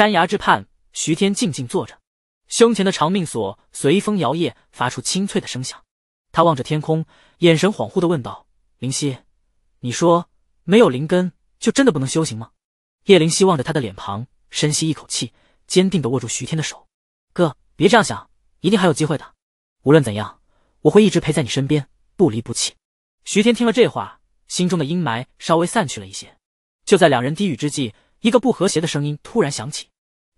山崖之畔，徐天静静坐着，胸前的长命锁随风摇曳，发出清脆的声响。他望着天空，眼神恍惚的问道：“灵犀，你说没有灵根，就真的不能修行吗？”叶灵犀望着他的脸庞，深吸一口气，坚定的握住徐天的手：“哥，别这样想，一定还有机会的。无论怎样，我会一直陪在你身边，不离不弃。”徐天听了这话，心中的阴霾稍微散去了一些。就在两人低语之际，一个不和谐的声音突然响起。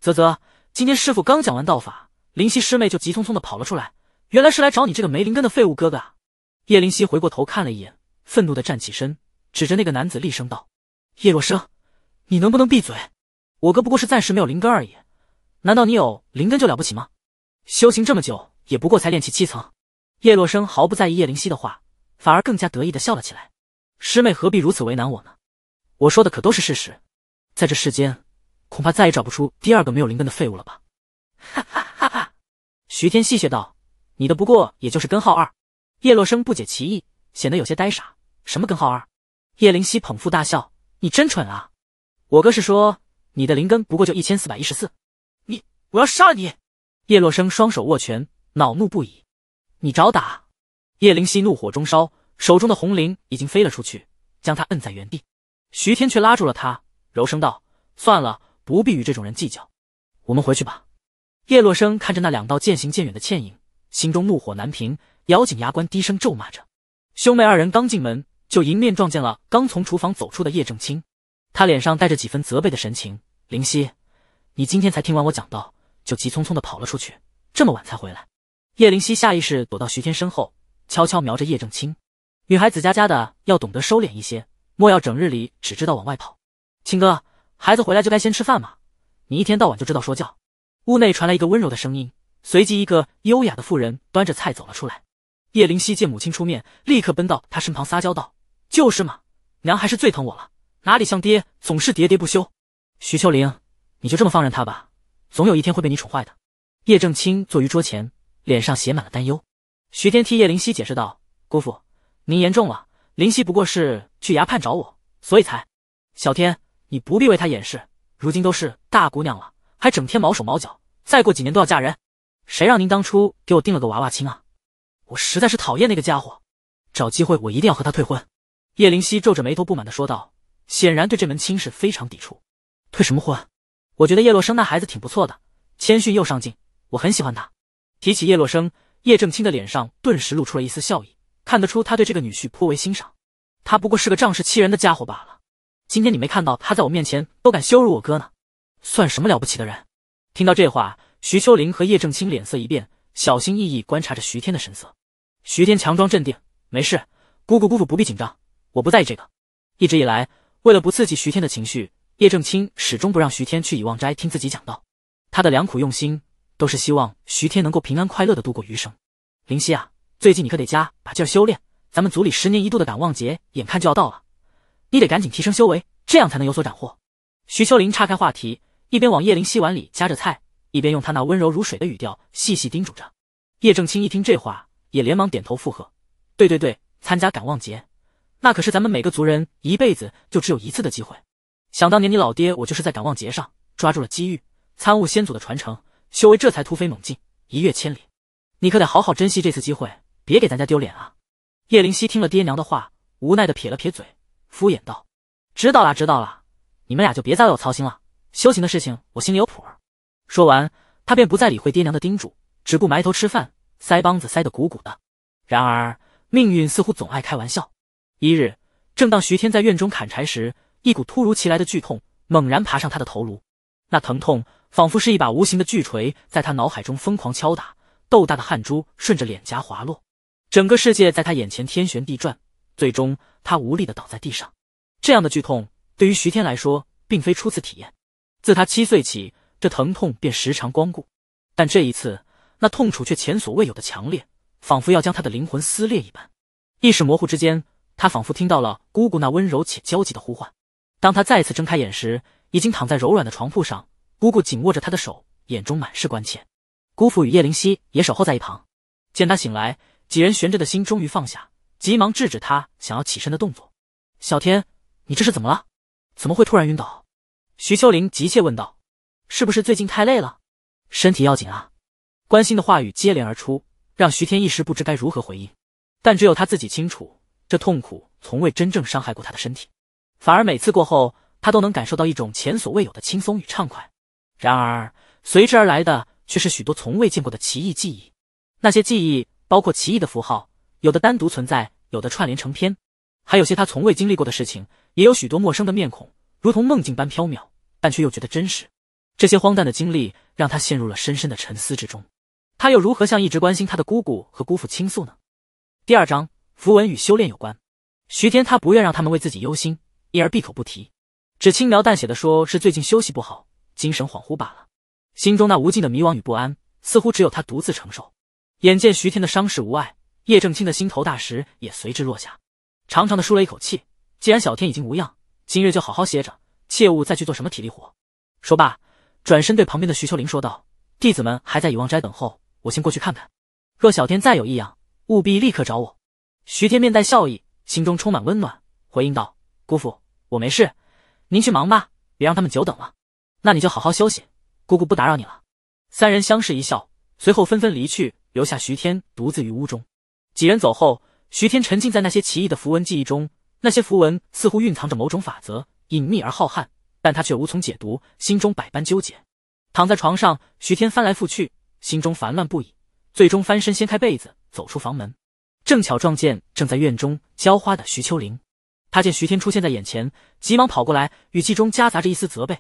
啧啧，今天师傅刚讲完道法，灵犀师妹就急匆匆的跑了出来，原来是来找你这个没灵根的废物哥哥。啊！叶灵犀回过头看了一眼，愤怒的站起身，指着那个男子厉声道：“叶若生，你能不能闭嘴？我哥不过是暂时没有灵根而已，难道你有灵根就了不起吗？修行这么久，也不过才练气七层。”叶落生毫不在意叶灵犀的话，反而更加得意的笑了起来。师妹何必如此为难我呢？我说的可都是事实，在这世间。恐怕再也找不出第二个没有灵根的废物了吧？哈哈哈！哈，徐天戏谑道：“你的不过也就是根号二。”叶落生不解其意，显得有些呆傻。什么根号二？叶灵犀捧腹大笑：“你真蠢啊！我哥是说你的灵根不过就一千四百一十四。”你，我要杀了你！叶落生双手握拳，恼怒不已：“你找打！”叶灵犀怒火中烧，手中的红绫已经飞了出去，将他摁在原地。徐天却拉住了他，柔声道：“算了。”不必与这种人计较，我们回去吧。叶落生看着那两道渐行渐远的倩影，心中怒火难平，咬紧牙关低声咒骂着。兄妹二人刚进门，就迎面撞见了刚从厨房走出的叶正清，他脸上带着几分责备的神情：“灵犀，你今天才听完我讲道，就急匆匆的跑了出去，这么晚才回来。”叶灵犀下意识躲到徐天身后，悄悄瞄着叶正清。女孩子家家的要懂得收敛一些，莫要整日里只知道往外跑。青哥。孩子回来就该先吃饭嘛，你一天到晚就知道说教。屋内传来一个温柔的声音，随即一个优雅的妇人端着菜走了出来。叶灵溪见母亲出面，立刻奔到她身旁撒娇道：“就是嘛，娘还是最疼我了，哪里像爹总是喋喋不休。”徐秋玲，你就这么放任他吧，总有一天会被你宠坏的。叶正清坐于桌前，脸上写满了担忧。徐天替叶灵溪解释道：“姑父，您言重了，灵溪不过是去崖畔找我，所以才……小天。”你不必为他掩饰，如今都是大姑娘了，还整天毛手毛脚，再过几年都要嫁人，谁让您当初给我定了个娃娃亲啊！我实在是讨厌那个家伙，找机会我一定要和他退婚。叶灵溪皱着眉头，不满地说道，显然对这门亲事非常抵触。退什么婚？我觉得叶洛生那孩子挺不错的，谦逊又上进，我很喜欢他。提起叶洛生，叶正清的脸上顿时露出了一丝笑意，看得出他对这个女婿颇为欣赏。他不过是个仗势欺人的家伙罢了。今天你没看到他在我面前都敢羞辱我哥呢，算什么了不起的人？听到这话，徐秋玲和叶正清脸色一变，小心翼翼观察着徐天的神色。徐天强装镇定，没事，姑姑姑父不必紧张，我不在意这个。一直以来，为了不刺激徐天的情绪，叶正清始终不让徐天去倚望斋听自己讲道。他的良苦用心，都是希望徐天能够平安快乐的度过余生。林夕啊，最近你可得加把劲修炼，咱们组里十年一度的赶望节眼看就要到了。你得赶紧提升修为，这样才能有所斩获。徐秋林岔开话题，一边往叶灵熙碗里夹着菜，一边用他那温柔如水的语调细细叮嘱着。叶正清一听这话，也连忙点头附和：“对对对，参加赶旺节，那可是咱们每个族人一辈子就只有一次的机会。想当年你老爹我就是在赶旺节上抓住了机遇，参悟先祖的传承，修为这才突飞猛进，一跃千里。你可得好好珍惜这次机会，别给咱家丢脸啊！”叶灵熙听了爹娘的话，无奈的撇了撇嘴。敷衍道：“知道啦，知道啦，你们俩就别再为我操心了。修行的事情我心里有谱。”说完，他便不再理会爹娘的叮嘱，只顾埋头吃饭，腮帮子塞得鼓鼓的。然而命运似乎总爱开玩笑。一日，正当徐天在院中砍柴时，一股突如其来的剧痛猛然爬上他的头颅，那疼痛仿佛是一把无形的巨锤，在他脑海中疯狂敲打，豆大的汗珠顺着脸颊滑落，整个世界在他眼前天旋地转。最终，他无力的倒在地上。这样的剧痛对于徐天来说，并非初次体验。自他七岁起，这疼痛便时常光顾。但这一次，那痛楚却前所未有的强烈，仿佛要将他的灵魂撕裂一般。意识模糊之间，他仿佛听到了姑姑那温柔且焦急的呼唤。当他再次睁开眼时，已经躺在柔软的床铺上。姑姑紧握着他的手，眼中满是关切。姑父与叶灵溪也守候在一旁。见他醒来，几人悬着的心终于放下。急忙制止他想要起身的动作。小天，你这是怎么了？怎么会突然晕倒？徐秋玲急切问道：“是不是最近太累了？身体要紧啊！”关心的话语接连而出，让徐天一时不知该如何回应。但只有他自己清楚，这痛苦从未真正伤害过他的身体，反而每次过后，他都能感受到一种前所未有的轻松与畅快。然而随之而来的却是许多从未见过的奇异记忆，那些记忆包括奇异的符号。有的单独存在，有的串联成篇，还有些他从未经历过的事情，也有许多陌生的面孔，如同梦境般飘渺，但却又觉得真实。这些荒诞的经历让他陷入了深深的沉思之中。他又如何向一直关心他的姑姑和姑父倾诉呢？第二章符文与修炼有关。徐天他不愿让他们为自己忧心，因而闭口不提，只轻描淡写的说是最近休息不好，精神恍惚罢了。心中那无尽的迷惘与不安，似乎只有他独自承受。眼见徐天的伤势无碍。叶正清的心头大石也随之落下，长长的舒了一口气。既然小天已经无恙，今日就好好歇着，切勿再去做什么体力活。说罢，转身对旁边的徐秋林说道：“弟子们还在倚望斋等候，我先过去看看。若小天再有异样，务必立刻找我。”徐天面带笑意，心中充满温暖，回应道：“姑父，我没事，您去忙吧，别让他们久等了。那你就好好休息，姑姑不打扰你了。”三人相视一笑，随后纷纷离去，留下徐天独自于屋中。几人走后，徐天沉浸在那些奇异的符文记忆中。那些符文似乎蕴藏着某种法则，隐秘而浩瀚，但他却无从解读，心中百般纠结。躺在床上，徐天翻来覆去，心中烦乱不已。最终翻身掀开被子，走出房门，正巧撞见正在院中浇花的徐秋玲。他见徐天出现在眼前，急忙跑过来，语气中夹杂着一丝责备：“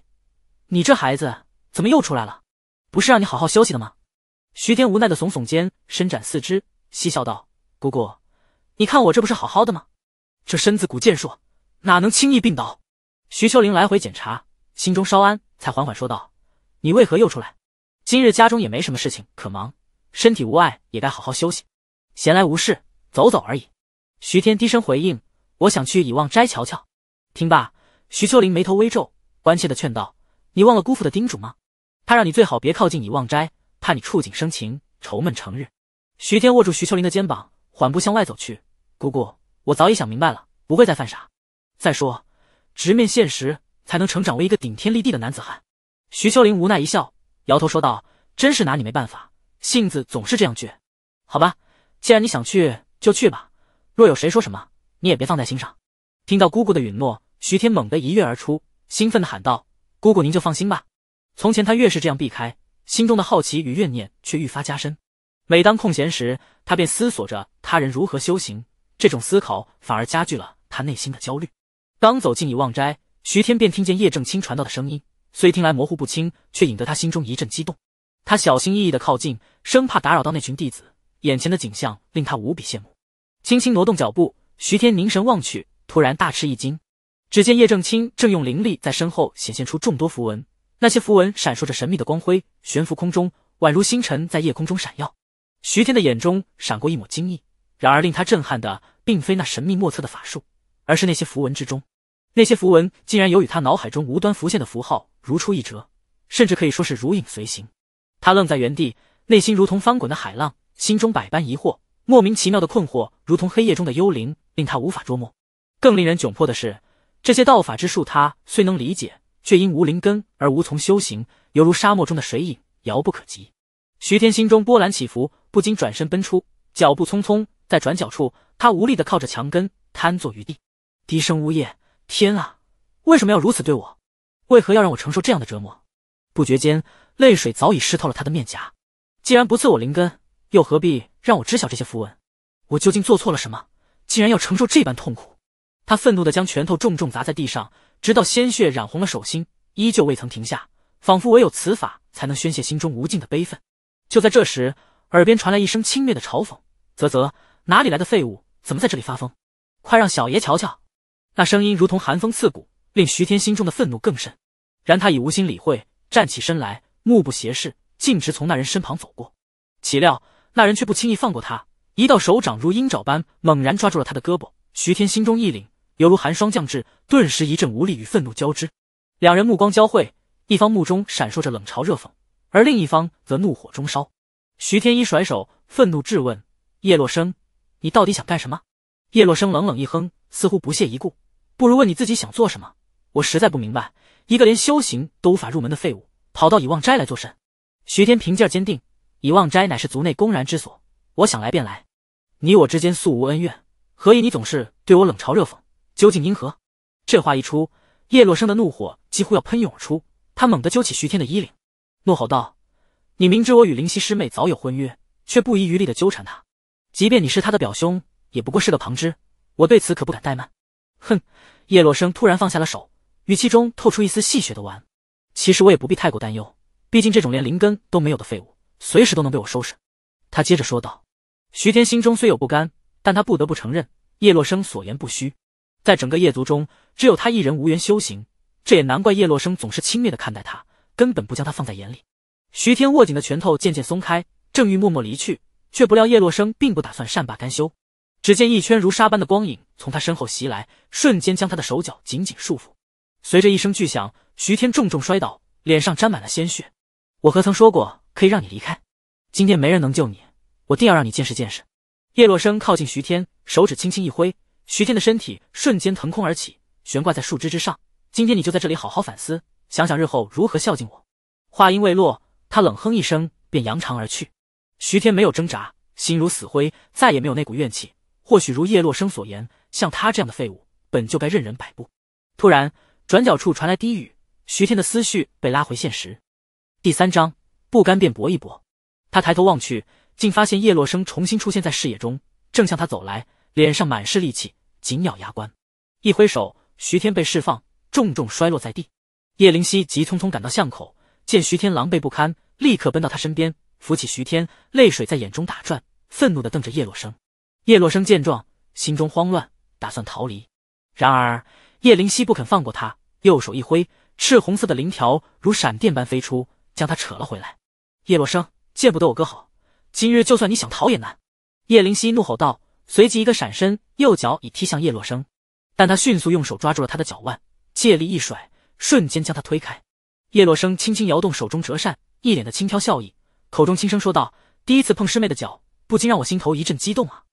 你这孩子怎么又出来了？不是让你好好休息的吗？”徐天无奈的耸耸肩，伸展四肢，嬉笑道。姑姑，你看我这不是好好的吗？这身子骨健硕，哪能轻易病倒？徐秋玲来回检查，心中稍安，才缓缓说道：“你为何又出来？今日家中也没什么事情可忙，身体无碍，也该好好休息。闲来无事，走走而已。”徐天低声回应：“我想去倚望斋瞧瞧。”听罢，徐秋玲眉头微皱，关切地劝道：“你忘了姑父的叮嘱吗？他让你最好别靠近倚望斋，怕你触景生情，愁闷成日。”徐天握住徐秋玲的肩膀。缓步向外走去，姑姑，我早已想明白了，不会再犯傻。再说，直面现实，才能成长为一个顶天立地的男子汉。徐秋玲无奈一笑，摇头说道：“真是拿你没办法，性子总是这样倔。好吧，既然你想去，就去吧。若有谁说什么，你也别放在心上。”听到姑姑的允诺，徐天猛地一跃而出，兴奋的喊道：“姑姑，您就放心吧。”从前他越是这样避开，心中的好奇与怨念却愈发加深。每当空闲时，他便思索着他人如何修行。这种思考反而加剧了他内心的焦虑。刚走进已忘斋，徐天便听见叶正清传道的声音，虽听来模糊不清，却引得他心中一阵激动。他小心翼翼的靠近，生怕打扰到那群弟子。眼前的景象令他无比羡慕。轻轻挪动脚步，徐天凝神望去，突然大吃一惊。只见叶正清正用灵力在身后显现出众多符文，那些符文闪烁着神秘的光辉，悬浮空中，宛如星辰在夜空中闪耀。徐天的眼中闪过一抹惊异，然而令他震撼的并非那神秘莫测的法术，而是那些符文之中，那些符文竟然有与他脑海中无端浮现的符号如出一辙，甚至可以说是如影随形。他愣在原地，内心如同翻滚的海浪，心中百般疑惑，莫名其妙的困惑如同黑夜中的幽灵，令他无法捉摸。更令人窘迫的是，这些道法之术他虽能理解，却因无灵根而无从修行，犹如沙漠中的水影，遥不可及。徐天心中波澜起伏。不禁转身奔出，脚步匆匆。在转角处，他无力地靠着墙根瘫坐于地，低声呜咽：“天啊，为什么要如此对我？为何要让我承受这样的折磨？”不觉间，泪水早已湿透了他的面颊。既然不赐我灵根，又何必让我知晓这些符文？我究竟做错了什么？竟然要承受这般痛苦？他愤怒地将拳头重重砸在地上，直到鲜血染红了手心，依旧未曾停下，仿佛唯有此法才能宣泄心中无尽的悲愤。就在这时，耳边传来一声轻蔑的嘲讽：“啧啧，哪里来的废物，怎么在这里发疯？快让小爷瞧瞧！”那声音如同寒风刺骨，令徐天心中的愤怒更甚。然他已无心理会，站起身来，目不斜视，径直从那人身旁走过。岂料那人却不轻易放过他，一道手掌如鹰爪般猛然抓住了他的胳膊。徐天心中一凛，犹如寒霜降至，顿时一阵无力与愤怒交织。两人目光交汇，一方目中闪烁着冷嘲热讽，而另一方则怒火中烧。徐天一甩手，愤怒质问叶洛生：“你到底想干什么？”叶洛生冷冷一哼，似乎不屑一顾：“不如问你自己想做什么？我实在不明白，一个连修行都无法入门的废物，跑到以忘斋来作甚？”徐天平劲坚定：“以忘斋乃是族内公然之所，我想来便来。你我之间素无恩怨，何以你总是对我冷嘲热讽？究竟因何？”这话一出，叶洛生的怒火几乎要喷涌而出，他猛地揪起徐天的衣领，怒吼道。你明知我与灵犀师妹早有婚约，却不遗余力的纠缠她，即便你是她的表兄，也不过是个旁支，我对此可不敢怠慢。哼！叶落生突然放下了手，语气中透出一丝戏谑的玩。其实我也不必太过担忧，毕竟这种连灵根都没有的废物，随时都能被我收拾。他接着说道。徐天心中虽有不甘，但他不得不承认叶落生所言不虚。在整个叶族中，只有他一人无缘修行，这也难怪叶落生总是轻蔑的看待他，根本不将他放在眼里。徐天握紧的拳头渐渐松开，正欲默默离去，却不料叶落生并不打算善罢甘休。只见一圈如沙般的光影从他身后袭来，瞬间将他的手脚紧紧束缚。随着一声巨响，徐天重重摔倒，脸上沾满了鲜血。我何曾说过可以让你离开？今天没人能救你，我定要让你见识见识。叶落生靠近徐天，手指轻轻一挥，徐天的身体瞬间腾空而起，悬挂在树枝之上。今天你就在这里好好反思，想想日后如何孝敬我。话音未落。他冷哼一声，便扬长而去。徐天没有挣扎，心如死灰，再也没有那股怨气。或许如叶落生所言，像他这样的废物，本就该任人摆布。突然，转角处传来低语，徐天的思绪被拉回现实。第三章，不甘便搏一搏。他抬头望去，竟发现叶落生重新出现在视野中，正向他走来，脸上满是戾气，紧咬牙关。一挥手，徐天被释放，重重摔落在地。叶灵溪急匆匆赶到巷口。见徐天狼狈不堪，立刻奔到他身边，扶起徐天，泪水在眼中打转，愤怒地瞪着叶落生。叶落生见状，心中慌乱，打算逃离。然而叶灵溪不肯放过他，右手一挥，赤红色的灵条如闪电般飞出，将他扯了回来。叶落生见不得我哥好，今日就算你想逃也难。叶灵溪怒吼道，随即一个闪身，右脚已踢向叶落生，但他迅速用手抓住了他的脚腕，借力一甩，瞬间将他推开。叶落生轻轻摇动手中折扇，一脸的轻佻笑意，口中轻声说道：“第一次碰师妹的脚，不禁让我心头一阵激动啊！”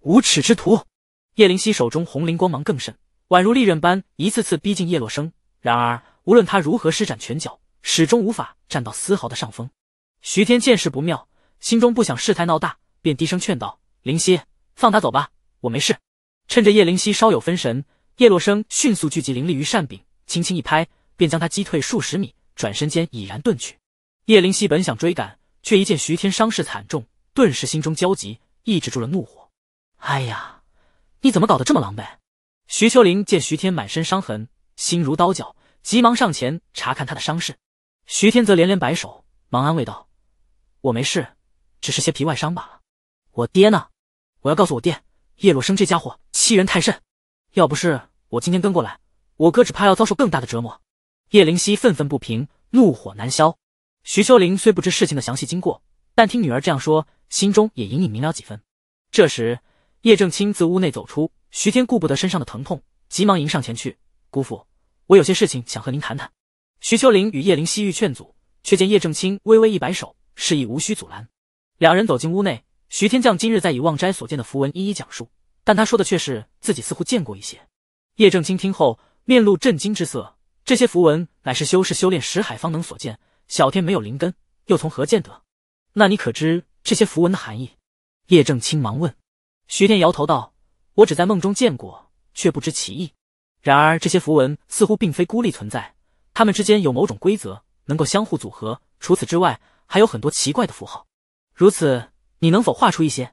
无耻之徒！叶灵溪手中红绫光芒更甚，宛如利刃般一次次逼近叶落生。然而，无论他如何施展拳脚，始终无法占到丝毫的上风。徐天见势不妙，心中不想事态闹大，便低声劝道：“灵溪，放他走吧，我没事。”趁着叶灵溪稍有分神，叶落生迅速聚集灵力于扇柄，轻轻一拍，便将他击退数十米。转身间已然遁去，叶灵溪本想追赶，却一见徐天伤势惨重，顿时心中焦急，抑制住了怒火。哎呀，你怎么搞得这么狼狈？徐秋玲见徐天满身伤痕，心如刀绞，急忙上前查看他的伤势。徐天则连连摆手，忙安慰道：“我没事，只是些皮外伤罢了。”“我爹呢？我要告诉我爹，叶落生这家伙欺人太甚，要不是我今天跟过来，我哥只怕要遭受更大的折磨。”叶灵溪愤愤不平，怒火难消。徐秋玲虽不知事情的详细经过，但听女儿这样说，心中也隐隐明了几分。这时，叶正清自屋内走出，徐天顾不得身上的疼痛，急忙迎上前去：“姑父，我有些事情想和您谈谈。”徐秋玲与叶灵溪欲劝阻，却见叶正清微微一摆手，示意无需阻拦。两人走进屋内，徐天将今日在以望斋所见的符文一一讲述，但他说的却是自己似乎见过一些。叶正清听后，面露震惊之色。这些符文乃是修士修炼识海方能所见，小天没有灵根，又从何见得？那你可知这些符文的含义？叶正清忙问。徐天摇头道：“我只在梦中见过，却不知其意。然而这些符文似乎并非孤立存在，它们之间有某种规则，能够相互组合。除此之外，还有很多奇怪的符号。如此，你能否画出一些？”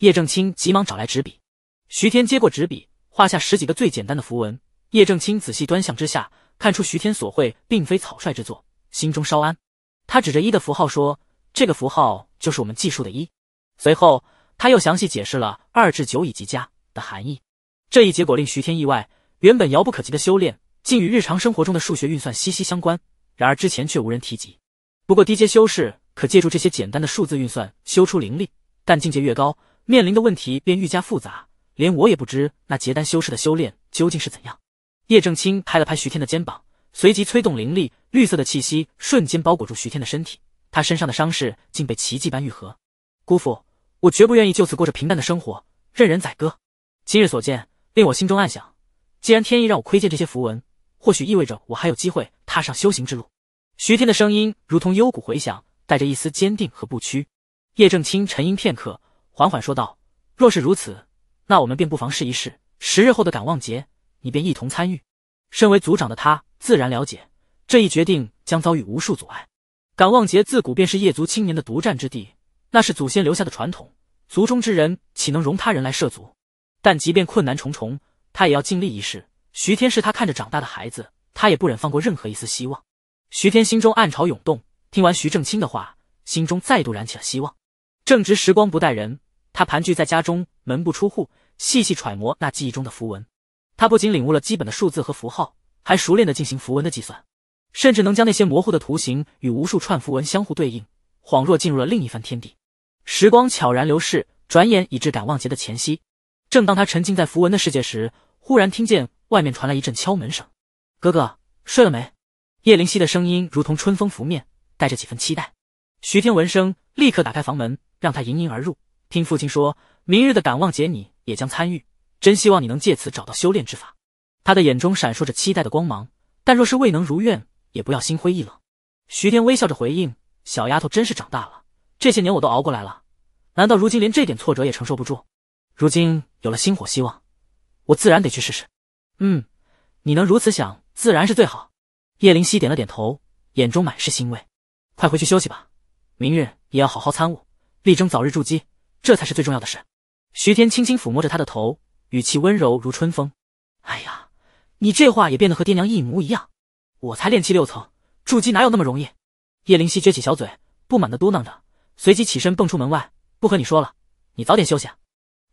叶正清急忙找来纸笔，徐天接过纸笔，画下十几个最简单的符文。叶正清仔细端详之下。看出徐天所绘并非草率之作，心中稍安。他指着一的符号说：“这个符号就是我们计数的一。”随后他又详细解释了“二至九以极佳”的含义。这一结果令徐天意外，原本遥不可及的修炼竟与日常生活中的数学运算息息相关。然而之前却无人提及。不过低阶修士可借助这些简单的数字运算修出灵力，但境界越高，面临的问题便愈加复杂。连我也不知那结丹修士的修炼究竟是怎样。叶正清拍了拍徐天的肩膀，随即催动灵力，绿色的气息瞬间包裹住徐天的身体，他身上的伤势竟被奇迹般愈合。姑父，我绝不愿意就此过着平淡的生活，任人宰割。今日所见，令我心中暗想，既然天意让我窥见这些符文，或许意味着我还有机会踏上修行之路。徐天的声音如同幽谷回响，带着一丝坚定和不屈。叶正清沉吟片刻，缓缓说道：“若是如此，那我们便不妨试一试，十日后的感望节。”你便一同参与。身为族长的他自然了解，这一决定将遭遇无数阻碍。感望节自古便是叶族青年的独占之地，那是祖先留下的传统，族中之人岂能容他人来涉足？但即便困难重重，他也要尽力一试。徐天是他看着长大的孩子，他也不忍放过任何一丝希望。徐天心中暗潮涌动，听完徐正清的话，心中再度燃起了希望。正值时光不待人，他盘踞在家中，门不出户，细细揣摩那记忆中的符文。他不仅领悟了基本的数字和符号，还熟练地进行符文的计算，甚至能将那些模糊的图形与无数串符文相互对应，恍若进入了另一番天地。时光悄然流逝，转眼已至赶旺节的前夕。正当他沉浸在符文的世界时，忽然听见外面传来一阵敲门声。“哥哥，睡了没？”叶灵溪的声音如同春风拂面，带着几分期待。徐天闻声，立刻打开房门，让他迎迎而入。听父亲说，明日的赶旺节你也将参与。真希望你能借此找到修炼之法，他的眼中闪烁着期待的光芒。但若是未能如愿，也不要心灰意冷。徐天微笑着回应：“小丫头真是长大了，这些年我都熬过来了，难道如今连这点挫折也承受不住？”如今有了星火希望，我自然得去试试。嗯，你能如此想，自然是最好。叶灵溪点了点头，眼中满是欣慰：“快回去休息吧，明日也要好好参悟，力争早日筑基，这才是最重要的事。”徐天轻轻抚摸着她的头。语气温柔如春风。哎呀，你这话也变得和爹娘一模一样。我才练气六层，筑基哪有那么容易？叶灵溪撅起小嘴，不满的嘟囔着，随即起身蹦出门外，不和你说了。你早点休息啊。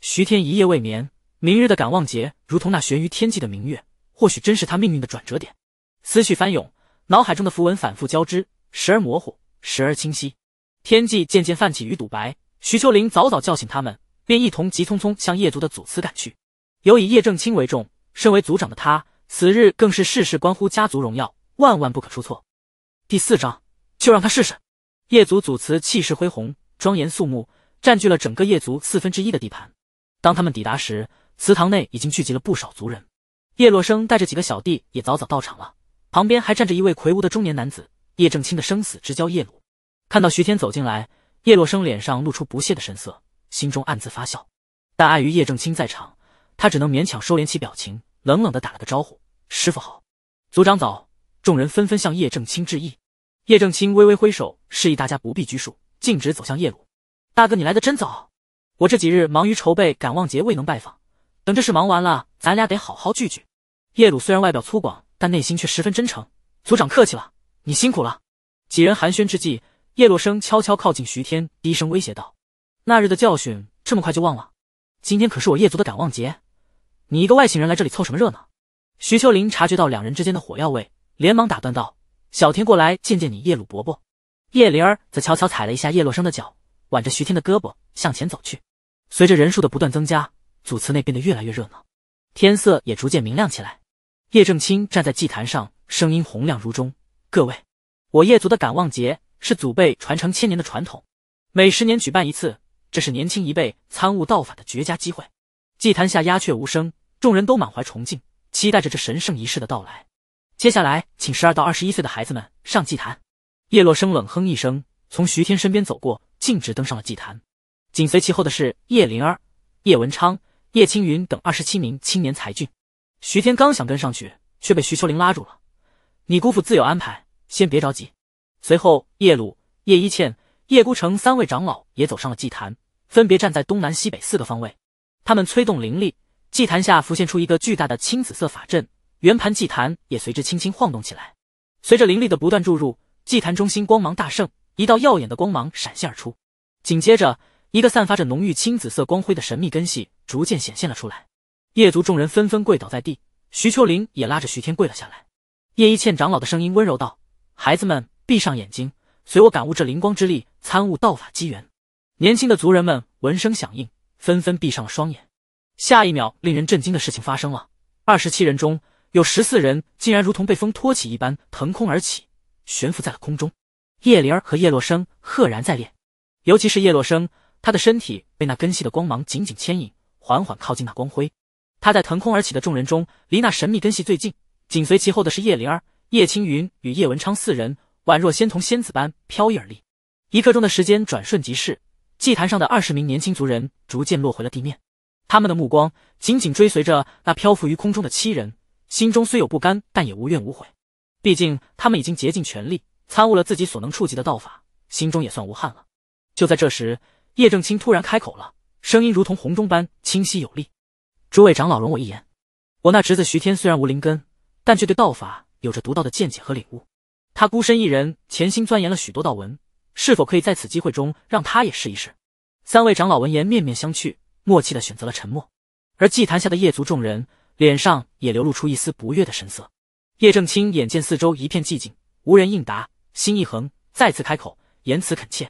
徐天一夜未眠，明日的感望节如同那悬于天际的明月，或许真是他命运的转折点。思绪翻涌，脑海中的符文反复交织，时而模糊，时而清晰。天际渐渐泛起鱼肚白，徐秋林早早叫醒他们，便一同急匆匆向叶族的祖祠赶去。尤以叶正清为重，身为族长的他，此日更是事事关乎家族荣耀，万万不可出错。第四章，就让他试试。叶族祖祠气势恢宏，庄严肃穆，占据了整个叶族四分之一的地盘。当他们抵达时，祠堂内已经聚集了不少族人。叶落生带着几个小弟也早早到场了，旁边还站着一位魁梧的中年男子，叶正清的生死之交叶鲁。看到徐天走进来，叶落生脸上露出不屑的神色，心中暗自发笑。但碍于叶正清在场。他只能勉强收敛起表情，冷冷的打了个招呼：“师傅好，族长早。”众人纷纷向叶正清致意。叶正清微微挥手，示意大家不必拘束，径直走向叶鲁：“大哥，你来的真早，我这几日忙于筹备赶望节，未能拜访。等这事忙完了，咱俩得好好聚聚。”叶鲁虽然外表粗犷，但内心却十分真诚。“族长客气了，你辛苦了。”几人寒暄之际，叶落生悄悄靠近徐天，低声威胁道：“那日的教训，这么快就忘了？今天可是我叶族的赶望节。”你一个外星人来这里凑什么热闹？徐秋林察觉到两人之间的火药味，连忙打断道：“小天，过来见见你叶鲁伯伯。”叶灵儿则悄悄踩了一下叶洛生的脚，挽着徐天的胳膊向前走去。随着人数的不断增加，祖祠内变得越来越热闹，天色也逐渐明亮起来。叶正清站在祭坛上，声音洪亮如钟：“各位，我叶族的感望节是祖辈传承千年的传统，每十年举办一次，这是年轻一辈参悟道法的绝佳机会。”祭坛下鸦雀无声。众人都满怀崇敬，期待着这神圣仪式的到来。接下来，请十二到二十一岁的孩子们上祭坛。叶落生冷哼一声，从徐天身边走过，径直登上了祭坛。紧随其后的是叶灵儿、叶文昌、叶青云等二十七名青年才俊。徐天刚想跟上去，却被徐秋玲拉住了：“你姑父自有安排，先别着急。”随后，叶鲁、叶一倩、叶孤城三位长老也走上了祭坛，分别站在东南西北四个方位。他们催动灵力。祭坛下浮现出一个巨大的青紫色法阵，圆盘祭坛也随之轻轻晃动起来。随着灵力的不断注入，祭坛中心光芒大盛，一道耀眼的光芒闪现而出。紧接着，一个散发着浓郁青紫色光辉的神秘根系逐渐显现了出来。叶族众人纷纷跪倒在地，徐秋玲也拉着徐天跪了下来。叶一倩长老的声音温柔道：“孩子们，闭上眼睛，随我感悟这灵光之力，参悟道法机缘。”年轻的族人们闻声响应，纷纷闭上了双眼。下一秒，令人震惊的事情发生了。二十七人中有十四人竟然如同被风托起一般腾空而起，悬浮在了空中。叶灵儿和叶洛生赫然在列，尤其是叶洛生，他的身体被那根系的光芒紧紧牵引，缓缓靠近那光辉。他在腾空而起的众人中，离那神秘根系最近。紧随其后的是叶灵儿、叶青云与叶文昌四人，宛若仙童仙子般飘逸而立。一刻钟的时间转瞬即逝，祭坛上的二十名年轻族人逐渐落回了地面。他们的目光紧紧追随着那漂浮于空中的七人，心中虽有不甘，但也无怨无悔。毕竟他们已经竭尽全力参悟了自己所能触及的道法，心中也算无憾了。就在这时，叶正清突然开口了，声音如同洪钟般清晰有力：“诸位长老，容我一言。我那侄子徐天虽然无灵根，但却对道法有着独到的见解和领悟。他孤身一人潜心钻研了许多道文，是否可以在此机会中让他也试一试？”三位长老闻言面面相觑。默契的选择了沉默，而祭坛下的叶族众人脸上也流露出一丝不悦的神色。叶正清眼见四周一片寂静，无人应答，心一横，再次开口，言辞恳切：“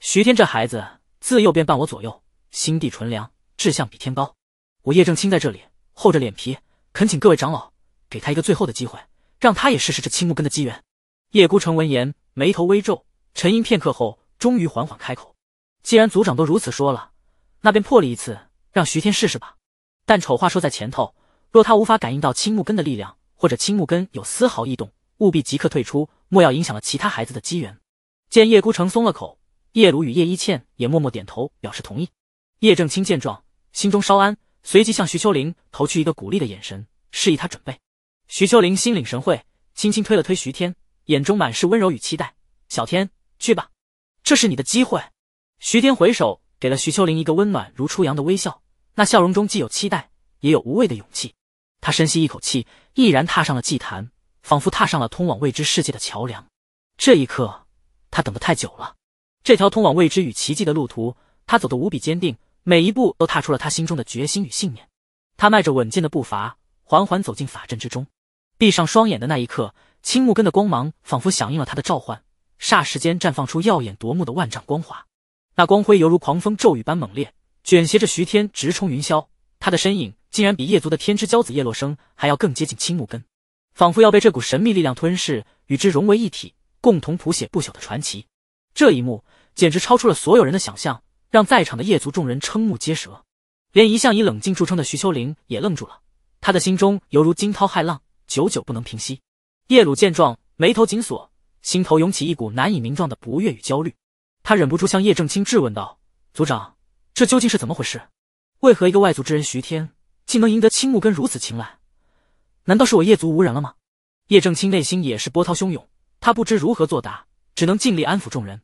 徐天这孩子自幼便伴我左右，心地纯良，志向比天高。我叶正清在这里厚着脸皮，恳请各位长老给他一个最后的机会，让他也试试这青木根的机缘。”叶孤城闻言，眉头微皱，沉吟片刻后，终于缓缓开口：“既然族长都如此说了。”那便破例一次，让徐天试试吧。但丑话说在前头，若他无法感应到青木根的力量，或者青木根有丝毫异动，务必即刻退出，莫要影响了其他孩子的机缘。见叶孤城松了口，叶鲁与叶一茜也默默点头表示同意。叶正清见状，心中稍安，随即向徐秋玲投去一个鼓励的眼神，示意他准备。徐秋玲心领神会，轻轻推了推徐天，眼中满是温柔与期待：“小天，去吧，这是你的机会。”徐天回首。给了徐秋玲一个温暖如初阳的微笑，那笑容中既有期待，也有无畏的勇气。他深吸一口气，毅然踏上了祭坛，仿佛踏上了通往未知世界的桥梁。这一刻，他等得太久了。这条通往未知与奇迹的路途，他走得无比坚定，每一步都踏出了他心中的决心与信念。他迈着稳健的步伐，缓缓走进法阵之中。闭上双眼的那一刻，青木根的光芒仿佛响应了他的召唤，霎时间绽放出耀眼夺目的万丈光华。那光辉犹如狂风骤雨般猛烈，卷挟着徐天直冲云霄。他的身影竟然比叶族的天之骄子叶落生还要更接近青木根，仿佛要被这股神秘力量吞噬，与之融为一体，共同谱写不朽的传奇。这一幕简直超出了所有人的想象，让在场的叶族众人瞠目结舌，连一向以冷静著称的徐秋玲也愣住了。他的心中犹如惊涛骇浪，久久不能平息。叶鲁见状，眉头紧锁，心头涌起一股难以名状的不悦与焦虑。他忍不住向叶正清质问道：“族长，这究竟是怎么回事？为何一个外族之人徐天竟能赢得青木根如此青睐？难道是我叶族无人了吗？”叶正清内心也是波涛汹涌，他不知如何作答，只能尽力安抚众人。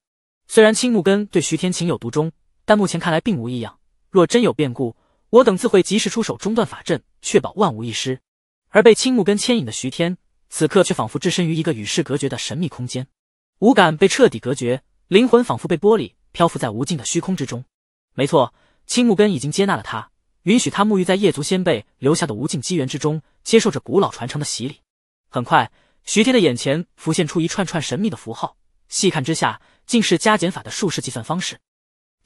虽然青木根对徐天情有独钟，但目前看来并无异样。若真有变故，我等自会及时出手中断法阵，确保万无一失。而被青木根牵引的徐天，此刻却仿佛置身于一个与世隔绝的神秘空间，五感被彻底隔绝。灵魂仿佛被剥离，漂浮在无尽的虚空之中。没错，青木根已经接纳了他，允许他沐浴在叶族先辈留下的无尽机缘之中，接受着古老传承的洗礼。很快，徐天的眼前浮现出一串串神秘的符号，细看之下，竟是加减法的术式计算方式。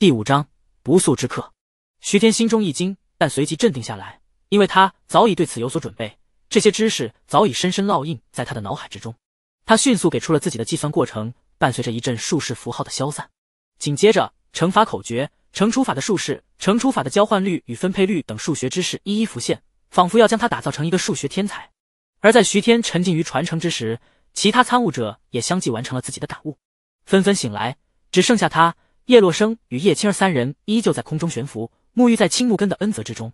第五章不速之客。徐天心中一惊，但随即镇定下来，因为他早已对此有所准备，这些知识早已深深烙印在他的脑海之中。他迅速给出了自己的计算过程。伴随着一阵术式符号的消散，紧接着乘法口诀、乘除法的术式、乘除法的交换律与分配律等数学知识一一浮现，仿佛要将他打造成一个数学天才。而在徐天沉浸于传承之时，其他参悟者也相继完成了自己的感悟，纷纷醒来，只剩下他、叶洛生与叶青儿三人依旧在空中悬浮，沐浴在青木根的恩泽之中。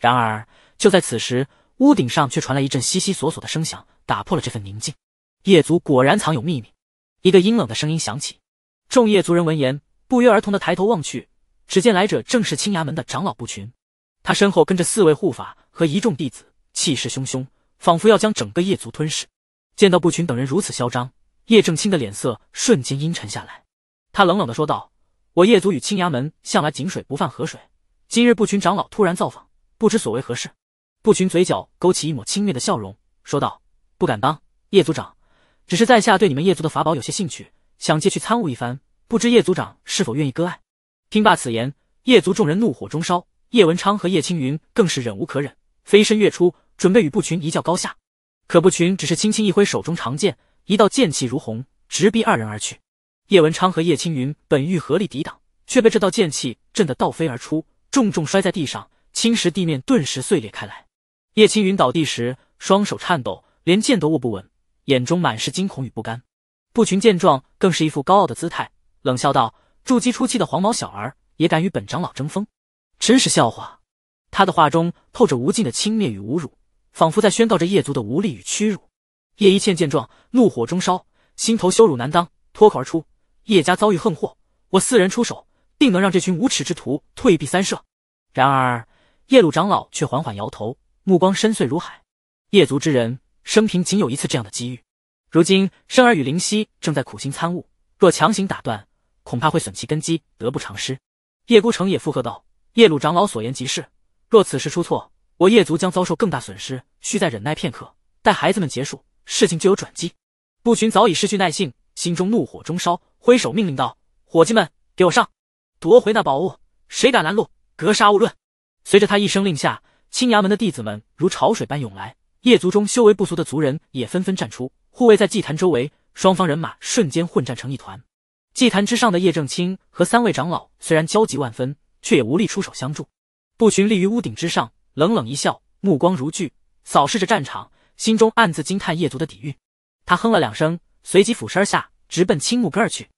然而，就在此时，屋顶上却传来一阵悉悉索索的声响，打破了这份宁静。叶族果然藏有秘密。一个阴冷的声音响起，众叶族人闻言，不约而同的抬头望去，只见来者正是青崖门的长老步群，他身后跟着四位护法和一众弟子，气势汹汹，仿佛要将整个叶族吞噬。见到步群等人如此嚣张，叶正清的脸色瞬间阴沉下来，他冷冷的说道：“我叶族与青崖门向来井水不犯河水，今日步群长老突然造访，不知所为何事？”步群嘴角勾起一抹轻蔑的笑容，说道：“不敢当，叶族长。”只是在下对你们叶族的法宝有些兴趣，想借去参悟一番，不知叶族长是否愿意割爱？听罢此言，叶族众人怒火中烧，叶文昌和叶青云更是忍无可忍，飞身跃出，准备与不群一较高下。可不群只是轻轻一挥手中长剑，一道剑气如虹，直逼二人而去。叶文昌和叶青云本欲合力抵挡，却被这道剑气震得倒飞而出，重重摔在地上，青石地面顿时碎裂开来。叶青云倒地时，双手颤抖，连剑都握不稳。眼中满是惊恐与不甘，步群见状，更是一副高傲的姿态，冷笑道：“筑基初期的黄毛小儿也敢与本长老争锋，真是笑话。”他的话中透着无尽的轻蔑与侮辱，仿佛在宣告着叶族的无力与屈辱。叶一茜见状，怒火中烧，心头羞辱难当，脱口而出：“叶家遭遇横祸，我四人出手，定能让这群无耻之徒退避三舍。”然而，叶鲁长老却缓缓摇头，目光深邃如海，叶族之人。生平仅有一次这样的机遇，如今生儿与灵犀正在苦心参悟，若强行打断，恐怕会损其根基，得不偿失。叶孤城也附和道：“叶鲁长老所言极是，若此时出错，我叶族将遭受更大损失，需再忍耐片刻，待孩子们结束，事情就有转机。”不群早已失去耐性，心中怒火中烧，挥手命令道：“伙计们，给我上，夺回那宝物！谁敢拦路，格杀勿论！”随着他一声令下，青崖门的弟子们如潮水般涌来。叶族中修为不俗的族人也纷纷站出，护卫在祭坛周围。双方人马瞬间混战成一团。祭坛之上的叶正清和三位长老虽然焦急万分，却也无力出手相助。步群立于屋顶之上，冷冷一笑，目光如炬，扫视着战场，心中暗自惊叹叶族的底蕴。他哼了两声，随即俯身下，直奔青木根儿去。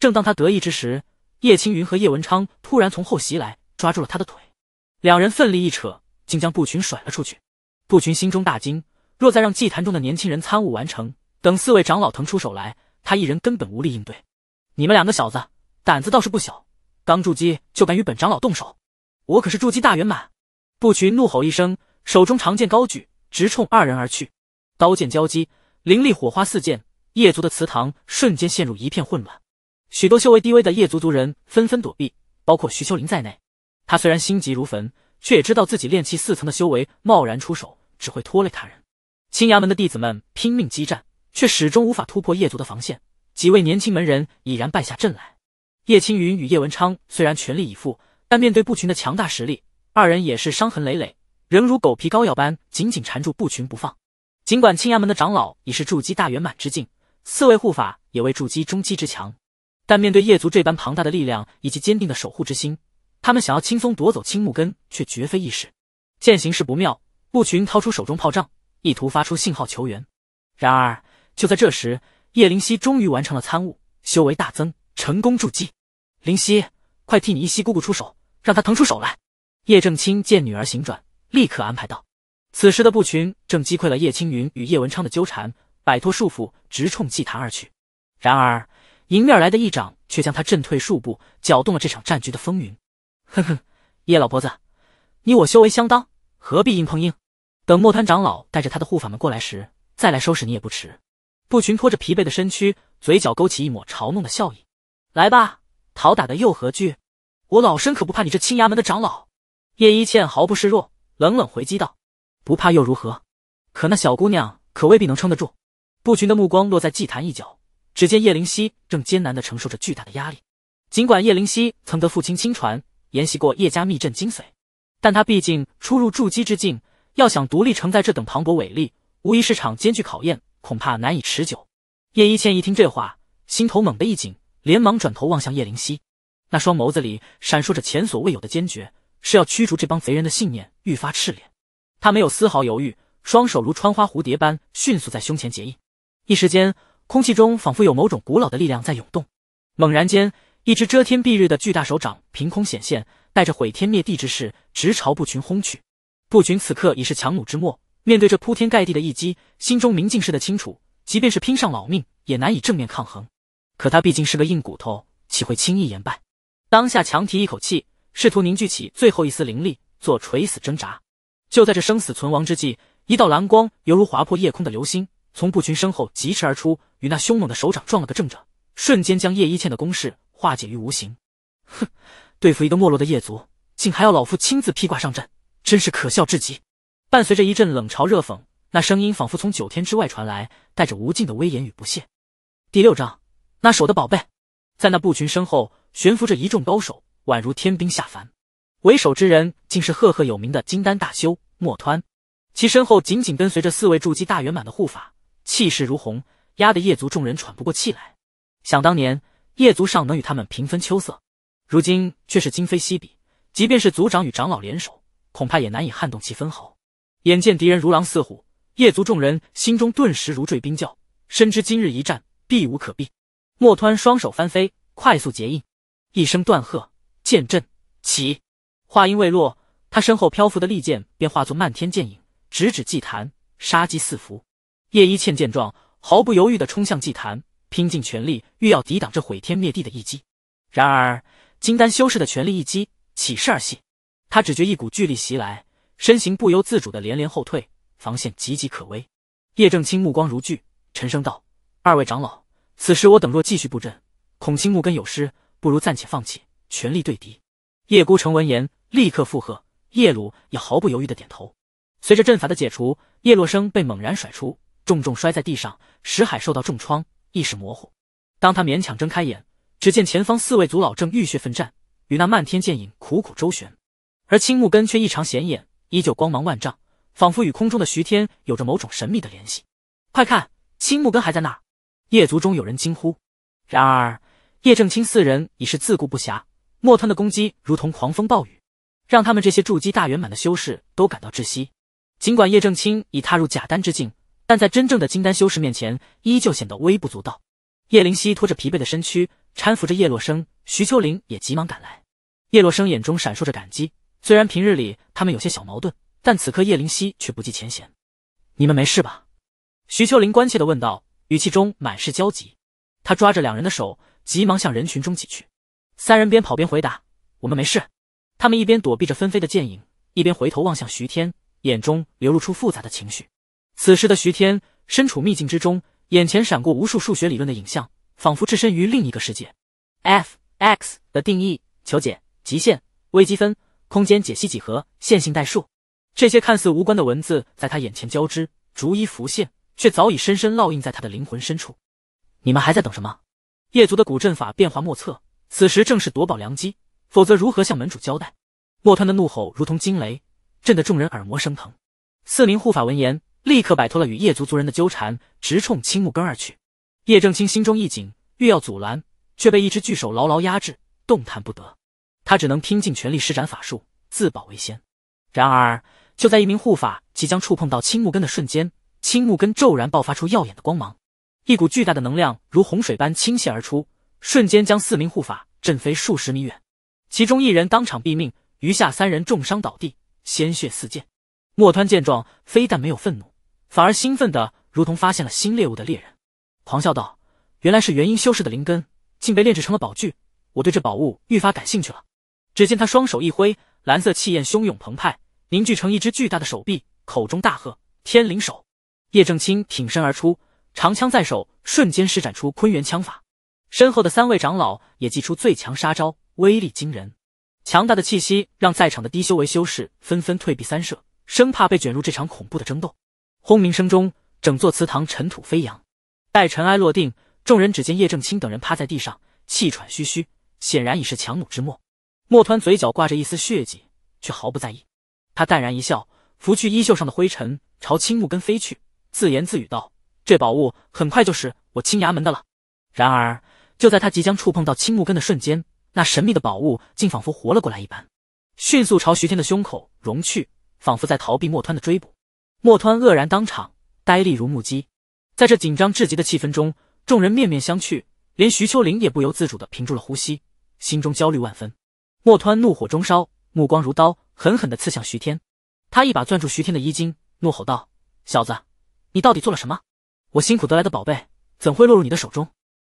正当他得意之时，叶青云和叶文昌突然从后袭来，抓住了他的腿。两人奋力一扯，竟将步群甩了出去。步群心中大惊，若再让祭坛中的年轻人参悟完成，等四位长老腾出手来，他一人根本无力应对。你们两个小子，胆子倒是不小，刚筑基就敢与本长老动手！我可是筑基大圆满！布群怒吼一声，手中长剑高举，直冲二人而去。刀剑交击，灵力火花四溅，夜族的祠堂瞬间陷入一片混乱。许多修为低微的夜族族人纷纷躲避，包括徐秋林在内。他虽然心急如焚，却也知道自己炼气四层的修为，贸然出手。只会拖累他人。青崖门的弟子们拼命激战，却始终无法突破叶族的防线。几位年轻门人已然败下阵来。叶青云与叶文昌虽然全力以赴，但面对步群的强大实力，二人也是伤痕累累，仍如狗皮膏药般紧紧缠住步群不放。尽管青崖门的长老已是筑基大圆满之境，四位护法也为筑基中期之强，但面对叶族这般庞大的力量以及坚定的守护之心，他们想要轻松夺走青木根，却绝非易事。见形势不妙。步群掏出手中炮仗，意图发出信号求援。然而，就在这时，叶灵犀终于完成了参悟，修为大增，成功筑基。灵犀，快替你一溪姑姑出手，让她腾出手来。叶正清见女儿醒转，立刻安排道。此时的步群正击溃了叶青云与叶文昌的纠缠，摆脱束缚，直冲祭坛而去。然而，迎面来的一掌却将他震退数步，搅动了这场战局的风云。哼哼，叶老婆子，你我修为相当。何必硬碰硬？等墨滩长老带着他的护法们过来时，再来收拾你也不迟。步群拖着疲惫的身躯，嘴角勾起一抹嘲弄的笑意。来吧，讨打的又何惧？我老身可不怕你这青崖门的长老。叶一茜毫不示弱，冷冷回击道：“不怕又如何？可那小姑娘可未必能撑得住。”步群的目光落在祭坛一角，只见叶灵溪正艰难的承受着巨大的压力。尽管叶灵溪曾得父亲亲传，研习过叶家秘阵精髓。但他毕竟初入筑基之境，要想独立承载这等磅礴伟力，无疑是场艰巨考验，恐怕难以持久。叶一茜一听这话，心头猛地一紧，连忙转头望向叶灵溪，那双眸子里闪烁着前所未有的坚决，是要驱逐这帮贼人的信念愈发炽烈。他没有丝毫犹豫，双手如穿花蝴蝶般迅速在胸前结印，一时间，空气中仿佛有某种古老的力量在涌动，猛然间。一只遮天蔽日的巨大手掌凭空显现，带着毁天灭地之势，直朝步群轰去。步群此刻已是强弩之末，面对这铺天盖地的一击，心中明镜似的清楚，即便是拼上老命，也难以正面抗衡。可他毕竟是个硬骨头，岂会轻易言败？当下强提一口气，试图凝聚起最后一丝灵力，做垂死挣扎。就在这生死存亡之际，一道蓝光犹如划破夜空的流星，从步群身后疾驰而出，与那凶猛的手掌撞了个正着，瞬间将叶一茜的攻势。化解于无形。哼，对付一个没落的夜族，竟还要老夫亲自披挂上阵，真是可笑至极。伴随着一阵冷嘲热讽，那声音仿佛从九天之外传来，带着无尽的威严与不屑。第六章，那是我的宝贝。在那布群身后，悬浮着一众高手，宛如天兵下凡。为首之人，竟是赫赫有名的金丹大修莫湍。其身后紧紧跟随着四位筑基大圆满的护法，气势如虹，压得夜族众人喘不过气来。想当年。叶族尚能与他们平分秋色，如今却是今非昔比。即便是族长与长老联手，恐怕也难以撼动其分毫。眼见敌人如狼似虎，叶族众人心中顿时如坠冰窖，深知今日一战必无可避。莫湍双手翻飞，快速结印，一声断喝，剑阵起。话音未落，他身后漂浮的利剑便化作漫天剑影，直指祭坛，杀机四伏。叶一倩见状，毫不犹豫地冲向祭坛。拼尽全力，欲要抵挡这毁天灭地的一击。然而，金丹修士的全力一击岂是儿戏？他只觉一股巨力袭来，身形不由自主的连连后退，防线岌岌可危。叶正清目光如炬，沉声道：“二位长老，此时我等若继续布阵，恐青木根有失，不如暂且放弃，全力对敌。”叶孤城闻言，立刻附和。叶鲁也毫不犹豫的点头。随着阵法的解除，叶落生被猛然甩出，重重摔在地上，石海受到重创。意识模糊，当他勉强睁开眼，只见前方四位族老正浴血奋战，与那漫天剑影苦苦周旋，而青木根却异常显眼，依旧光芒万丈，仿佛与空中的徐天有着某种神秘的联系。快看，青木根还在那儿！叶族中有人惊呼。然而叶正清四人已是自顾不暇，莫吞的攻击如同狂风暴雨，让他们这些筑基大圆满的修士都感到窒息。尽管叶正清已踏入假丹之境。但在真正的金丹修士面前，依旧显得微不足道。叶灵溪拖着疲惫的身躯，搀扶着叶落生，徐秋玲也急忙赶来。叶落生眼中闪烁着感激，虽然平日里他们有些小矛盾，但此刻叶灵溪却不计前嫌。你们没事吧？徐秋玲关切的问道，语气中满是焦急。他抓着两人的手，急忙向人群中挤去。三人边跑边回答：“我们没事。”他们一边躲避着纷飞的剑影，一边回头望向徐天，眼中流露出复杂的情绪。此时的徐天身处秘境之中，眼前闪过无数数学理论的影像，仿佛置身于另一个世界。f(x) 的定义、求解、极限、微积分、空间解析几何、线性代数，这些看似无关的文字在他眼前交织，逐一浮现，却早已深深烙印在他的灵魂深处。你们还在等什么？叶族的古阵法变化莫测，此时正是夺宝良机，否则如何向门主交代？莫川的怒吼如同惊雷，震得众人耳膜生疼。四名护法闻言。立刻摆脱了与叶族族人的纠缠，直冲青木根而去。叶正清心中一紧，欲要阻拦，却被一只巨手牢牢压制，动弹不得。他只能拼尽全力施展法术，自保为先。然而，就在一名护法即将触碰到青木根的瞬间，青木根骤然爆发出耀眼的光芒，一股巨大的能量如洪水般倾泻而出，瞬间将四名护法震飞数十米远。其中一人当场毙命，余下三人重伤倒地，鲜血四溅。莫湍见状，非但没有愤怒。反而兴奋的如同发现了新猎物的猎人，狂笑道：“原来是元婴修士的灵根，竟被炼制成了宝具！我对这宝物愈发感兴趣了。”只见他双手一挥，蓝色气焰汹涌澎湃，凝聚成一只巨大的手臂，口中大喝：“天灵手！”叶正清挺身而出，长枪在手，瞬间施展出坤元枪法。身后的三位长老也祭出最强杀招，威力惊人。强大的气息让在场的低修为修士纷纷退避三舍，生怕被卷入这场恐怖的争斗。轰鸣声中，整座祠堂尘土飞扬。待尘埃落定，众人只见叶正清等人趴在地上，气喘吁吁，显然已是强弩之末。莫湍嘴角挂着一丝血迹，却毫不在意。他淡然一笑，拂去衣袖上的灰尘，朝青木根飞去，自言自语道：“这宝物很快就是我青崖门的了。”然而，就在他即将触碰到青木根的瞬间，那神秘的宝物竟仿佛活了过来一般，迅速朝徐天的胸口融去，仿佛在逃避莫湍的追捕。莫湍愕然当场，呆立如木鸡。在这紧张至极的气氛中，众人面面相觑，连徐秋玲也不由自主的屏住了呼吸，心中焦虑万分。莫湍怒火中烧，目光如刀，狠狠的刺向徐天。他一把攥住徐天的衣襟，怒吼道：“小子，你到底做了什么？我辛苦得来的宝贝，怎会落入你的手中？”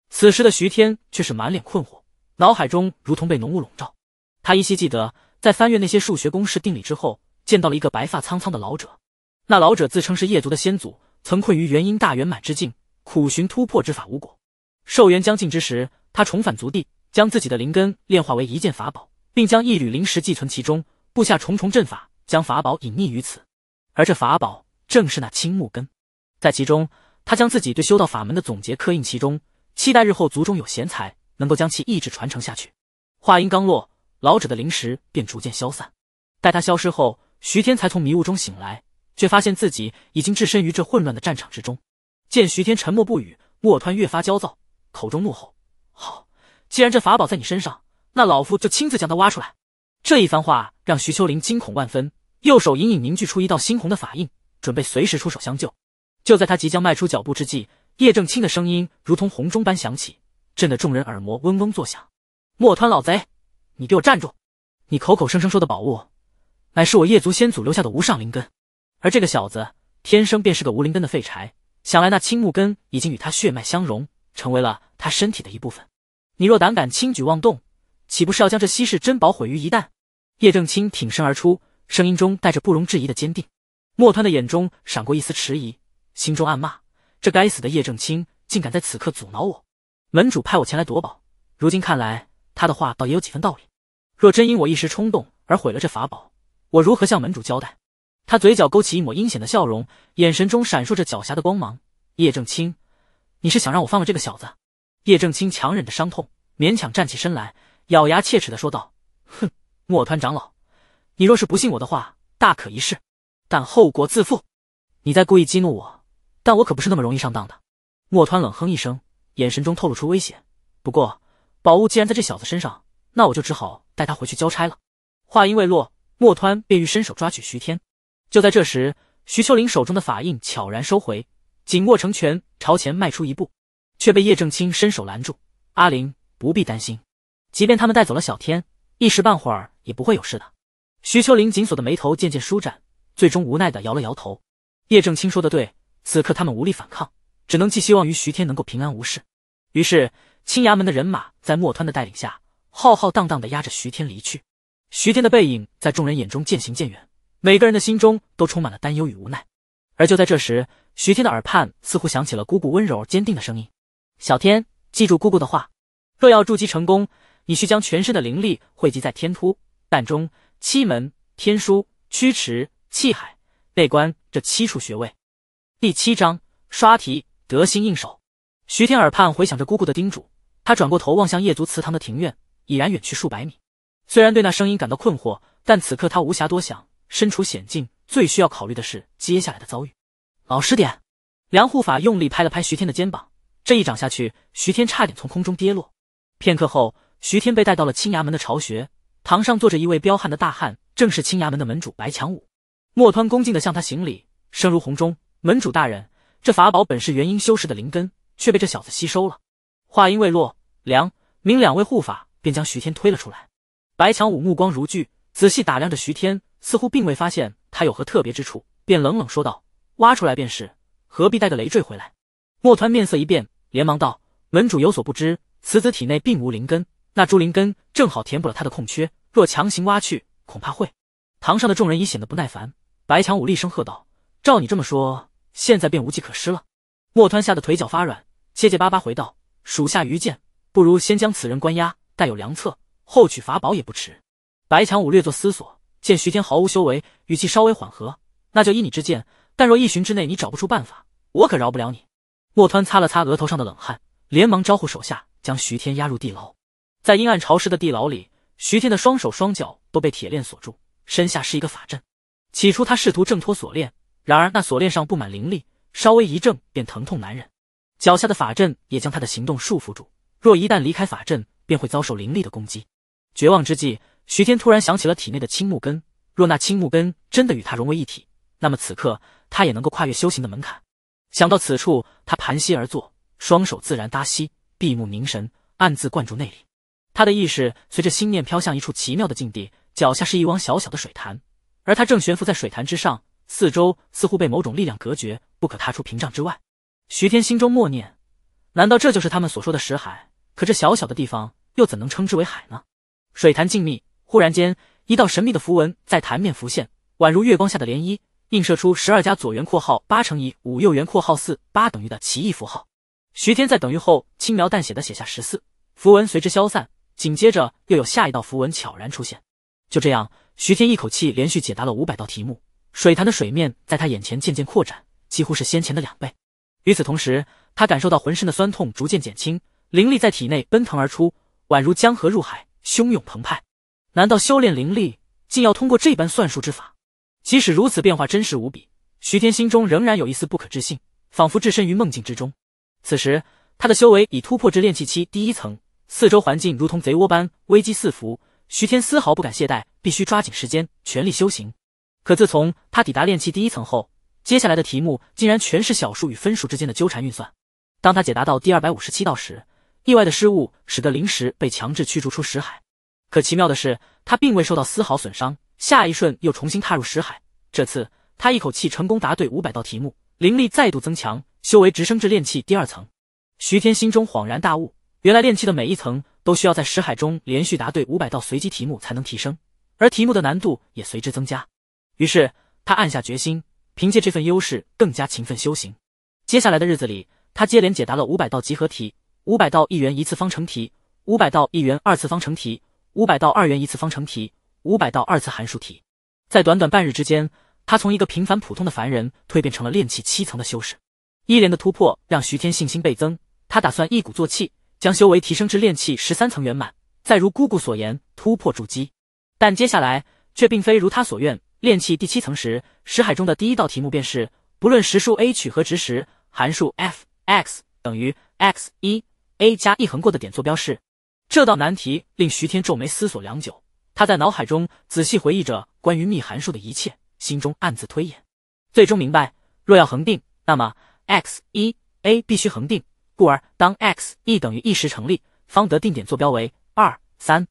此时的徐天却是满脸困惑，脑海中如同被浓雾笼罩。他依稀记得，在翻阅那些数学公式定理之后，见到了一个白发苍苍的老者。那老者自称是叶族的先祖，曾困于元婴大圆满之境，苦寻突破之法无果。寿元将尽之时，他重返族地，将自己的灵根炼化为一件法宝，并将一缕灵石寄存其中，布下重重阵法，将法宝隐匿于此。而这法宝正是那青木根，在其中，他将自己对修道法门的总结刻印其中，期待日后族中有贤才能够将其意志传承下去。话音刚落，老者的灵石便逐渐消散。待他消失后，徐天才从迷雾中醒来。却发现自己已经置身于这混乱的战场之中。见徐天沉默不语，莫湍越发焦躁，口中怒吼：“好，既然这法宝在你身上，那老夫就亲自将它挖出来！”这一番话让徐秋林惊恐万分，右手隐隐凝聚出一道猩红的法印，准备随时出手相救。就在他即将迈出脚步之际，叶正清的声音如同洪钟般响起，震得众人耳膜嗡嗡作响：“莫湍老贼，你给我站住！你口口声声说的宝物，乃是我叶族先祖留下的无上灵根。”而这个小子天生便是个无灵根的废柴，想来那青木根已经与他血脉相融，成为了他身体的一部分。你若胆敢轻举妄动，岂不是要将这稀世珍宝毁于一旦？叶正清挺身而出，声音中带着不容置疑的坚定。莫川的眼中闪过一丝迟疑，心中暗骂：这该死的叶正清，竟敢在此刻阻挠我！门主派我前来夺宝，如今看来，他的话倒也有几分道理。若真因我一时冲动而毁了这法宝，我如何向门主交代？他嘴角勾起一抹阴险的笑容，眼神中闪烁着狡黠的光芒。叶正清，你是想让我放了这个小子？叶正清强忍着伤痛，勉强站起身来，咬牙切齿的说道：“哼，莫湍长老，你若是不信我的话，大可一试，但后果自负。你在故意激怒我，但我可不是那么容易上当的。”莫湍冷哼一声，眼神中透露出危险。不过，宝物既然在这小子身上，那我就只好带他回去交差了。话音未落，莫湍便欲伸手抓取徐天。就在这时，徐秋玲手中的法印悄然收回，紧握成拳，朝前迈出一步，却被叶正清伸手拦住。阿玲不必担心，即便他们带走了小天，一时半会儿也不会有事的。徐秋玲紧锁的眉头渐渐舒展，最终无奈的摇了摇头。叶正清说的对，此刻他们无力反抗，只能寄希望于徐天能够平安无事。于是，青衙门的人马在莫湍的带领下，浩浩荡荡的押着徐天离去。徐天的背影在众人眼中渐行渐远。每个人的心中都充满了担忧与无奈，而就在这时，徐天的耳畔似乎响起了姑姑温柔坚定的声音：“小天，记住姑姑的话，若要筑基成功，你需将全身的灵力汇集在天突、膻中、七门、天枢、曲池、气海、内关这七处穴位。”第七章刷题得心应手，徐天耳畔回想着姑姑的叮嘱，他转过头望向叶族祠堂的庭院，已然远去数百米。虽然对那声音感到困惑，但此刻他无暇多想。身处险境，最需要考虑的是接下来的遭遇。老实点！梁护法用力拍了拍徐天的肩膀，这一掌下去，徐天差点从空中跌落。片刻后，徐天被带到了青崖门的巢穴。堂上坐着一位彪悍的大汉，正是青崖门的门主白强武。莫端恭敬的向他行礼，声如洪钟：“门主大人，这法宝本是元婴修士的灵根，却被这小子吸收了。”话音未落，梁明两位护法便将徐天推了出来。白强武目光如炬，仔细打量着徐天。似乎并未发现他有何特别之处，便冷冷说道：“挖出来便是，何必带个累赘回来？”莫湍面色一变，连忙道：“门主有所不知，此子体内并无灵根，那株灵根正好填补了他的空缺。若强行挖去，恐怕会……”堂上的众人已显得不耐烦，白强武厉声喝道：“照你这么说，现在便无计可施了？”莫湍吓得腿脚发软，结结巴巴回道：“属下愚见，不如先将此人关押，待有良策后取法宝也不迟。”白强武略作思索。见徐天毫无修为，语气稍微缓和，那就依你之见。但若一旬之内你找不出办法，我可饶不了你。莫湍擦了擦额头上的冷汗，连忙招呼手下将徐天押入地牢。在阴暗潮湿的地牢里，徐天的双手双脚都被铁链锁住，身下是一个法阵。起初他试图挣脱锁链，然而那锁链上布满灵力，稍微一挣便疼痛难忍。脚下的法阵也将他的行动束缚住，若一旦离开法阵，便会遭受灵力的攻击。绝望之际。徐天突然想起了体内的青木根，若那青木根真的与他融为一体，那么此刻他也能够跨越修行的门槛。想到此处，他盘膝而坐，双手自然搭膝，闭目凝神，暗自灌注内力。他的意识随着心念飘向一处奇妙的境地，脚下是一汪小小的水潭，而他正悬浮在水潭之上，四周似乎被某种力量隔绝，不可踏出屏障之外。徐天心中默念：难道这就是他们所说的石海？可这小小的地方又怎能称之为海呢？水潭静谧。忽然间，一道神秘的符文在潭面浮现，宛如月光下的涟漪，映射出十二加左圆括号八乘以五右圆括号四八等于的奇异符号。徐天在等于后轻描淡写的写下十四，符文随之消散。紧接着，又有下一道符文悄然出现。就这样，徐天一口气连续解答了五百道题目。水潭的水面在他眼前渐渐扩展，几乎是先前的两倍。与此同时，他感受到浑身的酸痛逐渐减轻，灵力在体内奔腾而出，宛如江河入海，汹涌澎湃。难道修炼灵力竟要通过这般算术之法？即使如此变化真实无比，徐天心中仍然有一丝不可置信，仿佛置身于梦境之中。此时，他的修为已突破至炼气期第一层，四周环境如同贼窝般危机四伏。徐天丝毫不敢懈怠，必须抓紧时间全力修行。可自从他抵达炼气第一层后，接下来的题目竟然全是小数与分数之间的纠缠运算。当他解答到第二百五十七道时，意外的失误使得灵石被强制驱逐出石海。可奇妙的是，他并未受到丝毫损伤。下一瞬，又重新踏入石海。这次，他一口气成功答对五百道题目，灵力再度增强，修为直升至炼气第二层。徐天心中恍然大悟：原来炼气的每一层都需要在石海中连续答对五百道随机题目才能提升，而题目的难度也随之增加。于是，他暗下决心，凭借这份优势，更加勤奋修行。接下来的日子里，他接连解答了五百道集合题，五百道一元一次方程题，五百道一元二次方程题。五百道二元一次方程题，五百道二次函数题，在短短半日之间，他从一个平凡普通的凡人蜕变成了炼气七层的修士。一连的突破让徐天信心倍增，他打算一鼓作气将修为提升至炼气十三层圆满，再如姑姑所言突破筑基。但接下来却并非如他所愿，炼气第七层时，识海中的第一道题目便是：不论实数 a 取何值时，函数 f(x) 等于 x 一 a 加一横过的点坐标是。这道难题令徐天皱眉思索良久，他在脑海中仔细回忆着关于幂函数的一切，心中暗自推演，最终明白，若要恒定，那么 x 一 a 必须恒定，故而当 x 一等于一时成立，方得定点坐标为二三。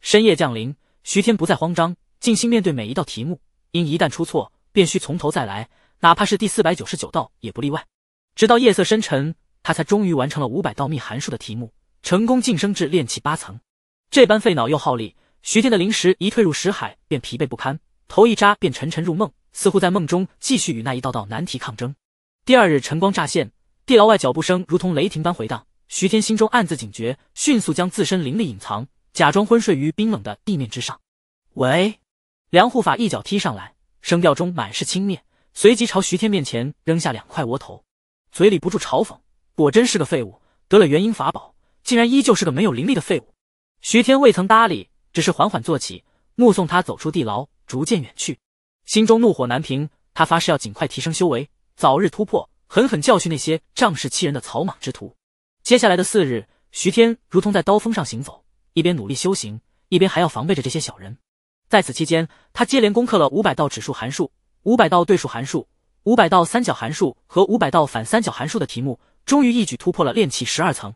深夜降临，徐天不再慌张，静心面对每一道题目，因一旦出错，便需从头再来，哪怕是第四百九十九道也不例外。直到夜色深沉，他才终于完成了五百道幂函数的题目。成功晋升至炼气八层，这般费脑又耗力，徐天的灵石一退入石海便疲惫不堪，头一扎便沉沉入梦，似乎在梦中继续与那一道道难题抗争。第二日晨光乍现，地牢外脚步声如同雷霆般回荡，徐天心中暗自警觉，迅速将自身灵力隐藏，假装昏睡于冰冷的地面之上。喂，梁护法一脚踢上来，声调中满是轻蔑，随即朝徐天面前扔下两块窝头，嘴里不住嘲讽：“果真是个废物，得了元婴法宝。”竟然依旧是个没有灵力的废物。徐天未曾搭理，只是缓缓坐起，目送他走出地牢，逐渐远去。心中怒火难平，他发誓要尽快提升修为，早日突破，狠狠教训那些仗势欺人的草莽之徒。接下来的四日，徐天如同在刀锋上行走，一边努力修行，一边还要防备着这些小人。在此期间，他接连攻克了五百道指数函数、五百道对数函数、五百道三角函数和五百道反三角函数的题目，终于一举突破了炼气十二层。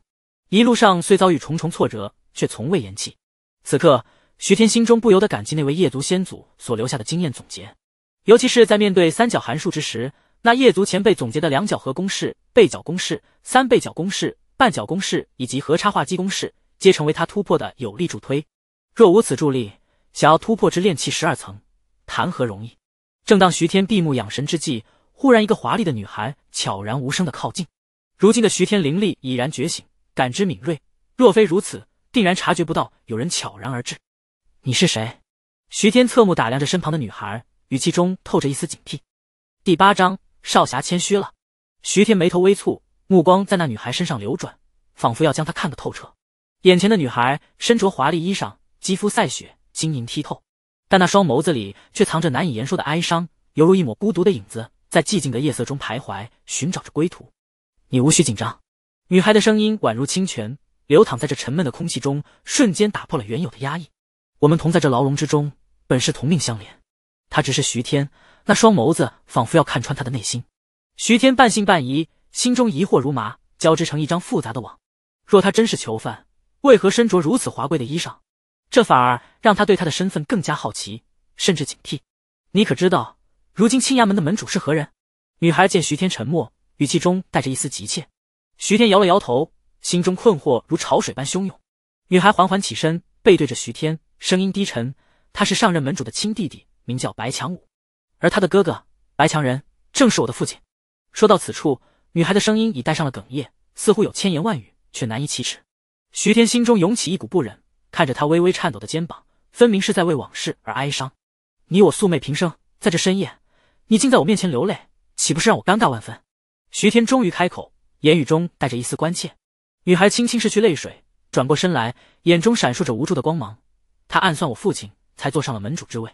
一路上虽遭遇重重挫折，却从未言弃。此刻，徐天心中不由得感激那位叶族先祖所留下的经验总结，尤其是在面对三角函数之时，那叶族前辈总结的两角和公式、倍角公式、三倍角公式、半角公式以及和差化积公式，皆成为他突破的有力助推。若无此助力，想要突破至炼气十二层，谈何容易？正当徐天闭目养神之际，忽然一个华丽的女孩悄然无声的靠近。如今的徐天灵力已然觉醒。感知敏锐，若非如此，定然察觉不到有人悄然而至。你是谁？徐天侧目打量着身旁的女孩，语气中透着一丝警惕。第八章，少侠谦虚了。徐天眉头微蹙，目光在那女孩身上流转，仿佛要将她看得透彻。眼前的女孩身着华丽衣裳，肌肤赛雪，晶莹剔透，但那双眸子里却藏着难以言说的哀伤，犹如一抹孤独的影子在寂静的夜色中徘徊，寻找着归途。你无需紧张。女孩的声音宛如清泉，流淌在这沉闷的空气中，瞬间打破了原有的压抑。我们同在这牢笼之中，本是同命相连。他只是徐天，那双眸子仿佛要看穿他的内心。徐天半信半疑，心中疑惑如麻，交织成一张复杂的网。若他真是囚犯，为何身着如此华贵的衣裳？这反而让他对他的身份更加好奇，甚至警惕。你可知道，如今青崖门的门主是何人？女孩见徐天沉默，语气中带着一丝急切。徐天摇了摇头，心中困惑如潮水般汹涌。女孩缓缓起身，背对着徐天，声音低沉：“他是上任门主的亲弟弟，名叫白强武，而他的哥哥白强仁正是我的父亲。”说到此处，女孩的声音已带上了哽咽，似乎有千言万语却难以启齿。徐天心中涌起一股不忍，看着他微微颤抖的肩膀，分明是在为往事而哀伤。你我素昧平生，在这深夜，你竟在我面前流泪，岂不是让我尴尬万分？徐天终于开口。言语中带着一丝关切，女孩轻轻拭去泪水，转过身来，眼中闪烁着无助的光芒。她暗算我父亲，才坐上了门主之位，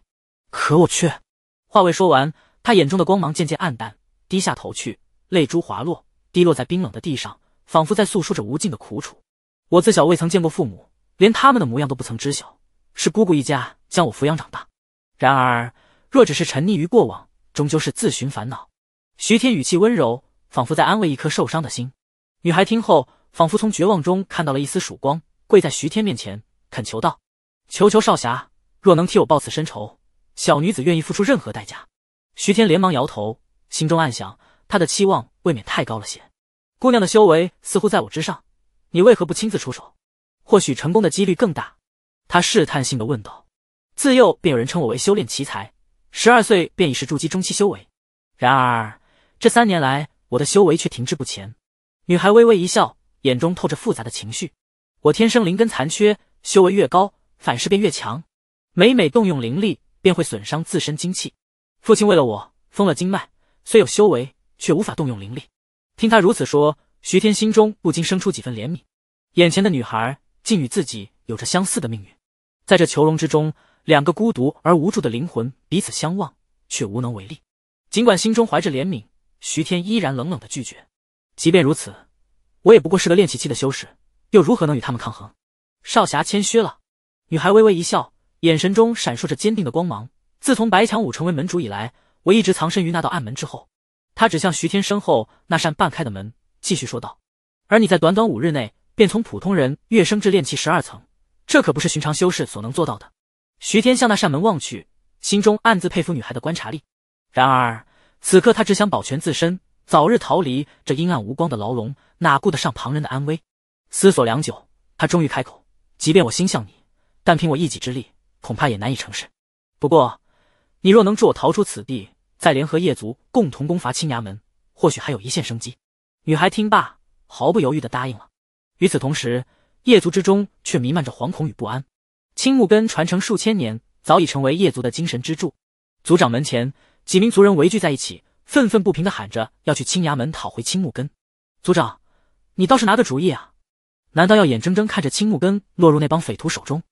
可我却……话未说完，她眼中的光芒渐渐暗淡，低下头去，泪珠滑落，滴落在冰冷的地上，仿佛在诉说着无尽的苦楚。我自小未曾见过父母，连他们的模样都不曾知晓，是姑姑一家将我抚养长大。然而，若只是沉溺于过往，终究是自寻烦恼。徐天语气温柔。仿佛在安慰一颗受伤的心，女孩听后，仿佛从绝望中看到了一丝曙光，跪在徐天面前恳求道：“求求少侠，若能替我报此深仇，小女子愿意付出任何代价。”徐天连忙摇头，心中暗想：“她的期望未免太高了些。”姑娘的修为似乎在我之上，你为何不亲自出手？或许成功的几率更大。”他试探性的问道：“自幼便有人称我为修炼奇才，十二岁便已是筑基中期修为，然而这三年来。”我的修为却停滞不前。女孩微微一笑，眼中透着复杂的情绪。我天生灵根残缺，修为越高，反噬便越强。每每动用灵力，便会损伤自身精气。父亲为了我封了经脉，虽有修为，却无法动用灵力。听他如此说，徐天心中不禁生出几分怜悯。眼前的女孩竟与自己有着相似的命运，在这囚笼之中，两个孤独而无助的灵魂彼此相望，却无能为力。尽管心中怀着怜悯。徐天依然冷冷的拒绝，即便如此，我也不过是个练气期的修士，又如何能与他们抗衡？少侠谦虚了。女孩微微一笑，眼神中闪烁着坚定的光芒。自从白强武成为门主以来，我一直藏身于那道暗门之后。他指向徐天身后那扇半开的门，继续说道：“而你在短短五日内，便从普通人跃升至练气十二层，这可不是寻常修士所能做到的。”徐天向那扇门望去，心中暗自佩服女孩的观察力。然而，此刻他只想保全自身，早日逃离这阴暗无光的牢笼，哪顾得上旁人的安危？思索良久，他终于开口：“即便我心向你，但凭我一己之力，恐怕也难以成事。不过，你若能助我逃出此地，再联合叶族共同攻伐青崖门，或许还有一线生机。”女孩听罢，毫不犹豫地答应了。与此同时，叶族之中却弥漫着惶恐与不安。青木根传承数千年，早已成为叶族的精神支柱。族长门前。几名族人围聚在一起，愤愤不平地喊着要去青崖门讨回青木根。族长，你倒是拿个主意啊！难道要眼睁睁看着青木根落入那帮匪徒手中？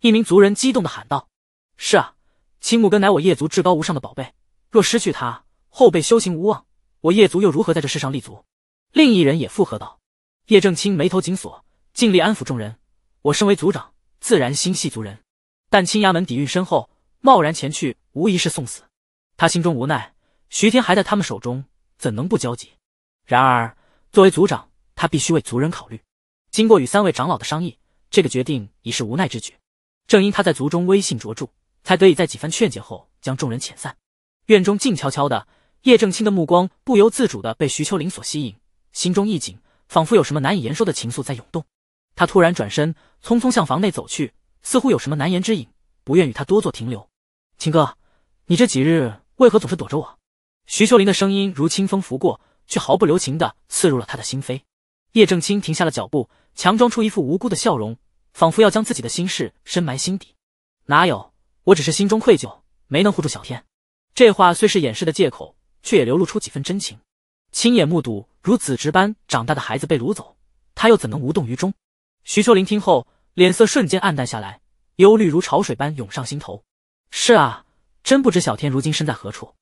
一名族人激动地喊道：“是啊，青木根乃我叶族至高无上的宝贝，若失去它，后辈修行无望，我叶族又如何在这世上立足？”另一人也附和道。叶正清眉头紧锁，尽力安抚众人：“我身为族长，自然心系族人，但青崖门底蕴深厚，贸然前去无疑是送死。”他心中无奈，徐天还在他们手中，怎能不焦急？然而，作为族长，他必须为族人考虑。经过与三位长老的商议，这个决定已是无奈之举。正因他在族中威信卓著，才得以在几番劝解后将众人遣散。院中静悄悄的，叶正清的目光不由自主的被徐秋林所吸引，心中一紧，仿佛有什么难以言说的情愫在涌动。他突然转身，匆匆向房内走去，似乎有什么难言之隐，不愿与他多做停留。秦哥，你这几日。为何总是躲着我？徐秋林的声音如清风拂过，却毫不留情地刺入了他的心扉。叶正清停下了脚步，强装出一副无辜的笑容，仿佛要将自己的心事深埋心底。哪有？我只是心中愧疚，没能护住小天。这话虽是掩饰的借口，却也流露出几分真情。亲眼目睹如子侄般长大的孩子被掳走，他又怎能无动于衷？徐秋林听后，脸色瞬间暗淡下来，忧虑如潮水般涌上心头。是啊。真不知小天如今身在何处，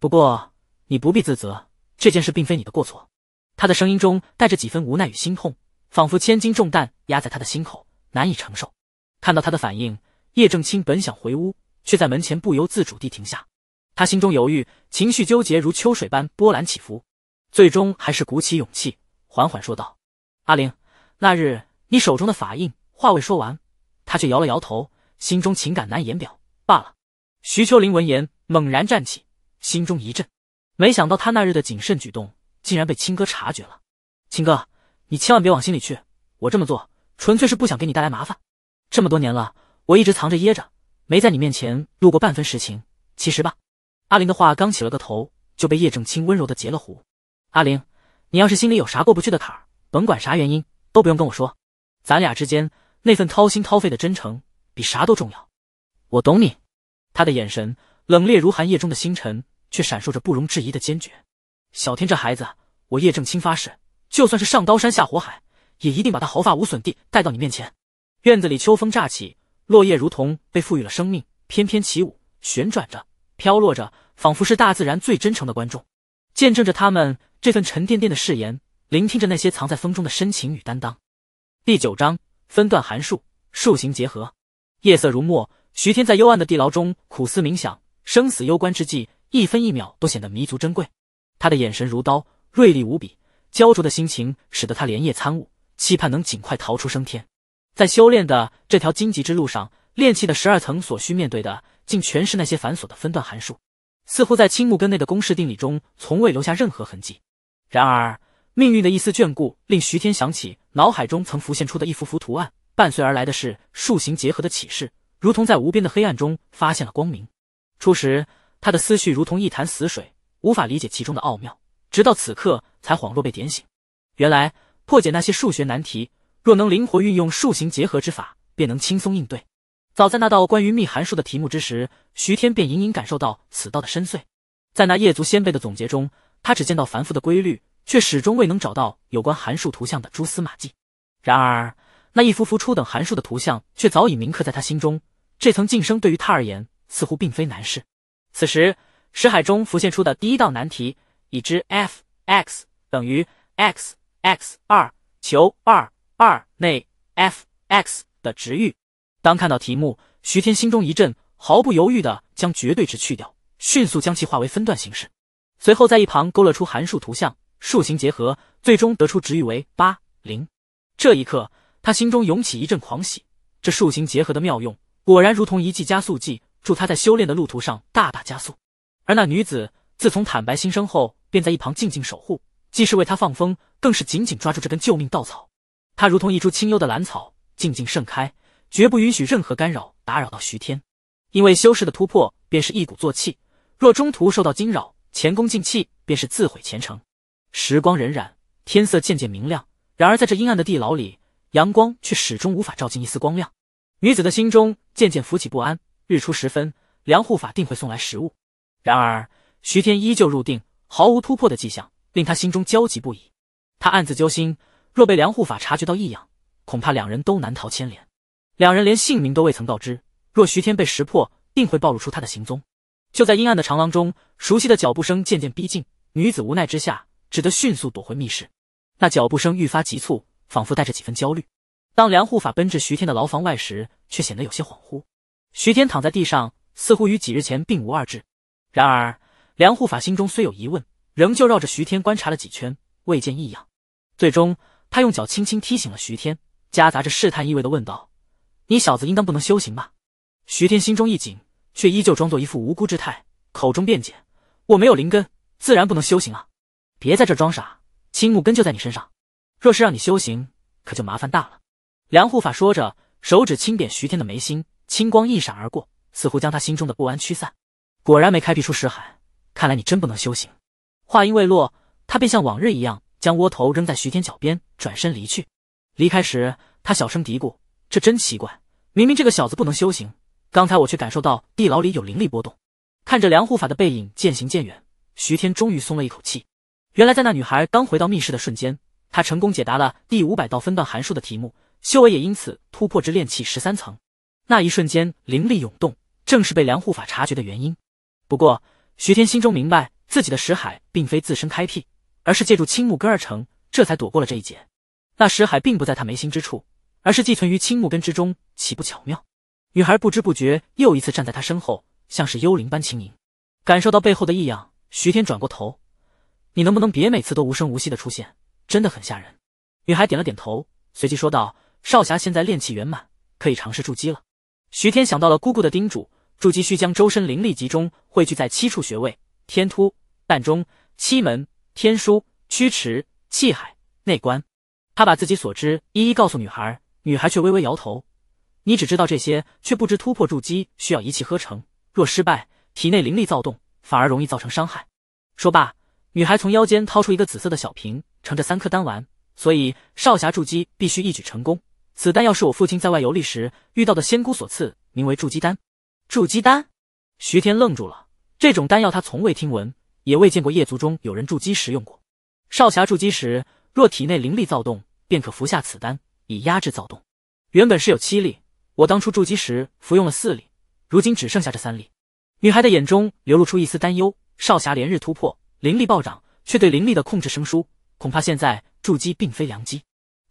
不过你不必自责，这件事并非你的过错。他的声音中带着几分无奈与心痛，仿佛千斤重担压在他的心口，难以承受。看到他的反应，叶正清本想回屋，却在门前不由自主地停下。他心中犹豫，情绪纠结如秋水般波澜起伏，最终还是鼓起勇气，缓缓说道：“阿玲，那日你手中的法印。”话未说完，他却摇了摇头，心中情感难以言表。罢了。徐秋林闻言猛然站起，心中一震，没想到他那日的谨慎举动竟然被青哥察觉了。青哥，你千万别往心里去，我这么做纯粹是不想给你带来麻烦。这么多年了，我一直藏着掖着，没在你面前露过半分实情。其实吧，阿玲的话刚起了个头，就被叶正清温柔的截了胡。阿玲，你要是心里有啥过不去的坎儿，甭管啥原因，都不用跟我说，咱俩之间那份掏心掏肺的真诚比啥都重要。我懂你。他的眼神冷冽如寒夜中的星辰，却闪烁着不容置疑的坚决。小天这孩子，我叶正清发誓，就算是上刀山下火海，也一定把他毫发无损地带到你面前。院子里秋风乍起，落叶如同被赋予了生命，翩翩起舞，旋转着，飘落着，仿佛是大自然最真诚的观众，见证着他们这份沉甸甸的誓言，聆听着那些藏在风中的深情与担当。第九章分段函数，数形结合。夜色如墨。徐天在幽暗的地牢中苦思冥想，生死攸关之际，一分一秒都显得弥足珍贵。他的眼神如刀，锐利无比。焦灼的心情使得他连夜参悟，期盼能尽快逃出升天。在修炼的这条荆棘之路上，炼气的十二层所需面对的，竟全是那些繁琐的分段函数。似乎在青木根内的公式定理中，从未留下任何痕迹。然而，命运的一丝眷顾令徐天想起脑海中曾浮现出的一幅幅图案，伴随而来的是数形结合的启示。如同在无边的黑暗中发现了光明。初时，他的思绪如同一潭死水，无法理解其中的奥妙。直到此刻，才恍若被点醒。原来，破解那些数学难题，若能灵活运用数形结合之法，便能轻松应对。早在那道关于幂函数的题目之时，徐天便隐隐感受到此道的深邃。在那叶族先辈的总结中，他只见到繁复的规律，却始终未能找到有关函数图像的蛛丝马迹。然而，那一幅幅初等函数的图像却早已铭刻在他心中。这层晋升对于他而言似乎并非难事。此时，识海中浮现出的第一道难题：已知 f(x) 等于 x x 二，求二二内 f(x) 的值域。当看到题目，徐天心中一震，毫不犹豫地将绝对值去掉，迅速将其化为分段形式。随后，在一旁勾勒出函数图像，数形结合，最终得出值域为八零。这一刻，他心中涌起一阵狂喜，这数形结合的妙用。果然如同一剂加速剂，助他在修炼的路途上大大加速。而那女子自从坦白心声后，便在一旁静静守护，既是为他放风，更是紧紧抓住这根救命稻草。他如同一株清幽的兰草，静静盛开，绝不允许任何干扰打扰到徐天。因为修士的突破便是一鼓作气，若中途受到惊扰，前功尽弃，便是自毁前程。时光荏苒，天色渐渐明亮，然而在这阴暗的地牢里，阳光却始终无法照进一丝光亮。女子的心中渐渐浮起不安。日出时分，梁护法定会送来食物。然而，徐天依旧入定，毫无突破的迹象，令他心中焦急不已。他暗自揪心，若被梁护法察觉到异样，恐怕两人都难逃牵连。两人连姓名都未曾告知，若徐天被识破，定会暴露出他的行踪。就在阴暗的长廊中，熟悉的脚步声渐渐逼近。女子无奈之下，只得迅速躲回密室。那脚步声愈发急促，仿佛带着几分焦虑。当梁护法奔至徐天的牢房外时，却显得有些恍惚。徐天躺在地上，似乎与几日前并无二致。然而，梁护法心中虽有疑问，仍旧绕着徐天观察了几圈，未见异样。最终，他用脚轻轻踢醒了徐天，夹杂着试探意味的问道：“你小子应当不能修行吧？”徐天心中一紧，却依旧装作一副无辜之态，口中辩解：“我没有灵根，自然不能修行啊！别在这装傻，青木根就在你身上。若是让你修行，可就麻烦大了。”梁护法说着，手指轻点徐天的眉心，青光一闪而过，似乎将他心中的不安驱散。果然没开辟出识海，看来你真不能修行。话音未落，他便像往日一样将窝头扔在徐天脚边，转身离去。离开时，他小声嘀咕：“这真奇怪，明明这个小子不能修行，刚才我却感受到地牢里有灵力波动。”看着梁护法的背影渐行渐远，徐天终于松了一口气。原来，在那女孩刚回到密室的瞬间，他成功解答了第五百道分段函数的题目。修为也因此突破至炼气十三层，那一瞬间灵力涌动，正是被梁护法察觉的原因。不过，徐天心中明白，自己的石海并非自身开辟，而是借助青木根而成，这才躲过了这一劫。那石海并不在他眉心之处，而是寄存于青木根之中，岂不巧妙？女孩不知不觉又一次站在他身后，像是幽灵般轻盈。感受到背后的异样，徐天转过头：“你能不能别每次都无声无息的出现？真的很吓人。”女孩点了点头，随即说道。少侠现在炼气圆满，可以尝试筑基了。徐天想到了姑姑的叮嘱，筑基需将周身灵力集中汇聚在七处穴位：天突、膻中、七门、天枢、曲池、气海、内关。他把自己所知一一告诉女孩，女孩却微微摇头：“你只知道这些，却不知突破筑基需要一气呵成。若失败，体内灵力躁动，反而容易造成伤害。”说罢，女孩从腰间掏出一个紫色的小瓶，盛着三颗丹丸。所以，少侠筑基必须一举成功。此丹药是我父亲在外游历时遇到的仙姑所赐，名为筑基丹。筑基丹？徐天愣住了，这种丹药他从未听闻，也未见过叶族中有人筑基时用过。少侠筑基时，若体内灵力躁动，便可服下此丹，以压制躁动。原本是有七粒，我当初筑基时服用了四粒，如今只剩下这三粒。女孩的眼中流露出一丝担忧，少侠连日突破，灵力暴涨，却对灵力的控制生疏，恐怕现在筑基并非良机。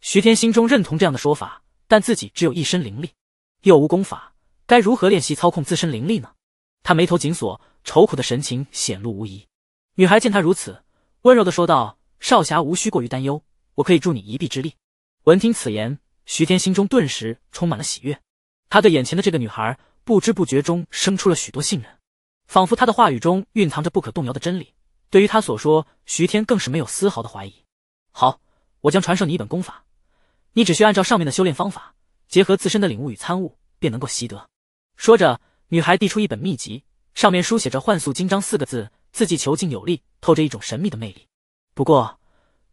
徐天心中认同这样的说法，但自己只有一身灵力，又无功法，该如何练习操控自身灵力呢？他眉头紧锁，愁苦的神情显露无遗。女孩见他如此，温柔的说道：“少侠无需过于担忧，我可以助你一臂之力。”闻听此言，徐天心中顿时充满了喜悦。他对眼前的这个女孩不知不觉中生出了许多信任，仿佛他的话语中蕴藏着不可动摇的真理。对于他所说，徐天更是没有丝毫的怀疑。好，我将传授你一本功法。你只需按照上面的修炼方法，结合自身的领悟与参悟，便能够习得。说着，女孩递出一本秘籍，上面书写着“幻速金章”四个字，字迹遒劲有力，透着一种神秘的魅力。不过，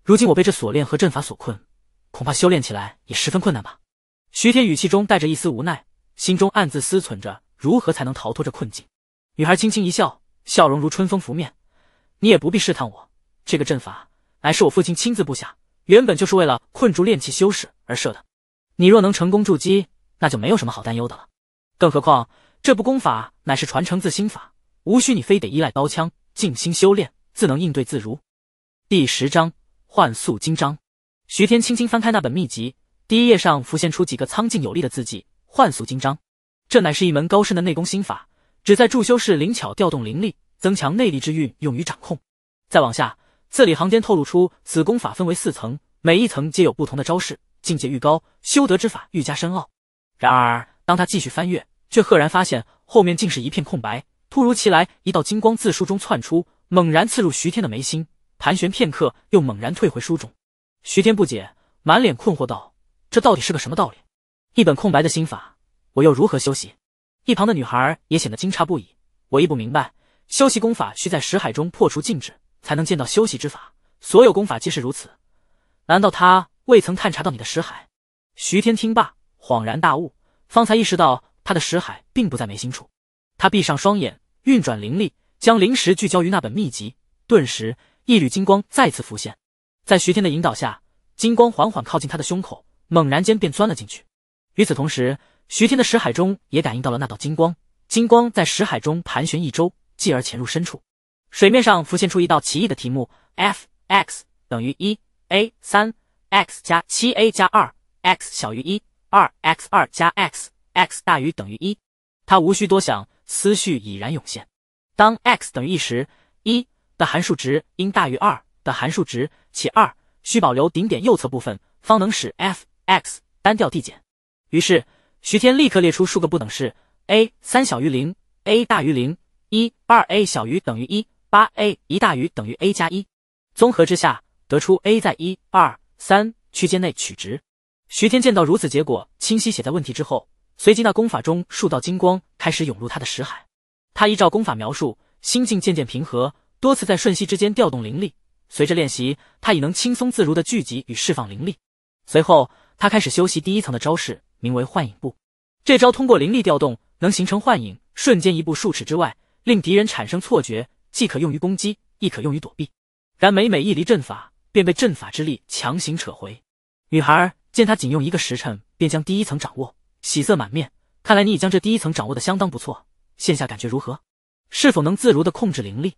如今我被这锁链和阵法所困，恐怕修炼起来也十分困难吧？徐天语气中带着一丝无奈，心中暗自思忖着如何才能逃脱这困境。女孩轻轻一笑，笑容如春风拂面。你也不必试探我，这个阵法乃是我父亲亲自布下。原本就是为了困住炼气修士而设的，你若能成功筑基，那就没有什么好担忧的了。更何况这部功法乃是传承自心法，无需你非得依赖刀枪，静心修炼自能应对自如。第十章幻速金章，徐天轻轻翻开那本秘籍，第一页上浮现出几个苍劲有力的字迹：幻速金章。这乃是一门高深的内功心法，旨在助修士灵巧调动灵力，增强内力之运用于掌控。再往下。字里行间透露出，此功法分为四层，每一层皆有不同的招式，境界愈高，修得之法愈加深奥。然而，当他继续翻阅，却赫然发现后面竟是一片空白。突如其来，一道金光自书中窜出，猛然刺入徐天的眉心，盘旋片刻，又猛然退回书中。徐天不解，满脸困惑道：“这到底是个什么道理？一本空白的心法，我又如何修习？”一旁的女孩也显得惊诧不已，我亦不明白，修习功法需在识海中破除禁止。才能见到休息之法，所有功法皆是如此。难道他未曾探查到你的识海？徐天听罢，恍然大悟，方才意识到他的识海并不在眉心处。他闭上双眼，运转灵力，将灵石聚焦于那本秘籍。顿时，一缕金光再次浮现。在徐天的引导下，金光缓缓靠近他的胸口，猛然间便钻了进去。与此同时，徐天的识海中也感应到了那道金光。金光在识海中盘旋一周，继而潜入深处。水面上浮现出一道奇异的题目：f(x) 等于一 a 三 x 加七 a 加二 x 小于一，二 x 二加 x x 大于等于一。他无需多想，思绪已然涌现。当 x 等于一时，一的函数值应大于二的函数值，且二需保留顶点右侧部分，方能使 f(x) 单调递减。于是，徐天立刻列出数个不等式：a 三小于零，a 大于零，一，二 a 小于等于一。八 a 一大于等于 a 加一，综合之下得出 a 在一、二、三区间内取值。徐天见到如此结果，清晰写在问题之后，随即那功法中数道金光开始涌入他的识海。他依照功法描述，心境渐渐平和，多次在瞬息之间调动灵力。随着练习，他已能轻松自如的聚集与释放灵力。随后，他开始修习第一层的招式，名为幻影步。这招通过灵力调动，能形成幻影，瞬间一步数尺之外，令敌人产生错觉。既可用于攻击，亦可用于躲避。然每每一离阵法，便被阵法之力强行扯回。女孩见他仅用一个时辰便将第一层掌握，喜色满面。看来你已将这第一层掌握的相当不错。现下感觉如何？是否能自如的控制灵力？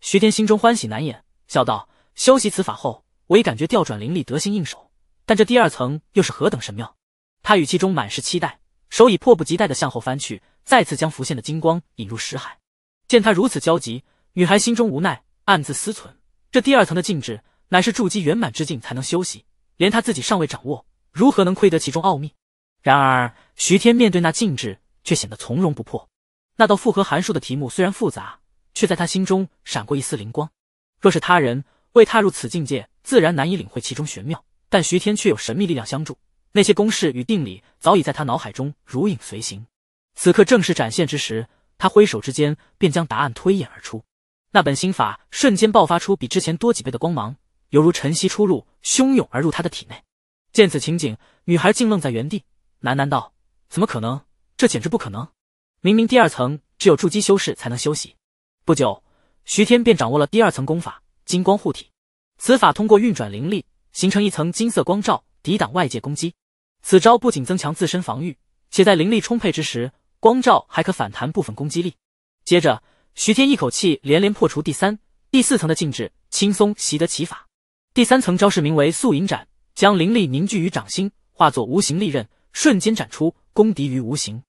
徐天心中欢喜难掩，笑道：“修习此法后，我已感觉调转灵力得心应手。但这第二层又是何等神妙？”他语气中满是期待，手已迫不及待地向后翻去，再次将浮现的金光引入识海。见他如此焦急。女孩心中无奈，暗自思忖：这第二层的禁制，乃是筑基圆满之境才能修习，连她自己尚未掌握，如何能窥得其中奥秘？然而，徐天面对那禁制，却显得从容不迫。那道复合函数的题目虽然复杂，却在他心中闪过一丝灵光。若是他人未踏入此境界，自然难以领会其中玄妙。但徐天却有神秘力量相助，那些公式与定理早已在他脑海中如影随形。此刻正式展现之时，他挥手之间便将答案推演而出。那本心法瞬间爆发出比之前多几倍的光芒，犹如晨曦初露，汹涌而入他的体内。见此情景，女孩竟愣在原地，喃喃道：“怎么可能？这简直不可能！明明第二层只有筑基修士才能修习。”不久，徐天便掌握了第二层功法“金光护体”。此法通过运转灵力，形成一层金色光罩，抵挡外界攻击。此招不仅增强自身防御，且在灵力充沛之时，光照还可反弹部分攻击力。接着。徐天一口气连连破除第三、第四层的禁制，轻松习得其法。第三层招式名为“素影斩”，将灵力凝聚于掌心，化作无形利刃，瞬间斩出，攻敌于无形。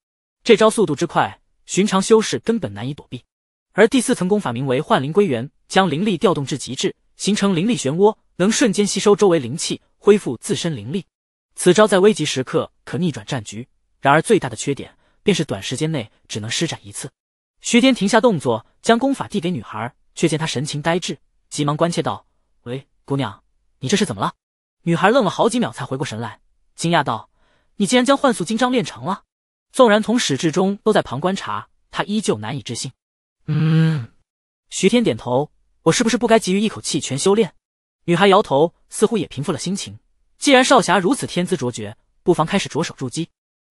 这招速度之快，寻常修士根本难以躲避。而第四层功法名为“幻灵归元”，将灵力调动至极致，形成灵力漩涡，能瞬间吸收周围灵气，恢复自身灵力。此招在危急时刻可逆转战局，然而最大的缺点便是短时间内只能施展一次。徐天停下动作，将功法递给女孩，却见她神情呆滞，急忙关切道：“喂，姑娘，你这是怎么了？”女孩愣了好几秒才回过神来，惊讶道：“你竟然将幻速金章练成了！纵然从始至终都在旁观察，她依旧难以置信。”“嗯。”徐天点头，“我是不是不该急于一口气全修炼？”女孩摇头，似乎也平复了心情。“既然少侠如此天资卓绝，不妨开始着手筑基。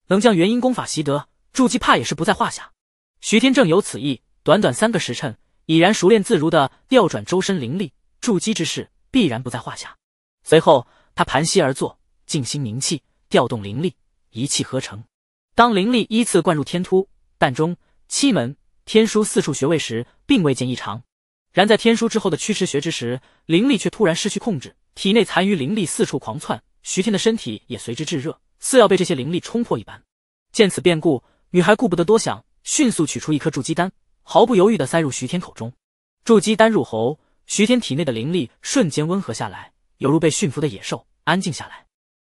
能将元婴功法习得，筑基怕也是不在话下。”徐天正有此意，短短三个时辰，已然熟练自如的调转周身灵力，筑基之事必然不在话下。随后，他盘膝而坐，静心凝气，调动灵力，一气呵成。当灵力依次灌入天突、膻中、七门、天枢四处穴位时，并未见异常。然在天枢之后的曲池穴之时，灵力却突然失去控制，体内残余灵力四处狂窜，徐天的身体也随之炙热，似要被这些灵力冲破一般。见此变故，女孩顾不得多想。迅速取出一颗筑基丹，毫不犹豫的塞入徐天口中。筑基丹入喉，徐天体内的灵力瞬间温和下来，犹如被驯服的野兽，安静下来。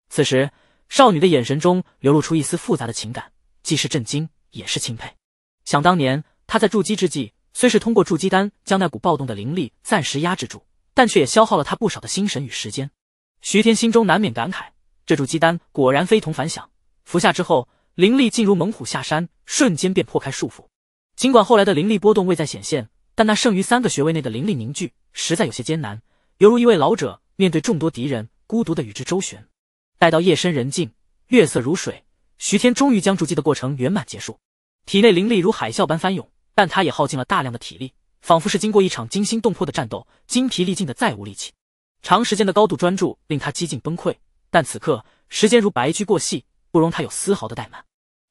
此时，少女的眼神中流露出一丝复杂的情感，既是震惊，也是钦佩。想当年，他在筑基之际，虽是通过筑基丹将那股暴动的灵力暂时压制住，但却也消耗了他不少的心神与时间。徐天心中难免感慨，这筑基丹果然非同凡响，服下之后。灵力进入猛虎下山，瞬间便破开束缚。尽管后来的灵力波动未再显现，但那剩余三个穴位内的灵力凝聚实在有些艰难，犹如一位老者面对众多敌人，孤独的与之周旋。待到夜深人静，月色如水，徐天终于将筑基的过程圆满结束。体内灵力如海啸般翻涌，但他也耗尽了大量的体力，仿佛是经过一场惊心动魄的战斗，精疲力尽的再无力气。长时间的高度专注令他几近崩溃，但此刻时间如白驹过隙，不容他有丝毫的怠慢。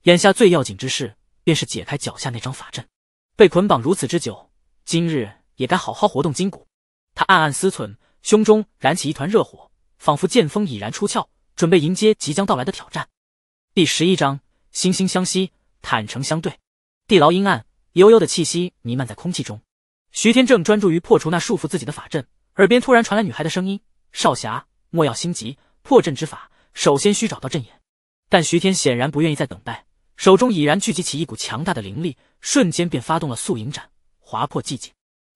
眼下最要紧之事，便是解开脚下那张法阵。被捆绑如此之久，今日也该好好活动筋骨。他暗暗思忖，胸中燃起一团热火，仿佛剑锋已然出鞘，准备迎接即将到来的挑战。第十一章：惺惺相惜，坦诚相对。地牢阴暗，幽幽的气息弥漫在空气中。徐天正专注于破除那束缚自己的法阵，耳边突然传来女孩的声音：“少侠，莫要心急，破阵之法首先需找到阵眼。”但徐天显然不愿意再等待。手中已然聚集起一股强大的灵力，瞬间便发动了素影斩，划破寂静，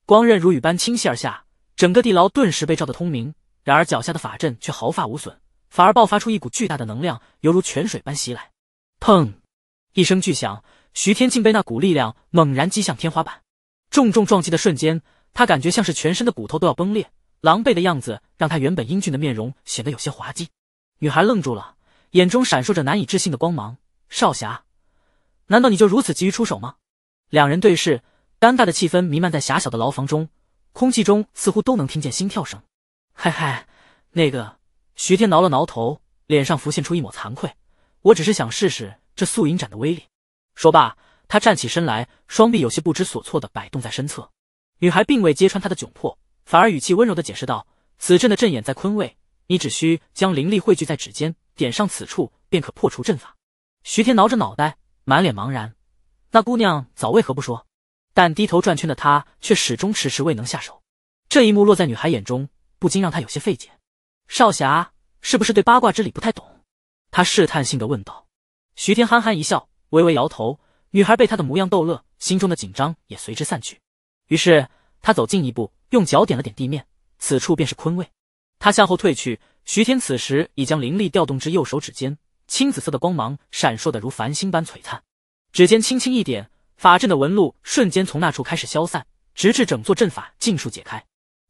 光刃如雨般倾泻而下，整个地牢顿时被照得通明。然而脚下的法阵却毫发无损，反而爆发出一股巨大的能量，犹如泉水般袭来。砰！一声巨响，徐天竟被那股力量猛然击向天花板，重重撞击的瞬间，他感觉像是全身的骨头都要崩裂，狼狈的样子让他原本英俊的面容显得有些滑稽。女孩愣住了，眼中闪烁着难以置信的光芒，少侠。难道你就如此急于出手吗？两人对视，尴尬的气氛弥漫在狭小的牢房中，空气中似乎都能听见心跳声。嘿嘿，那个徐天挠了挠头，脸上浮现出一抹惭愧。我只是想试试这素影斩的威力。说罢，他站起身来，双臂有些不知所措的摆动在身侧。女孩并未揭穿他的窘迫，反而语气温柔的解释道：“此阵的阵眼在坤位，你只需将灵力汇聚在指尖，点上此处，便可破除阵法。”徐天挠着脑袋。满脸茫然，那姑娘早为何不说？但低头转圈的他却始终迟迟未能下手。这一幕落在女孩眼中，不禁让她有些费解。少侠是不是对八卦之理不太懂？她试探性的问道。徐天憨憨一笑，微微摇头。女孩被他的模样逗乐，心中的紧张也随之散去。于是他走近一步，用脚点了点地面，此处便是坤位。他向后退去，徐天此时已将灵力调动至右手指尖。青紫色的光芒闪烁的如繁星般璀璨，指尖轻轻一点，法阵的纹路瞬间从那处开始消散，直至整座阵法尽数解开。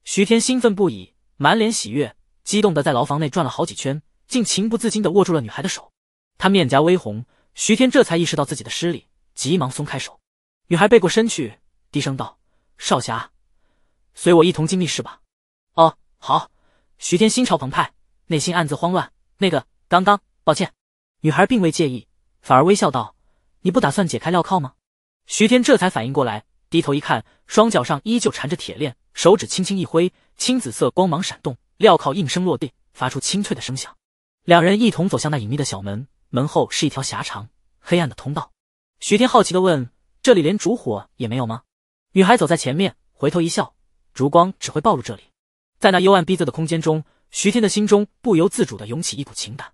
徐天兴奋不已，满脸喜悦，激动的在牢房内转了好几圈，竟情不自禁的握住了女孩的手。他面颊微红，徐天这才意识到自己的失礼，急忙松开手。女孩背过身去，低声道：“少侠，随我一同进密室吧。”“哦，好。”徐天心潮澎湃，内心暗自慌乱。那个刚刚，抱歉。女孩并未介意，反而微笑道：“你不打算解开镣铐吗？”徐天这才反应过来，低头一看，双脚上依旧缠着铁链，手指轻轻一挥，青紫色光芒闪动，镣铐应声落地，发出清脆的声响。两人一同走向那隐秘的小门，门后是一条狭长、黑暗的通道。徐天好奇的问：“这里连烛火也没有吗？”女孩走在前面，回头一笑：“烛光只会暴露这里。”在那幽暗逼仄的空间中，徐天的心中不由自主的涌起一股情感。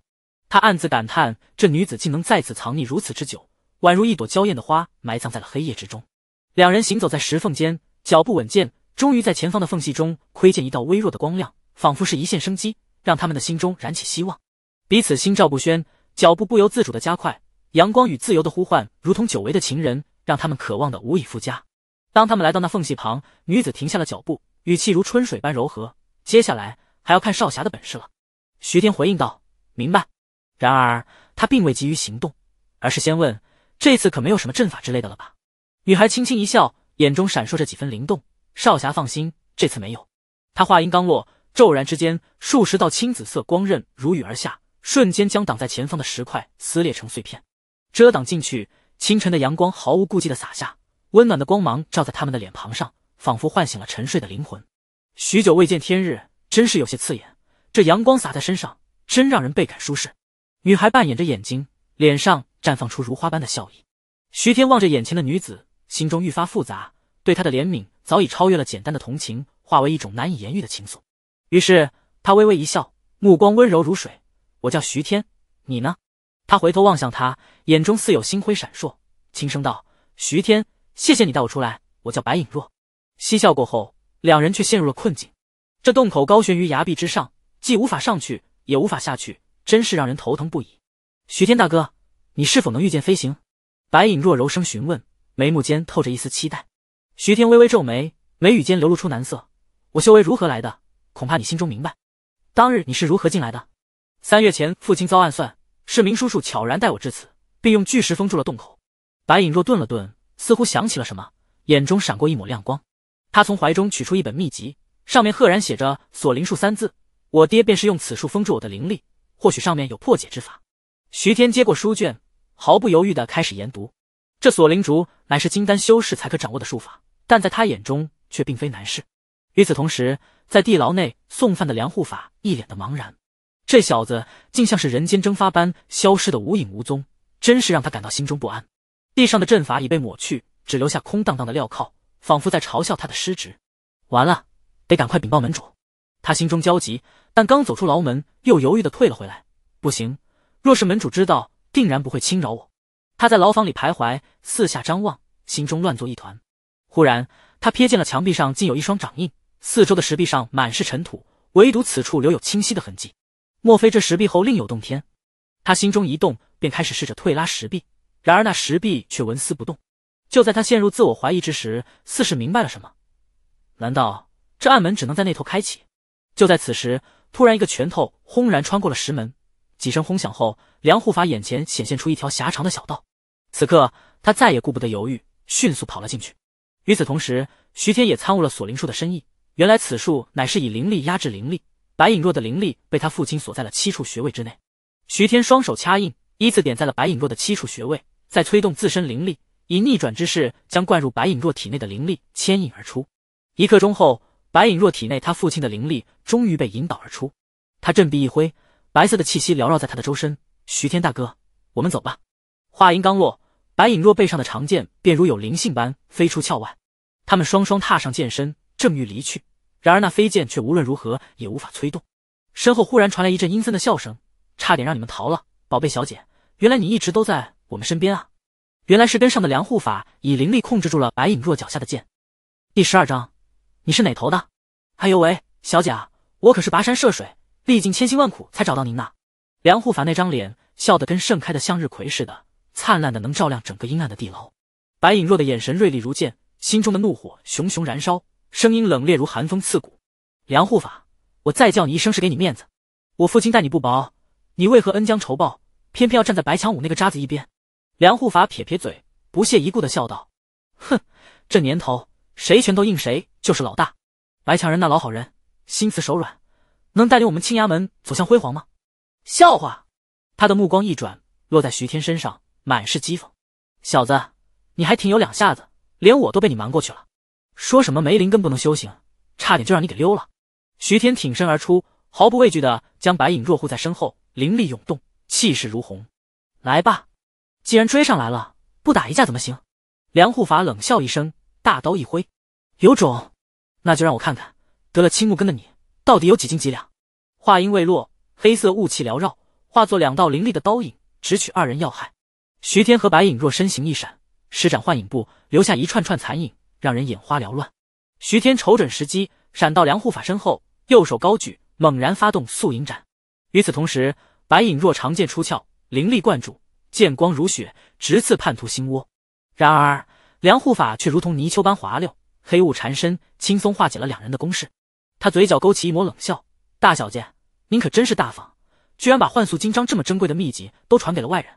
他暗自感叹，这女子竟能在此藏匿如此之久，宛如一朵娇艳的花埋葬在了黑夜之中。两人行走在石缝间，脚步稳健。终于在前方的缝隙中窥见一道微弱的光亮，仿佛是一线生机，让他们的心中燃起希望。彼此心照不宣，脚步不由自主的加快。阳光与自由的呼唤，如同久违的情人，让他们渴望的无以复加。当他们来到那缝隙旁，女子停下了脚步，语气如春水般柔和：“接下来还要看少侠的本事了。”徐天回应道：“明白。”然而他并未急于行动，而是先问：“这次可没有什么阵法之类的了吧？”女孩轻轻一笑，眼中闪烁着几分灵动。少侠放心，这次没有。他话音刚落，骤然之间，数十道青紫色光刃如雨而下，瞬间将挡在前方的石块撕裂成碎片，遮挡进去。清晨的阳光毫无顾忌的洒下，温暖的光芒照在他们的脸庞上，仿佛唤醒了沉睡的灵魂。许久未见天日，真是有些刺眼。这阳光洒在身上，真让人倍感舒适。女孩扮演着眼睛，脸上绽放出如花般的笑意。徐天望着眼前的女子，心中愈发复杂，对她的怜悯早已超越了简单的同情，化为一种难以言喻的情愫。于是他微微一笑，目光温柔如水：“我叫徐天，你呢？”他回头望向她，眼中似有星辉闪烁，轻声道：“徐天，谢谢你带我出来。我叫白影若。”嬉笑过后，两人却陷入了困境。这洞口高悬于崖壁之上，既无法上去，也无法下去。真是让人头疼不已，徐天大哥，你是否能御剑飞行？白影若柔声询问，眉目间透着一丝期待。徐天微微皱眉，眉宇间流露出难色。我修为如何来的？恐怕你心中明白。当日你是如何进来的？三月前，父亲遭暗算，是明叔叔悄然带我至此，并用巨石封住了洞口。白影若顿了顿，似乎想起了什么，眼中闪过一抹亮光。他从怀中取出一本秘籍，上面赫然写着“锁灵术”三字。我爹便是用此术封住我的灵力。或许上面有破解之法。徐天接过书卷，毫不犹豫的开始研读。这锁灵竹乃是金丹修士才可掌握的术法，但在他眼中却并非难事。与此同时，在地牢内送饭的梁护法一脸的茫然，这小子竟像是人间蒸发般消失的无影无踪，真是让他感到心中不安。地上的阵法已被抹去，只留下空荡荡的镣铐，仿佛在嘲笑他的失职。完了，得赶快禀报门主。他心中焦急，但刚走出牢门，又犹豫的退了回来。不行，若是门主知道，定然不会轻饶我。他在牢房里徘徊，四下张望，心中乱作一团。忽然，他瞥见了墙壁上竟有一双掌印，四周的石壁上满是尘土，唯独此处留有清晰的痕迹。莫非这石壁后另有洞天？他心中一动，便开始试着推拉石壁，然而那石壁却纹丝不动。就在他陷入自我怀疑之时，似是明白了什么。难道这暗门只能在那头开启？就在此时，突然一个拳头轰然穿过了石门，几声轰响后，梁护法眼前显现出一条狭长的小道。此刻他再也顾不得犹豫，迅速跑了进去。与此同时，徐天也参悟了锁灵术的深意。原来此术乃是以灵力压制灵力，白影若的灵力被他父亲锁在了七处穴位之内。徐天双手掐印，依次点在了白影若的七处穴位，再催动自身灵力，以逆转之势将灌入白影若体内的灵力牵引而出。一刻钟后。白影若体内，他父亲的灵力终于被引导而出。他振臂一挥，白色的气息缭绕在他的周身。徐天大哥，我们走吧。话音刚落，白影若背上的长剑便如有灵性般飞出鞘外。他们双双踏上剑身，正欲离去，然而那飞剑却无论如何也无法催动。身后忽然传来一阵阴森的笑声，差点让你们逃了，宝贝小姐，原来你一直都在我们身边啊！原来是根上的梁护法以灵力控制住了白影若脚下的剑。第十二章。你是哪头的？哎呦喂，小姐啊，我可是跋山涉水，历尽千辛万苦才找到您呐！梁护法那张脸笑得跟盛开的向日葵似的，灿烂的能照亮整个阴暗的地牢。白影若的眼神锐利如剑，心中的怒火熊熊燃烧，声音冷冽如寒风刺骨。梁护法，我再叫你一声是给你面子，我父亲待你不薄，你为何恩将仇报，偏偏要站在白强武那个渣子一边？梁护法撇撇嘴，不屑一顾的笑道：“哼，这年头。”谁拳头硬，谁就是老大。白强人那老好人，心慈手软，能带领我们青崖门走向辉煌吗？笑话！他的目光一转，落在徐天身上，满是讥讽：“小子，你还挺有两下子，连我都被你瞒过去了。说什么梅林根不能修行，差点就让你给溜了。”徐天挺身而出，毫不畏惧的将白影若护在身后，灵力涌动，气势如虹。来吧，既然追上来了，不打一架怎么行？梁护法冷笑一声。大刀一挥，有种，那就让我看看，得了青木根的你到底有几斤几两。话音未落，黑色雾气缭绕，化作两道凌厉的刀影，直取二人要害。徐天和白影若身形一闪，施展幻影步，留下一串串残影，让人眼花缭乱。徐天瞅准时机，闪到梁护法身后，右手高举，猛然发动素影斩。与此同时，白影若长剑出鞘，凌厉贯注，剑光如雪，直刺叛徒心窝。然而。梁护法却如同泥鳅般滑溜，黑雾缠身，轻松化解了两人的攻势。他嘴角勾起一抹冷笑：“大小姐，您可真是大方，居然把幻素金章这么珍贵的秘籍都传给了外人。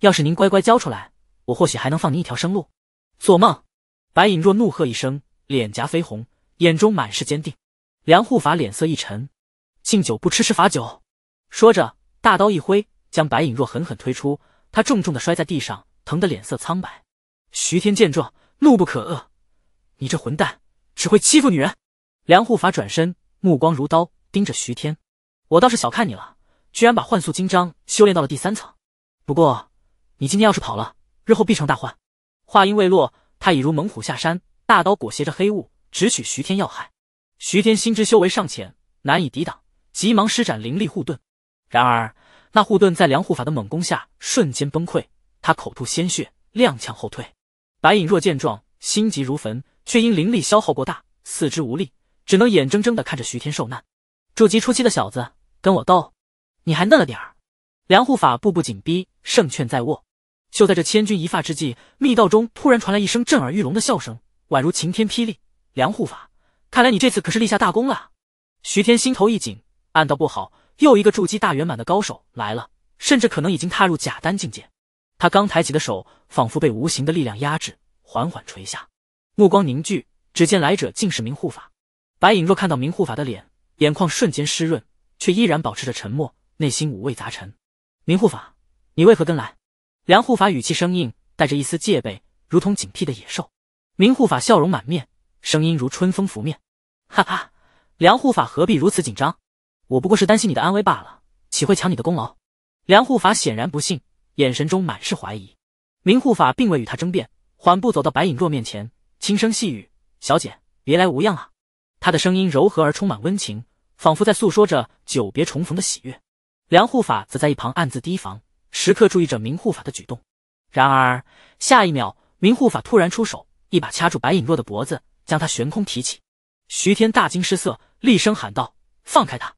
要是您乖乖交出来，我或许还能放您一条生路。”做梦！白影若怒喝一声，脸颊绯红，眼中满是坚定。梁护法脸色一沉：“敬酒不吃吃罚酒。”说着，大刀一挥，将白影若狠狠推出。他重重的摔在地上，疼得脸色苍白。徐天见状，怒不可遏：“你这混蛋，只会欺负女人！”梁护法转身，目光如刀，盯着徐天：“我倒是小看你了，居然把幻速金章修炼到了第三层。不过，你今天要是跑了，日后必成大患。”话音未落，他已如猛虎下山，大刀裹挟着黑雾，直取徐天要害。徐天心知修为尚浅，难以抵挡，急忙施展灵力护盾。然而，那护盾在梁护法的猛攻下瞬间崩溃，他口吐鲜血，踉跄后退。白影若见状，心急如焚，却因灵力消耗过大，四肢无力，只能眼睁睁地看着徐天受难。筑基初期的小子，跟我斗，你还嫩了点儿。梁护法步步紧逼，胜券在握。就在这千钧一发之际，密道中突然传来一声震耳欲聋的笑声，宛如晴天霹雳。梁护法，看来你这次可是立下大功了。徐天心头一紧，暗道不好，又一个筑基大圆满的高手来了，甚至可能已经踏入假丹境界。他刚抬起的手，仿佛被无形的力量压制，缓缓垂下。目光凝聚，只见来者竟是明护法。白影若看到明护法的脸，眼眶瞬间湿润，却依然保持着沉默，内心五味杂陈。明护法，你为何跟来？梁护法语气生硬，带着一丝戒备，如同警惕的野兽。明护法笑容满面，声音如春风拂面：“哈哈，梁护法何必如此紧张？我不过是担心你的安危罢了，岂会抢你的功劳？”梁护法显然不信。眼神中满是怀疑，明护法并未与他争辩，缓步走到白影若面前，轻声细语：“小姐，别来无恙啊。”他的声音柔和而充满温情，仿佛在诉说着久别重逢的喜悦。梁护法则在一旁暗自提防，时刻注意着明护法的举动。然而下一秒，明护法突然出手，一把掐住白影若的脖子，将他悬空提起。徐天大惊失色，厉声喊道：“放开他！”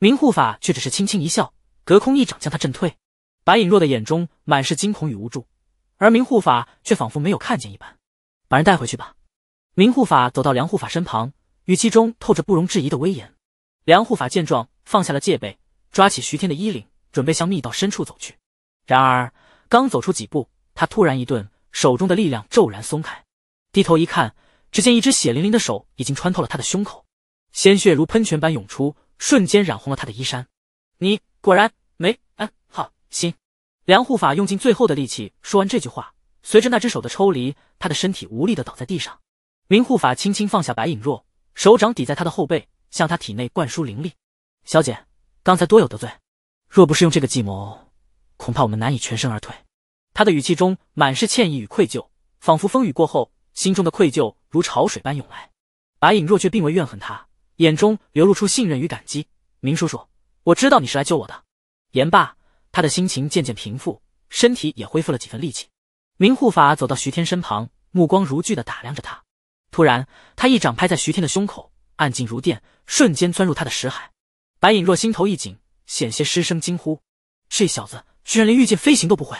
明护法却只是轻轻一笑，隔空一掌将他震退。白隐若的眼中满是惊恐与无助，而明护法却仿佛没有看见一般。把人带回去吧。明护法走到梁护法身旁，语气中透着不容置疑的威严。梁护法见状，放下了戒备，抓起徐天的衣领，准备向密道深处走去。然而，刚走出几步，他突然一顿，手中的力量骤然松开。低头一看，只见一只血淋淋的手已经穿透了他的胸口，鲜血如喷泉般涌出，瞬间染红了他的衣衫。你果然没。心，梁护法用尽最后的力气说完这句话，随着那只手的抽离，他的身体无力的倒在地上。明护法轻轻放下白影若，手掌抵在他的后背，向他体内灌输灵力。小姐，刚才多有得罪，若不是用这个计谋，恐怕我们难以全身而退。他的语气中满是歉意与愧疚，仿佛风雨过后，心中的愧疚如潮水般涌来。白影若却并未怨恨他，眼中流露出信任与感激。明叔叔，我知道你是来救我的。言罢。他的心情渐渐平复，身体也恢复了几分力气。明护法走到徐天身旁，目光如炬地打量着他。突然，他一掌拍在徐天的胸口，暗劲如电，瞬间钻入他的识海。白影若心头一紧，险些失声惊呼：“这小子居然连御剑飞行都不会！”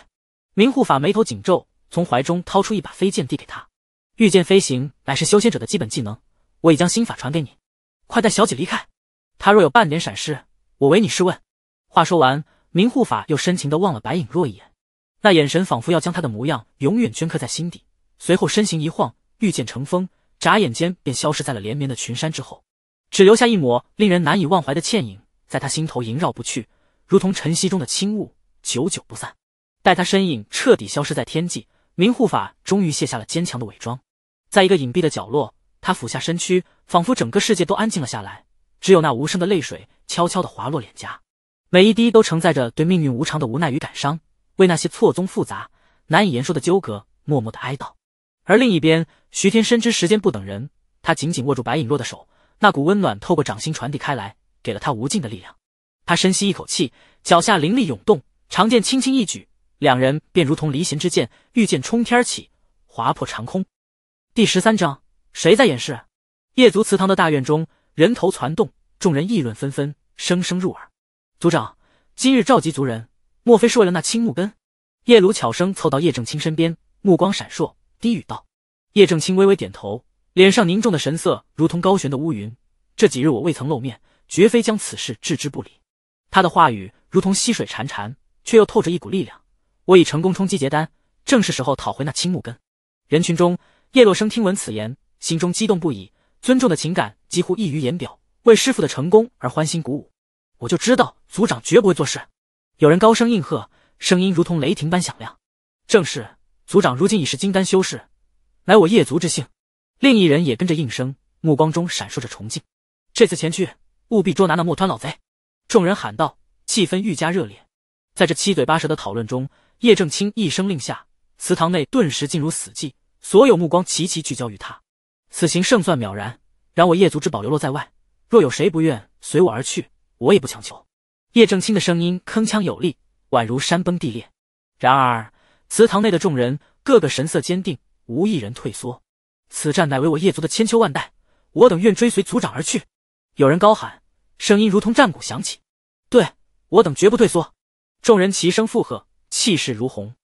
明护法眉头紧皱，从怀中掏出一把飞剑递给他：“御剑飞行乃是修仙者的基本技能，我已将心法传给你，快带小姐离开。他若有半点闪失，我唯你是问。”话说完。明护法又深情的望了白影若一眼，那眼神仿佛要将她的模样永远镌刻在心底。随后身形一晃，御剑乘风，眨眼间便消失在了连绵的群山之后，只留下一抹令人难以忘怀的倩影，在他心头萦绕不去，如同晨曦中的轻雾，久久不散。待他身影彻底消失在天际，明护法终于卸下了坚强的伪装，在一个隐蔽的角落，他俯下身躯，仿佛整个世界都安静了下来，只有那无声的泪水悄悄地滑落脸颊。每一滴都承载着对命运无常的无奈与感伤，为那些错综复杂、难以言说的纠葛默默的哀悼。而另一边，徐天深知时间不等人，他紧紧握住白影若的手，那股温暖透过掌心传递开来，给了他无尽的力量。他深吸一口气，脚下灵力涌动，长剑轻轻一举，两人便如同离弦之箭，御剑冲天起，划破长空。第十三章，谁在掩饰？夜族祠堂的大院中，人头攒动，众人议论纷纷，声声入耳。族长，今日召集族人，莫非是为了那青木根？叶鲁巧声凑到叶正清身边，目光闪烁，低语道。叶正清微微点头，脸上凝重的神色如同高悬的乌云。这几日我未曾露面，绝非将此事置之不理。他的话语如同溪水潺潺，却又透着一股力量。我已成功冲击结丹，正是时候讨回那青木根。人群中，叶落生听闻此言，心中激动不已，尊重的情感几乎溢于言表，为师傅的成功而欢欣鼓舞。我就知道族长绝不会做事，有人高声应和，声音如同雷霆般响亮。正是族长，如今已是金丹修士，乃我叶族之幸。另一人也跟着应声，目光中闪烁着崇敬。这次前去，务必捉拿那莫川老贼！众人喊道，气氛愈加热烈。在这七嘴八舌的讨论中，叶正清一声令下，祠堂内顿时进入死寂，所有目光齐齐聚焦于他。此行胜算渺然，然我叶族之宝流落在外，若有谁不愿随我而去。我也不强求。叶正清的声音铿锵有力，宛如山崩地裂。然而祠堂内的众人个个神色坚定，无一人退缩。此战乃为我叶族的千秋万代，我等愿追随族长而去。有人高喊，声音如同战鼓响起。对，我等绝不退缩。众人齐声附和，气势如虹。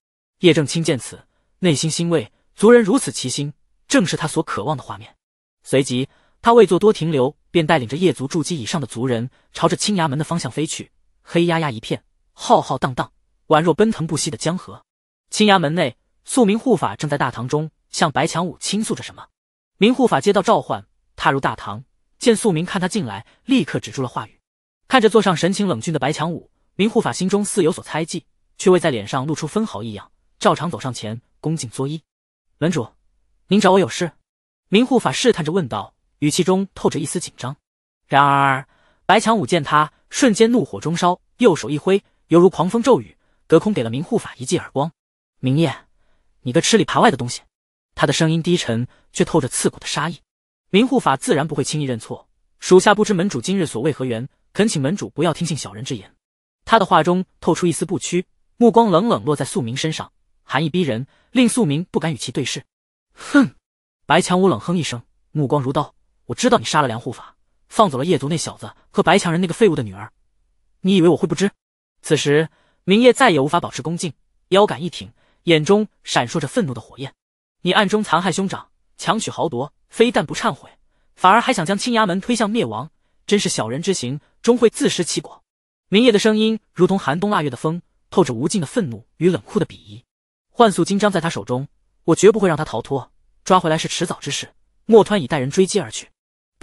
叶正清见此，内心欣慰，族人如此齐心，正是他所渴望的画面。随即。他未做多停留，便带领着叶族筑基以上的族人，朝着青崖门的方向飞去。黑压压一片，浩浩荡荡，宛若奔腾不息的江河。青崖门内，素明护法正在大堂中向白强武倾诉着什么。明护法接到召唤，踏入大堂，见素明看他进来，立刻止住了话语，看着坐上神情冷峻的白强武，明护法心中似有所猜忌，却未在脸上露出分毫异样，照常走上前，恭敬作揖：“门主，您找我有事？”明护法试探着问道。语气中透着一丝紧张，然而白强武见他，瞬间怒火中烧，右手一挥，犹如狂风骤雨，隔空给了明护法一记耳光。明夜，你个吃里扒外的东西！他的声音低沉，却透着刺骨的杀意。明护法自然不会轻易认错，属下不知门主今日所为何缘，恳请门主不要听信小人之言。他的话中透出一丝不屈，目光冷冷落在素明身上，寒意逼人，令素明不敢与其对视。哼！白强武冷哼一声，目光如刀。我知道你杀了梁护法，放走了叶族那小子和白强人那个废物的女儿，你以为我会不知？此时明夜再也无法保持恭敬，腰杆一挺，眼中闪烁着愤怒的火焰。你暗中残害兄长，强取豪夺，非但不忏悔，反而还想将青崖门推向灭亡，真是小人之行，终会自食其果。明夜的声音如同寒冬腊月的风，透着无尽的愤怒与冷酷的鄙夷。幻素金章在他手中，我绝不会让他逃脱，抓回来是迟早之事。莫湍已带人追击而去。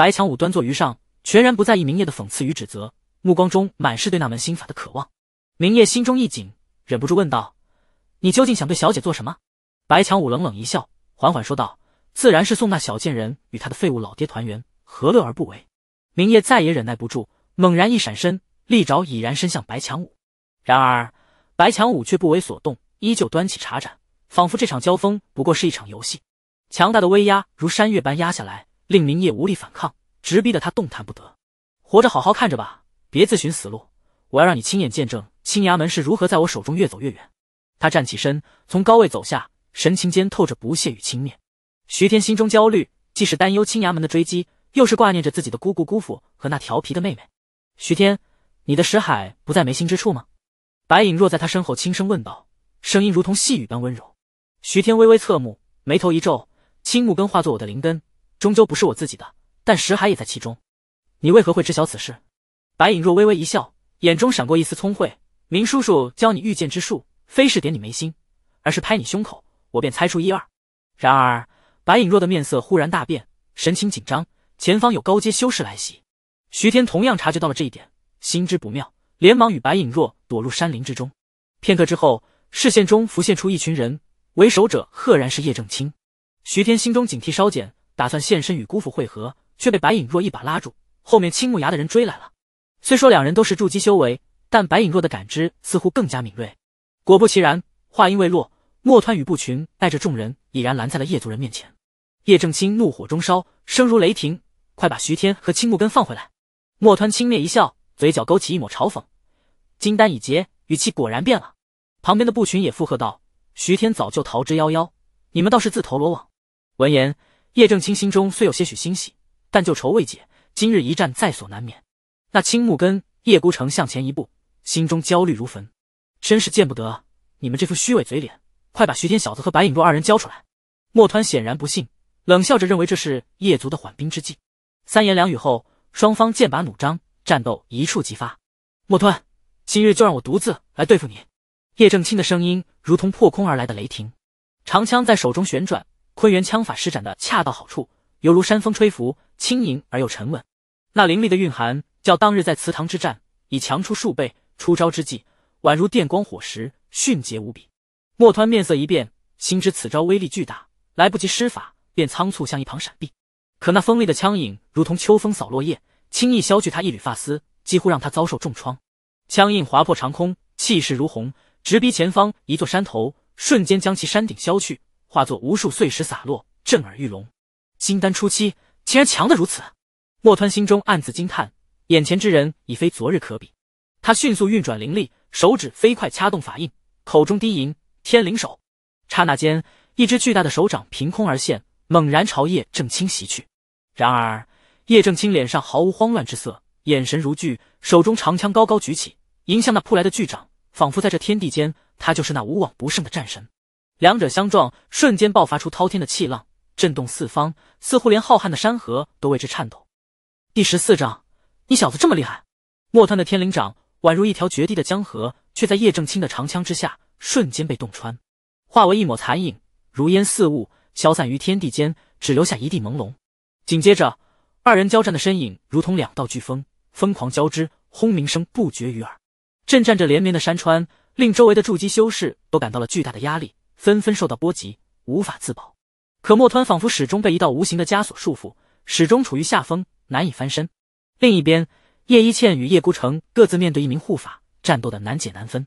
白强武端坐于上，全然不在意明夜的讽刺与指责，目光中满是对那门心法的渴望。明夜心中一紧，忍不住问道：“你究竟想对小姐做什么？”白强武冷冷一笑，缓缓说道：“自然是送那小贱人与他的废物老爹团圆，何乐而不为？”明夜再也忍耐不住，猛然一闪身，利爪已然伸向白强武。然而，白强武却不为所动，依旧端起茶盏，仿佛这场交锋不过是一场游戏。强大的威压如山岳般压下来。令明夜无力反抗，直逼得他动弹不得。活着好好看着吧，别自寻死路。我要让你亲眼见证青崖门是如何在我手中越走越远。他站起身，从高位走下，神情间透着不屑与轻蔑。徐天心中焦虑，既是担忧青崖门的追击，又是挂念着自己的姑姑、姑父和那调皮的妹妹。徐天，你的识海不在眉心之处吗？白影若在他身后轻声问道，声音如同细雨般温柔。徐天微微侧目，眉头一皱，青木根化作我的灵根。终究不是我自己的，但石海也在其中。你为何会知晓此事？白影若微微一笑，眼中闪过一丝聪慧。明叔叔教你御剑之术，非是点你眉心，而是拍你胸口，我便猜出一二。然而，白影若的面色忽然大变，神情紧张。前方有高阶修士来袭。徐天同样察觉到了这一点，心知不妙，连忙与白影若躲入山林之中。片刻之后，视线中浮现出一群人，为首者赫然是叶正清。徐天心中警惕稍减。打算现身与姑父会合，却被白影若一把拉住。后面青木崖的人追来了。虽说两人都是筑基修为，但白影若的感知似乎更加敏锐。果不其然，话音未落，莫湍与步群带着众人已然拦在了叶族人面前。叶正清怒火中烧，声如雷霆：“快把徐天和青木根放回来！”莫湍轻蔑一笑，嘴角勾起一抹嘲讽：“金丹已结，语气果然变了。”旁边的步群也附和道：“徐天早就逃之夭夭，你们倒是自投罗网。”闻言。叶正清心中虽有些许欣喜，但旧仇未解，今日一战在所难免。那青木根、叶孤城向前一步，心中焦虑如焚，真是见不得你们这副虚伪嘴脸！快把徐天小子和白影若二人交出来！莫湍显然不信，冷笑着认为这是叶族的缓兵之计。三言两语后，双方剑拔弩张，战斗一触即发。莫湍，今日就让我独自来对付你！叶正清的声音如同破空而来的雷霆，长枪在手中旋转。昆元枪法施展的恰到好处，犹如山风吹拂，轻盈而又沉稳。那凌厉的蕴含，较当日在祠堂之战已强出数倍。出招之际，宛如电光火石，迅捷无比。莫湍面色一变，心知此招威力巨大，来不及施法，便仓促向一旁闪避。可那锋利的枪影如同秋风扫落叶，轻易削去他一缕发丝，几乎让他遭受重创。枪印划破长空，气势如虹，直逼前方一座山头，瞬间将其山顶削去。化作无数碎石洒落，震耳欲聋。金丹初期竟然强得如此，莫湍心中暗自惊叹，眼前之人已非昨日可比。他迅速运转灵力，手指飞快掐动法印，口中低吟“天灵手”。刹那间，一只巨大的手掌凭空而现，猛然朝叶正清袭去。然而，叶正清脸上毫无慌乱之色，眼神如炬，手中长枪高高举起，迎向那扑来的巨掌，仿佛在这天地间，他就是那无往不胜的战神。两者相撞，瞬间爆发出滔天的气浪，震动四方，似乎连浩瀚的山河都为之颤抖。第十四章，你小子这么厉害！莫川的天灵掌宛如一条绝地的江河，却在叶正清的长枪之下瞬间被洞穿，化为一抹残影，如烟似雾，消散于天地间，只留下一地朦胧。紧接着，二人交战的身影如同两道飓风，疯狂交织，轰鸣声不绝于耳，震颤着连绵的山川，令周围的筑基修士都感到了巨大的压力。纷纷受到波及，无法自保。可莫湍仿佛始终被一道无形的枷锁束缚，始终处于下风，难以翻身。另一边，叶一茜与叶孤城各自面对一名护法，战斗的难解难分。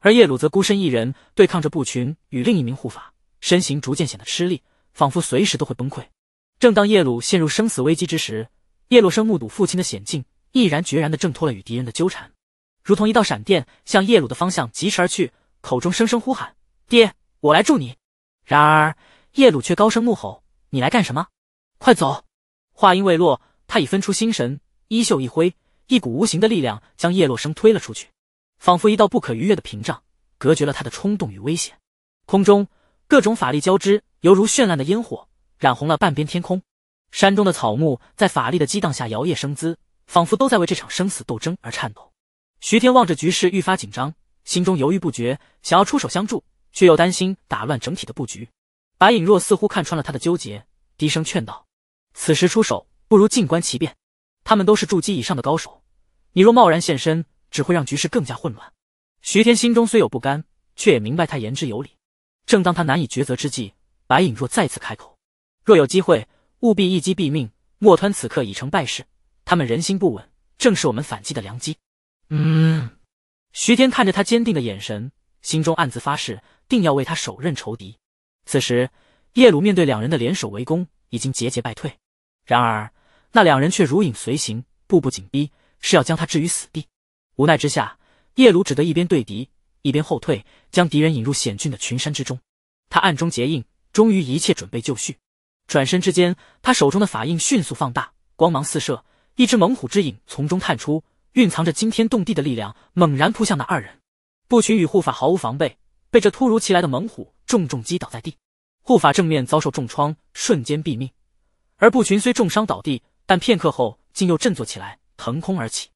而叶鲁则孤身一人对抗着布群与另一名护法，身形逐渐显得吃力，仿佛随时都会崩溃。正当叶鲁陷入生死危机之时，叶洛生目睹父亲的险境，毅然决然地挣脱了与敌人的纠缠，如同一道闪电向叶鲁的方向疾驰而去，口中声声呼喊：“爹！”我来助你，然而叶鲁却高声怒吼：“你来干什么？快走！”话音未落，他已分出心神，衣袖一挥，一股无形的力量将叶落生推了出去，仿佛一道不可逾越的屏障，隔绝了他的冲动与危险。空中各种法力交织，犹如绚烂的烟火，染红了半边天空。山中的草木在法力的激荡下摇曳生姿，仿佛都在为这场生死斗争而颤抖。徐天望着局势愈发紧张，心中犹豫不决，想要出手相助。却又担心打乱整体的布局。白影若似乎看穿了他的纠结，低声劝道：“此时出手，不如静观其变。他们都是筑基以上的高手，你若贸然现身，只会让局势更加混乱。”徐天心中虽有不甘，却也明白他言之有理。正当他难以抉择之际，白影若再次开口：“若有机会，务必一击毙命。莫湍此刻已成败势，他们人心不稳，正是我们反击的良机。”嗯。徐天看着他坚定的眼神，心中暗自发誓。定要为他手刃仇敌。此时，叶鲁面对两人的联手围攻，已经节节败退。然而，那两人却如影随形，步步紧逼，是要将他置于死地。无奈之下，叶鲁只得一边对敌，一边后退，将敌人引入险峻的群山之中。他暗中结印，终于一切准备就绪。转身之间，他手中的法印迅速放大，光芒四射，一只猛虎之影从中探出，蕴藏着惊天动地的力量，猛然扑向那二人。步群与护法毫无防备。被这突如其来的猛虎重重击倒在地，护法正面遭受重创，瞬间毙命。而步群虽重伤倒地，但片刻后竟又振作起来，腾空而起。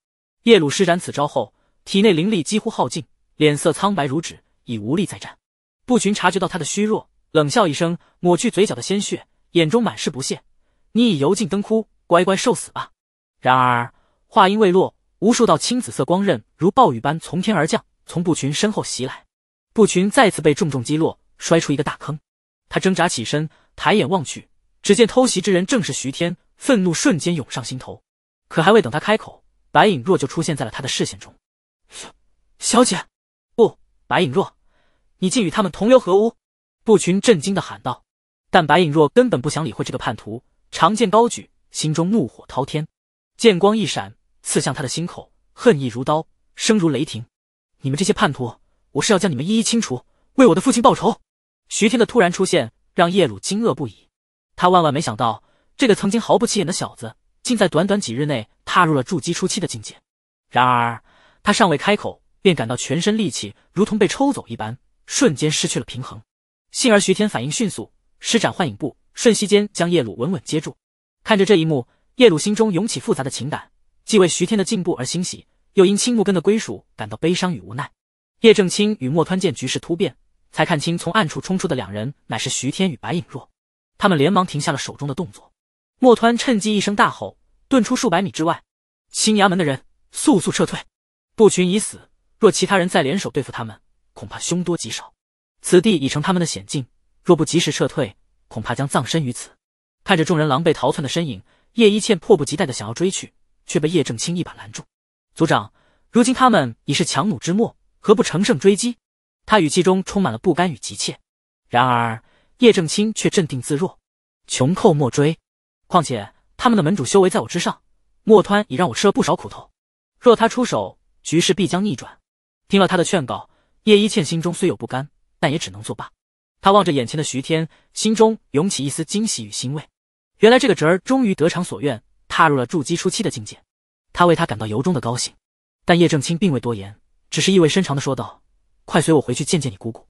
叶鲁施展此招后，体内灵力几乎耗尽，脸色苍白如纸，已无力再战。步群察觉到他的虚弱，冷笑一声，抹去嘴角的鲜血，眼中满是不屑：“你已油尽灯枯，乖乖受死吧！”然而话音未落，无数道青紫色光刃如暴雨般从天而降，从步群身后袭来。步群再次被重重击落，摔出一个大坑。他挣扎起身，抬眼望去，只见偷袭之人正是徐天。愤怒瞬间涌上心头，可还未等他开口，白影若就出现在了他的视线中。小姐，不，白影若，你竟与他们同流合污！步群震惊的喊道。但白影若根本不想理会这个叛徒，长剑高举，心中怒火滔天，剑光一闪，刺向他的心口，恨意如刀，声如雷霆。你们这些叛徒！我是要将你们一一清除，为我的父亲报仇。徐天的突然出现让叶鲁惊愕不已，他万万没想到这个曾经毫不起眼的小子，竟在短短几日内踏入了筑基初期的境界。然而他尚未开口，便感到全身力气如同被抽走一般，瞬间失去了平衡。幸而徐天反应迅速，施展幻影步，瞬息间将叶鲁稳稳接住。看着这一幕，叶鲁心中涌起复杂的情感，既为徐天的进步而欣喜，又因青木根的归属感到悲伤与无奈。叶正清与莫湍见局势突变，才看清从暗处冲出的两人乃是徐天与白影若，他们连忙停下了手中的动作。莫湍趁机一声大吼，遁出数百米之外。青崖门的人，速速撤退！步群已死，若其他人再联手对付他们，恐怕凶多吉少。此地已成他们的险境，若不及时撤退，恐怕将葬身于此。看着众人狼狈逃窜的身影，叶一茜迫不及待的想要追去，却被叶正清一把拦住。族长，如今他们已是强弩之末。何不乘胜追击？他语气中充满了不甘与急切。然而叶正清却镇定自若，穷寇莫追。况且他们的门主修为在我之上，莫湍已让我吃了不少苦头。若他出手，局势必将逆转。听了他的劝告，叶一茜心中虽有不甘，但也只能作罢。她望着眼前的徐天，心中涌起一丝惊喜与欣慰。原来这个侄儿终于得偿所愿，踏入了筑基初期的境界。她为他感到由衷的高兴。但叶正清并未多言。只是意味深长的说道：“快随我回去见见你姑姑。”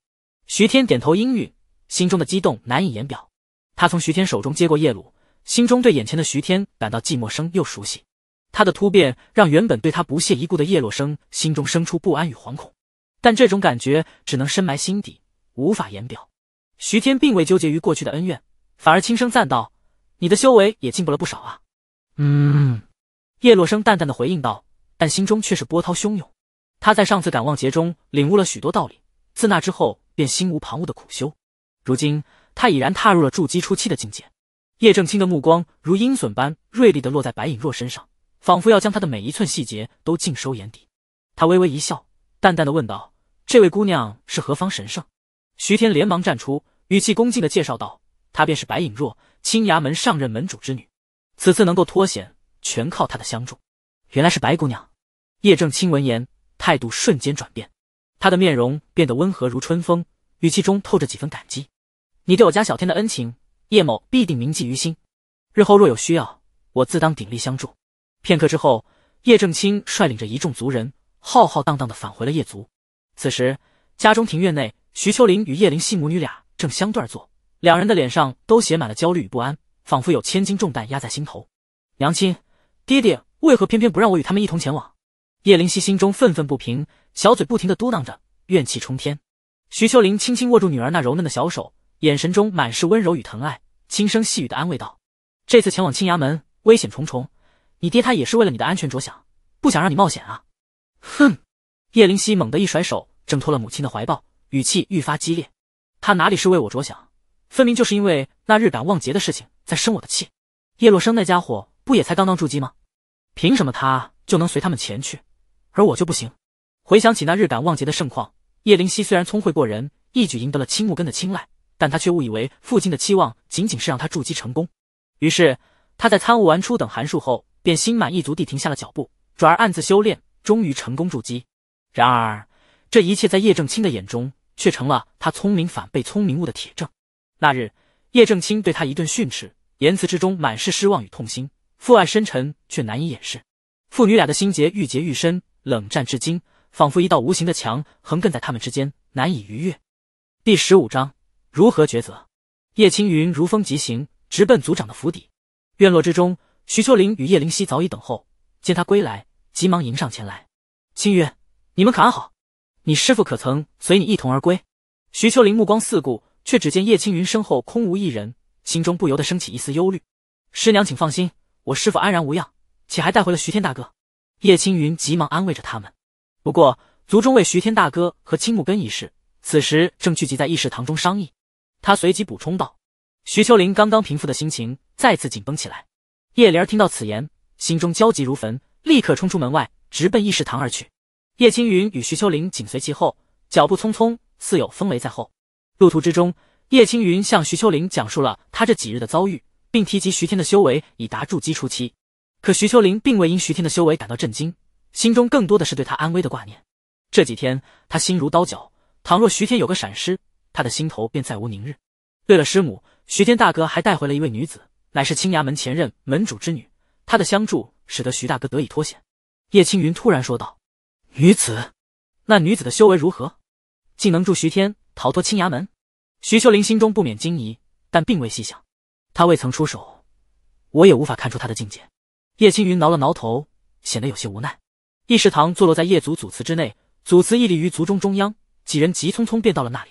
徐天点头应允，心中的激动难以言表。他从徐天手中接过夜落，心中对眼前的徐天感到既陌生又熟悉。他的突变让原本对他不屑一顾的叶落生心中生出不安与惶恐，但这种感觉只能深埋心底，无法言表。徐天并未纠结于过去的恩怨，反而轻声赞道：“你的修为也进步了不少啊。”“嗯。”叶落生淡淡的回应道，但心中却是波涛汹涌。他在上次感望节中领悟了许多道理，自那之后便心无旁骛的苦修。如今他已然踏入了筑基初期的境界。叶正清的目光如鹰隼般锐利的落在白影若身上，仿佛要将他的每一寸细节都尽收眼底。他微微一笑，淡淡的问道：“这位姑娘是何方神圣？”徐天连忙站出，语气恭敬的介绍道：“她便是白影若，青崖门上任门主之女。此次能够脱险，全靠她的相助。原来是白姑娘。”叶正清闻言。态度瞬间转变，他的面容变得温和如春风，语气中透着几分感激。你对我家小天的恩情，叶某必定铭记于心，日后若有需要，我自当鼎力相助。片刻之后，叶正清率领着一众族人，浩浩荡荡的返回了叶族。此时，家中庭院内，徐秋林与叶灵系母女俩正相对坐，两人的脸上都写满了焦虑与不安，仿佛有千斤重担压在心头。娘亲，爹爹为何偏偏不让我与他们一同前往？叶灵溪心中愤愤不平，小嘴不停的嘟囔着，怨气冲天。徐秋玲轻轻握住女儿那柔嫩的小手，眼神中满是温柔与疼爱，轻声细语的安慰道：“这次前往青崖门，危险重重，你爹他也是为了你的安全着想，不想让你冒险啊。”哼！叶灵溪猛地一甩手，挣脱了母亲的怀抱，语气愈发激烈：“他哪里是为我着想，分明就是因为那日赶旺劫的事情在生我的气。叶洛生那家伙不也才刚刚筑基吗？凭什么他就能随他们前去？”而我就不行。回想起那日感望节的盛况，叶灵溪虽然聪慧过人，一举赢得了青木根的青睐，但他却误以为父亲的期望仅仅是让他筑基成功。于是他在参悟完初等函数后，便心满意足地停下了脚步，转而暗自修炼，终于成功筑基。然而，这一切在叶正清的眼中却成了他聪明反被聪明误的铁证。那日，叶正清对他一顿训斥，言辞之中满是失望与痛心，父爱深沉却难以掩饰。父女俩的心结愈结愈深。冷战至今，仿佛一道无形的墙横亘在他们之间，难以逾越。第十五章如何抉择？叶青云如风疾行，直奔族长的府邸。院落之中，徐秋林与叶灵溪早已等候，见他归来，急忙迎上前来。青云，你们可安好？你师父可曾随你一同而归？徐秋林目光四顾，却只见叶青云身后空无一人，心中不由得升起一丝忧虑。师娘，请放心，我师父安然无恙，且还带回了徐天大哥。叶青云急忙安慰着他们，不过族中为徐天大哥和青木根一事，此时正聚集在议事堂中商议。他随即补充道：“徐秋林刚刚平复的心情再次紧绷起来。”叶莲儿听到此言，心中焦急如焚，立刻冲出门外，直奔议事堂而去。叶青云与徐秋林紧随其后，脚步匆匆，似有风雷在后。路途之中，叶青云向徐秋林讲述了他这几日的遭遇，并提及徐天的修为已达筑基初期。可徐秋林并未因徐天的修为感到震惊，心中更多的是对他安危的挂念。这几天他心如刀绞，倘若徐天有个闪失，他的心头便再无宁日。对了，师母，徐天大哥还带回了一位女子，乃是青崖门前任门主之女。她的相助使得徐大哥得以脱险。叶青云突然说道：“女子，那女子的修为如何，竟能助徐天逃脱青崖门？”徐秋林心中不免惊疑，但并未细想。他未曾出手，我也无法看出他的境界。叶青云挠了挠头，显得有些无奈。议事堂坐落在叶族祖祠之内，祖祠屹立于族中中央。几人急匆匆便到了那里。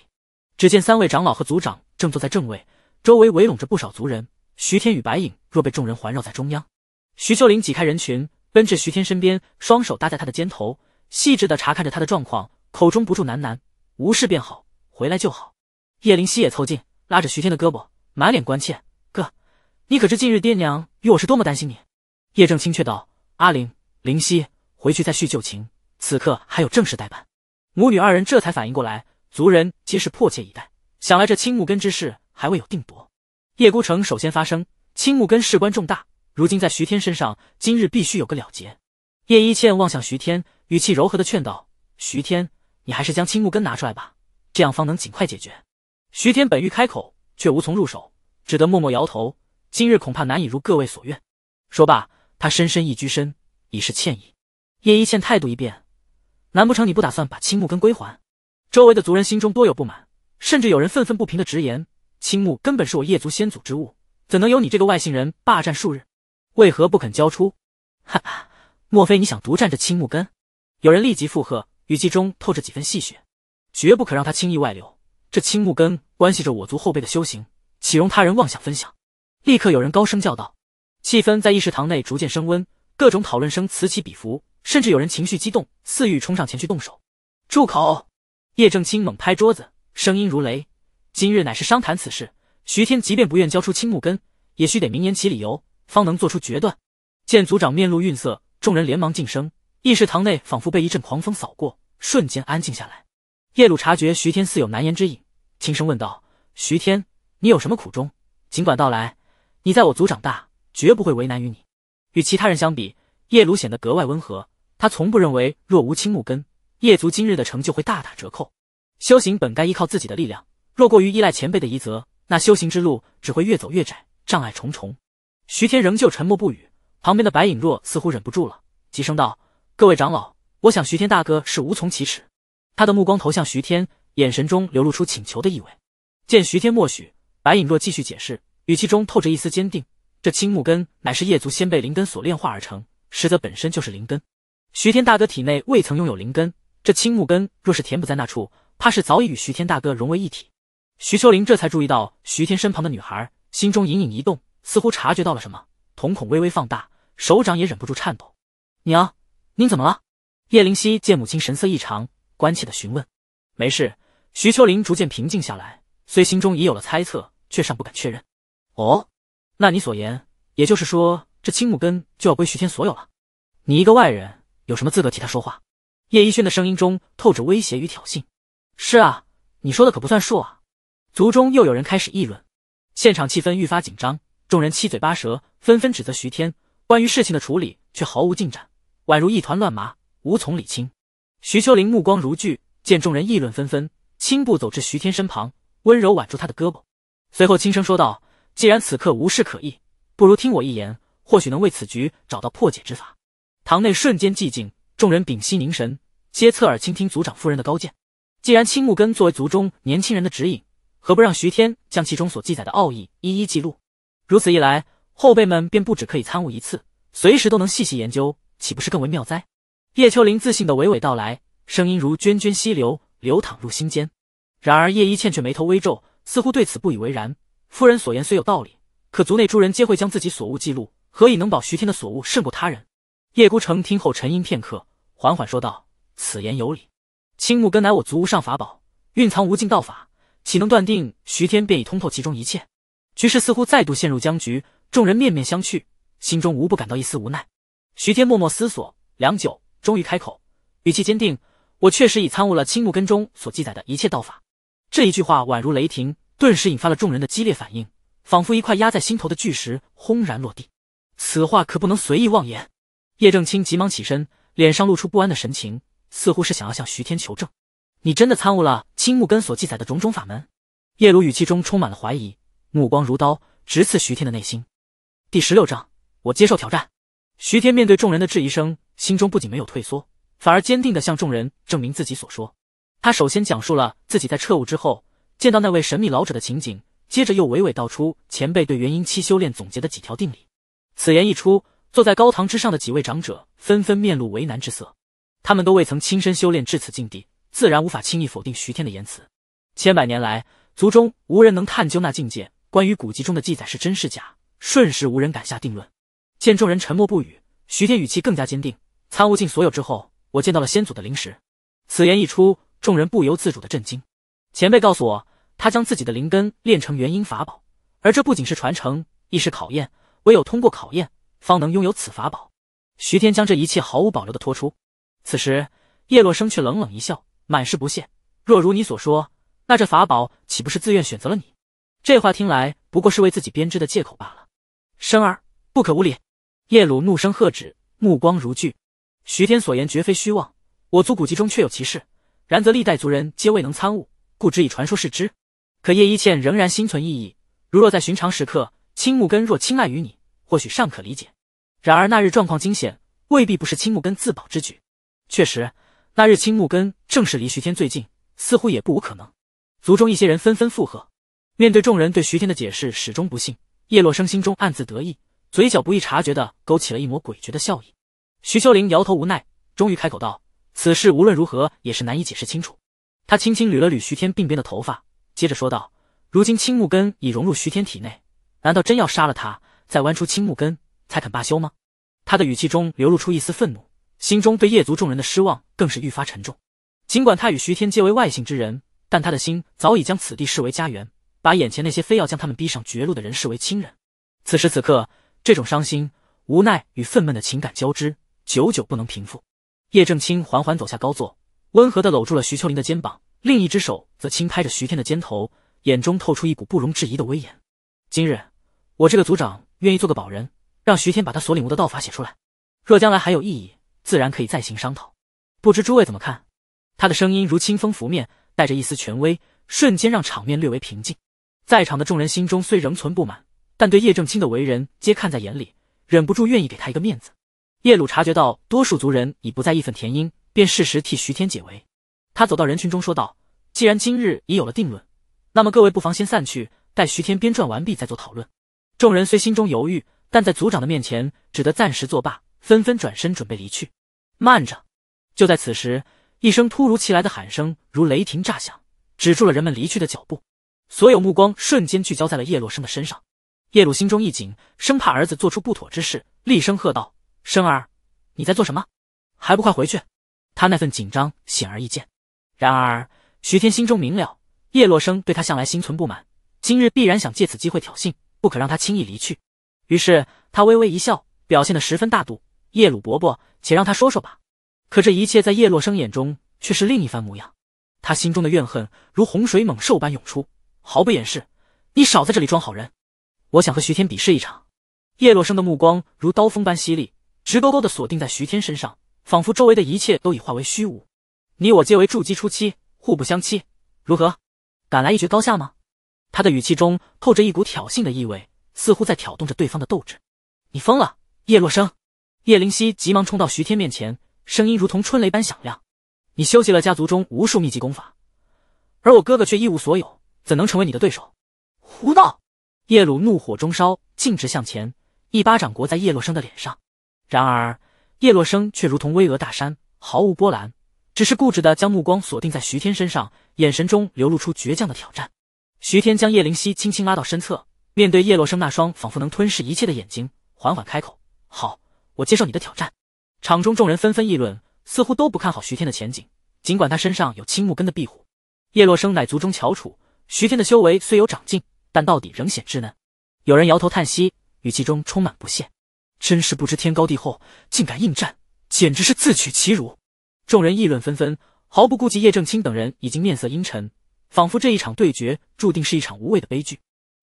只见三位长老和族长正坐在正位，周围围拢着不少族人。徐天与白影若被众人环绕在中央，徐秀玲挤开人群，奔至徐天身边，双手搭在他的肩头，细致地查看着他的状况，口中不住喃喃：“无事便好，回来就好。”叶灵溪也凑近，拉着徐天的胳膊，满脸关切：“哥，你可知近日爹娘与我是多么担心你？”叶正清却道：“阿玲，灵犀，回去再叙旧情。此刻还有正事待办。”母女二人这才反应过来，族人皆是迫切以待，想来这青木根之事还未有定夺。叶孤城首先发声：“青木根事关重大，如今在徐天身上，今日必须有个了结。”叶一茜望向徐天，语气柔和的劝道：“徐天，你还是将青木根拿出来吧，这样方能尽快解决。”徐天本欲开口，却无从入手，只得默默摇头。今日恐怕难以如各位所愿。说罢。他深深一鞠身，以示歉意。叶一茜态度一变，难不成你不打算把青木根归还？周围的族人心中多有不满，甚至有人愤愤不平的直言：青木根本是我叶族先祖之物，怎能由你这个外姓人霸占数日？为何不肯交出？哈哈，莫非你想独占这青木根？有人立即附和，语气中透着几分戏谑。绝不可让他轻易外流，这青木根关系着我族后辈的修行，岂容他人妄想分享？立刻有人高声叫道。气氛在议事堂内逐渐升温，各种讨论声此起彼伏，甚至有人情绪激动，似欲冲上前去动手。住口！叶正清猛拍桌子，声音如雷：“今日乃是商谈此事，徐天即便不愿交出青木根，也需得明言其理由，方能做出决断。”见族长面露愠色，众人连忙噤声。议事堂内仿佛被一阵狂风扫过，瞬间安静下来。叶鲁察觉徐天似有难言之隐，轻声问道：“徐天，你有什么苦衷？尽管道来。你在我族长大。”绝不会为难于你。与其他人相比，叶鲁显得格外温和。他从不认为，若无青木根，叶族今日的成就会大打折扣。修行本该依靠自己的力量，若过于依赖前辈的遗泽，那修行之路只会越走越窄，障碍重重。徐天仍旧沉默不语，旁边的白影若似乎忍不住了，急声道：“各位长老，我想徐天大哥是无从启齿。”他的目光投向徐天，眼神中流露出请求的意味。见徐天默许，白影若继续解释，语气中透着一丝坚定。这青木根乃是叶族先辈灵根所炼化而成，实则本身就是灵根。徐天大哥体内未曾拥有灵根，这青木根若是填补在那处，怕是早已与徐天大哥融为一体。徐秋林这才注意到徐天身旁的女孩，心中隐隐一动，似乎察觉到了什么，瞳孔微微放大，手掌也忍不住颤抖。娘，您怎么了？叶灵溪见母亲神色异常，关切的询问。没事，徐秋林逐渐平静下来，虽心中已有了猜测，却尚不敢确认。哦。那你所言，也就是说，这青木根就要归徐天所有了。你一个外人，有什么资格替他说话？叶一轩的声音中透着威胁与挑衅。是啊，你说的可不算数啊！族中又有人开始议论，现场气氛愈发紧张，众人七嘴八舌，纷纷指责徐天。关于事情的处理却毫无进展，宛如一团乱麻，无从理清。徐秋玲目光如炬，见众人议论纷纷，轻步走至徐天身旁，温柔挽住他的胳膊，随后轻声说道。既然此刻无事可议，不如听我一言，或许能为此局找到破解之法。堂内瞬间寂静，众人屏息凝神，皆侧耳倾听族长夫人的高见。既然青木根作为族中年轻人的指引，何不让徐天将其中所记载的奥义一一记录？如此一来，后辈们便不止可以参悟一次，随时都能细细研究，岂不是更为妙哉？叶秋林自信的娓娓道来，声音如涓涓溪流，流淌入心间。然而叶一茜却眉头微皱，似乎对此不以为然。夫人所言虽有道理，可族内诸人皆会将自己所悟记录，何以能保徐天的所悟胜过他人？叶孤城听后沉吟片刻，缓缓说道：“此言有理。青木根乃我族无上法宝，蕴藏无尽道法，岂能断定徐天便已通透其中一切？”局势似乎再度陷入僵局，众人面面相觑，心中无不感到一丝无奈。徐天默默思索良久，终于开口，语气坚定：“我确实已参悟了青木根中所记载的一切道法。”这一句话宛如雷霆。顿时引发了众人的激烈反应，仿佛一块压在心头的巨石轰然落地。此话可不能随意妄言。叶正清急忙起身，脸上露出不安的神情，似乎是想要向徐天求证：“你真的参悟了青木根所记载的种种法门？”叶鲁语气中充满了怀疑，目光如刀，直刺徐天的内心。第十六章，我接受挑战。徐天面对众人的质疑声，心中不仅没有退缩，反而坚定地向众人证明自己所说。他首先讲述了自己在彻悟之后。见到那位神秘老者的情景，接着又娓娓道出前辈对元婴期修炼总结的几条定理。此言一出，坐在高堂之上的几位长者纷纷面露为难之色。他们都未曾亲身修炼至此境地，自然无法轻易否定徐天的言辞。千百年来，族中无人能探究那境界，关于古籍中的记载是真是假，瞬时无人敢下定论。见众人沉默不语，徐天语气更加坚定：“参悟尽所有之后，我见到了先祖的灵石。”此言一出，众人不由自主的震惊。前辈告诉我。他将自己的灵根炼成元婴法宝，而这不仅是传承，亦是考验。唯有通过考验，方能拥有此法宝。徐天将这一切毫无保留的托出，此时叶落生却冷冷一笑，满是不屑。若如你所说，那这法宝岂不是自愿选择了你？这话听来不过是为自己编织的借口罢了。生儿不可无礼！叶鲁怒声喝止，目光如炬。徐天所言绝非虚妄，我族古籍中确有其事，然则历代族人皆未能参悟，故只以传说视之。可叶一倩仍然心存异议。如若在寻常时刻，青木根若青睐于你，或许尚可理解。然而那日状况惊险，未必不是青木根自保之举。确实，那日青木根正是离徐天最近，似乎也不无可能。族中一些人纷纷附和。面对众人对徐天的解释，始终不信。叶落生心中暗自得意，嘴角不易察觉的勾起了一抹诡谲的笑意。徐秋玲摇头无奈，终于开口道：“此事无论如何也是难以解释清楚。”他轻轻捋了捋徐天鬓边的头发。接着说道：“如今青木根已融入徐天体内，难道真要杀了他，再剜出青木根才肯罢休吗？”他的语气中流露出一丝愤怒，心中对叶族众人的失望更是愈发沉重。尽管他与徐天皆为外姓之人，但他的心早已将此地视为家园，把眼前那些非要将他们逼上绝路的人视为亲人。此时此刻，这种伤心、无奈与愤懑的情感交织，久久不能平复。叶正清缓缓走下高座，温和地搂住了徐秋林的肩膀。另一只手则轻拍着徐天的肩头，眼中透出一股不容置疑的威严。今日，我这个族长愿意做个保人，让徐天把他所领悟的道法写出来。若将来还有异议，自然可以再行商讨。不知诸位怎么看？他的声音如清风拂面，带着一丝权威，瞬间让场面略为平静。在场的众人心中虽仍存不满，但对叶正清的为人皆看在眼里，忍不住愿意给他一个面子。叶鲁察觉到多数族人已不再义愤填膺，便适时替徐天解围。他走到人群中说道：“既然今日已有了定论，那么各位不妨先散去，待徐天编撰完毕再做讨论。”众人虽心中犹豫，但在族长的面前只得暂时作罢，纷纷转身准备离去。慢着！就在此时，一声突如其来的喊声如雷霆炸响，止住了人们离去的脚步。所有目光瞬间聚焦在了叶落生的身上。叶鲁心中一紧，生怕儿子做出不妥之事，厉声喝道：“生儿，你在做什么？还不快回去！”他那份紧张显而易见。然而，徐天心中明了，叶洛生对他向来心存不满，今日必然想借此机会挑衅，不可让他轻易离去。于是，他微微一笑，表现得十分大度：“叶鲁伯伯，且让他说说吧。”可这一切在叶洛生眼中却是另一番模样，他心中的怨恨如洪水猛兽般涌出，毫不掩饰：“你少在这里装好人，我想和徐天比试一场。”叶洛生的目光如刀锋般犀利，直勾勾的锁定在徐天身上，仿佛周围的一切都已化为虚无。你我皆为筑基初期，互不相欺，如何？敢来一决高下吗？他的语气中透着一股挑衅的意味，似乎在挑动着对方的斗志。你疯了，叶落生！叶灵溪急忙冲到徐天面前，声音如同春雷般响亮：“你修习了家族中无数秘籍功法，而我哥哥却一无所有，怎能成为你的对手？”胡闹！叶鲁怒火中烧，径直向前，一巴掌掴在叶落生的脸上。然而，叶落生却如同巍峨大山，毫无波澜。只是固执地将目光锁定在徐天身上，眼神中流露出倔强的挑战。徐天将叶灵犀轻轻拉到身侧，面对叶落生那双仿佛能吞噬一切的眼睛，缓缓开口：“好，我接受你的挑战。”场中众人纷纷议论，似乎都不看好徐天的前景。尽管他身上有青木根的庇护，叶落生乃族中翘楚，徐天的修为虽有长进，但到底仍显稚嫩。有人摇头叹息，语气中充满不屑：“真是不知天高地厚，竟敢应战，简直是自取其辱。”众人议论纷纷，毫不顾及叶正清等人已经面色阴沉，仿佛这一场对决注定是一场无谓的悲剧。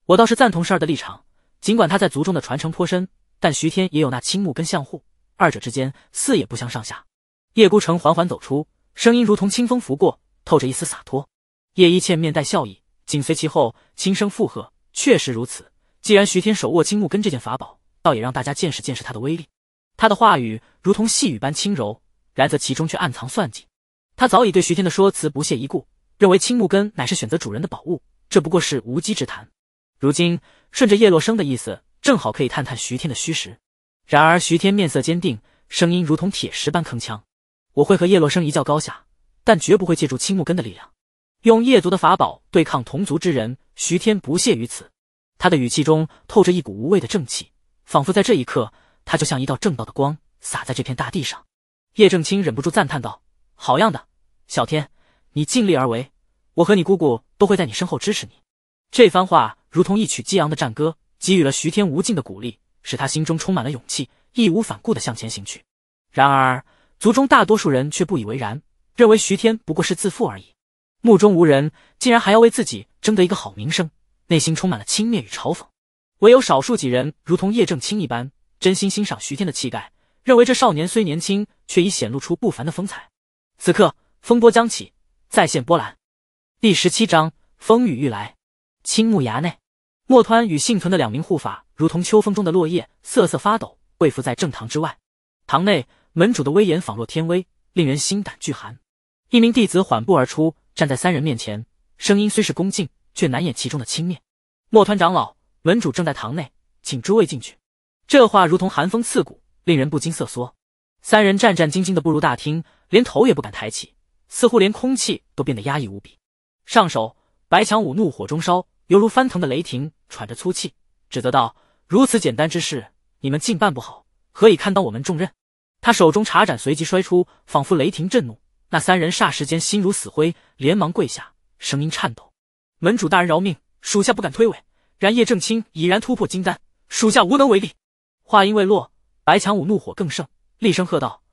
我倒是赞同十二的立场，尽管他在族中的传承颇深，但徐天也有那青木根相护，二者之间似也不相上下。叶孤城缓缓走出，声音如同清风拂过，透着一丝洒脱。叶一茜面带笑意，紧随其后，轻声附和：“确实如此。既然徐天手握青木根这件法宝，倒也让大家见识见识它的威力。”他的话语如同细雨般轻柔。然则其中却暗藏算计，他早已对徐天的说辞不屑一顾，认为青木根乃是选择主人的宝物，这不过是无稽之谈。如今顺着叶落生的意思，正好可以探探徐天的虚实。然而徐天面色坚定，声音如同铁石般铿锵：“我会和叶落生一较高下，但绝不会借助青木根的力量，用叶族的法宝对抗同族之人。”徐天不屑于此，他的语气中透着一股无畏的正气，仿佛在这一刻，他就像一道正道的光，洒在这片大地上。叶正清忍不住赞叹道：“好样的，小天，你尽力而为，我和你姑姑都会在你身后支持你。”这番话如同一曲激昂的战歌，给予了徐天无尽的鼓励，使他心中充满了勇气，义无反顾的向前行去。然而，族中大多数人却不以为然，认为徐天不过是自负而已，目中无人，竟然还要为自己争得一个好名声，内心充满了轻蔑与嘲讽。唯有少数几人，如同叶正清一般，真心欣赏徐天的气概。认为这少年虽年轻，却已显露出不凡的风采。此刻风波将起，再现波澜。第十七章风雨欲来。青木崖内，莫湍与幸存的两名护法如同秋风中的落叶，瑟瑟发抖，跪伏在正堂之外。堂内门主的威严仿若天威，令人心胆俱寒。一名弟子缓步而出，站在三人面前，声音虽是恭敬，却难掩其中的轻蔑。莫湍长老，门主正在堂内，请诸位进去。这话如同寒风刺骨。令人不禁瑟缩，三人战战兢兢的步入大厅，连头也不敢抬起，似乎连空气都变得压抑无比。上手白强武怒火中烧，犹如翻腾的雷霆，喘着粗气指责道：“如此简单之事，你们竟办不好，何以堪当我们重任？”他手中茶盏随即摔出，仿佛雷霆震怒。那三人霎时间心如死灰，连忙跪下，声音颤抖：“门主大人饶命，属下不敢推诿。然叶正清已然突破金丹，属下无能为力。”话音未落。白强武怒火更盛，厉声喝道：“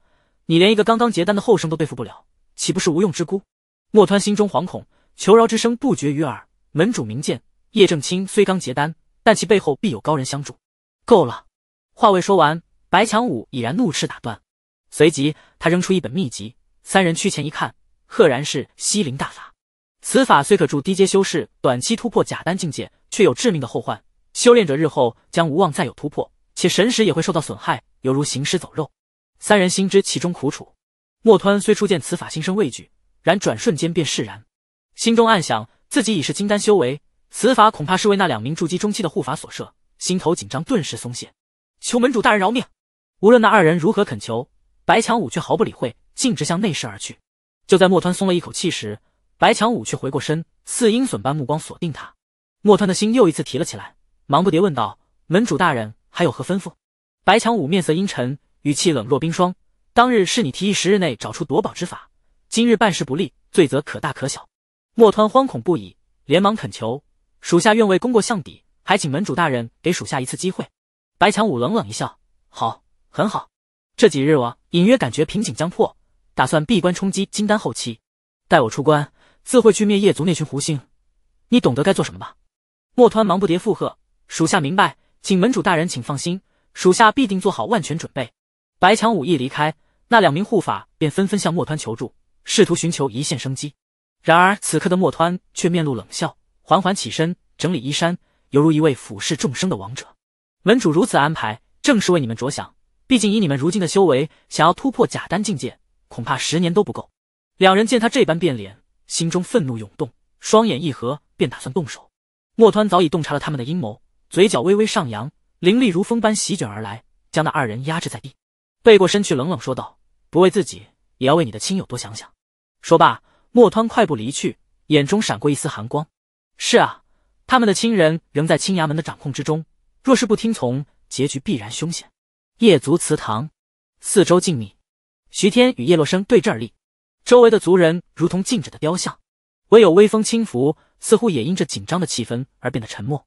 你连一个刚刚结丹的后生都对付不了，岂不是无用之孤？”莫湍心中惶恐，求饶之声不绝于耳。门主明鉴，叶正清虽刚结丹，但其背后必有高人相助。够了！话未说完，白强武已然怒斥打断。随即，他扔出一本秘籍，三人趋前一看，赫然是西陵大法。此法虽可助低阶修士短期突破假丹境界，却有致命的后患，修炼者日后将无望再有突破。且神识也会受到损害，犹如行尸走肉。三人心知其中苦楚。莫湍虽初见此法心生畏惧，然转瞬间便释然，心中暗想自己已是金丹修为，此法恐怕是为那两名筑基中期的护法所设。心头紧张顿时松懈。求门主大人饶命！无论那二人如何恳求，白强武却毫不理会，径直向内室而去。就在莫湍松了一口气时，白强武却回过身，似鹰隼般目光锁定他。莫湍的心又一次提了起来，忙不迭问道：“门主大人。”还有何吩咐？白强武面色阴沉，语气冷若冰霜。当日是你提议十日内找出夺宝之法，今日办事不力，罪责可大可小。莫湍惶恐不已，连忙恳求：“属下愿为功过相抵，还请门主大人给属下一次机会。”白强武冷冷一笑：“好，很好。这几日我隐约感觉瓶颈将破，打算闭关冲击金丹后期。待我出关，自会去灭叶族那群狐星。你懂得该做什么吧？”莫湍忙不迭附和：“属下明白。”请门主大人，请放心，属下必定做好万全准备。白强武一离开，那两名护法便纷纷向莫湍求助，试图寻求一线生机。然而此刻的莫湍却面露冷笑，缓缓起身，整理衣衫，犹如一位俯视众生的王者。门主如此安排，正是为你们着想。毕竟以你们如今的修为，想要突破假丹境界，恐怕十年都不够。两人见他这般变脸，心中愤怒涌动，双眼一合，便打算动手。莫湍早已洞察了他们的阴谋。嘴角微微上扬，灵力如风般席卷而来，将那二人压制在地。背过身去，冷冷说道：“不为自己，也要为你的亲友多想想。”说罢，莫湍快步离去，眼中闪过一丝寒光。是啊，他们的亲人仍在青崖门的掌控之中，若是不听从，结局必然凶险。夜族祠堂四周静谧，徐天与叶落生对峙而立，周围的族人如同静止的雕像，唯有微风轻拂，似乎也因这紧张的气氛而变得沉默。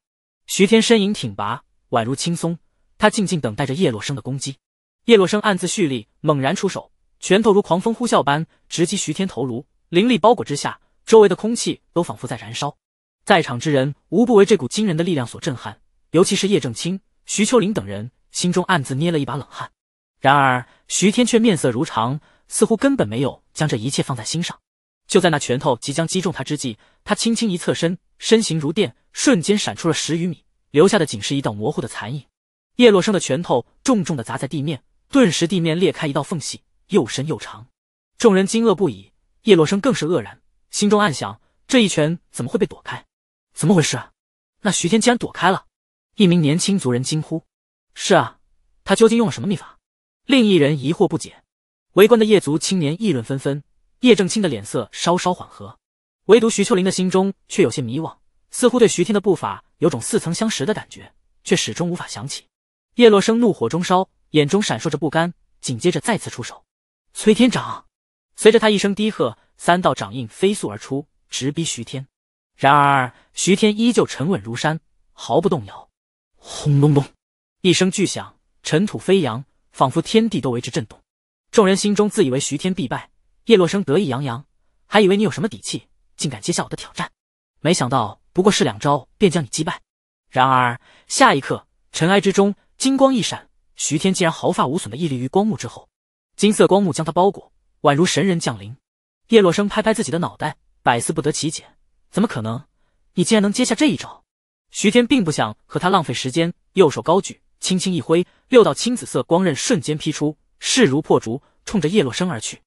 徐天身影挺拔，宛如青松。他静静等待着叶落生的攻击。叶落生暗自蓄力，猛然出手，拳头如狂风呼啸般直击徐天头颅。灵力包裹之下，周围的空气都仿佛在燃烧。在场之人无不为这股惊人的力量所震撼，尤其是叶正清、徐秋林等人，心中暗自捏了一把冷汗。然而，徐天却面色如常，似乎根本没有将这一切放在心上。就在那拳头即将击中他之际，他轻轻一侧身，身形如电。瞬间闪出了十余米，留下的仅是一道模糊的残影。叶落生的拳头重重的砸在地面，顿时地面裂开一道缝隙，又深又长。众人惊愕不已，叶落生更是愕然，心中暗想：这一拳怎么会被躲开？怎么回事？那徐天竟然躲开了！一名年轻族人惊呼：“是啊，他究竟用了什么秘法？”另一人疑惑不解。围观的叶族青年议论纷纷。叶正清的脸色稍稍缓和，唯独徐秋玲的心中却有些迷惘。似乎对徐天的步伐有种似曾相识的感觉，却始终无法想起。叶落生怒火中烧，眼中闪烁着不甘，紧接着再次出手。崔天掌，随着他一声低喝，三道掌印飞速而出，直逼徐天。然而徐天依旧沉稳如山，毫不动摇。轰隆隆，一声巨响，尘土飞扬，仿佛天地都为之震动。众人心中自以为徐天必败，叶落生得意洋洋，还以为你有什么底气，竟敢接下我的挑战，没想到。不过是两招便将你击败，然而下一刻，尘埃之中金光一闪，徐天竟然毫发无损的屹立于光幕之后，金色光幕将他包裹，宛如神人降临。叶落生拍拍自己的脑袋，百思不得其解，怎么可能？你竟然能接下这一招？徐天并不想和他浪费时间，右手高举，轻轻一挥，六道青紫色光刃瞬间劈出，势如破竹，冲着叶落生而去。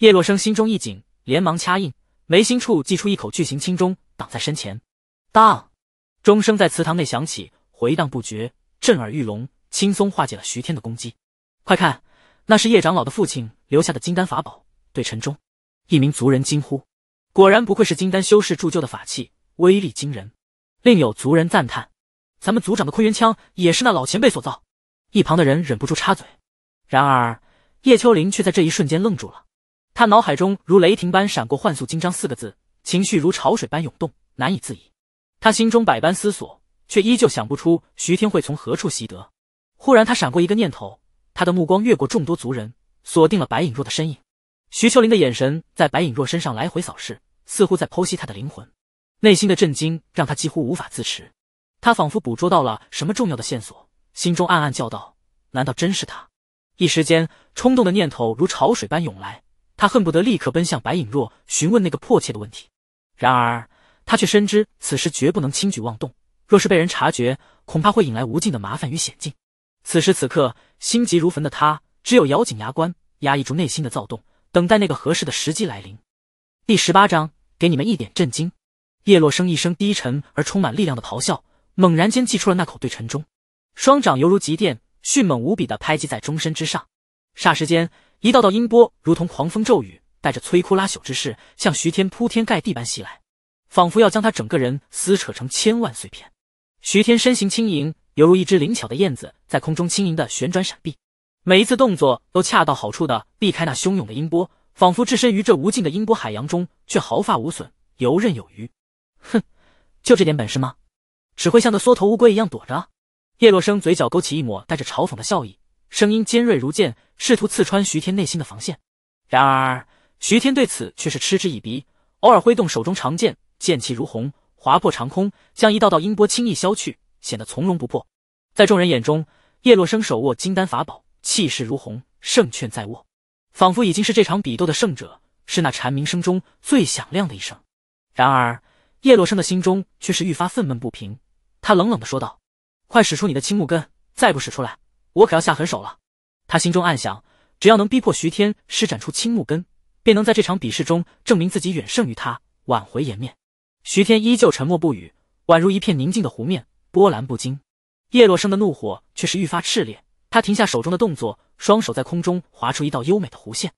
叶落生心中一紧，连忙掐印，眉心处祭出一口巨型青钟，挡在身前。当，钟声在祠堂内响起，回荡不绝，震耳欲聋，轻松化解了徐天的攻击。快看，那是叶长老的父亲留下的金丹法宝，对陈忠，一名族人惊呼：“果然不愧是金丹修士铸就的法器，威力惊人。”另有族人赞叹：“咱们族长的坤元枪也是那老前辈所造。”一旁的人忍不住插嘴。然而，叶秋林却在这一瞬间愣住了，他脑海中如雷霆般闪过“幻速金章”四个字，情绪如潮水般涌动，难以自已。他心中百般思索，却依旧想不出徐天会从何处习得。忽然，他闪过一个念头，他的目光越过众多族人，锁定了白影若的身影。徐秋林的眼神在白影若身上来回扫视，似乎在剖析他的灵魂。内心的震惊让他几乎无法自持，他仿佛捕捉到了什么重要的线索，心中暗暗叫道：“难道真是他？”一时间，冲动的念头如潮水般涌来，他恨不得立刻奔向白影若，询问那个迫切的问题。然而，他却深知此时绝不能轻举妄动，若是被人察觉，恐怕会引来无尽的麻烦与险境。此时此刻，心急如焚的他，只有咬紧牙关，压抑住内心的躁动，等待那个合适的时机来临。第十八章，给你们一点震惊。叶落生一声低沉而充满力量的咆哮，猛然间祭出了那口对尘钟，双掌犹如极电，迅猛无比的拍击在钟身之上。霎时间，一道道音波如同狂风骤雨，带着摧枯拉朽之势，向徐天铺天盖地般袭来。仿佛要将他整个人撕扯成千万碎片。徐天身形轻盈，犹如一只灵巧的燕子，在空中轻盈的旋转闪避，每一次动作都恰到好处的避开那汹涌的音波，仿佛置身于这无尽的音波海洋中，却毫发无损，游刃有余。哼，就这点本事吗？只会像个缩头乌龟一样躲着？叶落生嘴角勾起一抹带着嘲讽的笑意，声音尖锐如剑，试图刺穿徐天内心的防线。然而，徐天对此却是嗤之以鼻，偶尔挥动手中长剑。剑气如虹，划破长空，将一道道音波轻易消去，显得从容不迫。在众人眼中，叶落生手握金丹法宝，气势如虹，胜券在握，仿佛已经是这场比斗的胜者，是那蝉鸣声中最响亮的一声。然而，叶落生的心中却是愈发愤懑不平。他冷冷的说道：“快使出你的青木根，再不使出来，我可要下狠手了。”他心中暗想，只要能逼迫徐天施展出青木根，便能在这场比试中证明自己远胜于他，挽回颜面。徐天依旧沉默不语，宛如一片宁静的湖面，波澜不惊。叶落生的怒火却是愈发炽烈，他停下手中的动作，双手在空中划出一道优美的弧线，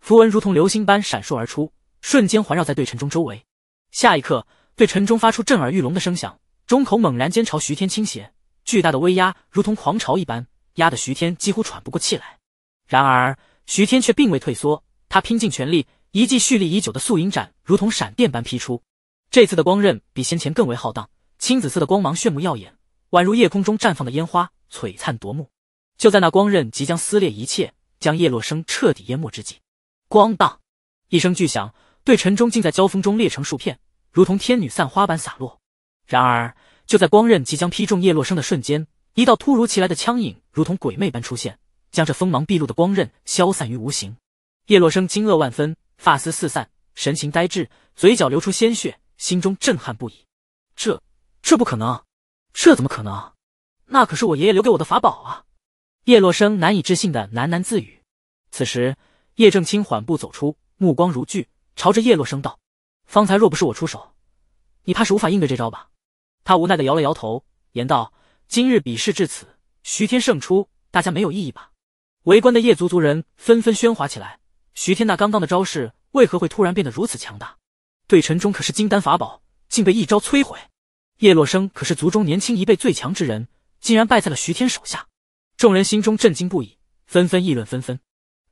符文如同流星般闪烁而出，瞬间环绕在对陈钟周围。下一刻，对陈钟发出震耳欲聋的声响，钟口猛然间朝徐天倾斜，巨大的威压如同狂潮一般，压得徐天几乎喘不过气来。然而，徐天却并未退缩，他拼尽全力，一记蓄力已久的素影斩，如同闪电般劈出。这次的光刃比先前更为浩荡，青紫色的光芒炫目耀眼，宛如夜空中绽放的烟花，璀璨夺目。就在那光刃即将撕裂一切，将叶落生彻底淹没之际，咣当一声巨响，对尘钟竟在交锋中裂成数片，如同天女散花般洒落。然而，就在光刃即将劈中叶落生的瞬间，一道突如其来的枪影如同鬼魅般出现，将这锋芒毕露的光刃消散于无形。叶落生惊愕万分，发丝四散，神情呆滞，嘴角流出鲜血。心中震撼不已，这这不可能，这怎么可能？那可是我爷爷留给我的法宝啊！叶落生难以置信的喃喃自语。此时，叶正清缓步走出，目光如炬，朝着叶落生道：“方才若不是我出手，你怕是无法应对这招吧？”他无奈的摇了摇头，言道：“今日比试至此，徐天胜出，大家没有异议吧？”围观的叶族族人纷纷喧哗起来。徐天那刚刚的招式为何会突然变得如此强大？对晨忠可是金丹法宝，竟被一招摧毁。叶落生可是族中年轻一辈最强之人，竟然败在了徐天手下。众人心中震惊不已，纷纷议论纷纷。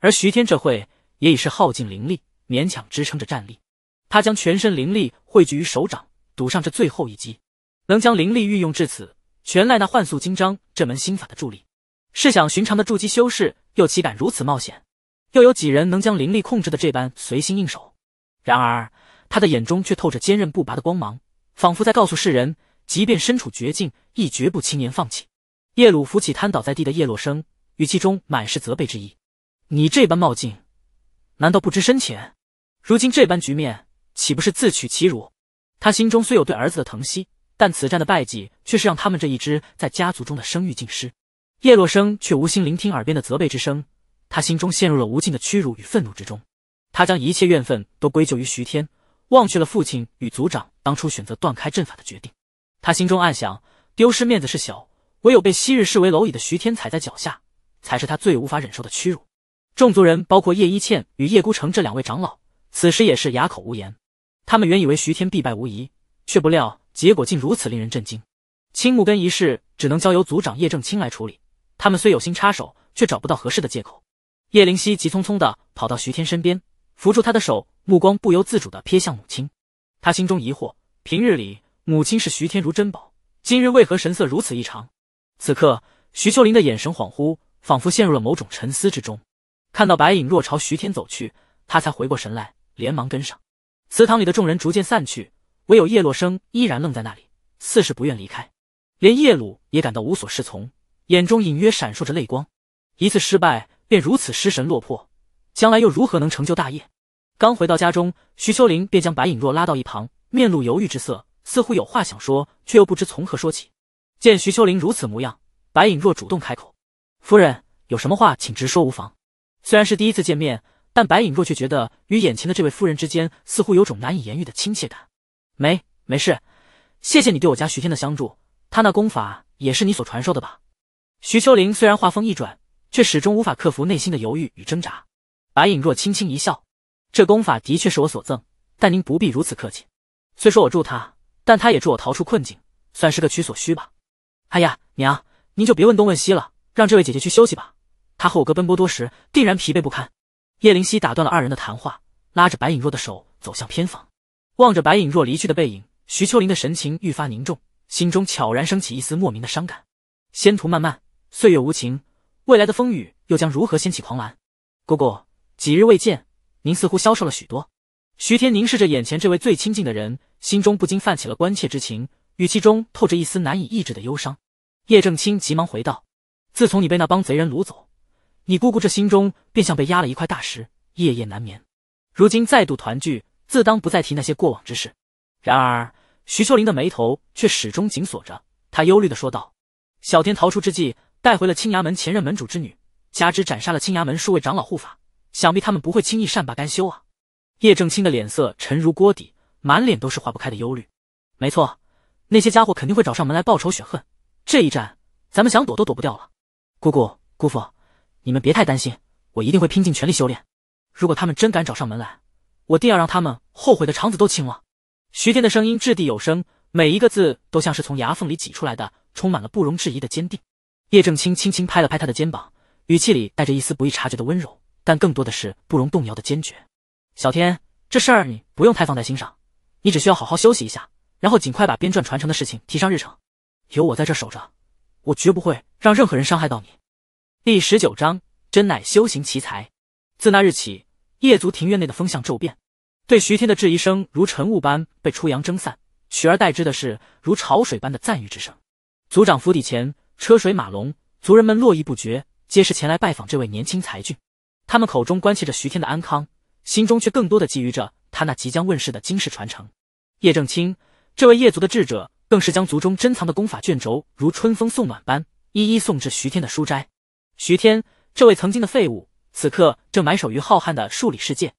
而徐天这会也已是耗尽灵力，勉强支撑着战力。他将全身灵力汇聚于手掌，赌上这最后一击。能将灵力运用至此，全赖那幻速金章这门心法的助力。试想，寻常的筑基修士又岂敢如此冒险？又有几人能将灵力控制的这般随心应手？然而。他的眼中却透着坚韧不拔的光芒，仿佛在告诉世人，即便身处绝境，亦绝不轻言放弃。叶鲁扶起瘫倒在地的叶落生，语气中满是责备之意：“你这般冒进，难道不知深浅？如今这般局面，岂不是自取其辱？”他心中虽有对儿子的疼惜，但此战的败绩却是让他们这一支在家族中的声誉尽失。叶落生却无心聆听耳边的责备之声，他心中陷入了无尽的屈辱与愤怒之中。他将一切怨愤都归咎于徐天。忘却了父亲与族长当初选择断开阵法的决定，他心中暗想：丢失面子是小，唯有被昔日视为蝼蚁的徐天踩在脚下，才是他最无法忍受的屈辱。众族人，包括叶一茜与叶孤城这两位长老，此时也是哑口无言。他们原以为徐天必败无疑，却不料结果竟如此令人震惊。青木根一事只能交由族长叶正清来处理，他们虽有心插手，却找不到合适的借口。叶灵溪急匆匆地跑到徐天身边，扶住他的手。目光不由自主地瞥向母亲，他心中疑惑：平日里母亲视徐天如珍宝，今日为何神色如此异常？此刻，徐秋玲的眼神恍惚，仿佛陷入了某种沉思之中。看到白影若朝徐天走去，他才回过神来，连忙跟上。祠堂里的众人逐渐散去，唯有叶落生依然愣在那里，似是不愿离开。连叶鲁也感到无所适从，眼中隐约闪烁着泪光。一次失败便如此失神落魄，将来又如何能成就大业？刚回到家中，徐秋林便将白影若拉到一旁，面露犹豫之色，似乎有话想说，却又不知从何说起。见徐秋林如此模样，白影若主动开口：“夫人有什么话，请直说无妨。”虽然是第一次见面，但白影若却觉得与眼前的这位夫人之间似乎有种难以言喻的亲切感。没没事，谢谢你对我家徐天的相助，他那功法也是你所传授的吧？徐秋林虽然话锋一转，却始终无法克服内心的犹豫与挣扎。白影若轻轻一笑。这功法的确是我所赠，但您不必如此客气。虽说我助他，但他也助我逃出困境，算是个取所需吧。哎呀，娘，您就别问东问西了，让这位姐姐去休息吧。她和我哥奔波多时，定然疲惫不堪。叶灵溪打断了二人的谈话，拉着白影若的手走向偏房。望着白影若离去的背影，徐秋林的神情愈发凝重，心中悄然升起一丝莫名的伤感。仙途漫漫，岁月无情，未来的风雨又将如何掀起狂澜？姑姑，几日未见。您似乎消瘦了许多。徐天凝视着眼前这位最亲近的人，心中不禁泛起了关切之情，语气中透着一丝难以抑制的忧伤。叶正清急忙回道：“自从你被那帮贼人掳走，你姑姑这心中便像被压了一块大石，夜夜难眠。如今再度团聚，自当不再提那些过往之事。”然而，徐秀玲的眉头却始终紧锁着，她忧虑地说道：“小天逃出之际，带回了青崖门前任门主之女，加之斩杀了青崖门数位长老护法。”想必他们不会轻易善罢甘休啊！叶正清的脸色沉如锅底，满脸都是化不开的忧虑。没错，那些家伙肯定会找上门来报仇雪恨，这一战咱们想躲都躲不掉了。姑姑、姑父，你们别太担心，我一定会拼尽全力修炼。如果他们真敢找上门来，我定要让他们后悔的肠子都青了。徐天的声音掷地有声，每一个字都像是从牙缝里挤出来的，充满了不容置疑的坚定。叶正清轻轻拍了拍他的肩膀，语气里带着一丝不易察觉的温柔。但更多的是不容动摇的坚决。小天，这事儿你不用太放在心上，你只需要好好休息一下，然后尽快把编撰传承的事情提上日程。有我在这守着，我绝不会让任何人伤害到你。第十九章，真乃修行奇才。自那日起，夜族庭院内的风向骤变，对徐天的质疑声如晨雾般被初阳蒸散，取而代之的是如潮水般的赞誉之声。族长府邸前车水马龙，族人们络绎不绝，皆是前来拜访这位年轻才俊。他们口中关切着徐天的安康，心中却更多的觊觎着他那即将问世的经世传承。叶正清，这位叶族的智者，更是将族中珍藏的功法卷轴，如春风送暖般，一一送至徐天的书斋。徐天，这位曾经的废物，此刻正埋首于浩瀚的数理世界。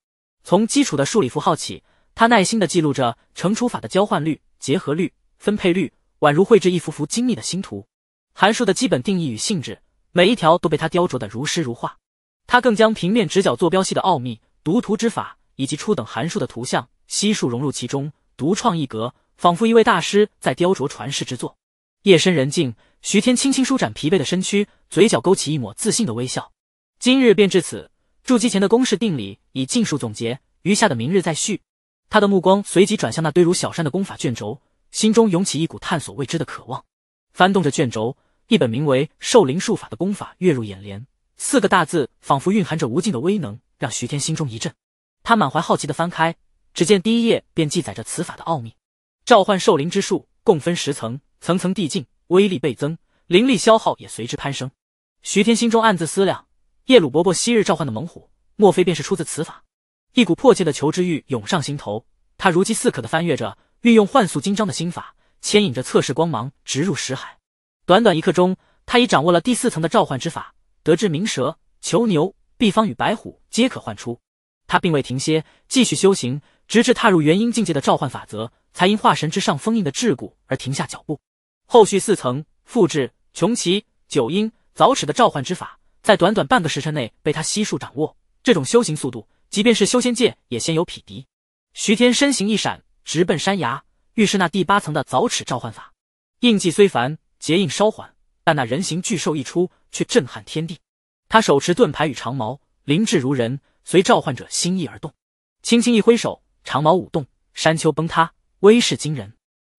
从基础的数理符号起，他耐心的记录着乘除法的交换率、结合率、分配率，宛如绘制一幅幅精密的星图。函数的基本定义与性质，每一条都被他雕琢的如诗如画。他更将平面直角坐标系的奥秘、读图之法以及初等函数的图像悉数融入其中，独创一格，仿佛一位大师在雕琢传世之作。夜深人静，徐天轻轻舒展疲惫的身躯，嘴角勾起一抹自信的微笑。今日便至此，筑基前的公式定理已尽数总结，余下的明日再续。他的目光随即转向那堆如小山的功法卷轴，心中涌起一股探索未知的渴望。翻动着卷轴，一本名为《兽灵术法》的功法跃入眼帘。四个大字仿佛蕴含着无尽的威能，让徐天心中一震。他满怀好奇的翻开，只见第一页便记载着此法的奥秘。召唤兽灵之术共分十层，层层递进，威力倍增，灵力消耗也随之攀升。徐天心中暗自思量：叶鲁伯伯昔日召唤的猛虎，莫非便是出自此法？一股迫切的求知欲涌上心头。他如饥似渴的翻阅着，运用幻速金章的心法，牵引着测试光芒直入识海。短短一刻钟，他已掌握了第四层的召唤之法。得知鸣蛇、囚牛、毕方与白虎皆可唤出，他并未停歇，继续修行，直至踏入元婴境界的召唤法则，才因化神之上封印的桎梏而停下脚步。后续四层复制、穷奇、九婴、早齿的召唤之法，在短短半个时辰内被他悉数掌握。这种修行速度，即便是修仙界也鲜有匹敌。徐天身形一闪，直奔山崖，欲示那第八层的早齿召唤法。印记虽繁，结印稍缓。但那人形巨兽一出，却震撼天地。他手持盾牌与长矛，灵智如人，随召唤者心意而动。轻轻一挥手，长矛舞动，山丘崩塌，威势惊人。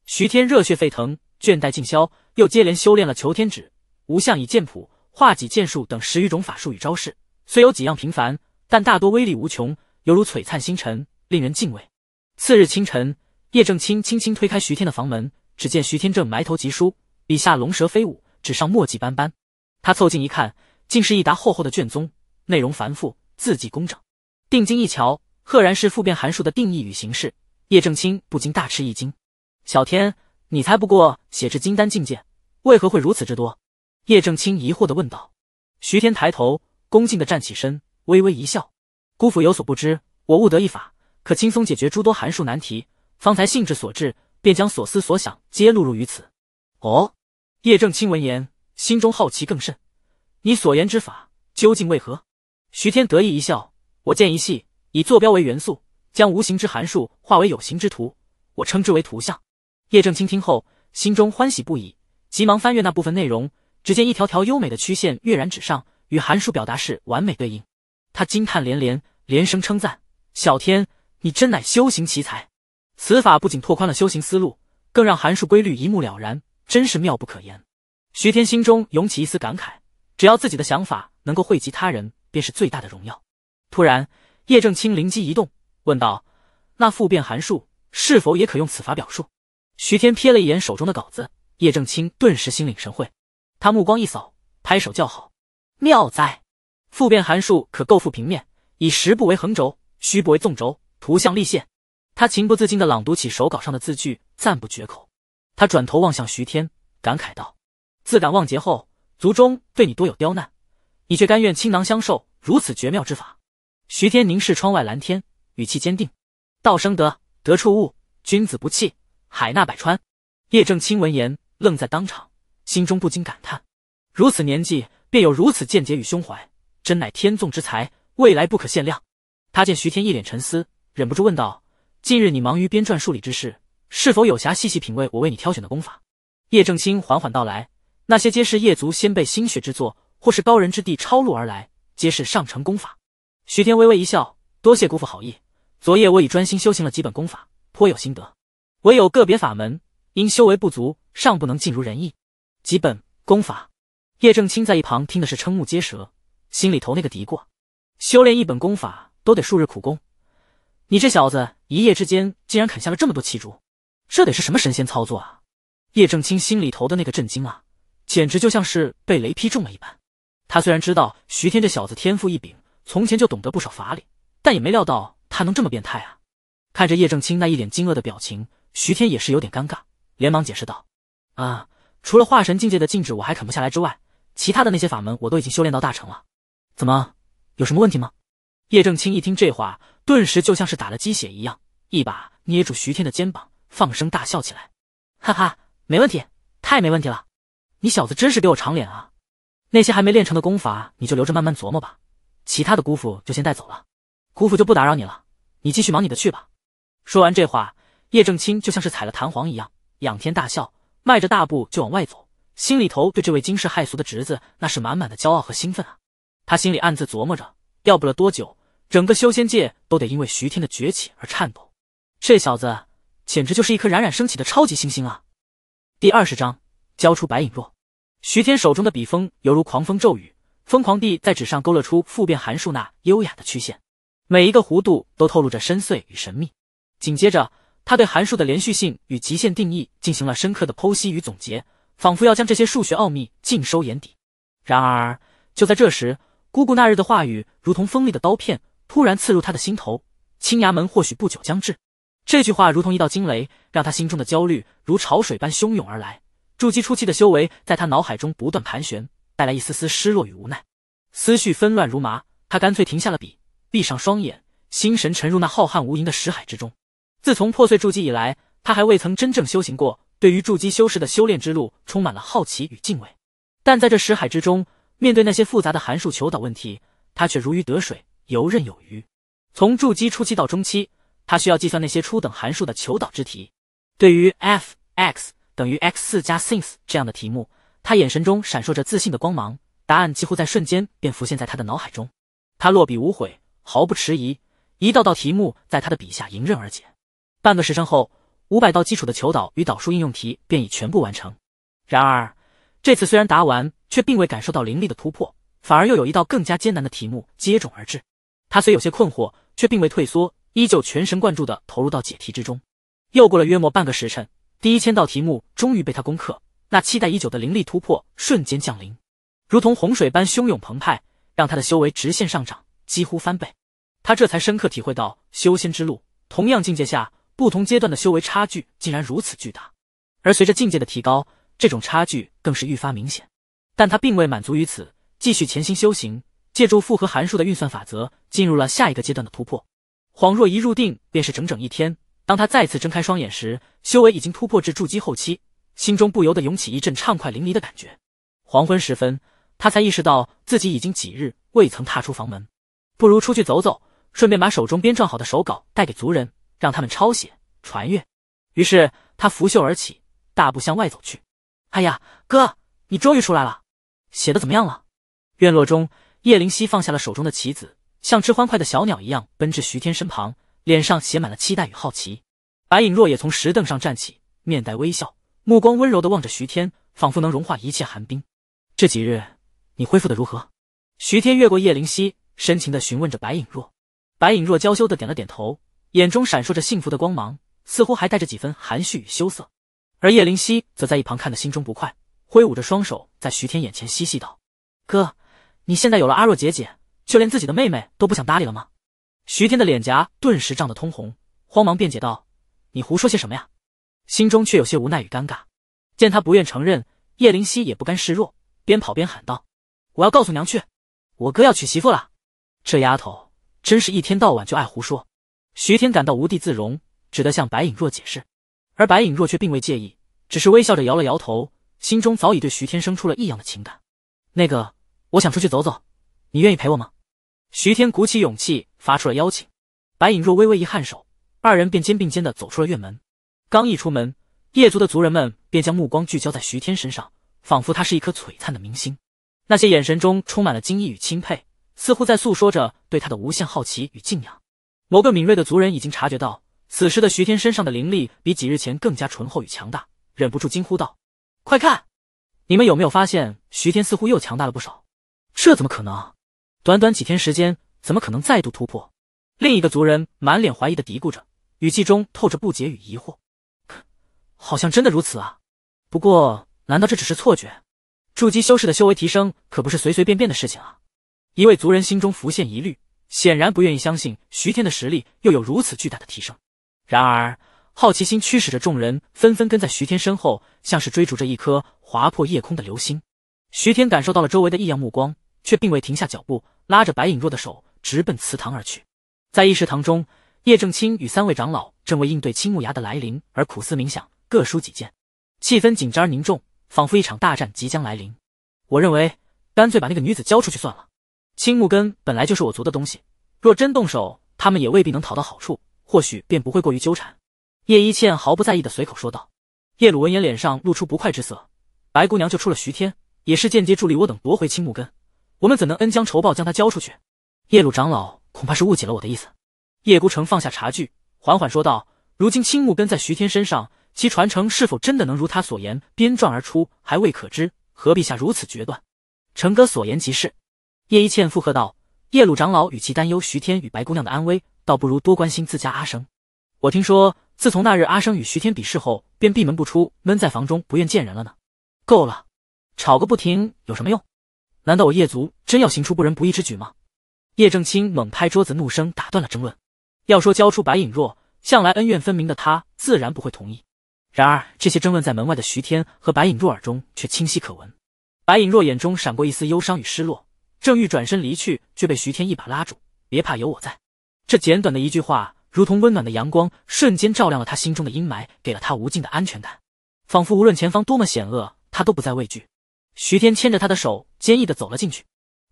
徐天热血沸腾，倦怠尽消，又接连修炼了求天指、无相以剑谱、画戟剑术等十余种法术与招式。虽有几样平凡，但大多威力无穷，犹如璀璨星辰，令人敬畏。次日清晨，叶正清轻轻推开徐天的房门，只见徐天正埋头疾书，笔下龙蛇飞舞。纸上墨迹斑斑，他凑近一看，竟是一沓厚厚的卷宗，内容繁复，字迹工整。定睛一瞧，赫然是复变函数的定义与形式。叶正清不禁大吃一惊：“小天，你才不过写至金丹境界，为何会如此之多？”叶正清疑惑地问道。徐天抬头，恭敬地站起身，微微一笑：“姑父有所不知，我悟得一法，可轻松解决诸多函数难题。方才兴致所致，便将所思所想皆录入于此。”哦。叶正清闻言，心中好奇更甚。你所言之法究竟为何？徐天得意一笑：“我建一系，以坐标为元素，将无形之函数化为有形之图，我称之为图像。”叶正清听后，心中欢喜不已，急忙翻阅那部分内容。只见一条条优美的曲线跃然纸上，与函数表达式完美对应。他惊叹连连，连声称赞：“小天，你真乃修行奇才！此法不仅拓宽了修行思路，更让函数规律一目了然。”真是妙不可言，徐天心中涌起一丝感慨。只要自己的想法能够惠及他人，便是最大的荣耀。突然，叶正清灵机一动，问道：“那复变函数是否也可用此法表述？”徐天瞥了一眼手中的稿子，叶正清顿时心领神会。他目光一扫，拍手叫好：“妙哉！复变函数可构复平面，以实部为横轴，虚部为纵轴，图像立现。”他情不自禁地朗读起手稿上的字句，赞不绝口。他转头望向徐天，感慨道：“自感忘劫后，族中对你多有刁难，你却甘愿倾囊相授如此绝妙之法。”徐天凝视窗外蓝天，语气坚定道：“生德得处物，君子不弃，海纳百川。”叶正清闻言愣在当场，心中不禁感叹：“如此年纪便有如此见解与胸怀，真乃天纵之才，未来不可限量。”他见徐天一脸沉思，忍不住问道：“近日你忙于编撰数理之事？”是否有暇细细品味我为你挑选的功法？叶正清缓缓道来，那些皆是叶族先辈心血之作，或是高人之地抄录而来，皆是上乘功法。徐天微微一笑，多谢姑父好意。昨夜我已专心修行了几本功法，颇有心得，唯有个别法门因修为不足，尚不能尽如人意。几本功法？叶正清在一旁听的是瞠目结舌，心里头那个嘀咕：修炼一本功法都得数日苦功，你这小子一夜之间竟然啃下了这么多奇珠。这得是什么神仙操作啊！叶正清心里头的那个震惊啊，简直就像是被雷劈中了一般。他虽然知道徐天这小子天赋异禀，从前就懂得不少法理，但也没料到他能这么变态啊！看着叶正清那一脸惊愕的表情，徐天也是有点尴尬，连忙解释道：“啊，除了化神境界的禁止我还啃不下来之外，其他的那些法门我都已经修炼到大成了。怎么，有什么问题吗？”叶正清一听这话，顿时就像是打了鸡血一样，一把捏住徐天的肩膀。放声大笑起来，哈哈，没问题，太没问题了！你小子真是给我长脸啊！那些还没练成的功法，你就留着慢慢琢磨吧。其他的姑父就先带走了，姑父就不打扰你了，你继续忙你的去吧。说完这话，叶正清就像是踩了弹簧一样，仰天大笑，迈着大步就往外走，心里头对这位惊世骇俗的侄子那是满满的骄傲和兴奋啊！他心里暗自琢磨着，要不了多久，整个修仙界都得因为徐天的崛起而颤抖。这小子。简直就是一颗冉冉升起的超级新星啊！第二十章，交出白影若。徐天手中的笔锋犹如狂风骤雨，疯狂地在纸上勾勒出复变函数那优雅的曲线，每一个弧度都透露着深邃与神秘。紧接着，他对函数的连续性与极限定义进行了深刻的剖析与总结，仿佛要将这些数学奥秘尽收眼底。然而，就在这时，姑姑那日的话语如同锋利的刀片，突然刺入他的心头：青崖门或许不久将至。这句话如同一道惊雷，让他心中的焦虑如潮水般汹涌而来。筑基初期的修为在他脑海中不断盘旋，带来一丝丝失落与无奈。思绪纷乱如麻，他干脆停下了笔，闭上双眼，心神沉入那浩瀚无垠的石海之中。自从破碎筑基以来，他还未曾真正修行过，对于筑基修士的修炼之路充满了好奇与敬畏。但在这石海之中，面对那些复杂的函数求导问题，他却如鱼得水，游刃有余。从筑基初期到中期。他需要计算那些初等函数的求导之题。对于 f(x) 等于 x 四加 sinx 这样的题目，他眼神中闪烁着自信的光芒，答案几乎在瞬间便浮现在他的脑海中。他落笔无悔，毫不迟疑，一道道题目在他的笔下迎刃而解。半个时辰后，五百道基础的求导与导数应用题便已全部完成。然而，这次虽然答完，却并未感受到灵力的突破，反而又有一道更加艰难的题目接踵而至。他虽有些困惑，却并未退缩。依旧全神贯注的投入到解题之中，又过了约莫半个时辰，第一千道题目终于被他攻克。那期待已久的灵力突破瞬间降临，如同洪水般汹涌澎湃，让他的修为直线上涨，几乎翻倍。他这才深刻体会到修仙之路，同样境界下不同阶段的修为差距竟然如此巨大。而随着境界的提高，这种差距更是愈发明显。但他并未满足于此，继续潜心修行，借助复合函数的运算法则，进入了下一个阶段的突破。恍若一入定，便是整整一天。当他再次睁开双眼时，修为已经突破至筑基后期，心中不由得涌起一阵畅快淋漓的感觉。黄昏时分，他才意识到自己已经几日未曾踏出房门，不如出去走走，顺便把手中编撰好的手稿带给族人，让他们抄写传阅。于是他拂袖而起，大步向外走去。“哎呀，哥，你终于出来了，写的怎么样了？”院落中，叶灵溪放下了手中的棋子。像只欢快的小鸟一样奔至徐天身旁，脸上写满了期待与好奇。白影若也从石凳上站起，面带微笑，目光温柔地望着徐天，仿佛能融化一切寒冰。这几日你恢复的如何？徐天越过叶灵溪，深情地询问着白影若。白影若娇羞地点了点头，眼中闪烁着幸福的光芒，似乎还带着几分含蓄与羞涩。而叶灵溪则在一旁看得心中不快，挥舞着双手在徐天眼前嬉戏道：“哥，你现在有了阿若姐姐。”就连自己的妹妹都不想搭理了吗？徐天的脸颊顿时涨得通红，慌忙辩解道：“你胡说些什么呀？”心中却有些无奈与尴尬。见他不愿承认，叶灵溪也不甘示弱，边跑边喊道：“我要告诉娘去，我哥要娶媳妇了！”这丫头真是一天到晚就爱胡说。徐天感到无地自容，只得向白影若解释。而白影若却并未介意，只是微笑着摇了摇头，心中早已对徐天生出了异样的情感。那个，我想出去走走，你愿意陪我吗？徐天鼓起勇气发出了邀请，白影若微微一颔首，二人便肩并肩的走出了院门。刚一出门，叶族的族人们便将目光聚焦在徐天身上，仿佛他是一颗璀璨的明星。那些眼神中充满了惊异与钦佩，似乎在诉说着对他的无限好奇与敬仰。某个敏锐的族人已经察觉到，此时的徐天身上的灵力比几日前更加醇厚与强大，忍不住惊呼道：“快看，你们有没有发现，徐天似乎又强大了不少？这怎么可能？”短短几天时间，怎么可能再度突破？另一个族人满脸怀疑的嘀咕着，语气中透着不解与疑惑。好像真的如此啊！不过，难道这只是错觉？筑基修士的修为提升可不是随随便便的事情啊！一位族人心中浮现疑虑，显然不愿意相信徐天的实力又有如此巨大的提升。然而，好奇心驱使着众人纷纷跟在徐天身后，像是追逐着一颗划破夜空的流星。徐天感受到了周围的异样目光。却并未停下脚步，拉着白影若的手直奔祠堂而去。在议事堂中，叶正清与三位长老正为应对青木崖的来临而苦思冥想，各抒己见，气氛紧张而凝重，仿佛一场大战即将来临。我认为，干脆把那个女子交出去算了。青木根本来就是我族的东西，若真动手，他们也未必能讨到好处，或许便不会过于纠缠。叶一茜毫不在意的随口说道。叶鲁闻言，脸上露出不快之色。白姑娘救出了徐天，也是间接助力我等夺回青木根。我们怎能恩将仇报，将他交出去？叶鲁长老恐怕是误解了我的意思。叶孤城放下茶具，缓缓说道：“如今青木根在徐天身上，其传承是否真的能如他所言编撰而出，还未可知。何必下如此决断？”程哥所言极是。叶一茜附和道：“叶鲁长老与其担忧徐天与白姑娘的安危，倒不如多关心自家阿生。我听说，自从那日阿生与徐天比试后，便闭门不出，闷在房中，不愿见人了呢。”够了，吵个不停有什么用？难道我叶族真要行出不仁不义之举吗？叶正清猛拍桌子，怒声打断了争论。要说交出白影若，向来恩怨分明的他自然不会同意。然而这些争论在门外的徐天和白影若耳中却清晰可闻。白影若眼中闪过一丝忧伤与失落，正欲转身离去，却被徐天一把拉住：“别怕，有我在。”这简短的一句话如同温暖的阳光，瞬间照亮了他心中的阴霾，给了他无尽的安全感，仿佛无论前方多么险恶，他都不再畏惧。徐天牵着他的手，坚毅地走了进去。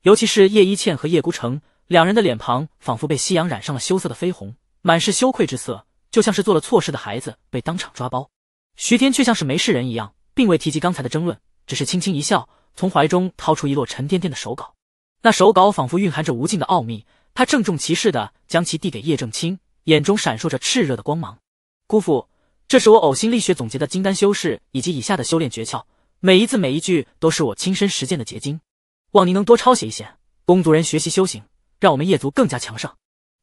尤其是叶一茜和叶孤城两人的脸庞，仿佛被夕阳染上了羞涩的绯红，满是羞愧之色，就像是做了错事的孩子被当场抓包。徐天却像是没事人一样，并未提及刚才的争论，只是轻轻一笑，从怀中掏出一摞沉甸甸的手稿。那手稿仿佛蕴含着无尽的奥秘，他郑重其事地将其递给叶正清，眼中闪烁着炽热的光芒。姑父，这是我呕心沥血总结的金丹修士以及以下的修炼诀窍。每一字每一句都是我亲身实践的结晶，望您能多抄写一些。公族人学习修行，让我们叶族更加强盛。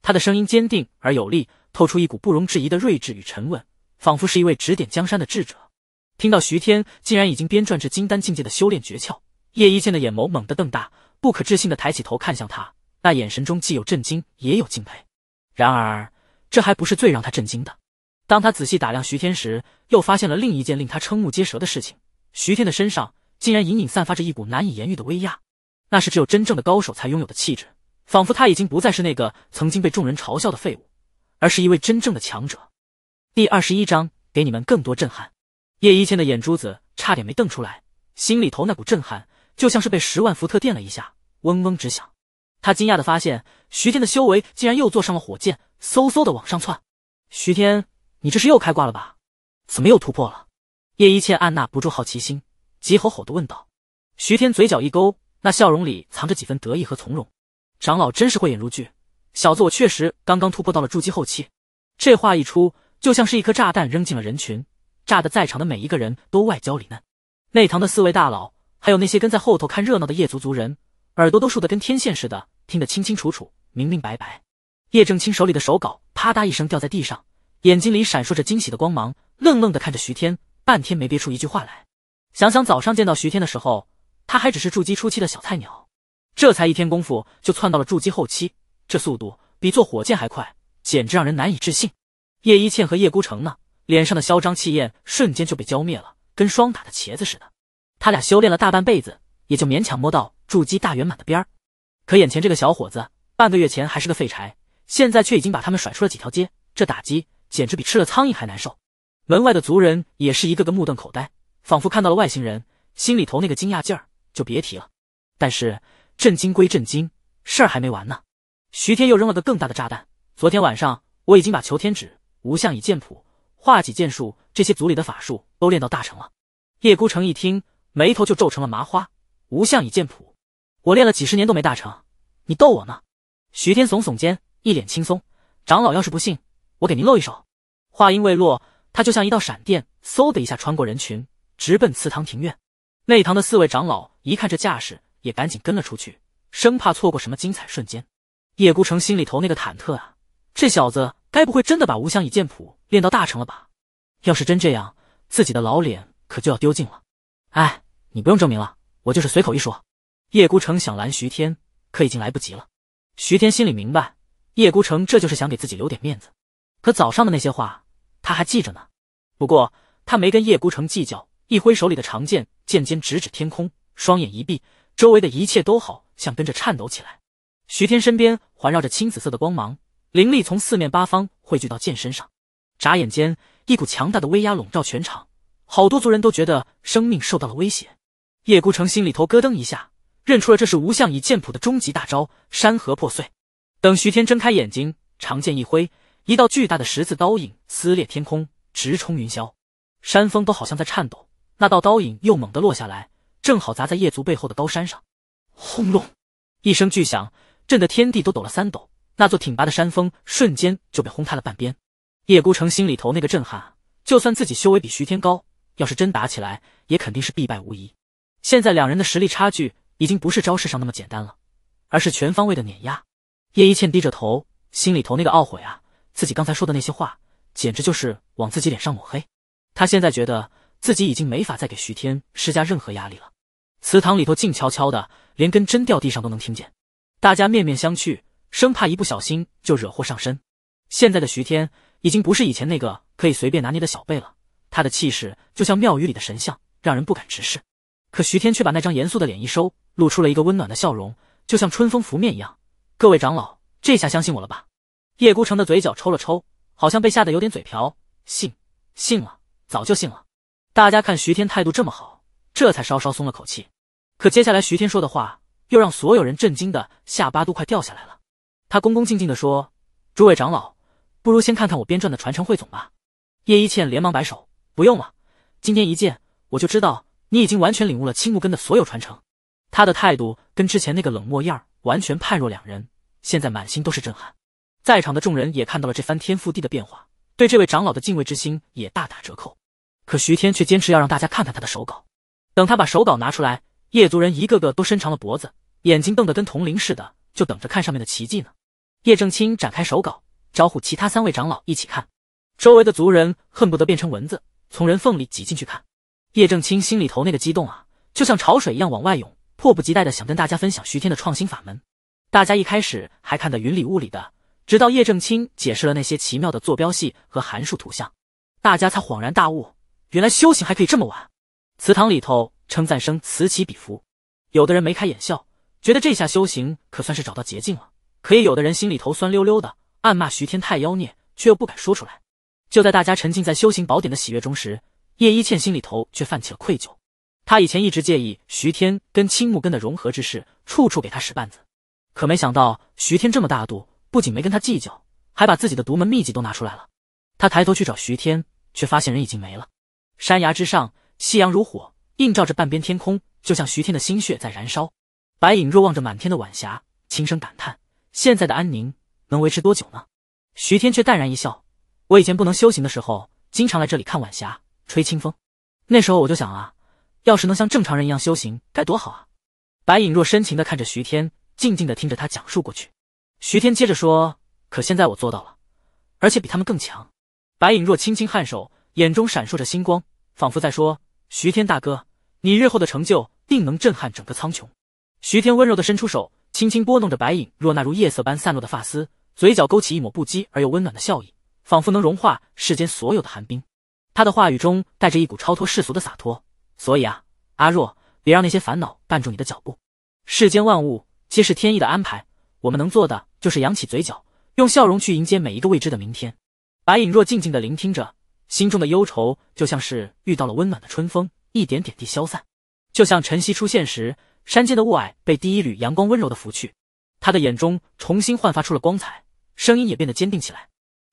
他的声音坚定而有力，透出一股不容置疑的睿智与沉稳，仿佛是一位指点江山的智者。听到徐天竟然已经编撰至金丹境界的修炼诀窍，叶一剑的眼眸猛地瞪大，不可置信地抬起头看向他，那眼神中既有震惊，也有敬佩。然而，这还不是最让他震惊的。当他仔细打量徐天时，又发现了另一件令他瞠目结舌的事情。徐天的身上竟然隐隐散发着一股难以言喻的威压，那是只有真正的高手才拥有的气质，仿佛他已经不再是那个曾经被众人嘲笑的废物，而是一位真正的强者。第二十一章给你们更多震撼。叶一茜的眼珠子差点没瞪出来，心里头那股震撼就像是被十万伏特电了一下，嗡嗡直响。他惊讶的发现，徐天的修为竟然又坐上了火箭，嗖嗖的往上窜。徐天，你这是又开挂了吧？怎么又突破了？叶一茜按捺不住好奇心，急吼吼地问道：“徐天，嘴角一勾，那笑容里藏着几分得意和从容。长老真是慧眼如炬，小子我确实刚刚突破到了筑基后期。”这话一出，就像是一颗炸弹扔进了人群，炸得在场的每一个人都外焦里嫩。内堂的四位大佬，还有那些跟在后头看热闹的叶族族人，耳朵都竖得跟天线似的，听得清清楚楚，明明白白。叶正清手里的手稿啪嗒一声掉在地上，眼睛里闪烁着惊喜的光芒，愣愣地看着徐天。半天没憋出一句话来。想想早上见到徐天的时候，他还只是筑基初期的小菜鸟，这才一天功夫就窜到了筑基后期，这速度比坐火箭还快，简直让人难以置信。叶一茜和叶孤城呢，脸上的嚣张气焰瞬间就被浇灭了，跟霜打的茄子似的。他俩修炼了大半辈子，也就勉强摸到筑基大圆满的边儿，可眼前这个小伙子，半个月前还是个废柴，现在却已经把他们甩出了几条街，这打击简直比吃了苍蝇还难受。门外的族人也是一个个目瞪口呆，仿佛看到了外星人，心里头那个惊讶劲儿就别提了。但是震惊归震惊，事儿还没完呢。徐天又扔了个更大的炸弹。昨天晚上我已经把《求天指》《无相以剑谱》《化戟剑术》这些族里的法术都练到大成了。叶孤城一听，眉头就皱成了麻花。《无相以剑谱》，我练了几十年都没大成，你逗我呢？徐天耸耸肩，一脸轻松。长老要是不信，我给您露一手。话音未落。他就像一道闪电，嗖的一下穿过人群，直奔祠堂庭院。内堂的四位长老一看这架势，也赶紧跟了出去，生怕错过什么精彩瞬间。叶孤城心里头那个忐忑啊，这小子该不会真的把《无相倚剑谱》练到大成了吧？要是真这样，自己的老脸可就要丢尽了。哎，你不用证明了，我就是随口一说。叶孤城想拦徐天，可已经来不及了。徐天心里明白，叶孤城这就是想给自己留点面子，可早上的那些话。他还记着呢，不过他没跟叶孤城计较，一挥手里的长剑，剑尖直指天空，双眼一闭，周围的一切都好像跟着颤抖起来。徐天身边环绕着青紫色的光芒，灵力从四面八方汇聚到剑身上，眨眼间，一股强大的威压笼罩全场，好多族人都觉得生命受到了威胁。叶孤城心里头咯噔一下，认出了这是无相以剑谱的终极大招——山河破碎。等徐天睁开眼睛，长剑一挥。一道巨大的十字刀影撕裂天空，直冲云霄，山峰都好像在颤抖。那道刀影又猛地落下来，正好砸在叶族背后的高山上。轰隆！一声巨响，震得天地都抖了三抖。那座挺拔的山峰瞬间就被轰塌了半边。叶孤城心里头那个震撼，就算自己修为比徐天高，要是真打起来，也肯定是必败无疑。现在两人的实力差距已经不是招式上那么简单了，而是全方位的碾压。叶一茜低着头，心里头那个懊悔啊！自己刚才说的那些话，简直就是往自己脸上抹黑。他现在觉得自己已经没法再给徐天施加任何压力了。祠堂里头静悄悄的，连根针掉地上都能听见。大家面面相觑，生怕一不小心就惹祸上身。现在的徐天已经不是以前那个可以随便拿捏的小辈了，他的气势就像庙宇里的神像，让人不敢直视。可徐天却把那张严肃的脸一收，露出了一个温暖的笑容，就像春风拂面一样。各位长老，这下相信我了吧？叶孤城的嘴角抽了抽，好像被吓得有点嘴瓢，信，信了，早就信了。大家看徐天态度这么好，这才稍稍松了口气。可接下来徐天说的话，又让所有人震惊的下巴都快掉下来了。他恭恭敬敬的说：“诸位长老，不如先看看我编撰的传承汇总吧。”叶一茜连忙摆手：“不用了，今天一见我就知道你已经完全领悟了青木根的所有传承。”他的态度跟之前那个冷漠样完全判若两人，现在满心都是震撼。在场的众人也看到了这翻天覆地的变化，对这位长老的敬畏之心也大打折扣。可徐天却坚持要让大家看看他的手稿。等他把手稿拿出来，叶族人一个个都伸长了脖子，眼睛瞪得跟铜铃似的，就等着看上面的奇迹呢。叶正清展开手稿，招呼其他三位长老一起看。周围的族人恨不得变成蚊子，从人缝里挤进去看。叶正清心里头那个激动啊，就像潮水一样往外涌，迫不及待的想跟大家分享徐天的创新法门。大家一开始还看得云里雾里的。直到叶正清解释了那些奇妙的坐标系和函数图像，大家才恍然大悟，原来修行还可以这么玩。祠堂里头称赞声此起彼伏，有的人眉开眼笑，觉得这下修行可算是找到捷径了；可也有的人心里头酸溜溜的，暗骂徐天太妖孽，却又不敢说出来。就在大家沉浸在修行宝典的喜悦中时，叶一茜心里头却泛起了愧疚。她以前一直介意徐天跟青木根的融合之事，处处给他使绊子，可没想到徐天这么大度。不仅没跟他计较，还把自己的独门秘籍都拿出来了。他抬头去找徐天，却发现人已经没了。山崖之上，夕阳如火，映照着半边天空，就像徐天的心血在燃烧。白影若望着满天的晚霞，轻声感叹：“现在的安宁能维持多久呢？”徐天却淡然一笑：“我以前不能修行的时候，经常来这里看晚霞，吹清风。那时候我就想啊，要是能像正常人一样修行，该多好啊！”白影若深情地看着徐天，静静的听着他讲述过去。徐天接着说：“可现在我做到了，而且比他们更强。”白影若轻轻颔首，眼中闪烁着星光，仿佛在说：“徐天大哥，你日后的成就定能震撼整个苍穹。”徐天温柔地伸出手，轻轻拨弄着白影若那如夜色般散落的发丝，嘴角勾起一抹不羁而又温暖的笑意，仿佛能融化世间所有的寒冰。他的话语中带着一股超脱世俗的洒脱，所以啊，阿若，别让那些烦恼绊住你的脚步。世间万物皆是天意的安排。我们能做的就是扬起嘴角，用笑容去迎接每一个未知的明天。白影若静静的聆听着，心中的忧愁就像是遇到了温暖的春风，一点点地消散。就像晨曦出现时，山间的雾霭被第一缕阳光温柔的拂去，他的眼中重新焕发出了光彩，声音也变得坚定起来。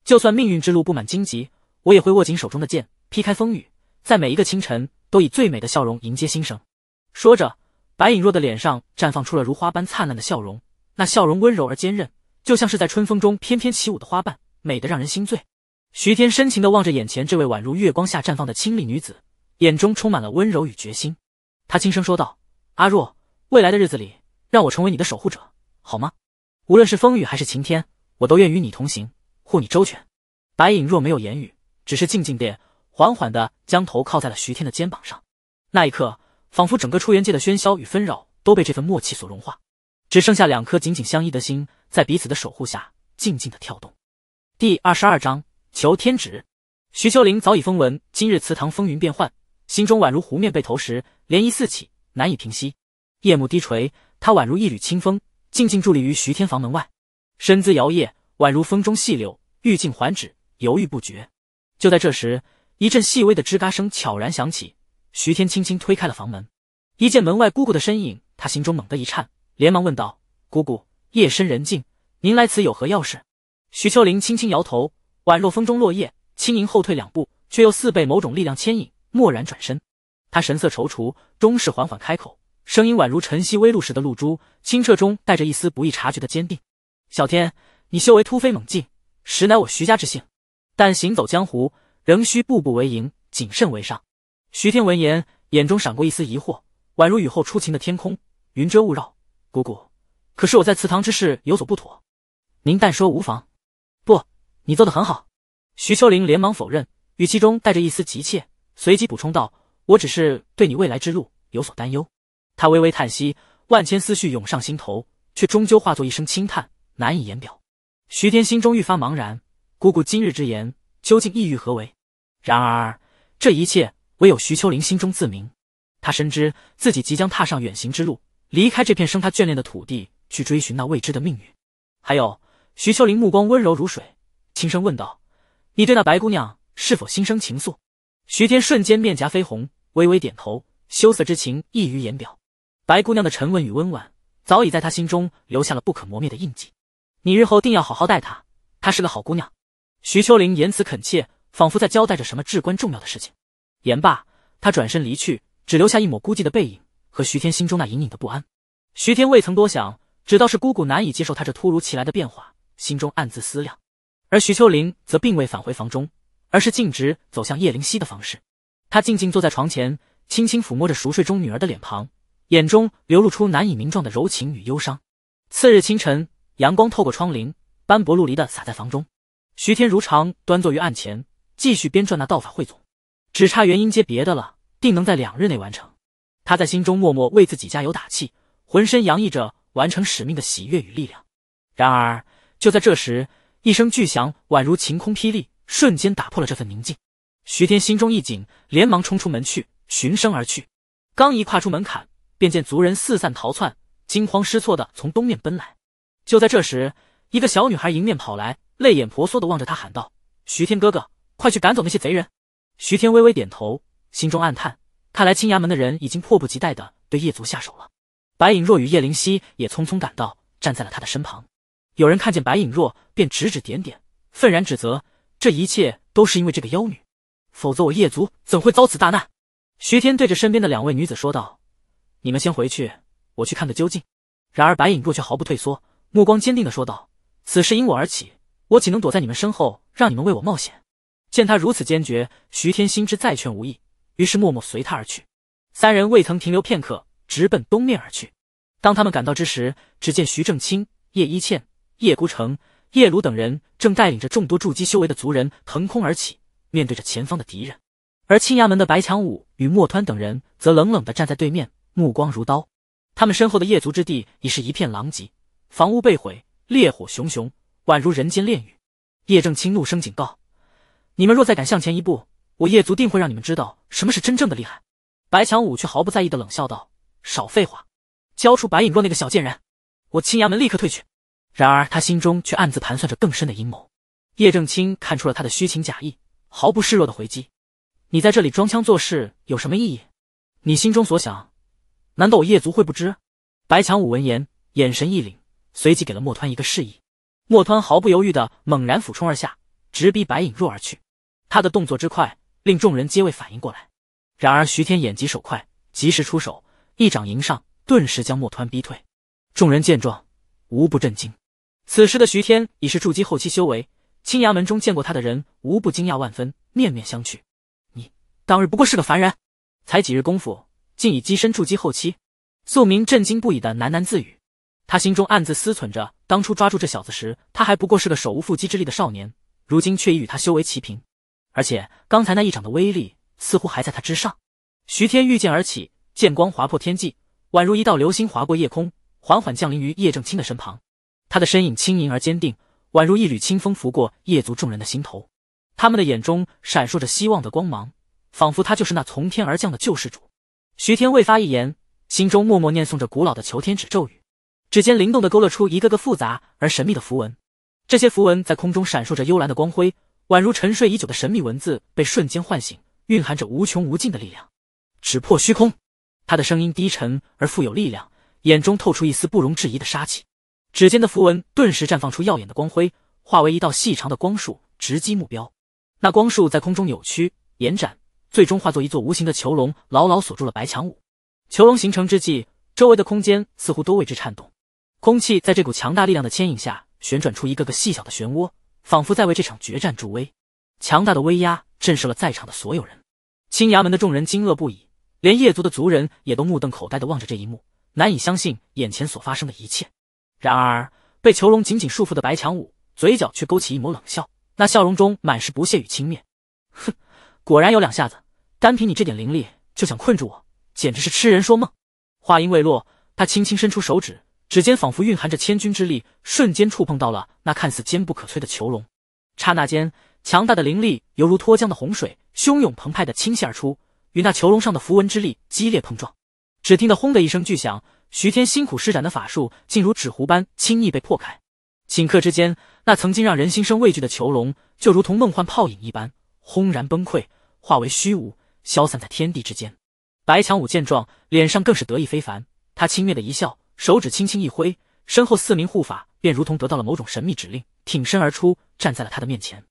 就算命运之路布满荆棘，我也会握紧手中的剑，劈开风雨，在每一个清晨都以最美的笑容迎接新生。说着，白影若的脸上绽放出了如花般灿烂的笑容。那笑容温柔而坚韧，就像是在春风中翩翩起舞的花瓣，美得让人心醉。徐天深情地望着眼前这位宛如月光下绽放的清丽女子，眼中充满了温柔与决心。他轻声说道：“阿若，未来的日子里，让我成为你的守护者，好吗？无论是风雨还是晴天，我都愿与你同行，护你周全。”白影若没有言语，只是静静地、缓缓地将头靠在了徐天的肩膀上。那一刻，仿佛整个出元界的喧嚣与纷扰都被这份默契所融化。只剩下两颗紧紧相依的心，在彼此的守护下静静的跳动。第二十二章求天旨。徐秋玲早已风闻今日祠堂风云变幻，心中宛如湖面被投石，涟漪四起，难以平息。夜幕低垂，他宛如一缕清风，静静伫立于徐天房门外，身姿摇曳，宛如风中细柳，欲静还止，犹豫不决。就在这时，一阵细微的吱嘎声悄然响起。徐天轻轻推开了房门，一见门外姑姑的身影，他心中猛地一颤。连忙问道：“姑姑，夜深人静，您来此有何要事？”徐秋玲轻轻摇头，宛若风中落叶，轻盈后退两步，却又似被某种力量牵引，蓦然转身。他神色踌躇，终是缓缓开口，声音宛如晨曦微露时的露珠，清澈中带着一丝不易察觉的坚定：“小天，你修为突飞猛进，实乃我徐家之幸。但行走江湖，仍需步步为营，谨慎为上。”徐天闻言，眼中闪过一丝疑惑，宛如雨后初晴的天空，云遮雾绕。姑姑，可是我在祠堂之事有所不妥，您但说无妨。不，你做的很好。徐秋玲连忙否认，语气中带着一丝急切，随即补充道：“我只是对你未来之路有所担忧。”他微微叹息，万千思绪涌上心头，却终究化作一声轻叹，难以言表。徐天心中愈发茫然，姑姑今日之言究竟意欲何为？然而这一切唯有徐秋玲心中自明。他深知自己即将踏上远行之路。离开这片生他眷恋的土地，去追寻那未知的命运。还有，徐秋玲目光温柔如水，轻声问道：“你对那白姑娘是否心生情愫？”徐天瞬间面颊绯红，微微点头，羞涩之情溢于言表。白姑娘的沉稳与温婉早已在他心中留下了不可磨灭的印记。你日后定要好好待她，她是个好姑娘。徐秋玲言辞恳切，仿佛在交代着什么至关重要的事情。言罢，他转身离去，只留下一抹孤寂的背影。和徐天心中那隐隐的不安，徐天未曾多想，只道是姑姑难以接受他这突如其来的变化，心中暗自思量。而徐秋林则并未返回房中，而是径直走向叶灵溪的房室。他静静坐在床前，轻轻抚摸着熟睡中女儿的脸庞，眼中流露出难以名状的柔情与忧伤。次日清晨，阳光透过窗棂，斑驳陆离的洒在房中。徐天如常端坐于案前，继续编撰那道法汇总，只差元音阶别的了，定能在两日内完成。他在心中默默为自己加油打气，浑身洋溢着完成使命的喜悦与力量。然而，就在这时，一声巨响宛如晴空霹雳，瞬间打破了这份宁静。徐天心中一紧，连忙冲出门去，循声而去。刚一跨出门槛，便见族人四散逃窜，惊慌失措的从东面奔来。就在这时，一个小女孩迎面跑来，泪眼婆娑的望着他喊道：“徐天哥哥，快去赶走那些贼人！”徐天微微点头，心中暗叹。看来青崖门的人已经迫不及待的对叶族下手了。白影若与叶灵溪也匆匆赶到，站在了他的身旁。有人看见白影若，便指指点点，愤然指责：“这一切都是因为这个妖女，否则我叶族怎会遭此大难？”徐天对着身边的两位女子说道：“你们先回去，我去看个究竟。”然而白影若却毫不退缩，目光坚定地说道：“此事因我而起，我岂能躲在你们身后，让你们为我冒险？”见他如此坚决，徐天心知再劝无益。于是默默随他而去，三人未曾停留片刻，直奔东面而去。当他们赶到之时，只见徐正清、叶一茜、叶孤城、叶鲁等人正带领着众多筑基修为的族人腾空而起，面对着前方的敌人。而青崖门的白强武与莫湍等人则冷冷地站在对面，目光如刀。他们身后的叶族之地已是一片狼藉，房屋被毁，烈火熊熊，宛如人间炼狱。叶正清怒声警告：“你们若再敢向前一步！”我叶族定会让你们知道什么是真正的厉害。白强武却毫不在意的冷笑道：“少废话，交出白影若那个小贱人，我青崖门立刻退去。”然而他心中却暗自盘算着更深的阴谋。叶正清看出了他的虚情假意，毫不示弱的回击：“你在这里装腔作势有什么意义？你心中所想，难道我叶族会不知？”白强武闻言，眼神一凛，随即给了莫湍一个示意。莫湍毫不犹豫的猛然俯冲而下，直逼白影若而去。他的动作之快。令众人皆未反应过来，然而徐天眼疾手快，及时出手，一掌迎上，顿时将莫湍逼退。众人见状，无不震惊。此时的徐天已是筑基后期修为，青崖门中见过他的人无不惊讶万分，面面相觑。你当日不过是个凡人，才几日功夫，竟已跻身筑基后期？素明震惊不已的喃喃自语，他心中暗自思忖着，当初抓住这小子时，他还不过是个手无缚鸡之力的少年，如今却已与他修为齐平。而且刚才那一掌的威力似乎还在他之上。徐天御剑而起，剑光划破天际，宛如一道流星划过夜空，缓缓降临于叶正清的身旁。他的身影轻盈而坚定，宛如一缕清风拂过叶族众人的心头。他们的眼中闪烁着希望的光芒，仿佛他就是那从天而降的救世主。徐天未发一言，心中默默念诵着古老的求天指咒语，指尖灵动地勾勒出一个个复杂而神秘的符文。这些符文在空中闪烁着幽蓝的光辉。宛如沉睡已久的神秘文字被瞬间唤醒，蕴含着无穷无尽的力量。指破虚空，他的声音低沉而富有力量，眼中透出一丝不容置疑的杀气。指尖的符文顿时绽放出耀眼的光辉，化为一道细长的光束直击目标。那光束在空中扭曲延展，最终化作一座无形的囚笼，牢牢锁住了白墙舞。囚笼形成之际，周围的空间似乎都为之颤动，空气在这股强大力量的牵引下旋转出一个个细小的漩涡。仿佛在为这场决战助威，强大的威压震慑了在场的所有人。青崖门的众人惊愕不已，连夜族的族人也都目瞪口呆的望着这一幕，难以相信眼前所发生的一切。然而，被囚笼紧紧束缚的白强武嘴角却勾起一抹冷笑，那笑容中满是不屑与轻蔑。哼，果然有两下子，单凭你这点灵力就想困住我，简直是痴人说梦。话音未落，他轻轻伸出手指。指尖仿佛蕴含着千钧之力，瞬间触碰到了那看似坚不可摧的囚笼。刹那间，强大的灵力犹如脱缰的洪水，汹涌澎湃的倾泻而出，与那囚笼上的符文之力激烈碰撞。只听得轰的一声巨响，徐天辛苦施展的法术竟如纸糊般轻易被破开。顷刻之间，那曾经让人心生畏惧的囚笼，就如同梦幻泡影一般，轰然崩溃，化为虚无，消散在天地之间。白强武见状，脸上更是得意非凡，他轻蔑的一笑。手指轻轻一挥，身后四名护法便如同得到了某种神秘指令，挺身而出，站在了他的面前。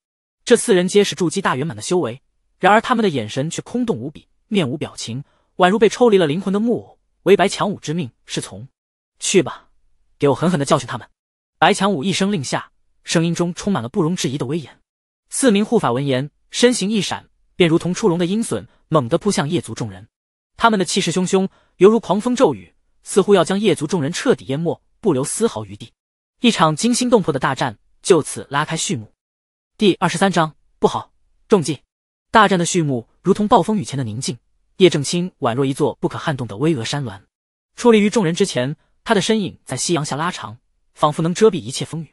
这四人皆是筑基大圆满的修为，然而他们的眼神却空洞无比，面无表情，宛如被抽离了灵魂的木偶。唯白强武之命是从，去吧，给我狠狠的教训他们！白强武一声令下，声音中充满了不容置疑的威严。四名护法闻言，身形一闪，便如同出笼的鹰隼，猛地扑向夜族众人。他们的气势汹汹，犹如狂风骤雨。似乎要将叶族众人彻底淹没，不留丝毫余地。一场惊心动魄的大战就此拉开序幕。第二十三章，不好，中计！大战的序幕如同暴风雨前的宁静。叶正清宛若一座不可撼动的巍峨山峦，矗立于众人之前。他的身影在夕阳下拉长，仿佛能遮蔽一切风雨。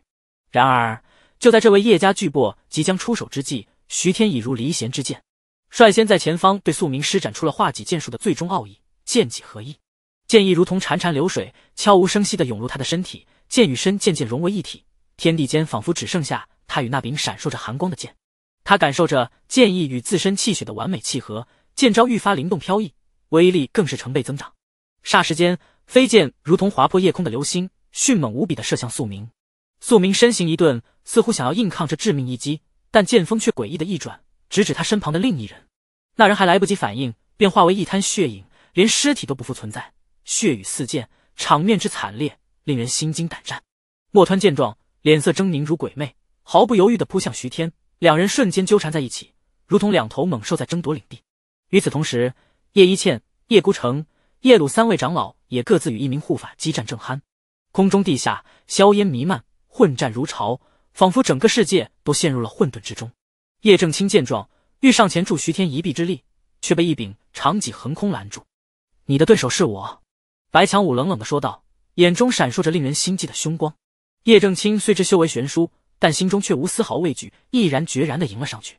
然而，就在这位叶家巨擘即将出手之际，徐天已如离弦之箭，率先在前方对宿明施展出了化戟剑术的最终奥义——剑戟合一。剑意如同潺潺流水，悄无声息地涌入他的身体，剑与身渐渐融为一体。天地间仿佛只剩下他与那柄闪烁着寒光的剑。他感受着剑意与自身气血的完美契合，剑招愈发灵动飘逸，威力更是成倍增长。霎时间，飞剑如同划破夜空的流星，迅猛无比地射向宿明。宿明身形一顿，似乎想要硬抗这致命一击，但剑锋却诡异的一转，直指他身旁的另一人。那人还来不及反应，便化为一滩血影，连尸体都不复存在。血雨四溅，场面之惨烈令人心惊胆战。莫湍见状，脸色狰狞如鬼魅，毫不犹豫的扑向徐天，两人瞬间纠缠在一起，如同两头猛兽在争夺领地。与此同时，叶一茜、叶孤城、叶鲁三位长老也各自与一名护法激战正酣。空中、地下，硝烟弥漫，混战如潮，仿佛整个世界都陷入了混沌之中。叶正清见状，欲上前助徐天一臂之力，却被一柄长戟横空拦住。你的对手是我。白强武冷冷的说道，眼中闪烁着令人心悸的凶光。叶正清虽知修为悬殊，但心中却无丝毫畏惧，毅然决然的迎了上去。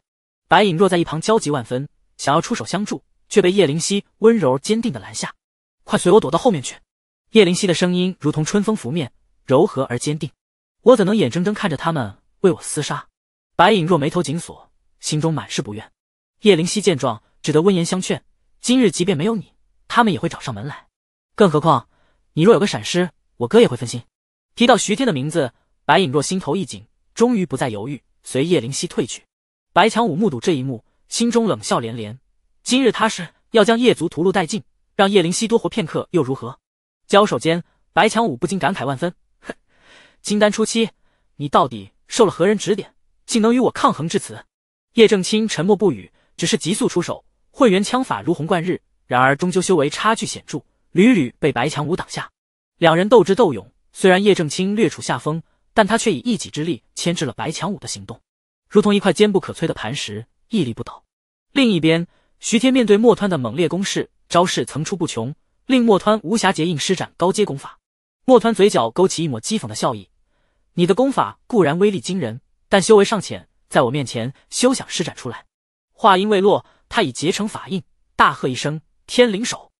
白影若在一旁焦急万分，想要出手相助，却被叶灵溪温柔坚定的拦下：“快随我躲到后面去。”叶灵溪的声音如同春风拂面，柔和而坚定：“我怎能眼睁睁看着他们为我厮杀？”白影若眉头紧锁，心中满是不愿。叶灵溪见状，只得温言相劝：“今日即便没有你，他们也会找上门来。”更何况，你若有个闪失，我哥也会分心。提到徐天的名字，白影若心头一紧，终于不再犹豫，随叶灵犀退去。白强武目睹这一幕，心中冷笑连连。今日他是要将叶族屠戮殆尽，让叶灵犀多活片刻又如何？交手间，白强武不禁感慨万分：“哼，金丹初期，你到底受了何人指点，竟能与我抗衡至此？”叶正清沉默不语，只是急速出手，混元枪法如虹贯日，然而终究修为差距显著。屡屡被白强武挡下，两人斗智斗勇，虽然叶正清略处下风，但他却以一己之力牵制了白强武的行动，如同一块坚不可摧的磐石，屹立不倒。另一边，徐天面对莫湍的猛烈攻势，招式层出不穷，令莫湍无暇结印施展高阶功法。莫湍嘴角勾起一抹讥讽的笑意：“你的功法固然威力惊人，但修为尚浅，在我面前休想施展出来。”话音未落，他已结成法印，大喝一声：“天灵手！”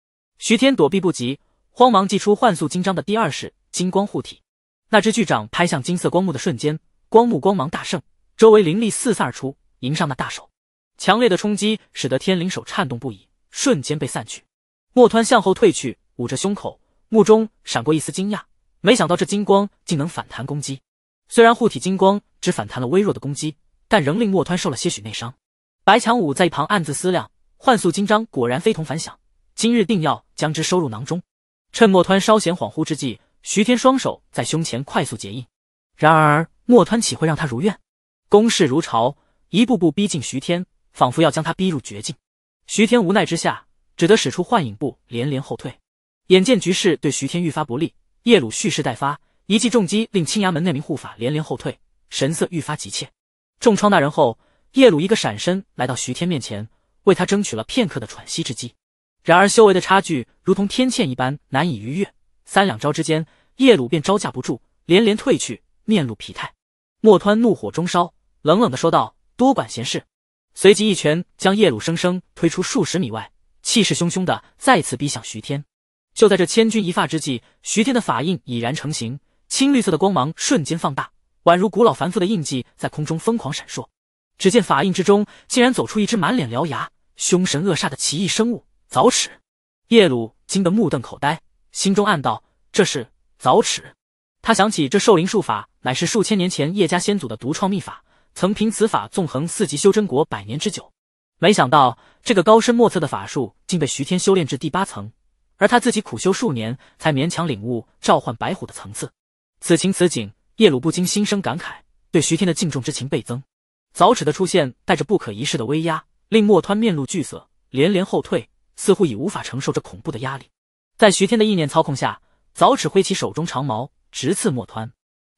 徐天躲避不及，慌忙祭出幻速金章的第二式金光护体。那只巨掌拍向金色光幕的瞬间，光幕光芒大盛，周围灵力四散而出，迎上那大手。强烈的冲击使得天灵手颤动不已，瞬间被散去。莫湍向后退去，捂着胸口，目中闪过一丝惊讶。没想到这金光竟能反弹攻击，虽然护体金光只反弹了微弱的攻击，但仍令莫湍受了些许内伤。白强武在一旁暗自思量：幻速金章果然非同凡响。今日定要将之收入囊中。趁莫湍稍显恍惚之际，徐天双手在胸前快速结印。然而莫湍岂会让他如愿？攻势如潮，一步步逼近徐天，仿佛要将他逼入绝境。徐天无奈之下，只得使出幻影步，连连后退。眼见局势对徐天愈发不利，叶鲁蓄势待发，一记重击令青崖门那名护法连连后退，神色愈发急切。重创那人后，叶鲁一个闪身来到徐天面前，为他争取了片刻的喘息之机。然而，修为的差距如同天堑一般难以逾越。三两招之间，叶鲁便招架不住，连连退去，面露疲态。莫湍怒火中烧，冷冷的说道：“多管闲事！”随即一拳将叶鲁生生推出数十米外，气势汹汹的再次逼向徐天。就在这千钧一发之际，徐天的法印已然成型，青绿色的光芒瞬间放大，宛如古老繁复的印记在空中疯狂闪烁。只见法印之中，竟然走出一只满脸獠牙、凶神恶煞的奇异生物。早齿。叶鲁惊得目瞪口呆，心中暗道：“这是早齿。”他想起这兽灵术法乃是数千年前叶家先祖的独创秘法，曾凭此法纵横四级修真国百年之久。没想到这个高深莫测的法术竟被徐天修炼至第八层，而他自己苦修数年才勉强领悟召唤白虎的层次。此情此景，叶鲁不禁心生感慨，对徐天的敬重之情倍增。早齿的出现带着不可一世的威压，令莫湍面露惧色，连连后退。似乎已无法承受这恐怖的压力，在徐天的意念操控下，早齿挥起手中长矛，直刺莫湍。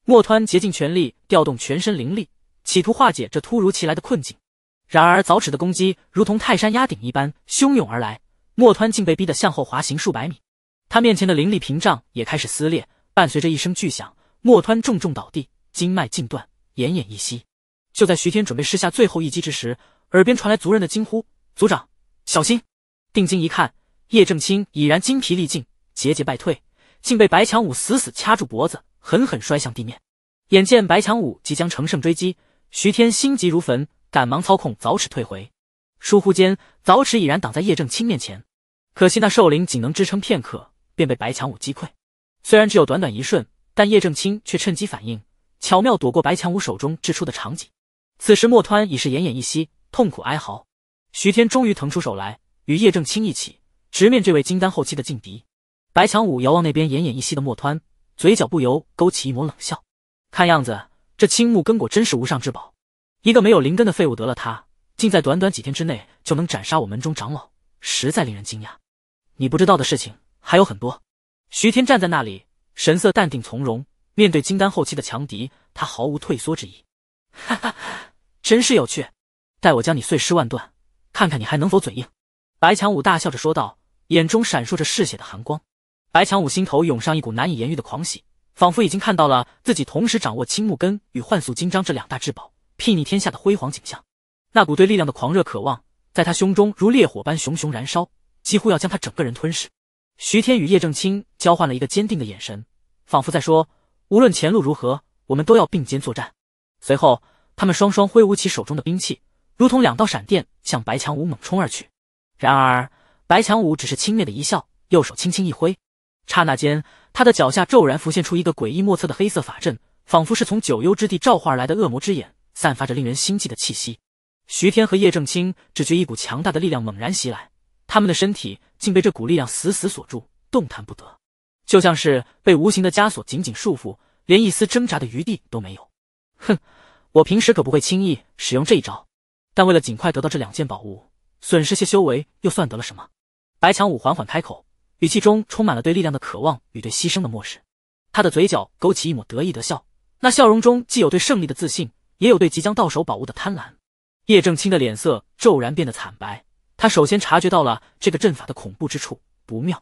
莫湍竭尽全力调动全身灵力，企图化解这突如其来的困境。然而早齿的攻击如同泰山压顶一般汹涌而来，莫湍竟被逼得向后滑行数百米。他面前的灵力屏障也开始撕裂，伴随着一声巨响，莫湍重重倒地，经脉尽断，奄奄一息。就在徐天准备施下最后一击之时，耳边传来族人的惊呼：“族长，小心！”定睛一看，叶正清已然精疲力尽，节节败退，竟被白强武死死掐住脖子，狠狠摔向地面。眼见白强武即将乘胜追击，徐天心急如焚，赶忙操控凿齿退回。疏忽间，凿齿已然挡在叶正清面前。可惜那兽灵仅能支撑片刻，便被白强武击溃。虽然只有短短一瞬，但叶正清却趁机反应，巧妙躲过白强武手中掷出的长戟。此时莫湍已是奄奄一息，痛苦哀嚎。徐天终于腾出手来。与叶正清一起直面这位金丹后期的劲敌，白强武遥望那边奄奄一息的莫湍，嘴角不由勾起一抹冷笑。看样子，这青木根果真是无上之宝。一个没有灵根的废物得了它，竟在短短几天之内就能斩杀我门中长老，实在令人惊讶。你不知道的事情还有很多。徐天站在那里，神色淡定从容，面对金丹后期的强敌，他毫无退缩之意。哈哈，真是有趣。待我将你碎尸万段，看看你还能否嘴硬。白强武大笑着说道，眼中闪烁着嗜血的寒光。白强武心头涌上一股难以言喻的狂喜，仿佛已经看到了自己同时掌握青木根与幻素金章这两大至宝，睥睨天下的辉煌景象。那股对力量的狂热渴望，在他胸中如烈火般熊熊燃烧，几乎要将他整个人吞噬。徐天与叶正清交换了一个坚定的眼神，仿佛在说：“无论前路如何，我们都要并肩作战。”随后，他们双双挥舞起手中的兵器，如同两道闪电，向白强武猛冲而去。然而，白强武只是轻蔑的一笑，右手轻轻一挥，刹那间，他的脚下骤然浮现出一个诡异莫测的黑色法阵，仿佛是从九幽之地召唤而来的恶魔之眼，散发着令人心悸的气息。徐天和叶正清只觉一股强大的力量猛然袭来，他们的身体竟被这股力量死死锁住，动弹不得，就像是被无形的枷锁紧紧束缚，连一丝挣扎的余地都没有。哼，我平时可不会轻易使用这一招，但为了尽快得到这两件宝物。损失些修为又算得了什么？白强武缓缓开口，语气中充满了对力量的渴望与对牺牲的漠视。他的嘴角勾起一抹得意的笑，那笑容中既有对胜利的自信，也有对即将到手宝物的贪婪。叶正清的脸色骤然变得惨白，他首先察觉到了这个阵法的恐怖之处，不妙！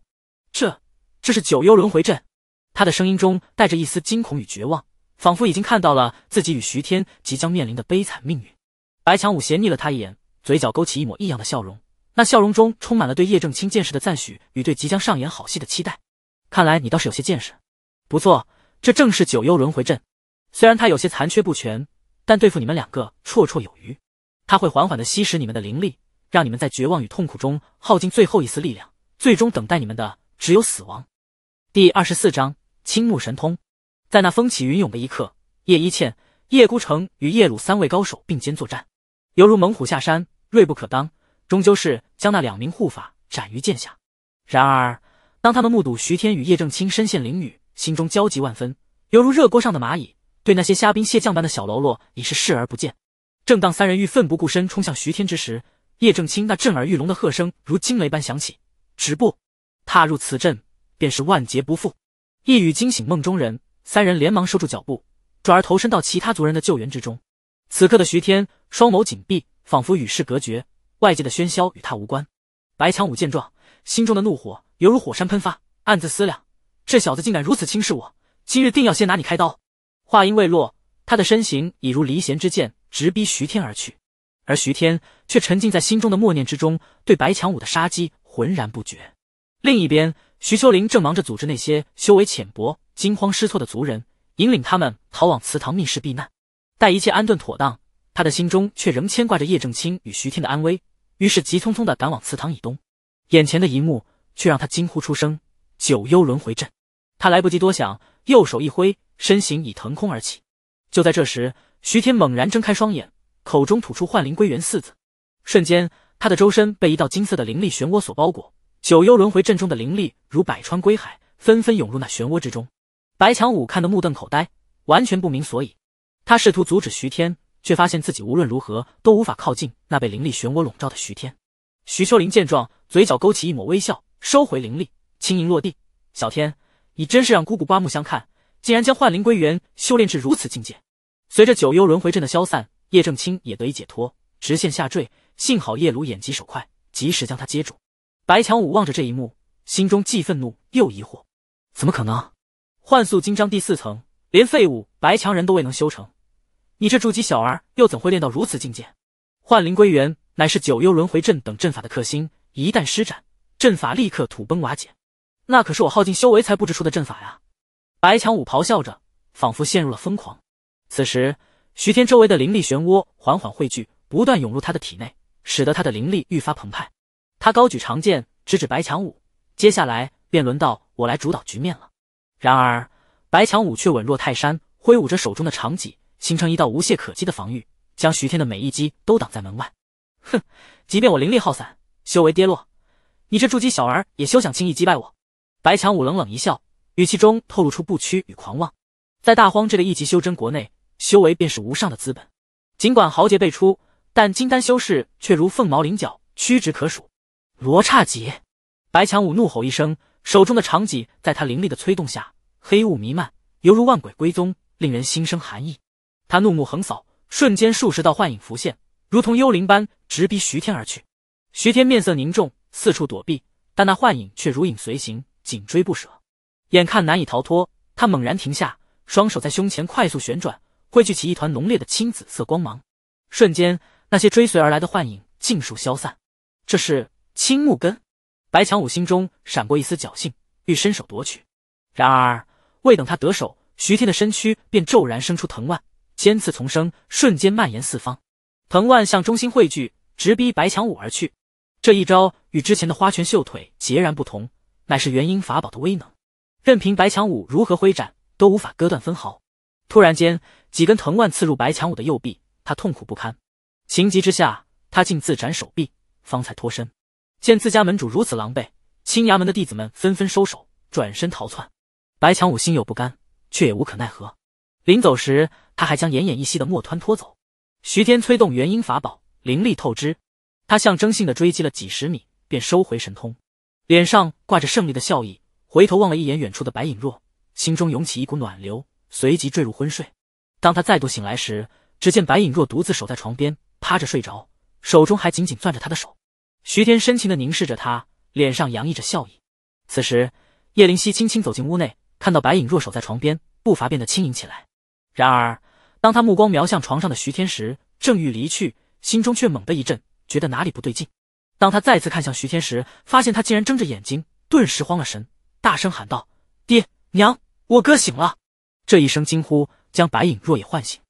这，这是九幽轮回阵！他的声音中带着一丝惊恐与绝望，仿佛已经看到了自己与徐天即将面临的悲惨命运。白强武斜睨了他一眼。嘴角勾起一抹异样的笑容，那笑容中充满了对叶正清见识的赞许与对即将上演好戏的期待。看来你倒是有些见识，不错，这正是九幽轮回阵。虽然它有些残缺不全，但对付你们两个绰绰有余。他会缓缓的吸食你们的灵力，让你们在绝望与痛苦中耗尽最后一丝力量，最终等待你们的只有死亡。第二十四章青木神通，在那风起云涌的一刻，叶一茜、叶孤城与叶鲁三位高手并肩作战，犹如猛虎下山。锐不可当，终究是将那两名护法斩于剑下。然而，当他们目睹徐天与叶正清身陷囹圄，心中焦急万分，犹如热锅上的蚂蚁，对那些虾兵蟹将般的小喽啰已是视而不见。正当三人欲奋不顾身冲向徐天之时，叶正清那震耳欲聋的喝声如惊雷般响起：“止步！踏入此阵，便是万劫不复。”一语惊醒梦中人，三人连忙收住脚步，转而投身到其他族人的救援之中。此刻的徐天，双眸紧闭。仿佛与世隔绝，外界的喧嚣与他无关。白强武见状，心中的怒火犹如火山喷发，暗自思量：这小子竟敢如此轻视我，今日定要先拿你开刀。话音未落，他的身形已如离弦之箭，直逼徐天而去。而徐天却沉浸在心中的默念之中，对白强武的杀机浑然不觉。另一边，徐秋林正忙着组织那些修为浅薄、惊慌失措的族人，引领他们逃往祠堂密室避难。待一切安顿妥当。他的心中却仍牵挂着叶正清与徐天的安危，于是急匆匆地赶往祠堂以东。眼前的一幕却让他惊呼出声：“九幽轮回阵！”他来不及多想，右手一挥，身形已腾空而起。就在这时，徐天猛然睁开双眼，口中吐出“幻灵归元”四字。瞬间，他的周身被一道金色的灵力漩涡所包裹。九幽轮回阵中的灵力如百川归海，纷纷涌入那漩涡之中。白强武看得目瞪口呆，完全不明所以。他试图阻止徐天。却发现自己无论如何都无法靠近那被灵力漩涡笼罩的徐天。徐秋林见状，嘴角勾起一抹微笑，收回灵力，轻盈落地。小天，你真是让姑姑刮目相看，竟然将幻灵归元修炼至如此境界。随着九幽轮回阵的消散，叶正清也得以解脱，直线下坠。幸好叶鲁眼疾手快，及时将他接住。白强武望着这一幕，心中既愤怒又疑惑：怎么可能？幻素金章第四层，连废物白强人都未能修成。你这筑基小儿又怎会练到如此境界？幻灵归元乃是九幽轮回阵等阵法的克星，一旦施展，阵法立刻土崩瓦解。那可是我耗尽修为才布置出的阵法呀！白强武咆哮着，仿佛陷入了疯狂。此时，徐天周围的灵力漩涡缓缓汇聚，不断涌入他的体内，使得他的灵力愈发澎湃。他高举长剑，直指白强武。接下来便轮到我来主导局面了。然而，白强武却稳若泰山，挥舞着手中的长戟。形成一道无懈可击的防御，将徐天的每一击都挡在门外。哼，即便我灵力耗散，修为跌落，你这筑基小儿也休想轻易击败我！白强武冷冷一笑，语气中透露出不屈与狂妄。在大荒这个一级修真国内，修为便是无上的资本。尽管豪杰辈出，但金丹修士却如凤毛麟角，屈指可数。罗刹戟！白强武怒吼一声，手中的长戟在他灵力的催动下，黑雾弥漫，犹如万鬼归宗，令人心生寒意。他怒目横扫，瞬间数十道幻影浮现，如同幽灵般直逼徐天而去。徐天面色凝重，四处躲避，但那幻影却如影随形，紧追不舍。眼看难以逃脱，他猛然停下，双手在胸前快速旋转，汇聚起一团浓烈的青紫色光芒。瞬间，那些追随而来的幻影尽数消散。这是青木根。白强武心中闪过一丝侥幸，欲伸手夺取，然而未等他得手，徐天的身躯便骤然生出藤蔓。尖刺丛生，瞬间蔓延四方，藤蔓向中心汇聚，直逼白强武而去。这一招与之前的花拳绣腿截然不同，乃是元婴法宝的威能。任凭白强武如何挥斩，都无法割断分毫。突然间，几根藤蔓刺入白强武的右臂，他痛苦不堪。情急之下，他竟自斩手臂，方才脱身。见自家门主如此狼狈，青崖门的弟子们纷纷收手，转身逃窜。白强武心有不甘，却也无可奈何。临走时。他还将奄奄一息的墨湍拖走，徐天催动元婴法宝，灵力透支，他象征性的追击了几十米，便收回神通，脸上挂着胜利的笑意，回头望了一眼远处的白影若，心中涌起一股暖流，随即坠入昏睡。当他再度醒来时，只见白影若独自守在床边，趴着睡着，手中还紧紧攥着他的手。徐天深情的凝视着他，脸上洋溢着笑意。此时，叶灵溪轻轻走进屋内，看到白影若守在床边，步伐变得轻盈起来。然而。当他目光瞄向床上的徐天时，正欲离去，心中却猛地一震，觉得哪里不对劲。当他再次看向徐天时，发现他竟然睁着眼睛，顿时慌了神，大声喊道：“爹娘，我哥醒了！”这一声惊呼将白影若也唤醒。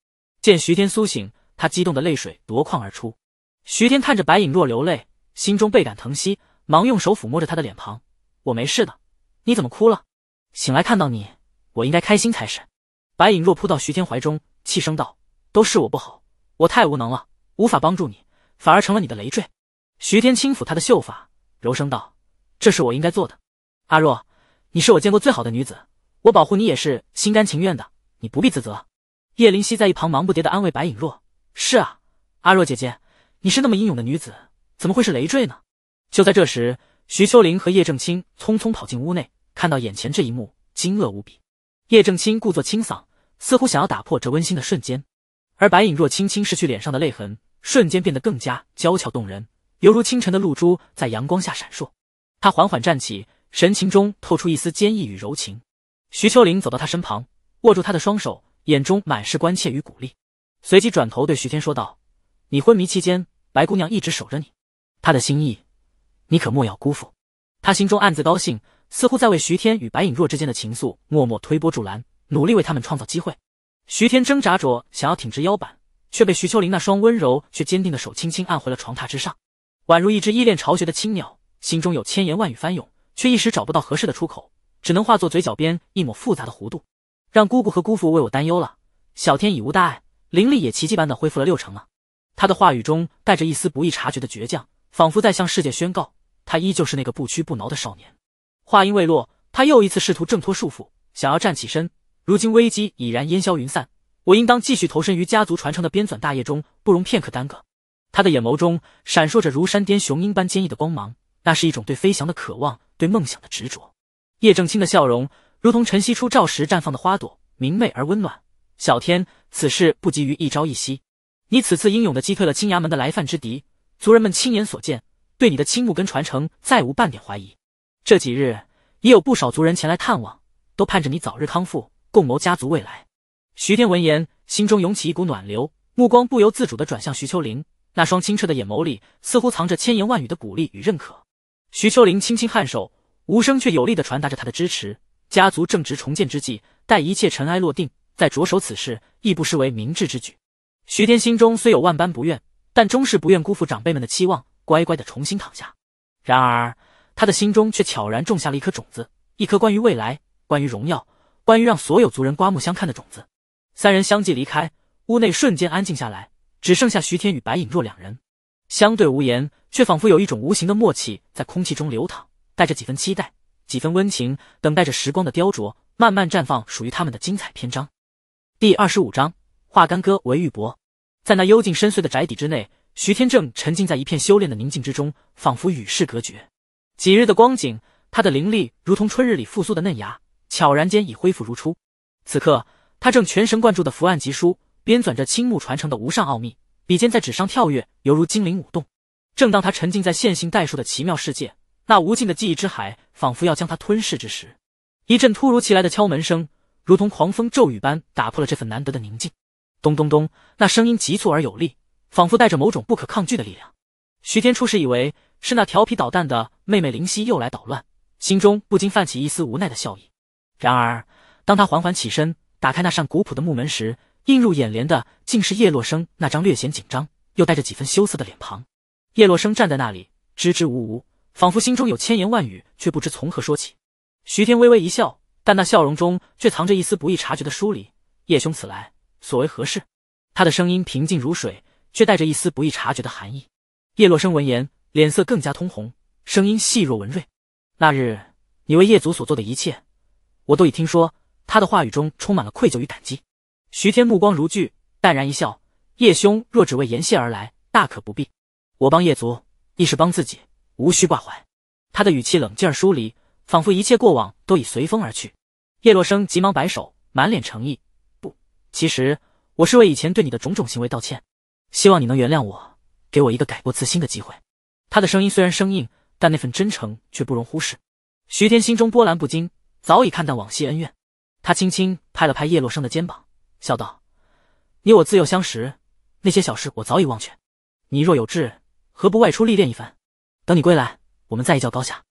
见徐天苏醒，他激动的泪水夺眶而出。徐天看着白影若流泪，心中倍感疼惜，忙用手抚摸着他的脸庞：“我没事的，你怎么哭了？醒来看到你，我应该开心才是。”白影若扑到徐天怀中。气声道：“都是我不好，我太无能了，无法帮助你，反而成了你的累赘。”徐天轻抚她的秀发，柔声道：“这是我应该做的，阿若，你是我见过最好的女子，我保护你也是心甘情愿的，你不必自责。”叶灵溪在一旁忙不迭的安慰白影若：“是啊，阿若姐姐，你是那么英勇的女子，怎么会是累赘呢？”就在这时，徐秋玲和叶正清匆匆跑进屋内，看到眼前这一幕，惊愕无比。叶正清故作清嗓。似乎想要打破这温馨的瞬间，而白影若轻轻拭去脸上的泪痕，瞬间变得更加娇俏动人，犹如清晨的露珠在阳光下闪烁。她缓缓站起，神情中透出一丝坚毅与柔情。徐秋玲走到她身旁，握住她的双手，眼中满是关切与鼓励。随即转头对徐天说道：“你昏迷期间，白姑娘一直守着你，她的心意，你可莫要辜负。”她心中暗自高兴，似乎在为徐天与白影若之间的情愫默默推波助澜。努力为他们创造机会。徐天挣扎着想要挺直腰板，却被徐秋玲那双温柔却坚定的手轻轻按回了床榻之上，宛如一只依恋巢穴的青鸟，心中有千言万语翻涌，却一时找不到合适的出口，只能化作嘴角边一抹复杂的弧度。让姑姑和姑父为我担忧了，小天已无大碍，灵力也奇迹般的恢复了六成了。他的话语中带着一丝不易察觉的倔强，仿佛在向世界宣告，他依旧是那个不屈不挠的少年。话音未落，他又一次试图挣脱束缚，想要站起身。如今危机已然烟消云散，我应当继续投身于家族传承的编纂大业中，不容片刻耽搁。他的眼眸中闪烁着如山巅雄鹰般坚毅的光芒，那是一种对飞翔的渴望，对梦想的执着。叶正清的笑容如同晨曦初照时绽放的花朵，明媚而温暖。小天，此事不急于一朝一夕。你此次英勇的击退了青崖门的来犯之敌，族人们亲眼所见，对你的青木根传承再无半点怀疑。这几日也有不少族人前来探望，都盼着你早日康复。共谋家族未来。徐天闻言，心中涌起一股暖流，目光不由自主的转向徐秋玲，那双清澈的眼眸里似乎藏着千言万语的鼓励与认可。徐秋玲轻轻颔首，无声却有力的传达着他的支持。家族正值重建之际，待一切尘埃落定，再着手此事，亦不失为明智之举。徐天心中虽有万般不愿，但终是不愿辜负长辈们的期望，乖乖的重新躺下。然而，他的心中却悄然种下了一颗种子，一颗关于未来，关于荣耀。关于让所有族人刮目相看的种子，三人相继离开屋内，瞬间安静下来，只剩下徐天与白影若两人相对无言，却仿佛有一种无形的默契在空气中流淌，带着几分期待，几分温情，等待着时光的雕琢，慢慢绽放属于他们的精彩篇章。第二十五章：化干戈为玉帛。在那幽静深邃的宅邸之内，徐天正沉浸在一片修炼的宁静之中，仿佛与世隔绝。几日的光景，他的灵力如同春日里复苏的嫩芽。悄然间已恢复如初，此刻他正全神贯注的伏案疾书，编纂着青木传承的无上奥秘，笔尖在纸上跳跃，犹如精灵舞动。正当他沉浸在线性代数的奇妙世界，那无尽的记忆之海仿佛要将他吞噬之时，一阵突如其来的敲门声，如同狂风骤雨般打破了这份难得的宁静。咚咚咚，那声音急促而有力，仿佛带着某种不可抗拒的力量。徐天初始以为是那调皮捣蛋的妹妹灵犀又来捣乱，心中不禁泛起一丝无奈的笑意。然而，当他缓缓起身，打开那扇古朴的木门时，映入眼帘的竟是叶落生那张略显紧张又带着几分羞涩的脸庞。叶落生站在那里，支支吾吾，仿佛心中有千言万语，却不知从何说起。徐天微微一笑，但那笑容中却藏着一丝不易察觉的疏离。叶兄此来所为何事？他的声音平静如水，却带着一丝不易察觉的寒意。叶落生闻言，脸色更加通红，声音细若文瑞。那日你为叶族所做的一切。”我都已听说，他的话语中充满了愧疚与感激。徐天目光如炬，淡然一笑：“叶兄若只为言谢而来，大可不必。我帮叶族，亦是帮自己，无需挂怀。”他的语气冷静而疏离，仿佛一切过往都已随风而去。叶落生急忙摆手，满脸诚意：“不，其实我是为以前对你的种种行为道歉，希望你能原谅我，给我一个改过自新的机会。”他的声音虽然生硬，但那份真诚却不容忽视。徐天心中波澜不惊。早已看淡往昔恩怨，他轻轻拍了拍叶洛生的肩膀，笑道：“你我自幼相识，那些小事我早已忘却。你若有志，何不外出历练一番？等你归来，我们再一较高下。”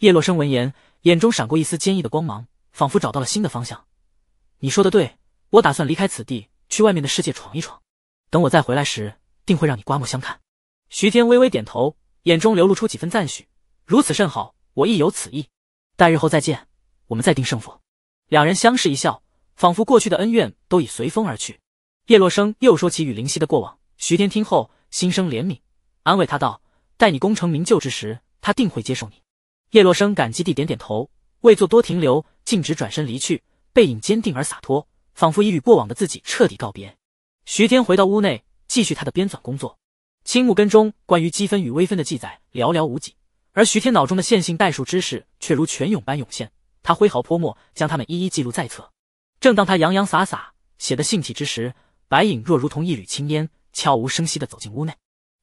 叶洛生闻言，眼中闪过一丝坚毅的光芒，仿佛找到了新的方向。“你说的对，我打算离开此地，去外面的世界闯一闯。等我再回来时，定会让你刮目相看。”徐天微微点头，眼中流露出几分赞许：“如此甚好，我亦有此意。待日后再见。”我们再定胜负。两人相视一笑，仿佛过去的恩怨都已随风而去。叶落生又说起与灵犀的过往，徐天听后心生怜悯，安慰他道：“待你功成名就之时，他定会接受你。”叶落生感激地点点头，未做多停留，径直转身离去，背影坚定而洒脱，仿佛已与过往的自己彻底告别。徐天回到屋内，继续他的编纂工作。青木根中关于积分与微分的记载寥寥无几，而徐天脑中的线性代数知识却如泉涌般涌现。他挥毫泼墨，将他们一一记录在册。正当他洋洋洒洒写的兴起之时，白影若如同一缕青烟，悄无声息的走进屋内。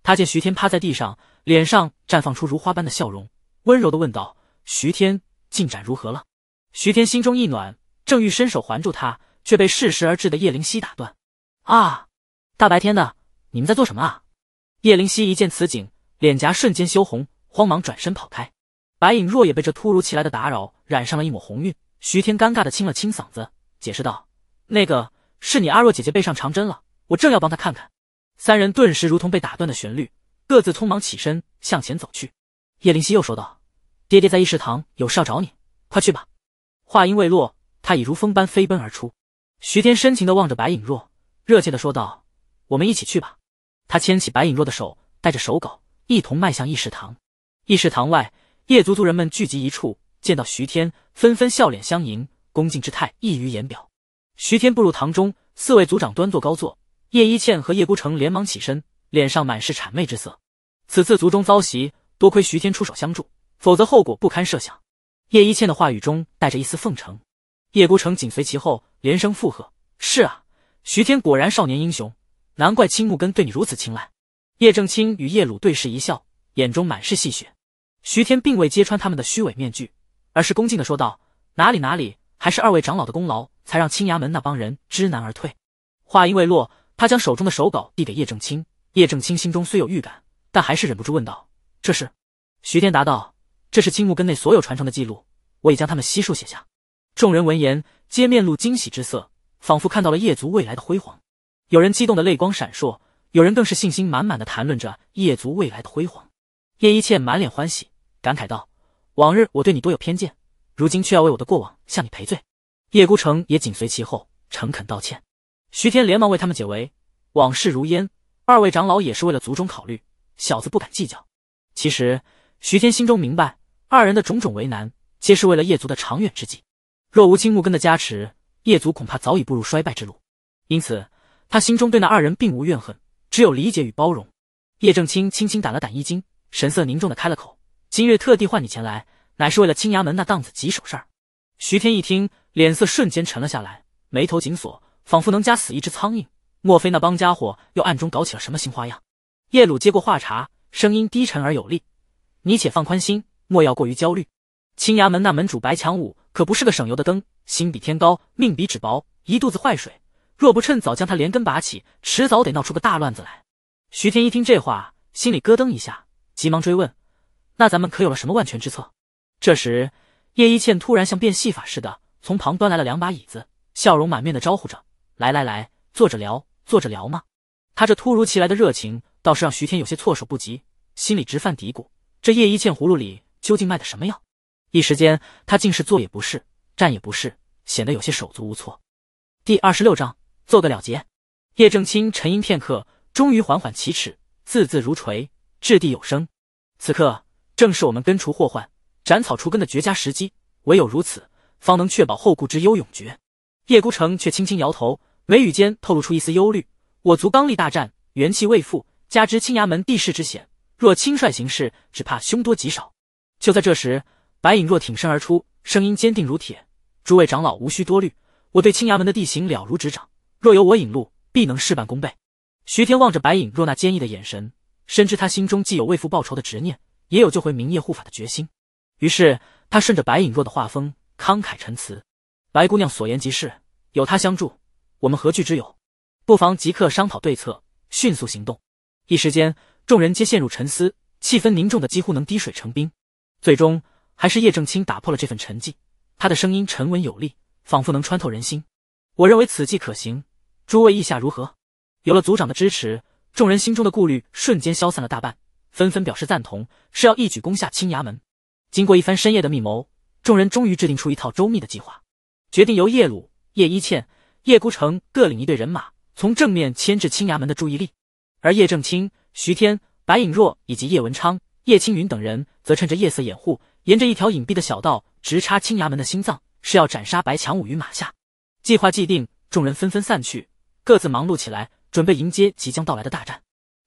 他见徐天趴在地上，脸上绽放出如花般的笑容，温柔的问道：“徐天，进展如何了？”徐天心中一暖，正欲伸手环住他，却被适时而至的叶灵犀打断。“啊，大白天的，你们在做什么啊？”叶灵犀一见此景，脸颊瞬间羞红，慌忙转身跑开。白影若也被这突如其来的打扰染上了一抹红晕，徐天尴尬的清了清嗓子，解释道：“那个，是你阿若姐姐背上长针了，我正要帮她看看。”三人顿时如同被打断的旋律，各自匆忙起身向前走去。叶灵溪又说道：“爹爹在议事堂有事要找你，快去吧。”话音未落，他已如风般飞奔而出。徐天深情的望着白影若，热切的说道：“我们一起去吧。”他牵起白影若的手，带着手稿，一同迈向议事堂。议事堂外。叶族族人们聚集一处，见到徐天，纷纷笑脸相迎，恭敬之态溢于言表。徐天步入堂中，四位族长端坐高座，叶一茜和叶孤城连忙起身，脸上满是谄媚之色。此次族中遭袭，多亏徐天出手相助，否则后果不堪设想。叶一茜的话语中带着一丝奉承，叶孤城紧随其后，连声附和：“是啊，徐天果然少年英雄，难怪青木根对你如此青睐。”叶正清与叶鲁对视一笑，眼中满是戏谑。徐天并未揭穿他们的虚伪面具，而是恭敬地说道：“哪里哪里，还是二位长老的功劳，才让青崖门那帮人知难而退。”话音未落，他将手中的手稿递给叶正清。叶正清心中虽有预感，但还是忍不住问道：“这是？”徐天答道：“这是青木根内所有传承的记录，我已将他们悉数写下。”众人闻言，皆面露惊喜之色，仿佛看到了叶族未来的辉煌。有人激动的泪光闪烁，有人更是信心满满的谈论着叶族未来的辉煌。叶一茜满脸欢喜。感慨道：“往日我对你多有偏见，如今却要为我的过往向你赔罪。”叶孤城也紧随其后，诚恳道歉。徐天连忙为他们解围：“往事如烟，二位长老也是为了族中考虑，小子不敢计较。”其实，徐天心中明白，二人的种种为难，皆是为了叶族的长远之计。若无青木根的加持，叶族恐怕早已步入衰败之路。因此，他心中对那二人并无怨恨，只有理解与包容。叶正清轻轻掸了掸衣襟，神色凝重的开了口。今日特地唤你前来，乃是为了青崖门那档子棘手事儿。徐天一听，脸色瞬间沉了下来，眉头紧锁，仿佛能夹死一只苍蝇。莫非那帮家伙又暗中搞起了什么新花样？叶鲁接过话茬，声音低沉而有力：“你且放宽心，莫要过于焦虑。青崖门那门主白强武可不是个省油的灯，心比天高，命比纸薄，一肚子坏水。若不趁早将他连根拔起，迟早得闹出个大乱子来。”徐天一听这话，心里咯噔一下，急忙追问。那咱们可有了什么万全之策？这时，叶一茜突然像变戏法似的，从旁端来了两把椅子，笑容满面的招呼着：“来来来，坐着聊，坐着聊嘛。”她这突如其来的热情，倒是让徐天有些措手不及，心里直犯嘀咕：这叶一茜葫芦里究竟卖的什么药？一时间，他竟是坐也不是，站也不是，显得有些手足无措。第二十六章，做个了结。叶正清沉吟片刻，终于缓缓启齿，字字如锤，掷地有声。此刻。正是我们根除祸患、斩草除根的绝佳时机，唯有如此，方能确保后顾之忧永绝。叶孤城却轻轻摇头，眉宇间透露出一丝忧虑。我族刚立大战，元气未复，加之青崖门地势之险，若轻率行事，只怕凶多吉少。就在这时，白影若挺身而出，声音坚定如铁：“诸位长老无需多虑，我对青崖门的地形了如指掌，若有我引路，必能事半功倍。”徐天望着白影若那坚毅的眼神，深知他心中既有为父报仇的执念。也有救回明夜护法的决心，于是他顺着白影若的画风慷慨陈词：“白姑娘所言极是，有她相助，我们何惧之有？不妨即刻商讨对策，迅速行动。”一时间，众人皆陷入沉思，气氛凝重的几乎能滴水成冰。最终，还是叶正清打破了这份沉寂，他的声音沉稳有力，仿佛能穿透人心：“我认为此计可行，诸位意下如何？”有了族长的支持，众人心中的顾虑瞬间消散了大半。纷纷表示赞同，是要一举攻下青崖门。经过一番深夜的密谋，众人终于制定出一套周密的计划，决定由叶鲁、叶一茜、叶孤城各领一队人马，从正面牵制青崖门的注意力；而叶正清、徐天、白影若以及叶文昌、叶青云等人，则趁着夜色掩护，沿着一条隐蔽的小道直插青崖门的心脏，是要斩杀白强武于马下。计划既定，众人纷纷散去，各自忙碌起来，准备迎接即将到来的大战。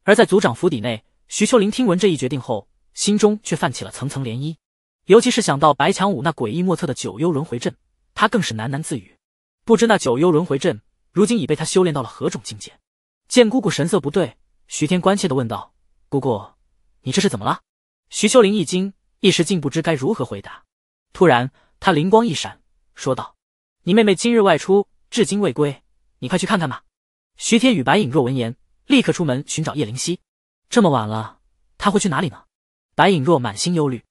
而在族长府邸内。徐秋林听闻这一决定后，心中却泛起了层层涟漪，尤其是想到白强武那诡异莫测的九幽轮回阵，他更是喃喃自语，不知那九幽轮回阵如今已被他修炼到了何种境界。见姑姑神色不对，徐天关切地问道：“姑姑，你这是怎么了？”徐秋林一惊，一时竟不知该如何回答。突然，她灵光一闪，说道：“你妹妹今日外出，至今未归，你快去看看吧。”徐天与白影若闻言，立刻出门寻找叶灵犀。这么晚了，他会去哪里呢？白影若满心忧虑，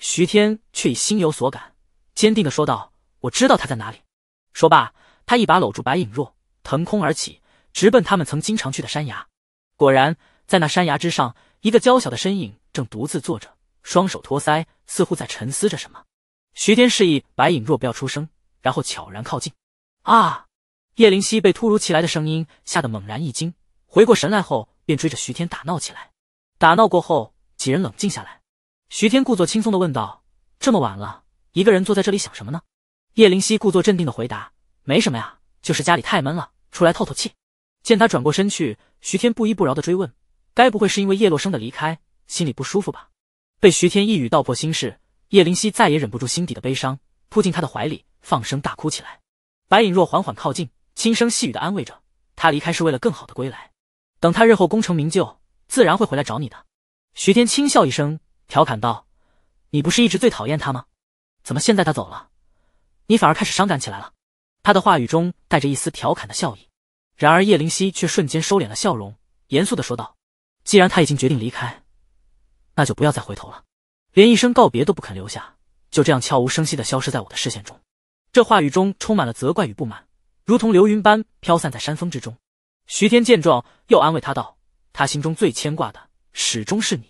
徐天却已心有所感，坚定的说道：“我知道他在哪里。”说罢，他一把搂住白影若，腾空而起，直奔他们曾经常去的山崖。果然，在那山崖之上，一个娇小的身影正独自坐着，双手托腮，似乎在沉思着什么。徐天示意白影若不要出声，然后悄然靠近。啊！叶灵溪被突如其来的声音吓得猛然一惊，回过神来后。便追着徐天打闹起来，打闹过后，几人冷静下来。徐天故作轻松的问道：“这么晚了，一个人坐在这里想什么呢？”叶灵犀故作镇定的回答：“没什么呀，就是家里太闷了，出来透透气。”见他转过身去，徐天不依不饶的追问：“该不会是因为叶落生的离开，心里不舒服吧？”被徐天一语道破心事，叶灵犀再也忍不住心底的悲伤，扑进他的怀里，放声大哭起来。白影若缓缓靠近，轻声细语的安慰着：“他离开是为了更好的归来。”等他日后功成名就，自然会回来找你的。徐天轻笑一声，调侃道：“你不是一直最讨厌他吗？怎么现在他走了，你反而开始伤感起来了？”他的话语中带着一丝调侃的笑意。然而叶灵溪却瞬间收敛了笑容，严肃的说道：“既然他已经决定离开，那就不要再回头了。连一声告别都不肯留下，就这样悄无声息的消失在我的视线中。”这话语中充满了责怪与不满，如同流云般飘散在山峰之中。徐天见状，又安慰他道：“他心中最牵挂的始终是你，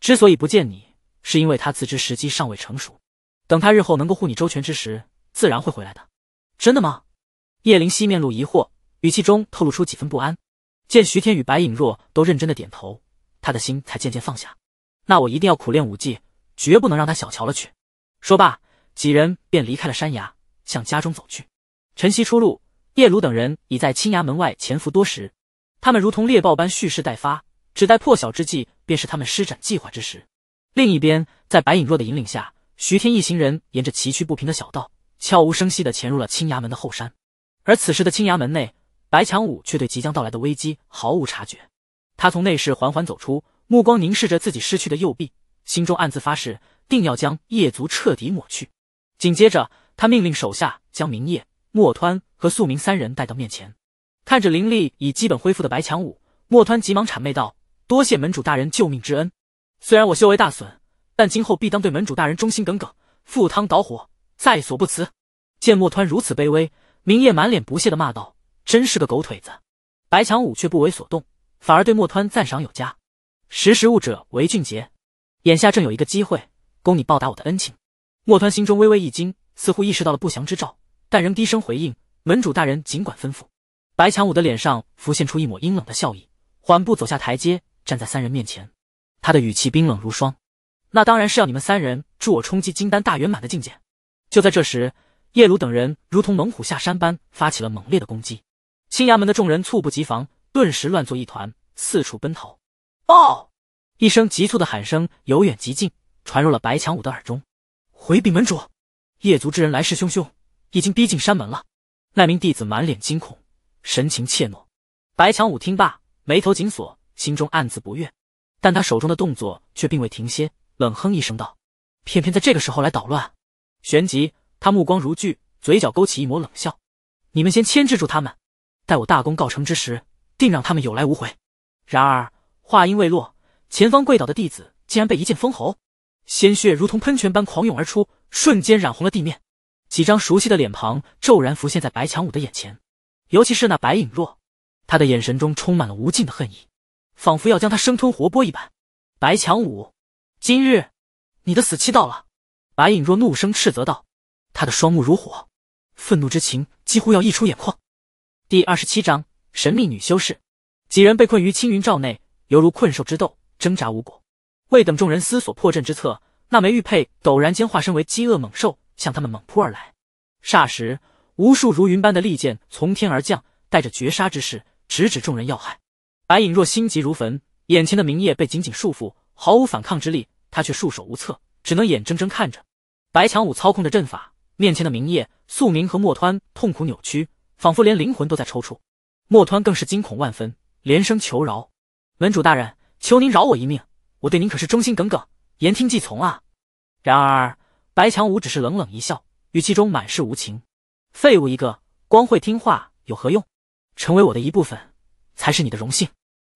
之所以不见你，是因为他自知时机尚未成熟，等他日后能够护你周全之时，自然会回来的。”真的吗？叶灵溪面露疑惑，语气中透露出几分不安。见徐天与白影若都认真的点头，他的心才渐渐放下。那我一定要苦练武技，绝不能让他小瞧了去。说罢，几人便离开了山崖，向家中走去。晨曦初露。叶鲁等人已在青崖门外潜伏多时，他们如同猎豹般蓄势待发，只待破晓之际，便是他们施展计划之时。另一边，在白影若的引领下，徐天一行人沿着崎岖不平的小道，悄无声息地潜入了青崖门的后山。而此时的青崖门内，白强武却对即将到来的危机毫无察觉。他从内室缓缓走出，目光凝视着自己失去的右臂，心中暗自发誓，定要将叶族彻底抹去。紧接着，他命令手下将明夜莫湍。和素明三人带到面前，看着灵力已基本恢复的白强武，莫湍急忙谄媚道：“多谢门主大人救命之恩，虽然我修为大损，但今后必当对门主大人忠心耿耿，赴汤蹈火，在所不辞。”见莫湍如此卑微，明夜满脸不屑的骂道：“真是个狗腿子！”白强武却不为所动，反而对莫湍赞赏有加：“识时务者为俊杰，眼下正有一个机会，供你报答我的恩情。”莫湍心中微微一惊，似乎意识到了不祥之兆，但仍低声回应。门主大人，尽管吩咐。白强武的脸上浮现出一抹阴冷的笑意，缓步走下台阶，站在三人面前。他的语气冰冷如霜：“那当然是要你们三人助我冲击金丹大圆满的境界。”就在这时，叶鲁等人如同猛虎下山般发起了猛烈的攻击。青崖门的众人猝不及防，顿时乱作一团，四处奔逃。哦！一声急促的喊声由远及近，传入了白强武的耳中：“回禀门主，夜族之人来势汹汹，已经逼近山门了。”那名弟子满脸惊恐，神情怯懦。白强武听罢，眉头紧锁，心中暗自不悦，但他手中的动作却并未停歇，冷哼一声道：“偏偏在这个时候来捣乱。”旋即，他目光如炬，嘴角勾起一抹冷笑：“你们先牵制住他们，待我大功告成之时，定让他们有来无回。”然而，话音未落，前方跪倒的弟子竟然被一剑封喉，鲜血如同喷泉般狂涌而出，瞬间染红了地面。几张熟悉的脸庞骤然浮现在白强武的眼前，尤其是那白影若，他的眼神中充满了无尽的恨意，仿佛要将他生吞活剥一般。白强武，今日你的死期到了！白影若怒声斥责道，他的双目如火，愤怒之情几乎要溢出眼眶。第二十七章神秘女修士，几人被困于青云罩内，犹如困兽之斗，挣扎无果。未等众人思索破阵之策，那枚玉佩陡然间化身为饥饿猛兽。向他们猛扑而来，霎时，无数如云般的利剑从天而降，带着绝杀之势，直指众人要害。白影若心急如焚，眼前的明夜被紧紧束缚，毫无反抗之力，他却束手无策，只能眼睁睁看着白强武操控着阵法，面前的明夜、素明和莫湍痛苦扭曲，仿佛连灵魂都在抽搐。莫湍更是惊恐万分，连声求饶：“门主大人，求您饶我一命，我对您可是忠心耿耿，言听计从啊！”然而。白强武只是冷冷一笑，语气中满是无情。废物一个，光会听话有何用？成为我的一部分，才是你的荣幸。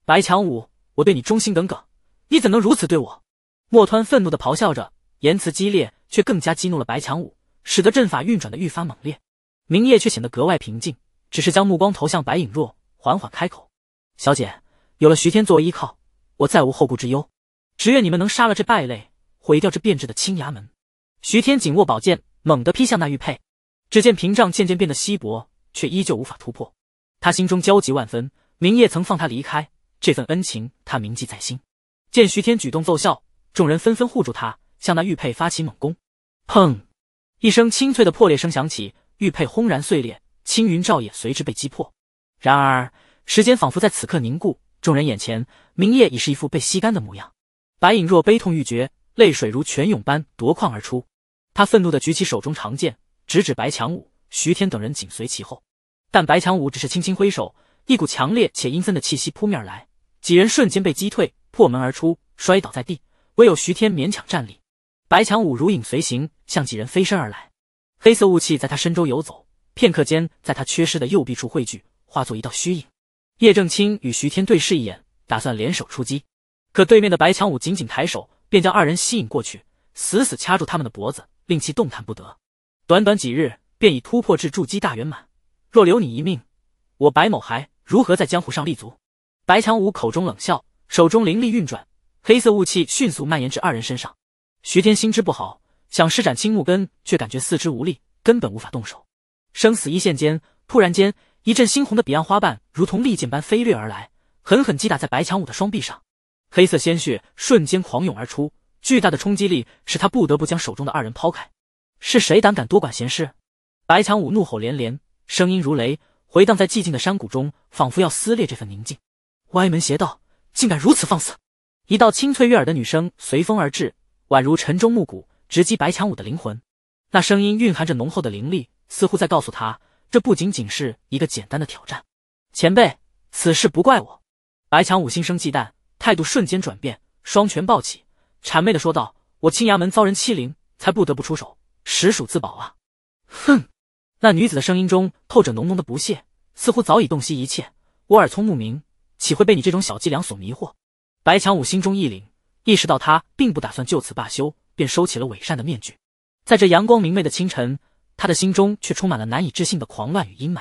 白强武，我对你忠心耿耿，你怎能如此对我？莫湍愤怒的咆哮着，言辞激烈，却更加激怒了白强武，使得阵法运转的愈发猛烈。明夜却显得格外平静，只是将目光投向白影若，缓缓开口：“小姐，有了徐天作为依靠，我再无后顾之忧。只愿你们能杀了这败类，毁掉这变质的青崖门。”徐天紧握宝剑，猛地劈向那玉佩。只见屏障渐渐变得稀薄，却依旧无法突破。他心中焦急万分。明夜曾放他离开，这份恩情他铭记在心。见徐天举动奏效，众人纷纷护住他，向那玉佩发起猛攻。砰！一声清脆的破裂声响起，玉佩轰然碎裂，青云罩也随之被击破。然而，时间仿佛在此刻凝固。众人眼前，明夜已是一副被吸干的模样。白影若悲痛欲绝，泪水如泉涌般夺眶而出。他愤怒地举起手中长剑，直指白强武、徐天等人紧随其后，但白强武只是轻轻挥手，一股强烈且阴森的气息扑面而来，几人瞬间被击退，破门而出，摔倒在地，唯有徐天勉强站立。白强武如影随形，向几人飞身而来，黑色雾气在他身周游走，片刻间，在他缺失的右臂处汇聚，化作一道虚影。叶正清与徐天对视一眼，打算联手出击，可对面的白强武紧紧抬手，便将二人吸引过去，死死掐住他们的脖子。令其动弹不得，短短几日便已突破至筑基大圆满。若留你一命，我白某还如何在江湖上立足？白强武口中冷笑，手中灵力运转，黑色雾气迅速蔓延至二人身上。徐天心知不好，想施展青木根，却感觉四肢无力，根本无法动手。生死一线间，突然间，一阵猩红的彼岸花瓣如同利剑般飞掠而来，狠狠击打在白强武的双臂上，黑色鲜血瞬间狂涌而出。巨大的冲击力使他不得不将手中的二人抛开。是谁胆敢多管闲事？白强武怒吼连连，声音如雷，回荡在寂静的山谷中，仿佛要撕裂这份宁静。歪门邪道，竟敢如此放肆！一道清脆悦耳的女声随风而至，宛如晨钟暮鼓，直击白强武的灵魂。那声音蕴含着浓厚的灵力，似乎在告诉他，这不仅仅是一个简单的挑战。前辈，此事不怪我。白强武心生忌惮，态度瞬间转变，双拳抱起。谄媚的说道：“我青崖门遭人欺凌，才不得不出手，实属自保啊！”哼，那女子的声音中透着浓浓的不屑，似乎早已洞悉一切。我耳聪目明，岂会被你这种小伎俩所迷惑？白强武心中一凛，意识到他并不打算就此罢休，便收起了伪善的面具。在这阳光明媚的清晨，他的心中却充满了难以置信的狂乱与阴霾。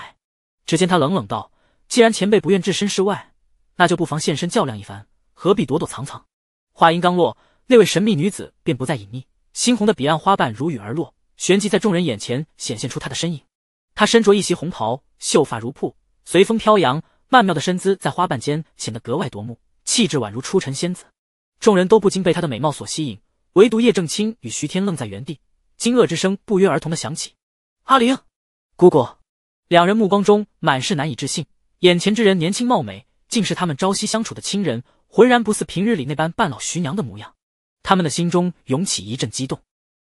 只见他冷冷道：“既然前辈不愿置身事外，那就不妨现身较量一番，何必躲躲藏藏？”话音刚落。那位神秘女子便不再隐匿，猩红的彼岸花瓣如雨而落，旋即在众人眼前显现出她的身影。她身着一袭红袍，秀发如瀑，随风飘扬，曼妙的身姿在花瓣间显得格外夺目，气质宛如出尘仙子。众人都不禁被她的美貌所吸引，唯独叶正清与徐天愣在原地，惊愕之声不约而同的响起：“阿玲，姑姑！”两人目光中满是难以置信，眼前之人年轻貌美，竟是他们朝夕相处的亲人，浑然不似平日里那般半老徐娘的模样。他们的心中涌起一阵激动，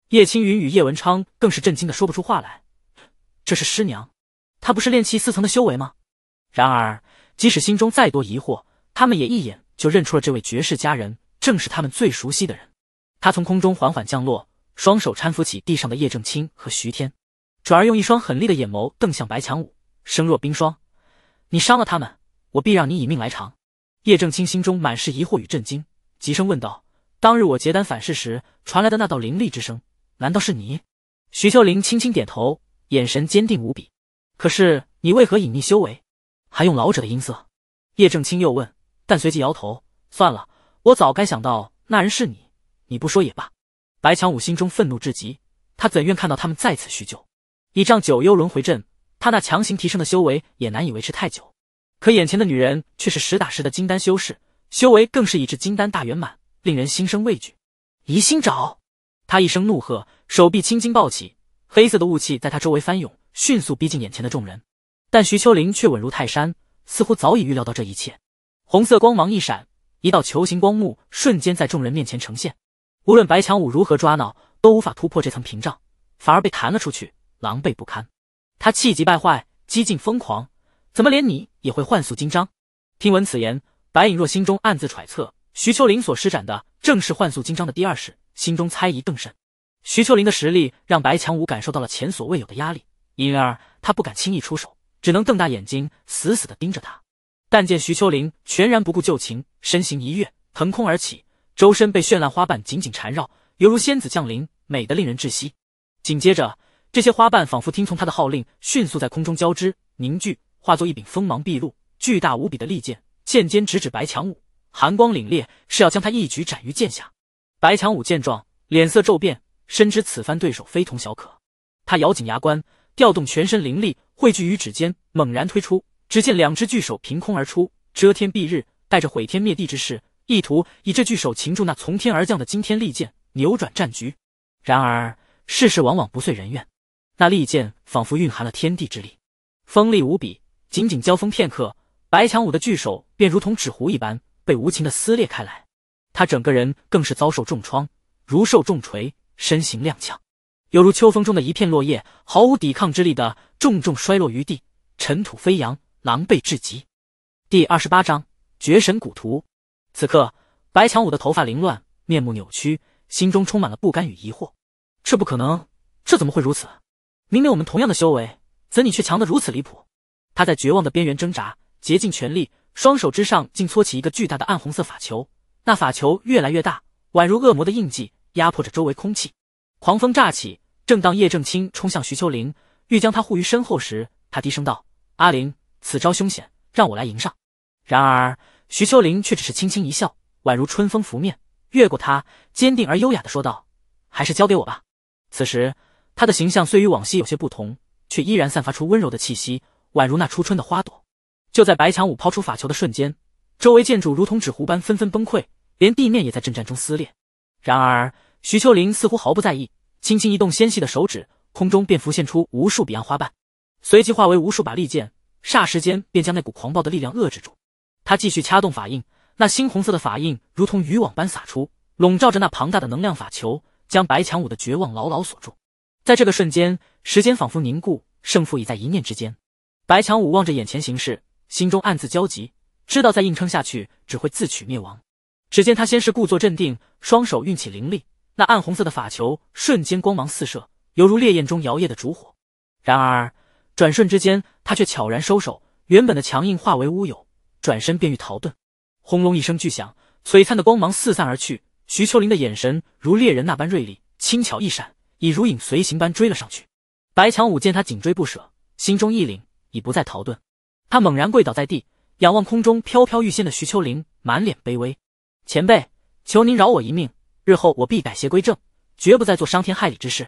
叶青云与叶文昌更是震惊的说不出话来。这是师娘，她不是炼气四层的修为吗？然而，即使心中再多疑惑，他们也一眼就认出了这位绝世佳人，正是他们最熟悉的人。他从空中缓缓降落，双手搀扶起地上的叶正清和徐天，转而用一双狠厉的眼眸瞪向白强武，声若冰霜：“你伤了他们，我必让你以命来偿。”叶正清心中满是疑惑与震惊，急声问道。当日我结丹反噬时传来的那道凌厉之声，难道是你？徐秋玲轻轻点头，眼神坚定无比。可是你为何隐匿修为，还用老者的音色？叶正清又问，但随即摇头，算了，我早该想到那人是你。你不说也罢。白强武心中愤怒至极，他怎愿看到他们再次叙旧？倚仗九幽轮回阵，他那强行提升的修为也难以维持太久。可眼前的女人却是实打实的金丹修士，修为更是已至金丹大圆满。令人心生畏惧，疑心爪！他一声怒喝，手臂青筋暴起，黑色的雾气在他周围翻涌，迅速逼近眼前的众人。但徐秋林却稳如泰山，似乎早已预料到这一切。红色光芒一闪，一道球形光幕瞬间在众人面前呈现。无论白强武如何抓挠，都无法突破这层屏障，反而被弹了出去，狼狈不堪。他气急败坏，几近疯狂。怎么连你也会幻速金章？听闻此言，白影若心中暗自揣测。徐秋林所施展的正是幻速金章的第二式，心中猜疑更甚。徐秋林的实力让白强武感受到了前所未有的压力，因而他不敢轻易出手，只能瞪大眼睛，死死地盯着他。但见徐秋林全然不顾旧情，身形一跃，腾空而起，周身被绚烂花瓣紧紧缠绕，犹如仙子降临，美得令人窒息。紧接着，这些花瓣仿佛听从他的号令，迅速在空中交织凝聚，化作一柄锋芒毕露、巨大无比的利剑，剑尖直指白强武。寒光凛冽，是要将他一举斩于剑下。白强武见状，脸色骤变，深知此番对手非同小可。他咬紧牙关，调动全身灵力，汇聚于指尖，猛然推出。只见两只巨手凭空而出，遮天蔽日，带着毁天灭地之势，意图以这巨手擒住那从天而降的惊天利剑，扭转战局。然而，世事往往不遂人愿。那利剑仿佛蕴含了天地之力，锋利无比。仅仅交锋片刻，白强武的巨手便如同纸糊一般。被无情的撕裂开来，他整个人更是遭受重创，如受重锤，身形踉跄，犹如秋风中的一片落叶，毫无抵抗之力的重重摔落于地，尘土飞扬，狼狈至极。第二十八章绝神古图。此刻，白强武的头发凌乱，面目扭曲，心中充满了不甘与疑惑。这不可能！这怎么会如此？明明我们同样的修为，怎你却强得如此离谱？他在绝望的边缘挣扎，竭尽全力。双手之上竟搓起一个巨大的暗红色法球，那法球越来越大，宛如恶魔的印记，压迫着周围空气，狂风乍起。正当叶正清冲向徐秋玲，欲将他护于身后时，他低声道：“阿玲，此招凶险，让我来迎上。”然而徐秋玲却只是轻轻一笑，宛如春风拂面，越过他，坚定而优雅的说道：“还是交给我吧。”此时他的形象虽与往昔有些不同，却依然散发出温柔的气息，宛如那初春的花朵。就在白强武抛出法球的瞬间，周围建筑如同纸糊般纷纷崩溃，连地面也在震战中撕裂。然而徐秋林似乎毫不在意，轻轻一动纤细的手指，空中便浮现出无数彼岸花瓣，随即化为无数把利剑，霎时间便将那股狂暴的力量遏制住。他继续掐动法印，那猩红色的法印如同渔网般洒出，笼罩着那庞大的能量法球，将白强武的绝望牢牢锁住。在这个瞬间，时间仿佛凝固，胜负已在一念之间。白强武望着眼前形势。心中暗自焦急，知道再硬撑下去只会自取灭亡。只见他先是故作镇定，双手运起灵力，那暗红色的法球瞬间光芒四射，犹如烈焰中摇曳的烛火。然而转瞬之间，他却悄然收手，原本的强硬化为乌有，转身便欲逃遁。轰隆一声巨响，璀璨的光芒四散而去。徐秋林的眼神如猎人那般锐利，轻巧一闪，已如影随形般追了上去。白强武见他紧追不舍，心中一凛，已不再逃遁。他猛然跪倒在地，仰望空中飘飘欲仙的徐秋玲，满脸卑微。前辈，求您饶我一命，日后我必改邪归正，绝不再做伤天害理之事。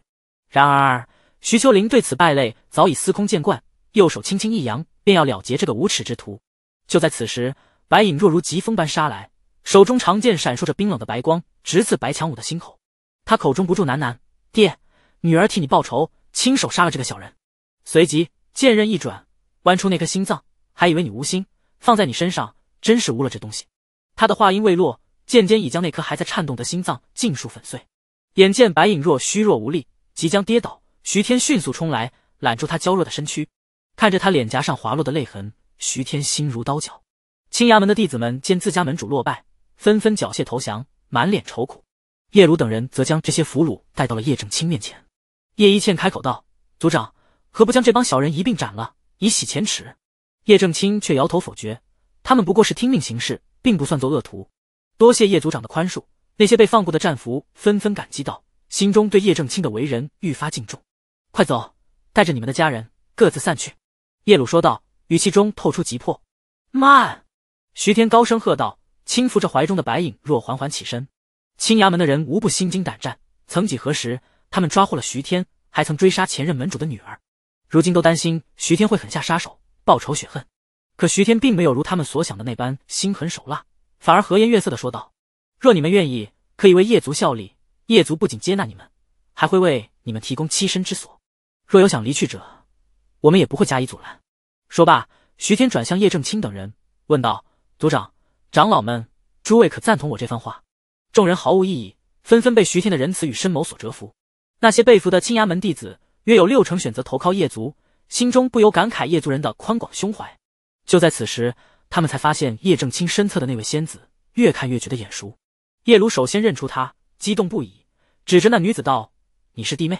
然而，徐秋玲对此败类早已司空见惯，右手轻轻一扬，便要了结这个无耻之徒。就在此时，白影若如疾风般杀来，手中长剑闪烁着冰冷的白光，直刺白强武的心口。他口中不住喃喃：“爹，女儿替你报仇，亲手杀了这个小人。”随即，剑刃一转，剜出那颗心脏。还以为你无心放在你身上，真是污了这东西。他的话音未落，剑尖已将那颗还在颤动的心脏尽数粉碎。眼见白影若虚弱无力，即将跌倒，徐天迅速冲来，揽住他娇弱的身躯。看着他脸颊上滑落的泪痕，徐天心如刀绞。青崖门的弟子们见自家门主落败，纷纷缴械投降，满脸愁苦。叶如等人则将这些俘虏带到了叶正清面前。叶一茜开口道：“族长，何不将这帮小人一并斩了，以洗前耻？”叶正清却摇头否决，他们不过是听命行事，并不算作恶徒。多谢叶组长的宽恕，那些被放过的战俘纷纷感激道，心中对叶正清的为人愈发敬重。快走，带着你们的家人，各自散去。叶鲁说道，语气中透出急迫。慢！徐天高声喝道，轻扶着怀中的白影若缓缓起身。青崖门的人无不心惊胆战，曾几何时，他们抓获了徐天，还曾追杀前任门主的女儿，如今都担心徐天会狠下杀手。报仇雪恨，可徐天并没有如他们所想的那般心狠手辣，反而和颜悦色的说道：“若你们愿意，可以为叶族效力。叶族不仅接纳你们，还会为你们提供栖身之所。若有想离去者，我们也不会加以阻拦。”说罢，徐天转向叶正清等人，问道：“族长、长老们，诸位可赞同我这番话？”众人毫无异议，纷纷被徐天的仁慈与深谋所折服。那些被俘的青崖门弟子，约有六成选择投靠叶族。心中不由感慨叶族人的宽广胸怀。就在此时，他们才发现叶正清身侧的那位仙子，越看越觉得眼熟。叶鲁首先认出他，激动不已，指着那女子道：“你是弟妹。”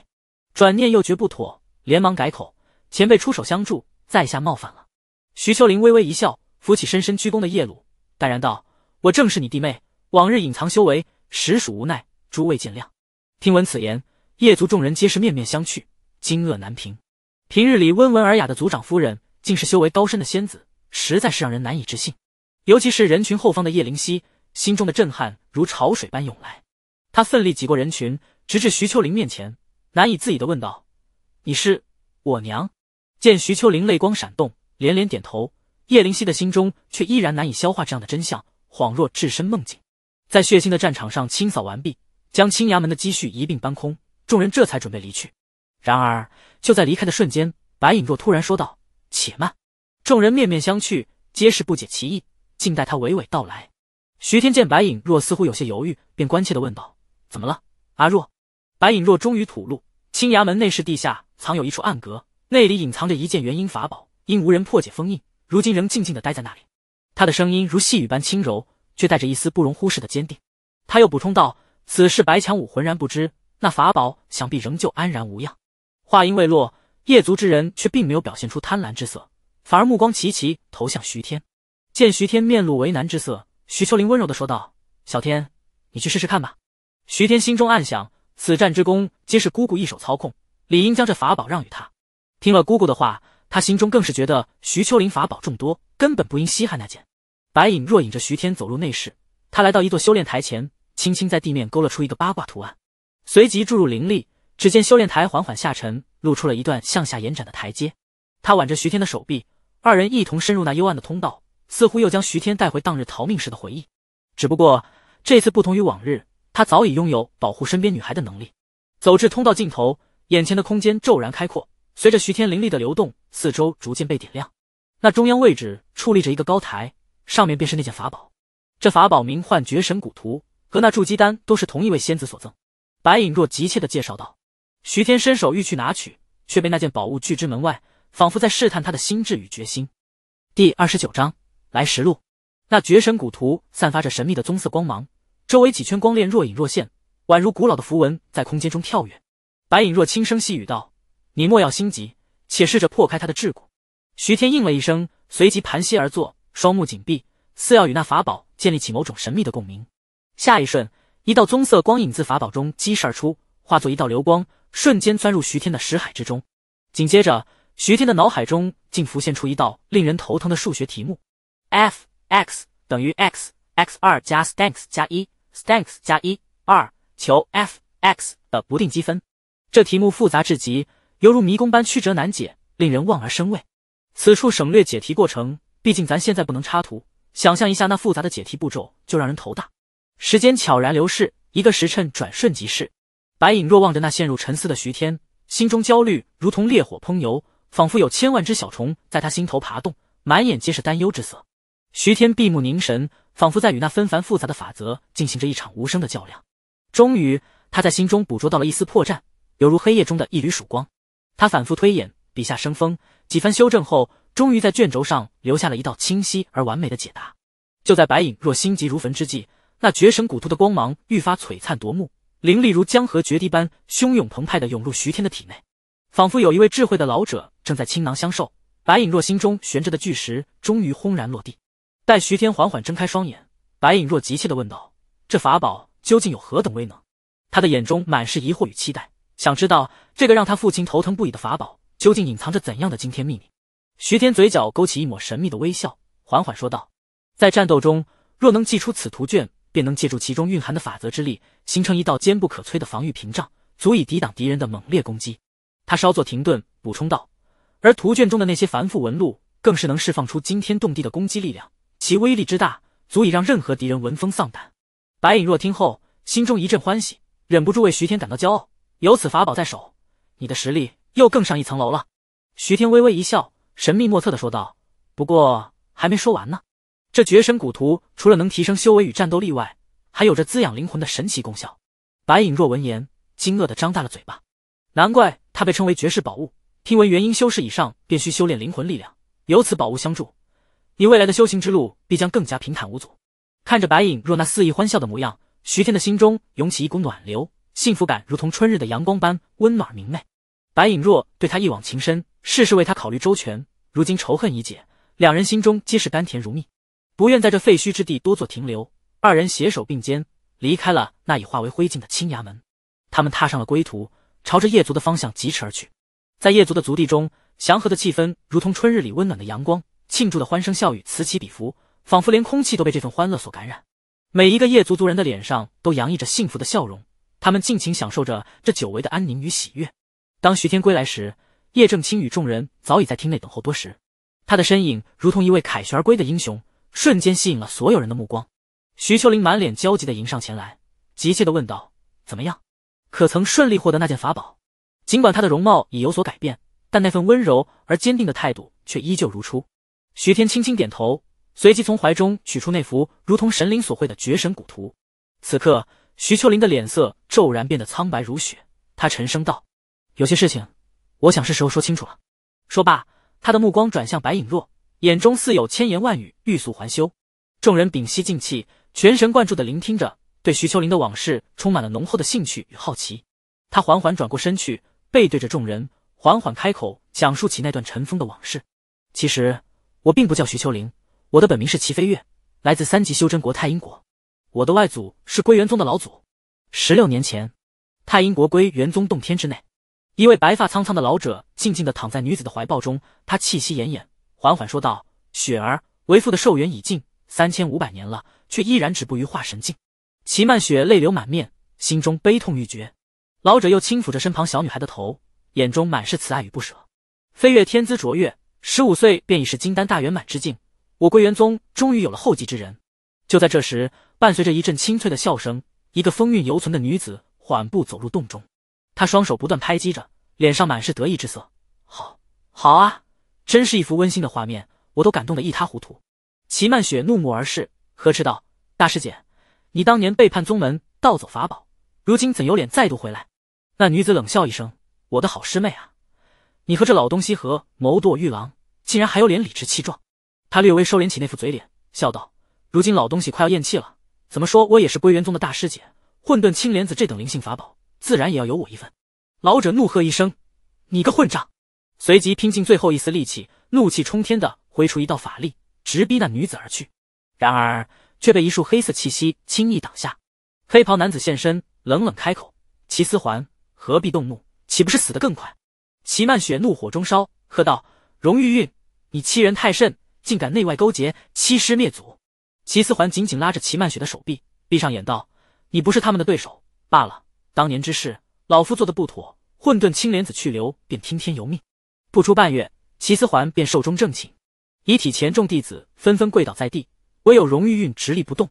转念又觉不妥，连忙改口：“前辈出手相助，在下冒犯了。”徐秋林微微一笑，扶起深深鞠躬的叶鲁，淡然道：“我正是你弟妹。往日隐藏修为，实属无奈，诸位见谅。”听闻此言，叶族众人皆是面面相觑，惊愕难平。平日里温文尔雅的族长夫人，竟是修为高深的仙子，实在是让人难以置信。尤其是人群后方的叶灵溪，心中的震撼如潮水般涌来。他奋力挤过人群，直至徐秋玲面前，难以自已的问道：“你是我娘？”见徐秋玲泪光闪动，连连点头。叶灵溪的心中却依然难以消化这样的真相，恍若置身梦境。在血腥的战场上清扫完毕，将青崖门的积蓄一并搬空，众人这才准备离去。然而就在离开的瞬间，白影若突然说道：“且慢！”众人面面相觑，皆是不解其意，静待他娓娓道来。徐天见白影若似乎有些犹豫，便关切的问道：“怎么了，阿若？”白影若终于吐露：“青崖门内室地下藏有一处暗格，内里隐藏着一件元婴法宝，因无人破解封印，如今仍静静的待在那里。”他的声音如细雨般轻柔，却带着一丝不容忽视的坚定。他又补充道：“此事白强武浑然不知，那法宝想必仍旧安然无恙。”话音未落，夜族之人却并没有表现出贪婪之色，反而目光齐齐投向徐天。见徐天面露为难之色，徐秋林温柔的说道：“小天，你去试试看吧。”徐天心中暗想，此战之功皆是姑姑一手操控，理应将这法宝让与他。听了姑姑的话，他心中更是觉得徐秋林法宝众多，根本不应稀罕那件。白影若引着徐天走入内室，他来到一座修炼台前，轻轻在地面勾勒出一个八卦图案，随即注入灵力。只见修炼台缓缓下沉，露出了一段向下延展的台阶。他挽着徐天的手臂，二人一同深入那幽暗的通道，似乎又将徐天带回当日逃命时的回忆。只不过这次不同于往日，他早已拥有保护身边女孩的能力。走至通道尽头，眼前的空间骤然开阔，随着徐天灵力的流动，四周逐渐被点亮。那中央位置矗立着一个高台，上面便是那件法宝。这法宝名唤绝神古图，和那筑基丹都是同一位仙子所赠。白影若急切地介绍道。徐天伸手欲去拿取，却被那件宝物拒之门外，仿佛在试探他的心智与决心。第二十九章来时路。那绝神古图散发着神秘的棕色光芒，周围几圈光链若隐若现，宛如古老的符文在空间中跳跃。白影若轻声细语道：“你莫要心急，且试着破开它的桎梏。”徐天应了一声，随即盘膝而坐，双目紧闭，似要与那法宝建立起某种神秘的共鸣。下一瞬，一道棕色光影自法宝中激射而出。化作一道流光，瞬间钻入徐天的识海之中。紧接着，徐天的脑海中竟浮现出一道令人头疼的数学题目：f(x) 等于 x x 二加 s t a n k 加一 s t a n k 加一二，求 f(x) 的不定积分。这题目复杂至极，犹如迷宫般曲折难解，令人望而生畏。此处省略解题过程，毕竟咱现在不能插图。想象一下那复杂的解题步骤，就让人头大。时间悄然流逝，一个时辰转瞬即逝。白影若望着那陷入沉思的徐天，心中焦虑如同烈火烹油，仿佛有千万只小虫在他心头爬动，满眼皆是担忧之色。徐天闭目凝神，仿佛在与那纷繁复杂的法则进行着一场无声的较量。终于，他在心中捕捉到了一丝破绽，犹如黑夜中的一缕曙光。他反复推演，笔下生风，几番修正后，终于在卷轴上留下了一道清晰而完美的解答。就在白影若心急如焚之际，那绝神古图的光芒愈发璀璨夺目。灵力如江河决堤般汹涌澎湃的涌入徐天的体内，仿佛有一位智慧的老者正在倾囊相授。白影若心中悬着的巨石终于轰然落地。待徐天缓缓睁开双眼，白影若急切地问道：“这法宝究竟有何等威能？”他的眼中满是疑惑与期待，想知道这个让他父亲头疼不已的法宝究竟隐藏着怎样的惊天秘密。徐天嘴角勾起一抹神秘的微笑，缓缓说道：“在战斗中，若能祭出此图卷。”便能借助其中蕴含的法则之力，形成一道坚不可摧的防御屏障，足以抵挡敌人的猛烈攻击。他稍作停顿，补充道：“而图卷中的那些繁复纹路，更是能释放出惊天动地的攻击力量，其威力之大，足以让任何敌人闻风丧胆。”白影若听后，心中一阵欢喜，忍不住为徐天感到骄傲。有此法宝在手，你的实力又更上一层楼了。徐天微微一笑，神秘莫测的说道：“不过还没说完呢。”这绝神古图除了能提升修为与战斗力外，还有着滋养灵魂的神奇功效。白影若闻言，惊愕的张大了嘴巴。难怪他被称为绝世宝物。听闻元婴修士以上，便需修炼灵魂力量，有此宝物相助，你未来的修行之路必将更加平坦无阻。看着白影若那肆意欢笑的模样，徐天的心中涌起一股暖流，幸福感如同春日的阳光般温暖明媚。白影若对他一往情深，事事为他考虑周全，如今仇恨已解，两人心中皆是甘甜如蜜。不愿在这废墟之地多做停留，二人携手并肩离开了那已化为灰烬的青崖门。他们踏上了归途，朝着夜族的方向疾驰而去。在夜族的族地中，祥和的气氛如同春日里温暖的阳光，庆祝的欢声笑语此起彼伏，仿佛连空气都被这份欢乐所感染。每一个夜族族人的脸上都洋溢着幸福的笑容，他们尽情享受着这久违的安宁与喜悦。当徐天归来时，叶正清与众人早已在厅内等候多时。他的身影如同一位凯旋而归的英雄。瞬间吸引了所有人的目光。徐秋林满脸焦急地迎上前来，急切地问道：“怎么样？可曾顺利获得那件法宝？”尽管他的容貌已有所改变，但那份温柔而坚定的态度却依旧如初。徐天轻轻点头，随即从怀中取出那幅如同神灵所绘的绝神古图。此刻，徐秋林的脸色骤然变得苍白如雪。他沉声道：“有些事情，我想是时候说清楚了。”说罢，他的目光转向白影若。眼中似有千言万语，欲诉还休。众人屏息静气，全神贯注地聆听着，对徐秋林的往事充满了浓厚的兴趣与好奇。他缓缓转过身去，背对着众人，缓缓开口讲述起那段尘封的往事。其实我并不叫徐秋林，我的本名是齐飞月，来自三级修真国太阴国。我的外祖是归元宗的老祖。十六年前，太阴国归元宗洞天之内，一位白发苍苍的老者静静地躺在女子的怀抱中，他气息奄奄。缓缓说道：“雪儿，为父的寿元已尽，三千五百年了，却依然止步于化神境。”齐曼雪泪流满面，心中悲痛欲绝。老者又轻抚着身旁小女孩的头，眼中满是慈爱与不舍。飞越天资卓越，十五岁便已是金丹大圆满之境，我归元宗终于有了后继之人。就在这时，伴随着一阵清脆的笑声，一个风韵犹存的女子缓步走入洞中。她双手不断拍击着，脸上满是得意之色：“好，好啊。”真是一幅温馨的画面，我都感动得一塌糊涂。齐曼雪怒目而视，呵斥道：“大师姐，你当年背叛宗门，盗走法宝，如今怎有脸再度回来？”那女子冷笑一声：“我的好师妹啊，你和这老东西合谋夺玉郎，竟然还有脸理直气壮？”她略微收敛起那副嘴脸，笑道：“如今老东西快要咽气了，怎么说，我也是归元宗的大师姐，混沌青莲子这等灵性法宝，自然也要有我一份。”老者怒喝一声：“你个混账！”随即拼尽最后一丝力气，怒气冲天地挥出一道法力，直逼那女子而去。然而却被一束黑色气息轻易挡下。黑袍男子现身，冷冷开口：“齐思环，何必动怒？岂不是死得更快？”齐曼雪怒火中烧，喝道：“荣玉韵，你欺人太甚，竟敢内外勾结，欺师灭祖！”齐思环紧紧拉着齐曼雪的手臂，闭上眼道：“你不是他们的对手罢了。当年之事，老夫做的不妥，混沌青莲子去留便听天由命。”不出半月，齐思桓便寿终正寝。遗体前，众弟子纷纷跪倒在地，唯有荣玉韵直立不动。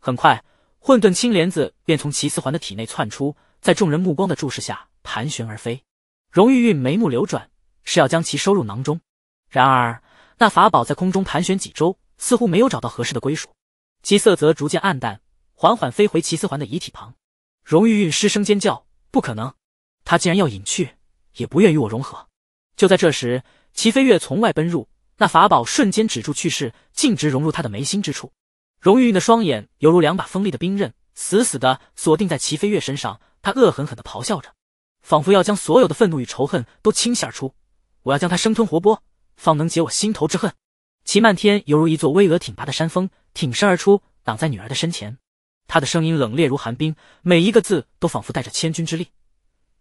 很快，混沌青莲子便从齐思桓的体内窜出，在众人目光的注视下盘旋而飞。荣玉韵眉目流转，是要将其收入囊中。然而，那法宝在空中盘旋几周，似乎没有找到合适的归属，其色泽逐渐暗淡，缓缓飞回齐思桓的遗体旁。荣玉韵失声尖叫：“不可能！他既然要隐去，也不愿与我融合。”就在这时，齐飞跃从外奔入，那法宝瞬间止住去势，径直融入他的眉心之处。荣玉玉的双眼犹如两把锋利的冰刃，死死的锁定在齐飞跃身上。他恶狠狠的咆哮着，仿佛要将所有的愤怒与仇恨都倾泻而出。我要将他生吞活剥，方能解我心头之恨。齐漫天犹如一座巍峨挺拔的山峰，挺身而出，挡在女儿的身前。他的声音冷冽如寒冰，每一个字都仿佛带着千钧之力。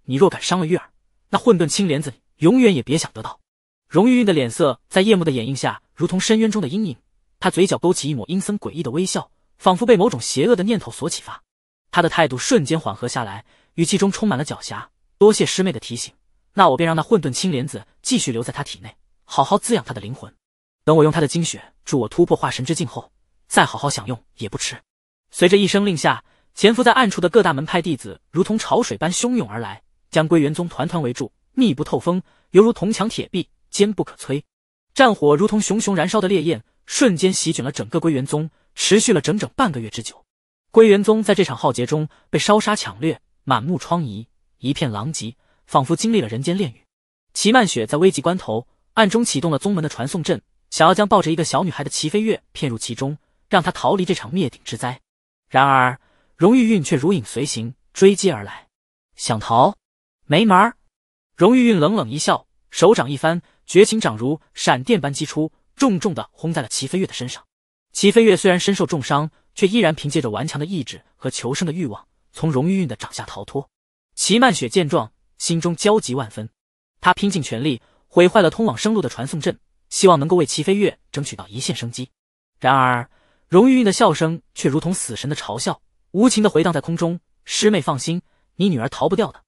你若敢伤了玉儿，那混沌青莲子。永远也别想得到。荣玉玉的脸色在夜幕的掩映下，如同深渊中的阴影。他嘴角勾起一抹阴森诡异的微笑，仿佛被某种邪恶的念头所启发。他的态度瞬间缓和下来，语气中充满了狡黠：“多谢师妹的提醒，那我便让那混沌青莲子继续留在他体内，好好滋养他的灵魂。等我用他的精血助我突破化神之境后，再好好享用也不迟。”随着一声令下，潜伏在暗处的各大门派弟子如同潮水般汹涌而来，将归元宗团团围住。密不透风，犹如铜墙铁壁，坚不可摧。战火如同熊熊燃烧的烈焰，瞬间席卷了整个归元宗，持续了整整半个月之久。归元宗在这场浩劫中被烧杀抢掠，满目疮痍，一片狼藉，仿佛经历了人间炼狱。齐曼雪在危急关头，暗中启动了宗门的传送阵，想要将抱着一个小女孩的齐飞月骗入其中，让他逃离这场灭顶之灾。然而，荣玉韵却如影随形，追击而来，想逃没门儿。荣玉韵冷冷一笑，手掌一翻，绝情掌如闪电般击出，重重的轰在了齐飞跃的身上。齐飞跃虽然身受重伤，却依然凭借着顽强的意志和求生的欲望，从荣玉韵的掌下逃脱。齐曼雪见状，心中焦急万分，她拼尽全力毁坏了通往生路的传送阵，希望能够为齐飞跃争取到一线生机。然而，荣玉韵的笑声却如同死神的嘲笑，无情的回荡在空中。“师妹放心，你女儿逃不掉的，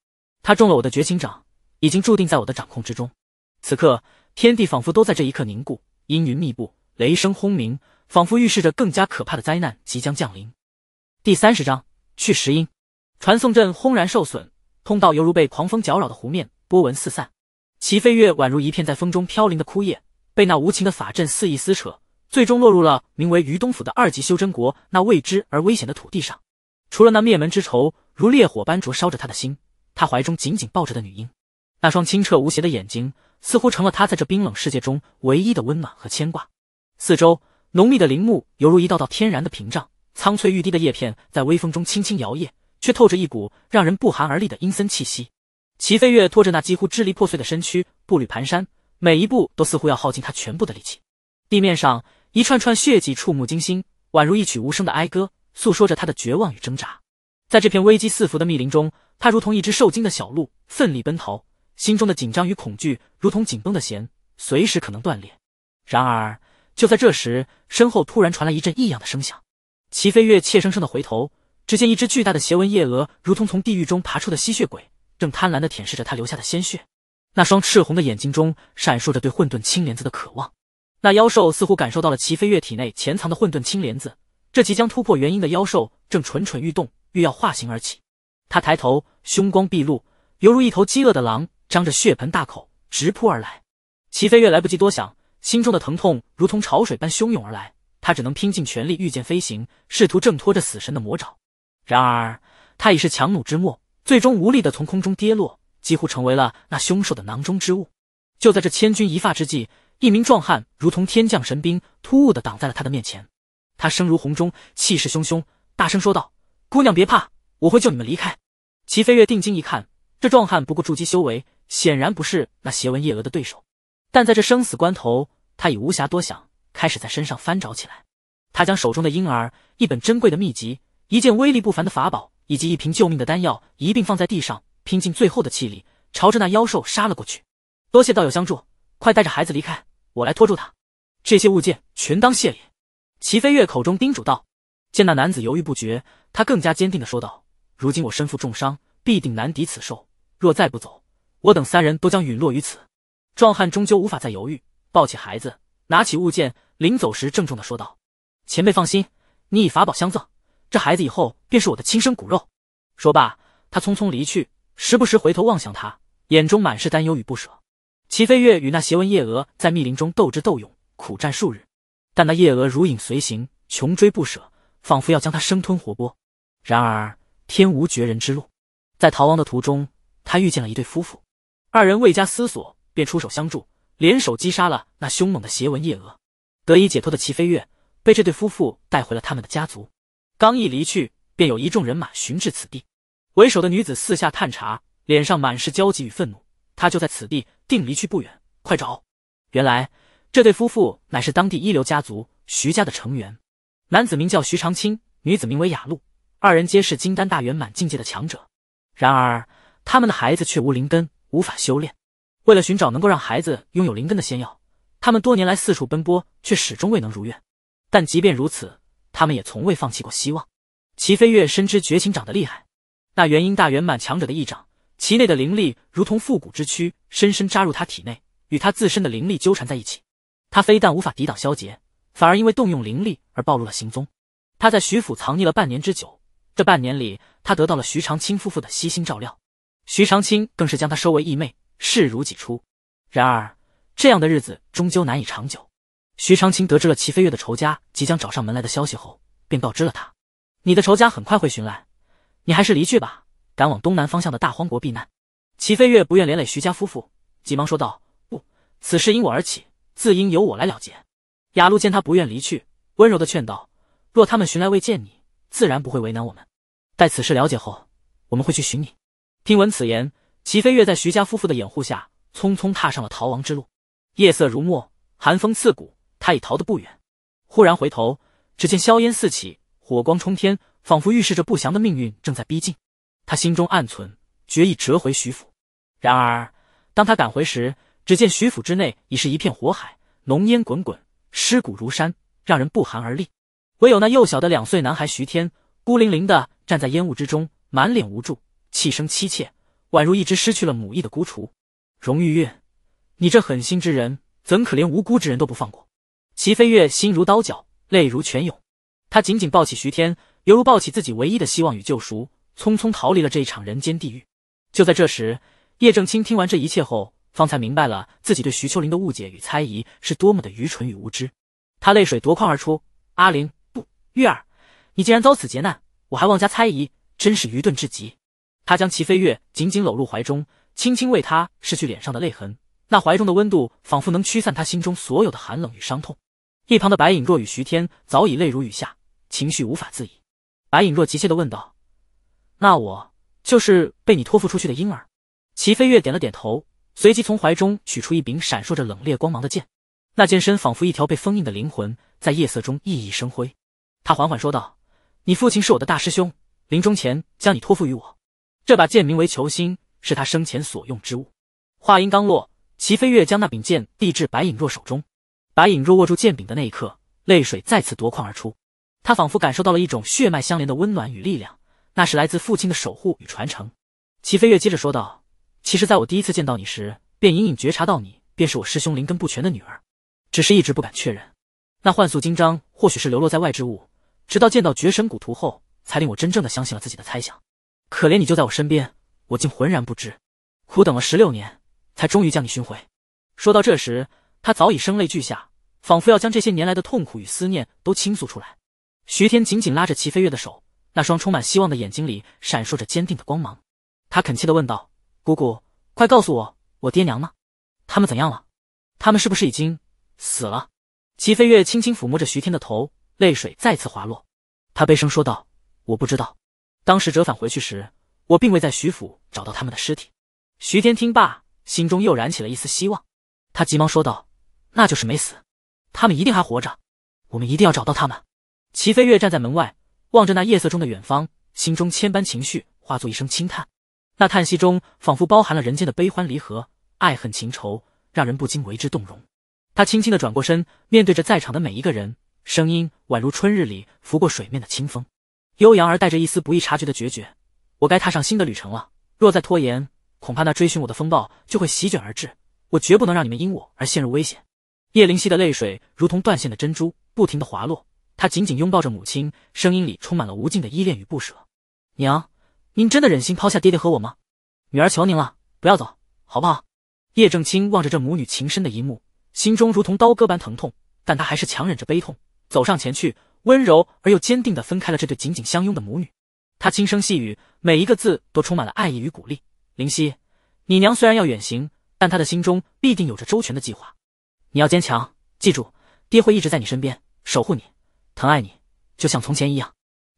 她中了我的绝情掌。”已经注定在我的掌控之中。此刻，天地仿佛都在这一刻凝固，阴云密布，雷声轰鸣，仿佛预示着更加可怕的灾难即将降临。第三十章去石英传送阵轰然受损，通道犹如被狂风搅扰的湖面，波纹四散。齐飞跃宛如一片在风中飘零的枯叶，被那无情的法阵肆意撕扯，最终落入了名为于东府的二级修真国那未知而危险的土地上。除了那灭门之仇如烈火般灼烧着他的心，他怀中紧紧抱着的女婴。那双清澈无邪的眼睛，似乎成了他在这冰冷世界中唯一的温暖和牵挂。四周浓密的林木犹如一道道天然的屏障，苍翠欲滴的叶片在微风中轻轻摇曳，却透着一股让人不寒而栗的阴森气息。齐飞跃拖着那几乎支离破碎的身躯，步履蹒跚，每一步都似乎要耗尽他全部的力气。地面上一串串血迹触目惊心，宛如一曲无声的哀歌，诉说着他的绝望与挣扎。在这片危机四伏的密林中，他如同一只受惊的小鹿，奋力奔逃。心中的紧张与恐惧如同紧绷的弦，随时可能断裂。然而，就在这时，身后突然传来一阵异样的声响。齐飞跃怯生生的回头，只见一只巨大的邪纹夜蛾，如同从地狱中爬出的吸血鬼，正贪婪的舔舐着他留下的鲜血。那双赤红的眼睛中闪烁着对混沌青莲子的渴望。那妖兽似乎感受到了齐飞跃体内潜藏的混沌青莲子，这即将突破元婴的妖兽正蠢蠢欲动，欲要化形而起。他抬头，凶光毕露，犹如一头饥饿的狼。张着血盆大口直扑而来，齐飞跃来不及多想，心中的疼痛如同潮水般汹涌而来，他只能拼尽全力御剑飞行，试图挣脱着死神的魔爪。然而他已是强弩之末，最终无力的从空中跌落，几乎成为了那凶兽的囊中之物。就在这千钧一发之际，一名壮汉如同天降神兵，突兀的挡在了他的面前。他声如洪钟，气势汹汹，大声说道：“姑娘别怕，我会救你们离开。”齐飞跃定睛一看，这壮汉不过筑基修为。显然不是那邪纹夜蛾的对手，但在这生死关头，他已无暇多想，开始在身上翻找起来。他将手中的婴儿、一本珍贵的秘籍、一件威力不凡的法宝以及一瓶救命的丹药一并放在地上，拼尽最后的气力，朝着那妖兽杀了过去。多谢道友相助，快带着孩子离开，我来拖住他。这些物件全当谢礼。齐飞跃口中叮嘱道。见那男子犹豫不决，他更加坚定地说道：“如今我身负重伤，必定难敌此兽，若再不走。”我等三人都将陨落于此，壮汉终究无法再犹豫，抱起孩子，拿起物件，临走时郑重地说道：“前辈放心，你以法宝相赠，这孩子以后便是我的亲生骨肉。”说罢，他匆匆离去，时不时回头望向他，眼中满是担忧与不舍。齐飞跃与那邪纹夜蛾在密林中斗智斗勇，苦战数日，但那夜蛾如影随形，穷追不舍，仿佛要将他生吞活剥。然而天无绝人之路，在逃亡的途中，他遇见了一对夫妇。二人未加思索，便出手相助，联手击杀了那凶猛的邪纹夜蛾。得以解脱的齐飞跃，被这对夫妇带回了他们的家族。刚一离去，便有一众人马寻至此地。为首的女子四下探查，脸上满是焦急与愤怒。她就在此地，定离去不远，快找！原来这对夫妇乃是当地一流家族徐家的成员，男子名叫徐长青，女子名为雅露，二人皆是金丹大圆满境界的强者。然而他们的孩子却无灵根。无法修炼。为了寻找能够让孩子拥有灵根的仙药，他们多年来四处奔波，却始终未能如愿。但即便如此，他们也从未放弃过希望。齐飞跃深知绝情掌的厉害，那元婴大圆满强者的异掌，其内的灵力如同复古之躯，深深扎入他体内，与他自身的灵力纠缠在一起。他非但无法抵挡萧杰，反而因为动用灵力而暴露了行踪。他在徐府藏匿了半年之久，这半年里，他得到了徐长卿夫妇的悉心照料。徐长卿更是将她收为义妹，视如己出。然而，这样的日子终究难以长久。徐长卿得知了齐飞跃的仇家即将找上门来的消息后，便告知了他：“你的仇家很快会寻来，你还是离去吧，赶往东南方向的大荒国避难。”齐飞跃不愿连累徐家夫妇，急忙说道：“不，此事因我而起，自应由我来了结。”雅露见他不愿离去，温柔的劝道：“若他们寻来未见你，自然不会为难我们。待此事了解后，我们会去寻你。”听闻此言，齐飞跃在徐家夫妇的掩护下，匆匆踏上了逃亡之路。夜色如墨，寒风刺骨，他已逃得不远。忽然回头，只见硝烟四起，火光冲天，仿佛预示着不祥的命运正在逼近。他心中暗存，决意折回徐府。然而，当他赶回时，只见徐府之内已是一片火海，浓烟滚滚，尸骨如山，让人不寒而栗。唯有那幼小的两岁男孩徐天，孤零零的站在烟雾之中，满脸无助。气声凄切，宛如一只失去了母翼的孤雏。荣玉月，你这狠心之人，怎可连无辜之人都不放过？齐飞月心如刀绞，泪如泉涌，她紧紧抱起徐天，犹如抱起自己唯一的希望与救赎，匆匆逃离了这一场人间地狱。就在这时，叶正清听完这一切后，方才明白了自己对徐秋玲的误解与猜疑是多么的愚蠢与无知。他泪水夺眶而出：“阿玲，不，玉儿，你竟然遭此劫难，我还妄加猜疑，真是愚钝至极。”他将齐飞跃紧紧搂入怀中，轻轻为他拭去脸上的泪痕。那怀中的温度仿佛能驱散他心中所有的寒冷与伤痛。一旁的白影若与徐天早已泪如雨下，情绪无法自已。白影若急切的问道：“那我就是被你托付出去的婴儿？”齐飞跃点了点头，随即从怀中取出一柄闪烁着冷冽光芒的剑。那剑身仿佛一条被封印的灵魂，在夜色中熠熠生辉。他缓缓说道：“你父亲是我的大师兄，临终前将你托付于我。”这把剑名为“球星”，是他生前所用之物。话音刚落，齐飞跃将那柄剑递至白影若手中。白影若握住剑柄的那一刻，泪水再次夺眶而出。他仿佛感受到了一种血脉相连的温暖与力量，那是来自父亲的守护与传承。齐飞跃接着说道：“其实在我第一次见到你时，便隐隐觉察到你便是我师兄灵根不全的女儿，只是一直不敢确认。那幻素金章或许是流落在外之物，直到见到绝神古图后，才令我真正的相信了自己的猜想。”可怜你就在我身边，我竟浑然不知，苦等了十六年，才终于将你寻回。说到这时，他早已声泪俱下，仿佛要将这些年来的痛苦与思念都倾诉出来。徐天紧紧拉着齐飞跃的手，那双充满希望的眼睛里闪烁着坚定的光芒。他恳切的问道：“姑姑，快告诉我，我爹娘呢？他们怎样了？他们是不是已经死了？”齐飞跃轻轻抚摸着徐天的头，泪水再次滑落，他悲声说道：“我不知道。”当时折返回去时，我并未在徐府找到他们的尸体。徐天听罢，心中又燃起了一丝希望，他急忙说道：“那就是没死，他们一定还活着，我们一定要找到他们。”齐飞跃站在门外，望着那夜色中的远方，心中千般情绪化作一声轻叹。那叹息中仿佛包含了人间的悲欢离合、爱恨情仇，让人不禁为之动容。他轻轻的转过身，面对着在场的每一个人，声音宛如春日里拂过水面的清风。悠扬而带着一丝不易察觉的决绝，我该踏上新的旅程了。若再拖延，恐怕那追寻我的风暴就会席卷而至。我绝不能让你们因我而陷入危险。叶灵溪的泪水如同断线的珍珠，不停的滑落。她紧紧拥抱着母亲，声音里充满了无尽的依恋与不舍。娘，您真的忍心抛下爹爹和我吗？女儿求您了，不要走，好不好？叶正清望着这母女情深的一幕，心中如同刀割般疼痛，但他还是强忍着悲痛，走上前去。温柔而又坚定地分开了这对紧紧相拥的母女。他轻声细语，每一个字都充满了爱意与鼓励。灵溪，你娘虽然要远行，但她的心中必定有着周全的计划。你要坚强，记住，爹会一直在你身边守护你，疼爱你，就像从前一样。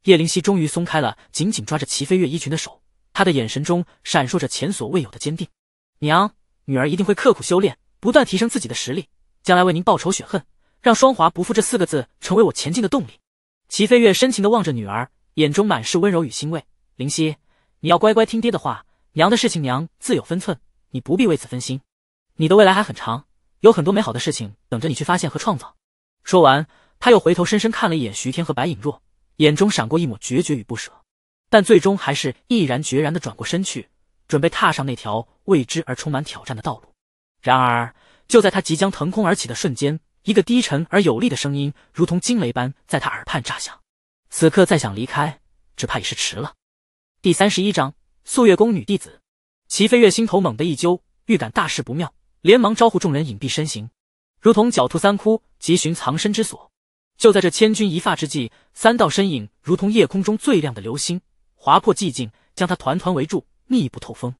叶灵溪终于松开了紧紧抓着齐飞月衣裙的手，她的眼神中闪烁着前所未有的坚定。娘，女儿一定会刻苦修炼，不断提升自己的实力，将来为您报仇雪恨。让双华不负这四个字成为我前进的动力。齐飞跃深情地望着女儿，眼中满是温柔与欣慰。灵溪，你要乖乖听爹的话。娘的事情娘自有分寸，你不必为此分心。你的未来还很长，有很多美好的事情等着你去发现和创造。说完，他又回头深深看了一眼徐天和白影若，眼中闪过一抹决绝与不舍，但最终还是毅然决然地转过身去，准备踏上那条未知而充满挑战的道路。然而，就在他即将腾空而起的瞬间，一个低沉而有力的声音，如同惊雷般在他耳畔炸响。此刻再想离开，只怕也是迟了。第三十一章，素月宫女弟子齐飞月心头猛地一揪，预感大事不妙，连忙招呼众人隐蔽身形，如同狡兔三窟，急寻藏身之所。就在这千钧一发之际，三道身影如同夜空中最亮的流星，划破寂静，将他团团围住，密不透风。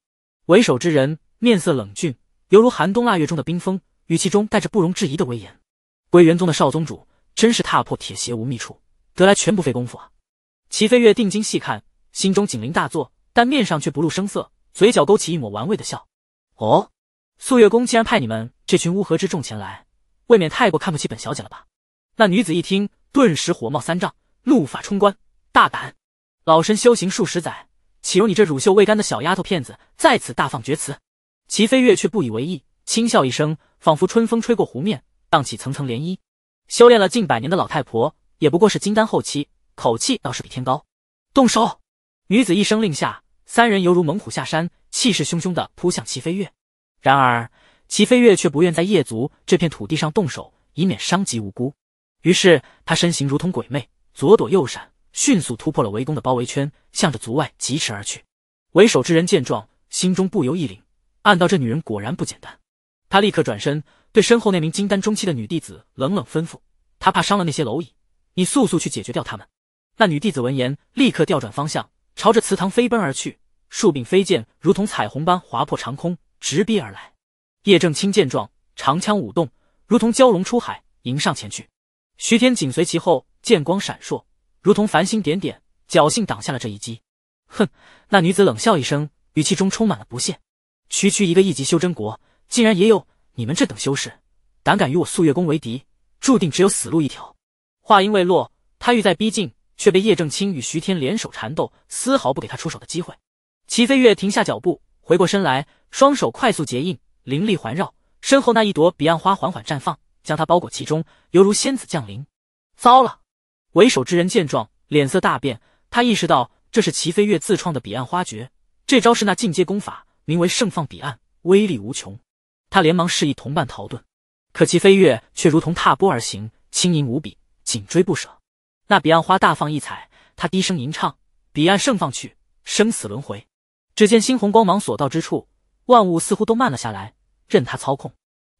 为首之人面色冷峻，犹如寒冬腊月中的冰封，语气中带着不容置疑的威严。归元宗的少宗主真是踏破铁鞋无觅处，得来全不费工夫啊！齐飞跃定睛细看，心中警铃大作，但面上却不露声色，嘴角勾起一抹玩味的笑。哦，素月宫既然派你们这群乌合之众前来，未免太过看不起本小姐了吧？那女子一听，顿时火冒三丈，怒发冲冠。大胆！老身修行数十载，岂容你这乳臭未干的小丫头片子在此大放厥词？齐飞跃却不以为意，轻笑一声，仿佛春风吹过湖面。荡起层层涟漪，修炼了近百年的老太婆也不过是金丹后期，口气倒是比天高。动手！女子一声令下，三人犹如猛虎下山，气势汹汹的扑向齐飞跃。然而齐飞跃却不愿在叶族这片土地上动手，以免伤及无辜。于是他身形如同鬼魅，左躲右闪，迅速突破了围攻的包围圈，向着族外疾驰而去。为首之人见状，心中不由一凛，暗道这女人果然不简单。他立刻转身。对身后那名金丹中期的女弟子冷冷吩咐：“他怕伤了那些蝼蚁，你速速去解决掉他们。”那女弟子闻言，立刻调转方向，朝着祠堂飞奔而去。数柄飞剑如同彩虹般划破长空，直逼而来。叶正清见状，长枪舞动，如同蛟龙出海，迎上前去。徐天紧随其后，剑光闪烁，如同繁星点点，侥幸挡下了这一击。哼！那女子冷笑一声，语气中充满了不屑：“区区一个一级修真国，竟然也有……”你们这等修士，胆敢与我素月宫为敌，注定只有死路一条。话音未落，他欲再逼近，却被叶正清与徐天联手缠斗，丝毫不给他出手的机会。齐飞月停下脚步，回过身来，双手快速结印，灵力环绕身后那一朵彼岸花缓缓绽放，将他包裹其中，犹如仙子降临。糟了！为首之人见状，脸色大变，他意识到这是齐飞月自创的彼岸花诀，这招是那进阶功法，名为盛放彼岸，威力无穷。他连忙示意同伴逃遁，可齐飞跃却如同踏波而行，轻盈无比，紧追不舍。那彼岸花大放异彩，他低声吟唱：“彼岸盛放去，生死轮回。”只见猩红光芒所到之处，万物似乎都慢了下来，任他操控。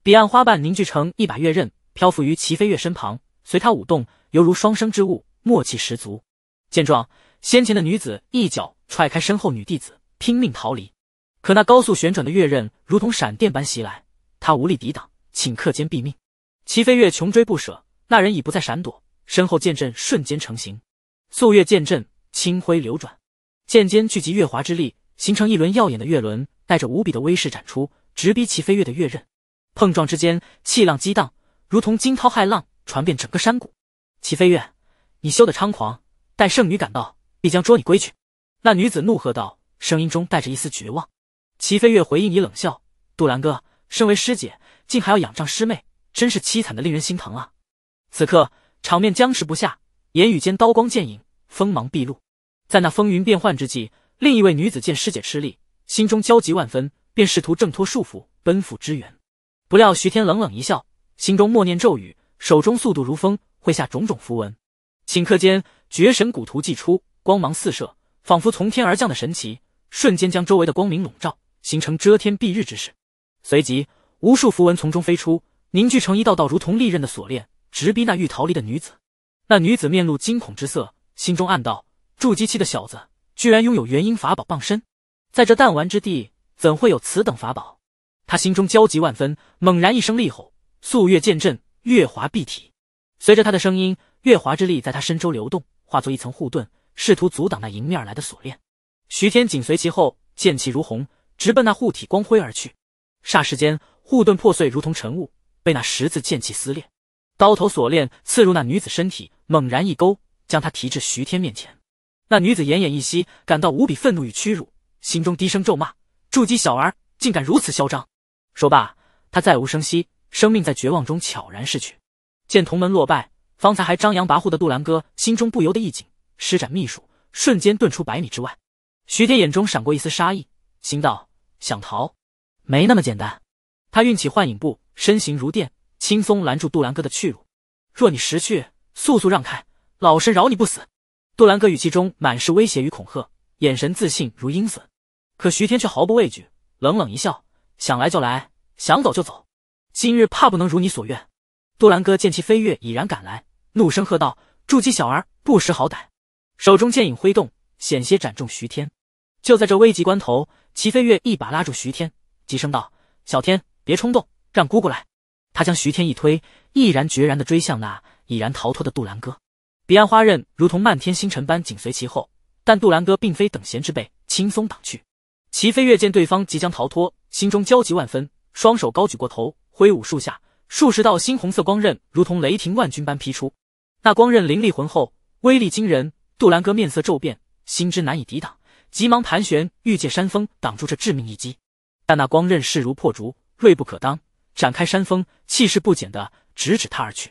彼岸花瓣凝聚成一把月刃，漂浮于齐飞跃身旁，随他舞动，犹如双生之物，默契十足。见状，先前的女子一脚踹开身后女弟子，拼命逃离。可那高速旋转的月刃如同闪电般袭来，他无力抵挡，顷刻间毙命。齐飞跃穷追不舍，那人已不再闪躲，身后剑阵瞬间成形，素月剑阵清辉流转，剑尖聚集月华之力，形成一轮耀眼的月轮，带着无比的威势展出，直逼齐飞跃的月刃。碰撞之间，气浪激荡，如同惊涛骇浪，传遍整个山谷。齐飞跃，你休得猖狂，待圣女赶到，必将捉你归去。”那女子怒喝道，声音中带着一丝绝望。齐飞月回应以冷笑：“杜兰哥，身为师姐，竟还要仰仗师妹，真是凄惨的令人心疼啊！”此刻场面僵持不下，言语间刀光剑影，锋芒毕露。在那风云变幻之际，另一位女子见师姐吃力，心中焦急万分，便试图挣脱束缚，奔赴支援。不料徐天冷冷一笑，心中默念咒语，手中速度如风，绘下种种符文。顷刻间，绝神古图祭出，光芒四射，仿佛从天而降的神奇，瞬间将周围的光明笼罩。形成遮天蔽日之势，随即无数符文从中飞出，凝聚成一道道如同利刃的锁链，直逼那欲逃离的女子。那女子面露惊恐之色，心中暗道：筑基期的小子居然拥有元婴法宝傍身，在这弹丸之地，怎会有此等法宝？她心中焦急万分，猛然一声厉吼：“素月剑阵，月华蔽体！”随着他的声音，月华之力在他身周流动，化作一层护盾，试图阻挡那迎面而来的锁链。徐天紧随其后，剑气如虹。直奔那护体光辉而去，霎时间护盾破碎，如同尘雾，被那十字剑气撕裂。刀头锁链刺入那女子身体，猛然一勾，将她提至徐天面前。那女子奄奄一息，感到无比愤怒与屈辱，心中低声咒骂：“筑基小儿，竟敢如此嚣张！”说罢，她再无声息，生命在绝望中悄然逝去。见同门落败，方才还张扬跋扈的杜兰哥心中不由得一紧，施展秘术，瞬间遁出百米之外。徐天眼中闪过一丝杀意，心道。想逃，没那么简单。他运起幻影步，身形如电，轻松拦住杜兰哥的去路。若你识趣，速速让开，老身饶你不死。杜兰哥语气中满是威胁与恐吓，眼神自信如鹰隼。可徐天却毫不畏惧，冷冷一笑：“想来就来，想走就走。今日怕不能如你所愿。”杜兰哥见其飞跃已然赶来，怒声喝道：“筑基小儿，不识好歹！”手中剑影挥动，险些斩中徐天。就在这危急关头。齐飞跃一把拉住徐天，急声道：“小天，别冲动，让姑姑来。”他将徐天一推，毅然决然地追向那已然逃脱的杜兰哥。彼岸花刃如同漫天星辰般紧随其后，但杜兰哥并非等闲之辈，轻松挡去。齐飞跃见对方即将逃脱，心中焦急万分，双手高举过头，挥舞数下，数十道猩红色光刃如同雷霆万钧般劈出。那光刃凌厉浑厚，威力惊人。杜兰哥面色骤变，心知难以抵挡。急忙盘旋，欲借山峰挡住这致命一击，但那光刃势如破竹，锐不可当，展开山峰，气势不减的直指他而去。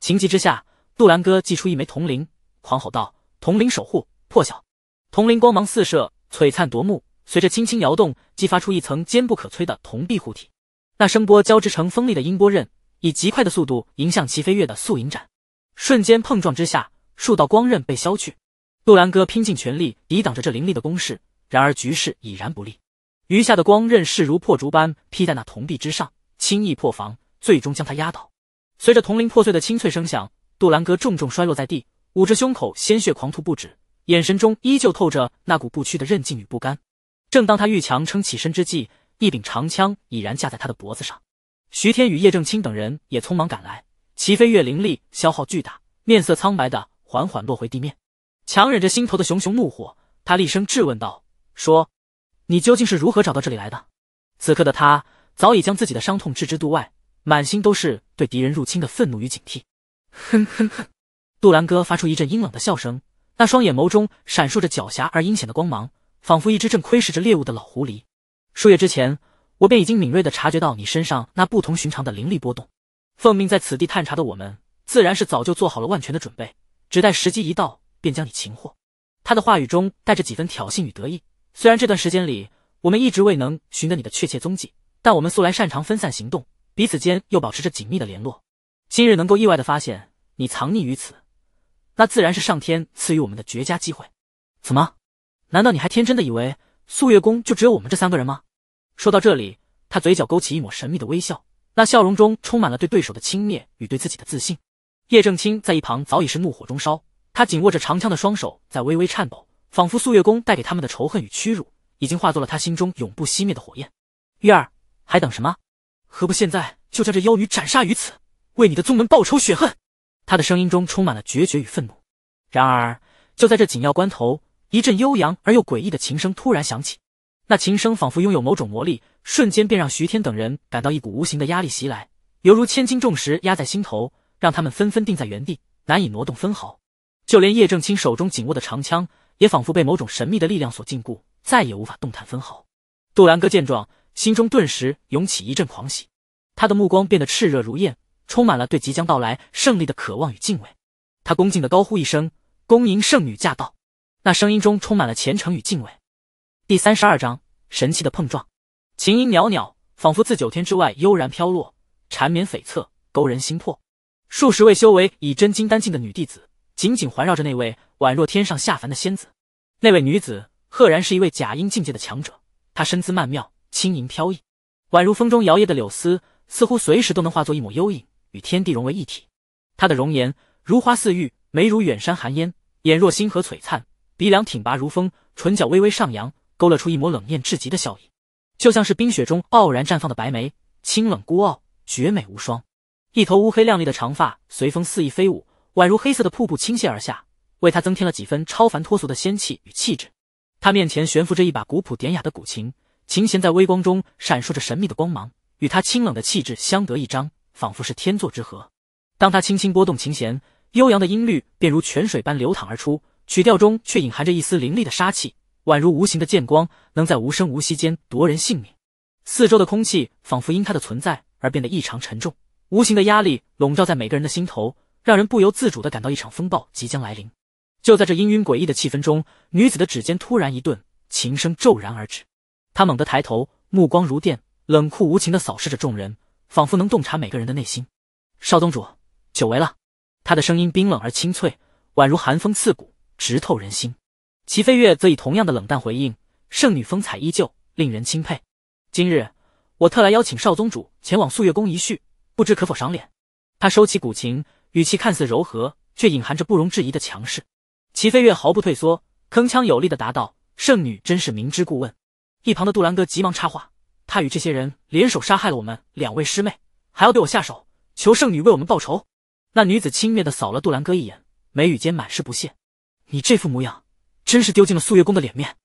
情急之下，杜兰哥祭出一枚铜铃，狂吼道：“铜铃守护，破晓！”铜铃光芒四射，璀璨夺目，随着轻轻摇动，激发出一层坚不可摧的铜壁护体。那声波交织成锋利的音波刃，以极快的速度迎向齐飞跃的素影斩，瞬间碰撞之下，数道光刃被削去。杜兰哥拼尽全力抵挡着这凌厉的攻势，然而局势已然不利，余下的光刃势如破竹般劈在那铜壁之上，轻易破防，最终将他压倒。随着铜铃破碎的清脆声响，杜兰哥重重摔落在地，捂着胸口，鲜血狂吐不止，眼神中依旧透着那股不屈的韧劲与不甘。正当他欲强撑起身之际，一柄长枪已然架在他的脖子上。徐天与叶正清等人也匆忙赶来，齐飞跃灵力消耗巨大，面色苍白的缓缓落回地面。强忍着心头的熊熊怒火，他厉声质问道：“说，你究竟是如何找到这里来的？”此刻的他早已将自己的伤痛置之度外，满心都是对敌人入侵的愤怒与警惕。哼哼哼！杜兰哥发出一阵阴冷的笑声，那双眼眸中闪烁着狡黠而阴险的光芒，仿佛一只正窥视着猎物的老狐狸。数月之前，我便已经敏锐的察觉到你身上那不同寻常的灵力波动。奉命在此地探查的我们，自然是早就做好了万全的准备，只待时机一到。便将你擒获。他的话语中带着几分挑衅与得意。虽然这段时间里我们一直未能寻得你的确切踪迹，但我们素来擅长分散行动，彼此间又保持着紧密的联络。今日能够意外的发现你藏匿于此，那自然是上天赐予我们的绝佳机会。怎么？难道你还天真的以为素月宫就只有我们这三个人吗？说到这里，他嘴角勾起一抹神秘的微笑，那笑容中充满了对对手的轻蔑与对自己的自信。叶正清在一旁早已是怒火中烧。他紧握着长枪的双手在微微颤抖，仿佛素月宫带给他们的仇恨与屈辱，已经化作了他心中永不熄灭的火焰。月儿，还等什么？何不现在就将这妖女斩杀于此，为你的宗门报仇雪恨？他的声音中充满了决绝与愤怒。然而，就在这紧要关头，一阵悠扬而又诡异的琴声突然响起。那琴声仿佛拥有某种魔力，瞬间便让徐天等人感到一股无形的压力袭来，犹如千斤重石压在心头，让他们纷纷定在原地，难以挪动分毫。就连叶正清手中紧握的长枪，也仿佛被某种神秘的力量所禁锢，再也无法动弹分毫。杜兰哥见状，心中顿时涌起一阵狂喜，他的目光变得炽热如焰，充满了对即将到来胜利的渴望与敬畏。他恭敬的高呼一声：“恭迎圣女驾到！”那声音中充满了虔诚与敬畏。第三十二章：神奇的碰撞。琴音袅袅，仿佛自九天之外悠然飘落，缠绵悱恻，勾人心魄。数十位修为以真金丹境的女弟子。紧紧环绕着那位宛若天上下凡的仙子，那位女子赫然是一位假婴境界的强者。她身姿曼妙，轻盈飘逸，宛如风中摇曳的柳丝，似乎随时都能化作一抹幽影，与天地融为一体。她的容颜如花似玉，眉如远山寒烟，眼若星河璀璨，鼻梁挺拔如峰，唇角微微上扬，勾勒出一抹冷艳至极的笑意，就像是冰雪中傲然绽放的白梅，清冷孤傲，绝美无双。一头乌黑亮丽的长发随风肆意飞舞。宛如黑色的瀑布倾泻而下，为他增添了几分超凡脱俗的仙气与气质。他面前悬浮着一把古朴典雅的古琴，琴弦在微光中闪烁着神秘的光芒，与他清冷的气质相得益彰，仿佛是天作之合。当他轻轻拨动琴弦，悠扬的音律便如泉水般流淌而出，曲调中却隐含着一丝凌厉的杀气，宛如无形的剑光，能在无声无息间夺人性命。四周的空气仿佛因他的存在而变得异常沉重，无形的压力笼罩在每个人的心头。让人不由自主地感到一场风暴即将来临。就在这阴氲诡异的气氛中，女子的指尖突然一顿，琴声骤然而止。她猛地抬头，目光如电，冷酷无情地扫视着众人，仿佛能洞察每个人的内心。少宗主，久违了。她的声音冰冷而清脆，宛如寒风刺骨，直透人心。齐飞月则以同样的冷淡回应，圣女风采依旧，令人钦佩。今日我特来邀请少宗主前往素月宫一叙，不知可否赏脸？他收起古琴。语气看似柔和，却隐含着不容置疑的强势。齐飞月毫不退缩，铿锵有力的答道：“圣女真是明知故问。”一旁的杜兰哥急忙插话：“他与这些人联手杀害了我们两位师妹，还要对我下手，求圣女为我们报仇。”那女子轻蔑的扫了杜兰哥一眼，眉宇间满是不屑：“你这副模样，真是丢尽了素月宫的脸面。”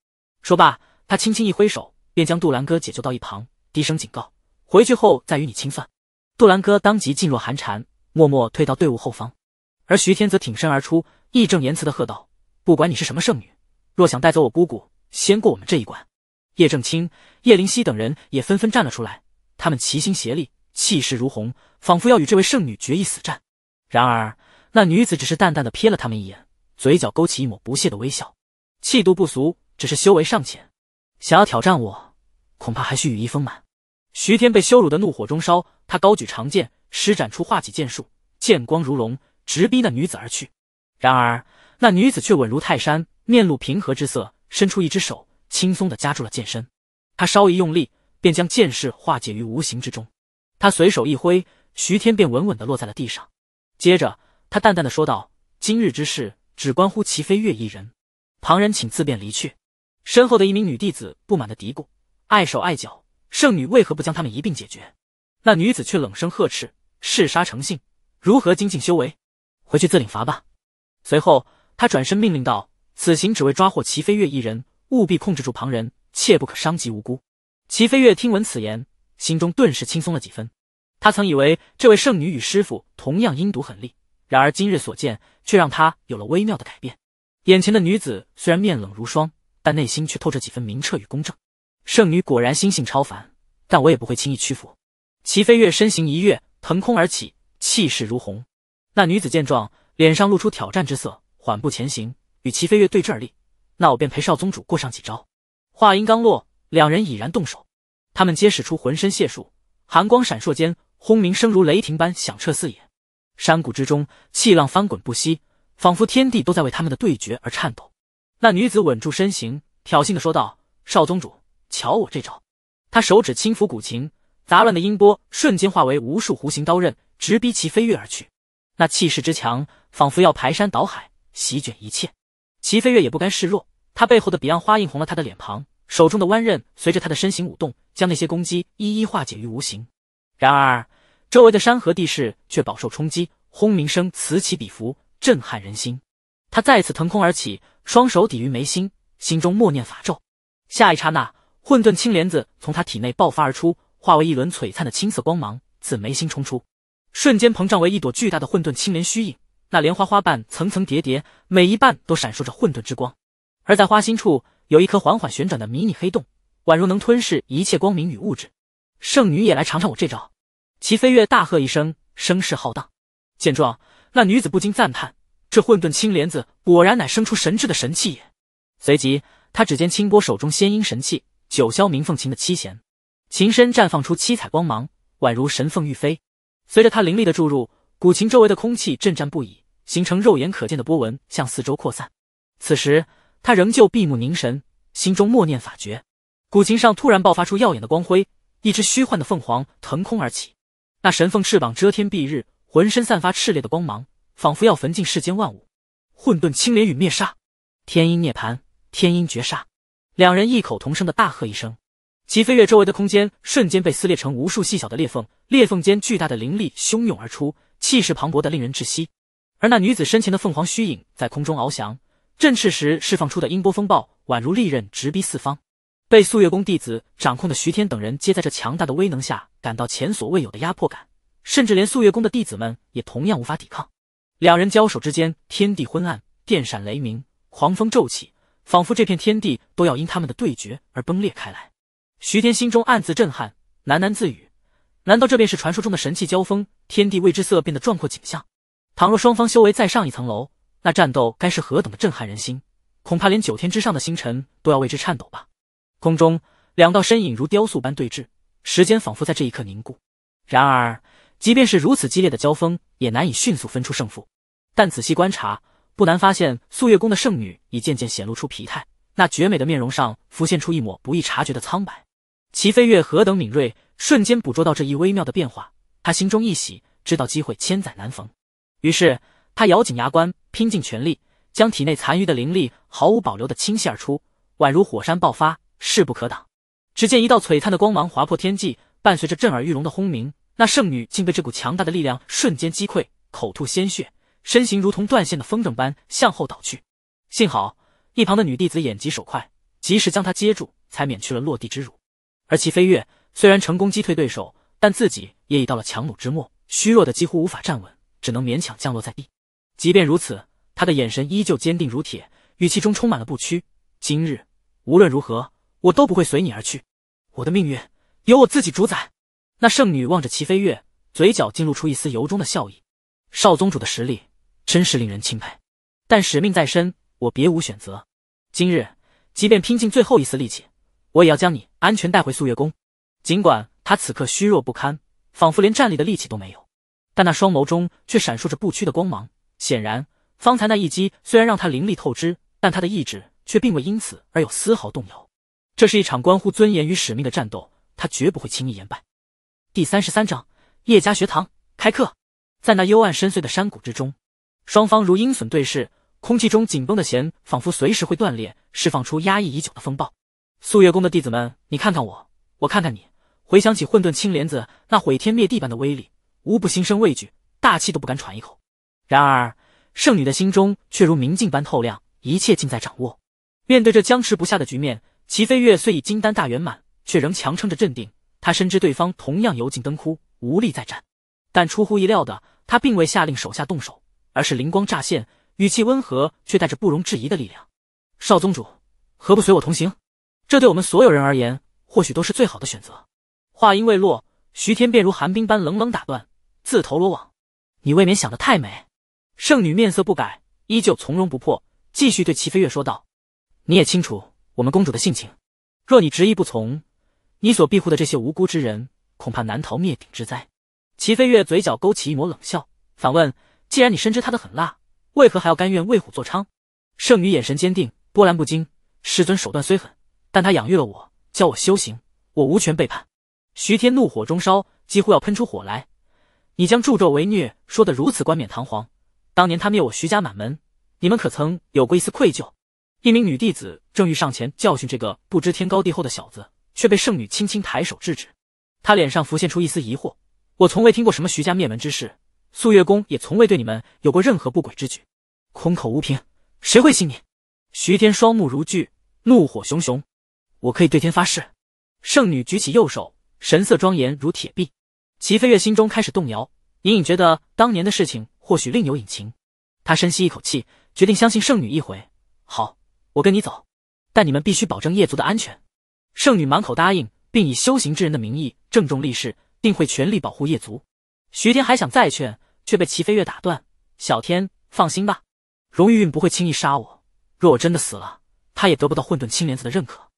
说罢，她轻轻一挥手，便将杜兰哥解救到一旁，低声警告：“回去后再与你清算。”杜兰哥当即噤若寒蝉。默默退到队伍后方，而徐天则挺身而出，义正言辞的喝道：“不管你是什么圣女，若想带走我姑姑，先过我们这一关。”叶正清、叶灵溪等人也纷纷站了出来，他们齐心协力，气势如虹，仿佛要与这位圣女决一死战。然而，那女子只是淡淡的瞥了他们一眼，嘴角勾起一抹不屑的微笑，气度不俗，只是修为尚浅，想要挑战我，恐怕还需羽翼丰满。徐天被羞辱的怒火中烧，他高举长剑，施展出化戟剑术，剑光如龙，直逼那女子而去。然而那女子却稳如泰山，面露平和之色，伸出一只手，轻松的夹住了剑身。他稍一用力，便将剑势化解于无形之中。他随手一挥，徐天便稳稳的落在了地上。接着，他淡淡的说道：“今日之事只关乎齐飞月一人，旁人请自便离去。”身后的一名女弟子不满的嘀咕：“碍手碍脚。”圣女为何不将他们一并解决？那女子却冷声呵斥：“嗜杀成性，如何精进修为？回去自领罚吧。”随后，她转身命令道：“此行只为抓获齐飞月一人，务必控制住旁人，切不可伤及无辜。”齐飞月听闻此言，心中顿时轻松了几分。他曾以为这位圣女与师傅同样阴毒狠戾，然而今日所见却让他有了微妙的改变。眼前的女子虽然面冷如霜，但内心却透着几分明澈与公正。圣女果然心性超凡，但我也不会轻易屈服。齐飞跃身形一跃，腾空而起，气势如虹。那女子见状，脸上露出挑战之色，缓步前行，与齐飞跃对峙而立。那我便陪少宗主过上几招。话音刚落，两人已然动手。他们皆使出浑身解数，寒光闪烁间，轰鸣声如雷霆般响彻四野。山谷之中，气浪翻滚不息，仿佛天地都在为他们的对决而颤抖。那女子稳住身形，挑衅地说道：“少宗主。”瞧我这招！他手指轻抚古琴，杂乱的音波瞬间化为无数弧形刀刃，直逼齐飞跃而去。那气势之强，仿佛要排山倒海，席卷一切。齐飞跃也不甘示弱，他背后的彼岸花映红了他的脸庞，手中的弯刃随着他的身形舞动，将那些攻击一一化解于无形。然而，周围的山河地势却饱受冲击，轰鸣声此起彼伏，震撼人心。他再次腾空而起，双手抵于眉心，心中默念法咒。下一刹那，混沌青莲子从他体内爆发而出，化为一轮璀璨的青色光芒，自眉心冲出，瞬间膨胀为一朵巨大的混沌青莲虚影。那莲花花瓣层层叠叠，每一瓣都闪烁着混沌之光，而在花心处有一颗缓缓旋转的迷你黑洞，宛如能吞噬一切光明与物质。圣女也来尝尝我这招！齐飞跃大喝一声，声势浩荡。见状，那女子不禁赞叹：“这混沌青莲子果然乃生出神智的神器也。”随即，她指尖轻拨手中仙音神器。九霄鸣凤琴的七弦，琴身绽放出七彩光芒，宛如神凤欲飞。随着他灵力的注入，古琴周围的空气震颤不已，形成肉眼可见的波纹向四周扩散。此时，他仍旧闭目凝神，心中默念法诀。古琴上突然爆发出耀眼的光辉，一只虚幻的凤凰腾空而起。那神凤翅膀遮天蔽日，浑身散发炽烈的光芒，仿佛要焚尽世间万物。混沌青莲与灭杀，天音涅槃，天音绝杀。两人异口同声的大喝一声，其飞跃周围的空间瞬间被撕裂成无数细小的裂缝，裂缝间巨大的灵力汹涌而出，气势磅礴的令人窒息。而那女子身前的凤凰虚影在空中翱翔，振翅时释放出的音波风暴宛如利刃直逼四方。被素月宫弟子掌控的徐天等人，皆在这强大的威能下感到前所未有的压迫感，甚至连素月宫的弟子们也同样无法抵抗。两人交手之间，天地昏暗，电闪雷鸣，狂风骤起。仿佛这片天地都要因他们的对决而崩裂开来，徐天心中暗自震撼，喃喃自语：“难道这便是传说中的神器交锋，天地为之色变的壮阔景象？倘若双方修为再上一层楼，那战斗该是何等的震撼人心，恐怕连九天之上的星辰都要为之颤抖吧！”空中两道身影如雕塑般对峙，时间仿佛在这一刻凝固。然而，即便是如此激烈的交锋，也难以迅速分出胜负。但仔细观察，不难发现，素月宫的圣女已渐渐显露出疲态，那绝美的面容上浮现出一抹不易察觉的苍白。齐飞月何等敏锐，瞬间捕捉到这一微妙的变化，他心中一喜，知道机会千载难逢。于是他咬紧牙关，拼尽全力，将体内残余的灵力毫无保留的倾泻而出，宛如火山爆发，势不可挡。只见一道璀璨的光芒划破天际，伴随着震耳欲聋的轰鸣，那圣女竟被这股强大的力量瞬间击溃，口吐鲜血。身形如同断线的风筝般向后倒去，幸好一旁的女弟子眼疾手快，及时将她接住，才免去了落地之辱。而齐飞跃虽然成功击退对手，但自己也已到了强弩之末，虚弱的几乎无法站稳，只能勉强降落在地。即便如此，他的眼神依旧坚定如铁，语气中充满了不屈。今日无论如何，我都不会随你而去。我的命运由我自己主宰。那圣女望着齐飞跃，嘴角竟露出一丝由衷的笑意。少宗主的实力。真是令人钦佩，但使命在身，我别无选择。今日，即便拼尽最后一丝力气，我也要将你安全带回素月宫。尽管他此刻虚弱不堪，仿佛连站立的力气都没有，但那双眸中却闪烁着不屈的光芒。显然，方才那一击虽然让他灵力透支，但他的意志却并未因此而有丝毫动摇。这是一场关乎尊严与使命的战斗，他绝不会轻易言败。第三十三章：叶家学堂开课，在那幽暗深邃的山谷之中。双方如鹰隼对视，空气中紧绷的弦仿佛随时会断裂，释放出压抑已久的风暴。素月宫的弟子们，你看看我，我看看你，回想起混沌青莲子那毁天灭地般的威力，无不心生畏惧，大气都不敢喘一口。然而，圣女的心中却如明镜般透亮，一切尽在掌握。面对这僵持不下的局面，齐飞月虽已金丹大圆满，却仍强撑着镇定。他深知对方同样油尽灯枯，无力再战，但出乎意料的，他并未下令手下动手。而是灵光乍现，语气温和却带着不容置疑的力量。少宗主，何不随我同行？这对我们所有人而言，或许都是最好的选择。话音未落，徐天便如寒冰般冷冷打断：“自投罗网，你未免想得太美。”圣女面色不改，依旧从容不迫，继续对齐飞月说道：“你也清楚我们公主的性情，若你执意不从，你所庇护的这些无辜之人，恐怕难逃灭顶之灾。”齐飞月嘴角勾起一抹冷笑，反问。既然你深知他的狠辣，为何还要甘愿为虎作伥？圣女眼神坚定，波澜不惊。师尊手段虽狠，但他养育了我，教我修行，我无权背叛。徐天怒火中烧，几乎要喷出火来。你将助纣为虐说得如此冠冕堂皇，当年他灭我徐家满门，你们可曾有过一丝愧疚？一名女弟子正欲上前教训这个不知天高地厚的小子，却被圣女轻轻抬手制止。她脸上浮现出一丝疑惑，我从未听过什么徐家灭门之事。素月宫也从未对你们有过任何不轨之举，空口无凭，谁会信你？徐天双目如炬，怒火熊熊。我可以对天发誓。圣女举起右手，神色庄严如铁壁。齐飞月心中开始动摇，隐隐觉得当年的事情或许另有隐情。他深吸一口气，决定相信圣女一回。好，我跟你走，但你们必须保证夜族的安全。圣女满口答应，并以修行之人的名义郑重立誓，定会全力保护夜族。徐天还想再劝，却被齐飞跃打断。小天放心吧，荣玉韵不会轻易杀我。若我真的死了，她也得不到混沌青莲子的认可。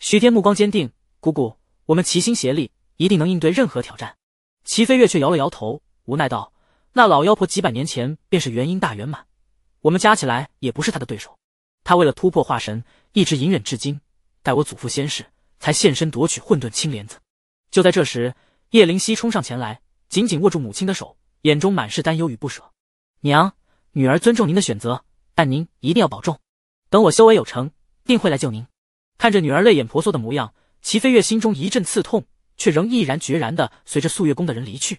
徐天目光坚定，姑姑，我们齐心协力，一定能应对任何挑战。齐飞跃却摇了摇头，无奈道：“那老妖婆几百年前便是元婴大圆满，我们加起来也不是她的对手。她为了突破化神，一直隐忍至今，待我祖父仙逝，才现身夺取混沌青莲子。”就在这时，叶灵犀冲上前来。紧紧握住母亲的手，眼中满是担忧与不舍。娘，女儿尊重您的选择，但您一定要保重。等我修为有成，定会来救您。看着女儿泪眼婆娑的模样，齐飞月心中一阵刺痛，却仍毅然决然地随着素月宫的人离去。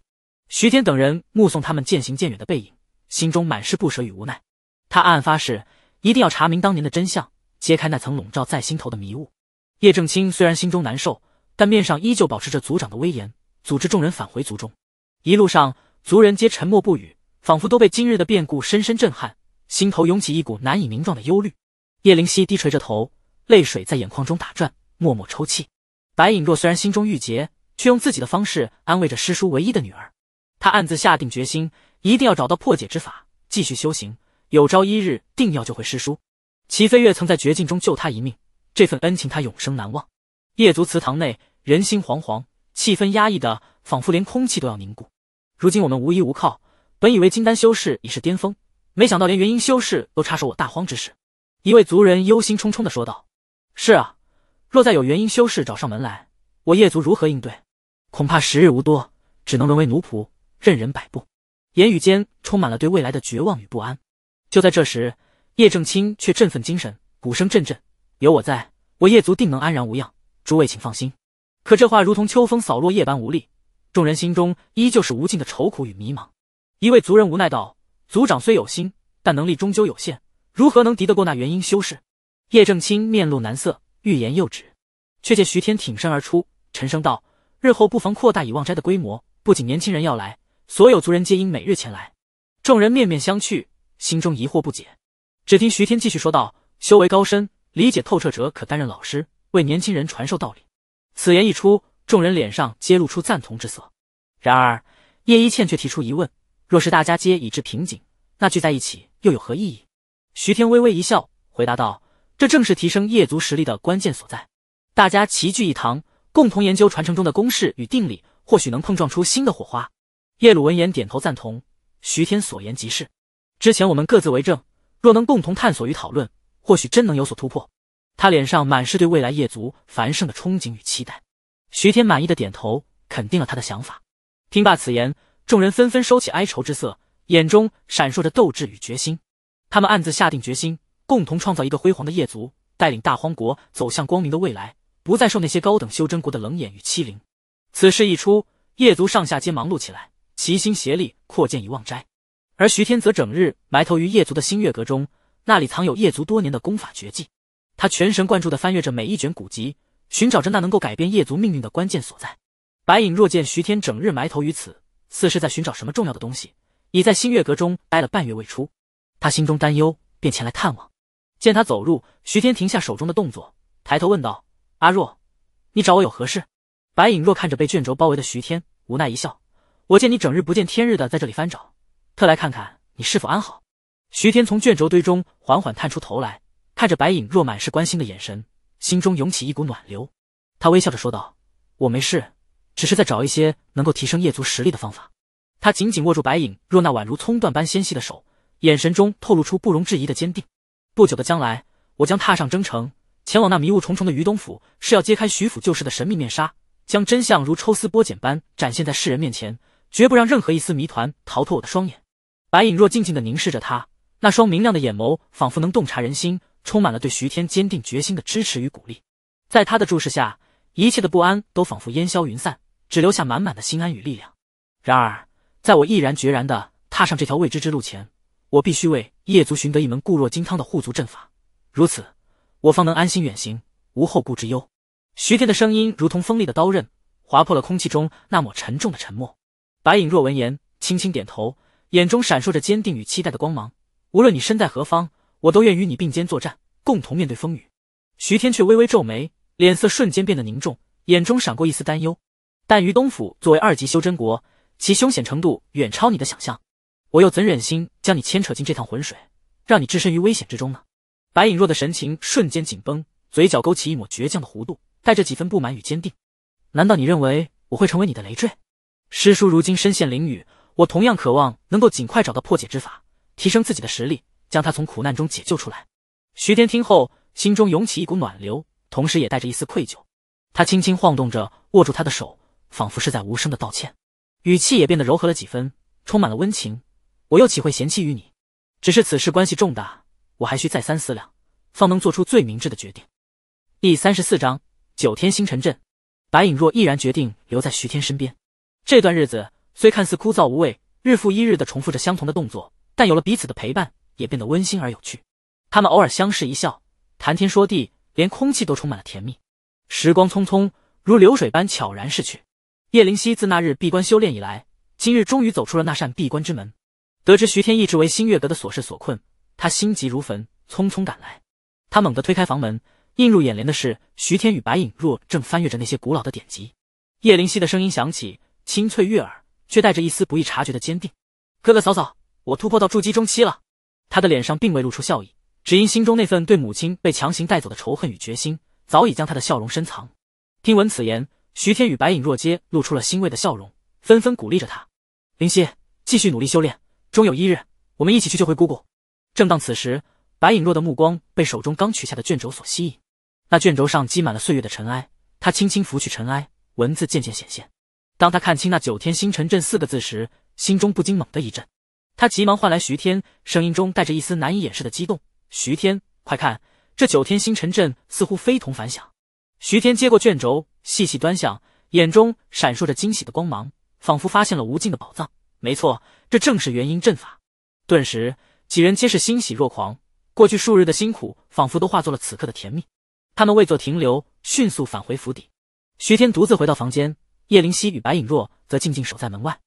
徐天等人目送他们渐行渐远的背影，心中满是不舍与无奈。他暗暗发誓，一定要查明当年的真相，揭开那层笼罩在心头的迷雾。叶正清虽然心中难受，但面上依旧保持着族长的威严，组织众人返回族中。一路上，族人皆沉默不语，仿佛都被今日的变故深深震撼，心头涌起一股难以名状的忧虑。叶灵犀低垂着头，泪水在眼眶中打转，默默抽泣。白影若虽然心中郁结，却用自己的方式安慰着师叔唯一的女儿。他暗自下定决心，一定要找到破解之法，继续修行，有朝一日定要救回师叔。齐飞跃曾在绝境中救他一命，这份恩情他永生难忘。叶族祠堂内人心惶惶，气氛压抑的仿佛连空气都要凝固。如今我们无依无靠，本以为金丹修士已是巅峰，没想到连元婴修士都插手我大荒之事。一位族人忧心忡忡的说道：“是啊，若再有元婴修士找上门来，我叶族如何应对？恐怕时日无多，只能沦为奴仆，任人摆布。”言语间充满了对未来的绝望与不安。就在这时，叶正清却振奋精神，鼓声阵阵：“有我在，我叶族定能安然无恙，诸位请放心。”可这话如同秋风扫落叶般无力。众人心中依旧是无尽的愁苦与迷茫。一位族人无奈道：“族长虽有心，但能力终究有限，如何能敌得过那元婴修士？”叶正清面露难色，欲言又止，却见徐天挺身而出，沉声道：“日后不妨扩大以忘斋的规模，不仅年轻人要来，所有族人皆应每日前来。”众人面面相觑，心中疑惑不解。只听徐天继续说道：“修为高深、理解透彻者，可担任老师，为年轻人传授道理。”此言一出。众人脸上皆露出赞同之色，然而叶一茜却提出疑问：“若是大家皆已知瓶颈，那聚在一起又有何意义？”徐天微微一笑，回答道：“这正是提升叶族实力的关键所在。大家齐聚一堂，共同研究传承中的公式与定理，或许能碰撞出新的火花。”叶鲁闻言点头赞同：“徐天所言极是。之前我们各自为政，若能共同探索与讨论，或许真能有所突破。”他脸上满是对未来叶族繁盛的憧憬与期待。徐天满意的点头，肯定了他的想法。听罢此言，众人纷纷收起哀愁之色，眼中闪烁着斗志与决心。他们暗自下定决心，共同创造一个辉煌的叶族，带领大荒国走向光明的未来，不再受那些高等修真国的冷眼与欺凌。此事一出，叶族上下皆忙碌起来，齐心协力扩建遗忘斋。而徐天则整日埋头于叶族的星月阁中，那里藏有叶族多年的功法绝技。他全神贯注地翻阅着每一卷古籍。寻找着那能够改变叶族命运的关键所在。白影若见徐天整日埋头于此，似是在寻找什么重要的东西，已在星月阁中待了半月未出，他心中担忧，便前来探望。见他走入，徐天停下手中的动作，抬头问道：“阿若，你找我有何事？”白影若看着被卷轴包围的徐天，无奈一笑：“我见你整日不见天日的在这里翻找，特来看看你是否安好。”徐天从卷轴堆中缓缓探出头来，看着白影若满是关心的眼神。心中涌起一股暖流，他微笑着说道：“我没事，只是在找一些能够提升叶族实力的方法。”他紧紧握住白影若那宛如葱段般纤细的手，眼神中透露出不容置疑的坚定。不久的将来，我将踏上征程，前往那迷雾重重的余东府，是要揭开徐府旧事的神秘面纱，将真相如抽丝剥茧般展现在世人面前，绝不让任何一丝谜团逃脱我的双眼。白影若静静的凝视着他，那双明亮的眼眸仿佛能洞察人心。充满了对徐天坚定决心的支持与鼓励，在他的注视下，一切的不安都仿佛烟消云散，只留下满满的心安与力量。然而，在我毅然决然的踏上这条未知之路前，我必须为叶族寻得一门固若金汤的护族阵法，如此，我方能安心远行，无后顾之忧。徐天的声音如同锋利的刀刃，划破了空气中那抹沉重的沉默。白影若闻言，轻轻点头，眼中闪烁着坚定与期待的光芒。无论你身在何方。我都愿与你并肩作战，共同面对风雨。徐天却微微皱眉，脸色瞬间变得凝重，眼中闪过一丝担忧。但于东府作为二级修真国，其凶险程度远超你的想象，我又怎忍心将你牵扯进这趟浑水，让你置身于危险之中呢？白影若的神情瞬间紧绷，嘴角勾起一抹倔强的弧度，带着几分不满与坚定。难道你认为我会成为你的累赘？师叔如今身陷囹圄，我同样渴望能够尽快找到破解之法，提升自己的实力。将他从苦难中解救出来。徐天听后，心中涌起一股暖流，同时也带着一丝愧疚。他轻轻晃动着握住他的手，仿佛是在无声的道歉，语气也变得柔和了几分，充满了温情。我又岂会嫌弃于你？只是此事关系重大，我还需再三思量，方能做出最明智的决定。第三十四章九天星辰阵。白影若毅然决定留在徐天身边。这段日子虽看似枯燥无味，日复一日的重复着相同的动作，但有了彼此的陪伴。也变得温馨而有趣，他们偶尔相视一笑，谈天说地，连空气都充满了甜蜜。时光匆匆，如流水般悄然逝去。叶灵熙自那日闭关修炼以来，今日终于走出了那扇闭关之门。得知徐天一直为星月阁的琐事所困，他心急如焚，匆匆赶来。他猛地推开房门，映入眼帘的是徐天与白影若正翻阅着那些古老的典籍。叶灵熙的声音响起，清脆悦耳，却带着一丝不易察觉的坚定：“哥哥嫂嫂，我突破到筑基中期了。”他的脸上并未露出笑意，只因心中那份对母亲被强行带走的仇恨与决心，早已将他的笑容深藏。听闻此言，徐天与白影若皆露出了欣慰的笑容，纷纷鼓励着他：“灵夕，继续努力修炼，终有一日，我们一起去救回姑姑。”正当此时，白影若的目光被手中刚取下的卷轴所吸引，那卷轴上积满了岁月的尘埃，他轻轻拂去尘埃，文字渐渐显现。当他看清那“九天星辰阵”四个字时，心中不禁猛地一震。他急忙唤来徐天，声音中带着一丝难以掩饰的激动：“徐天，快看，这九天星辰阵似乎非同凡响。”徐天接过卷轴，细细端详，眼中闪烁着惊喜的光芒，仿佛发现了无尽的宝藏。没错，这正是元婴阵法。顿时，几人皆是欣喜若狂，过去数日的辛苦仿佛都化作了此刻的甜蜜。他们未作停留，迅速返回府邸。徐天独自回到房间，叶灵溪与白影若则静静守在门外。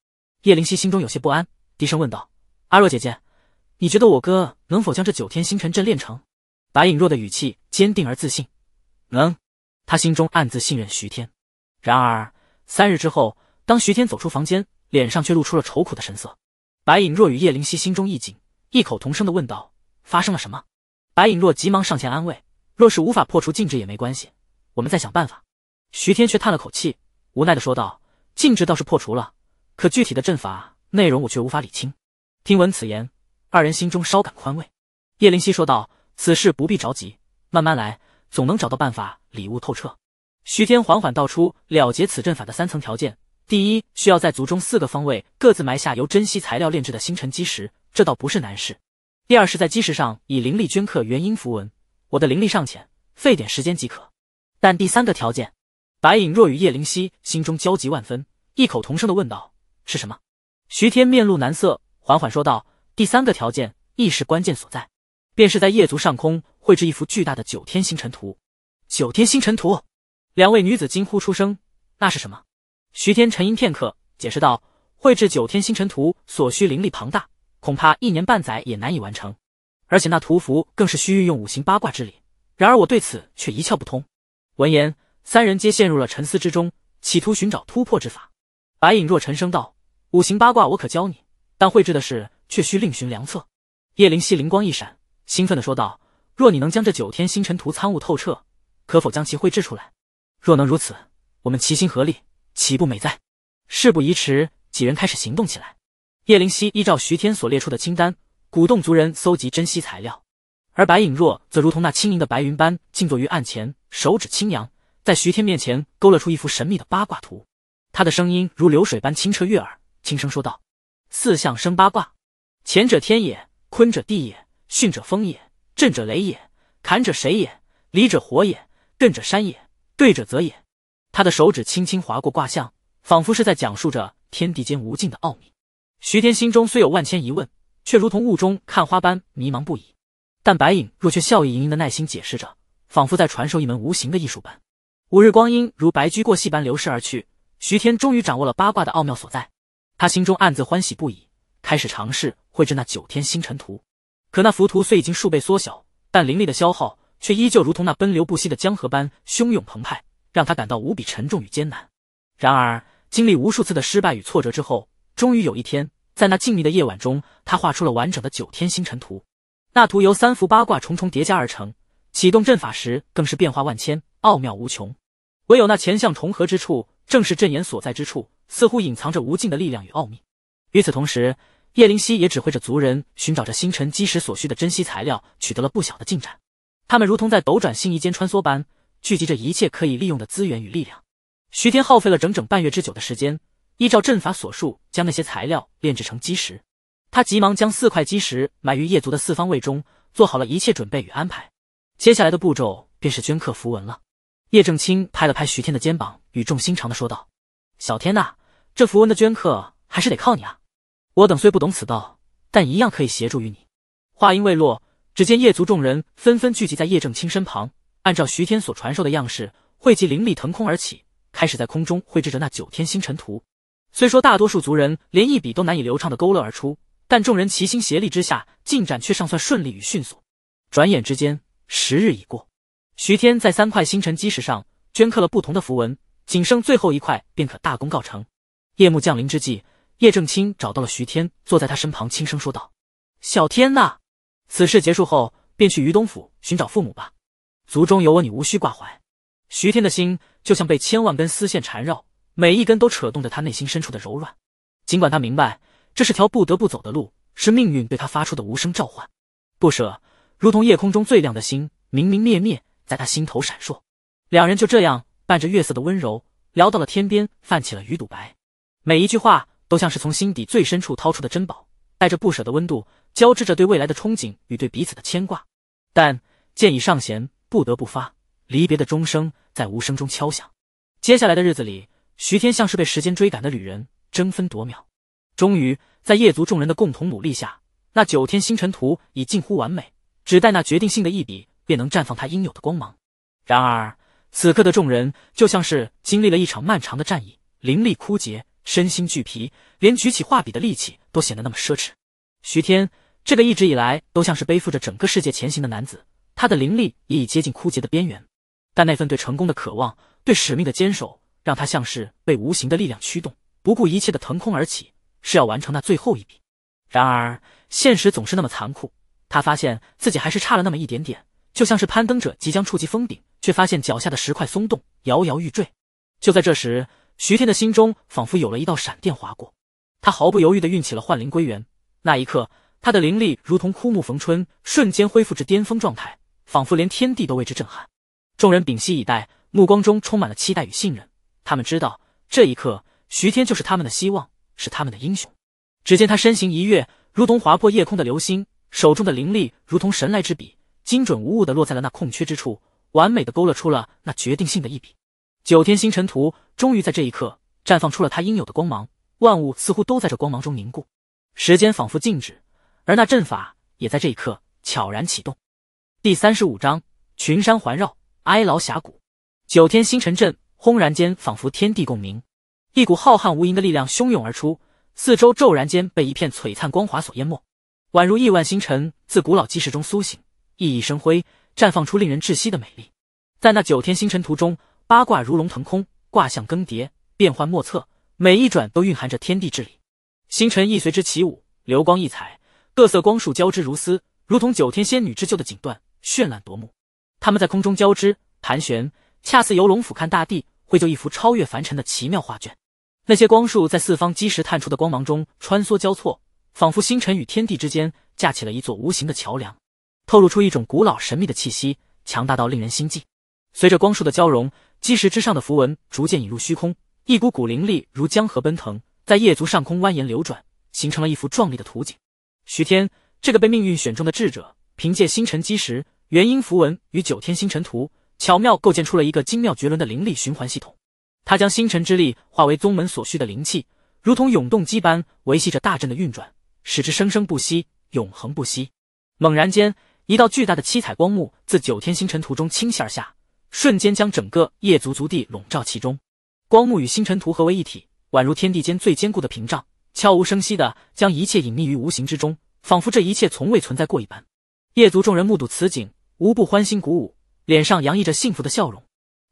叶灵溪心中有些不安，低声问道。阿若姐姐，你觉得我哥能否将这九天星辰阵练成？白影若的语气坚定而自信，能。他心中暗自信任徐天。然而三日之后，当徐天走出房间，脸上却露出了愁苦的神色。白影若与叶灵溪心中一紧，异口同声的问道：“发生了什么？”白影若急忙上前安慰：“若是无法破除禁制也没关系，我们再想办法。”徐天却叹了口气，无奈的说道：“禁制倒是破除了，可具体的阵法内容我却无法理清。”听闻此言，二人心中稍感宽慰。叶灵溪说道：“此事不必着急，慢慢来，总能找到办法理悟透彻。”徐天缓缓道出了结此阵法的三层条件：第一，需要在族中四个方位各自埋下由珍稀材料炼制的星辰基石，这倒不是难事；第二，是在基石上以灵力镌刻元婴符文，我的灵力尚浅，费点时间即可。但第三个条件，白影若与叶灵溪心中焦急万分，异口同声的问道：“是什么？”徐天面露难色。缓缓说道：“第三个条件亦是关键所在，便是在夜族上空绘制一幅巨大的九天星辰图。九天星辰图，两位女子惊呼出声：‘那是什么？’徐天沉吟片刻，解释道：‘绘制九天星辰图所需灵力庞大，恐怕一年半载也难以完成。而且那图符更是需运用五行八卦之理。然而我对此却一窍不通。’闻言，三人皆陷入了沉思之中，企图寻找突破之法。白影若沉声道：‘五行八卦我可教你。’但绘制的事却需另寻良策。叶灵犀灵光一闪，兴奋的说道：“若你能将这九天星辰图参悟透彻，可否将其绘制出来？若能如此，我们齐心合力，岂不美哉？”事不宜迟，几人开始行动起来。叶灵犀依照徐天所列出的清单，鼓动族人搜集珍稀材料；而白影若则如同那轻盈的白云般，静坐于案前，手指轻扬，在徐天面前勾勒出一幅神秘的八卦图。他的声音如流水般清澈悦耳，轻声说道。四象生八卦，乾者天也，坤者地也，巽者风也，震者雷也，坎者水也，离者火也，艮者山也，兑者泽也。他的手指轻轻划过卦象，仿佛是在讲述着天地间无尽的奥秘。徐天心中虽有万千疑问，却如同雾中看花般迷茫不已。但白影若却笑意盈盈的耐心解释着，仿佛在传授一门无形的艺术般。五日光阴如白驹过隙般流逝而去，徐天终于掌握了八卦的奥妙所在。他心中暗自欢喜不已，开始尝试绘制那九天星辰图。可那幅图虽已经数倍缩小，但灵力的消耗却依旧如同那奔流不息的江河般汹涌澎湃，让他感到无比沉重与艰难。然而，经历无数次的失败与挫折之后，终于有一天，在那静谧的夜晚中，他画出了完整的九天星辰图。那图由三幅八卦重重叠加而成，启动阵法时更是变化万千，奥妙无穷。唯有那前相重合之处，正是阵眼所在之处。似乎隐藏着无尽的力量与奥秘。与此同时，叶灵犀也指挥着族人寻找着星辰基石所需的珍稀材料，取得了不小的进展。他们如同在斗转星移间穿梭般，聚集着一切可以利用的资源与力量。徐天耗费了整整半月之久的时间，依照阵法所述，将那些材料炼制成基石。他急忙将四块基石埋于叶族的四方位中，做好了一切准备与安排。接下来的步骤便是镌刻符文了。叶正清拍了拍徐天的肩膀，语重心长地说道：“小天呐。”这符文的镌刻还是得靠你啊！我等虽不懂此道，但一样可以协助于你。话音未落，只见叶族众人纷纷聚集在叶正清身旁，按照徐天所传授的样式，汇集灵力腾空而起，开始在空中绘制着那九天星辰图。虽说大多数族人连一笔都难以流畅的勾勒而出，但众人齐心协力之下，进展却尚算顺利与迅速。转眼之间，时日已过，徐天在三块星辰基石上镌刻了不同的符文，仅剩最后一块便可大功告成。夜幕降临之际，叶正清找到了徐天，坐在他身旁，轻声说道：“小天呐，此事结束后，便去于东府寻找父母吧，族中有我，你无需挂怀。”徐天的心就像被千万根丝线缠绕，每一根都扯动着他内心深处的柔软。尽管他明白这是条不得不走的路，是命运对他发出的无声召唤，不舍如同夜空中最亮的星，明明灭灭，在他心头闪烁。两人就这样伴着月色的温柔，聊到了天边泛起了鱼肚白。每一句话都像是从心底最深处掏出的珍宝，带着不舍的温度，交织着对未来的憧憬与对彼此的牵挂。但剑已上弦，不得不发，离别的钟声在无声中敲响。接下来的日子里，徐天像是被时间追赶的旅人，争分夺秒。终于，在夜族众人的共同努力下，那九天星辰图已近乎完美，只待那决定性的一笔，便能绽放它应有的光芒。然而，此刻的众人就像是经历了一场漫长的战役，灵力枯竭。身心俱疲，连举起画笔的力气都显得那么奢侈。徐天，这个一直以来都像是背负着整个世界前行的男子，他的灵力也已接近枯竭的边缘。但那份对成功的渴望，对使命的坚守，让他像是被无形的力量驱动，不顾一切地腾空而起，是要完成那最后一笔。然而，现实总是那么残酷，他发现自己还是差了那么一点点，就像是攀登者即将触及峰顶，却发现脚下的石块松动，摇摇欲坠。就在这时，徐天的心中仿佛有了一道闪电划过，他毫不犹豫地运起了幻灵归元。那一刻，他的灵力如同枯木逢春，瞬间恢复至巅峰状态，仿佛连天地都为之震撼。众人屏息以待，目光中充满了期待与信任。他们知道，这一刻，徐天就是他们的希望，是他们的英雄。只见他身形一跃，如同划破夜空的流星，手中的灵力如同神来之笔，精准无误地落在了那空缺之处，完美地勾勒出了那决定性的一笔。九天星辰图终于在这一刻绽放出了它应有的光芒，万物似乎都在这光芒中凝固，时间仿佛静止，而那阵法也在这一刻悄然启动。第三十五章：群山环绕，哀牢峡谷，九天星辰阵轰然间仿佛天地共鸣，一股浩瀚无垠的力量汹涌而出，四周骤然间被一片璀璨光华所淹没，宛如亿万星辰自古老纪事中苏醒，熠熠生辉，绽放出令人窒息的美丽。在那九天星辰图中。八卦如龙腾空，卦象更迭，变幻莫测，每一转都蕴含着天地之理。星辰亦随之起舞，流光溢彩，各色光束交织如丝，如同九天仙女织就的锦缎，绚烂夺目。它们在空中交织、盘旋，恰似游龙俯瞰大地，绘就一幅超越凡尘的奇妙画卷。那些光束在四方基石探出的光芒中穿梭交错，仿佛星辰与天地之间架起了一座无形的桥梁，透露出一种古老神秘的气息，强大到令人心悸。随着光束的交融，基石之上的符文逐渐引入虚空，一股股灵力如江河奔腾，在夜族上空蜿蜒流转，形成了一幅壮丽的图景。徐天，这个被命运选中的智者，凭借星辰基石、元婴符文与九天星辰图，巧妙构建出了一个精妙绝伦的灵力循环系统。他将星辰之力化为宗门所需的灵气，如同永动机般维系着大阵的运转，使之生生不息，永恒不息。猛然间，一道巨大的七彩光幕自九天星辰图中倾泻而下。瞬间将整个夜族族地笼罩其中，光幕与星辰图合为一体，宛如天地间最坚固的屏障，悄无声息的将一切隐匿于无形之中，仿佛这一切从未存在过一般。夜族众人目睹此景，无不欢欣鼓舞，脸上洋溢着幸福的笑容。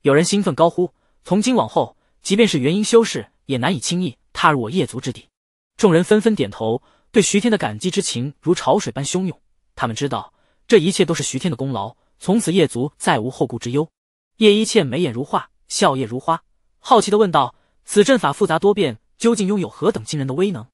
有人兴奋高呼：“从今往后，即便是元婴修士，也难以轻易踏入我夜族之地。”众人纷纷点头，对徐天的感激之情如潮水般汹涌。他们知道，这一切都是徐天的功劳。从此，夜族再无后顾之忧。叶一茜眉眼如画，笑靥如花，好奇的问道：“此阵法复杂多变，究竟拥有何等惊人的威能？”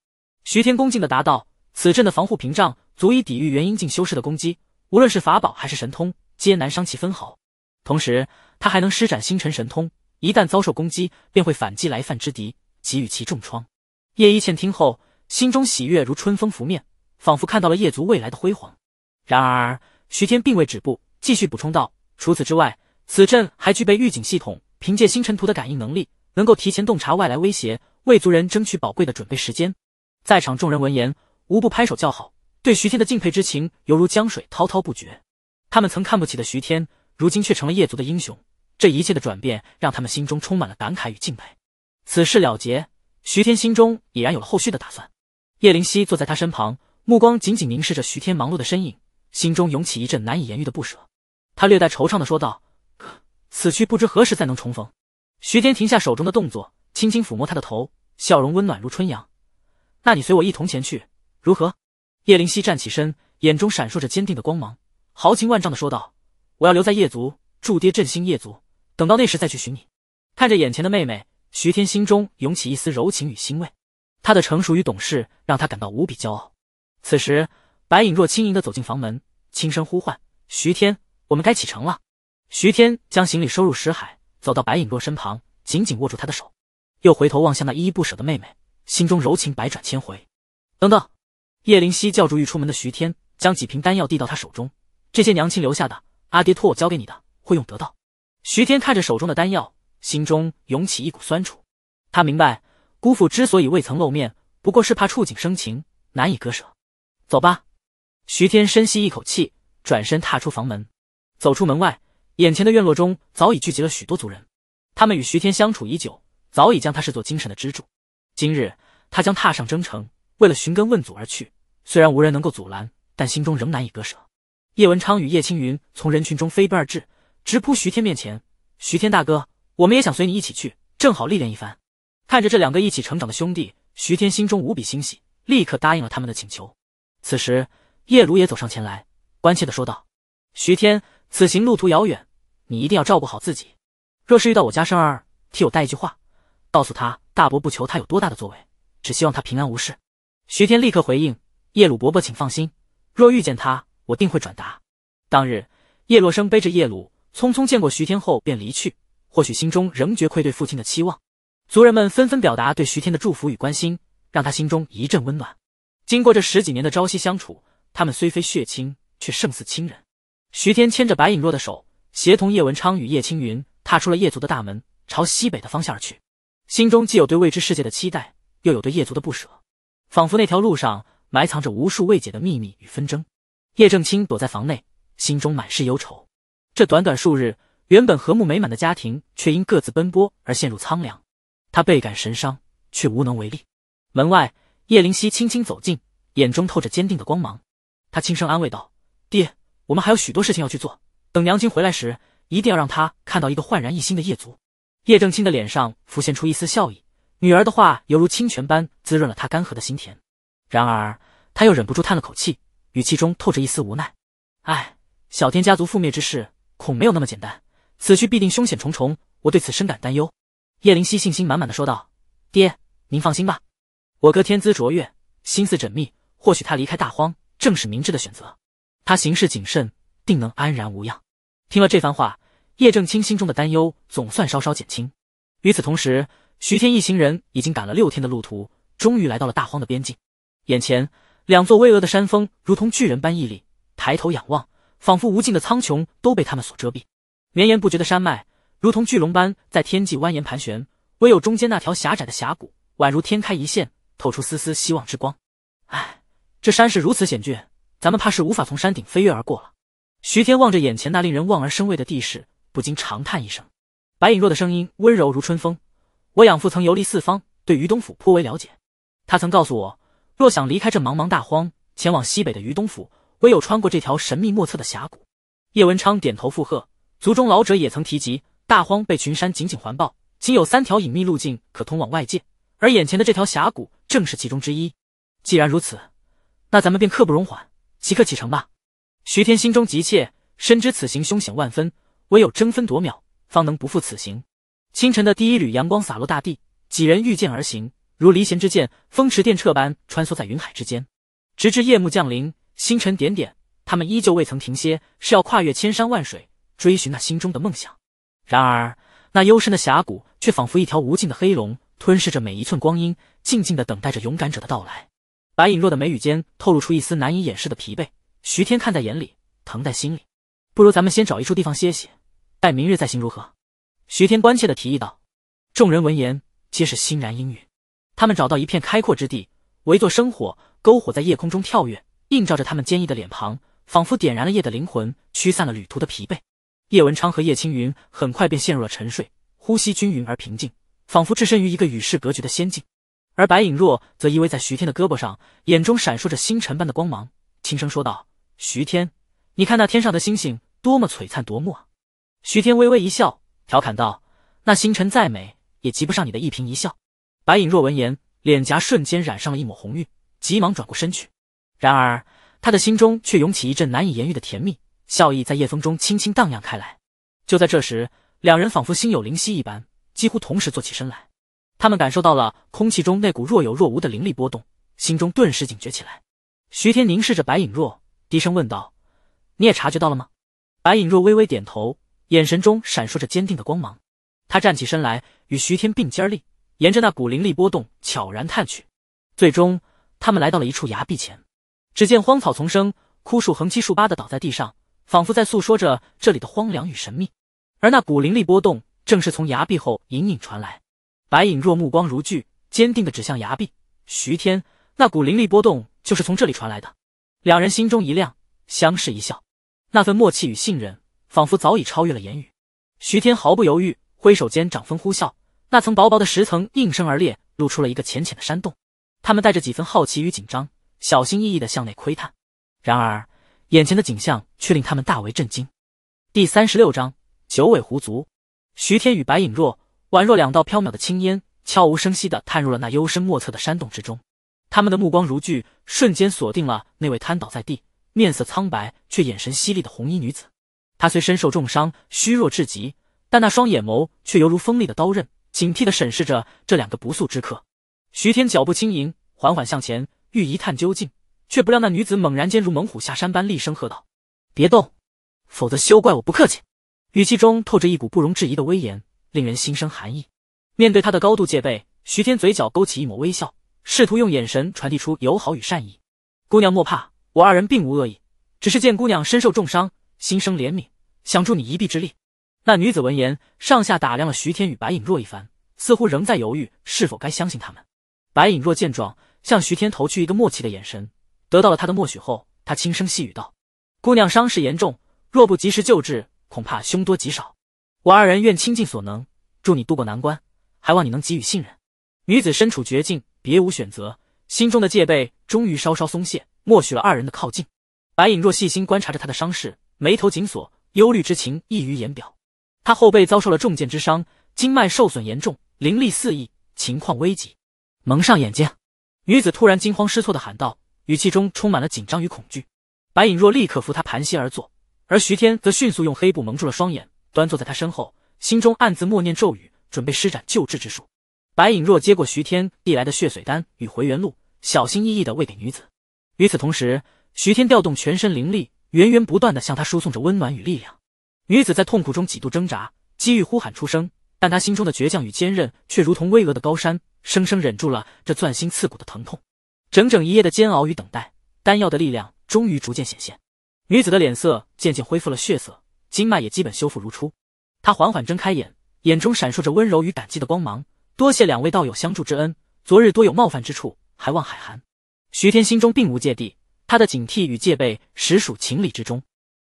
徐天恭敬的答道：“此阵的防护屏障足以抵御元婴境修士的攻击，无论是法宝还是神通，皆难伤其分毫。同时，他还能施展星辰神通，一旦遭受攻击，便会反击来犯之敌，给予其重创。”叶一茜听后，心中喜悦如春风拂面，仿佛看到了叶族未来的辉煌。然而，徐天并未止步，继续补充道：“除此之外。”此阵还具备预警系统，凭借星辰图的感应能力，能够提前洞察外来威胁，为族人争取宝贵的准备时间。在场众人闻言，无不拍手叫好，对徐天的敬佩之情犹如江水滔滔不绝。他们曾看不起的徐天，如今却成了叶族的英雄，这一切的转变让他们心中充满了感慨与敬佩。此事了结，徐天心中已然有了后续的打算。叶灵溪坐在他身旁，目光紧紧凝视着徐天忙碌的身影，心中涌起一阵难以言喻的不舍。他略带惆怅的说道。此去不知何时再能重逢，徐天停下手中的动作，轻轻抚摸她的头，笑容温暖如春阳。那你随我一同前去，如何？叶灵犀站起身，眼中闪烁着坚定的光芒，豪情万丈的说道：“我要留在叶族，助爹振兴叶族，等到那时再去寻你。”看着眼前的妹妹，徐天心中涌起一丝柔情与欣慰。她的成熟与懂事让他感到无比骄傲。此时，白影若轻盈的走进房门，轻声呼唤：“徐天，我们该启程了。”徐天将行李收入石海，走到白影若身旁，紧紧握住她的手，又回头望向那依依不舍的妹妹，心中柔情百转千回。等等，叶灵溪叫住欲出门的徐天，将几瓶丹药递到他手中，这些娘亲留下的，阿爹托我交给你的，会用得到。徐天看着手中的丹药，心中涌起一股酸楚。他明白，姑父之所以未曾露面，不过是怕触景生情，难以割舍。走吧。徐天深吸一口气，转身踏出房门，走出门外。眼前的院落中早已聚集了许多族人，他们与徐天相处已久，早已将他视作精神的支柱。今日他将踏上征程，为了寻根问祖而去。虽然无人能够阻拦，但心中仍难以割舍。叶文昌与叶青云从人群中飞奔而至，直扑徐天面前：“徐天大哥，我们也想随你一起去，正好历练一番。”看着这两个一起成长的兄弟，徐天心中无比欣喜，立刻答应了他们的请求。此时，叶如也走上前来，关切地说道：“徐天。”此行路途遥远，你一定要照顾好自己。若是遇到我家生儿，替我带一句话，告诉他大伯不求他有多大的作为，只希望他平安无事。徐天立刻回应：“叶鲁伯伯，请放心，若遇见他，我定会转达。”当日，叶洛生背着叶鲁，匆匆见过徐天后便离去。或许心中仍觉愧对父亲的期望。族人们纷纷表达对徐天的祝福与关心，让他心中一阵温暖。经过这十几年的朝夕相处，他们虽非血亲，却胜似亲人。徐天牵着白影若的手，协同叶文昌与叶青云踏出了叶族的大门，朝西北的方向而去。心中既有对未知世界的期待，又有对叶族的不舍，仿佛那条路上埋藏着无数未解的秘密与纷争。叶正清躲在房内，心中满是忧愁。这短短数日，原本和睦美满的家庭却因各自奔波而陷入苍凉，他倍感神伤，却无能为力。门外，叶灵溪轻轻走近，眼中透着坚定的光芒。他轻声安慰道：“爹。”我们还有许多事情要去做。等娘亲回来时，一定要让她看到一个焕然一新的叶族。叶正清的脸上浮现出一丝笑意，女儿的话犹如清泉般滋润了他干涸的心田。然而，他又忍不住叹了口气，语气中透着一丝无奈：“哎，小天家族覆灭之事，恐没有那么简单。此去必定凶险重重，我对此深感担忧。”叶灵犀信心满满的说道：“爹，您放心吧，我哥天资卓越，心思缜密，或许他离开大荒正是明智的选择。”他行事谨慎，定能安然无恙。听了这番话，叶正清心中的担忧总算稍稍减轻。与此同时，徐天一行人已经赶了六天的路途，终于来到了大荒的边境。眼前两座巍峨的山峰如同巨人般屹立，抬头仰望，仿佛无尽的苍穹都被他们所遮蔽。绵延不绝的山脉如同巨龙般在天际蜿蜒盘旋，唯有中间那条狭窄的峡谷宛如天开一线，透出丝丝希望之光。唉，这山势如此险峻。咱们怕是无法从山顶飞跃而过了。徐天望着眼前那令人望而生畏的地势，不禁长叹一声。白影若的声音温柔如春风：“我养父曾游历四方，对于东府颇为了解。他曾告诉我，若想离开这茫茫大荒，前往西北的于东府，唯有穿过这条神秘莫测的峡谷。”叶文昌点头附和，族中老者也曾提及，大荒被群山紧紧环抱，仅有三条隐秘路径可通往外界，而眼前的这条峡谷正是其中之一。既然如此，那咱们便刻不容缓。即刻启程吧！徐天心中急切，深知此行凶险万分，唯有争分夺秒，方能不负此行。清晨的第一缕阳光洒落大地，几人御剑而行，如离弦之箭，风驰电掣般穿梭在云海之间。直至夜幕降临，星辰点点，他们依旧未曾停歇，是要跨越千山万水，追寻那心中的梦想。然而，那幽深的峡谷却仿佛一条无尽的黑龙，吞噬着每一寸光阴，静静的等待着勇敢者的到来。白影若的眉宇间透露出一丝难以掩饰的疲惫，徐天看在眼里，疼在心里。不如咱们先找一处地方歇息，待明日再行如何？徐天关切的提议道。众人闻言，皆是欣然应允。他们找到一片开阔之地，围坐生火，篝火在夜空中跳跃，映照着他们坚毅的脸庞，仿佛点燃了夜的灵魂，驱散了旅途的疲惫。叶文昌和叶青云很快便陷入了沉睡，呼吸均匀而平静，仿佛置身于一个与世隔绝的仙境。而白影若则依偎在徐天的胳膊上，眼中闪烁着星辰般的光芒，轻声说道：“徐天，你看那天上的星星多么璀璨夺目啊！”徐天微微一笑，调侃道：“那星辰再美，也及不上你的一颦一笑。”白影若闻言，脸颊瞬间染上了一抹红晕，急忙转过身去。然而，他的心中却涌起一阵难以言喻的甜蜜，笑意在夜风中轻轻荡漾开来。就在这时，两人仿佛心有灵犀一般，几乎同时坐起身来。他们感受到了空气中那股若有若无的灵力波动，心中顿时警觉起来。徐天凝视着白影若，低声问道：“你也察觉到了吗？”白影若微微点头，眼神中闪烁着坚定的光芒。他站起身来，与徐天并肩立，沿着那股灵力波动悄然探去。最终，他们来到了一处崖壁前。只见荒草丛生，枯树横七竖八的倒在地上，仿佛在诉说着这里的荒凉与神秘。而那股灵力波动，正是从崖壁后隐隐传来。白影若目光如炬，坚定地指向崖壁。徐天那股灵力波动就是从这里传来的。两人心中一亮，相视一笑，那份默契与信任仿佛早已超越了言语。徐天毫不犹豫，挥手间掌风呼啸，那层薄薄的石层应声而裂，露出了一个浅浅的山洞。他们带着几分好奇与紧张，小心翼翼地向内窥探。然而，眼前的景象却令他们大为震惊。第三十六章九尾狐族。徐天与白影若。宛若两道飘渺的青烟，悄无声息的探入了那幽深莫测的山洞之中。他们的目光如炬，瞬间锁定了那位瘫倒在地、面色苍白却眼神犀利的红衣女子。她虽身受重伤，虚弱至极，但那双眼眸却犹如锋利的刀刃，警惕的审视着这两个不速之客。徐天脚步轻盈，缓缓向前，欲一探究竟，却不料那女子猛然间如猛虎下山般厉声喝道：“别动，否则休怪我不客气。”语气中透着一股不容置疑的威严。令人心生寒意。面对他的高度戒备，徐天嘴角勾起一抹微笑，试图用眼神传递出友好与善意。姑娘莫怕，我二人并无恶意，只是见姑娘身受重伤，心生怜悯，想助你一臂之力。那女子闻言，上下打量了徐天与白影若一番，似乎仍在犹豫是否该相信他们。白影若见状，向徐天投去一个默契的眼神，得到了他的默许后，他轻声细语道：“姑娘伤势严重，若不及时救治，恐怕凶多吉少。”我二人愿倾尽所能，助你渡过难关，还望你能给予信任。女子身处绝境，别无选择，心中的戒备终于稍稍松懈，默许了二人的靠近。白影若细心观察着她的伤势，眉头紧锁，忧虑之情溢于言表。她后背遭受了重剑之伤，经脉受损严重，灵力四溢，情况危急。蒙上眼睛，女子突然惊慌失措地喊道，语气中充满了紧张与恐惧。白影若立刻扶她盘膝而坐，而徐天则迅速用黑布蒙住了双眼。端坐在他身后，心中暗自默念咒语，准备施展救治之术。白影若接过徐天递来的血髓丹与回元露，小心翼翼的喂给女子。与此同时，徐天调动全身灵力，源源不断的向她输送着温暖与力量。女子在痛苦中几度挣扎，几欲呼喊出声，但她心中的倔强与坚韧却如同巍峨的高山，生生忍住了这钻心刺骨的疼痛。整整一夜的煎熬与等待，丹药的力量终于逐渐显现，女子的脸色渐渐恢复了血色。经脉也基本修复如初，他缓缓睁开眼，眼中闪烁着温柔与感激的光芒。多谢两位道友相助之恩，昨日多有冒犯之处，还望海涵。徐天心中并无芥蒂，他的警惕与戒备实属情理之中。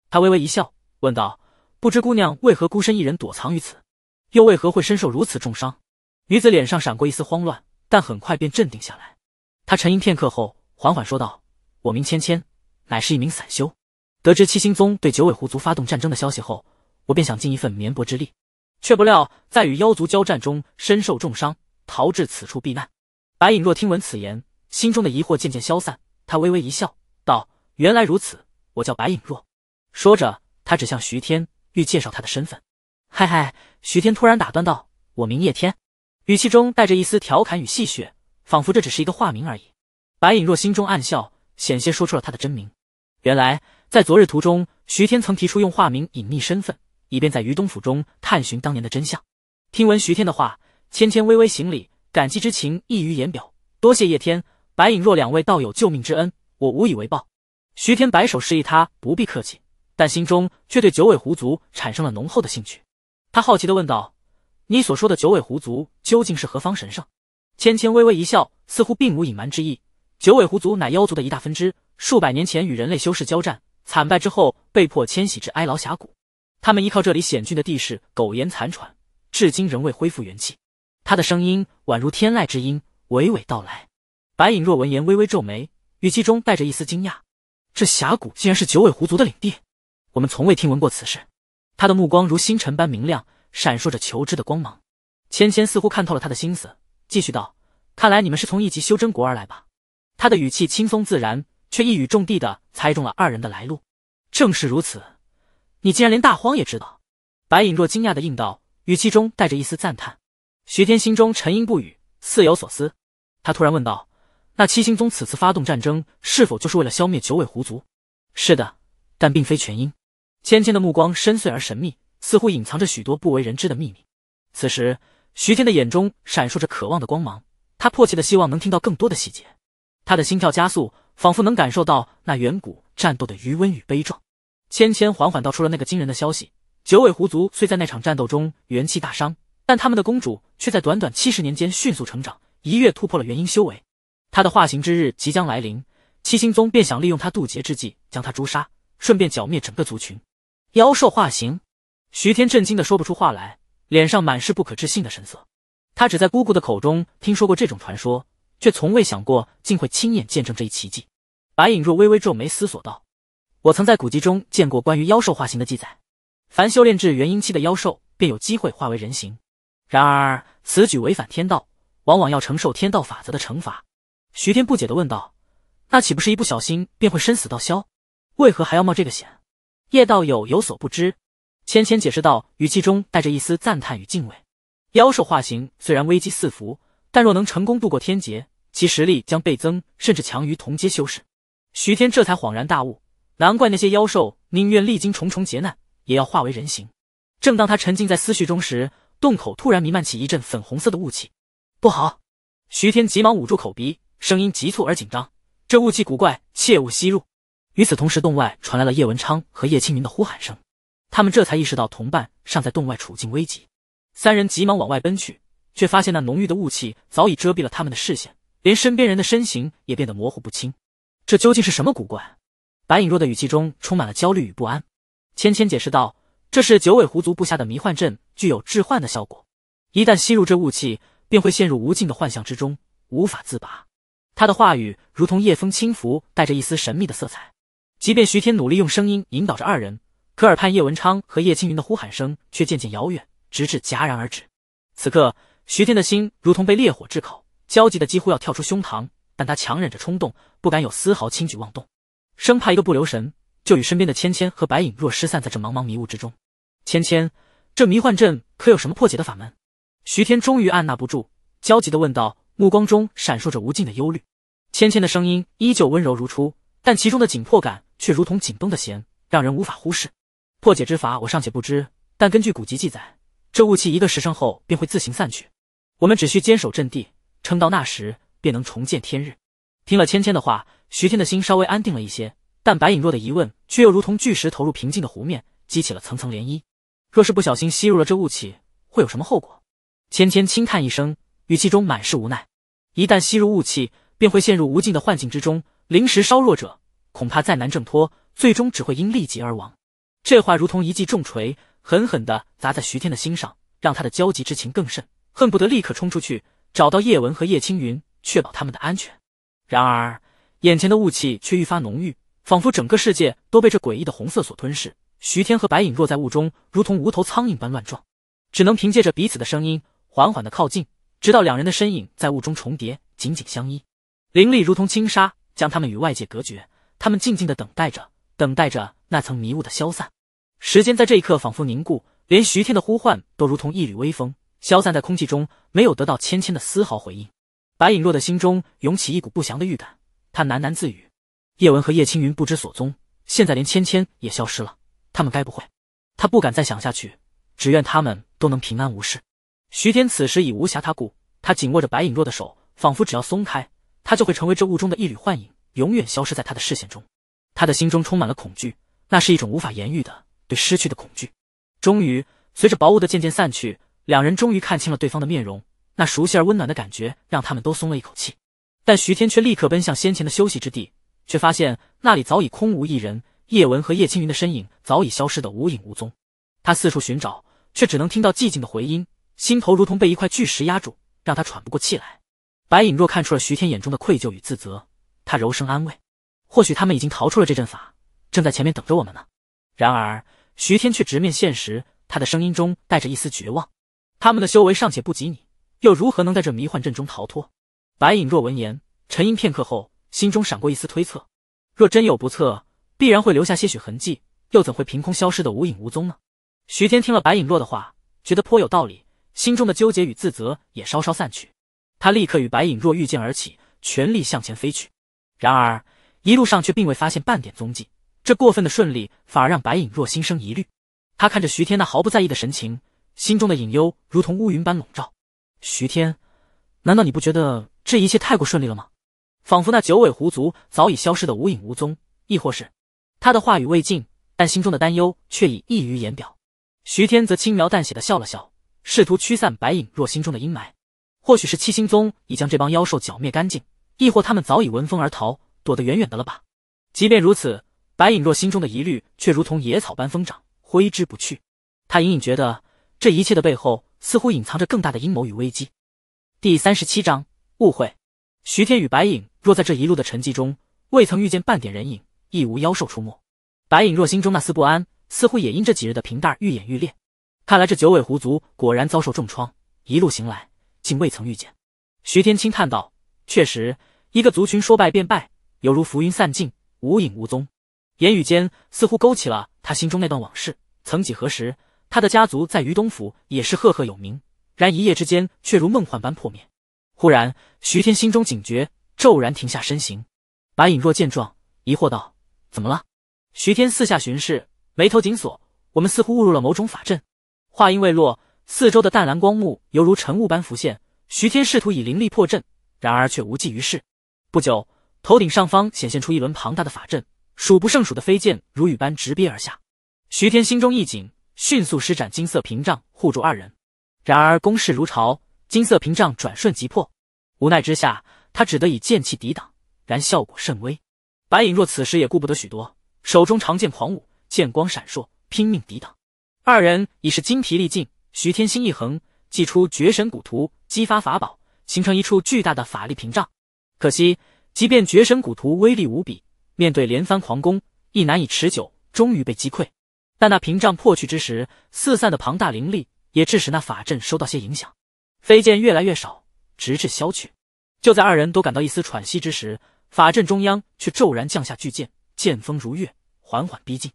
他微微一笑，问道：“不知姑娘为何孤身一人躲藏于此？又为何会身受如此重伤？”女子脸上闪过一丝慌乱，但很快便镇定下来。她沉吟片刻后，缓缓说道：“我名芊芊，乃是一名散修。”得知七星宗对九尾狐族发动战争的消息后，我便想尽一份绵薄之力，却不料在与妖族交战中身受重伤，逃至此处避难。白影若听闻此言，心中的疑惑渐渐消散。他微微一笑，道：“原来如此，我叫白影若。”说着，他指向徐天，欲介绍他的身份。嗨嗨，徐天突然打断道：“我名叶天。”语气中带着一丝调侃与戏谑，仿佛这只是一个化名而已。白影若心中暗笑，险些说出了他的真名。原来。在昨日途中，徐天曾提出用化名隐匿身份，以便在于东府中探寻当年的真相。听闻徐天的话，芊芊微微行礼，感激之情溢于言表。多谢叶天、白影若两位道友救命之恩，我无以为报。徐天摆手示意他不必客气，但心中却对九尾狐族产生了浓厚的兴趣。他好奇的问道：“你所说的九尾狐族究竟是何方神圣？”芊芊微微一笑，似乎并无隐瞒之意。九尾狐族乃妖族的一大分支，数百年前与人类修士交战。惨败之后，被迫迁徙至哀牢峡谷。他们依靠这里险峻的地势苟延残喘，至今仍未恢复元气。他的声音宛如天籁之音，娓娓道来。白影若闻言微微皱眉，语气中带着一丝惊讶：“这峡谷竟然是九尾狐族的领地，我们从未听闻过此事。”他的目光如星辰般明亮，闪烁着求知的光芒。芊芊似乎看透了他的心思，继续道：“看来你们是从一级修真国而来吧？”他的语气轻松自然。却一语中的猜中了二人的来路，正是如此。你竟然连大荒也知道？白影若惊讶的应道，语气中带着一丝赞叹。徐天心中沉吟不语，似有所思。他突然问道：“那七星宗此次发动战争，是否就是为了消灭九尾狐族？”“是的，但并非全因。”芊芊的目光深邃而神秘，似乎隐藏着许多不为人知的秘密。此时，徐天的眼中闪烁着渴望的光芒，他迫切的希望能听到更多的细节。他的心跳加速。仿佛能感受到那远古战斗的余温与悲壮。芊芊缓缓道出了那个惊人的消息：九尾狐族虽在那场战斗中元气大伤，但他们的公主却在短短七十年间迅速成长，一跃突破了元婴修为。她的化形之日即将来临，七星宗便想利用她渡劫之际将她诛杀，顺便剿灭整个族群。妖兽化形，徐天震惊的说不出话来，脸上满是不可置信的神色。他只在姑姑的口中听说过这种传说。却从未想过，竟会亲眼见证这一奇迹。白影若微微皱眉思索道：“我曾在古籍中见过关于妖兽化形的记载，凡修炼至元婴期的妖兽，便有机会化为人形。然而此举违反天道，往往要承受天道法则的惩罚。”徐天不解的问道：“那岂不是一不小心便会身死道消？为何还要冒这个险？”叶道友有所不知，芊芊解释道，语气中带着一丝赞叹与敬畏：“妖兽化形虽然危机四伏。”但若能成功度过天劫，其实力将倍增，甚至强于同阶修士。徐天这才恍然大悟，难怪那些妖兽宁愿历经重重劫难，也要化为人形。正当他沉浸在思绪中时，洞口突然弥漫起一阵粉红色的雾气。不好！徐天急忙捂住口鼻，声音急促而紧张：“这雾气古怪，切勿吸入。”与此同时，洞外传来了叶文昌和叶青云的呼喊声。他们这才意识到同伴尚在洞外，处境危急。三人急忙往外奔去。却发现那浓郁的雾气早已遮蔽了他们的视线，连身边人的身形也变得模糊不清。这究竟是什么古怪？白影若的语气中充满了焦虑与不安。芊芊解释道：“这是九尾狐族布下的迷幻阵，具有致幻的效果。一旦吸入这雾气，便会陷入无尽的幻象之中，无法自拔。”他的话语如同夜风轻拂，带着一丝神秘的色彩。即便徐天努力用声音引导着二人，可耳畔叶文昌和叶青云的呼喊声却渐渐遥远，直至戛然而止。此刻。徐天的心如同被烈火炙烤，焦急的几乎要跳出胸膛，但他强忍着冲动，不敢有丝毫轻举妄动，生怕一个不留神就与身边的芊芊和白影若失散在这茫茫迷雾之中。芊芊，这迷幻阵可有什么破解的法门？徐天终于按捺不住，焦急的问道，目光中闪烁着无尽的忧虑。芊芊的声音依旧温柔如初，但其中的紧迫感却如同紧绷的弦，让人无法忽视。破解之法我尚且不知，但根据古籍记载，这雾气一个时辰后便会自行散去。我们只需坚守阵地，撑到那时，便能重见天日。听了芊芊的话，徐天的心稍微安定了一些，但白影若的疑问却又如同巨石投入平静的湖面，激起了层层涟漪。若是不小心吸入了这雾气，会有什么后果？芊芊轻叹一声，语气中满是无奈。一旦吸入雾气，便会陷入无尽的幻境之中，灵石稍弱者，恐怕再难挣脱，最终只会因力竭而亡。这话如同一记重锤，狠狠地砸在徐天的心上，让他的焦急之情更甚。恨不得立刻冲出去找到叶文和叶青云，确保他们的安全。然而，眼前的雾气却愈发浓郁，仿佛整个世界都被这诡异的红色所吞噬。徐天和白影若在雾中，如同无头苍蝇般乱撞，只能凭借着彼此的声音，缓缓的靠近。直到两人的身影在雾中重叠，紧紧相依，灵力如同轻纱，将他们与外界隔绝。他们静静的等待着，等待着那层迷雾的消散。时间在这一刻仿佛凝固，连徐天的呼唤都如同一缕微风。消散在空气中，没有得到芊芊的丝毫回应。白影若的心中涌起一股不祥的预感，他喃喃自语：“叶文和叶青云不知所踪，现在连芊芊也消失了，他们该不会……”他不敢再想下去，只愿他们都能平安无事。徐天此时已无暇他顾，他紧握着白影若的手，仿佛只要松开，他就会成为这雾中的一缕幻影，永远消失在他的视线中。他的心中充满了恐惧，那是一种无法言喻的对失去的恐惧。终于，随着薄雾的渐渐散去。两人终于看清了对方的面容，那熟悉而温暖的感觉让他们都松了一口气。但徐天却立刻奔向先前的休息之地，却发现那里早已空无一人，叶文和叶青云的身影早已消失得无影无踪。他四处寻找，却只能听到寂静的回音，心头如同被一块巨石压住，让他喘不过气来。白影若看出了徐天眼中的愧疚与自责，他柔声安慰：“或许他们已经逃出了这阵法，正在前面等着我们呢。”然而，徐天却直面现实，他的声音中带着一丝绝望。他们的修为尚且不及你，又如何能在这迷幻阵中逃脱？白影若闻言，沉吟片刻后，心中闪过一丝推测：若真有不测，必然会留下些许痕迹，又怎会凭空消失的无影无踪呢？徐天听了白影若的话，觉得颇有道理，心中的纠结与自责也稍稍散去。他立刻与白影若御剑而起，全力向前飞去。然而一路上却并未发现半点踪迹，这过分的顺利反而让白影若心生疑虑。他看着徐天那毫不在意的神情。心中的隐忧如同乌云般笼罩。徐天，难道你不觉得这一切太过顺利了吗？仿佛那九尾狐族早已消失的无影无踪，亦或是……他的话语未尽，但心中的担忧却已溢于言表。徐天则轻描淡写的笑了笑，试图驱散白影若心中的阴霾。或许是七星宗已将这帮妖兽剿灭干净，亦或他们早已闻风而逃，躲得远远的了吧？即便如此，白影若心中的疑虑却如同野草般疯长，挥之不去。他隐隐觉得。这一切的背后，似乎隐藏着更大的阴谋与危机。第三十七章误会。徐天与白影若在这一路的沉寂中，未曾遇见半点人影，亦无妖兽出没。白影若心中那丝不安，似乎也因这几日的平淡愈演愈烈。看来这九尾狐族果然遭受重创，一路行来竟未曾遇见。徐天轻叹道：“确实，一个族群说败便败，犹如浮云散尽，无影无踪。”言语间，似乎勾起了他心中那段往事。曾几何时。他的家族在于东府也是赫赫有名，然一夜之间却如梦幻般破灭。忽然，徐天心中警觉，骤然停下身形。白影若见状，疑惑道：“怎么了？”徐天四下巡视，眉头紧锁：“我们似乎误入了某种法阵。”话音未落，四周的淡蓝光幕犹如晨雾般浮现。徐天试图以灵力破阵，然而却无济于事。不久，头顶上方显现出一轮庞大的法阵，数不胜数的飞剑如雨般直逼而下。徐天心中一紧。迅速施展金色屏障护住二人，然而攻势如潮，金色屏障转瞬即破。无奈之下，他只得以剑气抵挡，然效果甚微。白影若此时也顾不得许多，手中长剑狂舞，剑光闪烁，拼命抵挡。二人已是精疲力尽，徐天心一横，祭出绝神古图，激发法宝，形成一处巨大的法力屏障。可惜，即便绝神古图威力无比，面对连番狂攻，亦难以持久，终于被击溃。但那屏障破去之时，四散的庞大灵力也致使那法阵受到些影响，飞剑越来越少，直至消去。就在二人都感到一丝喘息之时，法阵中央却骤然降下巨剑，剑锋如月，缓缓逼近。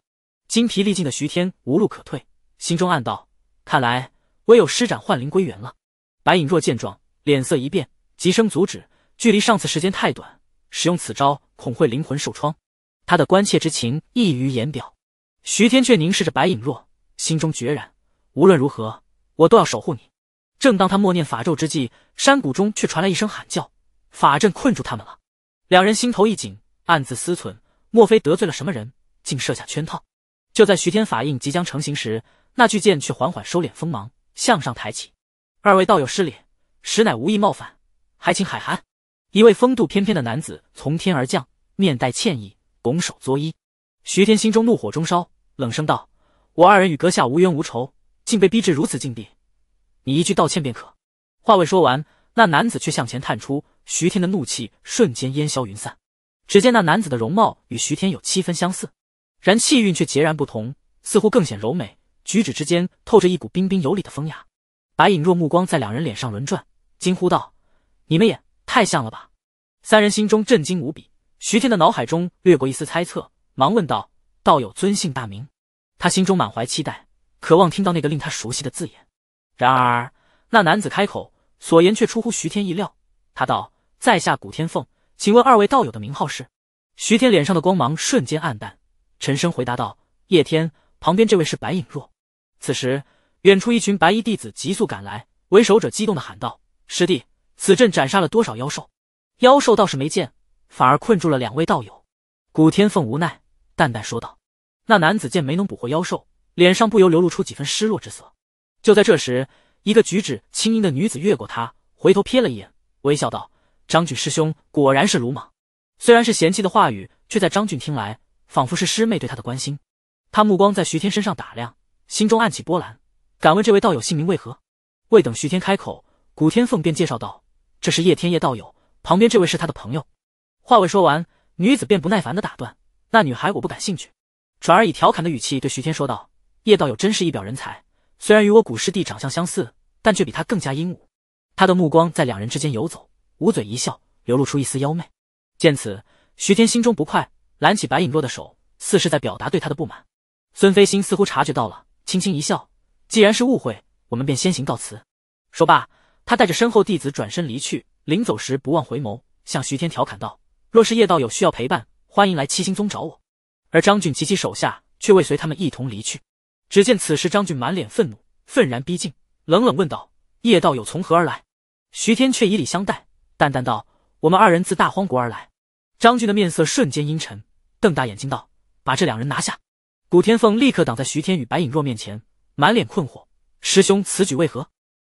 精疲力尽的徐天无路可退，心中暗道：看来唯有施展幻灵归元了。白影若见状，脸色一变，急声阻止：“距离上次时间太短，使用此招恐会灵魂受创。”他的关切之情溢于言表。徐天却凝视着白影若，心中决然：无论如何，我都要守护你。正当他默念法咒之际，山谷中却传来一声喊叫：“法阵困住他们了！”两人心头一紧，暗自思忖：莫非得罪了什么人，竟设下圈套？就在徐天法印即将成型时，那巨剑却缓缓收敛锋芒，向上抬起。二位道友失礼，实乃无意冒犯，还请海涵。一位风度翩翩的男子从天而降，面带歉意，拱手作揖。徐天心中怒火中烧。冷声道：“我二人与阁下无冤无仇，竟被逼至如此境地，你一句道歉便可。”话未说完，那男子却向前探出。徐天的怒气瞬间烟消云散。只见那男子的容貌与徐天有七分相似，然气韵却截然不同，似乎更显柔美，举止之间透着一股彬彬有礼的风雅。白影若目光在两人脸上轮转，惊呼道：“你们也太像了吧！”三人心中震惊无比。徐天的脑海中掠过一丝猜测，忙问道：道友尊姓大名？他心中满怀期待，渴望听到那个令他熟悉的字眼。然而，那男子开口所言却出乎徐天意料。他道：“在下古天凤，请问二位道友的名号是？”徐天脸上的光芒瞬间暗淡，沉声回答道：“叶天，旁边这位是白影若。”此时，远处一群白衣弟子急速赶来，为首者激动的喊道：“师弟，此阵斩杀了多少妖兽？妖兽倒是没见，反而困住了两位道友。”古天凤无奈。淡淡说道：“那男子见没能捕获妖兽，脸上不由流露出几分失落之色。就在这时，一个举止轻盈的女子越过他，回头瞥了一眼，微笑道：‘张俊师兄果然是鲁莽。’虽然是嫌弃的话语，却在张俊听来，仿佛是师妹对他的关心。他目光在徐天身上打量，心中暗起波澜。敢问这位道友姓名为何？”未等徐天开口，古天凤便介绍道：“这是叶天叶道友，旁边这位是他的朋友。”话未说完，女子便不耐烦地打断。那女孩我不感兴趣，转而以调侃的语气对徐天说道：“叶道友真是一表人才，虽然与我古师弟长相相似，但却比他更加英武。”他的目光在两人之间游走，捂嘴一笑，流露出一丝妖媚。见此，徐天心中不快，揽起白影落的手，似是在表达对他的不满。孙飞星似乎察觉到了，轻轻一笑：“既然是误会，我们便先行告辞。”说罢，他带着身后弟子转身离去，临走时不忘回眸向徐天调侃道：“若是叶道友需要陪伴。”欢迎来七星宗找我，而张俊及其手下却未随他们一同离去。只见此时张俊满脸愤怒，愤然逼近，冷冷问道：“叶道友从何而来？”徐天却以礼相待，淡淡道：“我们二人自大荒国而来。”张俊的面色瞬间阴沉，瞪大眼睛道：“把这两人拿下！”古天凤立刻挡在徐天与白影若面前，满脸困惑：“师兄此举为何？”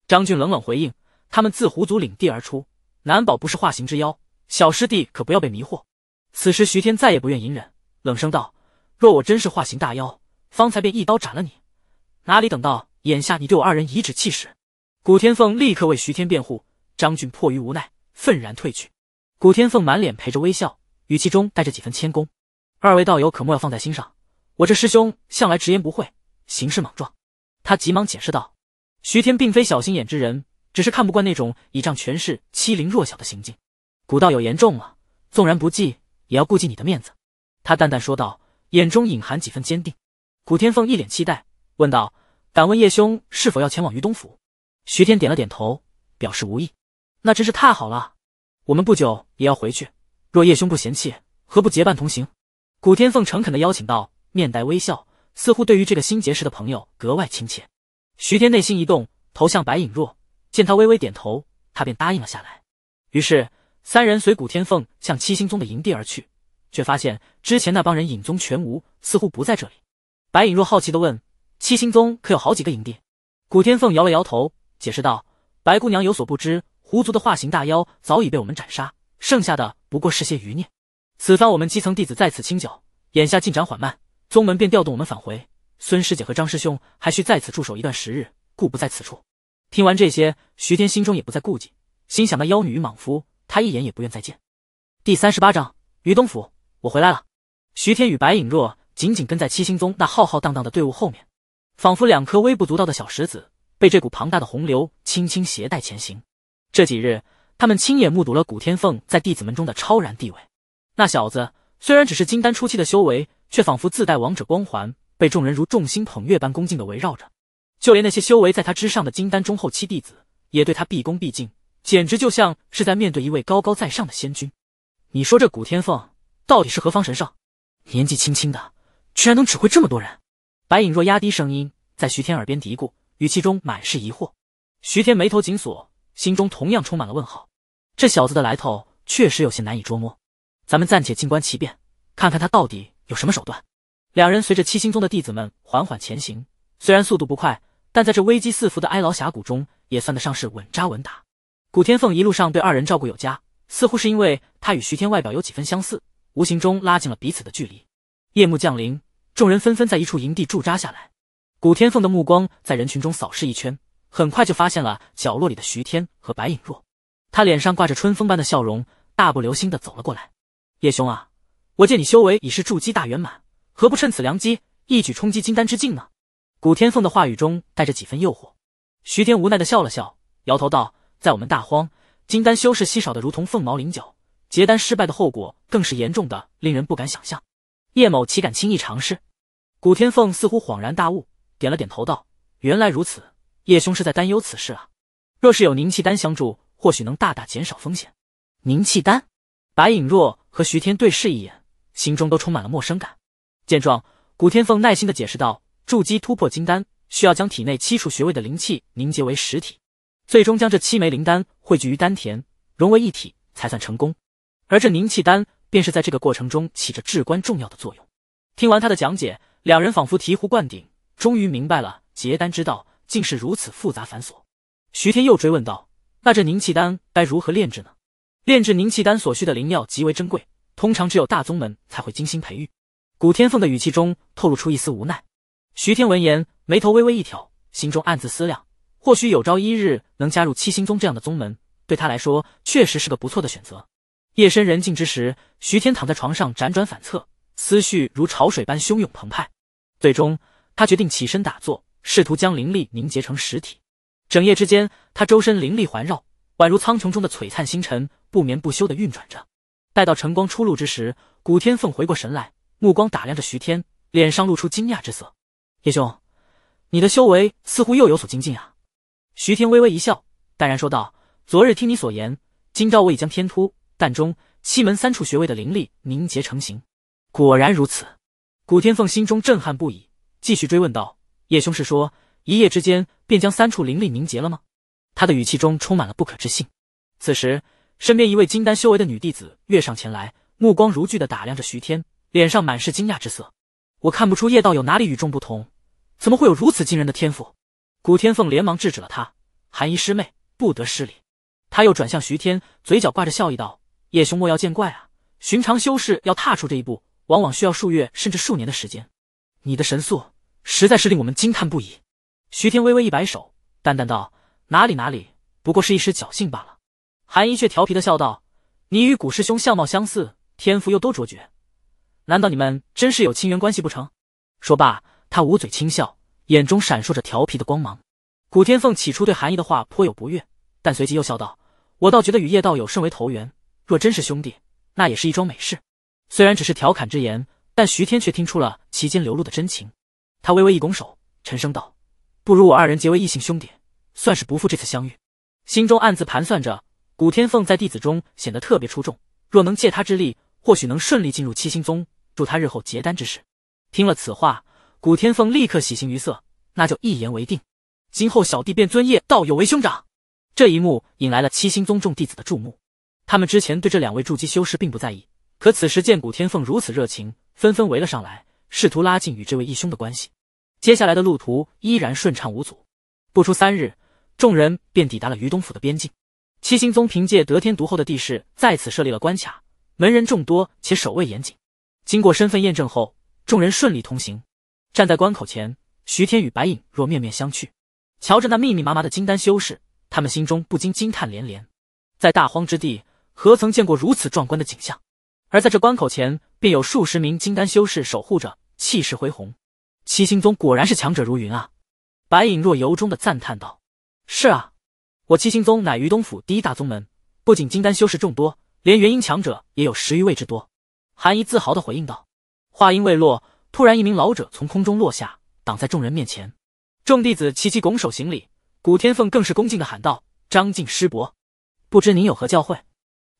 张俊冷冷回应：“他们自狐族领地而出，难保不是化形之妖，小师弟可不要被迷惑。”此时，徐天再也不愿隐忍，冷声道：“若我真是化形大妖，方才便一刀斩了你，哪里等到眼下你对我二人颐指气使？”古天凤立刻为徐天辩护，张俊迫于无奈，愤然退去。古天凤满脸陪着微笑，语气中带着几分谦恭：“二位道友可莫要放在心上，我这师兄向来直言不讳，行事莽撞。”他急忙解释道：“徐天并非小心眼之人，只是看不惯那种倚仗权势欺凌弱小的行径。”古道友言重了，纵然不济，也要顾及你的面子，他淡淡说道，眼中隐含几分坚定。古天凤一脸期待问道：“敢问叶兄是否要前往于东府？”徐天点了点头，表示无意。那真是太好了，我们不久也要回去，若叶兄不嫌弃，何不结伴同行？”古天凤诚恳的邀请道，面带微笑，似乎对于这个新结识的朋友格外亲切。徐天内心一动，投向白影若，见他微微点头，他便答应了下来。于是。三人随古天凤向七星宗的营地而去，却发现之前那帮人影踪全无，似乎不在这里。白影若好奇地问：“七星宗可有好几个营地？”古天凤摇了摇头，解释道：“白姑娘有所不知，狐族的化形大妖早已被我们斩杀，剩下的不过是些余孽。此番我们基层弟子在此清剿，眼下进展缓慢，宗门便调动我们返回。孙师姐和张师兄还需在此驻守一段时日，故不在此处。”听完这些，徐天心中也不再顾忌，心想那妖女与莽夫。他一眼也不愿再见。第三十八章，于东府，我回来了。徐天与白影若紧紧跟在七星宗那浩浩荡荡的队伍后面，仿佛两颗微不足道的小石子，被这股庞大的洪流轻轻携带前行。这几日，他们亲眼目睹了古天凤在弟子们中的超然地位。那小子虽然只是金丹初期的修为，却仿佛自带王者光环，被众人如众星捧月般恭敬的围绕着。就连那些修为在他之上的金丹中后期弟子，也对他毕恭毕敬。简直就像是在面对一位高高在上的仙君。你说这古天凤到底是何方神圣？年纪轻轻的，居然能指挥这么多人？白影若压低声音，在徐天耳边嘀咕，语气中满是疑惑。徐天眉头紧锁，心中同样充满了问号。这小子的来头确实有些难以捉摸。咱们暂且静观其变，看看他到底有什么手段。两人随着七星宗的弟子们缓缓前行，虽然速度不快，但在这危机四伏的哀牢峡谷中，也算得上是稳扎稳打。古天凤一路上对二人照顾有加，似乎是因为他与徐天外表有几分相似，无形中拉近了彼此的距离。夜幕降临，众人纷纷在一处营地驻扎下来。古天凤的目光在人群中扫视一圈，很快就发现了角落里的徐天和白影若。他脸上挂着春风般的笑容，大步流星的走了过来：“叶兄啊，我见你修为已是筑基大圆满，何不趁此良机，一举冲击金丹之境呢？”古天凤的话语中带着几分诱惑。徐天无奈的笑了笑，摇头道。在我们大荒，金丹修士稀少的如同凤毛麟角，结丹失败的后果更是严重的，令人不敢想象。叶某岂敢轻易尝试？古天凤似乎恍然大悟，点了点头道：“原来如此，叶兄是在担忧此事啊。若是有凝气丹相助，或许能大大减少风险。”凝气丹，白影若和徐天对视一眼，心中都充满了陌生感。见状，古天凤耐心的解释道：“筑基突破金丹，需要将体内七处穴位的灵气凝结为实体。”最终将这七枚灵丹汇聚于丹田，融为一体才算成功。而这凝气丹便是在这个过程中起着至关重要的作用。听完他的讲解，两人仿佛醍醐灌顶，终于明白了结丹之道竟是如此复杂繁琐。徐天又追问道：“那这凝气丹该如何炼制呢？”炼制凝气丹所需的灵药极为珍贵，通常只有大宗门才会精心培育。古天凤的语气中透露出一丝无奈。徐天闻言，眉头微微一挑，心中暗自思量。或许有朝一日能加入七星宗这样的宗门，对他来说确实是个不错的选择。夜深人静之时，徐天躺在床上辗转反侧，思绪如潮水般汹涌澎湃。最终，他决定起身打坐，试图将灵力凝结成实体。整夜之间，他周身灵力环绕，宛如苍穹中的璀璨星辰，不眠不休的运转着。待到晨光初露之时，古天凤回过神来，目光打量着徐天，脸上露出惊讶之色：“叶兄，你的修为似乎又有所精进啊。”徐天微微一笑，淡然说道：“昨日听你所言，今朝我已将天突、膻中、七门三处穴位的灵力凝结成型，果然如此。”古天凤心中震撼不已，继续追问道：“叶兄是说，一夜之间便将三处灵力凝结了吗？”他的语气中充满了不可置信。此时，身边一位金丹修为的女弟子跃上前来，目光如炬地打量着徐天，脸上满是惊讶之色：“我看不出叶道友哪里与众不同，怎么会有如此惊人的天赋？”古天凤连忙制止了他：“韩姨师妹，不得失礼。”他又转向徐天，嘴角挂着笑意道：“叶兄莫要见怪啊，寻常修士要踏出这一步，往往需要数月甚至数年的时间。你的神速，实在是令我们惊叹不已。”徐天微微一摆手，淡淡道：“哪里哪里，不过是一时侥幸罢了。”韩姨却调皮的笑道：“你与古师兄相貌相似，天赋又都卓绝，难道你们真是有亲缘关系不成？”说罢，他捂嘴轻笑。眼中闪烁着调皮的光芒。古天凤起初对韩毅的话颇有不悦，但随即又笑道：“我倒觉得与叶道友甚为投缘，若真是兄弟，那也是一桩美事。”虽然只是调侃之言，但徐天却听出了其间流露的真情。他微微一拱手，沉声道：“不如我二人结为异姓兄弟，算是不负这次相遇。”心中暗自盘算着，古天凤在弟子中显得特别出众，若能借他之力，或许能顺利进入七星宗，助他日后结丹之事。听了此话。古天凤立刻喜形于色，那就一言为定，今后小弟便尊叶道友为兄长。这一幕引来了七星宗众弟子的注目，他们之前对这两位筑基修士并不在意，可此时见古天凤如此热情，纷纷围了上来，试图拉近与这位义兄的关系。接下来的路途依然顺畅无阻，不出三日，众人便抵达了于东府的边境。七星宗凭借得天独厚的地势，在此设立了关卡，门人众多且守卫严谨。经过身份验证后，众人顺利通行。站在关口前，徐天与白影若面面相觑，瞧着那密密麻麻的金丹修士，他们心中不禁惊叹连连。在大荒之地，何曾见过如此壮观的景象？而在这关口前，便有数十名金丹修士守护着，气势恢宏。七星宗果然是强者如云啊！白影若由衷的赞叹道：“是啊，我七星宗乃于东府第一大宗门，不仅金丹修士众多，连元婴强者也有十余位之多。”韩仪自豪的回应道。话音未落。突然，一名老者从空中落下，挡在众人面前。众弟子齐齐拱手行礼，古天凤更是恭敬的喊道：“张静师伯，不知您有何教诲？”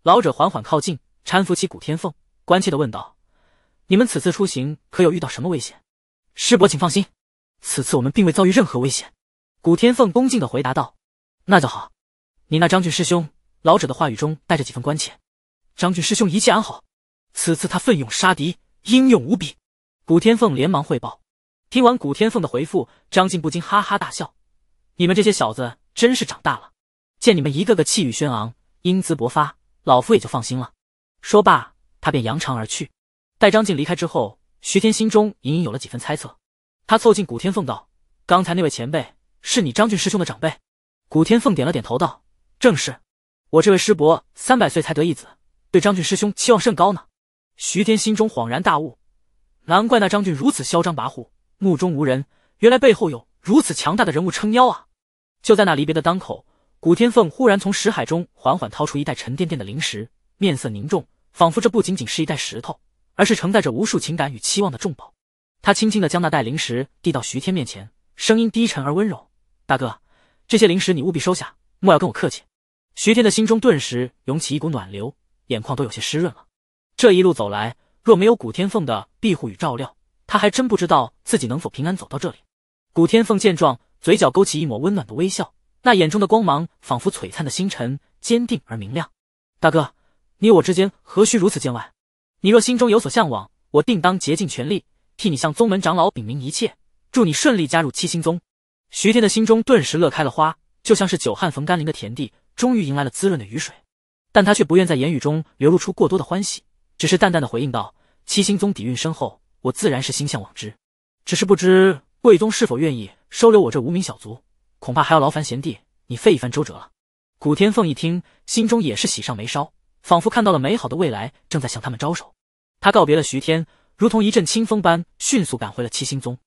老者缓缓靠近，搀扶起古天凤，关切的问道：“你们此次出行，可有遇到什么危险？”师伯，请放心，此次我们并未遭遇任何危险。”古天凤恭敬的回答道：“那就好。”你那张俊师兄，老者的话语中带着几分关切：“张俊师兄一切安好，此次他奋勇杀敌，英勇无比。”古天凤连忙汇报。听完古天凤的回复，张晋不禁哈哈大笑：“你们这些小子真是长大了，见你们一个个气宇轩昂、英姿勃发，老夫也就放心了。”说罢，他便扬长而去。待张晋离开之后，徐天心中隐隐有了几分猜测。他凑近古天凤道：“刚才那位前辈是你张俊师兄的长辈？”古天凤点了点头道：“正是，我这位师伯三百岁才得一子，对张俊师兄期望甚高呢。”徐天心中恍然大悟。难怪那张俊如此嚣张跋扈、目中无人，原来背后有如此强大的人物撑腰啊！就在那离别的当口，古天凤忽然从石海中缓缓掏出一袋沉甸甸的灵石，面色凝重，仿佛这不仅仅是一袋石头，而是承载着无数情感与期望的重宝。他轻轻的将那袋灵石递到徐天面前，声音低沉而温柔：“大哥，这些灵石你务必收下，莫要跟我客气。”徐天的心中顿时涌起一股暖流，眼眶都有些湿润了。这一路走来，若没有古天凤的庇护与照料，他还真不知道自己能否平安走到这里。古天凤见状，嘴角勾起一抹温暖的微笑，那眼中的光芒仿佛璀璨的星辰，坚定而明亮。大哥，你我之间何须如此见外？你若心中有所向往，我定当竭尽全力替你向宗门长老禀明一切，助你顺利加入七星宗。徐天的心中顿时乐开了花，就像是久旱逢甘霖的田地，终于迎来了滋润的雨水。但他却不愿在言语中流露出过多的欢喜。只是淡淡的回应道：“七星宗底蕴深厚，我自然是心向往之。只是不知贵宗是否愿意收留我这无名小卒，恐怕还要劳烦贤弟你费一番周折了。”古天凤一听，心中也是喜上眉梢，仿佛看到了美好的未来正在向他们招手。他告别了徐天，如同一阵清风般迅速赶回了七星宗。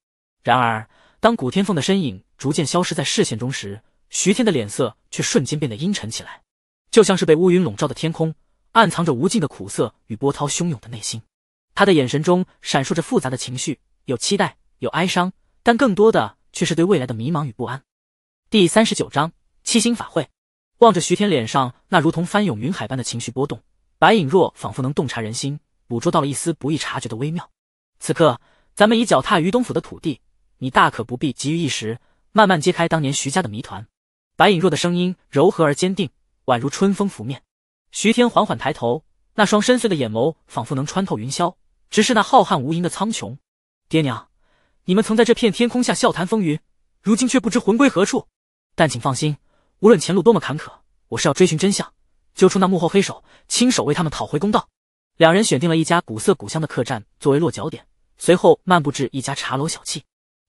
然而，当古天凤的身影逐渐消失在视线中时，徐天的脸色却瞬间变得阴沉起来，就像是被乌云笼罩的天空。暗藏着无尽的苦涩与波涛汹涌的内心，他的眼神中闪烁着复杂的情绪，有期待，有哀伤，但更多的却是对未来的迷茫与不安。第三十九章七星法会，望着徐天脸上那如同翻涌云海般的情绪波动，白影若仿佛能洞察人心，捕捉到了一丝不易察觉的微妙。此刻，咱们已脚踏于东府的土地，你大可不必急于一时，慢慢揭开当年徐家的谜团。白影若的声音柔和而坚定，宛如春风拂面。徐天缓缓抬头，那双深邃的眼眸仿佛能穿透云霄，直视那浩瀚无垠的苍穹。爹娘，你们曾在这片天空下笑谈风云，如今却不知魂归何处。但请放心，无论前路多么坎坷，我是要追寻真相，揪出那幕后黑手，亲手为他们讨回公道。两人选定了一家古色古香的客栈作为落脚点，随后漫步至一家茶楼小憩。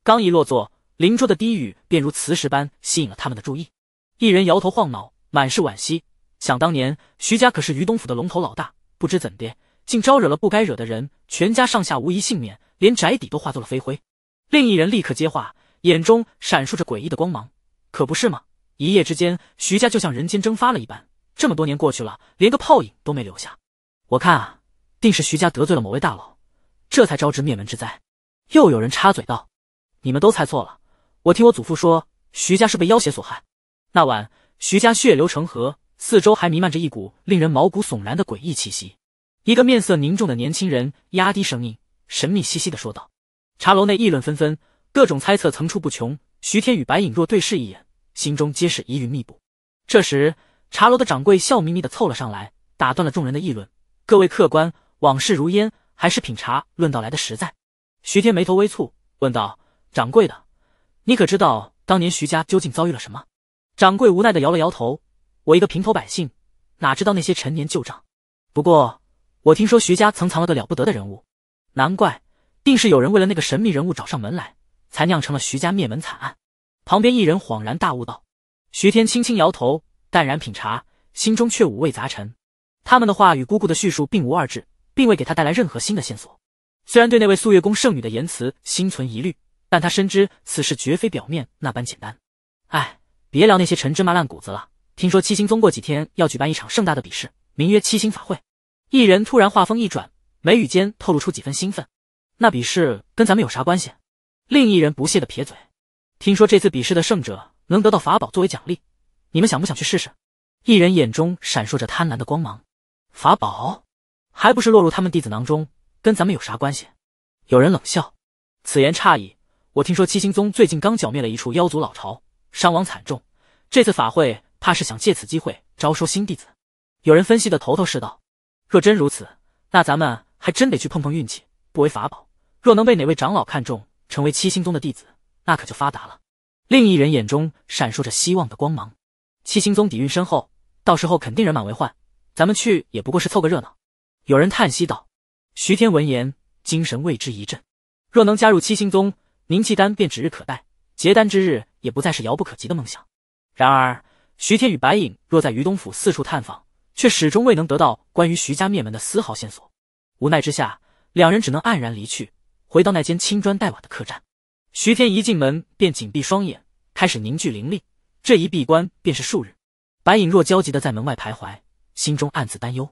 刚一落座，邻桌的低语便如磁石般吸引了他们的注意。一人摇头晃脑，满是惋惜。想当年，徐家可是于东府的龙头老大，不知怎的，竟招惹了不该惹的人，全家上下无一幸免，连宅邸都化作了飞灰。另一人立刻接话，眼中闪烁着诡异的光芒：“可不是吗？一夜之间，徐家就像人间蒸发了一般，这么多年过去了，连个泡影都没留下。我看啊，定是徐家得罪了某位大佬，这才招致灭门之灾。”又有人插嘴道：“你们都猜错了，我听我祖父说，徐家是被妖邪所害。那晚，徐家血流成河。”四周还弥漫着一股令人毛骨悚然的诡异气息。一个面色凝重的年轻人压低声音，神秘兮兮的说道：“茶楼内议论纷纷，各种猜测层出不穷。”徐天与白影若对视一眼，心中皆是疑云密布。这时，茶楼的掌柜笑眯眯的凑了上来，打断了众人的议论：“各位客官，往事如烟，还是品茶论道来的实在。”徐天眉头微蹙，问道：“掌柜的，你可知道当年徐家究竟遭遇了什么？”掌柜无奈的摇了摇头。我一个平头百姓，哪知道那些陈年旧账？不过我听说徐家曾藏了个了不得的人物，难怪定是有人为了那个神秘人物找上门来，才酿成了徐家灭门惨案。旁边一人恍然大悟道：“徐天轻轻摇头，淡然品茶，心中却五味杂陈。他们的话与姑姑的叙述并无二致，并未给他带来任何新的线索。虽然对那位素月宫圣女的言辞心存疑虑，但他深知此事绝非表面那般简单。哎，别聊那些陈芝麻烂谷子了。”听说七星宗过几天要举办一场盛大的比试，名曰七星法会。一人突然话锋一转，眉宇间透露出几分兴奋。那比试跟咱们有啥关系？另一人不屑的撇嘴。听说这次比试的胜者能得到法宝作为奖励，你们想不想去试试？一人眼中闪烁着贪婪的光芒。法宝还不是落入他们弟子囊中，跟咱们有啥关系？有人冷笑。此言差矣，我听说七星宗最近刚剿灭了一处妖族老巢，伤亡惨重。这次法会。怕是想借此机会招收新弟子。有人分析的头头是道，若真如此，那咱们还真得去碰碰运气。不为法宝，若能被哪位长老看中，成为七星宗的弟子，那可就发达了。另一人眼中闪烁着希望的光芒。七星宗底蕴深厚，到时候肯定人满为患，咱们去也不过是凑个热闹。有人叹息道。徐天闻言，精神为之一振。若能加入七星宗，凝气丹便指日可待，结丹之日也不再是遥不可及的梦想。然而。徐天与白影若在于东府四处探访，却始终未能得到关于徐家灭门的丝毫线索。无奈之下，两人只能黯然离去，回到那间青砖黛瓦的客栈。徐天一进门便紧闭双眼，开始凝聚灵力。这一闭关便是数日。白影若焦急地在门外徘徊，心中暗自担忧。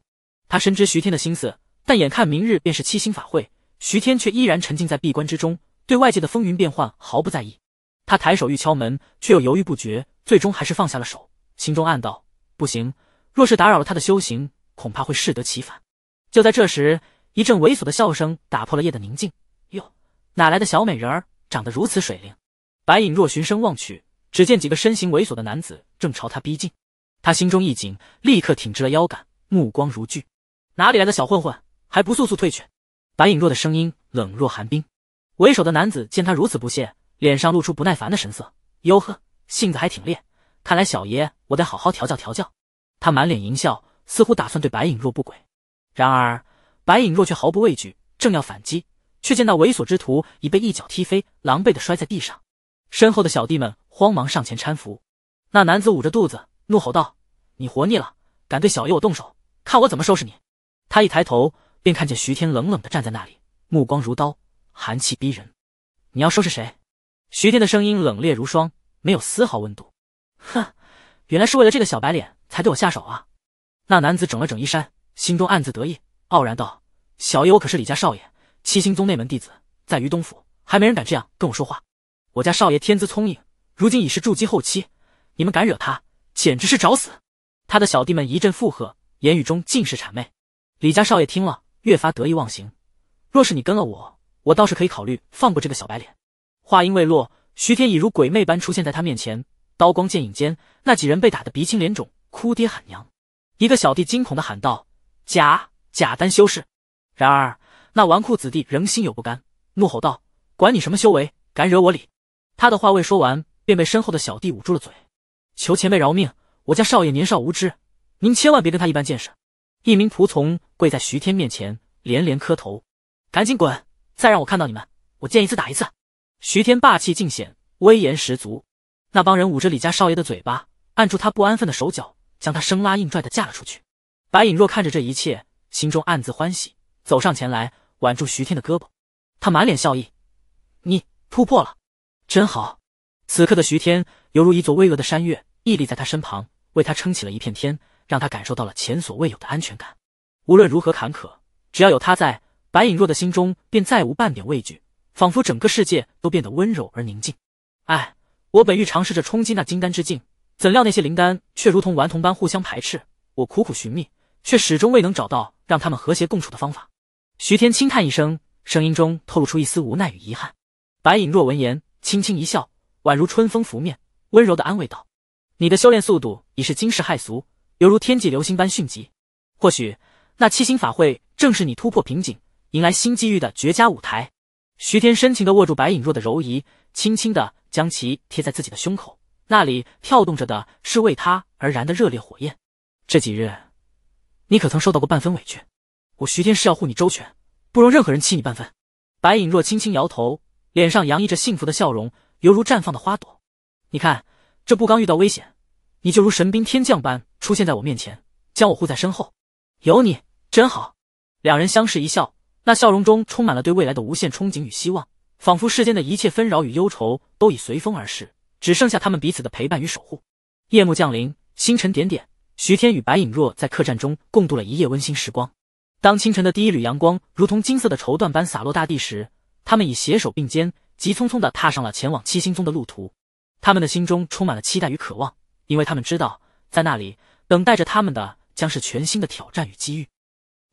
他深知徐天的心思，但眼看明日便是七星法会，徐天却依然沉浸在闭关之中，对外界的风云变幻毫不在意。他抬手欲敲门，却又犹豫不决，最终还是放下了手。心中暗道：不行，若是打扰了他的修行，恐怕会适得其反。就在这时，一阵猥琐的笑声打破了夜的宁静。哟，哪来的小美人儿，长得如此水灵？白影若循声望去，只见几个身形猥琐的男子正朝他逼近。他心中一紧，立刻挺直了腰杆，目光如炬：“哪里来的小混混，还不速速退去？”白影若的声音冷若寒冰。为首的男子见他如此不屑，脸上露出不耐烦的神色：“哟呵，性子还挺烈，看来小爷。”我得好好调教调教，他满脸淫笑，似乎打算对白影若不轨。然而白影若却毫不畏惧，正要反击，却见那猥琐之徒已被一脚踢飞，狼狈的摔在地上。身后的小弟们慌忙上前搀扶。那男子捂着肚子，怒吼道：“你活腻了，敢对小爷我动手，看我怎么收拾你！”他一抬头，便看见徐天冷冷的站在那里，目光如刀，寒气逼人。“你要收拾谁？”徐天的声音冷冽如霜，没有丝毫温度。哼。原来是为了这个小白脸才对我下手啊！那男子整了整衣衫，心中暗自得意，傲然道：“小爷我可是李家少爷，七星宗内门弟子，在于东府还没人敢这样跟我说话。我家少爷天资聪颖，如今已是筑基后期，你们敢惹他，简直是找死！”他的小弟们一阵附和，言语中尽是谄媚。李家少爷听了，越发得意忘形。若是你跟了我，我倒是可以考虑放过这个小白脸。话音未落，徐天已如鬼魅般出现在他面前。刀光剑影间，那几人被打得鼻青脸肿，哭爹喊娘。一个小弟惊恐的喊道：“贾贾丹修士！”然而那纨绔子弟仍心有不甘，怒吼道：“管你什么修为，敢惹我李！”他的话未说完，便被身后的小弟捂住了嘴。“求前辈饶命，我家少爷年少无知，您千万别跟他一般见识。”一名仆从跪在徐天面前，连连磕头：“赶紧滚，再让我看到你们，我见一次打一次。”徐天霸气尽显，威严十足。那帮人捂着李家少爷的嘴巴，按住他不安分的手脚，将他生拉硬拽的嫁了出去。白影若看着这一切，心中暗自欢喜，走上前来，挽住徐天的胳膊。他满脸笑意：“你突破了，真好。”此刻的徐天犹如一座巍峨的山岳，屹立在他身旁，为他撑起了一片天，让他感受到了前所未有的安全感。无论如何坎坷，只要有他在，白影若的心中便再无半点畏惧，仿佛整个世界都变得温柔而宁静。哎。我本欲尝试着冲击那金丹之境，怎料那些灵丹却如同顽童般互相排斥。我苦苦寻觅，却始终未能找到让他们和谐共处的方法。徐天轻叹一声，声音中透露出一丝无奈与遗憾。白影若闻言，轻轻一笑，宛如春风拂面，温柔的安慰道：“你的修炼速度已是惊世骇俗，犹如天际流星般迅疾。或许那七星法会正是你突破瓶颈、迎来新机遇的绝佳舞台。”徐天深情的握住白影若的柔仪，轻轻的将其贴在自己的胸口，那里跳动着的是为他而燃的热烈火焰。这几日，你可曾受到过半分委屈？我徐天是要护你周全，不容任何人欺你半分。白影若轻轻摇头，脸上洋溢着幸福的笑容，犹如绽放的花朵。你看，这不刚遇到危险，你就如神兵天将般出现在我面前，将我护在身后，有你真好。两人相视一笑。那笑容中充满了对未来的无限憧憬与希望，仿佛世间的一切纷扰与忧愁都已随风而逝，只剩下他们彼此的陪伴与守护。夜幕降临，星辰点点，徐天与白影若在客栈中共度了一夜温馨时光。当清晨的第一缕阳光如同金色的绸缎般洒落大地时，他们已携手并肩，急匆匆地踏上了前往七星宗的路途。他们的心中充满了期待与渴望，因为他们知道，在那里等待着他们的将是全新的挑战与机遇。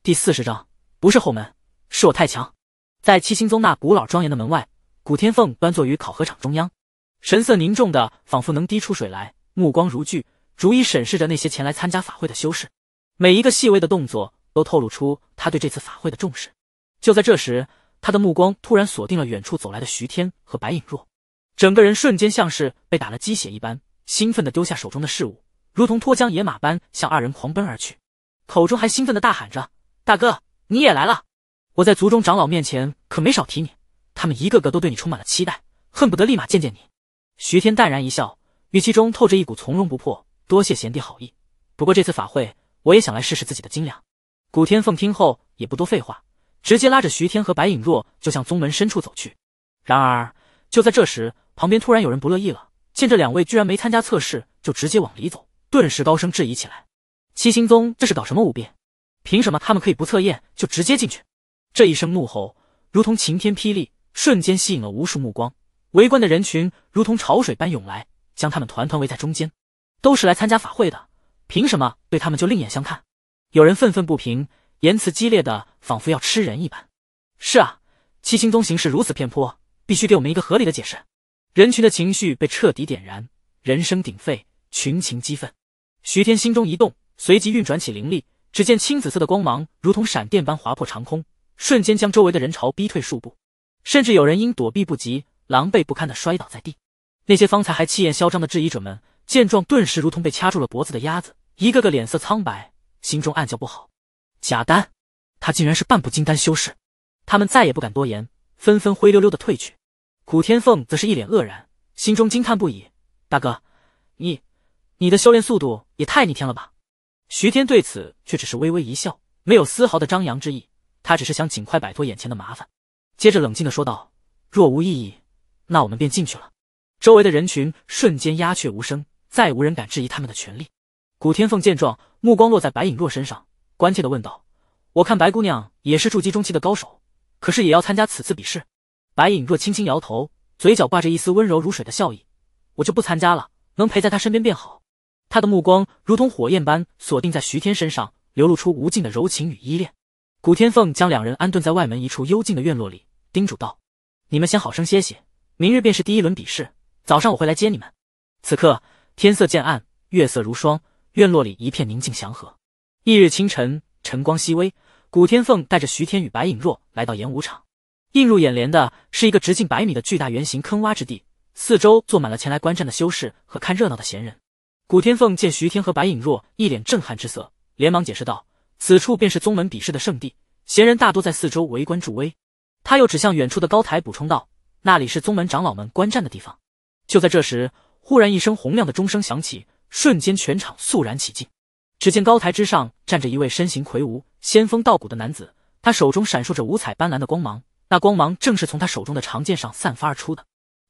第四十章不是后门。是我太强，在七星宗那古老庄严的门外，古天凤端坐于考核场中央，神色凝重的仿佛能滴出水来，目光如炬，逐一审视着那些前来参加法会的修士，每一个细微的动作都透露出他对这次法会的重视。就在这时，他的目光突然锁定了远处走来的徐天和白影若，整个人瞬间像是被打了鸡血一般，兴奋的丢下手中的事物，如同脱缰野马般向二人狂奔而去，口中还兴奋的大喊着：“大哥，你也来了！”我在族中长老面前可没少提你，他们一个个都对你充满了期待，恨不得立马见见你。徐天淡然一笑，语气中透着一股从容不迫。多谢贤弟好意，不过这次法会我也想来试试自己的斤两。古天凤听后也不多废话，直接拉着徐天和白影若就向宗门深处走去。然而就在这时，旁边突然有人不乐意了，见这两位居然没参加测试，就直接往里走，顿时高声质疑起来：“七星宗这是搞什么无边？凭什么他们可以不测验就直接进去？”这一声怒吼如同晴天霹雳，瞬间吸引了无数目光。围观的人群如同潮水般涌来，将他们团团围在中间。都是来参加法会的，凭什么对他们就另眼相看？有人愤愤不平，言辞激烈的仿佛要吃人一般。是啊，七星宗行事如此偏颇，必须给我们一个合理的解释。人群的情绪被彻底点燃，人声鼎沸，群情激愤。徐天心中一动，随即运转起灵力，只见青紫色的光芒如同闪电般划破长空。瞬间将周围的人潮逼退数步，甚至有人因躲避不及，狼狈不堪的摔倒在地。那些方才还气焰嚣张的质疑者们见状，顿时如同被掐住了脖子的鸭子，一个个脸色苍白，心中暗叫不好。贾丹，他竟然是半步金丹修士！他们再也不敢多言，纷纷灰溜溜的退去。古天凤则是一脸愕然，心中惊叹不已：“大哥，你，你的修炼速度也太逆天了吧！”徐天对此却只是微微一笑，没有丝毫的张扬之意。他只是想尽快摆脱眼前的麻烦，接着冷静的说道：“若无异议，那我们便进去了。”周围的人群瞬间鸦雀无声，再无人敢质疑他们的权利。古天凤见状，目光落在白影若身上，关切的问道：“我看白姑娘也是筑基中期的高手，可是也要参加此次比试？”白影若轻轻摇头，嘴角挂着一丝温柔如水的笑意：“我就不参加了，能陪在他身边便好。”她的目光如同火焰般锁定在徐天身上，流露出无尽的柔情与依恋。古天凤将两人安顿在外门一处幽静的院落里，叮嘱道：“你们先好生歇息，明日便是第一轮比试，早上我会来接你们。”此刻天色渐暗，月色如霜，院落里一片宁静祥和。翌日清晨，晨光熹微，古天凤带着徐天与白影若来到演武场，映入眼帘的是一个直径百米的巨大圆形坑洼之地，四周坐满了前来观战的修士和看热闹的闲人。古天凤见徐天和白影若一脸震撼之色，连忙解释道。此处便是宗门比试的圣地，闲人大多在四周围观助威。他又指向远处的高台，补充道：“那里是宗门长老们观战的地方。”就在这时，忽然一声洪亮的钟声响起，瞬间全场肃然起敬。只见高台之上站着一位身形魁梧、仙风道骨的男子，他手中闪烁着五彩斑斓的光芒，那光芒正是从他手中的长剑上散发而出的。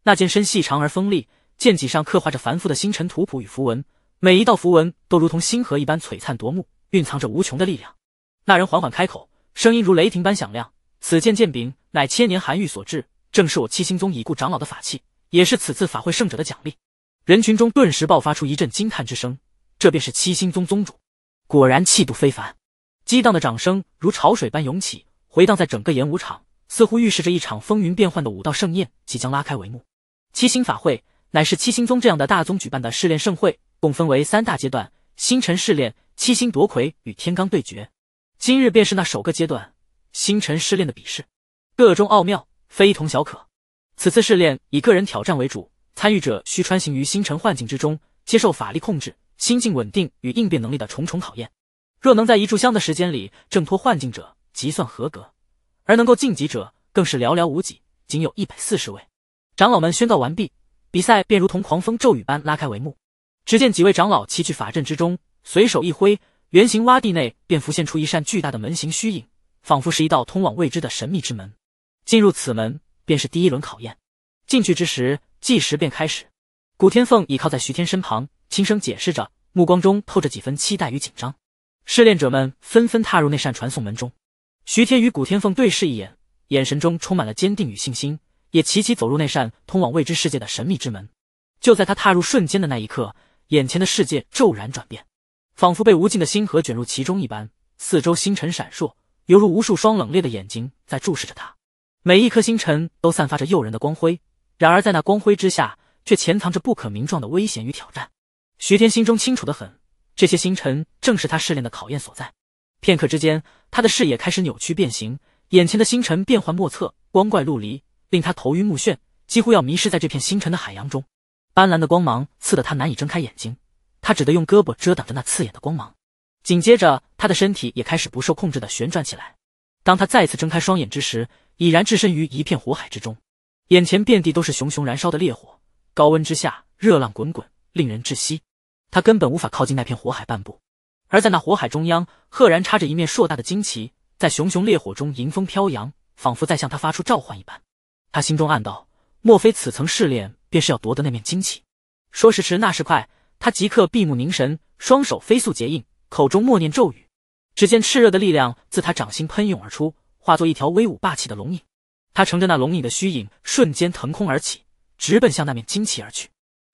那剑身细长而锋利，剑脊上刻画着繁复的星辰图谱与符文，每一道符文都如同星河一般璀璨夺目。蕴藏着无穷的力量。那人缓缓开口，声音如雷霆般响亮：“此剑剑柄乃千年寒玉所制，正是我七星宗已故长老的法器，也是此次法会胜者的奖励。”人群中顿时爆发出一阵惊叹之声。这便是七星宗宗主，果然气度非凡。激荡的掌声如潮水般涌起，回荡在整个演武场，似乎预示着一场风云变幻的武道盛宴即将拉开帷幕。七星法会乃是七星宗这样的大宗举办的试炼盛会，共分为三大阶段。星辰试炼、七星夺魁与天罡对决，今日便是那首个阶段——星辰试炼的比试。各中奥妙非同小可。此次试炼以个人挑战为主，参与者需穿行于星辰幻境之中，接受法力控制、心境稳定与应变能力的重重考验。若能在一炷香的时间里挣脱幻境者，即算合格；而能够晋级者更是寥寥无几，仅有一百四十位。长老们宣告完毕，比赛便如同狂风骤雨般拉开帷幕。只见几位长老齐聚法阵之中，随手一挥，圆形洼地内便浮现出一扇巨大的门形虚影，仿佛是一道通往未知的神秘之门。进入此门，便是第一轮考验。进去之时，计时便开始。古天凤倚靠在徐天身旁，轻声解释着，目光中透着几分期待与紧张。试炼者们纷纷踏入那扇传送门中。徐天与古天凤对视一眼，眼神中充满了坚定与信心，也齐齐走入那扇通往未知世界的神秘之门。就在他踏入瞬间的那一刻。眼前的世界骤然转变，仿佛被无尽的星河卷入其中一般。四周星辰闪烁，犹如无数双冷冽的眼睛在注视着他。每一颗星辰都散发着诱人的光辉，然而在那光辉之下，却潜藏着不可名状的危险与挑战。徐天心中清楚的很，这些星辰正是他试炼的考验所在。片刻之间，他的视野开始扭曲变形，眼前的星辰变幻莫测，光怪陆离，令他头晕目眩，几乎要迷失在这片星辰的海洋中。斑斓的光芒刺得他难以睁开眼睛，他只得用胳膊遮挡着那刺眼的光芒。紧接着，他的身体也开始不受控制地旋转起来。当他再次睁开双眼之时，已然置身于一片火海之中，眼前遍地都是熊熊燃烧的烈火，高温之下热浪滚滚，令人窒息。他根本无法靠近那片火海半步。而在那火海中央，赫然插着一面硕大的旌旗，在熊熊烈火中迎风飘扬，仿佛在向他发出召唤一般。他心中暗道：莫非此层试炼？便是要夺得那面金旗。说时迟，那时快，他即刻闭目凝神，双手飞速结印，口中默念咒语。只见炽热的力量自他掌心喷涌而出，化作一条威武霸气的龙影。他乘着那龙影的虚影，瞬间腾空而起，直奔向那面金旗而去。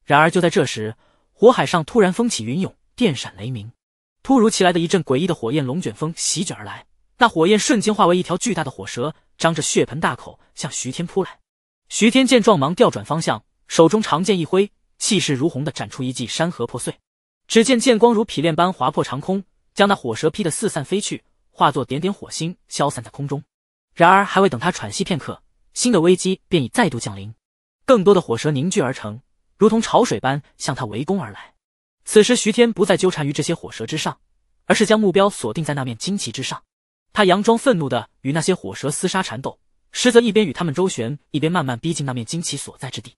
然而，就在这时，火海上突然风起云涌，电闪雷鸣。突如其来的一阵诡异的火焰龙卷风席卷而来，那火焰瞬间化为一条巨大的火蛇，张着血盆大口向徐天扑来。徐天见状，忙调转方向。手中长剑一挥，气势如虹的斩出一记山河破碎。只见剑光如劈练般划破长空，将那火蛇劈得四散飞去，化作点点火星消散在空中。然而，还未等他喘息片刻，新的危机便已再度降临。更多的火蛇凝聚而成，如同潮水般向他围攻而来。此时，徐天不再纠缠于这些火蛇之上，而是将目标锁定在那面旌旗之上。他佯装愤怒的与那些火蛇厮杀缠斗，实则一边与他们周旋，一边慢慢逼近那面旌旗所在之地。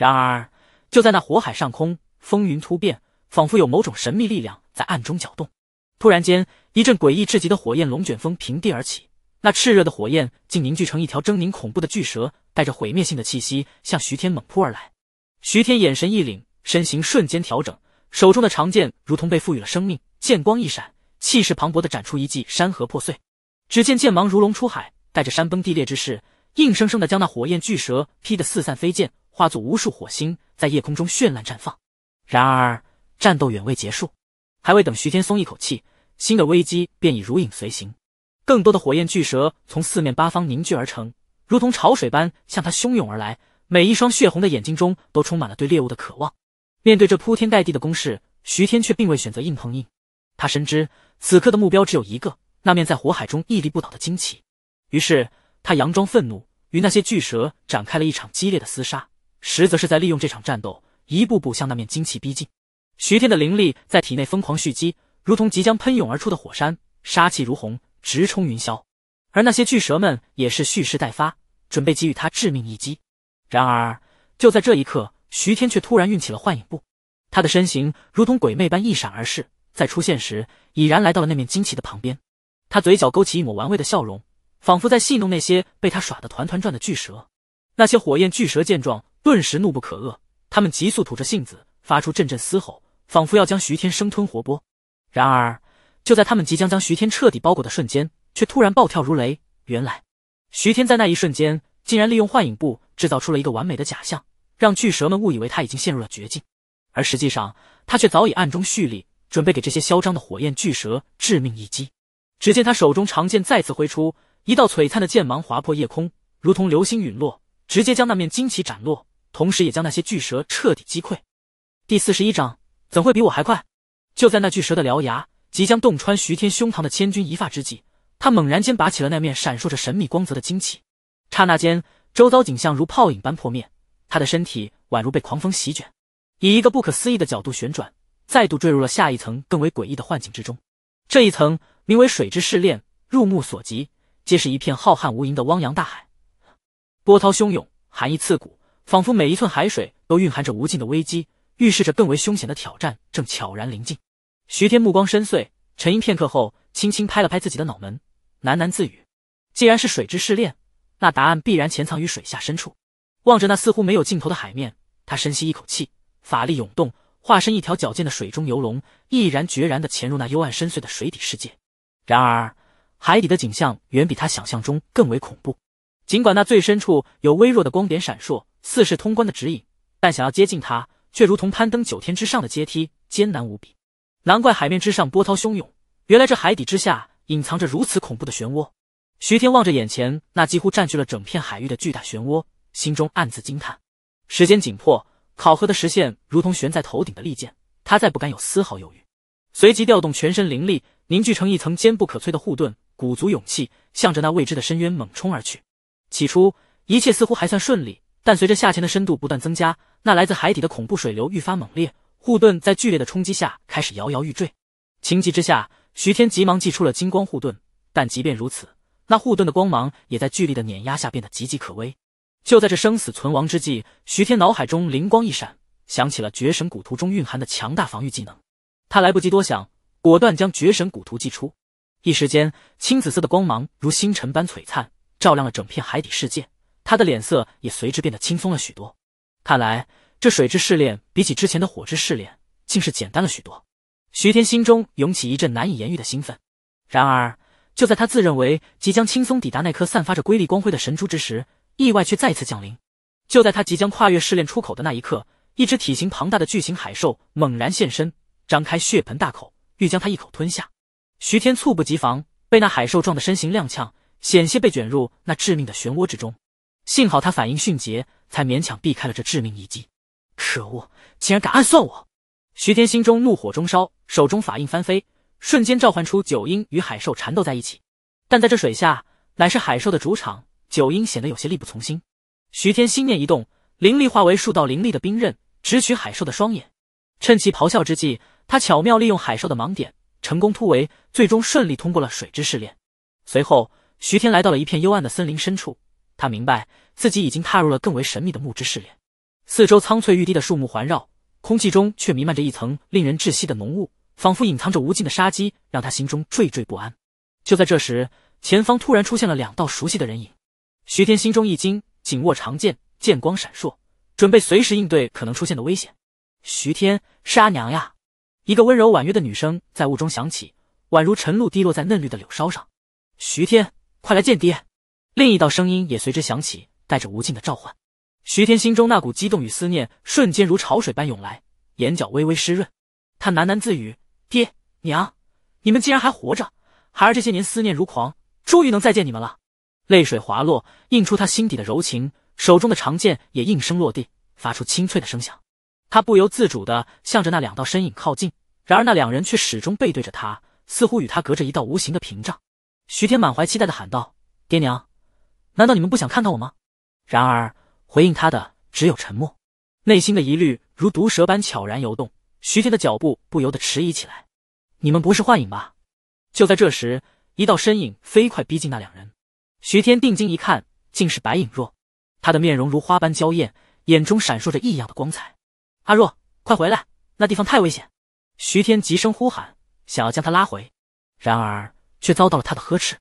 然而，就在那火海上空，风云突变，仿佛有某种神秘力量在暗中搅动。突然间，一阵诡异至极的火焰龙卷风平地而起，那炽热的火焰竟凝聚成一条狰狞恐怖的巨蛇，带着毁灭性的气息向徐天猛扑而来。徐天眼神一凛，身形瞬间调整，手中的长剑如同被赋予了生命，剑光一闪，气势磅礴的斩出一记山河破碎。只见剑芒如龙出海，带着山崩地裂之势，硬生生的将那火焰巨蛇劈得四散飞溅。化作无数火星，在夜空中绚烂绽放。然而，战斗远未结束。还未等徐天松一口气，新的危机便已如影随形。更多的火焰巨蛇从四面八方凝聚而成，如同潮水般向他汹涌而来。每一双血红的眼睛中都充满了对猎物的渴望。面对这铺天盖地的攻势，徐天却并未选择硬碰硬。他深知此刻的目标只有一个——那面在火海中屹立不倒的旌旗。于是，他佯装愤怒，与那些巨蛇展开了一场激烈的厮杀。实则是在利用这场战斗，一步步向那面精旗逼近。徐天的灵力在体内疯狂蓄积，如同即将喷涌而出的火山，杀气如虹，直冲云霄。而那些巨蛇们也是蓄势待发，准备给予他致命一击。然而，就在这一刻，徐天却突然运起了幻影步，他的身形如同鬼魅般一闪而逝，在出现时已然来到了那面金旗的旁边。他嘴角勾起一抹玩味的笑容，仿佛在戏弄那些被他耍得团团转的巨蛇。那些火焰巨蛇见状，顿时怒不可遏，他们急速吐着信子，发出阵阵嘶吼，仿佛要将徐天生吞活剥。然而，就在他们即将将徐天彻底包裹的瞬间，却突然暴跳如雷。原来，徐天在那一瞬间竟然利用幻影步制造出了一个完美的假象，让巨蛇们误以为他已经陷入了绝境，而实际上他却早已暗中蓄力，准备给这些嚣张的火焰巨蛇致命一击。只见他手中长剑再次挥出，一道璀璨的剑芒划破夜空，如同流星陨落，直接将那面旌旗斩落。同时也将那些巨蛇彻底击溃。第四十一章，怎会比我还快？就在那巨蛇的獠牙即将洞穿徐天胸膛的千钧一发之际，他猛然间拔起了那面闪烁着神秘光泽的旌旗。刹那间，周遭景象如泡影般破灭，他的身体宛如被狂风席卷，以一个不可思议的角度旋转，再度坠入了下一层更为诡异的幻境之中。这一层名为“水之试炼”，入目所及皆是一片浩瀚无垠的汪洋大海，波涛汹涌，寒意刺骨。仿佛每一寸海水都蕴含着无尽的危机，预示着更为凶险的挑战正悄然临近。徐天目光深邃，沉吟片刻后，轻轻拍了拍自己的脑门，喃喃自语：“既然是水之试炼，那答案必然潜藏于水下深处。”望着那似乎没有尽头的海面，他深吸一口气，法力涌动，化身一条矫健的水中游龙，毅然决然地潜入那幽暗深邃的水底世界。然而，海底的景象远比他想象中更为恐怖。尽管那最深处有微弱的光点闪烁。似是通关的指引，但想要接近他，却如同攀登九天之上的阶梯，艰难无比。难怪海面之上波涛汹涌，原来这海底之下隐藏着如此恐怖的漩涡。徐天望着眼前那几乎占据了整片海域的巨大漩涡，心中暗自惊叹。时间紧迫，考核的时限如同悬在头顶的利剑，他再不敢有丝毫犹豫，随即调动全身灵力，凝聚成一层坚不可摧的护盾，鼓足勇气，向着那未知的深渊猛冲而去。起初，一切似乎还算顺利。但随着下潜的深度不断增加，那来自海底的恐怖水流愈发猛烈，护盾在剧烈的冲击下开始摇摇欲坠。情急之下，徐天急忙祭出了金光护盾，但即便如此，那护盾的光芒也在剧烈的碾压下变得岌岌可危。就在这生死存亡之际，徐天脑海中灵光一闪，想起了绝神古图中蕴含的强大防御技能。他来不及多想，果断将绝神古图祭出。一时间，青紫色的光芒如星辰般璀璨，照亮了整片海底世界。他的脸色也随之变得轻松了许多，看来这水之试炼比起之前的火之试炼，竟是简单了许多。徐天心中涌起一阵难以言喻的兴奋。然而，就在他自认为即将轻松抵达那颗散发着瑰丽光辉的神珠之时，意外却再次降临。就在他即将跨越试炼出口的那一刻，一只体型庞大的巨型海兽猛然现身，张开血盆大口，欲将他一口吞下。徐天猝不及防，被那海兽撞得身形踉跄，险些被卷入那致命的漩涡之中。幸好他反应迅捷，才勉强避开了这致命一击。可恶，竟然敢暗算我！徐天心中怒火中烧，手中法印翻飞，瞬间召唤出九婴与海兽缠斗在一起。但在这水下，乃是海兽的主场，九婴显得有些力不从心。徐天心念一动，灵力化为数道凌厉的冰刃，直取海兽的双眼。趁其咆哮之际，他巧妙利用海兽的盲点，成功突围，最终顺利通过了水之试炼。随后，徐天来到了一片幽暗的森林深处。他明白自己已经踏入了更为神秘的木之试炼，四周苍翠欲滴的树木环绕，空气中却弥漫着一层令人窒息的浓雾，仿佛隐藏着无尽的杀机，让他心中惴惴不安。就在这时，前方突然出现了两道熟悉的人影，徐天心中一惊，紧握长剑，剑光闪烁，准备随时应对可能出现的危险。徐天，是阿娘呀！一个温柔婉约的女声在雾中响起，宛如晨露滴落在嫩绿的柳梢上。徐天，快来见爹！另一道声音也随之响起，带着无尽的召唤。徐天心中那股激动与思念瞬间如潮水般涌来，眼角微微湿润。他喃喃自语：“爹娘，你们竟然还活着！孩儿这些年思念如狂，终于能再见你们了。”泪水滑落，映出他心底的柔情。手中的长剑也应声落地，发出清脆的声响。他不由自主地向着那两道身影靠近，然而那两人却始终背对着他，似乎与他隔着一道无形的屏障。徐天满怀期待地喊道：“爹娘！”难道你们不想看看我吗？然而回应他的只有沉默。内心的疑虑如毒蛇般悄然游动，徐天的脚步不由得迟疑起来。你们不是幻影吧？就在这时，一道身影飞快逼近那两人。徐天定睛一看，竟是白影若。他的面容如花般娇艳，眼中闪烁着异样的光彩。阿若，快回来！那地方太危险！徐天急声呼喊，想要将他拉回，然而却遭到了他的呵斥：“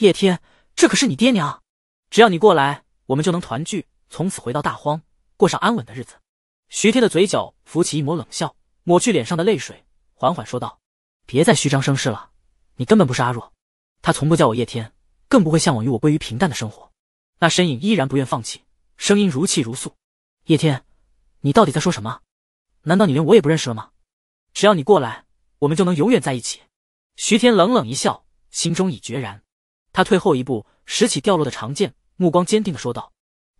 叶天，这可是你爹娘！”只要你过来，我们就能团聚，从此回到大荒，过上安稳的日子。徐天的嘴角浮起一抹冷笑，抹去脸上的泪水，缓缓说道：“别再虚张声势了，你根本不是阿若，他从不叫我叶天，更不会向往与我归于平淡的生活。”那身影依然不愿放弃，声音如泣如诉：“叶天，你到底在说什么？难道你连我也不认识了吗？只要你过来，我们就能永远在一起。”徐天冷冷一笑，心中已决然，他退后一步。拾起掉落的长剑，目光坚定的说道：“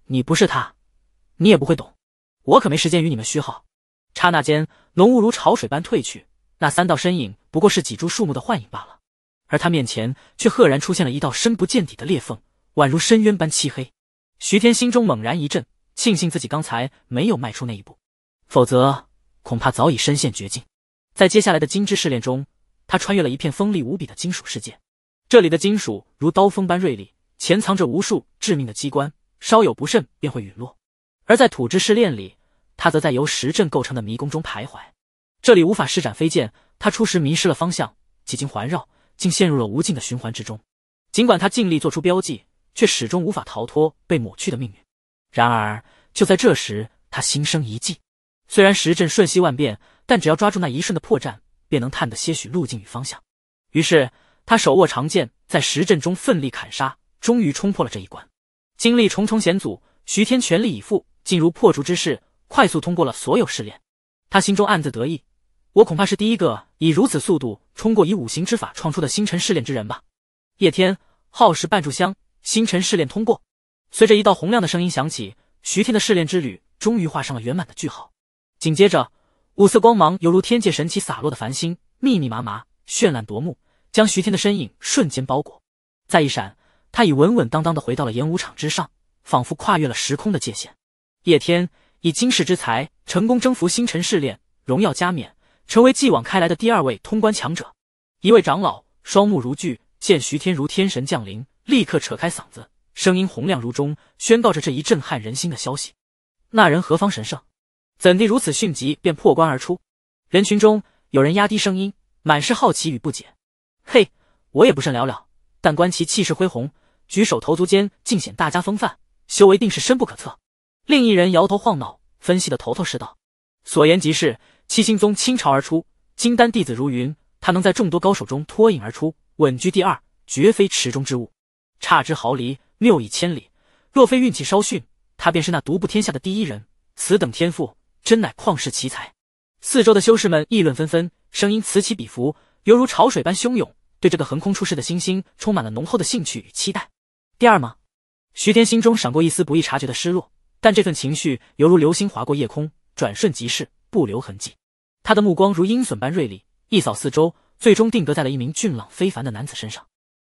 你不是他，你也不会懂。我可没时间与你们虚耗。”刹那间，浓雾如潮水般退去，那三道身影不过是几株树木的幻影罢了。而他面前却赫然出现了一道深不见底的裂缝，宛如深渊般漆黑。徐天心中猛然一震，庆幸自己刚才没有迈出那一步，否则恐怕早已身陷绝境。在接下来的金之试炼中，他穿越了一片锋利无比的金属世界，这里的金属如刀锋般锐利。潜藏着无数致命的机关，稍有不慎便会陨落。而在土之试炼里，他则在由石阵构成的迷宫中徘徊。这里无法施展飞剑，他初时迷失了方向，几经环绕，竟陷入了无尽的循环之中。尽管他尽力做出标记，却始终无法逃脱被抹去的命运。然而，就在这时，他心生一计。虽然石阵瞬息万变，但只要抓住那一瞬的破绽，便能探得些许路径与方向。于是，他手握长剑，在石阵中奋力砍杀。终于冲破了这一关，经历重重险阻，徐天全力以赴，进入破竹之势，快速通过了所有试炼。他心中暗自得意：“我恐怕是第一个以如此速度冲过以五行之法创出的星辰试炼之人吧。”叶天耗时半炷香，星辰试炼通过。随着一道洪亮的声音响起，徐天的试炼之旅终于画上了圆满的句号。紧接着，五色光芒犹如天界神奇洒落的繁星，密密麻麻，绚烂夺目，将徐天的身影瞬间包裹。再一闪。他已稳稳当当的回到了演武场之上，仿佛跨越了时空的界限。叶天以惊世之才，成功征服星辰试炼，荣耀加冕，成为继往开来的第二位通关强者。一位长老双目如炬，见徐天如天神降临，立刻扯开嗓子，声音洪亮如钟，宣告着这一震撼人心的消息。那人何方神圣？怎地如此迅疾便破关而出？人群中有人压低声音，满是好奇与不解。嘿，我也不甚了了。但观其气势恢宏，举手投足间尽显大家风范，修为定是深不可测。另一人摇头晃脑，分析的头头是道，所言极是。七星宗倾巢而出，金丹弟子如云，他能在众多高手中脱颖而出，稳居第二，绝非池中之物。差之毫厘，谬以千里。若非运气稍逊，他便是那独步天下的第一人。此等天赋，真乃旷世奇才。四周的修士们议论纷纷，声音此起彼伏，犹如潮水般汹涌。对这个横空出世的星星充满了浓厚的兴趣与期待。第二吗？徐天心中闪过一丝不易察觉的失落，但这份情绪犹如流星划过夜空，转瞬即逝，不留痕迹。他的目光如鹰隼般锐利，一扫四周，最终定格在了一名俊朗非凡的男子身上。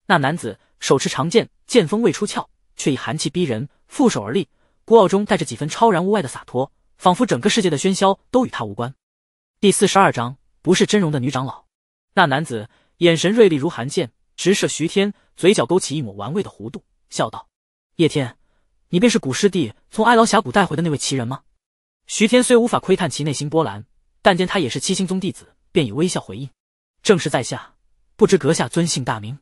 那男子手持长剑，剑锋未出鞘，却已寒气逼人，负手而立，孤傲中带着几分超然物外的洒脱，仿佛整个世界的喧嚣都与他无关。第四十二章，不是真容的女长老。那男子。眼神锐利如寒剑，直射徐天，嘴角勾起一抹玩味的弧度，笑道：“叶天，你便是古师弟从哀牢峡谷带回的那位奇人吗？”徐天虽无法窥探其内心波澜，但见他也是七星宗弟子，便以微笑回应：“正是在下，不知阁下尊姓大名？”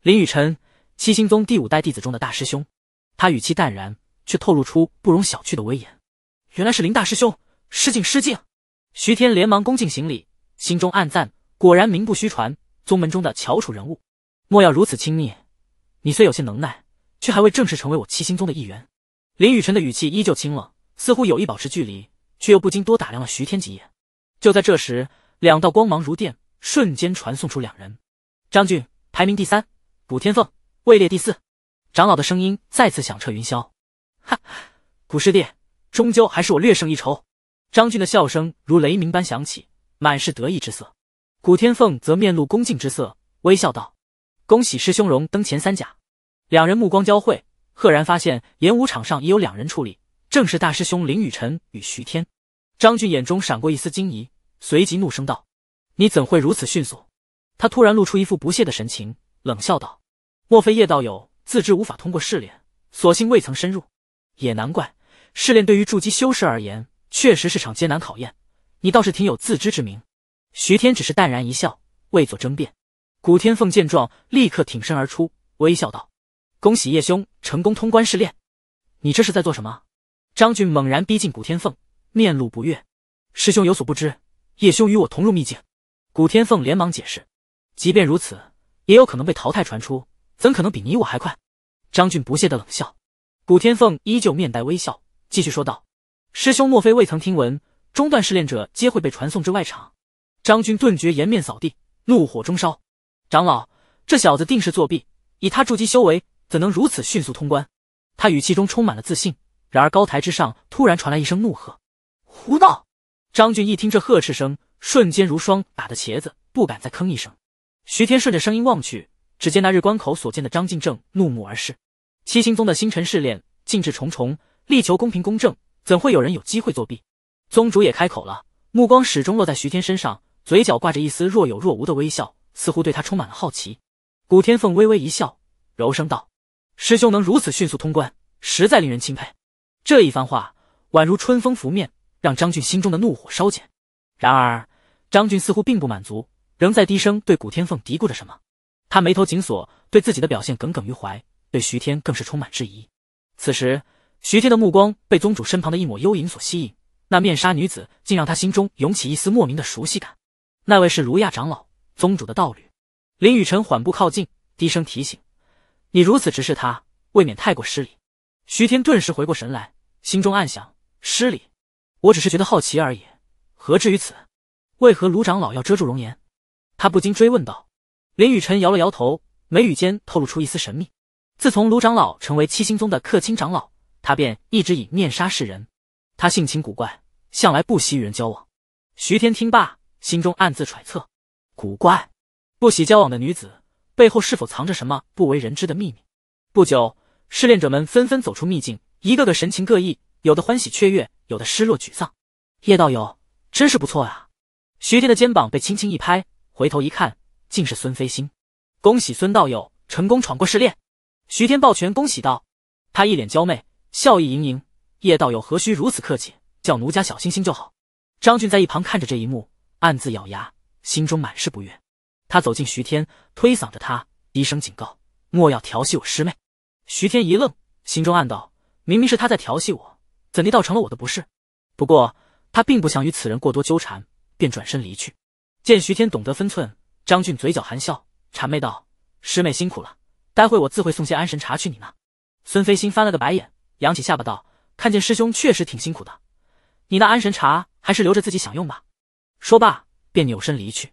林雨辰，七星宗第五代弟子中的大师兄。他语气淡然，却透露出不容小觑的威严。原来是林大师兄，失敬失敬。徐天连忙恭敬行礼，心中暗赞：果然名不虚传。宗门中的翘楚人物，莫要如此轻蔑，你虽有些能耐，却还未正式成为我七星宗的一员。林雨辰的语气依旧清冷，似乎有意保持距离，却又不禁多打量了徐天几眼。就在这时，两道光芒如电，瞬间传送出两人。张俊排名第三，古天凤位列第四。长老的声音再次响彻云霄。哈，古师弟，终究还是我略胜一筹。张俊的笑声如雷鸣般响起，满是得意之色。古天凤则面露恭敬之色，微笑道：“恭喜师兄荣登前三甲。”两人目光交汇，赫然发现演武场上已有两人矗立，正是大师兄林雨辰与徐天。张俊眼中闪过一丝惊疑，随即怒声道：“你怎会如此迅速？”他突然露出一副不屑的神情，冷笑道：“莫非叶道友自知无法通过试炼，索性未曾深入？也难怪，试炼对于筑基修士而言，确实是场艰难考验。你倒是挺有自知之明。”徐天只是淡然一笑，未作争辩。古天凤见状，立刻挺身而出，微笑道：“恭喜叶兄成功通关试炼。”“你这是在做什么？”张俊猛然逼近古天凤，面露不悦。“师兄有所不知，叶兄与我同入秘境。”古天凤连忙解释：“即便如此，也有可能被淘汰，传出怎可能比你我还快？”张俊不屑的冷笑。古天凤依旧面带微笑，继续说道：“师兄莫非未曾听闻，中断试炼者皆会被传送至外场？”张军顿觉颜面扫地，怒火中烧。长老，这小子定是作弊！以他筑基修为，怎能如此迅速通关？他语气中充满了自信。然而高台之上突然传来一声怒喝：“胡闹！”张俊一听这呵斥声，瞬间如霜打的茄子，不敢再吭一声。徐天顺着声音望去，只见那日关口所见的张进正怒目而视。七星宗的星辰试炼，禁制重重，力求公平公正，怎会有人有机会作弊？宗主也开口了，目光始终落在徐天身上。嘴角挂着一丝若有若无的微笑，似乎对他充满了好奇。古天凤微微一笑，柔声道：“师兄能如此迅速通关，实在令人钦佩。”这一番话宛如春风拂面，让张俊心中的怒火稍减。然而，张俊似乎并不满足，仍在低声对古天凤嘀咕着什么。他眉头紧锁，对自己的表现耿耿于怀，对徐天更是充满质疑。此时，徐天的目光被宗主身旁的一抹幽影所吸引，那面纱女子竟让他心中涌起一丝莫名的熟悉感。那位是卢亚长老，宗主的道侣。林雨辰缓步靠近，低声提醒：“你如此直视他，未免太过失礼。”徐天顿时回过神来，心中暗想：“失礼？我只是觉得好奇而已，何至于此？为何卢长老要遮住容颜？”他不禁追问道。林雨辰摇了摇头，眉宇间透露出一丝神秘。自从卢长老成为七星宗的客卿长老，他便一直以面纱示人。他性情古怪，向来不喜与人交往。徐天听罢。心中暗自揣测，古怪，不喜交往的女子背后是否藏着什么不为人知的秘密？不久，试炼者们纷纷走出秘境，一个个神情各异，有的欢喜雀跃，有的失落沮丧。叶道友真是不错啊！徐天的肩膀被轻轻一拍，回头一看，竟是孙飞星。恭喜孙道友成功闯过试炼！徐天抱拳恭喜道，他一脸娇媚，笑意盈盈。叶道友何须如此客气，叫奴家小星星就好。张俊在一旁看着这一幕。暗自咬牙，心中满是不悦。他走近徐天，推搡着他，低声警告：“莫要调戏我师妹。”徐天一愣，心中暗道：“明明是他在调戏我，怎地倒成了我的不是？”不过他并不想与此人过多纠缠，便转身离去。见徐天懂得分寸，张俊嘴角含笑，谄媚道：“师妹辛苦了，待会我自会送些安神茶去你那。”孙飞星翻了个白眼，扬起下巴道：“看见师兄确实挺辛苦的，你那安神茶还是留着自己享用吧。”说罢，便扭身离去。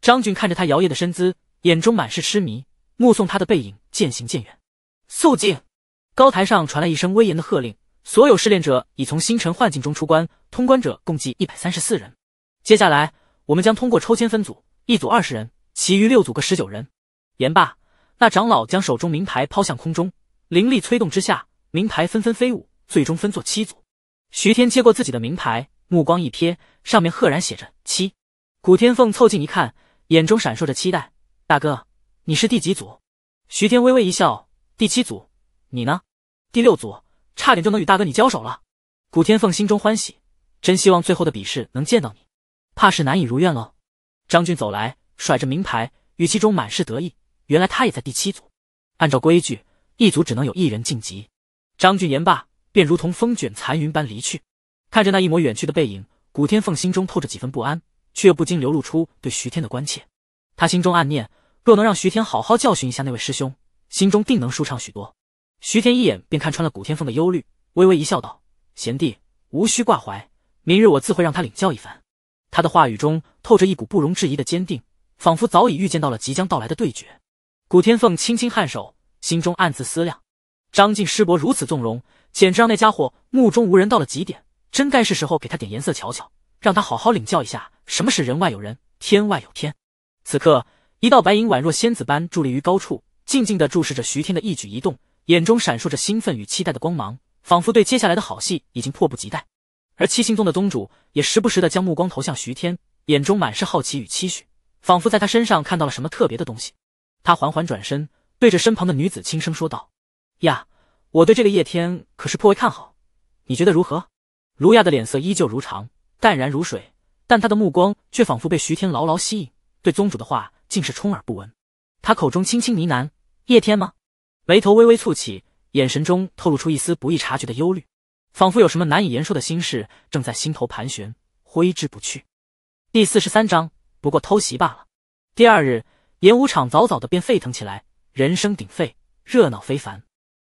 张俊看着他摇曳的身姿，眼中满是痴迷，目送他的背影渐行渐远。肃静！高台上传来一声威严的喝令。所有试炼者已从星辰幻境中出关，通关者共计一百三十四人。接下来，我们将通过抽签分组，一组二十人，其余六组各十九人。言罢，那长老将手中名牌抛向空中，灵力催动之下，名牌纷纷飞舞，最终分作七组。徐天接过自己的名牌。目光一瞥，上面赫然写着七。古天凤凑近一看，眼中闪烁着期待。大哥，你是第几组？徐天微微一笑，第七组。你呢？第六组，差点就能与大哥你交手了。古天凤心中欢喜，真希望最后的比试能见到你，怕是难以如愿喽。张俊走来，甩着名牌，语气中满是得意。原来他也在第七组。按照规矩，一组只能有一人晋级。张俊言罢，便如同风卷残云般离去。看着那一抹远去的背影，古天凤心中透着几分不安，却又不禁流露出对徐天的关切。他心中暗念：若能让徐天好好教训一下那位师兄，心中定能舒畅许多。徐天一眼便看穿了古天凤的忧虑，微微一笑，道：“贤弟无需挂怀，明日我自会让他领教一番。”他的话语中透着一股不容置疑的坚定，仿佛早已预见到了即将到来的对决。古天凤轻轻颔首，心中暗自思量：张晋师伯如此纵容，简直让那家伙目中无人到了极点。真该是时候给他点颜色瞧瞧，让他好好领教一下什么是人外有人，天外有天。此刻，一道白影宛若仙子般伫立于高处，静静的注视着徐天的一举一动，眼中闪烁着兴奋与期待的光芒，仿佛对接下来的好戏已经迫不及待。而七星宗的宗主也时不时的将目光投向徐天，眼中满是好奇与期许，仿佛在他身上看到了什么特别的东西。他缓缓转身，对着身旁的女子轻声说道：“呀，我对这个叶天可是颇为看好，你觉得如何？”卢亚的脸色依旧如常，淡然如水，但他的目光却仿佛被徐天牢牢吸引，对宗主的话竟是充耳不闻。他口中轻轻呢喃：“叶天吗？”眉头微微蹙起，眼神中透露出一丝不易察觉的忧虑，仿佛有什么难以言说的心事正在心头盘旋，挥之不去。第四十三章，不过偷袭罢了。第二日，演武场早早的便沸腾起来，人声鼎沸，热闹非凡。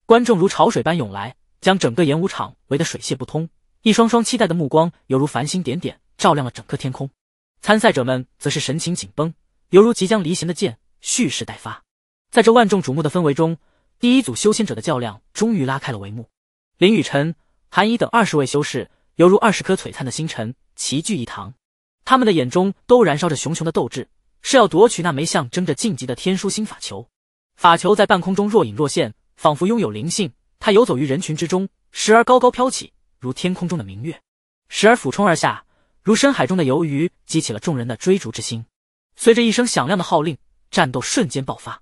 观众如潮水般涌来，将整个演武场围得水泄不通。一双双期待的目光，犹如繁星点点，照亮了整个天空。参赛者们则是神情紧绷，犹如即将离弦的箭，蓄势待发。在这万众瞩目的氛围中，第一组修仙者的较量终于拉开了帷幕。林雨辰、韩一等二十位修士，犹如二十颗璀璨的星辰，齐聚一堂。他们的眼中都燃烧着熊熊的斗志，是要夺取那枚象征着晋级的天书星法球。法球在半空中若隐若现，仿佛拥有灵性，它游走于人群之中，时而高高飘起。如天空中的明月，时而俯冲而下；如深海中的游鱼，激起了众人的追逐之心。随着一声响亮的号令，战斗瞬间爆发，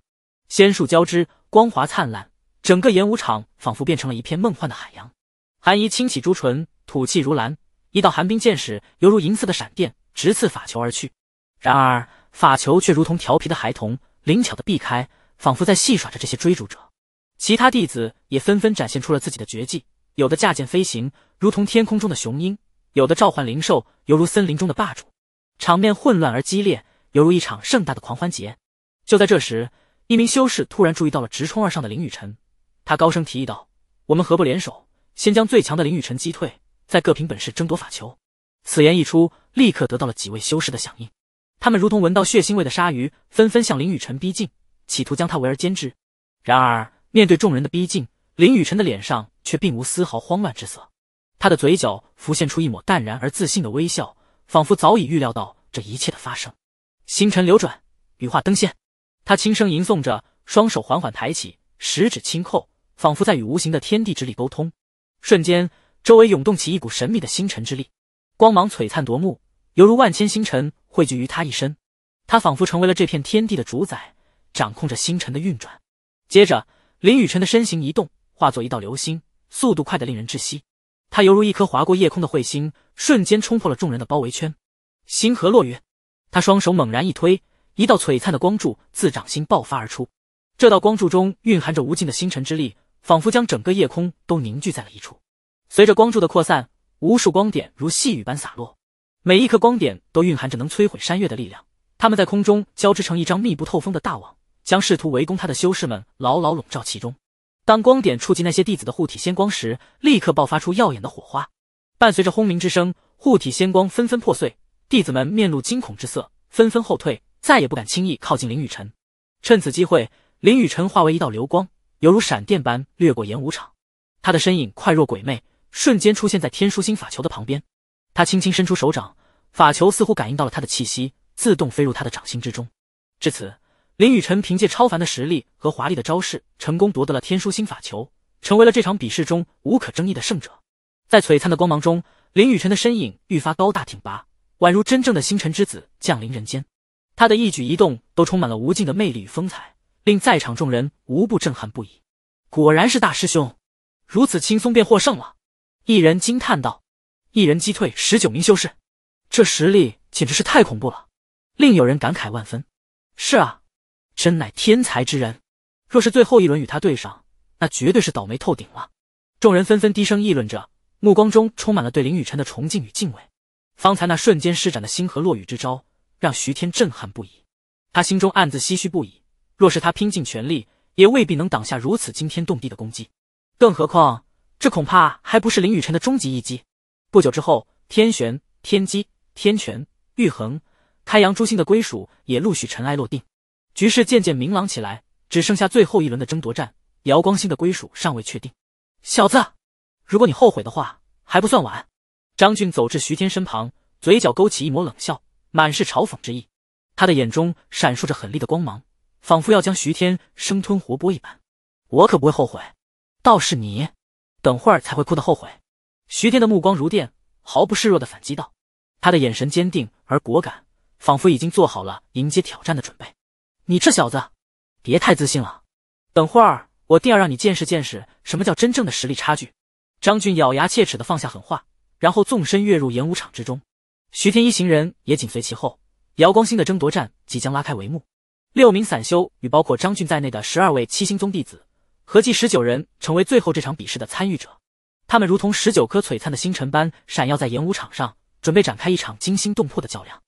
仙术交织，光华灿烂，整个演武场仿佛变成了一片梦幻的海洋。韩仪轻启朱唇，吐气如兰，一道寒冰箭矢犹如银色的闪电，直刺法球而去。然而，法球却如同调皮的孩童，灵巧的避开，仿佛在戏耍着这些追逐者。其他弟子也纷纷展现出了自己的绝技。有的驾舰飞行，如同天空中的雄鹰；有的召唤灵兽，犹如森林中的霸主。场面混乱而激烈，犹如一场盛大的狂欢节。就在这时，一名修士突然注意到了直冲而上的林雨辰，他高声提议道：“我们何不联手，先将最强的林雨辰击退，再各凭本事争夺法球？”此言一出，立刻得到了几位修士的响应。他们如同闻到血腥味的鲨鱼，纷纷向林雨辰逼近，企图将他围而歼之。然而，面对众人的逼近，林雨辰的脸上却并无丝毫慌乱之色，他的嘴角浮现出一抹淡然而自信的微笑，仿佛早已预料到这一切的发生。星辰流转，羽化登仙，他轻声吟诵着，双手缓缓抬起，十指轻扣，仿佛在与无形的天地之力沟通。瞬间，周围涌动起一股神秘的星辰之力，光芒璀璨夺目，犹如万千星辰汇聚于他一身。他仿佛成为了这片天地的主宰，掌控着星辰的运转。接着，林雨辰的身形一动。化作一道流星，速度快得令人窒息。他犹如一颗划过夜空的彗星，瞬间冲破了众人的包围圈。星河落月，他双手猛然一推，一道璀璨的光柱自掌心爆发而出。这道光柱中蕴含着无尽的星辰之力，仿佛将整个夜空都凝聚在了一处。随着光柱的扩散，无数光点如细雨般洒落，每一颗光点都蕴含着能摧毁山岳的力量。他们在空中交织成一张密不透风的大网，将试图围攻他的修士们牢牢笼罩其中。当光点触及那些弟子的护体仙光时，立刻爆发出耀眼的火花，伴随着轰鸣之声，护体仙光纷纷破碎。弟子们面露惊恐之色，纷纷后退，再也不敢轻易靠近林雨辰。趁此机会，林雨辰化为一道流光，犹如闪电般掠过演武场。他的身影快若鬼魅，瞬间出现在天书星法球的旁边。他轻轻伸出手掌，法球似乎感应到了他的气息，自动飞入他的掌心之中。至此。林雨辰凭借超凡的实力和华丽的招式，成功夺得了天书星法球，成为了这场比试中无可争议的胜者。在璀璨的光芒中，林雨辰的身影愈发高大挺拔，宛如真正的星辰之子降临人间。他的一举一动都充满了无尽的魅力与风采，令在场众人无不震撼不已。果然是大师兄，如此轻松便获胜了，一人惊叹道。一人击退十九名修士，这实力简直是太恐怖了。另有人感慨万分。是啊。真乃天才之人，若是最后一轮与他对上，那绝对是倒霉透顶了。众人纷纷低声议论着，目光中充满了对林雨辰的崇敬与敬畏。方才那瞬间施展的星河落雨之招，让徐天震撼不已。他心中暗自唏嘘不已，若是他拼尽全力，也未必能挡下如此惊天动地的攻击。更何况，这恐怕还不是林雨辰的终极一击。不久之后，天玄、天机、天权、玉衡、开阳诸星的归属也陆续尘埃落定。局势渐渐明朗起来，只剩下最后一轮的争夺战，姚光兴的归属尚未确定。小子，如果你后悔的话，还不算晚。张俊走至徐天身旁，嘴角勾起一抹冷笑，满是嘲讽之意。他的眼中闪烁着狠厉的光芒，仿佛要将徐天生吞活剥一般。我可不会后悔，倒是你，等会儿才会哭的后悔。徐天的目光如电，毫不示弱的反击道。他的眼神坚定而果敢，仿佛已经做好了迎接挑战的准备。你这小子，别太自信了！等会儿我定要让你见识见识什么叫真正的实力差距。张俊咬牙切齿的放下狠话，然后纵身跃入演武场之中。徐天一行人也紧随其后。姚光星的争夺战即将拉开帷幕，六名散修与包括张俊在内的十二位七星宗弟子，合计十九人成为最后这场比试的参与者。他们如同十九颗璀璨的星辰般闪耀在演武场上，准备展开一场惊心动魄的较量。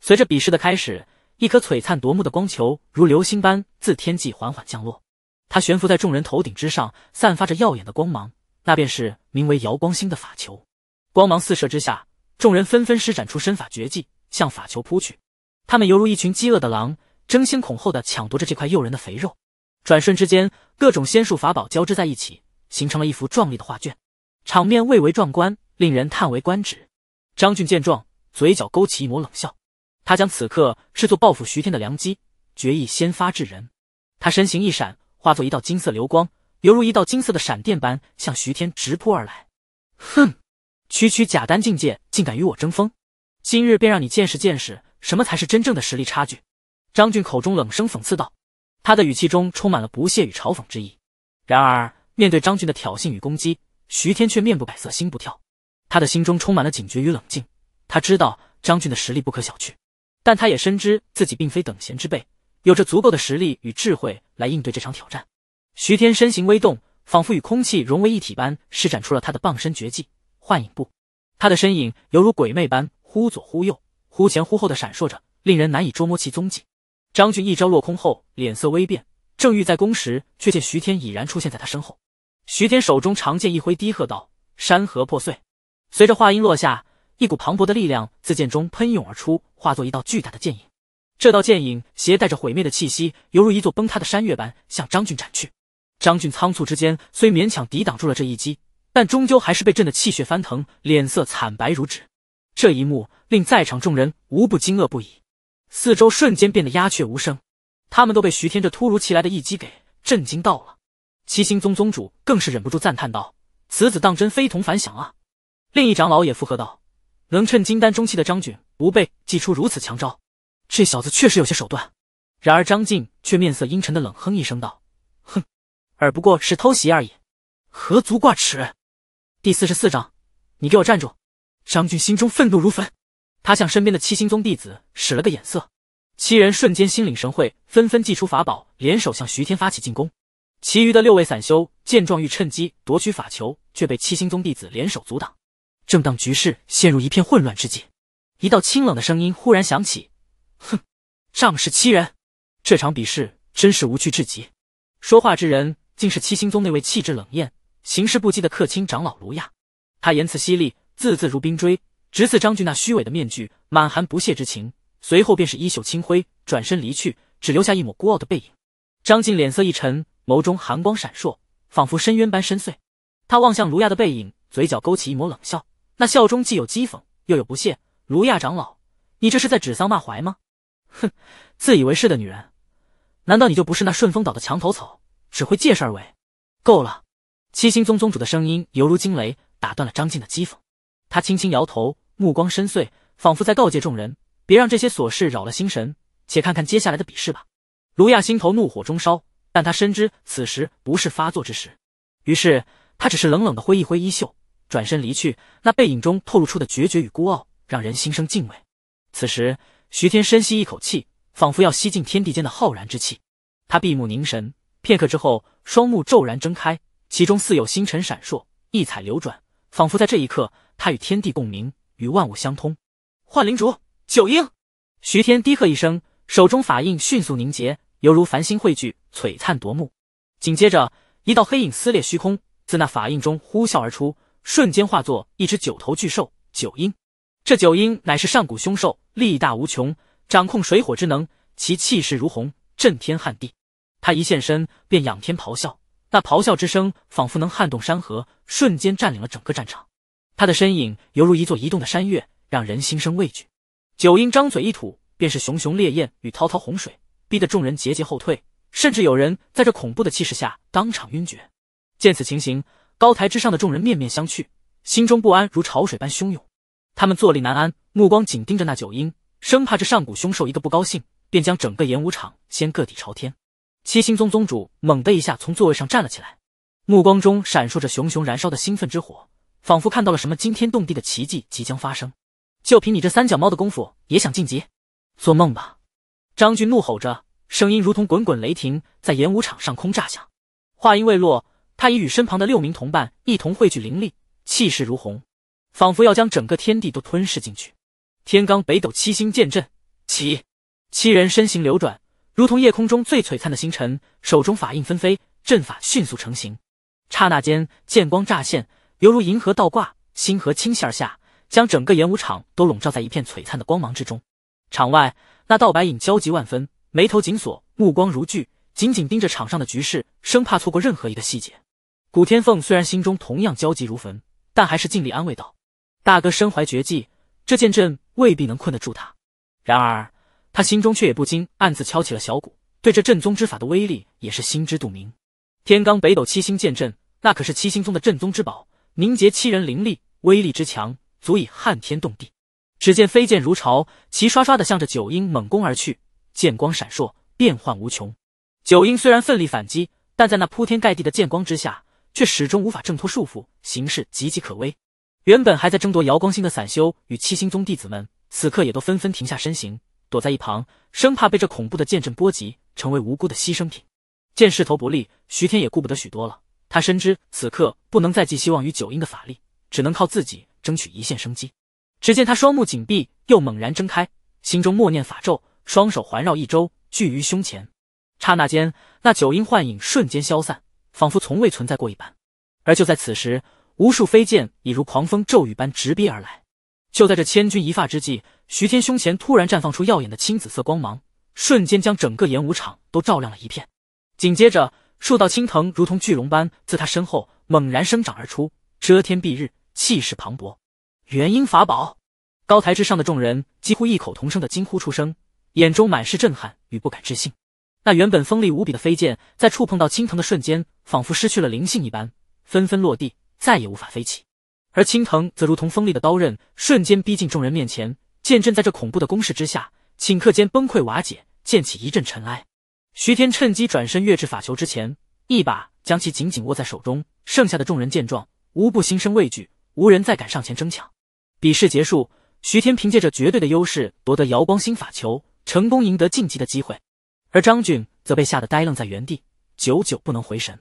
随着比试的开始。一颗璀璨夺目的光球如流星般自天际缓缓降落，它悬浮在众人头顶之上，散发着耀眼的光芒。那便是名为“瑶光星”的法球。光芒四射之下，众人纷纷施展出身法绝技，向法球扑去。他们犹如一群饥饿的狼，争先恐后的抢夺着这块诱人的肥肉。转瞬之间，各种仙术法宝交织在一起，形成了一幅壮丽的画卷，场面蔚为壮观，令人叹为观止。张俊见状，嘴角勾起一抹冷笑。他将此刻视作报复徐天的良机，决意先发制人。他身形一闪，化作一道金色流光，犹如一道金色的闪电般向徐天直扑而来。哼，区区假丹境界，竟敢与我争锋？今日便让你见识见识什么才是真正的实力差距！张俊口中冷声讽刺道，他的语气中充满了不屑与嘲讽之意。然而，面对张俊的挑衅与攻击，徐天却面不改色，心不跳。他的心中充满了警觉与冷静，他知道张俊的实力不可小觑。但他也深知自己并非等闲之辈，有着足够的实力与智慧来应对这场挑战。徐天身形微动，仿佛与空气融为一体般，施展出了他的傍身绝技——幻影步。他的身影犹如鬼魅般，忽左忽右、忽前忽后的闪烁着，令人难以捉摸其踪迹。张俊一招落空后，脸色微变，正欲再攻时，却见徐天已然出现在他身后。徐天手中长剑一挥，低喝道：“山河破碎。”随着话音落下。一股磅礴的力量自剑中喷涌而出，化作一道巨大的剑影。这道剑影携带着毁灭的气息，犹如一座崩塌的山岳般向张俊斩去。张俊仓促之间虽勉强抵挡住了这一击，但终究还是被震得气血翻腾，脸色惨白如纸。这一幕令在场众人无不惊愕不已，四周瞬间变得鸦雀无声。他们都被徐天这突如其来的一击给震惊到了。七星宗宗主更是忍不住赞叹道：“此子当真非同凡响啊！”另一长老也附和道。能趁金丹中期的张俊不备祭出如此强招，这小子确实有些手段。然而张晋却面色阴沉的冷哼一声道：“哼，而不过是偷袭而已，何足挂齿。”第四十四章，你给我站住！张俊心中愤怒如焚，他向身边的七星宗弟子使了个眼色，七人瞬间心领神会，纷纷祭出法宝，联手向徐天发起进攻。其余的六位散修见状，欲趁机夺取法球，却被七星宗弟子联手阻挡。正当局势陷入一片混乱之际，一道清冷的声音忽然响起：“哼，仗势欺人，这场比试真是无趣至极。”说话之人竟是七星宗那位气质冷艳、行事不羁的客卿长老卢亚。他言辞犀利，字字如冰锥，直刺张俊那虚伪的面具，满含不屑之情。随后便是衣袖轻挥，转身离去，只留下一抹孤傲的背影。张晋脸色一沉，眸中寒光闪烁，仿佛深渊般深邃。他望向卢亚的背影，嘴角勾起一抹冷笑。那笑中既有讥讽，又有不屑。卢亚长老，你这是在指桑骂槐吗？哼，自以为是的女人，难道你就不是那顺风岛的墙头草，只会借势而为？够了！七星宗宗主的声音犹如惊雷，打断了张晋的讥讽。他轻轻摇头，目光深邃，仿佛在告诫众人，别让这些琐事扰了心神。且看看接下来的比试吧。卢亚心头怒火中烧，但他深知此时不是发作之时，于是他只是冷冷的挥一挥衣袖。转身离去，那背影中透露出的决绝与孤傲，让人心生敬畏。此时，徐天深吸一口气，仿佛要吸尽天地间的浩然之气。他闭目凝神，片刻之后，双目骤然睁开，其中似有星辰闪烁，异彩流转，仿佛在这一刻，他与天地共鸣，与万物相通。幻灵竹，九婴！徐天低喝一声，手中法印迅速凝结，犹如繁星汇聚，璀璨夺目。紧接着，一道黑影撕裂虚空，自那法印中呼啸而出。瞬间化作一只九头巨兽——九鹰。这九鹰乃是上古凶兽，力大无穷，掌控水火之能，其气势如虹，震天撼地。他一现身，便仰天咆哮，那咆哮之声仿佛能撼动山河，瞬间占领了整个战场。他的身影犹如一座移动的山岳，让人心生畏惧。九鹰张嘴一吐，便是熊熊烈焰与滔滔洪水，逼得众人节节后退，甚至有人在这恐怖的气势下当场晕厥。见此情形，高台之上的众人面面相觑，心中不安如潮水般汹涌，他们坐立难安，目光紧盯着那九婴，生怕这上古凶兽一个不高兴，便将整个演武场掀个底朝天。七星宗宗主猛地一下从座位上站了起来，目光中闪烁着熊熊燃烧的兴奋之火，仿佛看到了什么惊天动地的奇迹即将发生。就凭你这三脚猫的功夫也想晋级？做梦吧！张俊怒吼着，声音如同滚滚雷霆，在演武场上空炸响。话音未落。他已与身旁的六名同伴一同汇聚灵力，气势如虹，仿佛要将整个天地都吞噬进去。天罡北斗七星剑阵起，七人身形流转，如同夜空中最璀璨的星辰，手中法印纷飞，阵法迅速成型。刹那间，剑光乍现，犹如银河倒挂，星河倾泻而下，将整个演武场都笼罩在一片璀璨的光芒之中。场外，那道白影焦急万分，眉头紧锁，目光如炬，紧紧盯着场上的局势，生怕错过任何一个细节。古天凤虽然心中同样焦急如焚，但还是尽力安慰道：“大哥身怀绝技，这剑阵未必能困得住他。”然而他心中却也不禁暗自敲起了小鼓，对这阵宗之法的威力也是心知肚明。天罡北斗七星剑阵，那可是七星宗的阵宗之宝，凝结七人灵力，威力之强，足以撼天动地。只见飞剑如潮，齐刷刷的向着九婴猛攻而去，剑光闪烁，变幻无穷。九婴虽然奋力反击，但在那铺天盖地的剑光之下。却始终无法挣脱束缚，形势岌岌可危。原本还在争夺瑶光星的散修与七星宗弟子们，此刻也都纷纷停下身形，躲在一旁，生怕被这恐怖的剑阵波及，成为无辜的牺牲品。见势头不利，徐天也顾不得许多了。他深知此刻不能再寄希望于九阴的法力，只能靠自己争取一线生机。只见他双目紧闭，又猛然睁开，心中默念法咒，双手环绕一周，聚于胸前。刹那间，那九阴幻影瞬间消散。仿佛从未存在过一般，而就在此时，无数飞剑已如狂风骤雨般直逼而来。就在这千钧一发之际，徐天胸前突然绽放出耀眼的青紫色光芒，瞬间将整个演武场都照亮了一片。紧接着，数道青藤如同巨龙般自他身后猛然生长而出，遮天蔽日，气势磅礴。元婴法宝！高台之上的众人几乎异口同声的惊呼出声，眼中满是震撼与不敢置信。那原本锋利无比的飞剑，在触碰到青藤的瞬间，仿佛失去了灵性一般，纷纷落地，再也无法飞起。而青藤则如同锋利的刀刃，瞬间逼近众人面前。剑阵在这恐怖的攻势之下，顷刻间崩溃瓦解，溅起一阵尘埃。徐天趁机转身跃至法球之前，一把将其紧紧握在手中。剩下的众人见状，无不心生畏惧，无人再敢上前争抢。比试结束，徐天凭借着绝对的优势夺得瑶光星法球，成功赢得晋级的机会。而张俊则被吓得呆愣在原地，久久不能回神。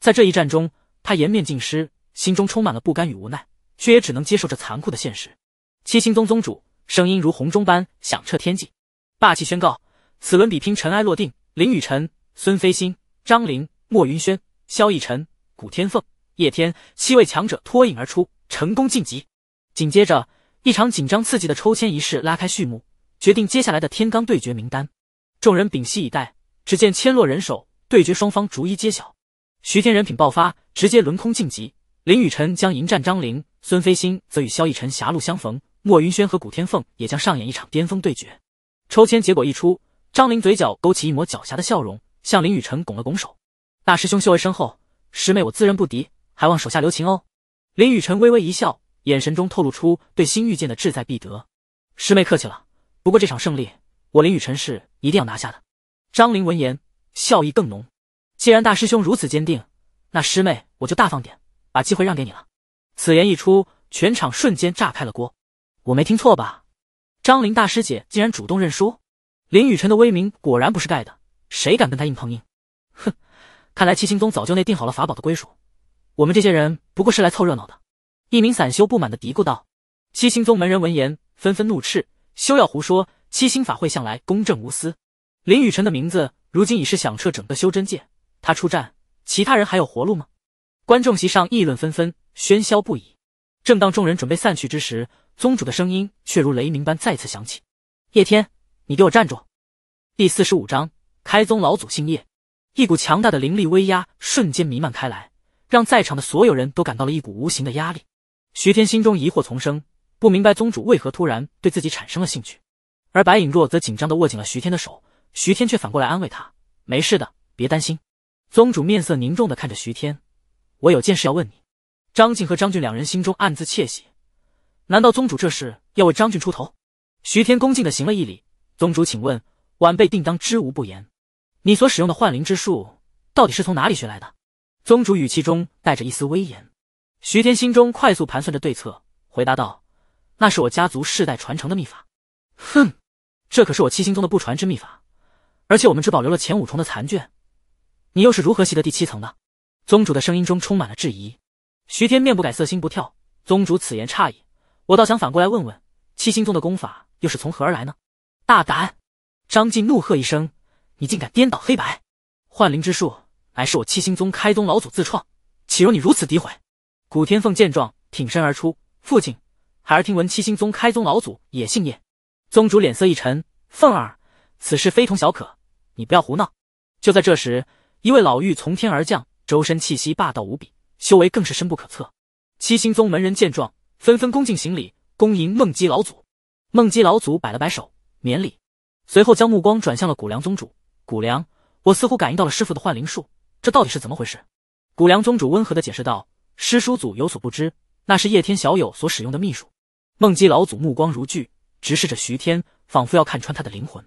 在这一战中，他颜面尽失，心中充满了不甘与无奈，却也只能接受这残酷的现实。七星宗宗主声音如洪钟般响彻天际，霸气宣告：此轮比拼尘埃落定，林雨辰、孙飞星、张灵、莫云轩、萧逸尘、古天凤、叶天七位强者脱颖而出，成功晋级。紧接着，一场紧张刺激的抽签仪式拉开序幕，决定接下来的天罡对决名单。众人屏息以待，只见千落人手，对决双方逐一揭晓。徐天人品爆发，直接轮空晋级。林雨辰将迎战张玲，孙飞星则与萧逸尘狭路相逢。莫云轩和古天凤也将上演一场巅峰对决。抽签结果一出，张玲嘴角勾起一抹狡黠的笑容，向林雨辰拱了拱手：“大师兄，修为深厚，师妹我自认不敌，还望手下留情哦。”林雨辰微微一笑，眼神中透露出对新遇剑的志在必得：“师妹客气了，不过这场胜利……”我林雨辰是一定要拿下的。张玲闻言，笑意更浓。既然大师兄如此坚定，那师妹我就大方点，把机会让给你了。此言一出，全场瞬间炸开了锅。我没听错吧？张玲大师姐竟然主动认输？林雨辰的威名果然不是盖的，谁敢跟他硬碰硬？哼，看来七星宗早就内定好了法宝的归属，我们这些人不过是来凑热闹的。一名散修不满的嘀咕道。七星宗门人闻言，纷纷怒斥：休要胡说！七星法会向来公正无私，林雨辰的名字如今已是响彻整个修真界。他出战，其他人还有活路吗？观众席上议论纷纷，喧嚣不已。正当众人准备散去之时，宗主的声音却如雷鸣般再次响起：“叶天，你给我站住！”第四十五章开宗老祖姓叶，一股强大的灵力威压瞬间弥漫开来，让在场的所有人都感到了一股无形的压力。徐天心中疑惑丛生，不明白宗主为何突然对自己产生了兴趣。而白影若则紧张地握紧了徐天的手，徐天却反过来安慰他：“没事的，别担心。”宗主面色凝重地看着徐天：“我有件事要问你。”张静和张俊两人心中暗自窃喜，难道宗主这是要为张俊出头？徐天恭敬地行了一礼：“宗主，请问，晚辈定当知无不言。你所使用的幻灵之术，到底是从哪里学来的？”宗主语气中带着一丝威严。徐天心中快速盘算着对策，回答道：“那是我家族世代传承的秘法。”哼。这可是我七星宗的不传之秘法，而且我们只保留了前五重的残卷，你又是如何习得第七层的？宗主的声音中充满了质疑。徐天面不改色，心不跳。宗主此言差矣，我倒想反过来问问，七星宗的功法又是从何而来呢？大胆！张晋怒喝一声：“你竟敢颠倒黑白！幻灵之术乃是我七星宗开宗老祖自创，岂容你如此诋毁？”古天凤见状，挺身而出：“父亲，孩儿听闻七星宗开宗老祖也姓叶。”宗主脸色一沉，凤儿，此事非同小可，你不要胡闹。就在这时，一位老妪从天而降，周身气息霸道无比，修为更是深不可测。七星宗门人见状，纷纷恭敬行礼，恭迎孟姬老祖。孟姬老祖摆了摆手，免礼。随后将目光转向了谷梁宗主，谷梁，我似乎感应到了师傅的幻灵术，这到底是怎么回事？谷梁宗主温和的解释道：“师叔祖有所不知，那是叶天小友所使用的秘术。”孟姬老祖目光如炬。直视着徐天，仿佛要看穿他的灵魂。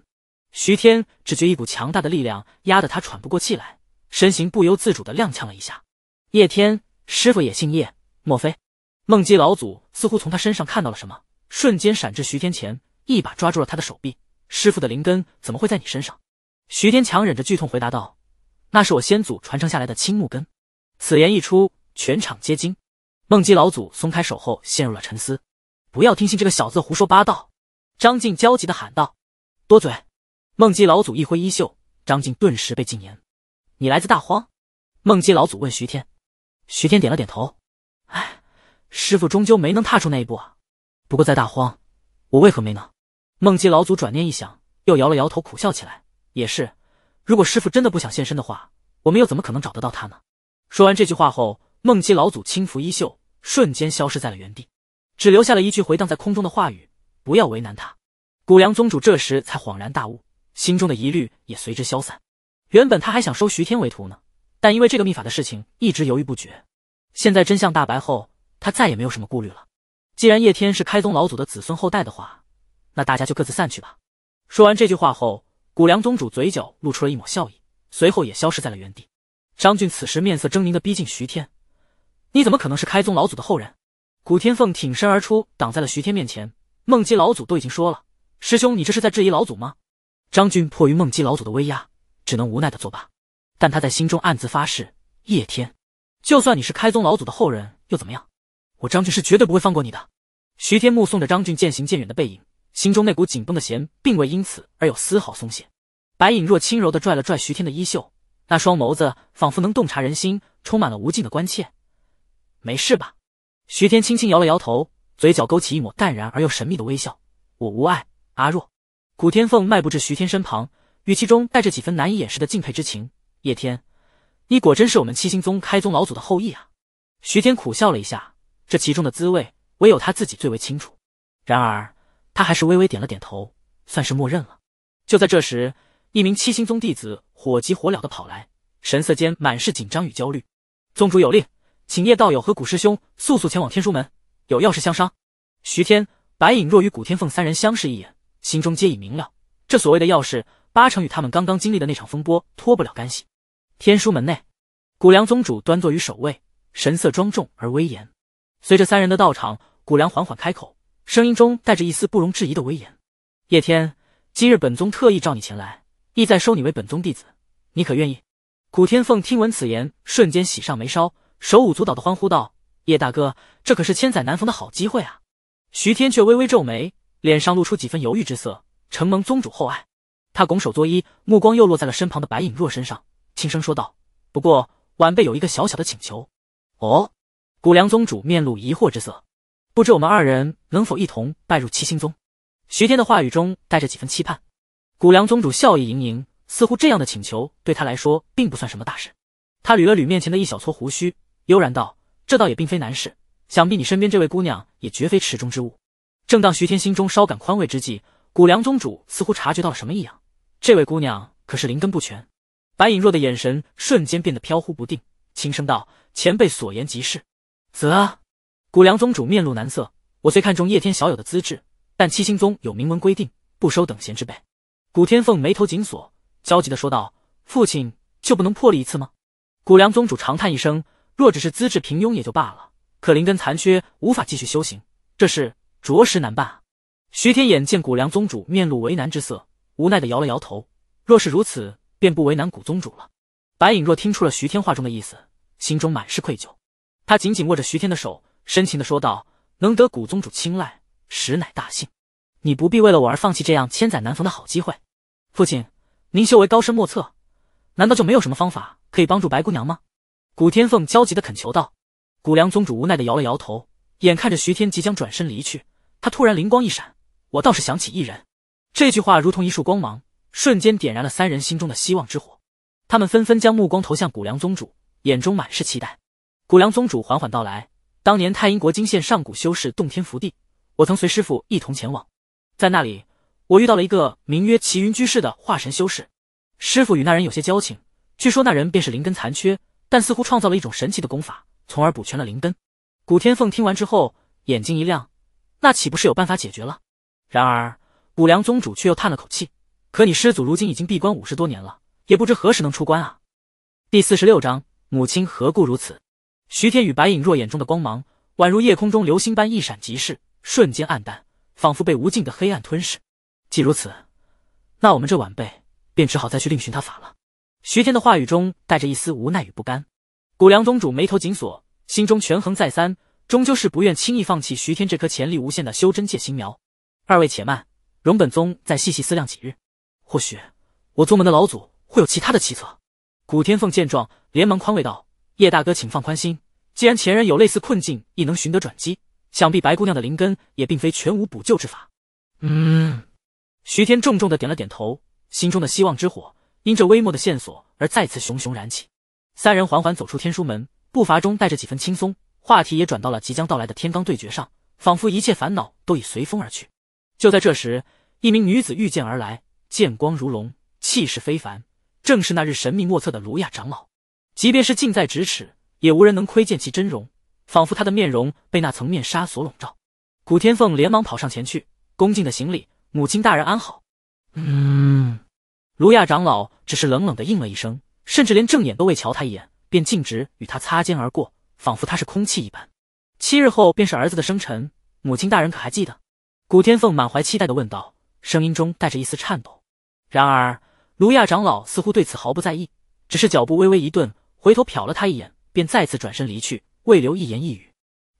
徐天只觉一股强大的力量压得他喘不过气来，身形不由自主的踉跄了一下。叶天，师傅也姓叶，莫非？孟姬老祖似乎从他身上看到了什么，瞬间闪至徐天前，一把抓住了他的手臂。师傅的灵根怎么会在你身上？徐天强忍着剧痛回答道：“那是我先祖传承下来的青木根。”此言一出，全场皆惊。孟姬老祖松开手后，陷入了沉思。不要听信这个小子胡说八道。张静焦急的喊道：“多嘴！”孟姬老祖一挥衣袖，张静顿时被禁言。你来自大荒？孟姬老祖问徐天。徐天点了点头。哎，师傅终究没能踏出那一步啊。不过在大荒，我为何没能？孟姬老祖转念一想，又摇了摇头，苦笑起来。也是，如果师傅真的不想现身的话，我们又怎么可能找得到他呢？说完这句话后，孟姬老祖轻拂衣袖，瞬间消失在了原地，只留下了一句回荡在空中的话语。不要为难他，古梁宗主这时才恍然大悟，心中的疑虑也随之消散。原本他还想收徐天为徒呢，但因为这个秘法的事情一直犹豫不决。现在真相大白后，他再也没有什么顾虑了。既然叶天是开宗老祖的子孙后代的话，那大家就各自散去吧。说完这句话后，古梁宗主嘴角露出了一抹笑意，随后也消失在了原地。张俊此时面色狰狞的逼近徐天：“你怎么可能是开宗老祖的后人？”古天凤挺身而出，挡在了徐天面前。孟姬老祖都已经说了，师兄，你这是在质疑老祖吗？张俊迫于孟姬老祖的威压，只能无奈的作罢。但他在心中暗自发誓：叶天，就算你是开宗老祖的后人，又怎么样？我张俊是绝对不会放过你的。徐天目送着张俊渐行渐远的背影，心中那股紧绷的弦并未因此而有丝毫松懈。白影若轻柔的拽了拽徐天的衣袖，那双眸子仿佛能洞察人心，充满了无尽的关切。没事吧？徐天轻轻摇了摇头。嘴角勾起一抹淡然而又神秘的微笑，我无碍。阿若，古天凤迈步至徐天身旁，语气中带着几分难以掩饰的敬佩之情。叶天，你果真是我们七星宗开宗老祖的后裔啊！徐天苦笑了一下，这其中的滋味唯有他自己最为清楚。然而他还是微微点了点头，算是默认了。就在这时，一名七星宗弟子火急火燎地跑来，神色间满是紧张与焦虑。宗主有令，请叶道友和古师兄速速前往天书门。有要事相商，徐天、白影若与古天凤三人相视一眼，心中皆已明了。这所谓的要事，八成与他们刚刚经历的那场风波脱不了干系。天书门内，古梁宗主端坐于首位，神色庄重而威严。随着三人的到场，古梁缓缓开口，声音中带着一丝不容置疑的威严：“叶天，今日本宗特意召你前来，意在收你为本宗弟子，你可愿意？”古天凤听闻此言，瞬间喜上眉梢，手舞足蹈的欢呼道。叶大哥，这可是千载难逢的好机会啊！徐天却微微皱眉，脸上露出几分犹豫之色。承蒙宗主厚爱，他拱手作揖，目光又落在了身旁的白影若身上，轻声说道：“不过，晚辈有一个小小的请求。”哦？古良宗主面露疑惑之色，不知我们二人能否一同拜入七星宗？徐天的话语中带着几分期盼。古良宗主笑意盈盈，似乎这样的请求对他来说并不算什么大事。他捋了捋面前的一小撮胡须，悠然道。这倒也并非难事，想必你身边这位姑娘也绝非池中之物。正当徐天心中稍感宽慰之际，古梁宗主似乎察觉到了什么异样。这位姑娘可是灵根不全？白影若的眼神瞬间变得飘忽不定，轻声道：“前辈所言极是。”则古梁宗主面露难色：“我虽看重叶天小友的资质，但七星宗有明文规定，不收等闲之辈。”古天凤眉头紧锁，焦急的说道：“父亲就不能破例一次吗？”古梁宗主长叹一声。若只是资质平庸也就罢了，可灵根残缺，无法继续修行，这事着实难办啊。徐天眼见古梁宗主面露为难之色，无奈的摇了摇头。若是如此，便不为难古宗主了。白影若听出了徐天话中的意思，心中满是愧疚，他紧紧握着徐天的手，深情的说道：“能得古宗主青睐，实乃大幸。你不必为了我而放弃这样千载难逢的好机会。父亲，您修为高深莫测，难道就没有什么方法可以帮助白姑娘吗？”古天凤焦急的恳求道：“古梁宗主无奈的摇了摇头，眼看着徐天即将转身离去，他突然灵光一闪，我倒是想起一人。”这句话如同一束光芒，瞬间点燃了三人心中的希望之火。他们纷纷将目光投向古梁宗主，眼中满是期待。古梁宗主缓缓道来：“当年太阴国惊现上古修士洞天福地，我曾随师傅一同前往，在那里，我遇到了一个名曰齐云居士的化神修士。师傅与那人有些交情，据说那人便是灵根残缺。”但似乎创造了一种神奇的功法，从而补全了灵根。古天凤听完之后，眼睛一亮，那岂不是有办法解决了？然而五梁宗主却又叹了口气，可你师祖如今已经闭关五十多年了，也不知何时能出关啊。第四十六章母亲何故如此？徐天与白影若眼中的光芒，宛如夜空中流星般一闪即逝，瞬间暗淡，仿佛被无尽的黑暗吞噬。既如此，那我们这晚辈便只好再去另寻他法了。徐天的话语中带着一丝无奈与不甘，古梁宗主眉头紧锁，心中权衡再三，终究是不愿轻易放弃徐天这颗潜力无限的修真界心苗。二位且慢，容本宗再细细思量几日，或许我宗门的老祖会有其他的奇策。古天凤见状，连忙宽慰道：“叶大哥，请放宽心，既然前人有类似困境亦能寻得转机，想必白姑娘的灵根也并非全无补救之法。”嗯，徐天重重的点了点头，心中的希望之火。因这微末的线索而再次熊熊燃起，三人缓缓走出天书门，步伐中带着几分轻松，话题也转到了即将到来的天罡对决上，仿佛一切烦恼都已随风而去。就在这时，一名女子御剑而来，剑光如龙，气势非凡，正是那日神秘莫测的卢雅长老。即便是近在咫尺，也无人能窥见其真容，仿佛他的面容被那层面纱所笼罩。古天凤连忙跑上前去，恭敬的行礼：“母亲大人安好。”嗯。卢亚长老只是冷冷的应了一声，甚至连正眼都未瞧他一眼，便径直与他擦肩而过，仿佛他是空气一般。七日后便是儿子的生辰，母亲大人可还记得？古天凤满怀期待的问道，声音中带着一丝颤抖。然而卢亚长老似乎对此毫不在意，只是脚步微微一顿，回头瞟了他一眼，便再次转身离去，未留一言一语。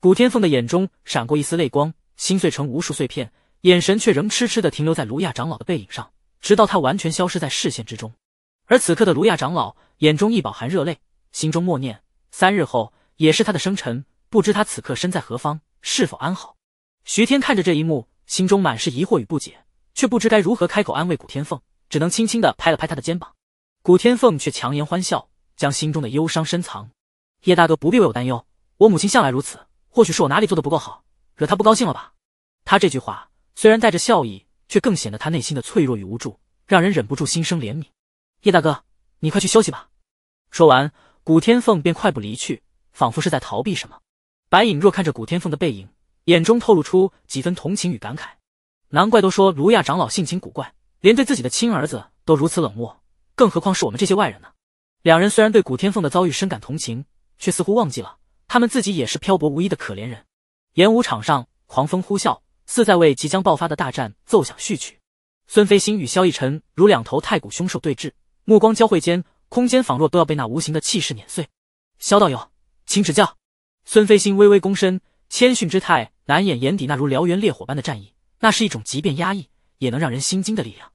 古天凤的眼中闪过一丝泪光，心碎成无数碎片，眼神却仍痴痴的停留在卢亚长老的背影上。直到他完全消失在视线之中，而此刻的卢亚长老眼中亦饱含热泪，心中默念：三日后也是他的生辰，不知他此刻身在何方，是否安好。徐天看着这一幕，心中满是疑惑与不解，却不知该如何开口安慰古天凤，只能轻轻的拍了拍他的肩膀。古天凤却强颜欢笑，将心中的忧伤深藏。叶大哥不必为我担忧，我母亲向来如此，或许是我哪里做的不够好，惹她不高兴了吧？他这句话虽然带着笑意。却更显得他内心的脆弱与无助，让人忍不住心生怜悯。叶大哥，你快去休息吧。说完，古天凤便快步离去，仿佛是在逃避什么。白影若看着古天凤的背影，眼中透露出几分同情与感慨。难怪都说卢亚长老性情古怪，连对自己的亲儿子都如此冷漠，更何况是我们这些外人呢？两人虽然对古天凤的遭遇深感同情，却似乎忘记了他们自己也是漂泊无依的可怜人。演武场上，狂风呼啸。似在为即将爆发的大战奏响序曲。孙飞星与萧逸尘如两头太古凶兽对峙，目光交汇间，空间仿若都要被那无形的气势碾碎。萧道友，请指教。孙飞星微微躬身，谦逊之态难掩眼底那如燎原烈火般的战意。那是一种即便压抑，也能让人心惊的力量。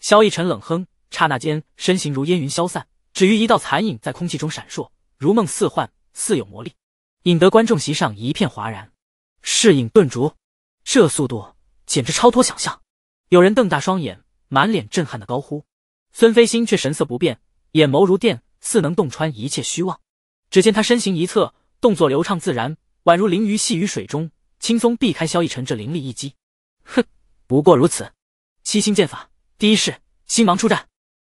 萧逸尘冷哼，刹那间身形如烟云消散，只余一道残影在空气中闪烁，如梦似幻，似有魔力，引得观众席上一片哗然。视影顿足。这速度简直超脱想象，有人瞪大双眼，满脸震撼的高呼。孙飞星却神色不变，眼眸如电，似能洞穿一切虚妄。只见他身形一侧，动作流畅自然，宛如凌鱼戏于水中，轻松避开萧逸尘这凌厉一击。哼，不过如此。七星剑法第一式，星芒出战。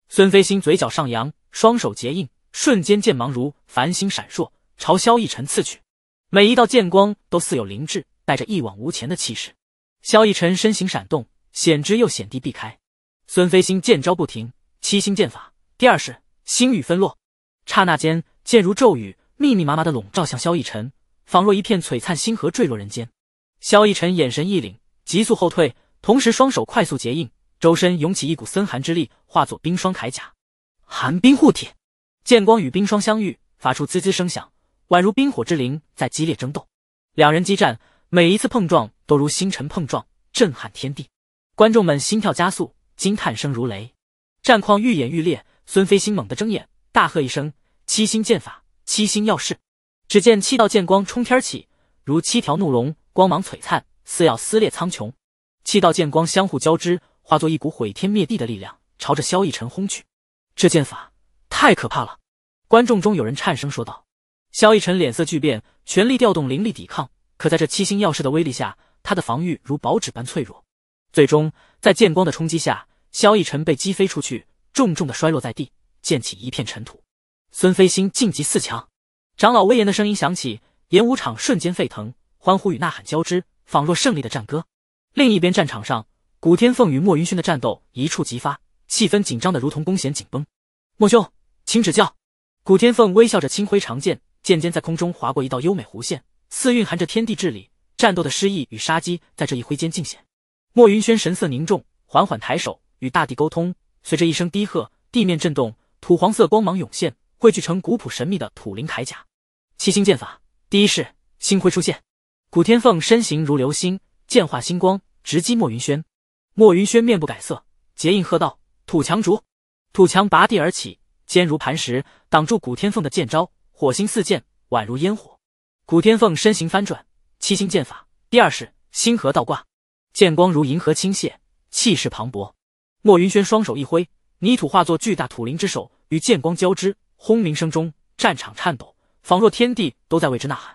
孙飞星嘴角上扬，双手结印，瞬间剑芒如繁星闪烁，朝萧逸尘刺去。每一道剑光都似有灵智。带着一往无前的气势，萧逸尘身形闪动，险之又险地避开。孙飞星剑招不停，七星剑法第二式“星雨纷落”，刹那间剑如骤雨，密密麻麻的笼罩向萧逸尘，仿若一片璀璨星河坠落人间。萧逸尘眼神一凛，急速后退，同时双手快速结印，周身涌起一股森寒之力，化作冰霜铠甲，寒冰护体。剑光与冰霜相遇，发出滋滋声响，宛如冰火之灵在激烈争斗。两人激战。每一次碰撞都如星辰碰撞，震撼天地。观众们心跳加速，惊叹声如雷。战况愈演愈烈，孙飞星猛地睁眼，大喝一声：“七星剑法，七星耀世！”只见七道剑光冲天起，如七条怒龙，光芒璀璨，似要撕裂苍穹。七道剑光相互交织，化作一股毁天灭地的力量，朝着萧逸尘轰去。这剑法太可怕了！观众中有人颤声说道。萧逸尘脸色巨变，全力调动灵力抵抗。可在这七星耀世的威力下，他的防御如薄纸般脆弱。最终，在剑光的冲击下，萧逸尘被击飞出去，重重的摔落在地，溅起一片尘土。孙飞星晋级四强，长老威严的声音响起，演武场瞬间沸腾，欢呼与呐喊交织，仿若胜利的战歌。另一边战场上，古天凤与莫云轩的战斗一触即发，气氛紧张的如同弓弦紧绷。莫兄，请指教。古天凤微笑着轻挥长剑，剑尖在空中划过一道优美弧线。似蕴含着天地至理，战斗的诗意与杀机在这一挥间尽显。莫云轩神色凝重，缓缓抬手与大地沟通。随着一声低喝，地面震动，土黄色光芒涌现，汇聚成古朴神秘的土灵铠甲。七星剑法第一式，星辉出现。古天凤身形如流星，剑化星光，直击莫云轩。莫云轩面不改色，结印喝道：“土墙竹，土墙拔地而起，坚如磐石，挡住古天凤的剑招，火星四溅，宛如烟火。”古天凤身形翻转，七星剑法第二式星河倒挂，剑光如银河倾泻，气势磅礴。莫云轩双手一挥，泥土化作巨大土灵之手，与剑光交织，轰鸣声中，战场颤抖，仿若天地都在为之呐喊。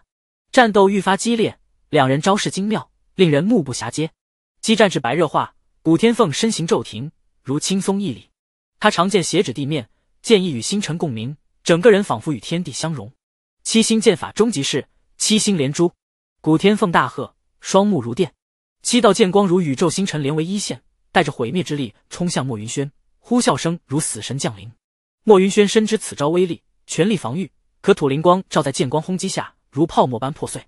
战斗愈发激烈，两人招式精妙，令人目不暇接。激战至白热化，古天凤身形骤停，如青松屹立。他长剑斜指地面，剑意与星辰共鸣，整个人仿佛与天地相融。七星剑法终极式。七星连珠，古天凤大喝，双目如电，七道剑光如宇宙星辰连为一线，带着毁灭之力冲向莫云轩，呼啸声如死神降临。莫云轩深知此招威力，全力防御，可土灵光照在剑光轰击下，如泡沫般破碎。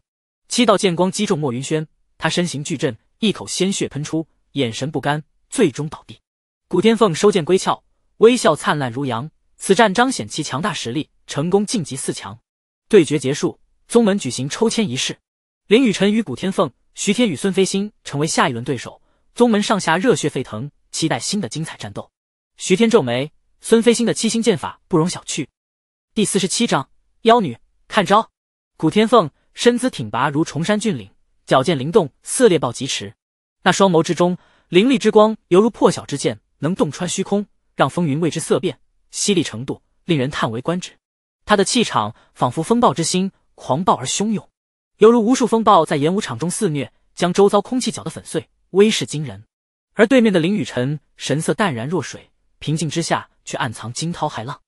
七道剑光击中莫云轩，他身形巨震，一口鲜血喷出，眼神不甘，最终倒地。古天凤收剑归鞘，微笑灿烂如阳，此战彰显其强大实力，成功晋级四强。对决结束。宗门举行抽签仪式，林雨辰与古天凤、徐天与孙飞星成为下一轮对手。宗门上下热血沸腾，期待新的精彩战斗。徐天皱眉，孙飞星的七星剑法不容小觑。第四十七章：妖女看招。古天凤身姿挺拔如崇山峻岭，矫健灵动似猎豹疾驰。那双眸之中，凌厉之光犹如破晓之剑，能洞穿虚空，让风云为之色变。犀利程度令人叹为观止。他的气场仿佛风暴之心。狂暴而汹涌，犹如无数风暴在演武场中肆虐，将周遭空气搅得粉碎，威势惊人。而对面的林雨辰神色淡然若水，平静之下却暗藏惊涛骇浪，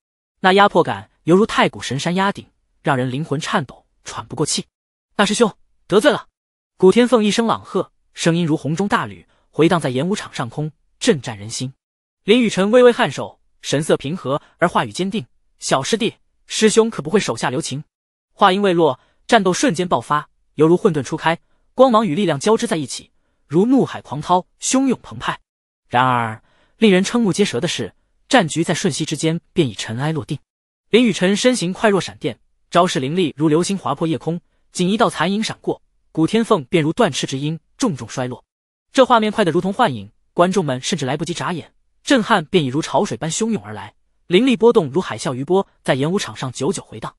那压迫感犹如太古神山压顶，让人灵魂颤抖，喘不过气。大师兄得罪了，古天凤一声朗喝，声音如洪钟大吕，回荡在演武场上空，震颤人心。林雨辰微微颔首，神色平和，而话语坚定：“小师弟，师兄可不会手下留情。”话音未落，战斗瞬间爆发，犹如混沌初开，光芒与力量交织在一起，如怒海狂涛，汹涌澎湃。然而，令人瞠目结舌的是，战局在瞬息之间便已尘埃落定。林雨辰身形快若闪电，招式凌厉如流星划破夜空，仅一道残影闪过，古天凤便如断翅之鹰，重重摔落。这画面快得如同幻影，观众们甚至来不及眨眼，震撼便已如潮水般汹涌而来。灵力波动如海啸余波，在演武场上久久回荡。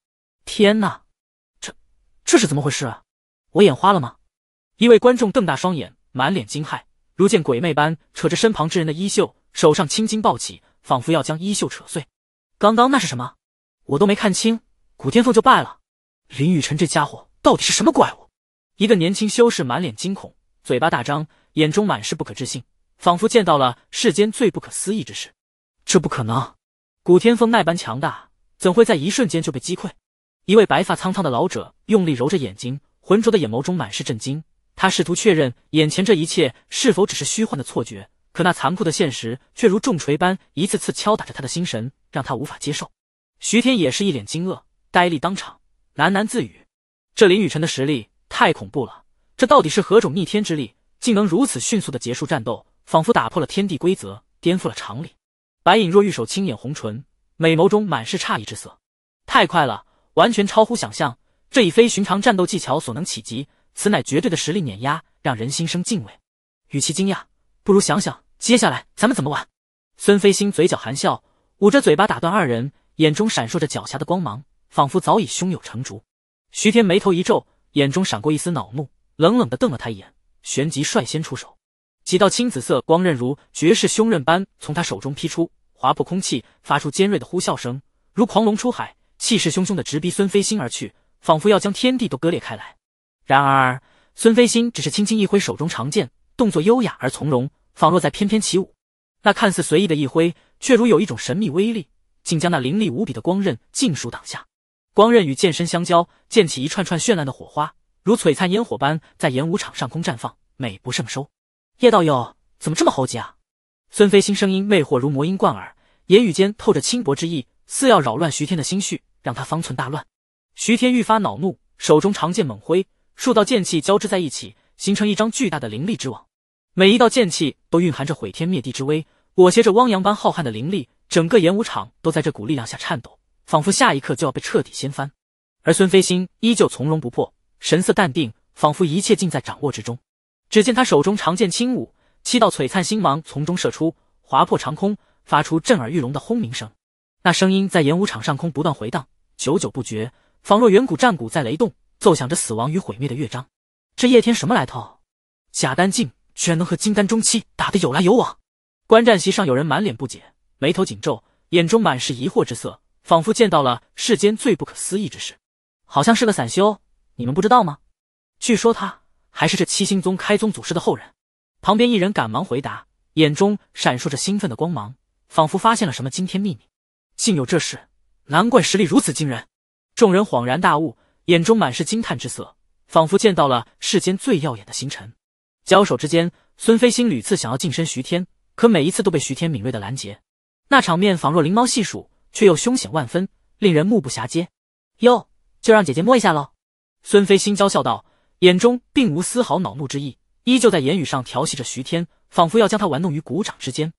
天哪！这是怎么回事？啊？我眼花了吗？一位观众瞪大双眼，满脸惊骇，如见鬼魅般扯着身旁之人的衣袖，手上青筋暴起，仿佛要将衣袖扯碎。刚刚那是什么？我都没看清，古天凤就败了。林雨辰这家伙到底是什么怪物？一个年轻修士满脸惊恐，嘴巴大张，眼中满是不可置信，仿佛见到了世间最不可思议之事。这不可能！古天凤那般强大，怎会在一瞬间就被击溃？一位白发苍苍的老者。用力揉着眼睛，浑浊的眼眸中满是震惊。他试图确认眼前这一切是否只是虚幻的错觉，可那残酷的现实却如重锤般一次次敲打着他的心神，让他无法接受。徐天也是一脸惊愕，呆立当场，喃喃自语：“这林雨辰的实力太恐怖了，这到底是何种逆天之力，竟能如此迅速的结束战斗，仿佛打破了天地规则，颠覆了常理。”白影若玉手，轻掩红唇，美眸中满是诧异之色。太快了，完全超乎想象。这已非寻常战斗技巧所能企及，此乃绝对的实力碾压，让人心生敬畏。与其惊讶，不如想想接下来咱们怎么玩。孙飞星嘴角含笑，捂着嘴巴打断二人，眼中闪烁着狡黠的光芒，仿佛早已胸有成竹。徐天眉头一皱，眼中闪过一丝恼怒，冷冷地瞪了他一眼，旋即率先出手。几道青紫色光刃如绝世凶刃般从他手中劈出，划破空气，发出尖锐的呼啸声，如狂龙出海，气势汹汹地直逼孙飞星而去。仿佛要将天地都割裂开来，然而孙飞星只是轻轻一挥手中长剑，动作优雅而从容，仿若在翩翩起舞。那看似随意的一挥，却如有一种神秘威力，竟将那凌厉无比的光刃尽数挡下。光刃与剑身相交，溅起一串串绚烂的火花，如璀璨烟火般在演武场上空绽放，美不胜收。叶道友怎么这么猴急啊？孙飞星声音魅惑如魔音贯耳，言语间透着轻薄之意，似要扰乱徐天的心绪，让他方寸大乱。徐天愈发恼怒，手中长剑猛挥，数道剑气交织在一起，形成一张巨大的灵力之网。每一道剑气都蕴含着毁天灭地之威，裹挟着汪洋般浩瀚的灵力，整个演武场都在这股力量下颤抖，仿佛下一刻就要被彻底掀翻。而孙飞星依旧从容不迫，神色淡定，仿佛一切尽在掌握之中。只见他手中长剑轻舞，七道璀璨星芒从中射出，划破长空，发出震耳欲聋的轰鸣声。那声音在演武场上空不断回荡，久久不绝。仿若远古战鼓在雷动，奏响着死亡与毁灭的乐章。这叶天什么来头？假丹境居然能和金丹中期打得有来有往！观战席上有人满脸不解，眉头紧皱，眼中满是疑惑之色，仿佛见到了世间最不可思议之事。好像是个散修，你们不知道吗？据说他还是这七星宗开宗祖师的后人。旁边一人赶忙回答，眼中闪烁着兴奋的光芒，仿佛发现了什么惊天秘密。竟有这事，难怪实力如此惊人！众人恍然大悟，眼中满是惊叹之色，仿佛见到了世间最耀眼的星辰。交手之间，孙飞星屡次想要近身徐天，可每一次都被徐天敏锐的拦截。那场面仿若灵猫戏鼠，却又凶险万分，令人目不暇接。哟，就让姐姐摸一下喽！孙飞星娇笑道，眼中并无丝毫恼怒之意，依旧在言语上调戏着徐天，仿佛要将他玩弄于股掌之间。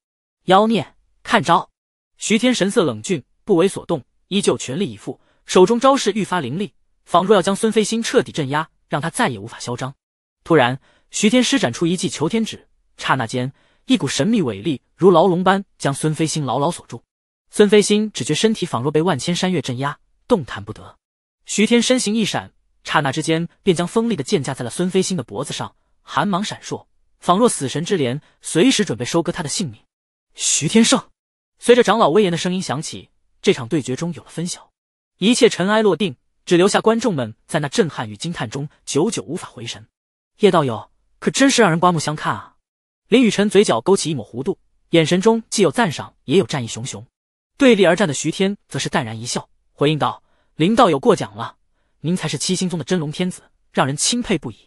妖孽，看招！徐天神色冷峻，不为所动，依旧全力以赴。手中招式愈发凌厉，仿若要将孙飞星彻底镇压，让他再也无法嚣张。突然，徐天施展出一记求天指，刹那间，一股神秘伟力如牢笼般将孙飞星牢牢锁住。孙飞星只觉身体仿若被万千山岳镇压，动弹不得。徐天身形一闪，刹那之间便将锋利的剑架在了孙飞星的脖子上，寒芒闪烁，仿若死神之镰，随时准备收割他的性命。徐天胜，随着长老威严的声音响起，这场对决中有了分晓。一切尘埃落定，只留下观众们在那震撼与惊叹中久久无法回神。叶道友可真是让人刮目相看啊！林雨辰嘴角勾起一抹弧度，眼神中既有赞赏，也有战意熊熊。对立而战的徐天则是淡然一笑，回应道：“林道友过奖了，您才是七星宗的真龙天子，让人钦佩不已。”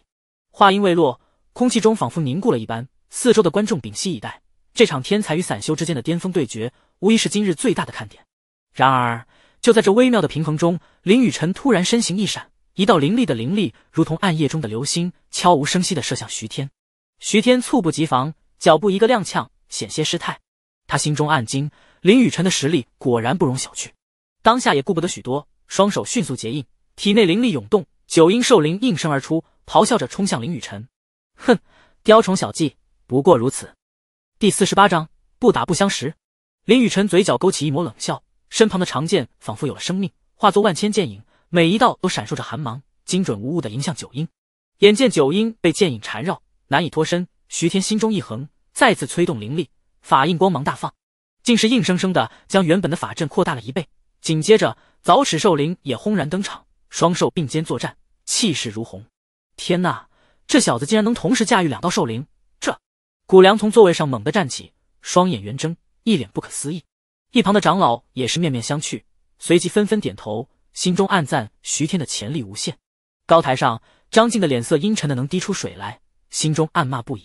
话音未落，空气中仿佛凝固了一般，四周的观众屏息以待。这场天才与散修之间的巅峰对决，无疑是今日最大的看点。然而。就在这微妙的平衡中，林雨辰突然身形一闪，一道凌厉的灵力如同暗夜中的流星，悄无声息的射向徐天。徐天猝不及防，脚步一个踉跄，险些失态。他心中暗惊，林雨辰的实力果然不容小觑。当下也顾不得许多，双手迅速结印，体内灵力涌动，九阴兽灵应声而出，咆哮着冲向林雨辰。哼，雕虫小技，不过如此。第四十八章，不打不相识。林雨辰嘴角勾起一抹冷笑。身旁的长剑仿佛有了生命，化作万千剑影，每一道都闪烁着寒芒，精准无误的迎向九婴。眼见九婴被剑影缠绕，难以脱身，徐天心中一横，再次催动灵力，法印光芒大放，竟是硬生生的将原本的法阵扩大了一倍。紧接着，凿齿兽灵也轰然登场，双兽并肩作战，气势如虹。天呐，这小子竟然能同时驾驭两道兽灵！这……古梁从座位上猛地站起，双眼圆睁，一脸不可思议。一旁的长老也是面面相觑，随即纷纷点头，心中暗赞徐天的潜力无限。高台上，张静的脸色阴沉的能滴出水来，心中暗骂不已。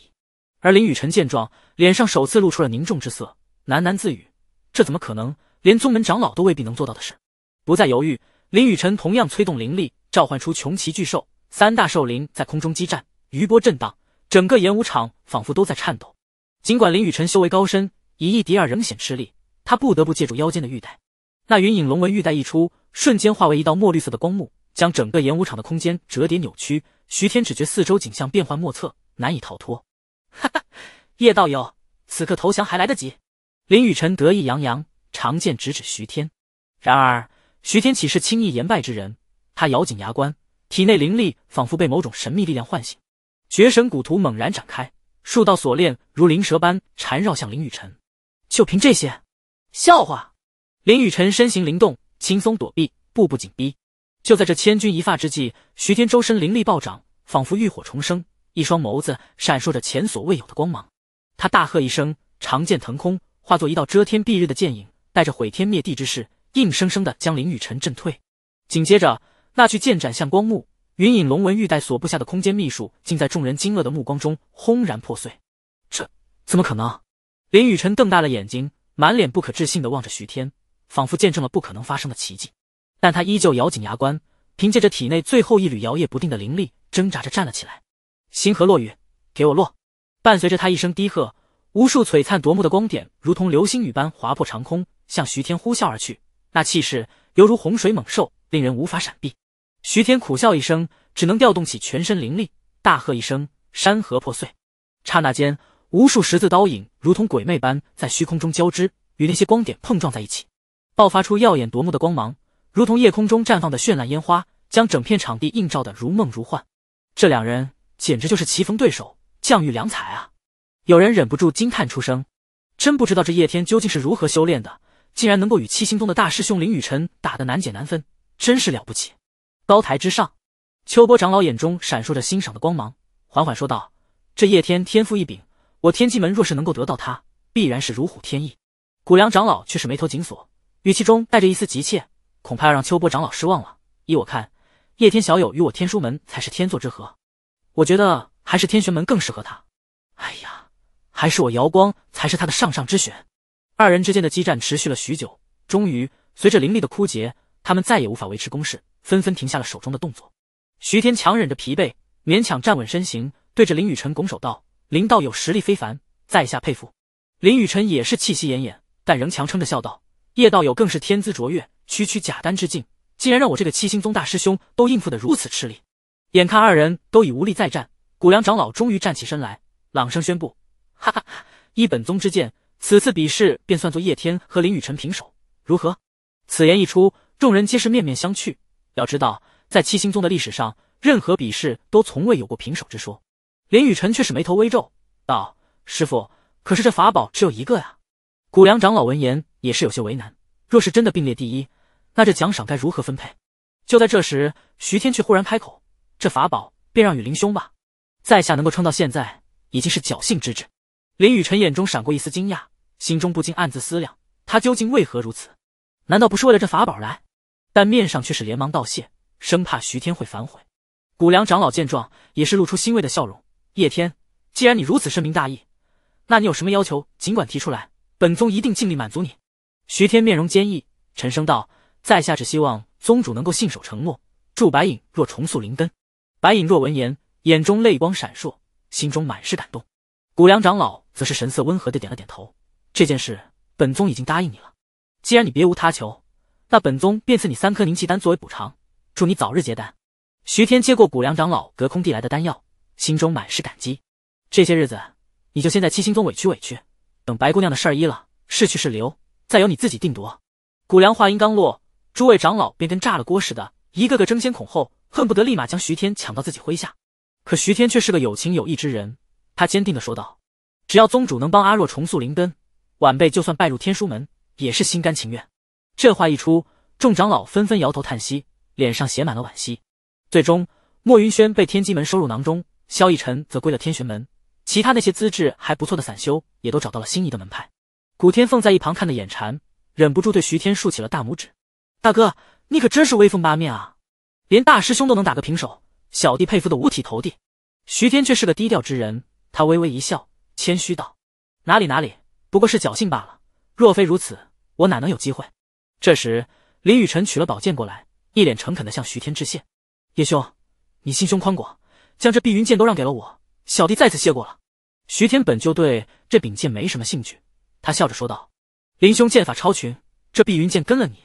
而林雨辰见状，脸上首次露出了凝重之色，喃喃自语：“这怎么可能？连宗门长老都未必能做到的事。”不再犹豫，林雨辰同样催动灵力，召唤出穷奇巨兽。三大兽灵在空中激战，余波震荡，整个演武场仿佛都在颤抖。尽管林雨辰修为高深，以一敌二仍显吃力。他不得不借助腰间的玉带，那云影龙纹玉带一出，瞬间化为一道墨绿色的光幕，将整个演武场的空间折叠扭曲。徐天只觉四周景象变幻莫测，难以逃脱。哈哈，叶道友，此刻投降还来得及。林雨辰得意洋洋，长剑直指徐天。然而，徐天岂是轻易言败之人？他咬紧牙关，体内灵力仿佛被某种神秘力量唤醒，绝神古图猛然展开，数道锁链如灵蛇般缠绕向林雨辰。就凭这些？笑话！林雨辰身形灵动，轻松躲避，步步紧逼。就在这千钧一发之际，徐天周身灵力暴涨，仿佛浴火重生，一双眸子闪烁着前所未有的光芒。他大喝一声，长剑腾空，化作一道遮天蔽日的剑影，带着毁天灭地之势，硬生生的将林雨辰震退。紧接着，那具剑斩向光幕，云隐龙纹玉带所布下的空间秘术，竟在众人惊愕的目光中轰然破碎。这怎么可能？林雨辰瞪大了眼睛。满脸不可置信的望着徐天，仿佛见证了不可能发生的奇迹，但他依旧咬紧牙关，凭借着体内最后一缕摇曳不定的灵力，挣扎着站了起来。星河落雨，给我落！伴随着他一声低喝，无数璀璨夺目的光点如同流星雨般划破长空，向徐天呼啸而去。那气势犹如洪水猛兽，令人无法闪避。徐天苦笑一声，只能调动起全身灵力，大喝一声：“山河破碎！”刹那间。无数十字刀影如同鬼魅般在虚空中交织，与那些光点碰撞在一起，爆发出耀眼夺目的光芒，如同夜空中绽放的绚烂烟花，将整片场地映照得如梦如幻。这两人简直就是棋逢对手，将遇良才啊！有人忍不住惊叹出声：“真不知道这叶天究竟是如何修炼的，竟然能够与七星宗的大师兄林雨辰打得难解难分，真是了不起！”高台之上，秋波长老眼中闪烁着欣赏的光芒，缓缓说道：“这叶天天赋异禀。”我天机门若是能够得到他，必然是如虎添翼。谷梁长老却是眉头紧锁，语气中带着一丝急切，恐怕要让秋波长老失望了。依我看，叶天小友与我天书门才是天作之合，我觉得还是天玄门更适合他。哎呀，还是我瑶光才是他的上上之选。二人之间的激战持续了许久，终于随着灵力的枯竭，他们再也无法维持攻势，纷纷停下了手中的动作。徐天强忍着疲惫，勉强站稳身形，对着林雨辰拱手道。林道友实力非凡，在下佩服。林雨辰也是气息奄奄，但仍强撑着笑道：“叶道友更是天资卓越，区区假丹之境，竟然让我这个七星宗大师兄都应付得如此吃力。”眼看二人都已无力再战，古梁长老终于站起身来，朗声宣布：“哈哈哈，依本宗之见，此次比试便算作叶天和林雨辰平手，如何？”此言一出，众人皆是面面相觑。要知道，在七星宗的历史上，任何比试都从未有过平手之说。林雨辰却是眉头微皱，道：“师傅，可是这法宝只有一个呀？”古梁长老闻言也是有些为难，若是真的并列第一，那这奖赏该如何分配？就在这时，徐天却忽然开口：“这法宝便让雨林兄吧，在下能够撑到现在，已经是侥幸之至。”林雨辰眼中闪过一丝惊讶，心中不禁暗自思量，他究竟为何如此？难道不是为了这法宝来？但面上却是连忙道谢，生怕徐天会反悔。古梁长老见状，也是露出欣慰的笑容。叶天，既然你如此深明大义，那你有什么要求，尽管提出来，本宗一定尽力满足你。徐天面容坚毅，沉声道：“在下只希望宗主能够信守承诺，助白影若重塑灵根。”白影若闻言，眼中泪光闪烁，心中满是感动。古梁长老则是神色温和的点了点头：“这件事，本宗已经答应你了。既然你别无他求，那本宗便赐你三颗凝气丹作为补偿，祝你早日结丹。”徐天接过古梁长老隔空递来的丹药。心中满是感激，这些日子你就先在七星宗委屈委屈，等白姑娘的事儿一了，是去是留，再由你自己定夺。古良话音刚落，诸位长老便跟炸了锅似的，一个个争先恐后，恨不得立马将徐天抢到自己麾下。可徐天却是个有情有义之人，他坚定地说道：“只要宗主能帮阿若重塑灵根，晚辈就算拜入天书门，也是心甘情愿。”这话一出，众长老纷纷摇头叹息，脸上写满了惋惜。最终，莫云轩被天机门收入囊中。萧逸尘则归了天玄门，其他那些资质还不错的散修也都找到了心仪的门派。古天凤在一旁看得眼馋，忍不住对徐天竖起了大拇指：“大哥，你可真是威风八面啊！连大师兄都能打个平手，小弟佩服的五体投地。”徐天却是个低调之人，他微微一笑，谦虚道：“哪里哪里，不过是侥幸罢了。若非如此，我哪能有机会？”这时，林雨辰取了宝剑过来，一脸诚恳地向徐天致谢：“叶兄，你心胸宽广。”将这碧云剑都让给了我，小弟再次谢过了。徐天本就对这柄剑没什么兴趣，他笑着说道：“林兄剑法超群，这碧云剑跟了你，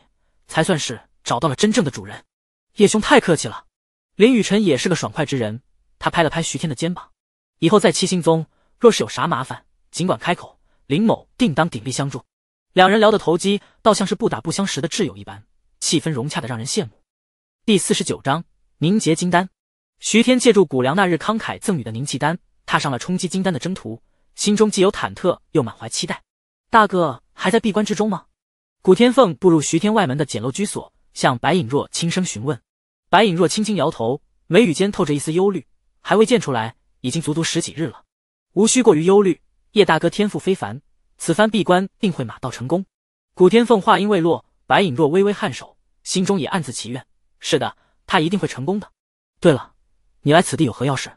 才算是找到了真正的主人。”叶兄太客气了。林雨辰也是个爽快之人，他拍了拍徐天的肩膀：“以后在七星宗，若是有啥麻烦，尽管开口，林某定当鼎力相助。”两人聊得投机，倒像是不打不相识的挚友一般，气氛融洽的让人羡慕。第四十九章凝结金丹。徐天借助古良那日慷慨赠予的凝气丹，踏上了冲击金丹的征途，心中既有忐忑，又满怀期待。大哥还在闭关之中吗？古天凤步入徐天外门的简陋居所，向白影若轻声询问。白影若轻轻摇头，眉宇间透着一丝忧虑。还未见出来，已经足足十几日了。无需过于忧虑，叶大哥天赋非凡，此番闭关定会马到成功。古天凤话音未落，白影若微微颔首，心中也暗自祈愿：是的，他一定会成功的。对了。你来此地有何要事？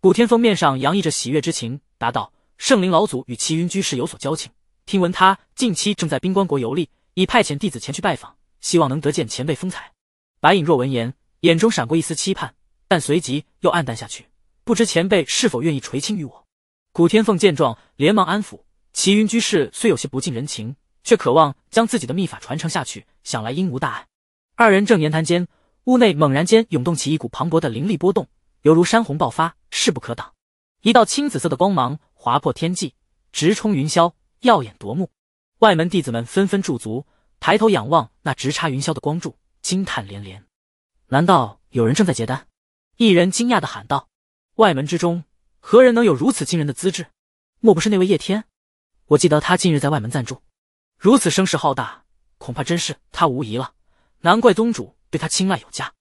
古天峰面上洋溢着喜悦之情，答道：“圣灵老祖与齐云居士有所交情，听闻他近期正在冰关国游历，已派遣弟子前去拜访，希望能得见前辈风采。”白影若闻言，眼中闪过一丝期盼，但随即又黯淡下去，不知前辈是否愿意垂青于我。古天凤见状，连忙安抚。齐云居士虽有些不近人情，却渴望将自己的秘法传承下去，想来应无大碍。二人正言谈间，屋内猛然间涌动起一股磅礴的灵力波动。犹如山洪爆发，势不可挡。一道青紫色的光芒划破天际，直冲云霄，耀眼夺目。外门弟子们纷纷驻足，抬头仰望那直插云霄的光柱，惊叹连连。难道有人正在结丹？一人惊讶地喊道：“外门之中，何人能有如此惊人的资质？莫不是那位叶天？我记得他近日在外门暂住，如此声势浩大，恐怕真是他无疑了。难怪宗主对他青睐有加。”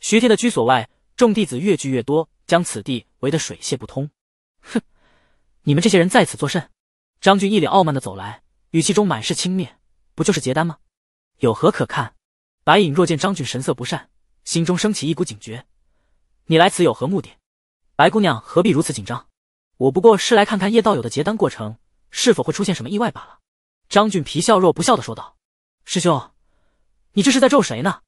徐天的居所外。众弟子越聚越多，将此地围得水泄不通。哼，你们这些人在此作甚？张俊一脸傲慢的走来，语气中满是轻蔑。不就是结丹吗？有何可看？白影若见张俊神色不善，心中升起一股警觉。你来此有何目的？白姑娘何必如此紧张？我不过是来看看叶道友的结丹过程是否会出现什么意外罢了。张俊皮笑肉不笑的说道。师兄，你这是在咒谁呢？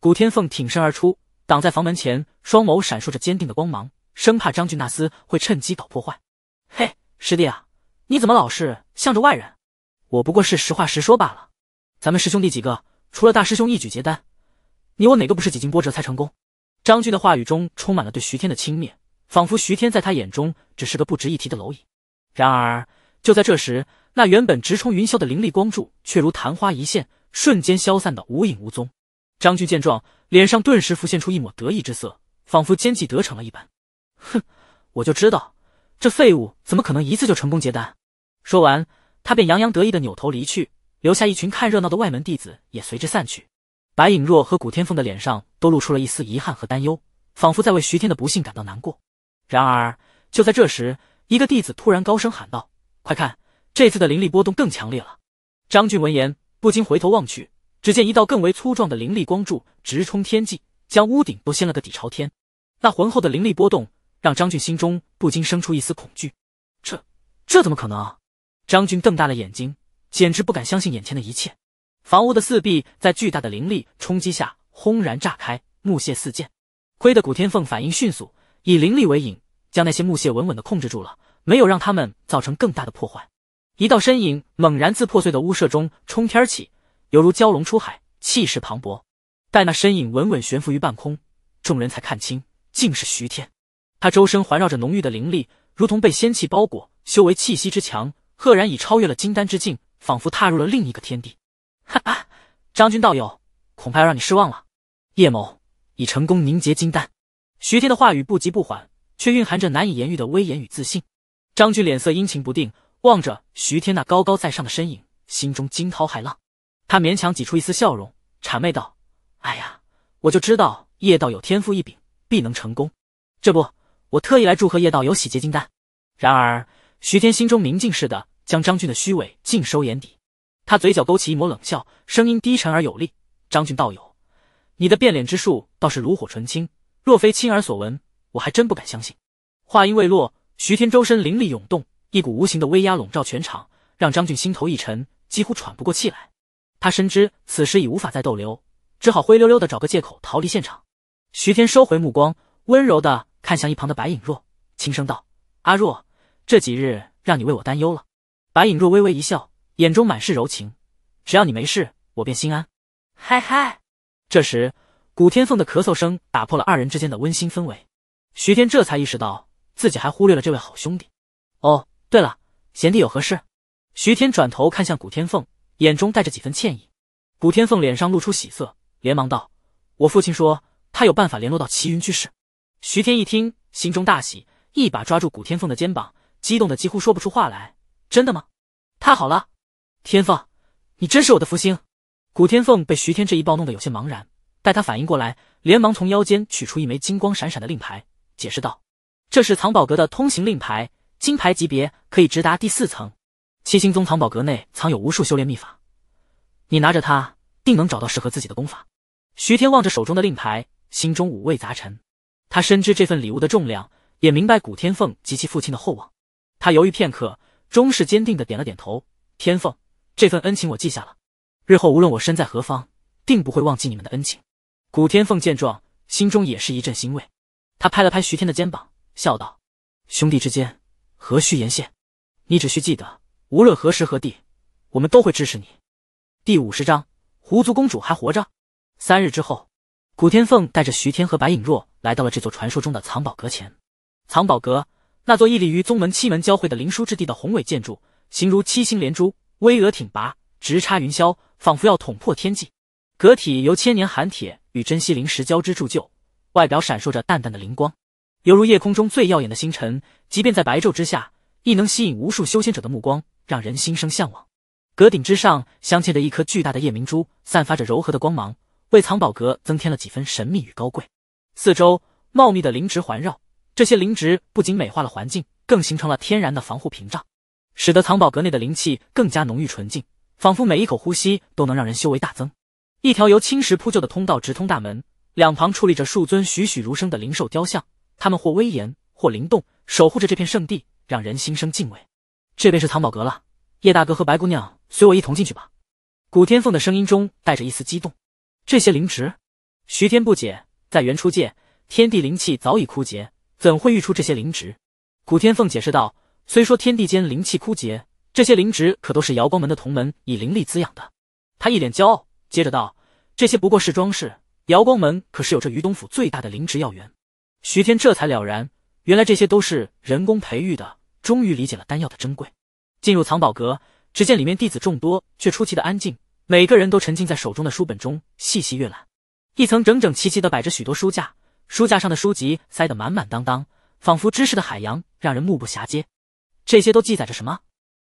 古天凤挺身而出。挡在房门前，双眸闪烁着坚定的光芒，生怕张俊那厮会趁机搞破坏。嘿，师弟啊，你怎么老是向着外人？我不过是实话实说罢了。咱们师兄弟几个，除了大师兄一举结丹，你我哪个不是几经波折才成功？张俊的话语中充满了对徐天的轻蔑，仿佛徐天在他眼中只是个不值一提的蝼蚁。然而，就在这时，那原本直冲云霄的灵力光柱却如昙花一现，瞬间消散的无影无踪。张俊见状。脸上顿时浮现出一抹得意之色，仿佛奸计得逞了一般。哼，我就知道，这废物怎么可能一次就成功结丹？说完，他便洋洋得意的扭头离去，留下一群看热闹的外门弟子也随之散去。白影若和古天凤的脸上都露出了一丝遗憾和担忧，仿佛在为徐天的不幸感到难过。然而，就在这时，一个弟子突然高声喊道：“快看，这次的灵力波动更强烈了！”张俊闻言不禁回头望去。只见一道更为粗壮的灵力光柱直冲天际，将屋顶都掀了个底朝天。那浑厚的灵力波动让张俊心中不禁生出一丝恐惧。这这怎么可能？张俊瞪大了眼睛，简直不敢相信眼前的一切。房屋的四壁在巨大的灵力冲击下轰然炸开，木屑四溅。亏得古天凤反应迅速，以灵力为引，将那些木屑稳稳的控制住了，没有让他们造成更大的破坏。一道身影猛然自破碎的屋舍中冲天起。犹如蛟龙出海，气势磅礴。待那身影稳稳悬浮于半空，众人才看清，竟是徐天。他周身环绕着浓郁的灵力，如同被仙气包裹，修为气息之强，赫然已超越了金丹之境，仿佛踏入了另一个天地。哈哈，张军道友，恐怕要让你失望了。叶某已成功凝结金丹。徐天的话语不急不缓，却蕴含着难以言喻的威严与自信。张军脸色阴晴不定，望着徐天那高高在上的身影，心中惊涛骇浪。他勉强挤出一丝笑容，谄媚道：“哎呀，我就知道叶道友天赋异禀，必能成功。这不，我特意来祝贺叶道友洗劫金丹。”然而，徐天心中明镜似的将张俊的虚伪尽收眼底，他嘴角勾起一抹冷笑，声音低沉而有力：“张俊道友，你的变脸之术倒是炉火纯青，若非亲耳所闻，我还真不敢相信。”话音未落，徐天周身灵力涌动，一股无形的威压笼罩全场，让张俊心头一沉，几乎喘不过气来。他深知此时已无法再逗留，只好灰溜溜的找个借口逃离现场。徐天收回目光，温柔的看向一旁的白影若，轻声道：“阿若，这几日让你为我担忧了。”白影若微微一笑，眼中满是柔情：“只要你没事，我便心安。”嗨嗨。这时，古天凤的咳嗽声打破了二人之间的温馨氛围。徐天这才意识到自己还忽略了这位好兄弟。哦，对了，贤弟有何事？徐天转头看向古天凤。眼中带着几分歉意，古天凤脸上露出喜色，连忙道：“我父亲说他有办法联络到齐云居士。”徐天一听，心中大喜，一把抓住古天凤的肩膀，激动的几乎说不出话来：“真的吗？太好了！天凤，你真是我的福星！”古天凤被徐天这一抱弄得有些茫然，待他反应过来，连忙从腰间取出一枚金光闪闪的令牌，解释道：“这是藏宝阁的通行令牌，金牌级别，可以直达第四层。”七星宗藏宝阁内藏有无数修炼秘法，你拿着它，定能找到适合自己的功法。徐天望着手中的令牌，心中五味杂陈。他深知这份礼物的重量，也明白古天凤及其父亲的厚望。他犹豫片刻，终是坚定的点了点头：“天凤，这份恩情我记下了。日后无论我身在何方，定不会忘记你们的恩情。”古天凤见状，心中也是一阵欣慰。他拍了拍徐天的肩膀，笑道：“兄弟之间何须言谢？你只需记得。”无论何时何地，我们都会支持你。第五十章，狐族公主还活着。三日之后，古天凤带着徐天和白影若来到了这座传说中的藏宝阁前。藏宝阁那座屹立于宗门七门交汇的灵枢之地的宏伟建筑，形如七星连珠，巍峨挺拔，直插云霄，仿佛要捅破天际。阁体由千年寒铁与珍稀灵石交织铸就，外表闪烁着淡淡的灵光，犹如夜空中最耀眼的星辰，即便在白昼之下，亦能吸引无数修仙者的目光。让人心生向往。阁顶之上镶嵌着一颗巨大的夜明珠，散发着柔和的光芒，为藏宝阁增添了几分神秘与高贵。四周茂密的灵植环绕，这些灵植不仅美化了环境，更形成了天然的防护屏障，使得藏宝阁内的灵气更加浓郁纯净，仿佛每一口呼吸都能让人修为大增。一条由青石铺就的通道直通大门，两旁矗立着数尊栩栩如生的灵兽雕像，它们或威严，或灵动，守护着这片圣地，让人心生敬畏。这便是藏宝阁了，叶大哥和白姑娘随我一同进去吧。古天凤的声音中带着一丝激动。这些灵植，徐天不解，在原初界，天地灵气早已枯竭，怎会育出这些灵植？古天凤解释道：“虽说天地间灵气枯竭，这些灵植可都是瑶光门的同门以灵力滋养的。”他一脸骄傲，接着道：“这些不过是装饰，瑶光门可是有着于东府最大的灵植药园。”徐天这才了然，原来这些都是人工培育的。终于理解了丹药的珍贵。进入藏宝阁，只见里面弟子众多，却出奇的安静，每个人都沉浸在手中的书本中细细阅览。一层整整齐齐的摆着许多书架，书架上的书籍塞得满满当当，仿佛知识的海洋，让人目不暇接。这些都记载着什么？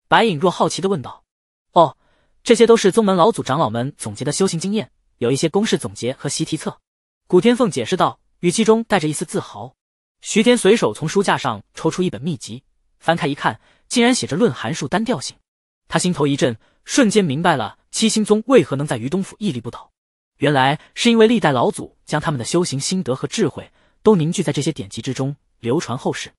白影若好奇的问道。“哦，这些都是宗门老祖长老们总结的修行经验，有一些公式总结和习题册。”古天凤解释道，语气中带着一丝自豪。徐天随手从书架上抽出一本秘籍。翻开一看，竟然写着《论函数单调性》，他心头一震，瞬间明白了七星宗为何能在于东府屹立不倒。原来是因为历代老祖将他们的修行心得和智慧都凝聚在这些典籍之中，流传后世。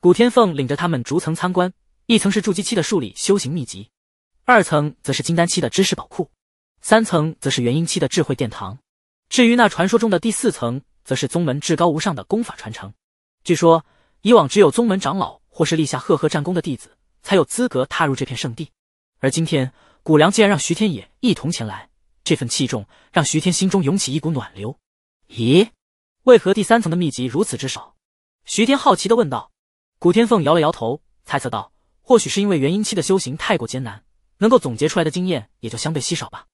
古天凤领着他们逐层参观：一层是筑基期的数理修行秘籍，二层则是金丹期的知识宝库，三层则是元婴期的智慧殿堂。至于那传说中的第四层，则是宗门至高无上的功法传承。据说，以往只有宗门长老。或是立下赫赫战功的弟子，才有资格踏入这片圣地。而今天，古良竟然让徐天野一同前来，这份器重让徐天心中涌起一股暖流。咦，为何第三层的秘籍如此之少？徐天好奇的问道。古天凤摇了摇头，猜测道：“或许是因为元婴期的修行太过艰难，能够总结出来的经验也就相对稀少吧。”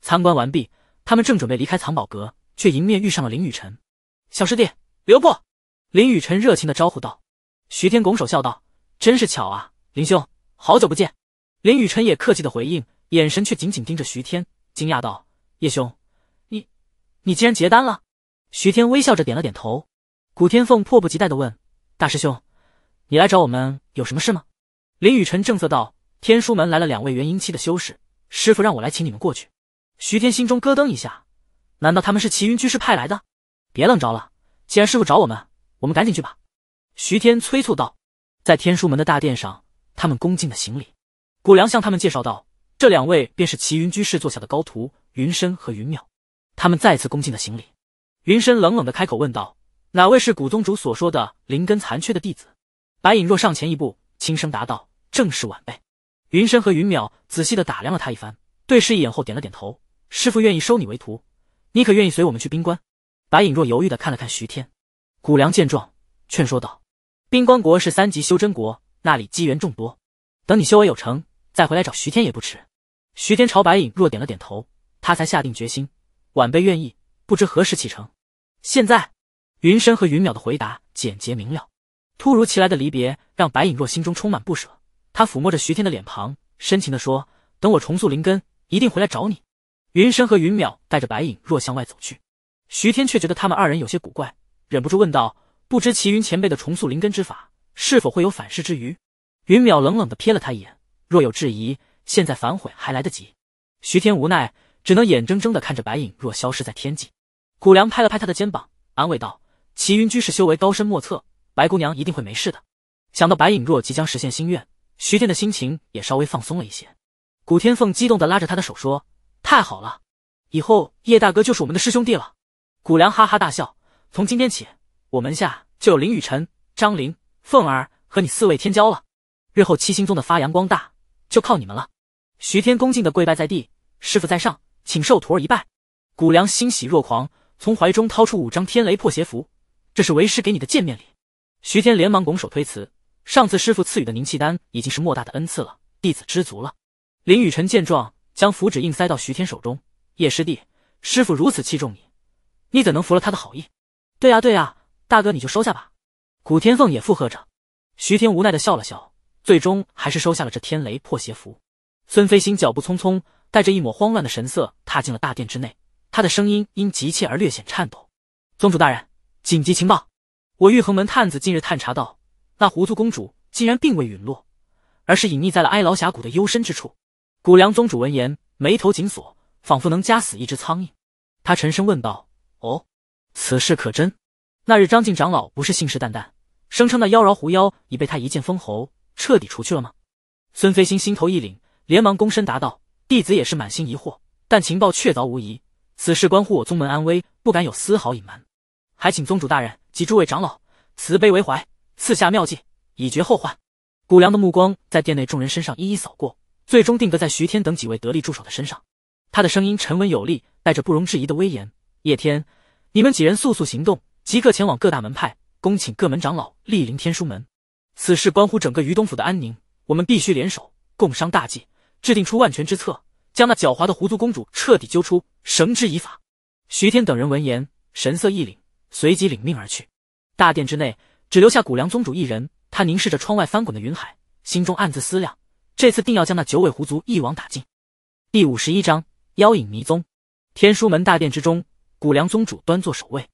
参观完毕，他们正准备离开藏宝阁，却迎面遇上了林雨辰。小师弟，留步！林雨辰热情的招呼道。徐天拱手笑道：“真是巧啊，林兄，好久不见。”林雨辰也客气的回应，眼神却紧紧盯着徐天，惊讶道：“叶兄，你，你竟然结丹了？”徐天微笑着点了点头。古天凤迫不及待的问：“大师兄，你来找我们有什么事吗？”林雨辰正色道：“天书门来了两位元婴期的修士，师傅让我来请你们过去。”徐天心中咯噔一下，难道他们是齐云居士派来的？别愣着了，既然师傅找我们，我们赶紧去吧。徐天催促道：“在天书门的大殿上，他们恭敬的行礼。谷良向他们介绍道：‘这两位便是齐云居士座下的高徒云深和云淼。’他们再次恭敬的行礼。云深冷冷的开口问道：‘哪位是谷宗主所说的灵根残缺的弟子？’白影若上前一步，轻声答道：‘正是晚辈。’云深和云淼仔细的打量了他一番，对视一眼后点了点头：‘师傅愿意收你为徒，你可愿意随我们去冰关？”白影若犹豫的看了看徐天，谷良见状，劝说道。”冰棺国是三级修真国，那里机缘众多。等你修为有成，再回来找徐天也不迟。徐天朝白影若点了点头，他才下定决心：晚辈愿意，不知何时启程。现在，云深和云淼的回答简洁明了。突如其来的离别让白影若心中充满不舍，他抚摸着徐天的脸庞，深情地说：等我重塑灵根，一定回来找你。云深和云淼带着白影若向外走去，徐天却觉得他们二人有些古怪，忍不住问道。不知齐云前辈的重塑灵根之法是否会有反噬之余？云淼冷冷的瞥了他一眼，若有质疑，现在反悔还来得及。徐天无奈，只能眼睁睁的看着白影若消失在天际。古良拍了拍他的肩膀，安慰道：“齐云居士修为高深莫测，白姑娘一定会没事的。”想到白影若即将实现心愿，徐天的心情也稍微放松了一些。古天凤激动的拉着他的手说：“太好了，以后叶大哥就是我们的师兄弟了。”古良哈哈大笑，从今天起。我门下就有林雨辰、张灵、凤儿和你四位天骄了，日后七星宗的发扬光大就靠你们了。徐天恭敬的跪拜在地，师傅在上，请受徒儿一拜。谷良欣喜若狂，从怀中掏出五张天雷破邪符，这是为师给你的见面礼。徐天连忙拱手推辞，上次师傅赐予的凝气丹已经是莫大的恩赐了，弟子知足了。林雨辰见状，将符纸硬塞到徐天手中，叶师弟，师傅如此器重你，你怎能服了他的好意？对呀，对呀。大哥，你就收下吧。古天凤也附和着。徐天无奈的笑了笑，最终还是收下了这天雷破邪符。孙飞星脚步匆匆，带着一抹慌乱的神色踏进了大殿之内。他的声音因急切而略显颤抖：“宗主大人，紧急情报！我玉衡门探子近日探查到，那狐族公主竟然并未陨落，而是隐匿在了哀牢峡谷的幽深之处。”古梁宗主闻言，眉头紧锁，仿佛能夹死一只苍蝇。他沉声问道：“哦，此事可真？”那日，张静长老不是信誓旦旦，声称那妖娆狐妖已被他一剑封喉，彻底除去了吗？孙飞星心头一凛，连忙躬身答道：“弟子也是满心疑惑，但情报确凿无疑，此事关乎我宗门安危，不敢有丝毫隐瞒。还请宗主大人及诸位长老慈悲为怀，赐下妙计，以绝后患。”谷梁的目光在殿内众人身上一一扫过，最终定格在徐天等几位得力助手的身上。他的声音沉稳有力，带着不容置疑的威严：“叶天，你们几人速速行动。”即刻前往各大门派，恭请各门长老莅临天书门。此事关乎整个于东府的安宁，我们必须联手，共商大计，制定出万全之策，将那狡猾的狐族公主彻底揪出，绳之以法。徐天等人闻言，神色一凛，随即领命而去。大殿之内，只留下谷梁宗主一人。他凝视着窗外翻滚的云海，心中暗自思量：这次定要将那九尾狐族一网打尽。第五十一章妖影迷踪。天书门大殿之中，谷梁宗主端坐首位。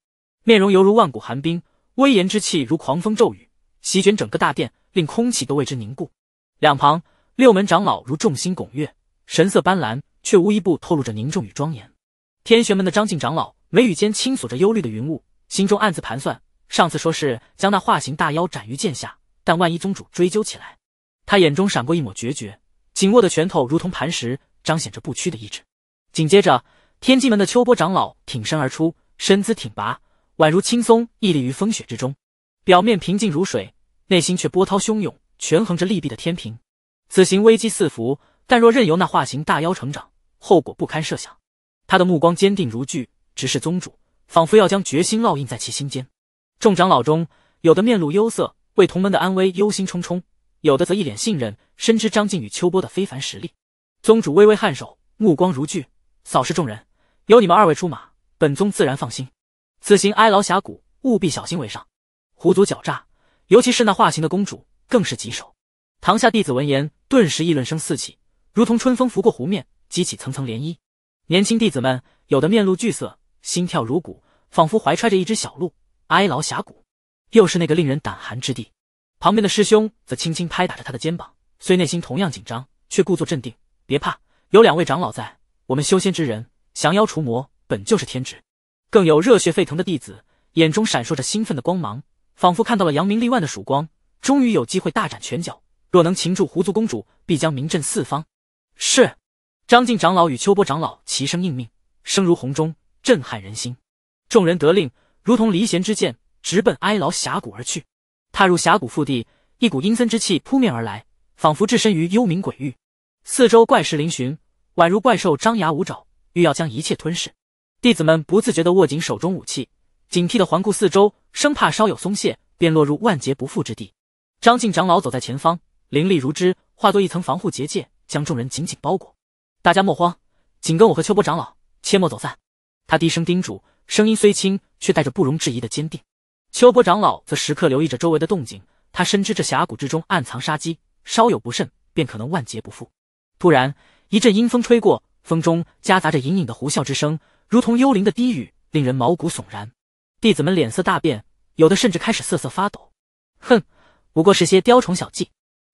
面容犹如万古寒冰，威严之气如狂风骤雨，席卷整个大殿，令空气都为之凝固。两旁六门长老如众星拱月，神色斑斓，却无一不透露着凝重与庄严。天玄门的张晋长老眉宇间轻锁着忧虑的云雾，心中暗自盘算：上次说是将那化形大妖斩于剑下，但万一宗主追究起来，他眼中闪过一抹决绝，紧握的拳头如同磐石，彰显着不屈的意志。紧接着，天机门的秋波长老挺身而出，身姿挺拔。宛如青松屹立于风雪之中，表面平静如水，内心却波涛汹涌，权衡着利弊的天平。此行危机四伏，但若任由那化形大妖成长，后果不堪设想。他的目光坚定如炬，直视宗主，仿佛要将决心烙印在其心间。众长老中，有的面露忧色，为同门的安危忧心忡忡；有的则一脸信任，深知张靖与秋波的非凡实力。宗主微微颔首，目光如炬，扫视众人：“有你们二位出马，本宗自然放心。”此行哀牢峡谷，务必小心为上。狐族狡诈，尤其是那化形的公主，更是棘手。堂下弟子闻言，顿时议论声四起，如同春风拂过湖面，激起层层涟漪。年轻弟子们有的面露惧色，心跳如鼓，仿佛怀揣着一只小鹿。哀牢峡谷，又是那个令人胆寒之地。旁边的师兄则轻轻拍打着他的肩膀，虽内心同样紧张，却故作镇定：“别怕，有两位长老在，我们修仙之人降妖除魔，本就是天职。”更有热血沸腾的弟子，眼中闪烁着兴奋的光芒，仿佛看到了扬名立万的曙光，终于有机会大展拳脚。若能擒住狐族公主，必将名震四方。是张晋长老与秋波长老齐声应命，声如洪钟，震撼人心。众人得令，如同离弦之箭，直奔哀牢峡谷而去。踏入峡谷腹地，一股阴森之气扑面而来，仿佛置身于幽冥鬼域。四周怪石嶙峋，宛如怪兽张牙舞爪，欲要将一切吞噬。弟子们不自觉地握紧手中武器，警惕地环顾四周，生怕稍有松懈便落入万劫不复之地。张晋长老走在前方，灵力如织，化作一层防护结界，将众人紧紧包裹。大家莫慌，紧跟我和秋波长老，切莫走散。他低声叮嘱，声音虽轻，却带着不容置疑的坚定。秋波长老则时刻留意着周围的动静，他深知这峡谷之中暗藏杀机，稍有不慎便可能万劫不复。突然，一阵阴风吹过，风中夹杂着隐隐的呼啸之声。如同幽灵的低语，令人毛骨悚然。弟子们脸色大变，有的甚至开始瑟瑟发抖。哼，不过是些雕虫小技。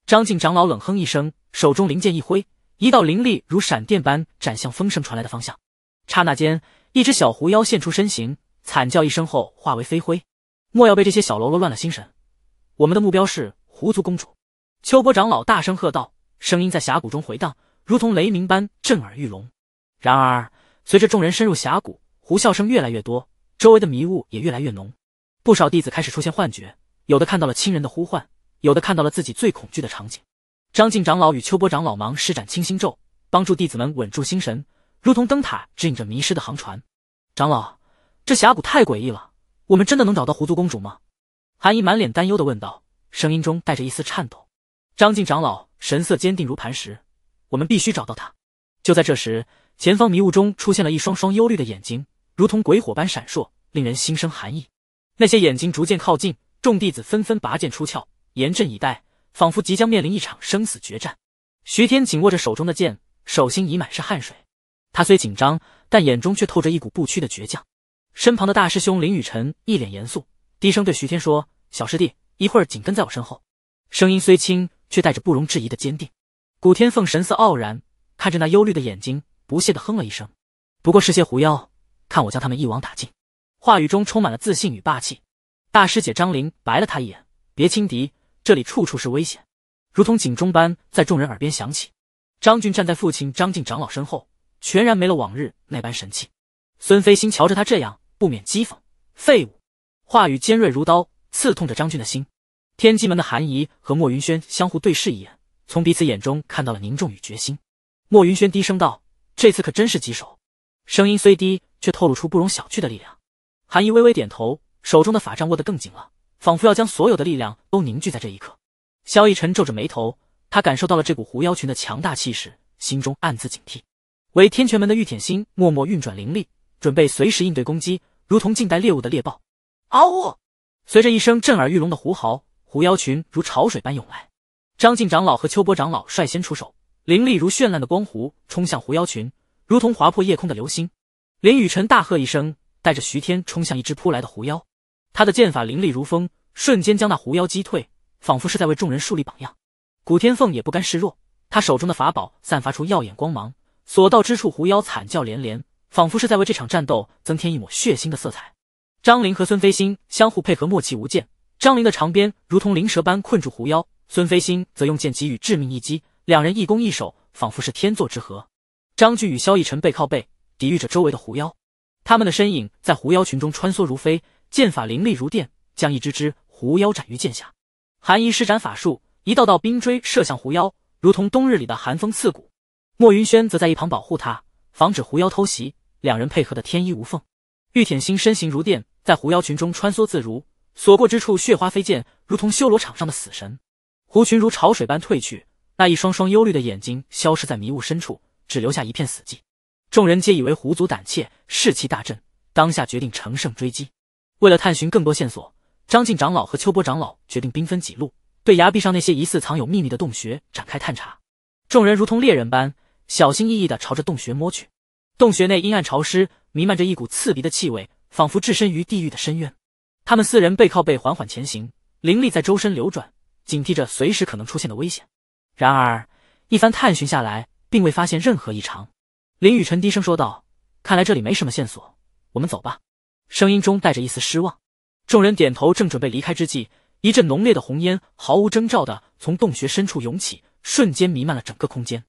张静长老冷哼一声，手中灵剑一挥，一道灵力如闪电般斩向风声传来的方向。刹那间，一只小狐妖现出身形，惨叫一声后化为飞灰。莫要被这些小喽啰乱了心神，我们的目标是狐族公主。秋波长老大声喝道，声音在峡谷中回荡，如同雷鸣般震耳欲聋。然而。随着众人深入峡谷，呼啸声越来越多，周围的迷雾也越来越浓，不少弟子开始出现幻觉，有的看到了亲人的呼唤，有的看到了自己最恐惧的场景。张晋长老与秋波长老忙施展清心咒，帮助弟子们稳住心神，如同灯塔指引着迷失的航船。长老，这峡谷太诡异了，我们真的能找到狐族公主吗？韩姨满脸担忧地问道，声音中带着一丝颤抖。张晋长老神色坚定如磐石：“我们必须找到她。”就在这时。前方迷雾中出现了一双双忧虑的眼睛，如同鬼火般闪烁，令人心生寒意。那些眼睛逐渐靠近，众弟子纷纷拔剑出鞘，严阵以待，仿佛即将面临一场生死决战。徐天紧握着手中的剑，手心已满是汗水。他虽紧张，但眼中却透着一股不屈的倔强。身旁的大师兄林雨辰一脸严肃，低声对徐天说：“小师弟，一会儿紧跟在我身后。”声音虽轻，却带着不容置疑的坚定。古天凤神色傲然，看着那忧虑的眼睛。不屑地哼了一声，不过是些狐妖，看我将他们一网打尽。话语中充满了自信与霸气。大师姐张玲白了他一眼：“别轻敌，这里处处是危险。”如同警钟般在众人耳边响起。张俊站在父亲张静长老身后，全然没了往日那般神气。孙飞星瞧着他这样，不免讥讽：“废物。”话语尖锐如刀，刺痛着张俊的心。天机门的韩怡和莫云轩相互对视一眼，从彼此眼中看到了凝重与决心。莫云轩低声道。这次可真是棘手，声音虽低，却透露出不容小觑的力量。韩毅微微点头，手中的法杖握得更紧了，仿佛要将所有的力量都凝聚在这一刻。萧逸尘皱着眉头，他感受到了这股狐妖群的强大气势，心中暗自警惕。为天权门的玉天心默默运转灵力，准备随时应对攻击，如同静待猎物的猎豹。嗷呜！随着一声震耳欲聋的狐嚎，狐妖群如潮水般涌来。张晋长老和邱波长老率先出手。灵力如绚烂的光弧冲向狐妖群，如同划破夜空的流星。林雨辰大喝一声，带着徐天冲向一只扑来的狐妖。他的剑法凌厉如风，瞬间将那狐妖击退，仿佛是在为众人树立榜样。古天凤也不甘示弱，他手中的法宝散发出耀眼光芒，所到之处狐妖惨叫连连，仿佛是在为这场战斗增添一抹血腥的色彩。张灵和孙飞星相互配合，默契无间。张灵的长鞭如同灵蛇般困住狐妖，孙飞星则用剑给予致命一击。两人一攻一守，仿佛是天作之合。张俊与萧逸尘背靠背，抵御着周围的狐妖。他们的身影在狐妖群中穿梭如飞，剑法凌厉如电，将一只只狐妖斩于剑下。韩仪施展法术，一道道冰锥射向狐妖，如同冬日里的寒风刺骨。莫云轩则在一旁保护他，防止狐妖偷袭。两人配合的天衣无缝。玉天心身形如电，在狐妖群中穿梭自如，所过之处血花飞溅，如同修罗场上的死神。狐群如潮水般退去。那一双双忧虑的眼睛消失在迷雾深处，只留下一片死寂。众人皆以为狐族胆怯，士气大振，当下决定乘胜追击。为了探寻更多线索，张晋长老和秋波长老决定兵分几路，对崖壁上那些疑似藏有秘密的洞穴展开探查。众人如同猎人般，小心翼翼地朝着洞穴摸去。洞穴内阴暗潮湿，弥漫着一股刺鼻的气味，仿佛置身于地狱的深渊。他们四人背靠背，缓缓前行，灵力在周身流转，警惕着随时可能出现的危险。然而，一番探寻下来，并未发现任何异常。林雨辰低声说道：“看来这里没什么线索，我们走吧。”声音中带着一丝失望。众人点头，正准备离开之际，一阵浓烈的红烟毫无征兆的从洞穴深处涌起，瞬间弥漫了整个空间。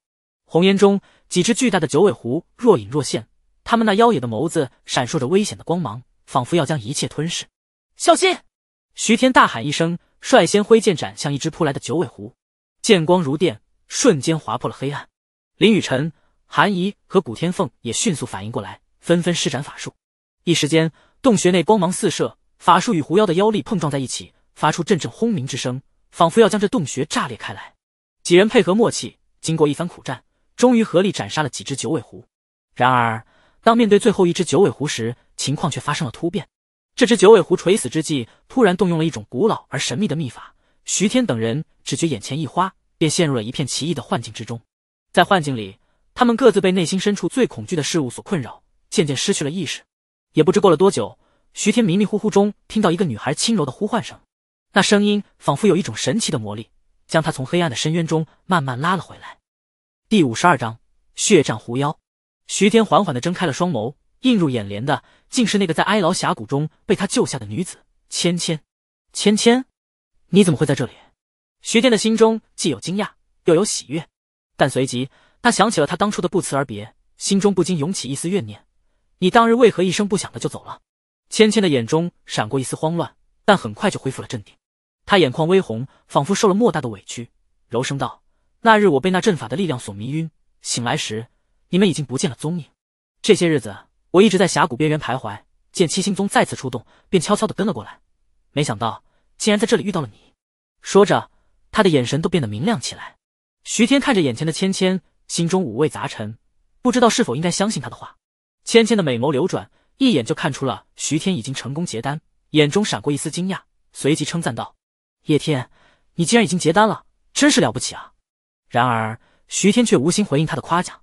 红烟中，几只巨大的九尾狐若隐若现，他们那妖冶的眸子闪烁着危险的光芒，仿佛要将一切吞噬。小心！徐天大喊一声，率先挥剑斩向一只扑来的九尾狐。剑光如电，瞬间划破了黑暗。林雨辰、韩仪和古天凤也迅速反应过来，纷纷施展法术。一时间，洞穴内光芒四射，法术与狐妖的妖力碰撞在一起，发出阵阵轰鸣之声，仿佛要将这洞穴炸裂开来。几人配合默契，经过一番苦战，终于合力斩杀了几只九尾狐。然而，当面对最后一只九尾狐时，情况却发生了突变。这只九尾狐垂死之际，突然动用了一种古老而神秘的秘法。徐天等人只觉眼前一花，便陷入了一片奇异的幻境之中。在幻境里，他们各自被内心深处最恐惧的事物所困扰，渐渐失去了意识。也不知过了多久，徐天迷迷糊糊中听到一个女孩轻柔的呼唤声，那声音仿佛有一种神奇的魔力，将他从黑暗的深渊中慢慢拉了回来。第五十二章血战狐妖。徐天缓缓的睁开了双眸，映入眼帘的竟是那个在哀牢峡谷中被他救下的女子芊芊。芊芊。你怎么会在这里？徐天的心中既有惊讶，又有喜悦，但随即他想起了他当初的不辞而别，心中不禁涌起一丝怨念。你当日为何一声不响的就走了？芊芊的眼中闪过一丝慌乱，但很快就恢复了镇定。她眼眶微红，仿佛受了莫大的委屈，柔声道：“那日我被那阵法的力量所迷晕，醒来时你们已经不见了踪影。这些日子我一直在峡谷边缘徘徊，见七星宗再次出动，便悄悄的跟了过来。没想到……”竟然在这里遇到了你，说着，他的眼神都变得明亮起来。徐天看着眼前的芊芊，心中五味杂陈，不知道是否应该相信他的话。芊芊的美眸流转，一眼就看出了徐天已经成功结丹，眼中闪过一丝惊讶，随即称赞道：“叶天，你竟然已经结丹了，真是了不起啊！”然而，徐天却无心回应他的夸奖，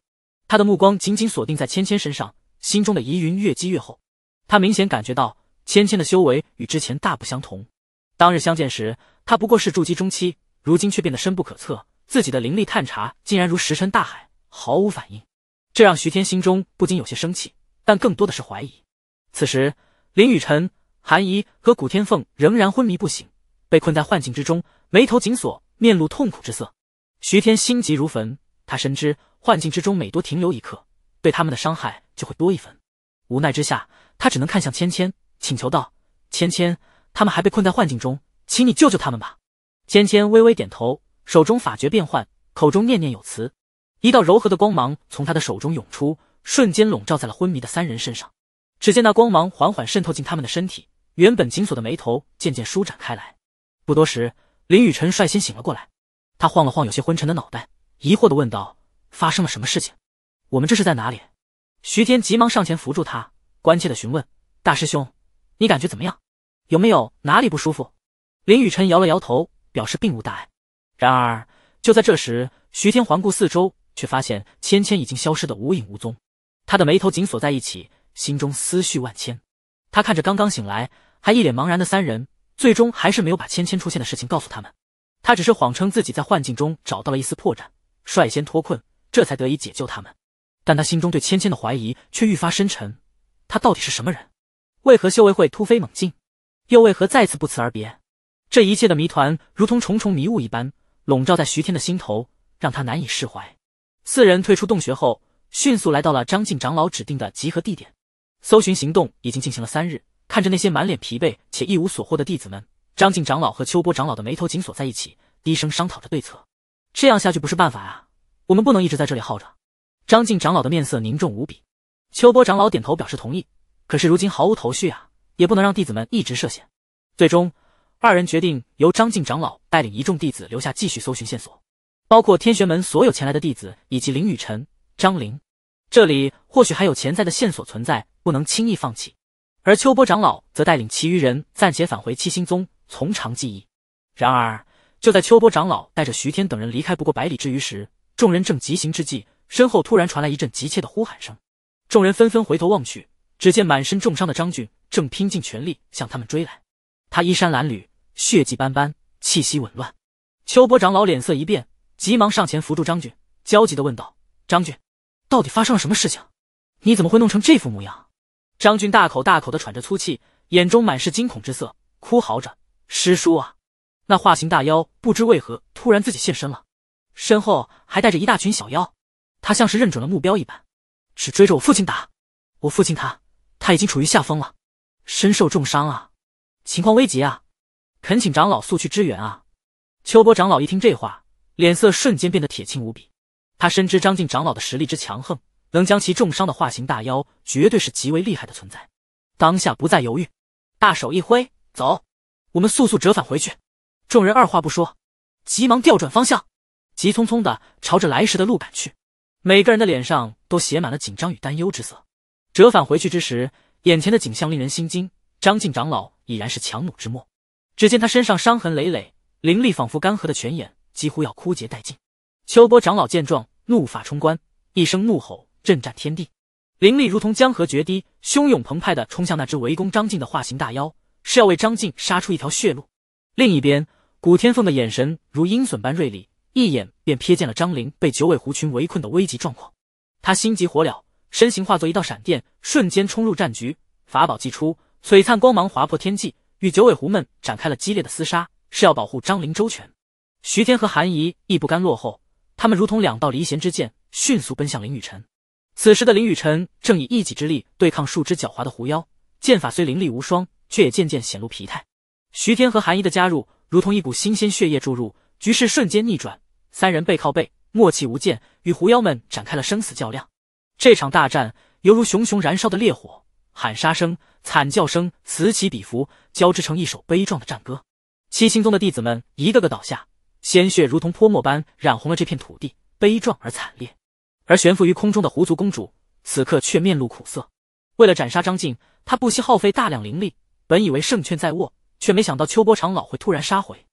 他的目光紧紧锁定在芊芊身上，心中的疑云越积越厚。他明显感觉到芊芊的修为与之前大不相同。当日相见时，他不过是筑基中期，如今却变得深不可测。自己的灵力探查竟然如石沉大海，毫无反应，这让徐天心中不禁有些生气，但更多的是怀疑。此时，林雨辰、韩怡和古天凤仍然昏迷不醒，被困在幻境之中，眉头紧锁，面露痛苦之色。徐天心急如焚，他深知幻境之中每多停留一刻，对他们的伤害就会多一分。无奈之下，他只能看向芊芊，请求道：“芊芊。”他们还被困在幻境中，请你救救他们吧！芊芊微微点头，手中法诀变幻，口中念念有词，一道柔和的光芒从他的手中涌出，瞬间笼罩在了昏迷的三人身上。只见那光芒缓缓渗透进他们的身体，原本紧锁的眉头渐渐舒展开来。不多时，林雨辰率先醒了过来，他晃了晃有些昏沉的脑袋，疑惑的问道：“发生了什么事情？我们这是在哪里？”徐天急忙上前扶住他，关切的询问：“大师兄，你感觉怎么样？”有没有哪里不舒服？林雨辰摇了摇头，表示并无大碍。然而，就在这时，徐天环顾四周，却发现芊芊已经消失得无影无踪。他的眉头紧锁在一起，心中思绪万千。他看着刚刚醒来还一脸茫然的三人，最终还是没有把芊芊出现的事情告诉他们。他只是谎称自己在幻境中找到了一丝破绽，率先脱困，这才得以解救他们。但他心中对芊芊的怀疑却愈发深沉。他到底是什么人？为何修为会突飞猛进？又为何再次不辞而别？这一切的谜团如同重重迷雾一般笼罩在徐天的心头，让他难以释怀。四人退出洞穴后，迅速来到了张晋长老指定的集合地点。搜寻行动已经进行了三日，看着那些满脸疲惫且一无所获的弟子们，张晋长老和秋波长老的眉头紧锁在一起，低声商讨着对策。这样下去不是办法啊，我们不能一直在这里耗着。张晋长老的面色凝重无比，秋波长老点头表示同意。可是如今毫无头绪啊。也不能让弟子们一直涉险，最终二人决定由张静长老带领一众弟子留下继续搜寻线索，包括天玄门所有前来的弟子以及林雨辰、张灵，这里或许还有潜在的线索存在，不能轻易放弃。而秋波长老则带领其余人暂且返回七星宗，从长计议。然而就在秋波长老带着徐天等人离开不过百里之余时，众人正急行之际，身后突然传来一阵急切的呼喊声，众人纷纷回头望去，只见满身重伤的张俊。正拼尽全力向他们追来，他衣衫褴褛，血迹斑斑，气息紊乱。秋波长老脸色一变，急忙上前扶住张俊，焦急地问道：“张俊，到底发生了什么事情？你怎么会弄成这副模样？”张俊大口大口地喘着粗气，眼中满是惊恐之色，哭嚎着：“师叔啊，那化形大妖不知为何突然自己现身了，身后还带着一大群小妖，他像是认准了目标一般，只追着我父亲打。我父亲他他已经处于下风了。”身受重伤啊，情况危急啊！恳请长老速去支援啊！秋波长老一听这话，脸色瞬间变得铁青无比。他深知张晋长老的实力之强横，能将其重伤的化形大妖，绝对是极为厉害的存在。当下不再犹豫，大手一挥：“走，我们速速折返回去。”众人二话不说，急忙调转方向，急匆匆的朝着来时的路赶去。每个人的脸上都写满了紧张与担忧之色。折返回去之时。眼前的景象令人心惊，张静长老已然是强弩之末。只见他身上伤痕累累，灵力仿佛干涸的泉眼，几乎要枯竭殆尽。秋波长老见状，怒发冲冠，一声怒吼震战天地，灵力如同江河决堤，汹涌澎湃的冲向那只围攻张静的化形大妖，是要为张静杀出一条血路。另一边，古天凤的眼神如鹰隼般锐利，一眼便瞥见了张灵被九尾狐群围困的危急状况，他心急火燎。身形化作一道闪电，瞬间冲入战局。法宝祭出，璀璨光芒划破天际，与九尾狐们展开了激烈的厮杀，是要保护张陵周全。徐天和韩仪亦不甘落后，他们如同两道离弦之箭，迅速奔向林雨辰。此时的林雨辰正以一己之力对抗数只狡猾的狐妖，剑法虽凌厉无双，却也渐渐显露疲态。徐天和韩仪的加入，如同一股新鲜血液注入，局势瞬间逆转。三人背靠背，默契无间，与狐妖们展开了生死较量。这场大战犹如熊熊燃烧的烈火，喊杀声、惨叫声此起彼伏，交织成一首悲壮的战歌。七星宗的弟子们一个个倒下，鲜血如同泼墨般染红了这片土地，悲壮而惨烈。而悬浮于空中的狐族公主，此刻却面露苦涩。为了斩杀张晋，她不惜耗费大量灵力，本以为胜券在握，却没想到秋波长老会突然杀回。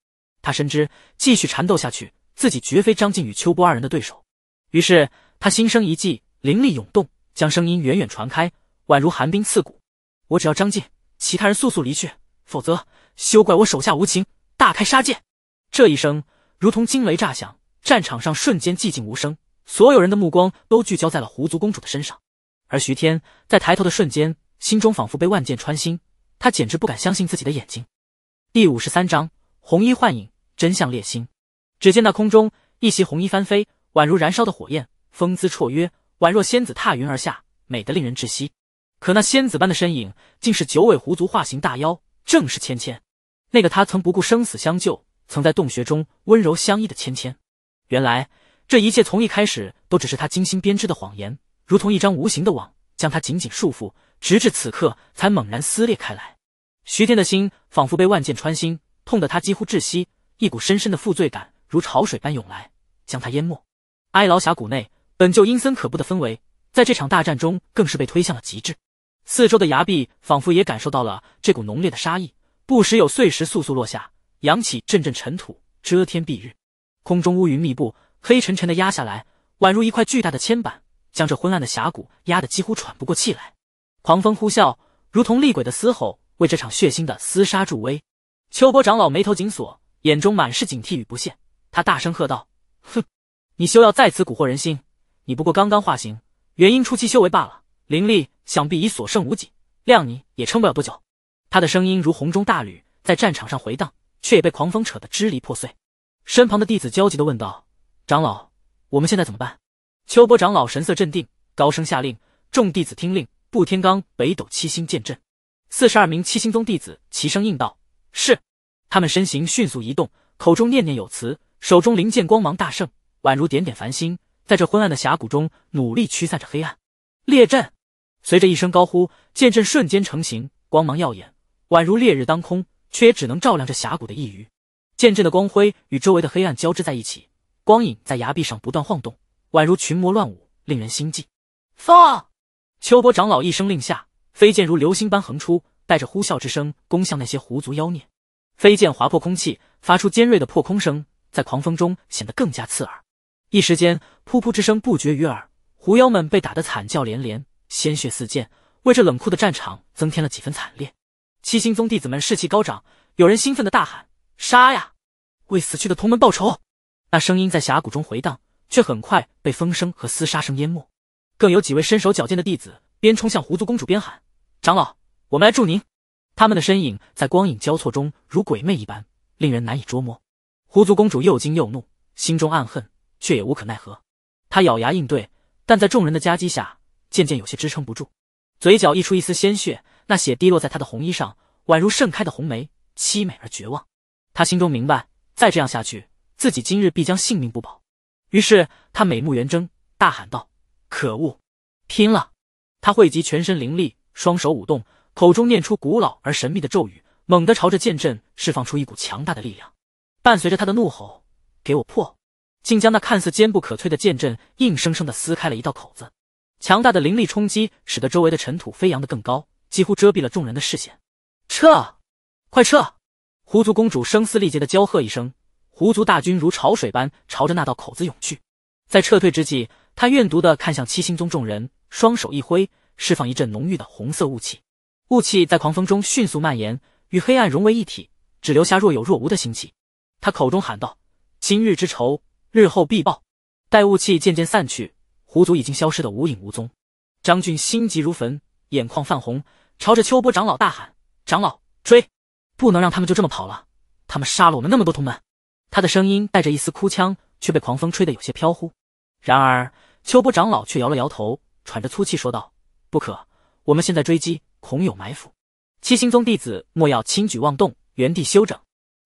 她深知继续缠斗下去，自己绝非张晋与秋波二人的对手。于是，她心生一计。灵力涌动，将声音远远传开，宛如寒冰刺骨。我只要张晋，其他人速速离去，否则休怪我手下无情，大开杀戒。这一声如同惊雷炸响，战场上瞬间寂静无声，所有人的目光都聚焦在了狐族公主的身上。而徐天在抬头的瞬间，心中仿佛被万箭穿心，他简直不敢相信自己的眼睛。第五十三章：红衣幻影，真相裂心。只见那空中一袭红衣翻飞，宛如燃烧的火焰，风姿绰约。宛若仙子踏云而下，美得令人窒息。可那仙子般的身影，竟是九尾狐族化形大妖，正是芊芊。那个他曾不顾生死相救，曾在洞穴中温柔相依的芊芊。原来这一切从一开始都只是他精心编织的谎言，如同一张无形的网，将他紧紧束缚，直至此刻才猛然撕裂开来。徐天的心仿佛被万箭穿心，痛得他几乎窒息。一股深深的负罪感如潮水般涌来，将他淹没。哀牢峡谷内。本就阴森可怖的氛围，在这场大战中更是被推向了极致。四周的崖壁仿佛也感受到了这股浓烈的杀意，不时有碎石簌簌落下，扬起阵阵尘土，遮天蔽日。空中乌云密布，黑沉沉的压下来，宛如一块巨大的铅板，将这昏暗的峡谷压得几乎喘不过气来。狂风呼啸，如同厉鬼的嘶吼，为这场血腥的厮杀助威。秋波长老眉头紧锁，眼中满是警惕与不屑，他大声喝道：“哼，你休要再次蛊惑人心！”你不过刚刚化形，元婴初期修为罢了，灵力想必已所剩无几，谅你也撑不了多久。他的声音如洪钟大吕，在战场上回荡，却也被狂风扯得支离破碎。身旁的弟子焦急的问道：“长老，我们现在怎么办？”秋波长老神色镇定，高声下令：“众弟子听令，布天罡北斗七星剑阵。”四十二名七星宗弟子齐声应道：“是。”他们身形迅速移动，口中念念有词，手中灵剑光芒大盛，宛如点点繁星。在这昏暗的峡谷中，努力驱散着黑暗。列阵，随着一声高呼，剑阵瞬间成型，光芒耀眼，宛如烈日当空，却也只能照亮这峡谷的一隅。剑阵的光辉与周围的黑暗交织在一起，光影在崖壁上不断晃动，宛如群魔乱舞，令人心悸。放！秋波长老一声令下，飞剑如流星般横出，带着呼啸之声攻向那些狐族妖孽。飞剑划破空气，发出尖锐的破空声，在狂风中显得更加刺耳。一时间，噗噗之声不绝于耳，狐妖们被打得惨叫连连，鲜血四溅，为这冷酷的战场增添了几分惨烈。七星宗弟子们士气高涨，有人兴奋地大喊：“杀呀！为死去的同门报仇！”那声音在峡谷中回荡，却很快被风声和厮杀声淹没。更有几位身手矫健的弟子边冲向狐族公主边喊：“长老，我们来助您！”他们的身影在光影交错中如鬼魅一般，令人难以捉摸。狐族公主又惊又怒，心中暗恨。却也无可奈何，他咬牙应对，但在众人的夹击下，渐渐有些支撑不住，嘴角溢出一丝鲜血，那血滴落在他的红衣上，宛如盛开的红梅，凄美而绝望。他心中明白，再这样下去，自己今日必将性命不保。于是他美目圆睁，大喊道：“可恶！拼了！”他汇集全身灵力，双手舞动，口中念出古老而神秘的咒语，猛地朝着剑阵释放出一股强大的力量。伴随着他的怒吼：“给我破！”竟将那看似坚不可摧的剑阵硬生生的撕开了一道口子，强大的灵力冲击使得周围的尘土飞扬的更高，几乎遮蔽了众人的视线。撤，快撤！狐族公主声嘶力竭的娇喝一声，狐族大军如潮水般朝着那道口子涌去。在撤退之际，她怨毒的看向七星宗众人，双手一挥，释放一阵浓郁的红色雾气。雾气在狂风中迅速蔓延，与黑暗融为一体，只留下若有若无的腥气。她口中喊道：“今日之仇！”日后必报。待雾气渐渐散去，狐族已经消失得无影无踪。张俊心急如焚，眼眶泛红，朝着秋波长老大喊：“长老，追！不能让他们就这么跑了！他们杀了我们那么多同门！”他的声音带着一丝哭腔，却被狂风吹得有些飘忽。然而，秋波长老却摇了摇头，喘着粗气说道：“不可，我们现在追击，恐有埋伏。七星宗弟子莫要轻举妄动，原地休整。”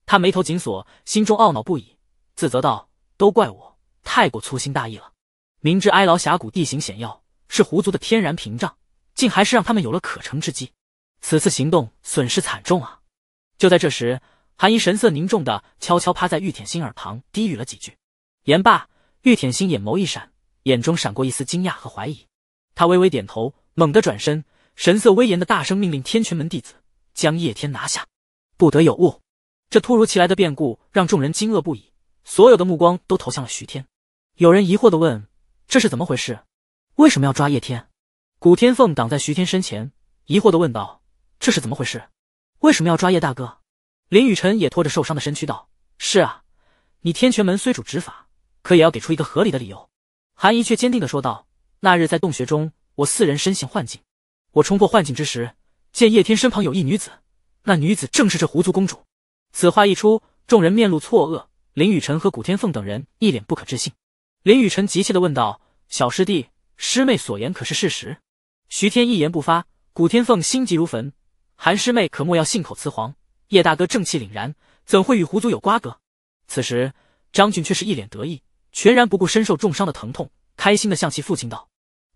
他眉头紧锁，心中懊恼不已，自责道。都怪我太过粗心大意了，明知哀牢峡谷地形险要，是狐族的天然屏障，竟还是让他们有了可乘之机。此次行动损失惨重啊！就在这时，韩姨神色凝重的悄悄趴在玉铁心耳旁低语了几句。言罢，玉铁心眼眸一闪，眼中闪过一丝惊讶和怀疑。他微微点头，猛地转身，神色威严的大声命令天权门弟子将叶天拿下，不得有误。这突如其来的变故让众人惊愕不已。所有的目光都投向了徐天，有人疑惑地问：“这是怎么回事？为什么要抓叶天？”古天凤挡在徐天身前，疑惑地问道：“这是怎么回事？为什么要抓叶大哥？”林雨辰也拖着受伤的身躯道：“是啊，你天泉门虽主执法，可也要给出一个合理的理由。”韩仪却坚定地说道：“那日在洞穴中，我四人身陷幻境，我冲破幻境之时，见叶天身旁有一女子，那女子正是这狐族公主。”此话一出，众人面露错愕。林雨辰和古天凤等人一脸不可置信，林雨辰急切的问道：“小师弟、师妹所言可是事实？”徐天一言不发，古天凤心急如焚：“韩师妹可莫要信口雌黄，叶大哥正气凛然，怎会与狐族有瓜葛？”此时，张俊却是一脸得意，全然不顾身受重伤的疼痛，开心的向其父亲道：“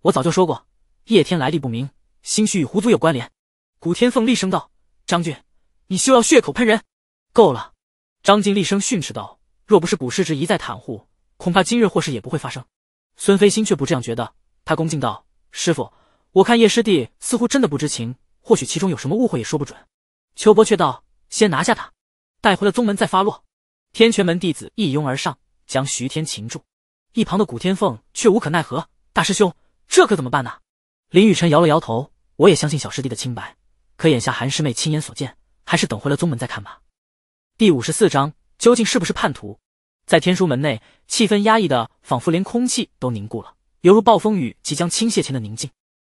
我早就说过，叶天来历不明，兴许与狐族有关联。”古天凤厉声道：“张俊，你休要血口喷人！够了！”张晋厉声训斥道。若不是古世侄一再袒护，恐怕今日祸事也不会发生。孙飞星却不这样觉得，他恭敬道：“师傅，我看叶师弟似乎真的不知情，或许其中有什么误会也说不准。”秋波却道：“先拿下他，带回了宗门再发落。”天权门弟子一拥而上，将徐天擒住。一旁的古天凤却无可奈何：“大师兄，这可怎么办呢？”林雨辰摇了摇头：“我也相信小师弟的清白，可眼下韩师妹亲眼所见，还是等回了宗门再看吧。”第五十四章。究竟是不是叛徒？在天书门内，气氛压抑的仿佛连空气都凝固了，犹如暴风雨即将倾泻前的宁静。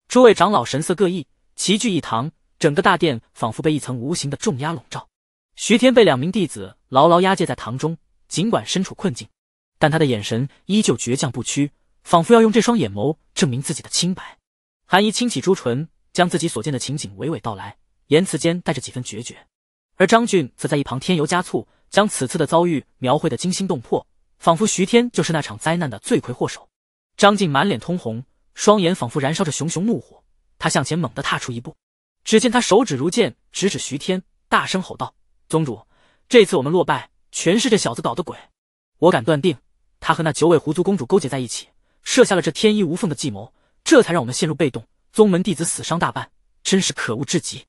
诸位长老神色各异，齐聚一堂，整个大殿仿佛被一层无形的重压笼罩。徐天被两名弟子牢牢押解在堂中，尽管身处困境，但他的眼神依旧倔强不屈，仿佛要用这双眼眸证明自己的清白。韩仪轻启朱唇，将自己所见的情景娓娓道来，言辞间带着几分决绝。而张俊则在一旁添油加醋。将此次的遭遇描绘的惊心动魄，仿佛徐天就是那场灾难的罪魁祸首。张静满脸通红，双眼仿佛燃烧着熊熊怒火，他向前猛地踏出一步，只见他手指如剑，直指徐天，大声吼道：“宗主，这次我们落败，全是这小子搞的鬼！我敢断定，他和那九尾狐族公主勾结在一起，设下了这天衣无缝的计谋，这才让我们陷入被动，宗门弟子死伤大半，真是可恶至极！”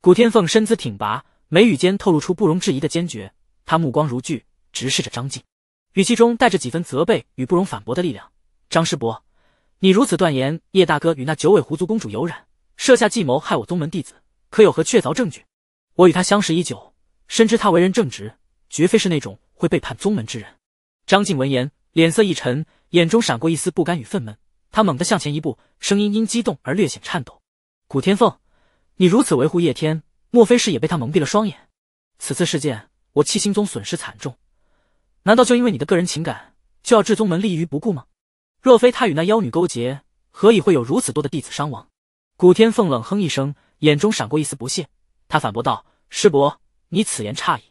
古天凤身姿挺拔，眉宇间透露出不容置疑的坚决。他目光如炬，直视着张静，语气中带着几分责备与不容反驳的力量。张师伯，你如此断言叶大哥与那九尾狐族公主有染，设下计谋害我宗门弟子，可有何确凿证据？我与他相识已久，深知他为人正直，绝非是那种会背叛宗门之人。张静闻言，脸色一沉，眼中闪过一丝不甘与愤懑。他猛地向前一步，声音因激动而略显颤抖：“古天凤，你如此维护叶天，莫非是也被他蒙蔽了双眼？此次事件……”我七星宗损失惨重，难道就因为你的个人情感就要置宗门利益于不顾吗？若非他与那妖女勾结，何以会有如此多的弟子伤亡？古天凤冷哼一声，眼中闪过一丝不屑，他反驳道：“师伯，你此言差矣。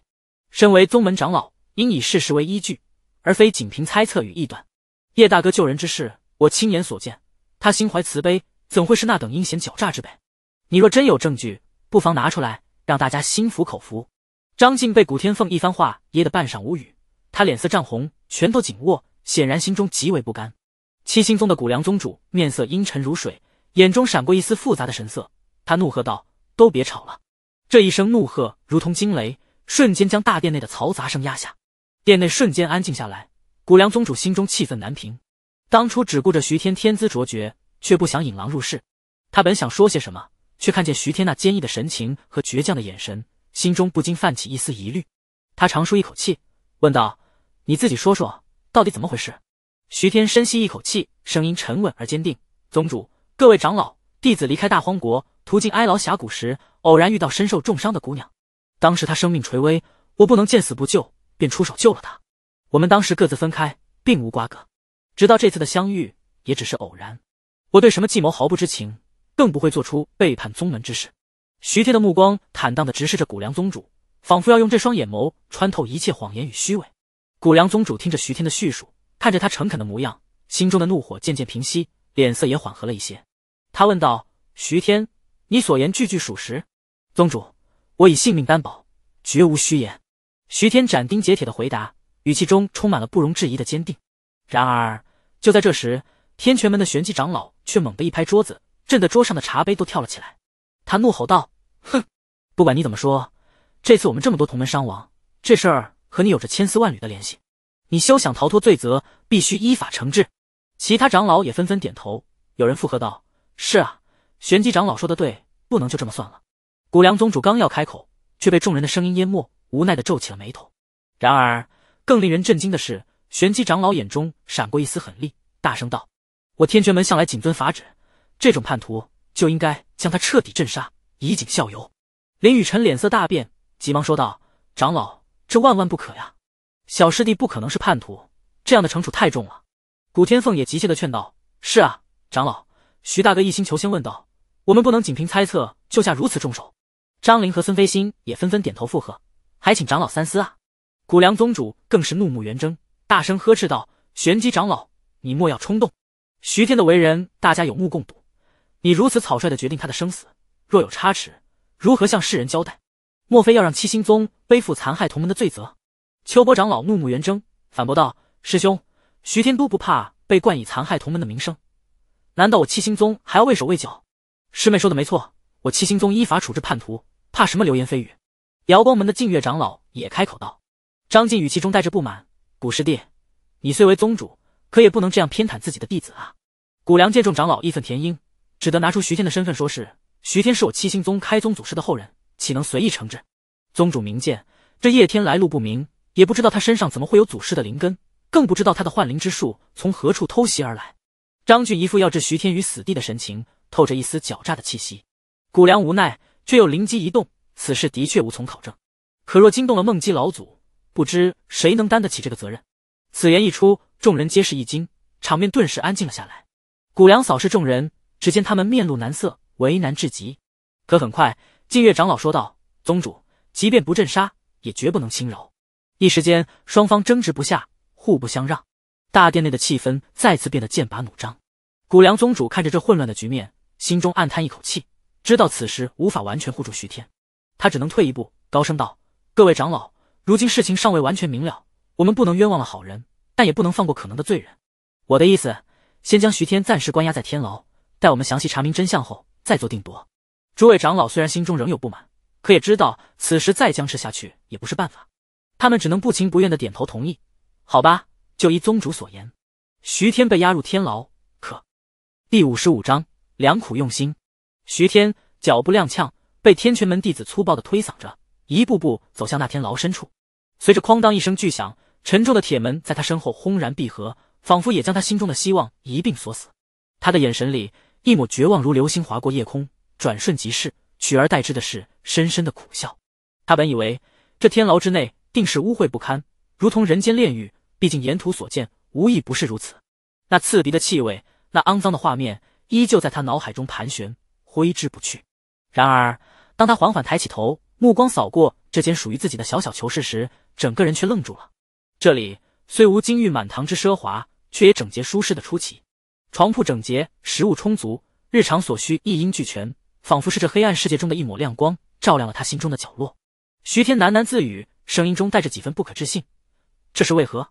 身为宗门长老，应以事实为依据，而非仅凭猜测与臆断。叶大哥救人之事，我亲眼所见，他心怀慈悲，怎会是那等阴险狡诈之辈？你若真有证据，不妨拿出来，让大家心服口服。”张晋被古天凤一番话噎得半晌无语，他脸色涨红，拳头紧握，显然心中极为不甘。七星宗的古良宗主面色阴沉如水，眼中闪过一丝复杂的神色，他怒喝道：“都别吵了！”这一声怒喝如同惊雷，瞬间将大殿内的嘈杂声压下，殿内瞬间安静下来。古良宗主心中气愤难平，当初只顾着徐天天资卓绝，却不想引狼入室。他本想说些什么，却看见徐天那坚毅的神情和倔强的眼神。心中不禁泛起一丝疑虑，他长舒一口气，问道：“你自己说说，到底怎么回事？”徐天深吸一口气，声音沉稳而坚定：“宗主，各位长老，弟子离开大荒国，途经哀牢峡谷时，偶然遇到身受重伤的姑娘。当时她生命垂危，我不能见死不救，便出手救了她。我们当时各自分开，并无瓜葛。直到这次的相遇，也只是偶然。我对什么计谋毫不知情，更不会做出背叛宗门之事。”徐天的目光坦荡的直视着谷梁宗主，仿佛要用这双眼眸穿透一切谎言与虚伪。谷梁宗主听着徐天的叙述，看着他诚恳的模样，心中的怒火渐渐平息，脸色也缓和了一些。他问道：“徐天，你所言句句属实？”宗主，我以性命担保，绝无虚言。”徐天斩钉截铁的回答，语气中充满了不容置疑的坚定。然而，就在这时，天泉门的玄机长老却猛地一拍桌子，震得桌上的茶杯都跳了起来。他怒吼道：“哼，不管你怎么说，这次我们这么多同门伤亡，这事儿和你有着千丝万缕的联系，你休想逃脱罪责，必须依法惩治。”其他长老也纷纷点头，有人附和道：“是啊，玄机长老说的对，不能就这么算了。”古良宗主刚要开口，却被众人的声音淹没，无奈的皱起了眉头。然而，更令人震惊的是，玄机长老眼中闪过一丝狠厉，大声道：“我天泉门向来谨遵法旨，这种叛徒就应该……”将他彻底镇杀，以儆效尤。林雨辰脸色大变，急忙说道：“长老，这万万不可呀！小师弟不可能是叛徒，这样的惩处太重了。”古天凤也急切地劝道：“是啊，长老，徐大哥一心求仙问道，我们不能仅凭猜测就下如此重手。”张林和孙飞星也纷纷点头附和：“还请长老三思啊！”古梁宗主更是怒目圆睁，大声呵斥道：“玄机长老，你莫要冲动！徐天的为人，大家有目共睹。”你如此草率的决定他的生死，若有差池，如何向世人交代？莫非要让七星宗背负残害同门的罪责？秋波长老怒目圆睁，反驳道：“师兄，徐天都不怕被冠以残害同门的名声，难道我七星宗还要畏手畏脚？”师妹说的没错，我七星宗依法处置叛徒，怕什么流言蜚语？瑶光门的净月长老也开口道。张晋语气中带着不满：“古师弟，你虽为宗主，可也不能这样偏袒自己的弟子啊。”谷良见众长老义愤填膺。只得拿出徐天的身份说：“是徐天是我七星宗开宗祖师的后人，岂能随意惩治？宗主明鉴，这叶天来路不明，也不知道他身上怎么会有祖师的灵根，更不知道他的幻灵之术从何处偷袭而来。”张俊一副要置徐天于死地的神情，透着一丝狡诈的气息。谷良无奈，却又灵机一动，此事的确无从考证，可若惊动了孟姬老祖，不知谁能担得起这个责任。此言一出，众人皆是一惊，场面顿时安静了下来。谷良扫视众人。只见他们面露难色，为难至极。可很快，净月长老说道：“宗主，即便不镇杀，也绝不能轻饶。”一时间，双方争执不下，互不相让。大殿内的气氛再次变得剑拔弩张。谷梁宗主看着这混乱的局面，心中暗叹一口气，知道此时无法完全护住徐天，他只能退一步，高声道：“各位长老，如今事情尚未完全明了，我们不能冤枉了好人，但也不能放过可能的罪人。我的意思，先将徐天暂时关押在天牢。”待我们详细查明真相后再做定夺。诸位长老虽然心中仍有不满，可也知道此时再僵持下去也不是办法，他们只能不情不愿的点头同意。好吧，就依宗主所言。徐天被押入天牢，可……第五十五章良苦用心。徐天脚步踉跄，被天权门弟子粗暴的推搡着，一步步走向那天牢深处。随着哐当一声巨响，沉重的铁门在他身后轰然闭合，仿佛也将他心中的希望一并锁死。他的眼神里。一抹绝望如流星划过夜空，转瞬即逝，取而代之的是深深的苦笑。他本以为这天牢之内定是污秽不堪，如同人间炼狱，毕竟沿途所见无一不是如此。那刺鼻的气味，那肮脏的画面，依旧在他脑海中盘旋，挥之不去。然而，当他缓缓抬起头，目光扫过这间属于自己的小小囚室时，整个人却愣住了。这里虽无金玉满堂之奢华，却也整洁舒适的出奇。床铺整洁，食物充足，日常所需一应俱全，仿佛是这黑暗世界中的一抹亮光，照亮了他心中的角落。徐天喃喃自语，声音中带着几分不可置信：“这是为何？”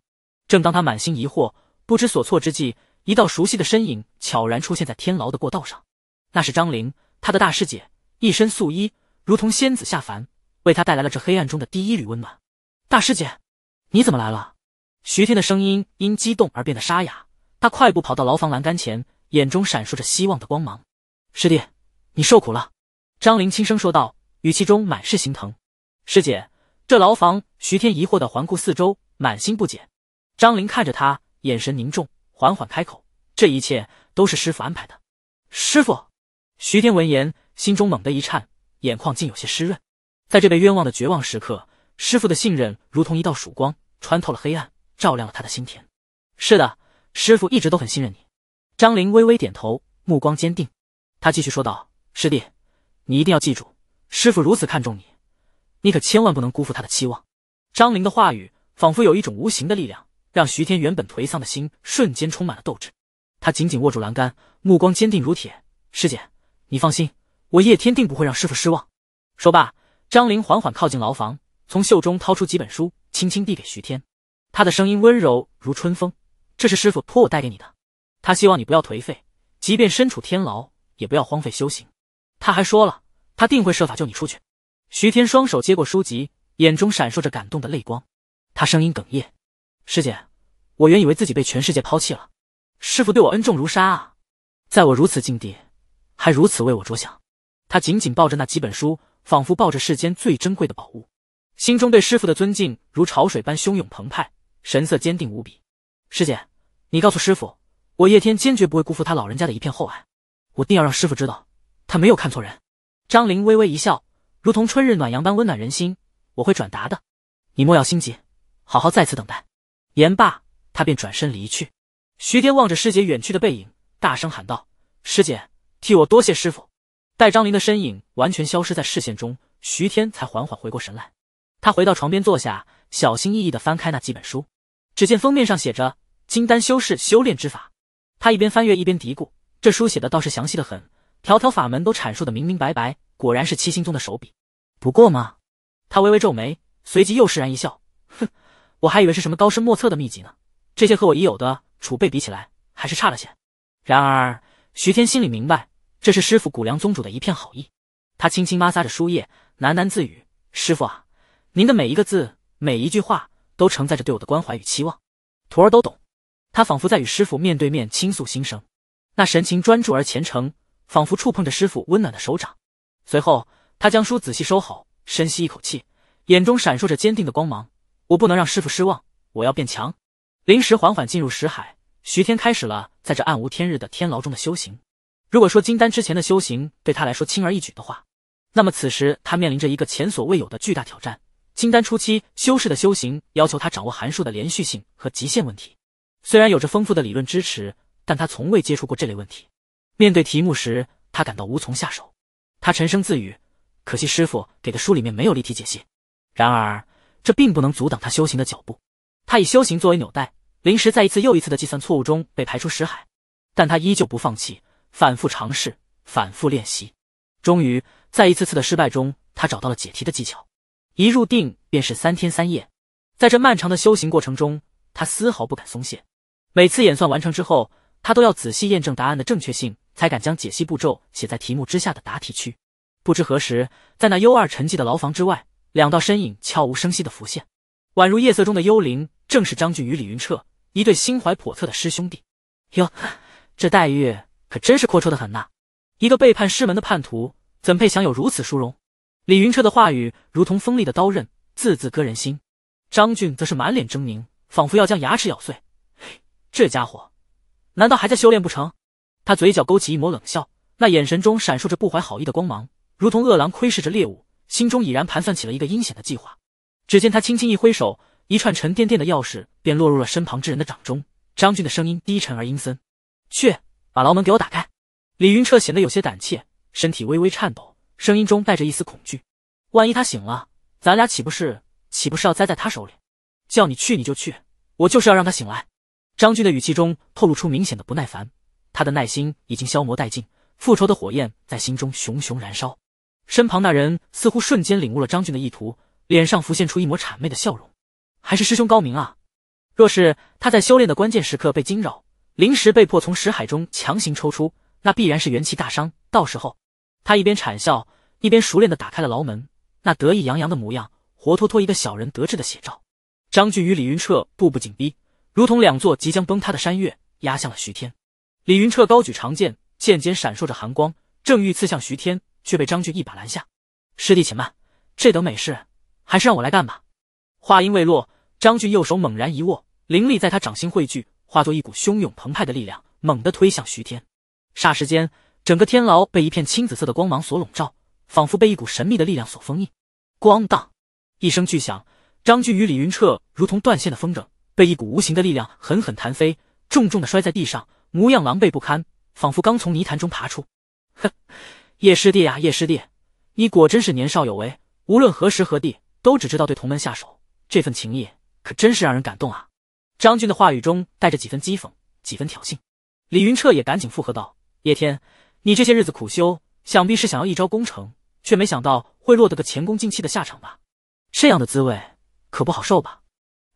正当他满心疑惑、不知所措之际，一道熟悉的身影悄然出现在天牢的过道上。那是张玲，他的大师姐，一身素衣，如同仙子下凡，为他带来了这黑暗中的第一缕温暖。“大师姐，你怎么来了？”徐天的声音因激动而变得沙哑。他快步跑到牢房栏杆前，眼中闪烁着希望的光芒。师弟，你受苦了。”张玲轻声说道，语气中满是心疼。师姐，这牢房。”徐天疑惑的环顾四周，满心不解。张玲看着他，眼神凝重，缓缓开口：“这一切都是师傅安排的。”师傅。”徐天闻言，心中猛地一颤，眼眶竟有些湿润。在这被冤枉的绝望时刻，师傅的信任如同一道曙光，穿透了黑暗，照亮了他的心田。是的。师傅一直都很信任你，张玲微微点头，目光坚定。他继续说道：“师弟，你一定要记住，师傅如此看重你，你可千万不能辜负他的期望。”张玲的话语仿佛有一种无形的力量，让徐天原本颓丧的心瞬间充满了斗志。他紧紧握住栏杆，目光坚定如铁。“师姐，你放心，我叶天定不会让师傅失望。”说罢，张玲缓缓靠近牢房，从袖中掏出几本书，轻轻递给徐天。他的声音温柔如春风。这是师傅托我带给你的，他希望你不要颓废，即便身处天牢，也不要荒废修行。他还说了，他定会设法救你出去。徐天双手接过书籍，眼中闪烁着感动的泪光，他声音哽咽：“师姐，我原以为自己被全世界抛弃了，师傅对我恩重如山啊，在我如此境地，还如此为我着想。”他紧紧抱着那几本书，仿佛抱着世间最珍贵的宝物，心中对师傅的尊敬如潮水般汹涌澎湃，神色坚定无比。师姐。你告诉师傅，我叶天坚决不会辜负他老人家的一片厚爱，我定要让师傅知道，他没有看错人。张玲微微一笑，如同春日暖阳般温暖人心。我会转达的，你莫要心急，好好在此等待。言罢，他便转身离去。徐天望着师姐远去的背影，大声喊道：“师姐，替我多谢师傅。”待张玲的身影完全消失在视线中，徐天才缓缓回过神来。他回到床边坐下，小心翼翼地翻开那几本书，只见封面上写着。金丹修士修炼之法，他一边翻阅一边嘀咕：“这书写的倒是详细的很，条条法门都阐述的明明白白，果然是七星宗的手笔。”不过嘛，他微微皱眉，随即又释然一笑：“哼，我还以为是什么高深莫测的秘籍呢，这些和我已有的储备比起来，还是差了些。”然而，徐天心里明白，这是师傅谷梁宗主的一片好意。他轻轻摩挲着书页，喃喃自语：“师傅啊，您的每一个字，每一句话，都承载着对我的关怀与期望，徒儿都懂。”他仿佛在与师傅面对面倾诉心声，那神情专注而虔诚，仿佛触碰着师傅温暖的手掌。随后，他将书仔细收好，深吸一口气，眼中闪烁着坚定的光芒。我不能让师傅失望，我要变强。灵石缓缓进入识海，徐天开始了在这暗无天日的天牢中的修行。如果说金丹之前的修行对他来说轻而易举的话，那么此时他面临着一个前所未有的巨大挑战。金丹初期修士的修行要求他掌握函数的连续性和极限问题。虽然有着丰富的理论支持，但他从未接触过这类问题。面对题目时，他感到无从下手。他沉声自语：“可惜师傅给的书里面没有立体解析。”然而，这并不能阻挡他修行的脚步。他以修行作为纽带，临时在一次又一次的计算错误中被排出识海，但他依旧不放弃，反复尝试，反复练习。终于，在一次次的失败中，他找到了解题的技巧。一入定便是三天三夜，在这漫长的修行过程中，他丝毫不敢松懈。每次演算完成之后，他都要仔细验证答案的正确性，才敢将解析步骤写在题目之下的答题区。不知何时，在那幽暗沉寂的牢房之外，两道身影悄无声息的浮现，宛如夜色中的幽灵。正是张俊与李云彻，一对心怀叵测的师兄弟。哟，这待遇可真是阔绰的很呐！一个背叛师门的叛徒，怎配享有如此殊荣？李云彻的话语如同锋利的刀刃，字字割人心。张俊则是满脸狰狞，仿佛要将牙齿咬碎。这家伙，难道还在修炼不成？他嘴角勾起一抹冷笑，那眼神中闪烁着不怀好意的光芒，如同饿狼窥视着猎物，心中已然盘算起了一个阴险的计划。只见他轻轻一挥手，一串沉甸甸的钥匙便落入了身旁之人的掌中。张俊的声音低沉而阴森：“去，把牢门给我打开。”李云彻显得有些胆怯，身体微微颤抖，声音中带着一丝恐惧：“万一他醒了，咱俩岂不是岂不是要栽在他手里？”“叫你去你就去，我就是要让他醒来。”张俊的语气中透露出明显的不耐烦，他的耐心已经消磨殆尽，复仇的火焰在心中熊熊燃烧。身旁那人似乎瞬间领悟了张俊的意图，脸上浮现出一抹谄媚的笑容。还是师兄高明啊！若是他在修炼的关键时刻被惊扰，灵石被迫从石海中强行抽出，那必然是元气大伤。到时候，他一边谄笑，一边熟练的打开了牢门，那得意洋洋的模样，活脱脱一个小人得志的写照。张俊与李云彻步步紧逼。如同两座即将崩塌的山岳压向了徐天，李云彻高举长剑，剑尖闪烁着寒光，正欲刺向徐天，却被张俊一把拦下。师弟且慢，这等美事还是让我来干吧。话音未落，张俊右手猛然一握，灵力在他掌心汇聚，化作一股汹涌澎湃的力量，猛地推向徐天。霎时间，整个天牢被一片青紫色的光芒所笼罩，仿佛被一股神秘的力量所封印。咣当！一声巨响，张俊与李云彻如同断线的风筝。被一股无形的力量狠狠弹飞，重重的摔在地上，模样狼狈不堪，仿佛刚从泥潭中爬出。哼，叶师弟啊，叶师弟，你果真是年少有为，无论何时何地，都只知道对同门下手，这份情谊可真是让人感动啊！张俊的话语中带着几分讥讽，几分挑衅。李云彻也赶紧附和道：“叶天，你这些日子苦修，想必是想要一招功成，却没想到会落得个前功尽弃的下场吧？这样的滋味可不好受吧？”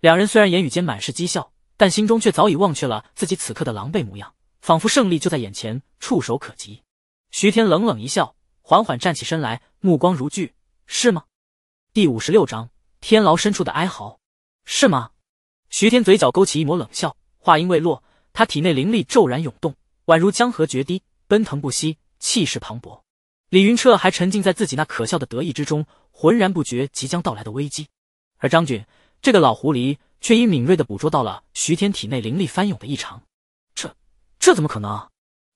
两人虽然言语间满是讥笑，但心中却早已忘却了自己此刻的狼狈模样，仿佛胜利就在眼前，触手可及。徐天冷冷一笑，缓缓站起身来，目光如炬：“是吗？”第五十六章天牢深处的哀嚎，是吗？”徐天嘴角勾起一抹冷笑，话音未落，他体内灵力骤然涌动，宛如江河决堤，奔腾不息，气势磅礴。李云彻还沉浸在自己那可笑的得意之中，浑然不觉即将到来的危机，而张俊这个老狐狸却已敏锐的捕捉到了徐天体内灵力翻涌的异常，这，这怎么可能？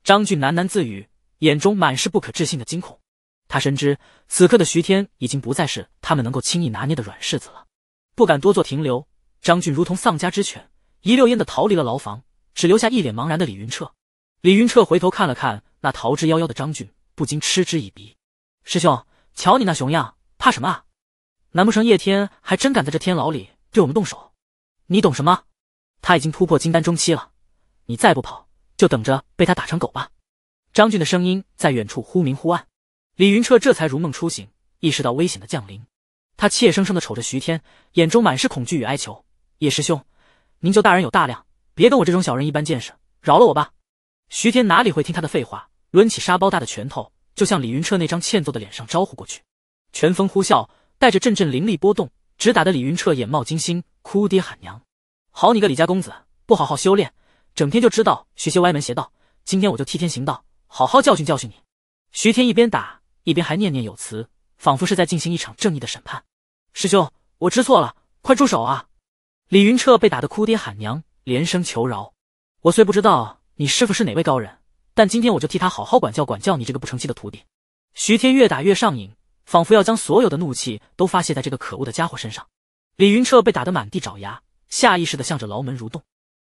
张俊喃喃自语，眼中满是不可置信的惊恐。他深知此刻的徐天已经不再是他们能够轻易拿捏的软柿子了，不敢多做停留，张俊如同丧家之犬，一溜烟的逃离了牢房，只留下一脸茫然的李云彻。李云彻回头看了看那逃之夭夭的张俊，不禁嗤之以鼻：“师兄，瞧你那熊样，怕什么？啊？难不成叶天还真敢在这天牢里？”对我们动手？你懂什么？他已经突破金丹中期了，你再不跑，就等着被他打成狗吧！张俊的声音在远处忽明忽暗，李云彻这才如梦初醒，意识到危险的降临。他怯生生的瞅着徐天，眼中满是恐惧与哀求：“叶师兄，您就大人有大量，别跟我这种小人一般见识，饶了我吧！”徐天哪里会听他的废话，抡起沙包大的拳头就向李云彻那张欠揍的脸上招呼过去，拳风呼啸，带着阵阵灵力波动。只打得李云彻眼冒金星，哭爹喊娘。好你个李家公子，不好好修炼，整天就知道学些歪门邪道。今天我就替天行道，好好教训教训你。徐天一边打一边还念念有词，仿佛是在进行一场正义的审判。师兄，我知错了，快住手啊！李云彻被打得哭爹喊娘，连声求饶。我虽不知道你师傅是哪位高人，但今天我就替他好好管教管教你这个不成器的徒弟。徐天越打越上瘾。仿佛要将所有的怒气都发泄在这个可恶的家伙身上，李云彻被打得满地找牙，下意识地向着牢门蠕动，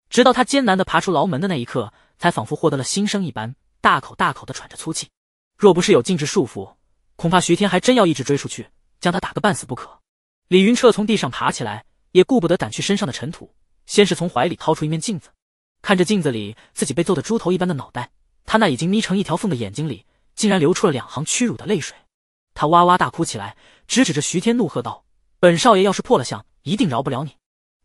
直到他艰难地爬出牢门的那一刻，才仿佛获得了新生一般，大口大口地喘着粗气。若不是有禁制束缚，恐怕徐天还真要一直追出去，将他打个半死不可。李云彻从地上爬起来，也顾不得掸去身上的尘土，先是从怀里掏出一面镜子，看着镜子里自己被揍的猪头一般的脑袋，他那已经眯成一条缝的眼睛里，竟然流出了两行屈辱的泪水。他哇哇大哭起来，直指着徐天怒喝道：“本少爷要是破了相，一定饶不了你！”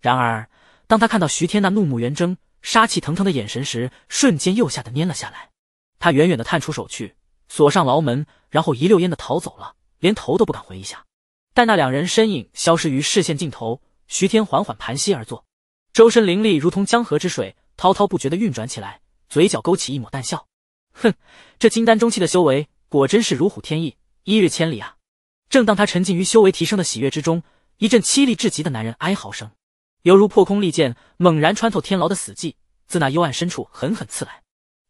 然而，当他看到徐天那怒目圆睁、杀气腾腾的眼神时，瞬间又吓得蔫了下来。他远远的探出手去，锁上牢门，然后一溜烟的逃走了，连头都不敢回一下。待那两人身影消失于视线尽头，徐天缓缓盘膝而坐，周身灵力如同江河之水，滔滔不绝的运转起来，嘴角勾起一抹淡笑：“哼，这金丹中期的修为，果真是如虎添翼。”一日千里啊！正当他沉浸于修为提升的喜悦之中，一阵凄厉至极的男人哀嚎声，犹如破空利剑，猛然穿透天牢的死寂，自那幽暗深处狠狠刺来。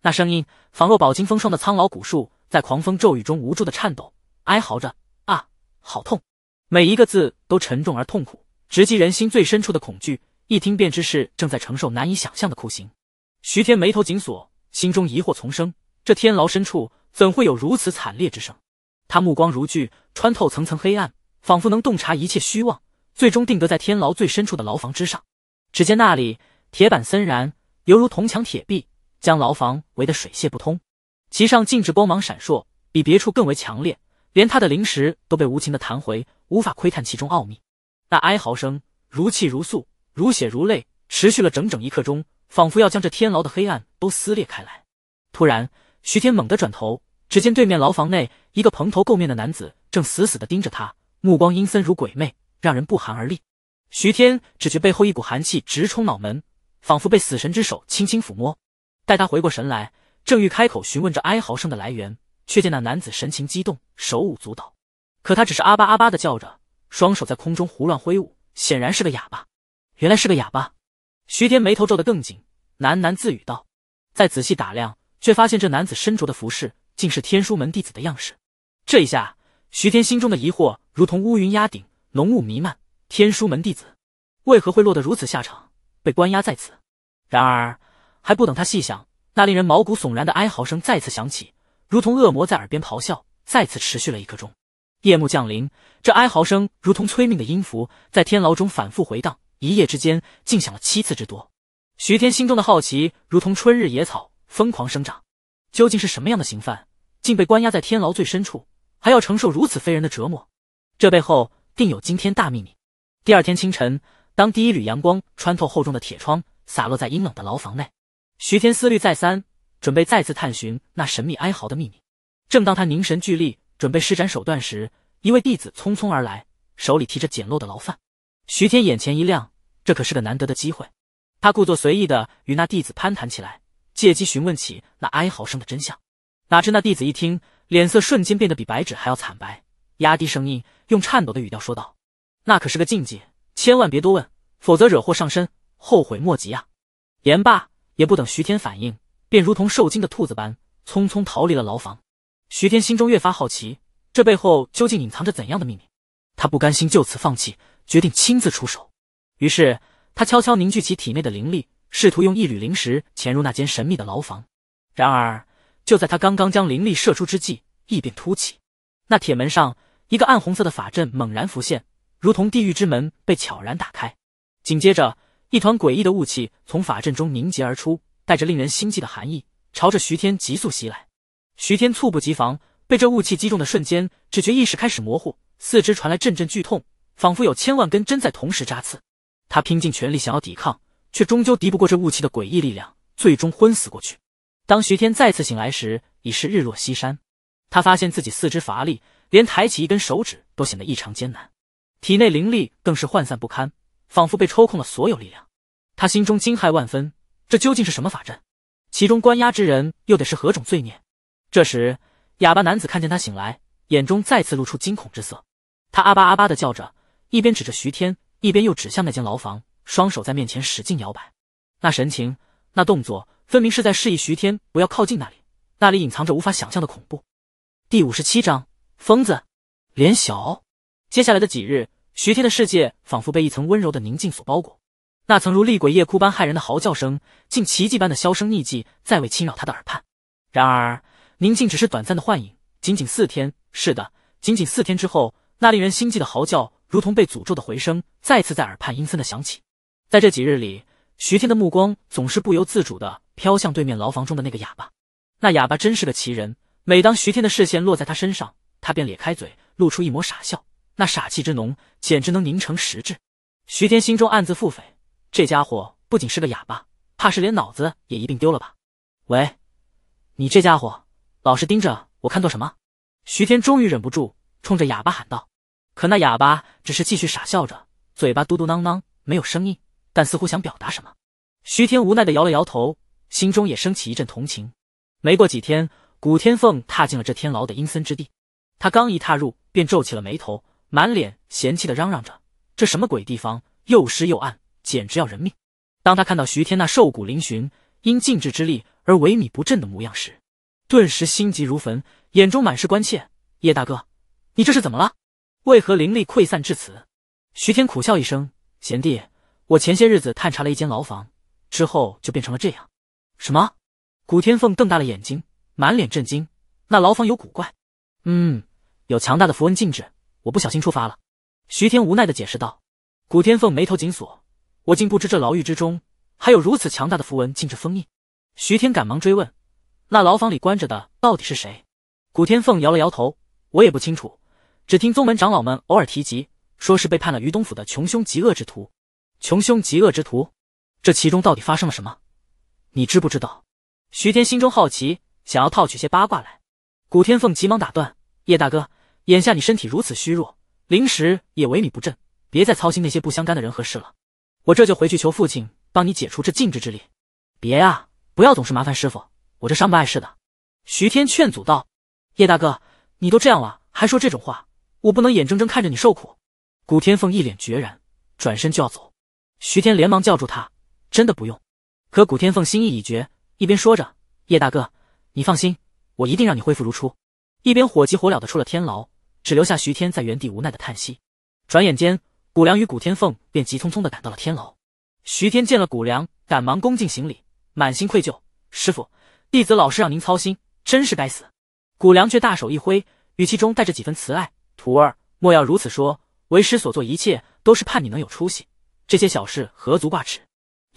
那声音仿若饱经风霜的苍老古树，在狂风骤雨中无助的颤抖，哀嚎着：“啊，好痛！”每一个字都沉重而痛苦，直击人心最深处的恐惧。一听便知是正在承受难以想象的酷刑。徐天眉头紧锁，心中疑惑丛生：这天牢深处怎会有如此惨烈之声？他目光如炬，穿透层层黑暗，仿佛能洞察一切虚妄，最终定格在天牢最深处的牢房之上。只见那里铁板森然，犹如铜墙铁壁，将牢房围得水泄不通。其上静止光芒闪烁，比别处更为强烈，连他的灵石都被无情的弹回，无法窥探其中奥秘。那哀嚎声如泣如诉，如血如泪，持续了整整一刻钟，仿佛要将这天牢的黑暗都撕裂开来。突然，徐天猛地转头，只见对面牢房内。一个蓬头垢面的男子正死死的盯着他，目光阴森如鬼魅，让人不寒而栗。徐天只觉背后一股寒气直冲脑门，仿佛被死神之手轻轻抚摸。待他回过神来，正欲开口询问着哀嚎声的来源，却见那男子神情激动，手舞足蹈。可他只是阿巴阿巴的叫着，双手在空中胡乱挥舞，显然是个哑巴。原来是个哑巴。徐天眉头皱得更紧，喃喃自语道：“再仔细打量，却发现这男子身着的服饰。”竟是天书门弟子的样式，这一下，徐天心中的疑惑如同乌云压顶，浓雾弥漫。天书门弟子为何会落得如此下场，被关押在此？然而还不等他细想，那令人毛骨悚然的哀嚎声再次响起，如同恶魔在耳边咆哮，再次持续了一刻钟。夜幕降临，这哀嚎声如同催命的音符，在天牢中反复回荡。一夜之间，竟响了七次之多。徐天心中的好奇如同春日野草，疯狂生长。究竟是什么样的刑犯？竟被关押在天牢最深处，还要承受如此非人的折磨，这背后定有惊天大秘密。第二天清晨，当第一缕阳光穿透厚重的铁窗，洒落在阴冷的牢房内，徐天思虑再三，准备再次探寻那神秘哀嚎的秘密。正当他凝神聚力，准备施展手段时，一位弟子匆匆而来，手里提着简陋的牢饭。徐天眼前一亮，这可是个难得的机会。他故作随意的与那弟子攀谈起来，借机询问起那哀嚎声的真相。哪知那弟子一听，脸色瞬间变得比白纸还要惨白，压低声音，用颤抖的语调说道：“那可是个禁忌，千万别多问，否则惹祸上身，后悔莫及啊！”言罢，也不等徐天反应，便如同受惊的兔子般，匆匆逃离了牢房。徐天心中越发好奇，这背后究竟隐藏着怎样的秘密？他不甘心就此放弃，决定亲自出手。于是，他悄悄凝聚起体内的灵力，试图用一缕灵石潜入那间神秘的牢房。然而，就在他刚刚将灵力射出之际，异变突起，那铁门上一个暗红色的法阵猛然浮现，如同地狱之门被悄然打开。紧接着，一团诡异的雾气从法阵中凝结而出，带着令人心悸的寒意，朝着徐天急速袭来。徐天猝不及防，被这雾气击中的瞬间，只觉意识开始模糊，四肢传来阵阵剧痛，仿佛有千万根针在同时扎刺。他拼尽全力想要抵抗，却终究敌不过这雾气的诡异力量，最终昏死过去。当徐天再次醒来时，已是日落西山。他发现自己四肢乏力，连抬起一根手指都显得异常艰难，体内灵力更是涣散不堪，仿佛被抽空了所有力量。他心中惊骇万分，这究竟是什么法阵？其中关押之人又得是何种罪孽？这时，哑巴男子看见他醒来，眼中再次露出惊恐之色，他阿巴阿巴的叫着，一边指着徐天，一边又指向那间牢房，双手在面前使劲摇摆，那神情，那动作。分明是在示意徐天不要靠近那里，那里隐藏着无法想象的恐怖。第五十七章疯子脸小。接下来的几日，徐天的世界仿佛被一层温柔的宁静所包裹，那层如厉鬼夜哭般骇人的嚎叫声，竟奇迹般的销声匿迹，再未侵扰他的耳畔。然而，宁静只是短暂的幻影，仅仅四天，是的，仅仅四天之后，那令人心悸的嚎叫，如同被诅咒的回声，再次在耳畔阴森的响起。在这几日里，徐天的目光总是不由自主的。飘向对面牢房中的那个哑巴，那哑巴真是个奇人。每当徐天的视线落在他身上，他便咧开嘴，露出一抹傻笑，那傻气之浓，简直能凝成实质。徐天心中暗自腹诽：这家伙不仅是个哑巴，怕是连脑子也一并丢了吧？喂，你这家伙，老是盯着我看做什么？徐天终于忍不住，冲着哑巴喊道。可那哑巴只是继续傻笑着，嘴巴嘟嘟囔囔，没有声音，但似乎想表达什么。徐天无奈的摇了摇头。心中也升起一阵同情。没过几天，古天凤踏进了这天牢的阴森之地。他刚一踏入，便皱起了眉头，满脸嫌弃的嚷嚷着：“这什么鬼地方？又湿又暗，简直要人命！”当他看到徐天那瘦骨嶙峋、因禁制之力而萎靡不振的模样时，顿时心急如焚，眼中满是关切：“叶大哥，你这是怎么了？为何灵力溃散至此？”徐天苦笑一声：“贤弟，我前些日子探查了一间牢房，之后就变成了这样。”什么？古天凤瞪大了眼睛，满脸震惊。那牢房有古怪，嗯，有强大的符文禁制，我不小心触发了。徐天无奈的解释道。古天凤眉头紧锁，我竟不知这牢狱之中还有如此强大的符文禁制封印。徐天赶忙追问：“那牢房里关着的到底是谁？”古天凤摇了摇头，我也不清楚，只听宗门长老们偶尔提及，说是被判了于东府的穷凶极恶之徒。穷凶极恶之徒，这其中到底发生了什么？你知不知道？徐天心中好奇，想要套取些八卦来。古天凤急忙打断：“叶大哥，眼下你身体如此虚弱，灵石也萎靡不振，别再操心那些不相干的人和事了。我这就回去求父亲帮你解除这禁制之力。”“别啊，不要总是麻烦师傅，我这伤不碍事的。”徐天劝阻道：“叶大哥，你都这样了，还说这种话，我不能眼睁睁看着你受苦。”古天凤一脸决然，转身就要走。徐天连忙叫住他：“真的不用。”可古天凤心意已决，一边说着：“叶大哥，你放心，我一定让你恢复如初。”一边火急火燎的出了天牢，只留下徐天在原地无奈的叹息。转眼间，古良与古天凤便急匆匆的赶到了天牢。徐天见了古良，赶忙恭敬行礼，满心愧疚：“师傅，弟子老是让您操心，真是该死。”古良却大手一挥，语气中带着几分慈爱：“徒儿莫要如此说，为师所做一切都是盼你能有出息，这些小事何足挂齿。”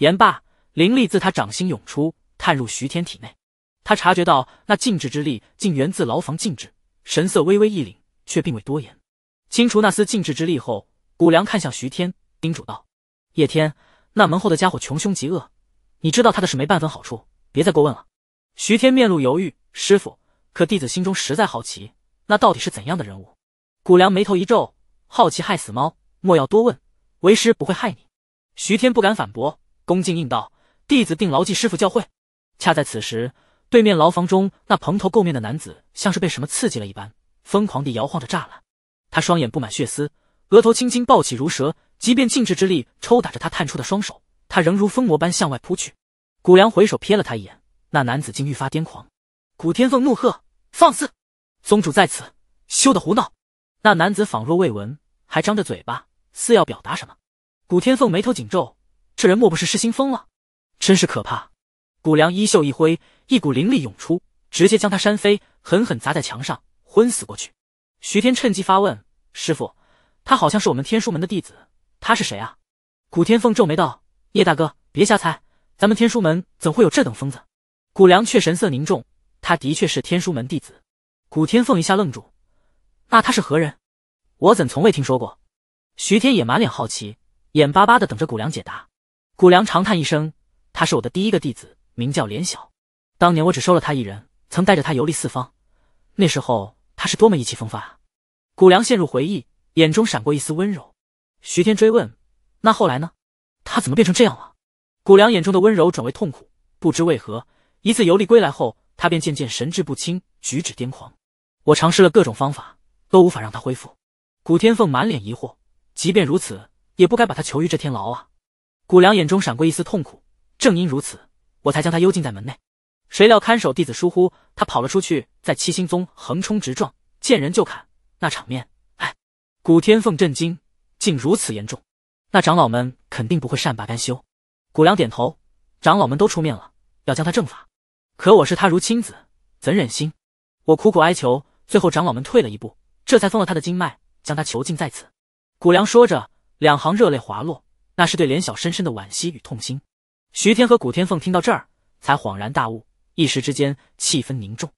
言罢。灵力自他掌心涌出，探入徐天体内。他察觉到那静止之力竟源自牢房静止，神色微微一凛，却并未多言。清除那丝静止之力后，谷良看向徐天，叮嘱道：“叶天，那门后的家伙穷凶极恶，你知道他的事没半分好处，别再过问了。”徐天面露犹豫：“师傅，可弟子心中实在好奇，那到底是怎样的人物？”谷良眉头一皱：“好奇害死猫，莫要多问，为师不会害你。”徐天不敢反驳，恭敬应道。弟子定牢记师傅教诲。恰在此时，对面牢房中那蓬头垢面的男子，像是被什么刺激了一般，疯狂地摇晃着栅栏。他双眼布满血丝，额头青筋暴起如蛇。即便尽致之力抽打着他探出的双手，他仍如疯魔般向外扑去。古良回首瞥了他一眼，那男子竟愈发癫狂。古天凤怒喝：“放肆！宗主在此，休得胡闹！”那男子仿若未闻，还张着嘴巴，似要表达什么。古天凤眉头紧皱，这人莫不是失心疯了？真是可怕！古良衣袖一挥，一股灵力涌出，直接将他扇飞，狠狠砸在墙上，昏死过去。徐天趁机发问：“师傅，他好像是我们天书门的弟子，他是谁啊？”古天凤皱眉道：“叶大哥，别瞎猜，咱们天书门怎会有这等疯子？”古良却神色凝重：“他的确是天书门弟子。”古天凤一下愣住：“那他是何人？我怎从未听说过？”徐天也满脸好奇，眼巴巴的等着古良解答。古良长叹一声。他是我的第一个弟子，名叫连晓。当年我只收了他一人，曾带着他游历四方。那时候他是多么意气风发啊！谷梁陷入回忆，眼中闪过一丝温柔。徐天追问：“那后来呢？他怎么变成这样了？”谷梁眼中的温柔转为痛苦。不知为何，一次游历归来后，他便渐渐神志不清，举止癫狂。我尝试了各种方法，都无法让他恢复。古天凤满脸疑惑：“即便如此，也不该把他囚于这天牢啊！”谷梁眼中闪过一丝痛苦。正因如此，我才将他幽禁在门内。谁料看守弟子疏忽，他跑了出去，在七星宗横冲直撞，见人就砍，那场面……哎！古天凤震惊，竟如此严重。那长老们肯定不会善罢甘休。古良点头，长老们都出面了，要将他正法。可我是他如亲子，怎忍心？我苦苦哀求，最后长老们退了一步，这才封了他的经脉，将他囚禁在此。古良说着，两行热泪滑落，那是对连小深深的惋惜与痛心。徐天和古天凤听到这儿，才恍然大悟，一时之间气氛凝重。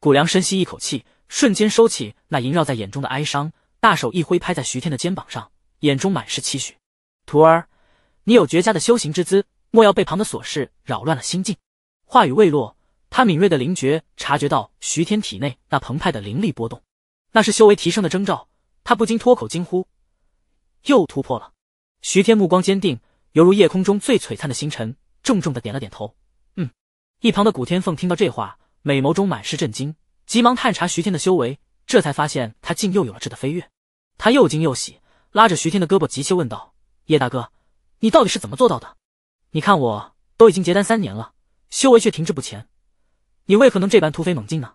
古良深吸一口气，瞬间收起那萦绕在眼中的哀伤，大手一挥拍在徐天的肩膀上，眼中满是期许：“徒儿，你有绝佳的修行之姿，莫要被旁的琐事扰乱了心境。”话语未落，他敏锐的灵觉察觉到徐天体内那澎湃的灵力波动，那是修为提升的征兆。他不禁脱口惊呼：“又突破了！”徐天目光坚定，犹如夜空中最璀璨的星辰。重重的点了点头，嗯。一旁的古天凤听到这话，美眸中满是震惊，急忙探查徐天的修为，这才发现他竟又有了质的飞跃。他又惊又喜，拉着徐天的胳膊急切问道：“叶大哥，你到底是怎么做到的？你看我都已经结丹三年了，修为却停滞不前，你为何能这般突飞猛进呢？”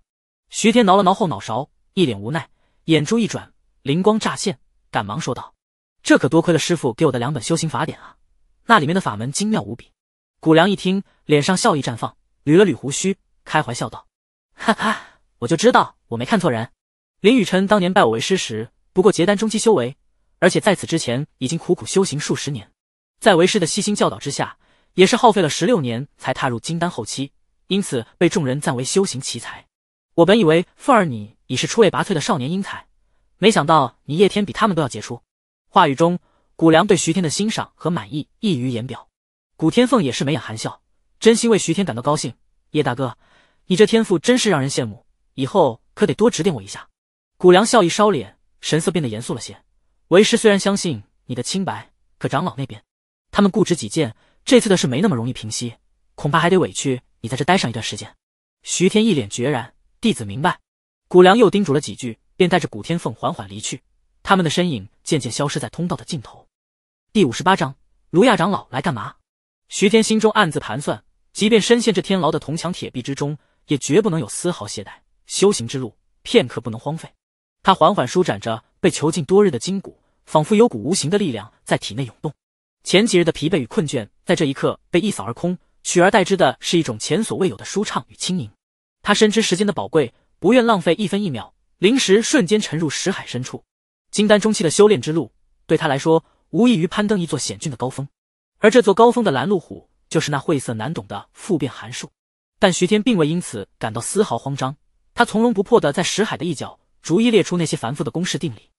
徐天挠了挠后脑勺，一脸无奈，眼珠一转，灵光乍现，赶忙说道：“这可多亏了师傅给我的两本修行法典啊，那里面的法门精妙无比。”谷良一听，脸上笑意绽放，捋了捋胡须，开怀笑道：“哈哈，我就知道我没看错人。林雨辰当年拜我为师时，不过结丹中期修为，而且在此之前已经苦苦修行数十年，在为师的悉心教导之下，也是耗费了十六年才踏入金丹后期，因此被众人赞为修行奇才。我本以为凤儿你已是出类拔萃的少年英才，没想到你叶天比他们都要杰出。”话语中，谷良对徐天的欣赏和满意溢于言表。古天凤也是眉眼含笑，真心为徐天感到高兴。叶大哥，你这天赋真是让人羡慕，以后可得多指点我一下。古良笑意稍敛，神色变得严肃了些。为师虽然相信你的清白，可长老那边，他们固执己见，这次的事没那么容易平息，恐怕还得委屈你在这待上一段时间。徐天一脸决然，弟子明白。古良又叮嘱了几句，便带着古天凤缓缓离去。他们的身影渐渐消失在通道的尽头。第五十八章，卢亚长老来干嘛？徐天心中暗自盘算，即便深陷这天牢的铜墙铁壁之中，也绝不能有丝毫懈怠。修行之路片刻不能荒废。他缓缓舒展着被囚禁多日的筋骨，仿佛有股无形的力量在体内涌动。前几日的疲惫与困倦，在这一刻被一扫而空，取而代之的是一种前所未有的舒畅与轻盈。他深知时间的宝贵，不愿浪费一分一秒。灵石瞬间沉入石海深处。金丹中期的修炼之路，对他来说，无异于攀登一座险峻的高峰。而这座高峰的拦路虎就是那晦涩难懂的复变函数，但徐天并未因此感到丝毫慌张，他从容不迫地在石海的一角逐一列出那些繁复的公式定理，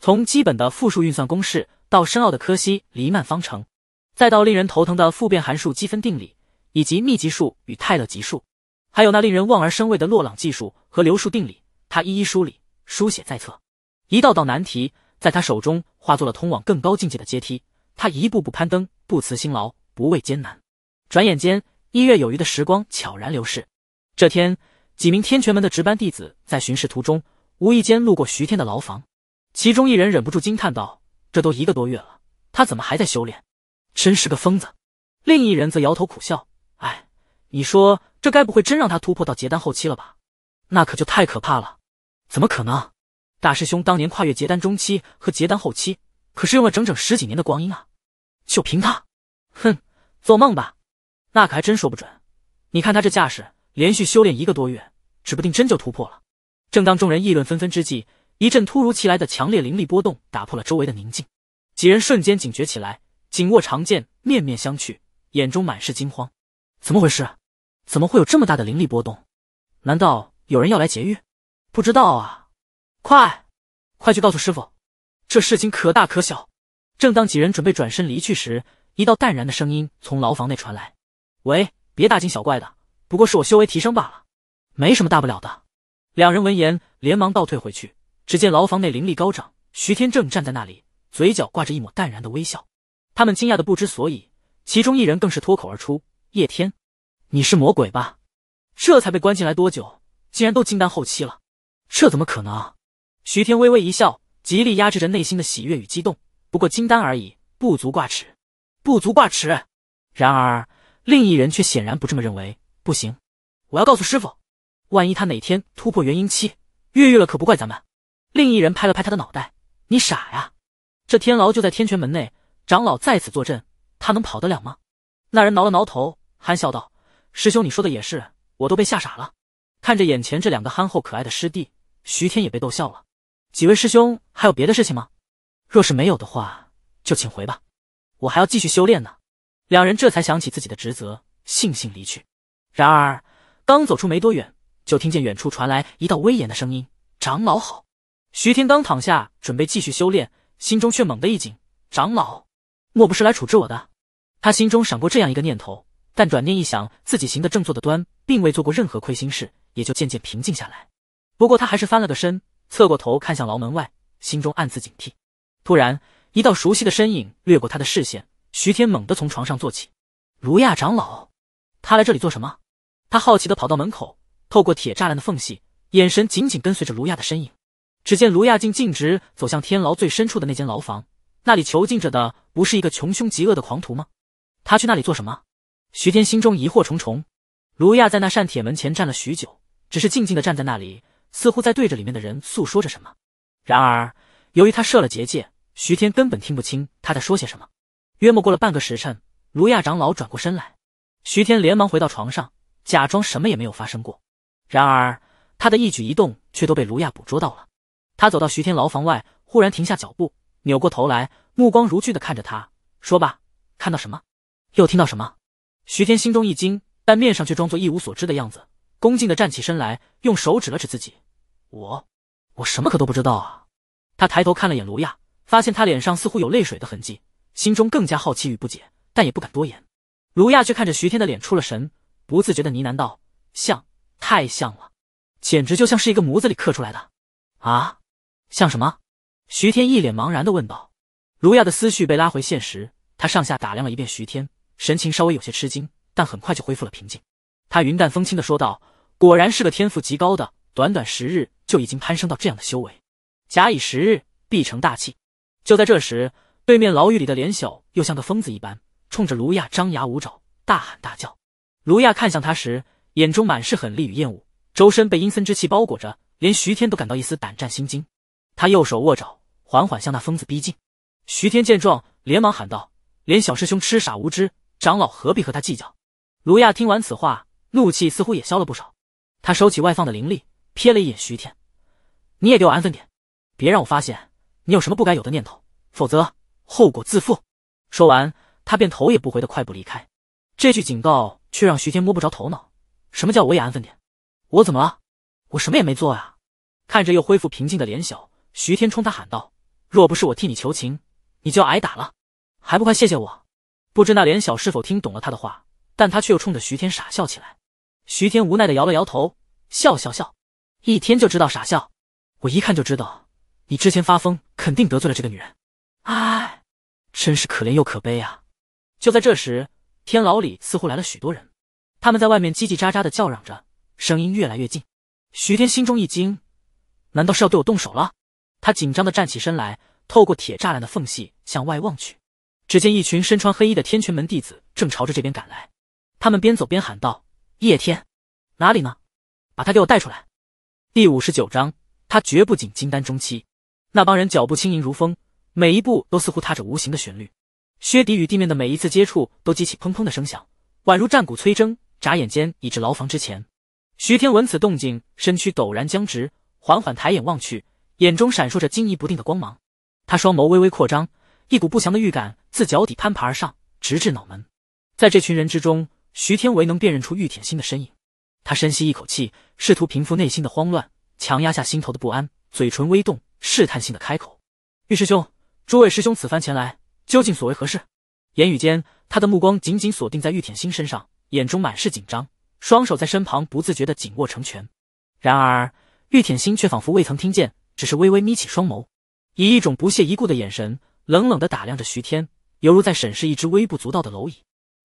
从基本的复数运算公式到深奥的柯西黎曼方程，再到令人头疼的复变函数积分定理以及幂级数与泰勒级数，还有那令人望而生畏的洛朗技术和流数定理，他一一梳理书写在册，一道道难题在他手中化作了通往更高境界的阶梯。他一步步攀登，不辞辛劳，不畏艰难。转眼间，一月有余的时光悄然流逝。这天，几名天权门的值班弟子在巡视途中，无意间路过徐天的牢房。其中一人忍不住惊叹道：“这都一个多月了，他怎么还在修炼？真是个疯子！”另一人则摇头苦笑：“哎，你说这该不会真让他突破到结丹后期了吧？那可就太可怕了！怎么可能？大师兄当年跨越结丹中期和结丹后期，可是用了整整十几年的光阴啊！”就凭他，哼，做梦吧！那可还真说不准。你看他这架势，连续修炼一个多月，指不定真就突破了。正当众人议论纷纷之际，一阵突如其来的强烈灵力波动打破了周围的宁静，几人瞬间警觉起来，紧握长剑，面面相觑，眼中满是惊慌。怎么回事？怎么会有这么大的灵力波动？难道有人要来劫狱？不知道啊！快，快去告诉师傅，这事情可大可小。正当几人准备转身离去时，一道淡然的声音从牢房内传来：“喂，别大惊小怪的，不过是我修为提升罢了，没什么大不了的。”两人闻言连忙倒退回去，只见牢房内灵力高涨，徐天正站在那里，嘴角挂着一抹淡然的微笑。他们惊讶的不知所以，其中一人更是脱口而出：“叶天，你是魔鬼吧？这才被关进来多久，竟然都金丹后期了，这怎么可能？”徐天微微一笑，极力压制着内心的喜悦与激动。不过金丹而已，不足挂齿，不足挂齿。然而另一人却显然不这么认为。不行，我要告诉师傅，万一他哪天突破元婴期，越狱了可不怪咱们。另一人拍了拍他的脑袋：“你傻呀，这天牢就在天泉门内，长老在此坐镇，他能跑得了吗？”那人挠了挠头，憨笑道：“师兄你说的也是，我都被吓傻了。”看着眼前这两个憨厚可爱的师弟，徐天也被逗笑了。几位师兄还有别的事情吗？若是没有的话，就请回吧，我还要继续修炼呢。两人这才想起自己的职责，悻悻离去。然而，刚走出没多远，就听见远处传来一道威严的声音：“长老好。”徐天刚躺下准备继续修炼，心中却猛地一紧：“长老，莫不是来处置我的？”他心中闪过这样一个念头，但转念一想，自己行得正，坐得端，并未做过任何亏心事，也就渐渐平静下来。不过，他还是翻了个身，侧过头看向牢门外，心中暗自警惕。突然，一道熟悉的身影掠过他的视线。徐天猛地从床上坐起。卢亚长老，他来这里做什么？他好奇地跑到门口，透过铁栅栏的缝隙，眼神紧紧跟随着卢亚的身影。只见卢亚竟径直走向天牢最深处的那间牢房，那里囚禁着的不是一个穷凶极恶的狂徒吗？他去那里做什么？徐天心中疑惑重重。卢亚在那扇铁门前站了许久，只是静静地站在那里，似乎在对着里面的人诉说着什么。然而，由于他设了结界。徐天根本听不清他在说些什么。约莫过了半个时辰，卢亚长老转过身来，徐天连忙回到床上，假装什么也没有发生过。然而他的一举一动却都被卢亚捕捉到了。他走到徐天牢房外，忽然停下脚步，扭过头来，目光如炬的看着他，说：“吧，看到什么？又听到什么？”徐天心中一惊，但面上却装作一无所知的样子，恭敬的站起身来，用手指了指自己：“我，我什么可都不知道啊。”他抬头看了眼卢亚。发现他脸上似乎有泪水的痕迹，心中更加好奇与不解，但也不敢多言。卢亚却看着徐天的脸出了神，不自觉的呢喃道：“像，太像了，简直就像是一个模子里刻出来的。”啊，像什么？徐天一脸茫然的问道。卢亚的思绪被拉回现实，他上下打量了一遍徐天，神情稍微有些吃惊，但很快就恢复了平静。他云淡风轻的说道：“果然是个天赋极高的，短短十日就已经攀升到这样的修为，假以时日，必成大器。”就在这时，对面牢狱里的连晓又像个疯子一般，冲着卢亚张牙舞爪，大喊大叫。卢亚看向他时，眼中满是狠厉与厌恶，周身被阴森之气包裹着，连徐天都感到一丝胆战心惊。他右手握爪，缓缓向那疯子逼近。徐天见状，连忙喊道：“连小师兄痴傻无知，长老何必和他计较？”卢亚听完此话，怒气似乎也消了不少。他收起外放的灵力，瞥了一眼徐天：“你也给我安分点，别让我发现。”你有什么不该有的念头，否则后果自负。说完，他便头也不回的快步离开。这句警告却让徐天摸不着头脑。什么叫我也安分点？我怎么了？我什么也没做呀！看着又恢复平静的脸小，徐天冲他喊道：“若不是我替你求情，你就要挨打了，还不快谢谢我？”不知那脸小是否听懂了他的话，但他却又冲着徐天傻笑起来。徐天无奈的摇了摇头，笑笑笑，一天就知道傻笑，我一看就知道。你之前发疯，肯定得罪了这个女人。唉，真是可怜又可悲啊！就在这时，天牢里似乎来了许多人，他们在外面叽叽喳喳的叫嚷着，声音越来越近。徐天心中一惊，难道是要对我动手了？他紧张的站起身来，透过铁栅栏的缝隙向外望去，只见一群身穿黑衣的天权门弟子正朝着这边赶来。他们边走边喊道：“叶天，哪里呢？把他给我带出来！”第五十九章，他绝不仅金丹中期。那帮人脚步轻盈如风，每一步都似乎踏着无形的旋律。靴底与地面的每一次接触都激起砰砰的声响，宛如战鼓催征。眨眼间已至牢房之前。徐天闻此动静，身躯陡然僵直，缓缓抬眼望去，眼中闪烁着惊疑不定的光芒。他双眸微微扩张，一股不祥的预感自脚底攀爬而上，直至脑门。在这群人之中，徐天唯能辨认出玉铁心的身影。他深吸一口气，试图平复内心的慌乱，强压下心头的不安，嘴唇微动。试探性的开口：“玉师兄，诸位师兄此番前来究竟所为何事？”言语间，他的目光紧紧锁定在玉铁心身上，眼中满是紧张，双手在身旁不自觉的紧握成拳。然而，玉铁心却仿佛未曾听见，只是微微眯起双眸，以一种不屑一顾的眼神冷冷的打量着徐天，犹如在审视一只微不足道的蝼蚁。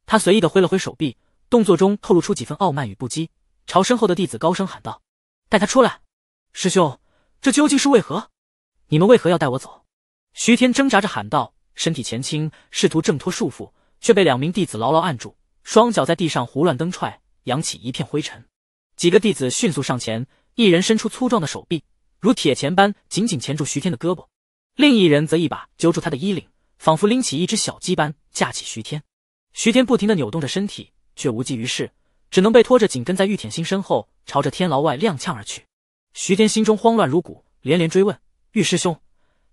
他随意的挥了挥手臂，动作中透露出几分傲慢与不羁，朝身后的弟子高声喊道：“带他出来！师兄，这究竟是为何？”你们为何要带我走？徐天挣扎着喊道，身体前倾，试图挣脱束缚，却被两名弟子牢牢按住，双脚在地上胡乱蹬踹，扬起一片灰尘。几个弟子迅速上前，一人伸出粗壮的手臂，如铁钳般紧紧钳住徐天的胳膊，另一人则一把揪住他的衣领，仿佛拎起一只小鸡般架起徐天。徐天不停的扭动着身体，却无济于事，只能被拖着紧跟在玉天心身后，朝着天牢外踉跄而去。徐天心中慌乱如鼓，连连追问。玉师兄，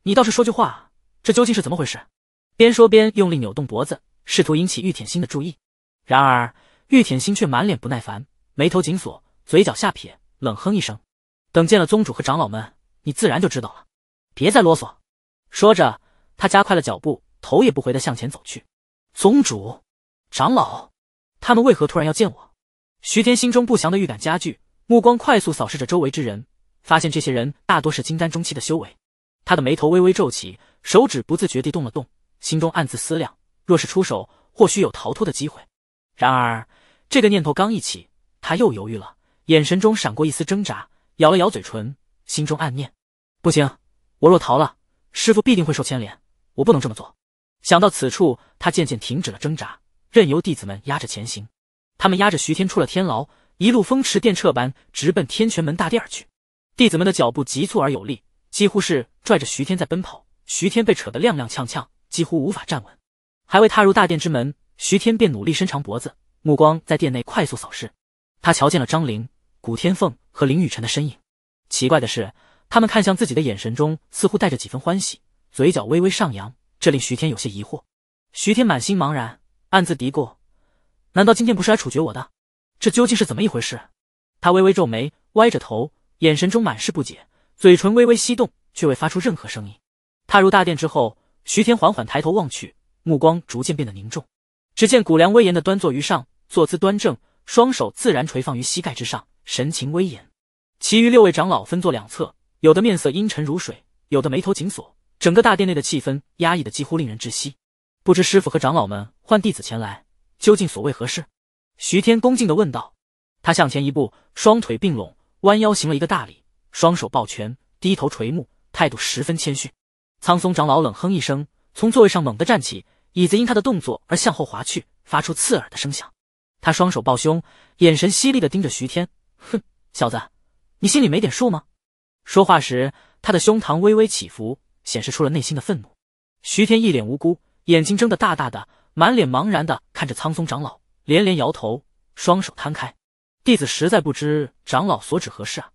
你倒是说句话，这究竟是怎么回事？边说边用力扭动脖子，试图引起玉铁心的注意。然而玉铁心却满脸不耐烦，眉头紧锁，嘴角下撇，冷哼一声：“等见了宗主和长老们，你自然就知道了。别再啰嗦。”说着，他加快了脚步，头也不回的向前走去。宗主、长老，他们为何突然要见我？徐天心中不祥的预感加剧，目光快速扫视着周围之人。发现这些人大多是金丹中期的修为，他的眉头微微皱起，手指不自觉地动了动，心中暗自思量：若是出手，或许有逃脱的机会。然而，这个念头刚一起，他又犹豫了，眼神中闪过一丝挣扎，咬了咬嘴唇，心中暗念：不行，我若逃了，师傅必定会受牵连，我不能这么做。想到此处，他渐渐停止了挣扎，任由弟子们压着前行。他们压着徐天出了天牢，一路风驰电掣般直奔天泉门大殿而去。弟子们的脚步急促而有力，几乎是拽着徐天在奔跑。徐天被扯得踉踉跄跄，几乎无法站稳。还未踏入大殿之门，徐天便努力伸长脖子，目光在殿内快速扫视。他瞧见了张灵、古天凤和林雨辰的身影。奇怪的是，他们看向自己的眼神中似乎带着几分欢喜，嘴角微微上扬，这令徐天有些疑惑。徐天满心茫然，暗自嘀咕：“难道今天不是来处决我的？这究竟是怎么一回事？”他微微皱眉，歪着头。眼神中满是不解，嘴唇微微翕动，却未发出任何声音。踏入大殿之后，徐天缓缓抬头望去，目光逐渐变得凝重。只见古梁威严的端坐于上，坐姿端正，双手自然垂放于膝盖之上，神情威严。其余六位长老分坐两侧，有的面色阴沉如水，有的眉头紧锁。整个大殿内的气氛压抑的几乎令人窒息。不知师傅和长老们唤弟子前来，究竟所为何事？徐天恭敬的问道。他向前一步，双腿并拢。弯腰行了一个大礼，双手抱拳，低头垂目，态度十分谦逊。苍松长老冷哼一声，从座位上猛地站起，椅子因他的动作而向后滑去，发出刺耳的声响。他双手抱胸，眼神犀利地盯着徐天，哼，小子，你心里没点数吗？说话时，他的胸膛微微起伏，显示出了内心的愤怒。徐天一脸无辜，眼睛睁得大大的，满脸茫然地看着苍松长老，连连摇头，双手摊开。弟子实在不知长老所指何事啊！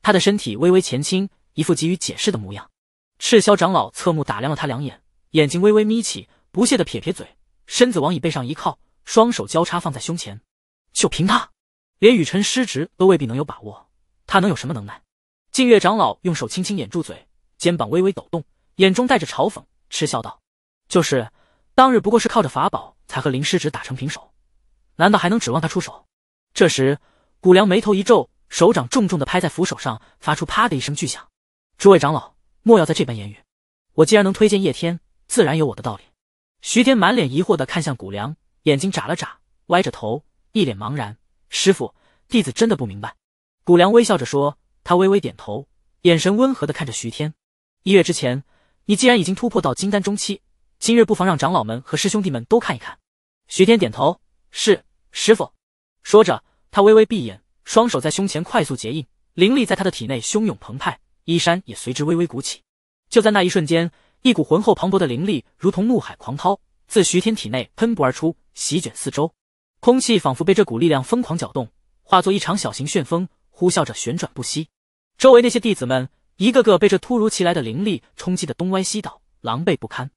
他的身体微微前倾，一副急于解释的模样。赤霄长老侧目打量了他两眼，眼睛微微眯起，不屑地撇撇嘴，身子往椅背上一靠，双手交叉放在胸前。就凭他，连雨辰师侄都未必能有把握，他能有什么能耐？静月长老用手轻轻掩住嘴，肩膀微微抖动，眼中带着嘲讽，嗤笑道：“就是，当日不过是靠着法宝才和林师侄打成平手，难道还能指望他出手？”这时，谷梁眉头一皱，手掌重重的拍在扶手上，发出啪的一声巨响。诸位长老，莫要在这般言语。我既然能推荐叶天，自然有我的道理。徐天满脸疑惑的看向谷梁，眼睛眨了眨，歪着头，一脸茫然。师傅，弟子真的不明白。谷梁微笑着说，他微微点头，眼神温和的看着徐天。一月之前，你既然已经突破到金丹中期，今日不妨让长老们和师兄弟们都看一看。徐天点头，是，师傅。说着，他微微闭眼，双手在胸前快速结印，灵力在他的体内汹涌澎湃，衣衫也随之微微鼓起。就在那一瞬间，一股浑厚磅礴的灵力如同怒海狂涛，自徐天体内喷薄而出，席卷四周，空气仿佛被这股力量疯狂搅动，化作一场小型旋风，呼啸着旋转不息。周围那些弟子们一个个被这突如其来的灵力冲击得东歪西倒，狼狈不堪。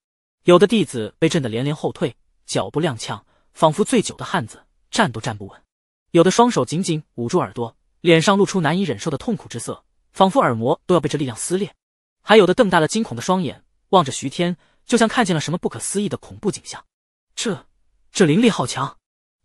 有的弟子被震得连连后退，脚步踉跄，仿佛醉酒的汉子，站都站不稳。有的双手紧紧捂住耳朵，脸上露出难以忍受的痛苦之色，仿佛耳膜都要被这力量撕裂；还有的瞪大了惊恐的双眼，望着徐天，就像看见了什么不可思议的恐怖景象。这这灵力好强！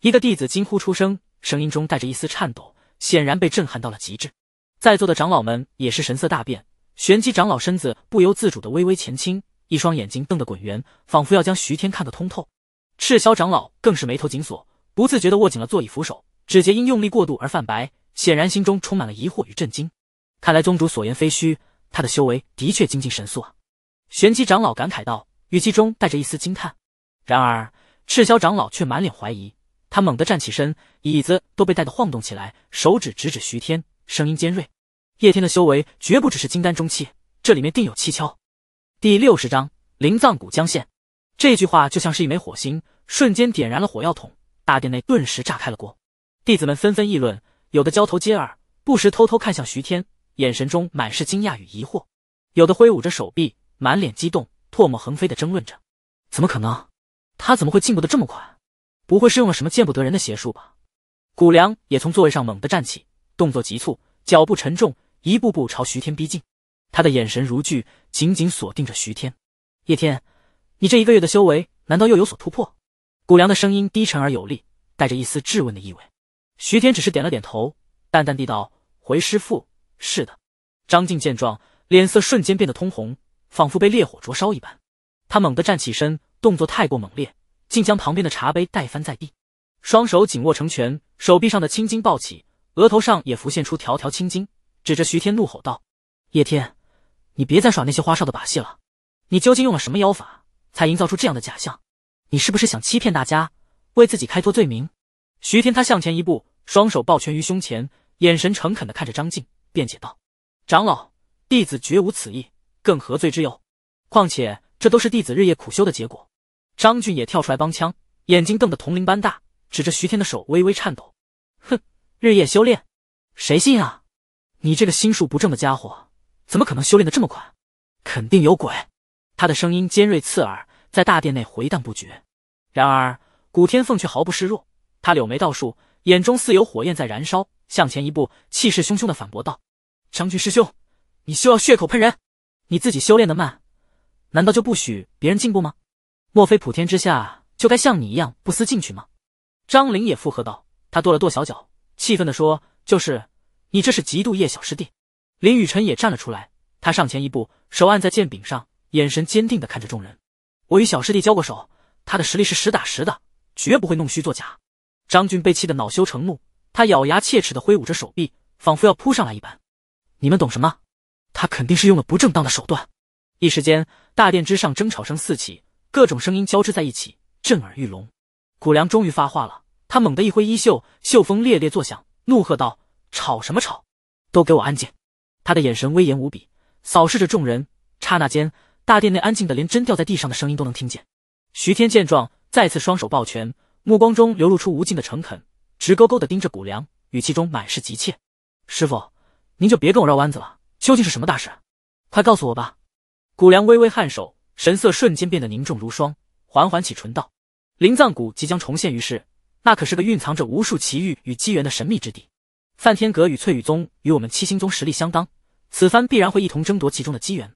一个弟子惊呼出声，声音中带着一丝颤抖，显然被震撼到了极致。在座的长老们也是神色大变，玄机长老身子不由自主的微微前倾，一双眼睛瞪得滚圆，仿佛要将徐天看个通透。赤霄长老更是眉头紧锁，不自觉的握紧了座椅扶手。指节因用力过度而泛白，显然心中充满了疑惑与震惊。看来宗主所言非虚，他的修为的确精进神速啊！玄机长老感慨道，语气中带着一丝惊叹。然而赤霄长老却满脸怀疑，他猛地站起身，椅子都被带得晃动起来，手指直指徐天，声音尖锐：“叶天的修为绝不只是金丹中期，这里面定有蹊跷。”第六十章灵藏谷江县，这句话就像是一枚火星，瞬间点燃了火药桶，大殿内顿时炸开了锅。弟子们纷纷议论，有的交头接耳，不时偷偷看向徐天，眼神中满是惊讶与疑惑；有的挥舞着手臂，满脸激动，唾沫横飞的争论着：“怎么可能？他怎么会进步的这么快？不会是用了什么见不得人的邪术吧？”谷良也从座位上猛地站起，动作急促，脚步沉重，一步步朝徐天逼近。他的眼神如炬，紧紧锁定着徐天。叶天，你这一个月的修为，难道又有所突破？谷良的声音低沉而有力，带着一丝质问的意味。徐天只是点了点头，淡淡地道：“回师傅，是的。”张静见状，脸色瞬间变得通红，仿佛被烈火灼烧一般。他猛地站起身，动作太过猛烈，竟将旁边的茶杯带翻在地。双手紧握成拳，手臂上的青筋暴起，额头上也浮现出条条青筋，指着徐天怒吼道：“叶天，你别再耍那些花哨的把戏了！你究竟用了什么妖法，才营造出这样的假象？你是不是想欺骗大家，为自己开脱罪名？”徐天他向前一步，双手抱拳于胸前，眼神诚恳地看着张静，辩解道：“长老，弟子绝无此意，更何罪之有？况且这都是弟子日夜苦修的结果。”张俊也跳出来帮腔，眼睛瞪得铜铃般大，指着徐天的手微微颤抖：“哼，日夜修炼，谁信啊？你这个心术不正的家伙，怎么可能修炼的这么快？肯定有鬼！”他的声音尖锐刺耳，在大殿内回荡不绝。然而古天凤却毫不示弱。他柳眉倒竖，眼中似有火焰在燃烧，向前一步，气势汹汹的反驳道：“张军师兄，你休要血口喷人！你自己修炼的慢，难道就不许别人进步吗？莫非普天之下就该像你一样不思进取吗？”张玲也附和道，他跺了跺小脚，气愤的说：“就是，你这是嫉妒叶小师弟。”林雨辰也站了出来，他上前一步，手按在剑柄上，眼神坚定的看着众人：“我与小师弟交过手，他的实力是实打实的，绝不会弄虚作假。”张俊被气得恼羞成怒，他咬牙切齿的挥舞着手臂，仿佛要扑上来一般。你们懂什么？他肯定是用了不正当的手段。一时间，大殿之上争吵声四起，各种声音交织在一起，震耳欲聋。谷梁终于发话了，他猛地一挥衣袖，袖风猎猎作响，怒喝道：“吵什么吵？都给我安静！”他的眼神威严无比，扫视着众人。刹那间，大殿内安静的连针掉在地上的声音都能听见。徐天见状，再次双手抱拳。目光中流露出无尽的诚恳，直勾勾的盯着谷梁，语气中满是急切。师傅，您就别跟我绕弯子了，究竟是什么大事？快告诉我吧！谷梁微微颔首，神色瞬间变得凝重如霜，缓缓起唇道：“灵藏谷即将重现于世，那可是个蕴藏着无数奇遇与机缘的神秘之地。梵天阁与翠羽宗与我们七星宗实力相当，此番必然会一同争夺其中的机缘。”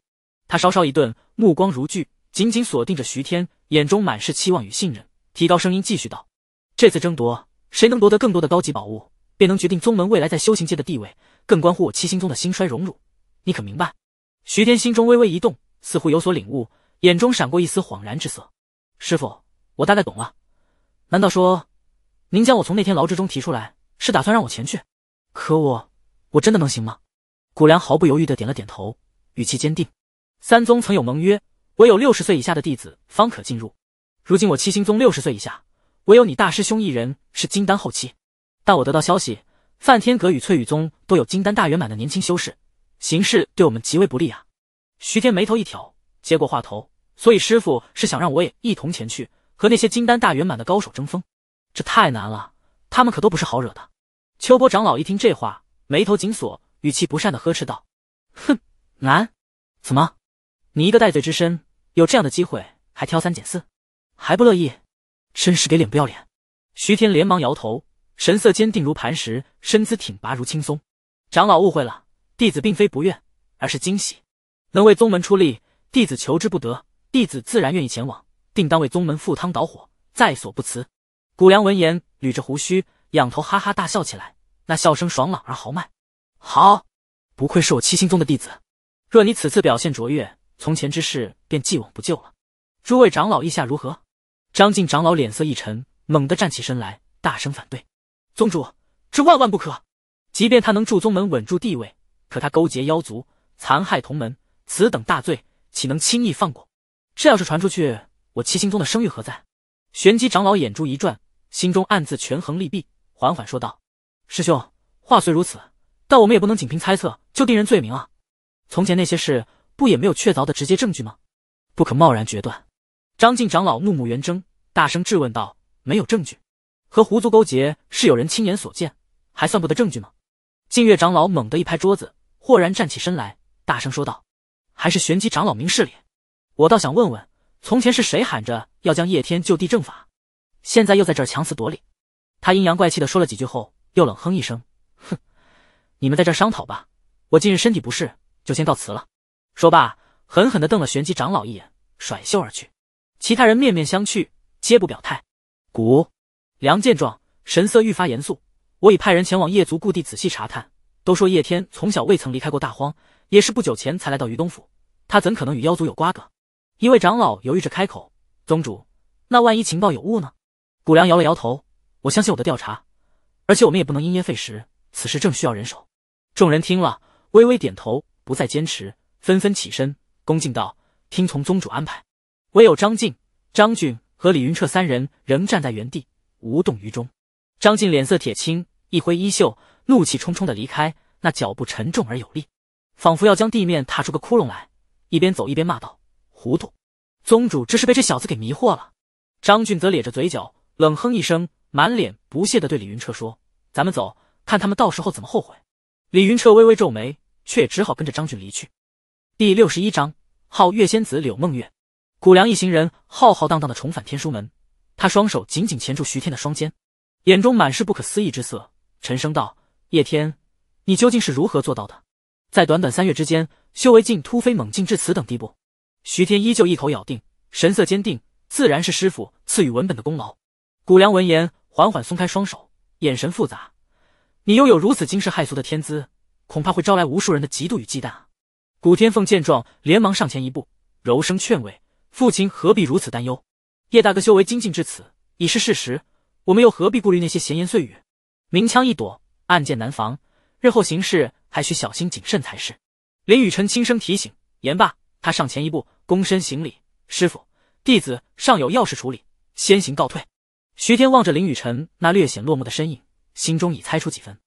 他稍稍一顿，目光如炬，紧紧锁定着徐天，眼中满是期望与信任。提高声音继续道：“这次争夺，谁能夺得更多的高级宝物，便能决定宗门未来在修行界的地位，更关乎我七星宗的兴衰荣辱。你可明白？”徐天心中微微一动，似乎有所领悟，眼中闪过一丝恍然之色。“师傅，我大概懂了。难道说，您将我从那天牢之中提出来，是打算让我前去？可我，我真的能行吗？”古良毫不犹豫的点了点头，语气坚定：“三宗曾有盟约，唯有六十岁以下的弟子方可进入。”如今我七星宗六十岁以下，唯有你大师兄一人是金丹后期。但我得到消息，梵天阁与翠羽宗都有金丹大圆满的年轻修士，形势对我们极为不利啊！徐天眉头一挑，接过话头，所以师傅是想让我也一同前去，和那些金丹大圆满的高手争锋？这太难了，他们可都不是好惹的。秋波长老一听这话，眉头紧锁，语气不善的呵斥道：“哼，难？怎么？你一个戴罪之身，有这样的机会还挑三拣四？”还不乐意，真是给脸不要脸！徐天连忙摇头，神色坚定如磐石，身姿挺拔如青松。长老误会了，弟子并非不愿，而是惊喜，能为宗门出力，弟子求之不得，弟子自然愿意前往，定当为宗门赴汤蹈火，在所不辞。古良闻言，捋着胡须，仰头哈哈大笑起来，那笑声爽朗而豪迈。好，不愧是我七星宗的弟子，若你此次表现卓越，从前之事便既往不咎了。诸位长老意下如何？张晋长老脸色一沉，猛地站起身来，大声反对：“宗主，这万万不可！即便他能助宗门稳住地位，可他勾结妖族，残害同门，此等大罪，岂能轻易放过？这要是传出去，我七星宗的声誉何在？”玄机长老眼珠一转，心中暗自权衡利弊，缓缓说道：“师兄，话虽如此，但我们也不能仅凭猜测就定人罪名啊。从前那些事，不也没有确凿的直接证据吗？不可贸然决断。”张静长老怒目圆睁，大声质问道：“没有证据，和狐族勾结是有人亲眼所见，还算不得证据吗？”静月长老猛地一拍桌子，豁然站起身来，大声说道：“还是玄机长老明事理，我倒想问问，从前是谁喊着要将叶天就地正法，现在又在这儿强词夺理？”他阴阳怪气地说了几句后，又冷哼一声：“哼，你们在这儿商讨吧，我今日身体不适，就先告辞了。”说罢，狠狠地瞪了玄机长老一眼，甩袖而去。其他人面面相觑，皆不表态。谷梁见状，神色愈发严肃。我已派人前往叶族故地仔细查探，都说叶天从小未曾离开过大荒，也是不久前才来到于东府，他怎可能与妖族有瓜葛？一位长老犹豫着开口：“宗主，那万一情报有误呢？”谷梁摇了摇头：“我相信我的调查，而且我们也不能因噎废食，此事正需要人手。”众人听了，微微点头，不再坚持，纷纷起身，恭敬道：“听从宗主安排。”唯有张晋、张俊和李云彻三人仍站在原地，无动于衷。张晋脸色铁青，一挥衣袖，怒气冲冲的离开，那脚步沉重而有力，仿佛要将地面踏出个窟窿来。一边走一边骂道：“糊涂宗主，这是被这小子给迷惑了。”张俊则咧着嘴角，冷哼一声，满脸不屑的对李云彻说：“咱们走，看他们到时候怎么后悔。”李云彻微微皱眉，却也只好跟着张俊离去。第六十一章，号月仙子柳梦月。谷良一行人浩浩荡荡的重返天书门，他双手紧紧钳住徐天的双肩，眼中满是不可思议之色，沉声道：“叶天，你究竟是如何做到的？在短短三月之间，修为竟突飞猛进至此等地步？”徐天依旧一口咬定，神色坚定：“自然是师傅赐予文本的功劳。”谷良闻言，缓缓松开双手，眼神复杂：“你拥有如此惊世骇俗的天资，恐怕会招来无数人的嫉妒与忌惮啊！”古天凤见状，连忙上前一步，柔声劝慰。父亲何必如此担忧？叶大哥修为精进至此已是事实，我们又何必顾虑那些闲言碎语？明枪易躲，暗箭难防，日后行事还需小心谨慎才是。林雨辰轻声提醒，言罢，他上前一步，躬身行礼：“师傅，弟子尚有要事处理，先行告退。”徐天望着林雨辰那略显落寞的身影，心中已猜出几分。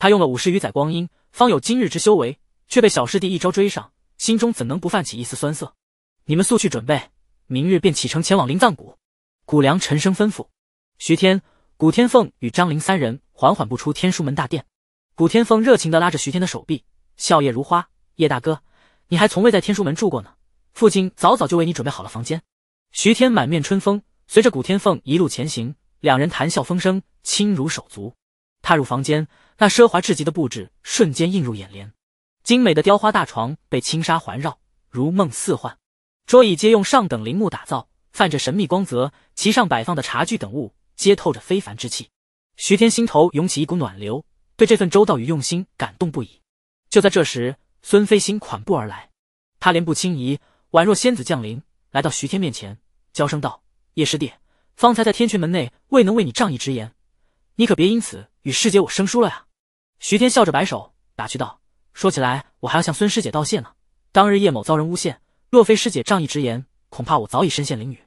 他用了五十余载光阴，方有今日之修为，却被小师弟一招追上，心中怎能不泛起一丝酸涩？你们速去准备，明日便启程前往灵藏谷。谷良沉声吩咐。徐天、古天凤与张灵三人缓缓步出天书门大殿。古天凤热情地拉着徐天的手臂，笑靥如花：“叶大哥，你还从未在天书门住过呢，父亲早早就为你准备好了房间。”徐天满面春风，随着古天凤一路前行，两人谈笑风生，亲如手足。踏入房间，那奢华至极的布置瞬间映入眼帘，精美的雕花大床被轻纱环绕，如梦似幻。桌椅皆用上等铃木打造，泛着神秘光泽；其上摆放的茶具等物，皆透着非凡之气。徐天心头涌起一股暖流，对这份周到与用心感动不已。就在这时，孙飞星款步而来，他莲步轻移，宛若仙子降临，来到徐天面前，娇声道：“叶师弟，方才在天泉门内未能为你仗义直言，你可别因此与师姐我生疏了呀。”徐天笑着摆手，打趣道：“说起来，我还要向孙师姐道谢呢。当日叶某遭人诬陷。”若非师姐仗义直言，恐怕我早已身陷囹圄。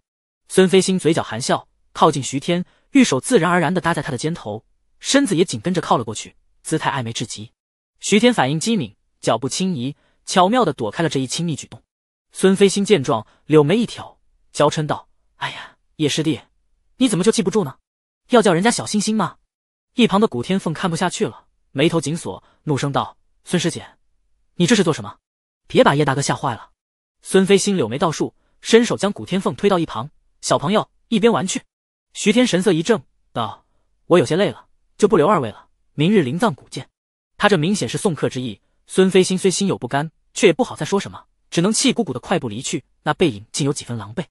孙飞星嘴角含笑，靠近徐天，玉手自然而然地搭在他的肩头，身子也紧跟着靠了过去，姿态暧昧至极。徐天反应机敏，脚步轻移，巧妙地躲开了这一亲密举动。孙飞星见状，柳眉一挑，娇嗔道：“哎呀，叶师弟，你怎么就记不住呢？要叫人家小星星吗？”一旁的古天凤看不下去了，眉头紧锁，怒声道：“孙师姐，你这是做什么？别把叶大哥吓坏了。”孙飞心柳眉倒竖，伸手将古天凤推到一旁。小朋友，一边玩去。徐天神色一正，道：“我有些累了，就不留二位了。明日灵藏古剑。”他这明显是送客之意。孙飞心虽心有不甘，却也不好再说什么，只能气鼓鼓的快步离去。那背影竟有几分狼狈。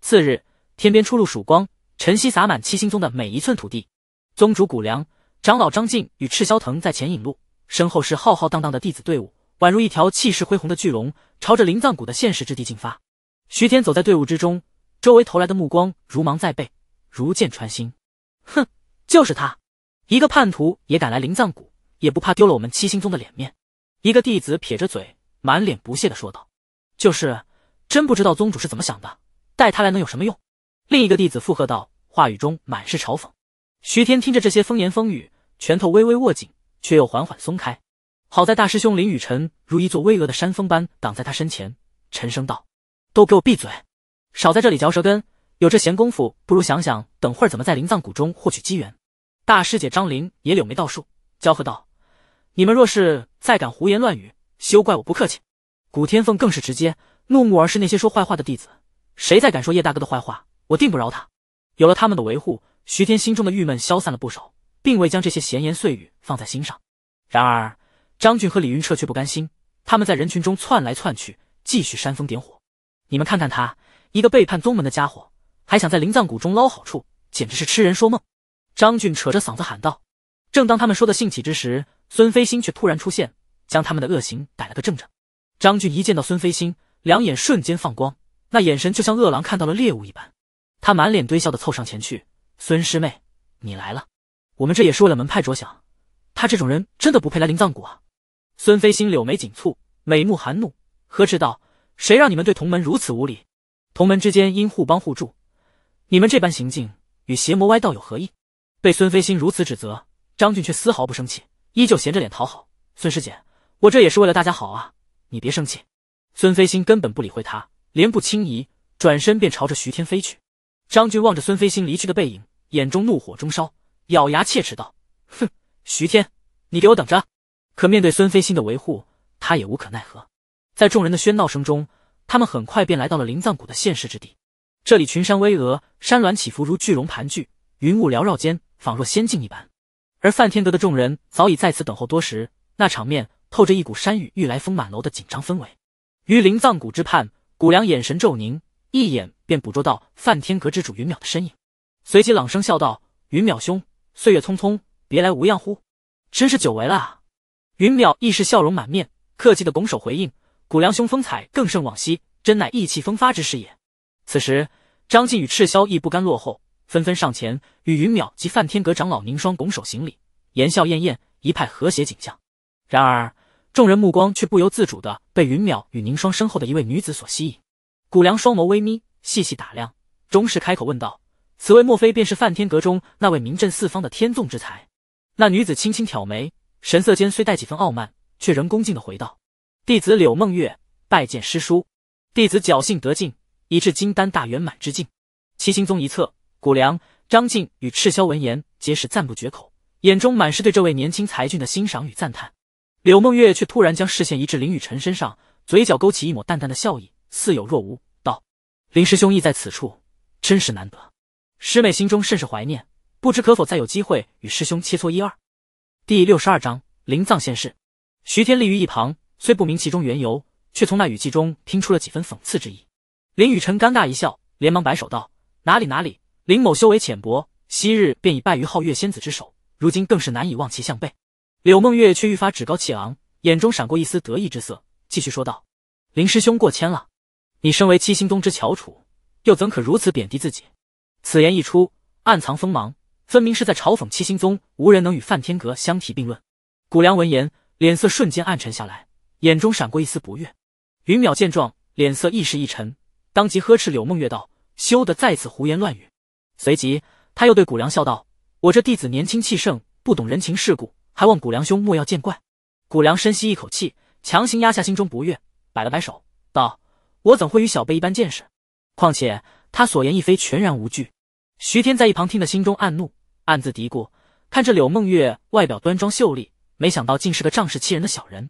次日，天边初露曙光，晨曦洒满七星宗的每一寸土地。宗主古良、长老张静与赤霄藤在前引路，身后是浩浩荡荡的弟子队伍。宛如一条气势恢宏的巨龙，朝着灵藏谷的现实之地进发。徐天走在队伍之中，周围投来的目光如芒在背，如箭穿心。哼，就是他，一个叛徒也敢来灵藏谷，也不怕丢了我们七星宗的脸面。一个弟子撇着嘴，满脸不屑地说道：“就是，真不知道宗主是怎么想的，带他来能有什么用？”另一个弟子附和道，话语中满是嘲讽。徐天听着这些风言风语，拳头微微握紧，却又缓缓松开。好在大师兄林雨辰如一座巍峨的山峰般挡在他身前，沉声道：“都给我闭嘴，少在这里嚼舌根。有这闲工夫，不如想想等会儿怎么在灵藏谷中获取机缘。”大师姐张玲也柳眉倒竖，娇喝道：“你们若是再敢胡言乱语，休怪我不客气！”古天凤更是直接怒目而视那些说坏话的弟子，谁再敢说叶大哥的坏话，我定不饶他。有了他们的维护，徐天心中的郁闷消散了不少，并未将这些闲言碎语放在心上。然而。张俊和李云彻却不甘心，他们在人群中窜来窜去，继续煽风点火。你们看看他，一个背叛宗门的家伙，还想在灵藏谷中捞好处，简直是痴人说梦！张俊扯着嗓子喊道。正当他们说的兴起之时，孙飞星却突然出现，将他们的恶行逮了个正着。张俊一见到孙飞星，两眼瞬间放光，那眼神就像饿狼看到了猎物一般。他满脸堆笑的凑上前去：“孙师妹，你来了，我们这也是为了门派着想。他这种人真的不配来灵藏谷啊！”孙飞星柳眉紧蹙，美目含怒，呵斥道：“谁让你们对同门如此无礼？同门之间应互帮互助，你们这般行径与邪魔歪道有何异？”被孙飞星如此指责，张俊却丝毫不生气，依旧闲着脸讨好孙师姐：“我这也是为了大家好啊，你别生气。”孙飞星根本不理会他，连步轻移，转身便朝着徐天飞去。张俊望着孙飞星离去的背影，眼中怒火中烧，咬牙切齿道：“哼，徐天，你给我等着！”可面对孙飞星的维护，他也无可奈何。在众人的喧闹声中，他们很快便来到了灵藏谷的现世之地。这里群山巍峨，山峦起伏如巨龙盘踞，云雾缭绕间仿若仙境一般。而范天阁的众人早已在此等候多时，那场面透着一股山雨欲来风满楼的紧张氛围。于灵藏谷之畔，谷良眼神骤凝，一眼便捕捉到范天阁之主云淼的身影，随即朗声笑道：“云淼兄，岁月匆匆，别来无恙乎？真是久违了啊！”云淼亦是笑容满面，客气的拱手回应：“谷梁兄风采更胜往昔，真乃意气风发之士也。”此时，张晋与赤霄亦不甘落后，纷纷上前与云淼及梵天阁长老凝霜拱手行礼，言笑晏晏，一派和谐景象。然而，众人目光却不由自主的被云淼与凝霜身后的一位女子所吸引。谷梁双眸微眯，细细打量，终是开口问道：“此位莫非便是梵天阁中那位名震四方的天纵之才？”那女子轻轻挑眉。神色间虽带几分傲慢，却仍恭敬地回道：“弟子柳梦月拜见师叔。弟子侥幸得进，以至金丹大圆满之境。”七星宗一侧，谷梁、张静与赤霄闻言，皆是赞不绝口，眼中满是对这位年轻才俊的欣赏与赞叹。柳梦月却突然将视线移至林雨辰身上，嘴角勾起一抹淡淡的笑意，似有若无道：“林师兄亦在此处，真是难得。师妹心中甚是怀念，不知可否再有机会与师兄切磋一二？”第六十二章灵藏现世。徐天立于一旁，虽不明其中缘由，却从那语气中听出了几分讽刺之意。林雨辰尴尬一笑，连忙摆手道：“哪里哪里，林某修为浅薄，昔日便已败于皓月仙子之手，如今更是难以望其项背。”柳梦月却愈发趾高气昂，眼中闪过一丝得意之色，继续说道：“林师兄过谦了，你身为七星宗之翘楚，又怎可如此贬低自己？”此言一出，暗藏锋芒。分明是在嘲讽七星宗无人能与范天阁相提并论。谷梁闻言，脸色瞬间暗沉下来，眼中闪过一丝不悦。云淼见状，脸色亦是一沉，当即呵斥柳梦月道：“休得再次胡言乱语！”随即，他又对谷梁笑道：“我这弟子年轻气盛，不懂人情世故，还望谷梁兄莫要见怪。”谷梁深吸一口气，强行压下心中不悦，摆了摆手道：“我怎会与小辈一般见识？况且他所言亦非全然无据。”徐天在一旁听得心中暗怒。暗自嘀咕，看着柳梦月外表端庄秀丽，没想到竟是个仗势欺人的小人。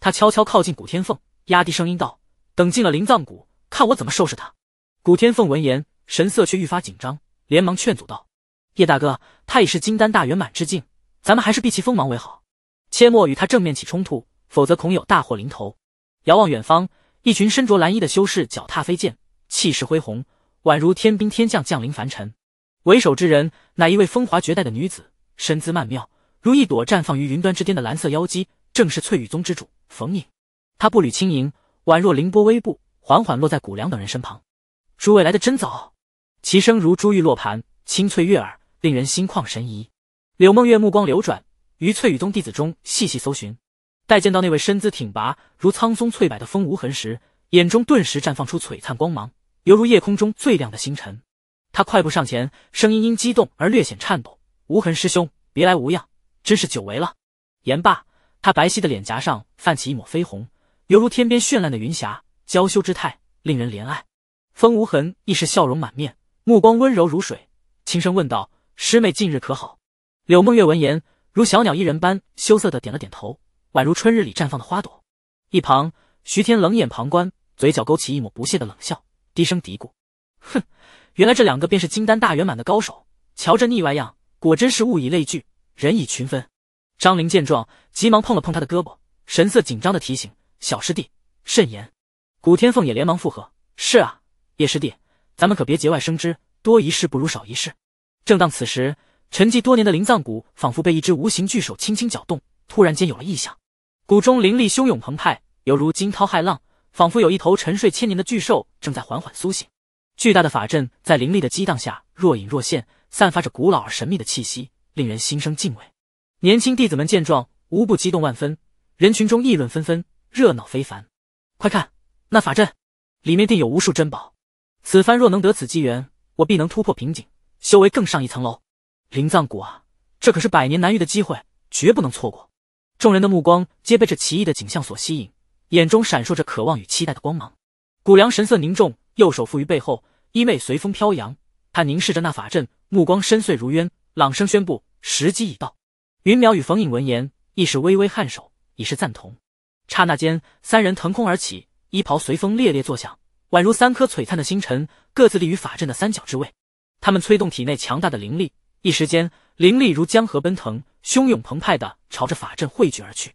他悄悄靠近古天凤，压低声音道：“等进了灵藏谷，看我怎么收拾他。”古天凤闻言，神色却愈发紧张，连忙劝阻道：“叶大哥，他已是金丹大圆满之境，咱们还是避其锋芒为好，切莫与他正面起冲突，否则恐有大祸临头。”遥望远方，一群身着蓝衣的修士脚踏飞剑，气势恢宏，宛如天兵天将降临凡尘。为首之人乃一位风华绝代的女子，身姿曼妙，如一朵绽放于云端之巅的蓝色妖姬，正是翠羽宗之主冯颖。她步履轻盈，宛若凌波微步，缓缓落在谷梁等人身旁。诸位来的真早，其声如珠玉落盘，清脆悦耳，令人心旷神怡。柳梦月目光流转于翠羽宗弟子中细细搜寻，待见到那位身姿挺拔如苍松翠柏的风无痕时，眼中顿时绽放出璀璨光芒，犹如夜空中最亮的星辰。他快步上前，声音因激动而略显颤抖：“无痕师兄，别来无恙，真是久违了。”言罢，他白皙的脸颊上泛起一抹绯红，犹如天边绚烂的云霞，娇羞之态令人怜爱。风无痕亦是笑容满面，目光温柔如水，轻声问道：“师妹近日可好？”柳梦月闻言，如小鸟依人般羞涩的点了点头，宛如春日里绽放的花朵。一旁，徐天冷眼旁观，嘴角勾起一抹不屑的冷笑，低声嘀咕：“哼。”原来这两个便是金丹大圆满的高手，瞧这腻歪样，果真是物以类聚，人以群分。张玲见状，急忙碰了碰他的胳膊，神色紧张的提醒：“小师弟，慎言。”古天凤也连忙附和：“是啊，叶师弟，咱们可别节外生枝，多一事不如少一事。”正当此时，沉寂多年的灵藏谷仿佛被一只无形巨手轻轻搅动，突然间有了异响，谷中灵力汹涌澎湃，犹如惊涛骇浪，仿佛有一头沉睡千年的巨兽正在缓缓苏醒。巨大的法阵在灵力的激荡下若隐若现，散发着古老而神秘的气息，令人心生敬畏。年轻弟子们见状，无不激动万分，人群中议论纷纷，热闹非凡。快看，那法阵里面定有无数珍宝，此番若能得此机缘，我必能突破瓶颈，修为更上一层楼。灵藏谷啊，这可是百年难遇的机会，绝不能错过。众人的目光皆被这奇异的景象所吸引，眼中闪烁着渴望与期待的光芒。谷良神色凝重。右手负于背后，衣袂随风飘扬。他凝视着那法阵，目光深邃如渊，朗声宣布：“时机已到。”云淼与冯颖闻言，亦是微微颔首，以示赞同。刹那间，三人腾空而起，衣袍随风猎猎作响，宛如三颗璀璨的星辰，各自立于法阵的三角之位。他们催动体内强大的灵力，一时间，灵力如江河奔腾，汹涌澎湃的朝着法阵汇聚而去。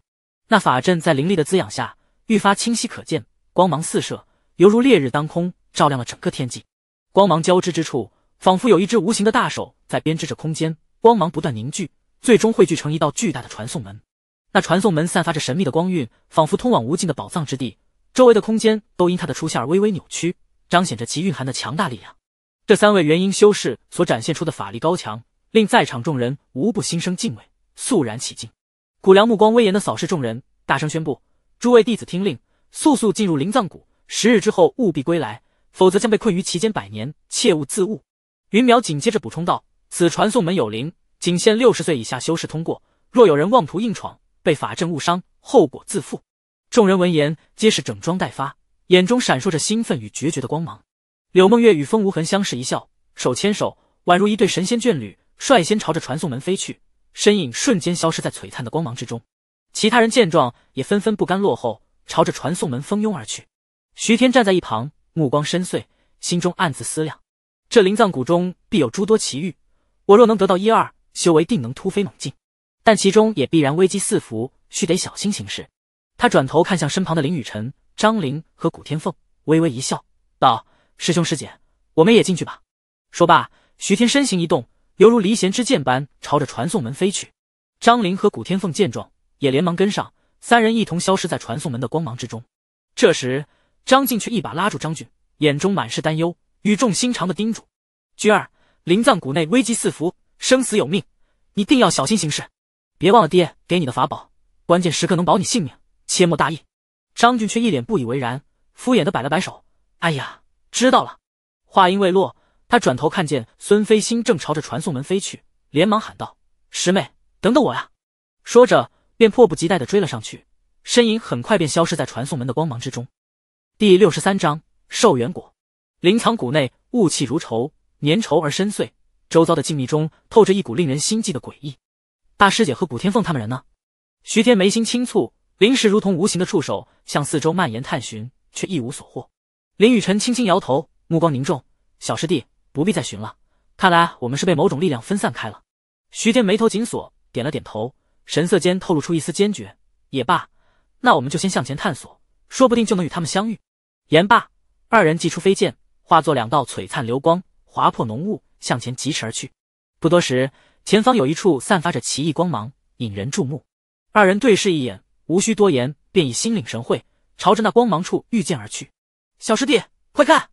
那法阵在灵力的滋养下，愈发清晰可见，光芒四射，犹如烈日当空。照亮了整个天际，光芒交织之处，仿佛有一只无形的大手在编织着空间。光芒不断凝聚，最终汇聚成一道巨大的传送门。那传送门散发着神秘的光晕，仿佛通往无尽的宝藏之地。周围的空间都因它的出现而微微扭曲，彰显着其蕴含的强大力量。这三位元婴修士所展现出的法力高强，令在场众人无不心生敬畏，肃然起敬。谷梁目光威严的扫视众人，大声宣布：“诸位弟子听令，速速进入灵藏谷，十日之后务必归来。”否则将被困于其间百年，切勿自误。云苗紧接着补充道：“此传送门有灵，仅限六十岁以下修士通过。若有人妄图硬闯，被法阵误伤，后果自负。”众人闻言，皆是整装待发，眼中闪烁着兴奋与决绝的光芒。柳梦月与风无痕相视一笑，手牵手，宛如一对神仙眷侣，率先朝着传送门飞去，身影瞬间消失在璀璨的光芒之中。其他人见状，也纷纷不甘落后，朝着传送门蜂拥而去。徐天站在一旁。目光深邃，心中暗自思量：这灵藏谷中必有诸多奇遇，我若能得到一二，修为定能突飞猛进。但其中也必然危机四伏，须得小心行事。他转头看向身旁的林雨辰、张灵和古天凤，微微一笑，道：“师兄师姐，我们也进去吧。”说罢，徐天身形一动，犹如离弦之箭般朝着传送门飞去。张灵和古天凤见状，也连忙跟上，三人一同消失在传送门的光芒之中。这时，张晋却一把拉住张俊，眼中满是担忧，语重心长的叮嘱：“君儿，灵藏谷内危机四伏，生死有命，你定要小心行事，别忘了爹给你的法宝，关键时刻能保你性命，切莫大意。”张俊却一脸不以为然，敷衍的摆了摆手：“哎呀，知道了。”话音未落，他转头看见孙飞星正朝着传送门飞去，连忙喊道：“师妹，等等我呀！”说着便迫不及待的追了上去，身影很快便消失在传送门的光芒之中。第六十三章寿元果。灵藏谷内雾气如绸，粘稠而深邃，周遭的静谧中透着一股令人心悸的诡异。大师姐和古天凤他们人呢？徐天眉心轻蹙，灵石如同无形的触手向四周蔓延探寻，却一无所获。林雨辰轻轻摇头，目光凝重：“小师弟，不必再寻了。看来我们是被某种力量分散开了。”徐天眉头紧锁，点了点头，神色间透露出一丝坚决：“也罢，那我们就先向前探索，说不定就能与他们相遇。”言罢，二人祭出飞剑，化作两道璀璨流光，划破浓雾，向前疾驰而去。不多时，前方有一处散发着奇异光芒，引人注目。二人对视一眼，无需多言，便已心领神会，朝着那光芒处御剑而去。小师弟，快看！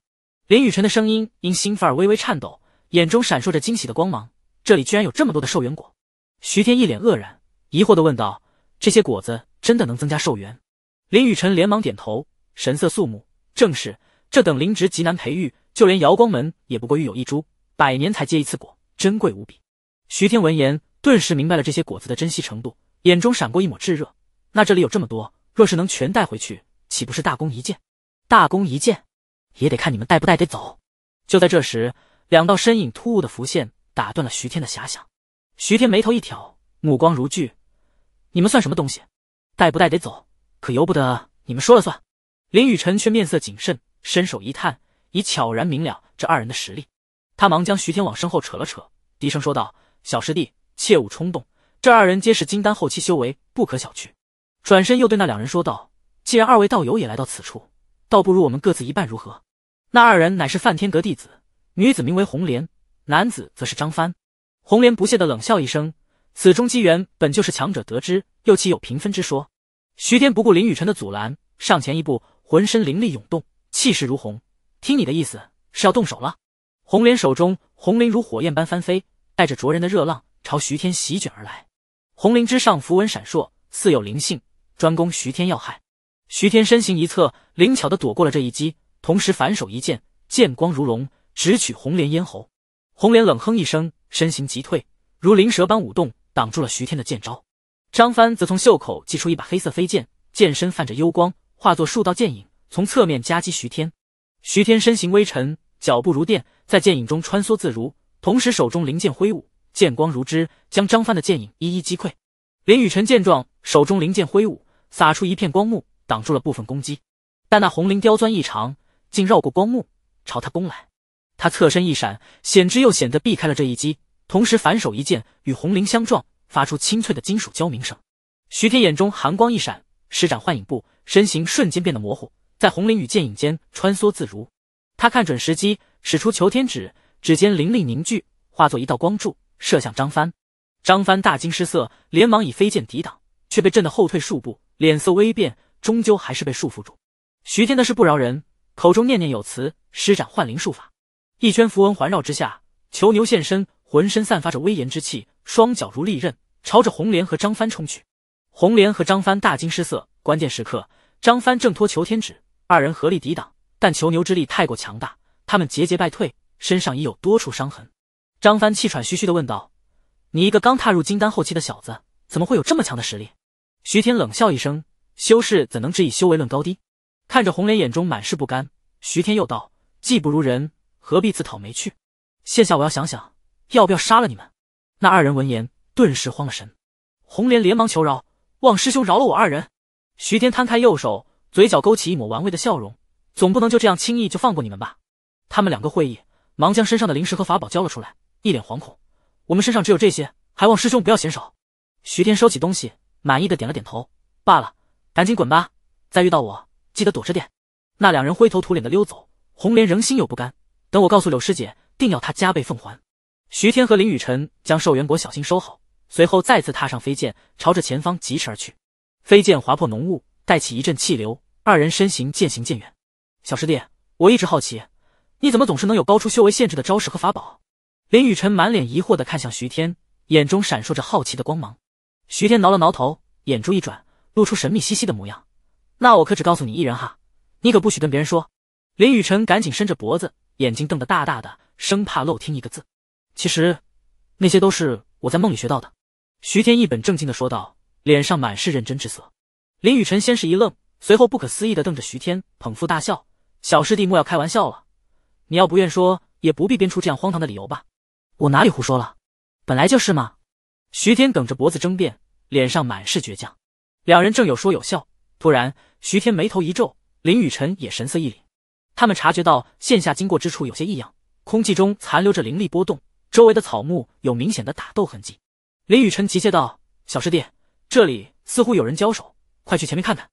林雨辰的声音因兴奋而微微颤抖，眼中闪烁着惊喜的光芒。这里居然有这么多的寿元果！徐天一脸愕然，疑惑的问道：“这些果子真的能增加寿元？”林雨辰连忙点头，神色肃穆。正是这等灵植极难培育，就连瑶光门也不过育有一株，百年才结一次果，珍贵无比。徐天闻言，顿时明白了这些果子的珍惜程度，眼中闪过一抹炙热。那这里有这么多，若是能全带回去，岂不是大功一件？大功一件，也得看你们带不带得走。就在这时，两道身影突兀的浮现，打断了徐天的遐想。徐天眉头一挑，目光如炬：“你们算什么东西？带不带得走，可由不得你们说了算。”林雨辰却面色谨慎，伸手一探，已悄然明了这二人的实力。他忙将徐天往身后扯了扯，低声说道：“小师弟，切勿冲动。这二人皆是金丹后期修为，不可小觑。”转身又对那两人说道：“既然二位道友也来到此处，倒不如我们各自一半如何？”那二人乃是梵天阁弟子，女子名为红莲，男子则是张帆。红莲不屑地冷笑一声：“此中机缘本就是强者得之，又岂有平分之说？”徐天不顾林雨辰的阻拦，上前一步。浑身灵力涌动，气势如虹。听你的意思是要动手了。红莲手中红绫如火焰般翻飞，带着灼人的热浪朝徐天席卷而来。红绫之上符文闪烁，似有灵性，专攻徐天要害。徐天身形一侧，灵巧的躲过了这一击，同时反手一剑，剑光如龙，直取红莲咽喉。红莲冷哼一声，身形急退，如灵蛇般舞动，挡住了徐天的剑招。张帆则从袖口祭出一把黑色飞剑，剑身泛着幽光。化作数道剑影，从侧面夹击徐天。徐天身形微沉，脚步如电，在剑影中穿梭自如，同时手中灵剑挥舞，剑光如织，将张帆的剑影一一击溃。林雨辰见状，手中灵剑挥舞，洒出一片光幕，挡住了部分攻击。但那红绫刁钻异常，竟绕过光幕，朝他攻来。他侧身一闪，险之又险地避开了这一击，同时反手一剑与红绫相撞，发出清脆的金属交鸣声。徐天眼中寒光一闪，施展幻影步。身形瞬间变得模糊，在红莲与剑影间穿梭自如。他看准时机，使出求天指，指尖灵力凝聚，化作一道光柱射向张帆。张帆大惊失色，连忙以飞剑抵挡，却被震得后退数步，脸色微变，终究还是被束缚住。徐天的事不饶人，口中念念有词，施展幻灵术法，一圈符文环绕之下，囚牛现身，浑身散发着威严之气，双脚如利刃，朝着红莲和张帆冲去。红莲和张帆大惊失色。关键时刻，张帆挣脱裘天指，二人合力抵挡，但裘牛之力太过强大，他们节节败退，身上已有多处伤痕。张帆气喘吁吁的问道：“你一个刚踏入金丹后期的小子，怎么会有这么强的实力？”徐天冷笑一声：“修士怎能只以修为论高低？”看着红莲眼中满是不甘，徐天又道：“技不如人，何必自讨没趣？现下我要想想，要不要杀了你们。”那二人闻言，顿时慌了神。红莲连忙求饶：“望师兄饶了我二人。”徐天摊开右手，嘴角勾起一抹玩味的笑容，总不能就这样轻易就放过你们吧？他们两个会意，忙将身上的灵石和法宝交了出来，一脸惶恐。我们身上只有这些，还望师兄不要嫌少。徐天收起东西，满意的点了点头。罢了，赶紧滚吧！再遇到我，记得躲着点。那两人灰头土脸的溜走，红莲仍心有不甘。等我告诉柳师姐，定要她加倍奉还。徐天和林雨辰将寿元果小心收好，随后再次踏上飞剑，朝着前方疾驰而去。飞剑划破浓雾，带起一阵气流，二人身形渐行渐远。小师弟，我一直好奇，你怎么总是能有高出修为限制的招式和法宝？林雨辰满脸疑惑的看向徐天，眼中闪烁着好奇的光芒。徐天挠了挠头，眼珠一转，露出神秘兮兮的模样。那我可只告诉你一人哈，你可不许跟别人说。林雨辰赶紧伸着脖子，眼睛瞪得大大的，生怕漏听一个字。其实，那些都是我在梦里学到的。徐天一本正经的说道。脸上满是认真之色，林雨辰先是一愣，随后不可思议的瞪着徐天，捧腹大笑：“小师弟莫要开玩笑了，你要不愿说，也不必编出这样荒唐的理由吧？”“我哪里胡说了？本来就是嘛！”徐天梗着脖子争辩，脸上满是倔强。两人正有说有笑，突然，徐天眉头一皱，林雨辰也神色一凛，他们察觉到线下经过之处有些异样，空气中残留着灵力波动，周围的草木有明显的打斗痕迹。林雨辰急切道：“小师弟。”这里似乎有人交手，快去前面看看！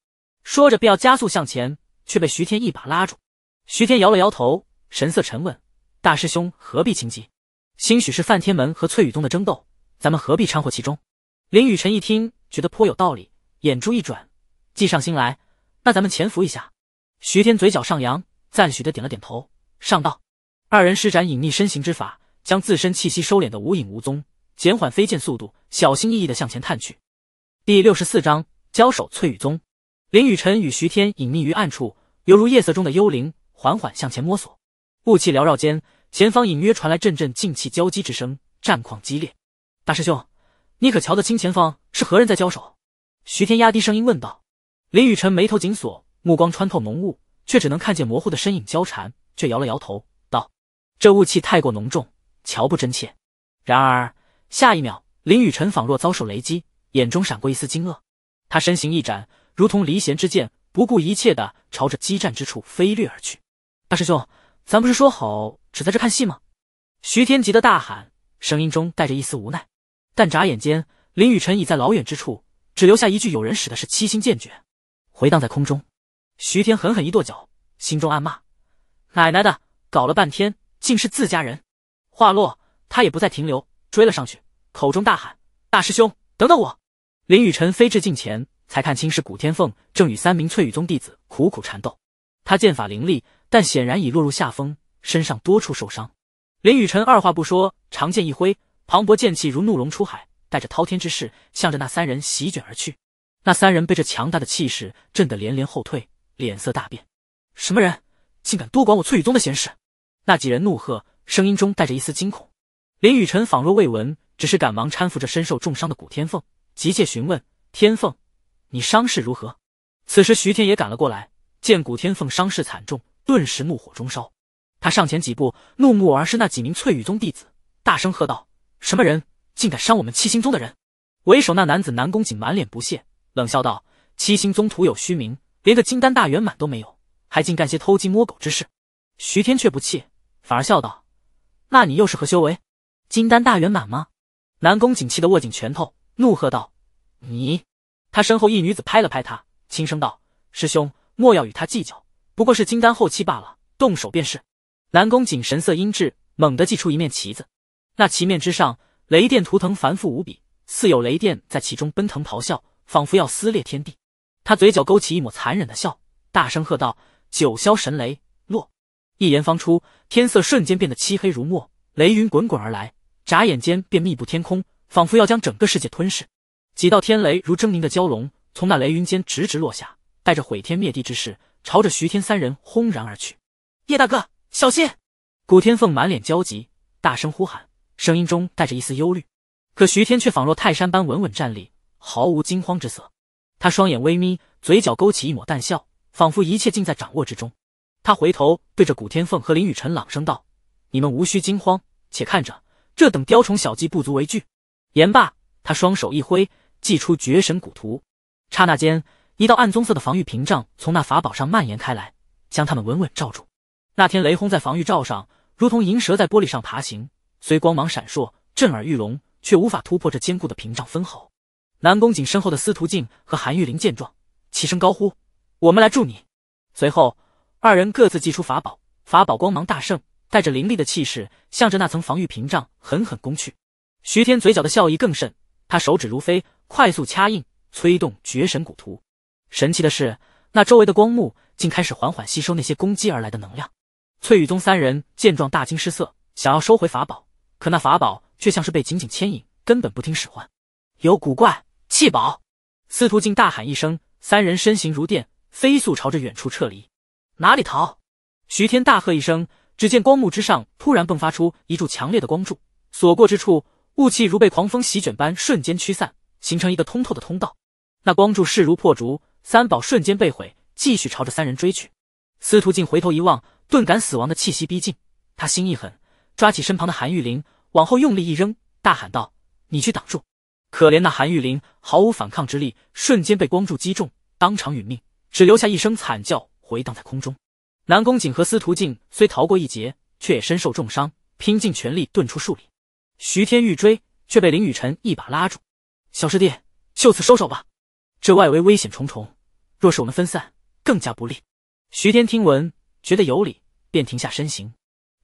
说着便要加速向前，却被徐天一把拉住。徐天摇了摇头，神色沉稳：“大师兄何必轻敌？兴许是范天门和翠羽宗的争斗，咱们何必掺和其中？”林雨辰一听，觉得颇有道理，眼珠一转，计上心来：“那咱们潜伏一下。”徐天嘴角上扬，赞许的点了点头：“上道。”二人施展隐匿身形之法，将自身气息收敛的无影无踪，减缓飞剑速度，小心翼翼的向前探去。第六十四章交手翠雨宗，林雨辰与徐天隐匿于暗处，犹如夜色中的幽灵，缓缓向前摸索。雾气缭绕间，前方隐约传来阵阵劲气交击之声，战况激烈。大师兄，你可瞧得清前方是何人在交手？徐天压低声音问道。林雨辰眉头紧锁，目光穿透浓雾，却只能看见模糊的身影交缠，却摇了摇头道：“这雾气太过浓重，瞧不真切。”然而下一秒，林雨辰仿若遭受雷击。眼中闪过一丝惊愕，他身形一展，如同离弦之箭，不顾一切的朝着激战之处飞掠而去。大师兄，咱不是说好只在这看戏吗？徐天急的大喊，声音中带着一丝无奈。但眨眼间，林雨辰已在老远之处，只留下一句“有人使的是七星剑诀”，回荡在空中。徐天狠狠一跺脚，心中暗骂：“奶奶的，搞了半天竟是自家人！”话落，他也不再停留，追了上去，口中大喊：“大师兄！”等等我！林雨晨飞至近前，才看清是古天凤正与三名翠羽宗弟子苦苦缠斗。他剑法凌厉，但显然已落入下风，身上多处受伤。林雨晨二话不说，长剑一挥，磅礴剑气如怒龙出海，带着滔天之势，向着那三人席卷而去。那三人被这强大的气势震得连连后退，脸色大变：“什么人，竟敢多管我翠羽宗的闲事？”那几人怒喝，声音中带着一丝惊恐。林雨晨仿若未闻。只是赶忙搀扶着身受重伤的古天凤，急切询问：“天凤，你伤势如何？”此时，徐天也赶了过来，见古天凤伤势惨重，顿时怒火中烧。他上前几步，怒目而视那几名翠羽宗弟子，大声喝道：“什么人，竟敢伤我们七星宗的人？”为首那男子南宫瑾满脸不屑，冷笑道：“七星宗徒有虚名，连个金丹大圆满都没有，还竟干些偷鸡摸狗之事。”徐天却不气，反而笑道：“那你又是何修为？金丹大圆满吗？”南宫瑾气得握紧拳头，怒喝道：“你！”他身后一女子拍了拍他，轻声道：“师兄，莫要与他计较，不过是金丹后期罢了，动手便是。”南宫瑾神色阴鸷，猛地祭出一面旗子，那旗面之上雷电图腾繁复无比，似有雷电在其中奔腾咆哮，仿佛要撕裂天地。他嘴角勾起一抹残忍的笑，大声喝道：“九霄神雷落！”一言方出，天色瞬间变得漆黑如墨，雷云滚滚而来。眨眼间便密布天空，仿佛要将整个世界吞噬。几道天雷如狰狞的蛟龙，从那雷云间直直落下，带着毁天灭地之势，朝着徐天三人轰然而去。叶大哥，小心！古天凤满脸焦急，大声呼喊，声音中带着一丝忧虑。可徐天却仿若泰山般稳稳站立，毫无惊慌之色。他双眼微眯，嘴角勾起一抹淡笑，仿佛一切尽在掌握之中。他回头对着古天凤和林雨辰朗声道：“你们无需惊慌，且看着。”这等雕虫小技不足为惧。言罢，他双手一挥，祭出绝神古图。刹那间，一道暗棕色的防御屏障从那法宝上蔓延开来，将他们稳稳罩住。那天雷轰在防御罩上，如同银蛇在玻璃上爬行，虽光芒闪烁，震耳欲聋，却无法突破这坚固的屏障分毫。南宫瑾身后的司徒静和韩玉玲见状，齐声高呼：“我们来助你！”随后，二人各自祭出法宝，法宝光芒大盛。带着凌厉的气势，向着那层防御屏障狠狠攻去。徐天嘴角的笑意更甚，他手指如飞，快速掐印，催动绝神古图。神奇的是，那周围的光幕竟开始缓缓吸收那些攻击而来的能量。翠羽宗三人见状大惊失色，想要收回法宝，可那法宝却像是被紧紧牵引，根本不听使唤。有古怪！气宝！司徒静大喊一声，三人身形如电，飞速朝着远处撤离。哪里逃？徐天大喝一声。只见光幕之上突然迸发出一柱强烈的光柱，所过之处，雾气如被狂风席卷般瞬间驱散，形成一个通透的通道。那光柱势如破竹，三宝瞬间被毁，继续朝着三人追去。司徒静回头一望，顿感死亡的气息逼近，他心一狠，抓起身旁的韩玉玲，往后用力一扔，大喊道：“你去挡住！”可怜那韩玉玲毫无反抗之力，瞬间被光柱击中，当场殒命，只留下一声惨叫回荡在空中。南宫瑾和司徒静虽逃过一劫，却也身受重伤，拼尽全力遁出数里。徐天欲追，却被林雨辰一把拉住：“小师弟，就此收手吧，这外围危险重重，若是我们分散，更加不利。”徐天听闻，觉得有理，便停下身形。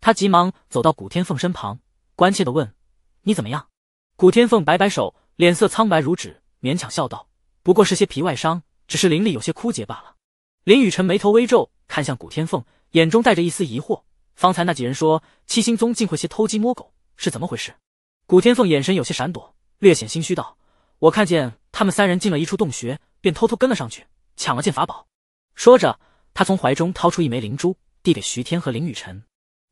他急忙走到古天凤身旁，关切地问：“你怎么样？”古天凤摆摆手，脸色苍白如纸，勉强笑道：“不过是些皮外伤，只是灵力有些枯竭罢了。”林雨辰眉头微皱。看向古天凤，眼中带着一丝疑惑。方才那几人说七星宗竟会些偷鸡摸狗，是怎么回事？古天凤眼神有些闪躲，略显心虚道：“我看见他们三人进了一处洞穴，便偷偷跟了上去，抢了件法宝。”说着，他从怀中掏出一枚灵珠，递给徐天和林雨辰。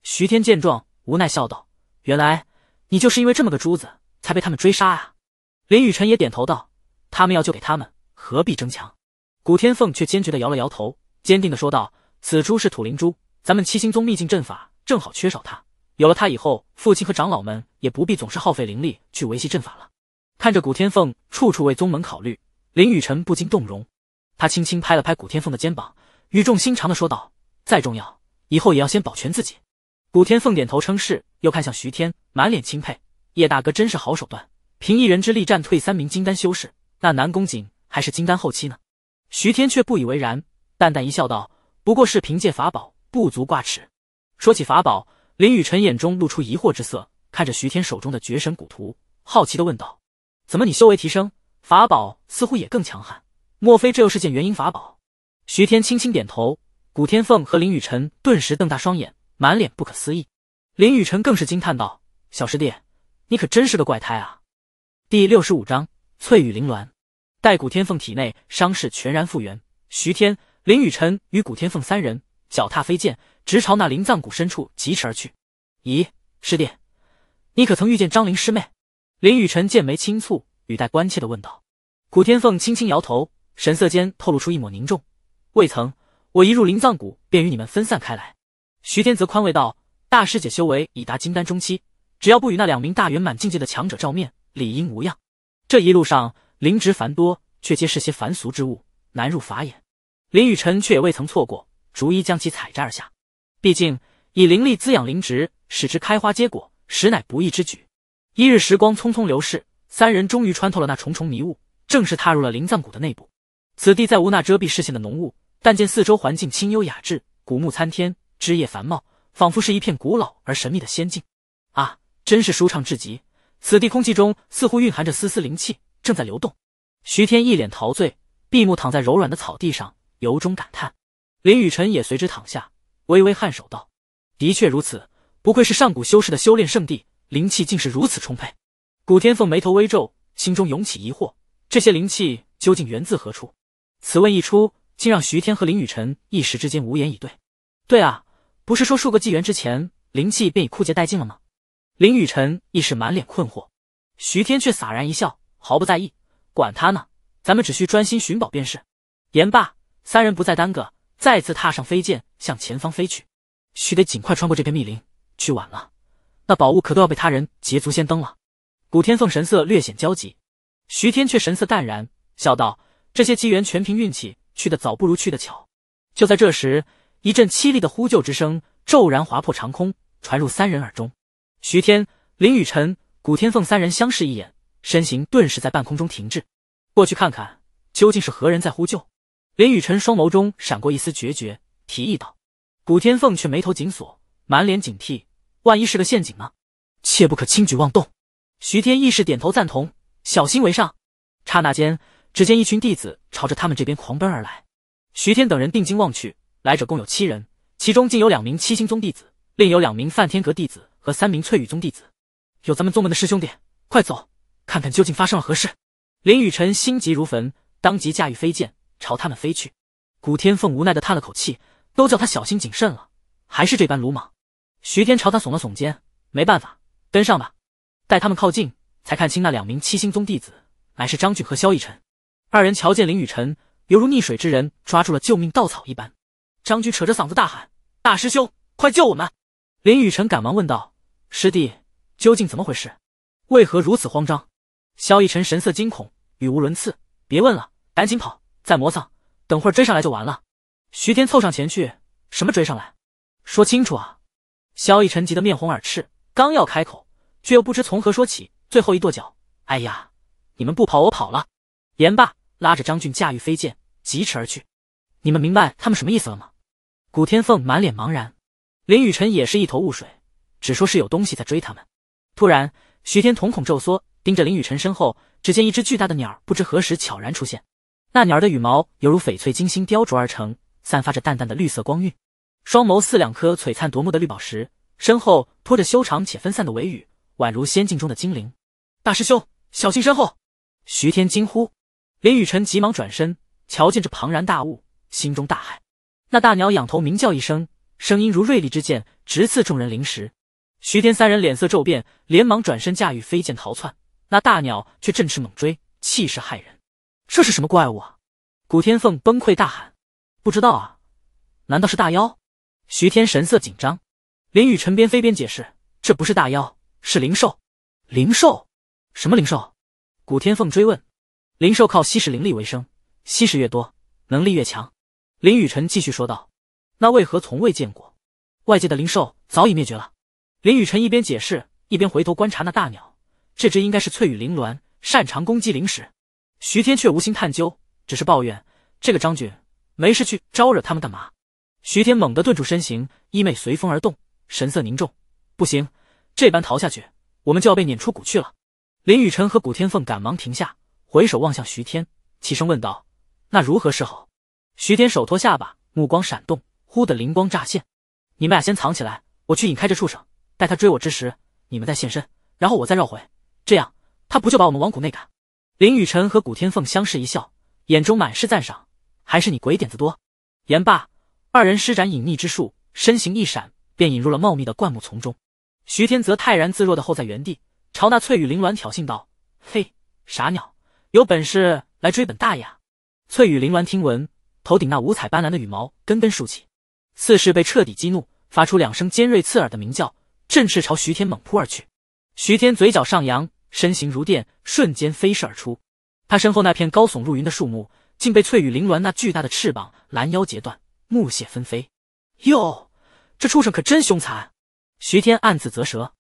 徐天见状，无奈笑道：“原来你就是因为这么个珠子，才被他们追杀啊！”林雨辰也点头道：“他们要就给他们，何必争强？”古天凤却坚决的摇了摇头，坚定的说道。此珠是土灵珠，咱们七星宗秘境阵法正好缺少它。有了它以后，父亲和长老们也不必总是耗费灵力去维系阵法了。看着古天凤处处为宗门考虑，林雨辰不禁动容，他轻轻拍了拍古天凤的肩膀，语重心长地说道：“再重要，以后也要先保全自己。”古天凤点头称是，又看向徐天，满脸钦佩：“叶大哥真是好手段，凭一人之力战退三名金丹修士，那南宫瑾还是金丹后期呢。”徐天却不以为然，淡淡一笑，道。不过是凭借法宝，不足挂齿。说起法宝，林雨辰眼中露出疑惑之色，看着徐天手中的绝神古图，好奇的问道：“怎么你修为提升，法宝似乎也更强悍？莫非这又是件元婴法宝？”徐天轻轻点头，古天凤和林雨辰顿时瞪大双眼，满脸不可思议。林雨辰更是惊叹道：“小师弟，你可真是个怪胎啊！”第六十五章翠羽灵鸾，待古天凤体内伤势全然复原，徐天。林雨辰与古天凤三人脚踏飞剑，直朝那灵葬谷深处疾驰而去。咦，师弟，你可曾遇见张灵师妹？林雨辰剑眉轻蹙，语带关切的问道。古天凤轻轻摇头，神色间透露出一抹凝重。未曾，我一入灵葬谷，便与你们分散开来。徐天则宽慰道：“大师姐修为已达金丹中期，只要不与那两名大圆满境界的强者照面，理应无恙。”这一路上灵植繁多，却皆是些凡俗之物，难入法眼。林雨辰却也未曾错过，逐一将其采摘而下。毕竟以灵力滋养灵植，使之开花结果，实乃不易之举。一日时光匆匆流逝，三人终于穿透了那重重迷雾，正式踏入了灵藏谷的内部。此地再无那遮蔽视线的浓雾，但见四周环境清幽雅致，古木参天，枝叶繁茂，仿佛是一片古老而神秘的仙境啊！真是舒畅至极。此地空气中似乎蕴含着丝丝灵气，正在流动。徐天一脸陶醉，闭目躺在柔软的草地上。由衷感叹，林雨辰也随之躺下，微微颔首道：“的确如此，不愧是上古修士的修炼圣地，灵气竟是如此充沛。”古天凤眉头微皱，心中涌起疑惑：这些灵气究竟源自何处？此问一出，竟让徐天和林雨辰一时之间无言以对。对啊，不是说数个纪元之前灵气便已枯竭殆尽了吗？林雨辰亦是满脸困惑。徐天却洒然一笑，毫不在意：“管他呢，咱们只需专心寻宝便是。”言罢。三人不再耽搁，再次踏上飞剑，向前方飞去。须得尽快穿过这片密林，去晚了，那宝物可都要被他人捷足先登了。古天凤神色略显焦急，徐天却神色淡然，笑道：“这些机缘全凭运气，去的早不如去的巧。”就在这时，一阵凄厉的呼救之声骤然划破长空，传入三人耳中。徐天、林雨辰、古天凤三人相视一眼，身形顿时在半空中停滞。过去看看，究竟是何人在呼救。林雨辰双眸中闪过一丝决绝，提议道：“古天凤却眉头紧锁，满脸警惕。万一是个陷阱呢？切不可轻举妄动。”徐天亦是点头赞同：“小心为上。”刹那间，只见一群弟子朝着他们这边狂奔而来。徐天等人定睛望去，来者共有七人，其中竟有两名七星宗弟子，另有两名梵天阁弟子和三名翠羽宗弟子。有咱们宗门的师兄弟，快走，看看究竟发生了何事！林雨辰心急如焚，当即驾驭飞剑。朝他们飞去，古天凤无奈的叹了口气，都叫他小心谨慎了，还是这般鲁莽。徐天朝他耸了耸肩，没办法，跟上吧。待他们靠近，才看清那两名七星宗弟子，乃是张俊和萧逸尘。二人瞧见林雨辰，犹如溺水之人抓住了救命稻草一般。张俊扯着嗓子大喊：“大师兄，快救我们！”林雨辰赶忙问道：“师弟，究竟怎么回事？为何如此慌张？”萧逸尘神色惊恐，语无伦次：“别问了，赶紧跑！”在磨蹭，等会儿追上来就完了。徐天凑上前去，什么追上来？说清楚啊！萧逸尘急得面红耳赤，刚要开口，却又不知从何说起，最后一跺脚：“哎呀，你们不跑，我跑了！”言罢，拉着张俊驾驭飞剑疾驰而去。你们明白他们什么意思了吗？古天凤满脸茫然，林雨辰也是一头雾水，只说是有东西在追他们。突然，徐天瞳孔骤缩，盯着林雨辰身后，只见一只巨大的鸟儿不知何时悄然出现。那鸟儿的羽毛犹如翡翠精心雕琢而成，散发着淡淡的绿色光晕，双眸似两颗璀璨夺目的绿宝石，身后拖着修长且分散的尾羽，宛如仙境中的精灵。大师兄，小心身后！徐天惊呼，林雨辰急忙转身，瞧见这庞然大物，心中大骇。那大鸟仰头鸣叫一声，声音如锐利之剑，直刺众人灵石。徐天三人脸色骤变，连忙转身驾驭飞剑逃窜。那大鸟却振翅猛追，气势骇人。这是什么怪物啊！古天凤崩溃大喊：“不知道啊，难道是大妖？”徐天神色紧张。林雨辰边飞边解释：“这不是大妖，是灵兽。灵兽？什么灵兽？”古天凤追问：“灵兽靠吸食灵力为生，吸食越多，能力越强。”林雨辰继续说道：“那为何从未见过？外界的灵兽早已灭绝了。”林雨辰一边解释，一边回头观察那大鸟：“这只应该是翠羽灵鸾，擅长攻击灵石。”徐天却无心探究，只是抱怨：“这个张军没事去招惹他们干嘛？”徐天猛地顿住身形，衣袂随风而动，神色凝重：“不行，这般逃下去，我们就要被撵出谷去了。”林雨辰和古天凤赶忙停下，回首望向徐天，齐声问道：“那如何是好？”徐天手托下巴，目光闪动，忽的灵光乍现：“你们俩先藏起来，我去引开这畜生，待他追我之时，你们再现身，然后我再绕回，这样他不就把我们往谷内赶？”林雨辰和古天凤相视一笑，眼中满是赞赏。还是你鬼点子多。言罢，二人施展隐匿之术，身形一闪，便引入了茂密的灌木丛中。徐天泽泰然自若的候在原地，朝那翠羽凌鸾挑衅道：“嘿，傻鸟，有本事来追本大爷！”翠羽凌鸾听闻，头顶那五彩斑斓的羽毛根根竖起，似是被彻底激怒，发出两声尖锐刺耳的鸣叫，振翅朝徐天猛扑而去。徐天嘴角上扬。身形如电，瞬间飞射而出。他身后那片高耸入云的树木，竟被翠羽凌鸾那巨大的翅膀拦腰截断，木屑纷飞。哟，这畜生可真凶残！徐天暗自啧舌。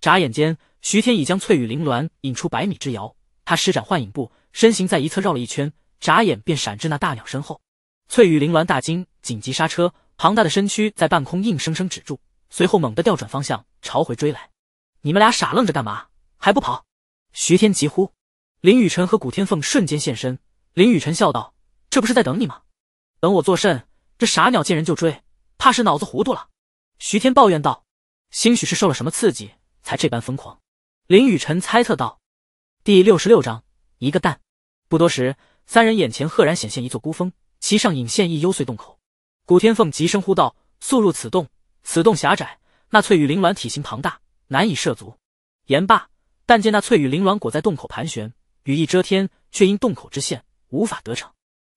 眨眼间，徐天已将翠羽凌鸾引出百米之遥。他施展幻影步，身形在一侧绕了一圈，眨眼便闪至那大鸟身后。翠羽凌鸾大惊，紧急刹车，庞大的身躯在半空硬生生止住，随后猛地调转方向朝回追来。你们俩傻愣着干嘛？还不跑！徐天急呼，林雨辰和古天凤瞬间现身。林雨辰笑道：“这不是在等你吗？等我作甚？这傻鸟见人就追，怕是脑子糊涂了。”徐天抱怨道：“兴许是受了什么刺激，才这般疯狂。”林雨辰猜测道。第六十六章一个蛋。不多时，三人眼前赫然显现一座孤峰，其上隐现一幽邃洞口。古天凤急声呼道：“速入此洞！此洞狭窄，那翠羽灵鸾体型庞大，难以涉足。”言罢。但见那翠羽灵乱，裹在洞口盘旋，羽翼遮天，却因洞口之限，无法得逞。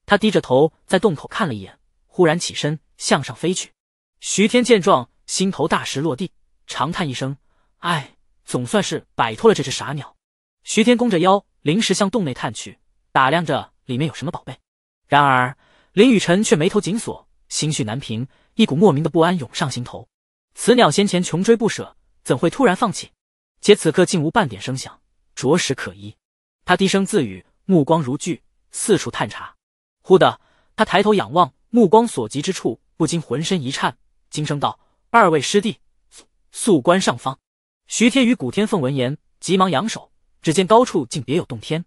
他低着头，在洞口看了一眼，忽然起身向上飞去。徐天见状，心头大石落地，长叹一声：“唉，总算是摆脱了这只傻鸟。”徐天弓着腰，临时向洞内探去，打量着里面有什么宝贝。然而林雨辰却眉头紧锁，心绪难平，一股莫名的不安涌上心头。此鸟先前穷追不舍，怎会突然放弃？且此刻竟无半点声响，着实可疑。他低声自语，目光如炬，四处探查。忽的，他抬头仰望，目光所及之处，不禁浑身一颤，惊声道：“二位师弟，速关上方！”徐天与古天凤闻言，急忙扬手。只见高处竟别有洞天，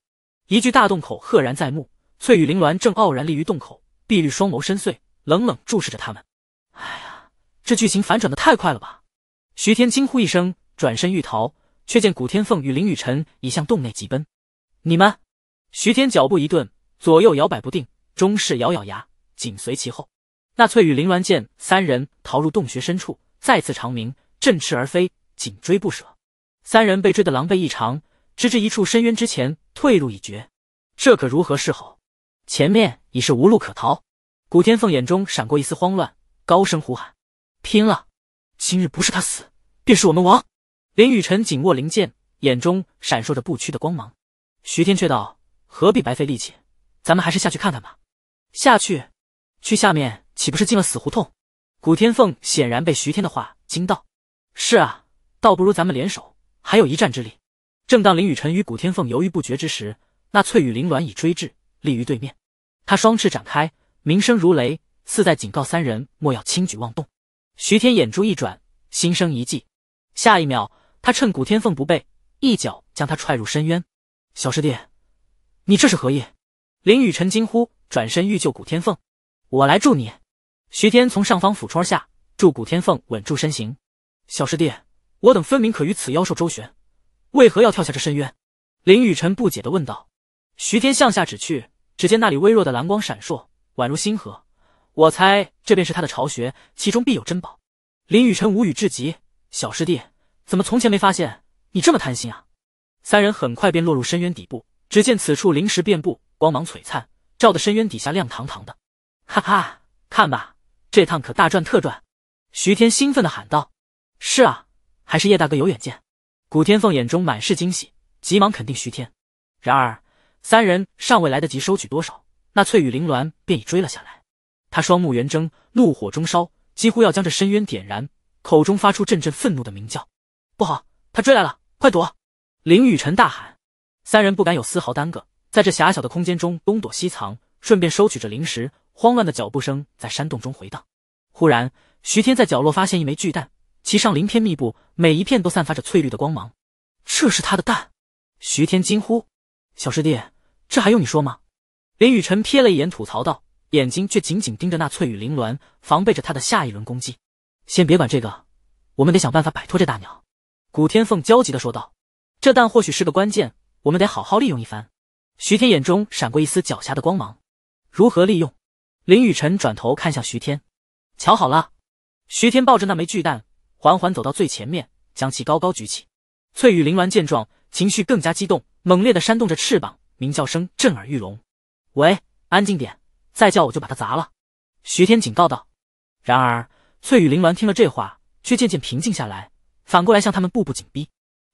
一具大洞口赫然在目。翠羽灵鸾正傲然立于洞口，碧绿双眸深邃，冷冷注视着他们。哎呀，这剧情反转的太快了吧！徐天惊呼一声，转身欲逃。却见古天凤与林雨辰已向洞内急奔，你们！徐天脚步一顿，左右摇摆不定，终是咬咬牙，紧随其后。那翠羽林鸾剑三人逃入洞穴深处，再次长鸣振翅而飞，紧追不舍。三人被追得狼狈异常，直至一处深渊之前，退路已绝。这可如何是好？前面已是无路可逃。古天凤眼中闪过一丝慌乱，高声呼喊：“拼了！今日不是他死，便是我们亡。”林雨辰紧握灵剑，眼中闪烁着不屈的光芒。徐天却道：“何必白费力气？咱们还是下去看看吧。”下去，去下面岂不是进了死胡同？古天凤显然被徐天的话惊到。是啊，倒不如咱们联手，还有一战之力。正当林雨辰与古天凤犹豫不决之时，那翠羽鳞鸾已追至，立于对面。他双翅展开，鸣声如雷，似在警告三人莫要轻举妄动。徐天眼珠一转，心生一计。下一秒。他趁古天凤不备，一脚将他踹入深渊。小师弟，你这是何意？林雨辰惊呼，转身欲救古天凤。我来助你。徐天从上方俯冲而下，助古天凤稳住身形。小师弟，我等分明可与此妖兽周旋，为何要跳下这深渊？林雨辰不解的问道。徐天向下指去，只见那里微弱的蓝光闪烁，宛如星河。我猜这便是他的巢穴，其中必有珍宝。林雨辰无语至极。小师弟。怎么从前没发现你这么贪心啊？三人很快便落入深渊底部，只见此处灵石遍布，光芒璀璨，照得深渊底下亮堂堂的。哈哈，看吧，这趟可大赚特赚！徐天兴奋的喊道：“是啊，还是叶大哥有远见。”古天凤眼中满是惊喜，急忙肯定徐天。然而，三人尚未来得及收取多少，那翠羽灵鸾便已追了下来。他双目圆睁，怒火中烧，几乎要将这深渊点燃，口中发出阵阵愤怒的鸣叫。不好，他追来了！快躲！林雨晨大喊。三人不敢有丝毫耽搁，在这狭小的空间中东躲西藏，顺便收取着灵石。慌乱的脚步声在山洞中回荡。忽然，徐天在角落发现一枚巨蛋，其上鳞片密布，每一片都散发着翠绿的光芒。这是他的蛋！徐天惊呼。小师弟，这还用你说吗？林雨晨瞥了一眼，吐槽道，眼睛却紧紧盯着那翠羽灵鸾，防备着他的下一轮攻击。先别管这个，我们得想办法摆脱这大鸟。古天凤焦急地说道：“这蛋或许是个关键，我们得好好利用一番。”徐天眼中闪过一丝狡黠的光芒。如何利用？林雨辰转头看向徐天，瞧好了。徐天抱着那枚巨蛋，缓缓走到最前面，将其高高举起。翠羽灵鸾见状，情绪更加激动，猛烈地扇动着翅膀，鸣叫声震耳欲聋。“喂，安静点，再叫我就把它砸了。”徐天警告道。然而，翠羽灵鸾听了这话，却渐渐平静下来。反过来向他们步步紧逼，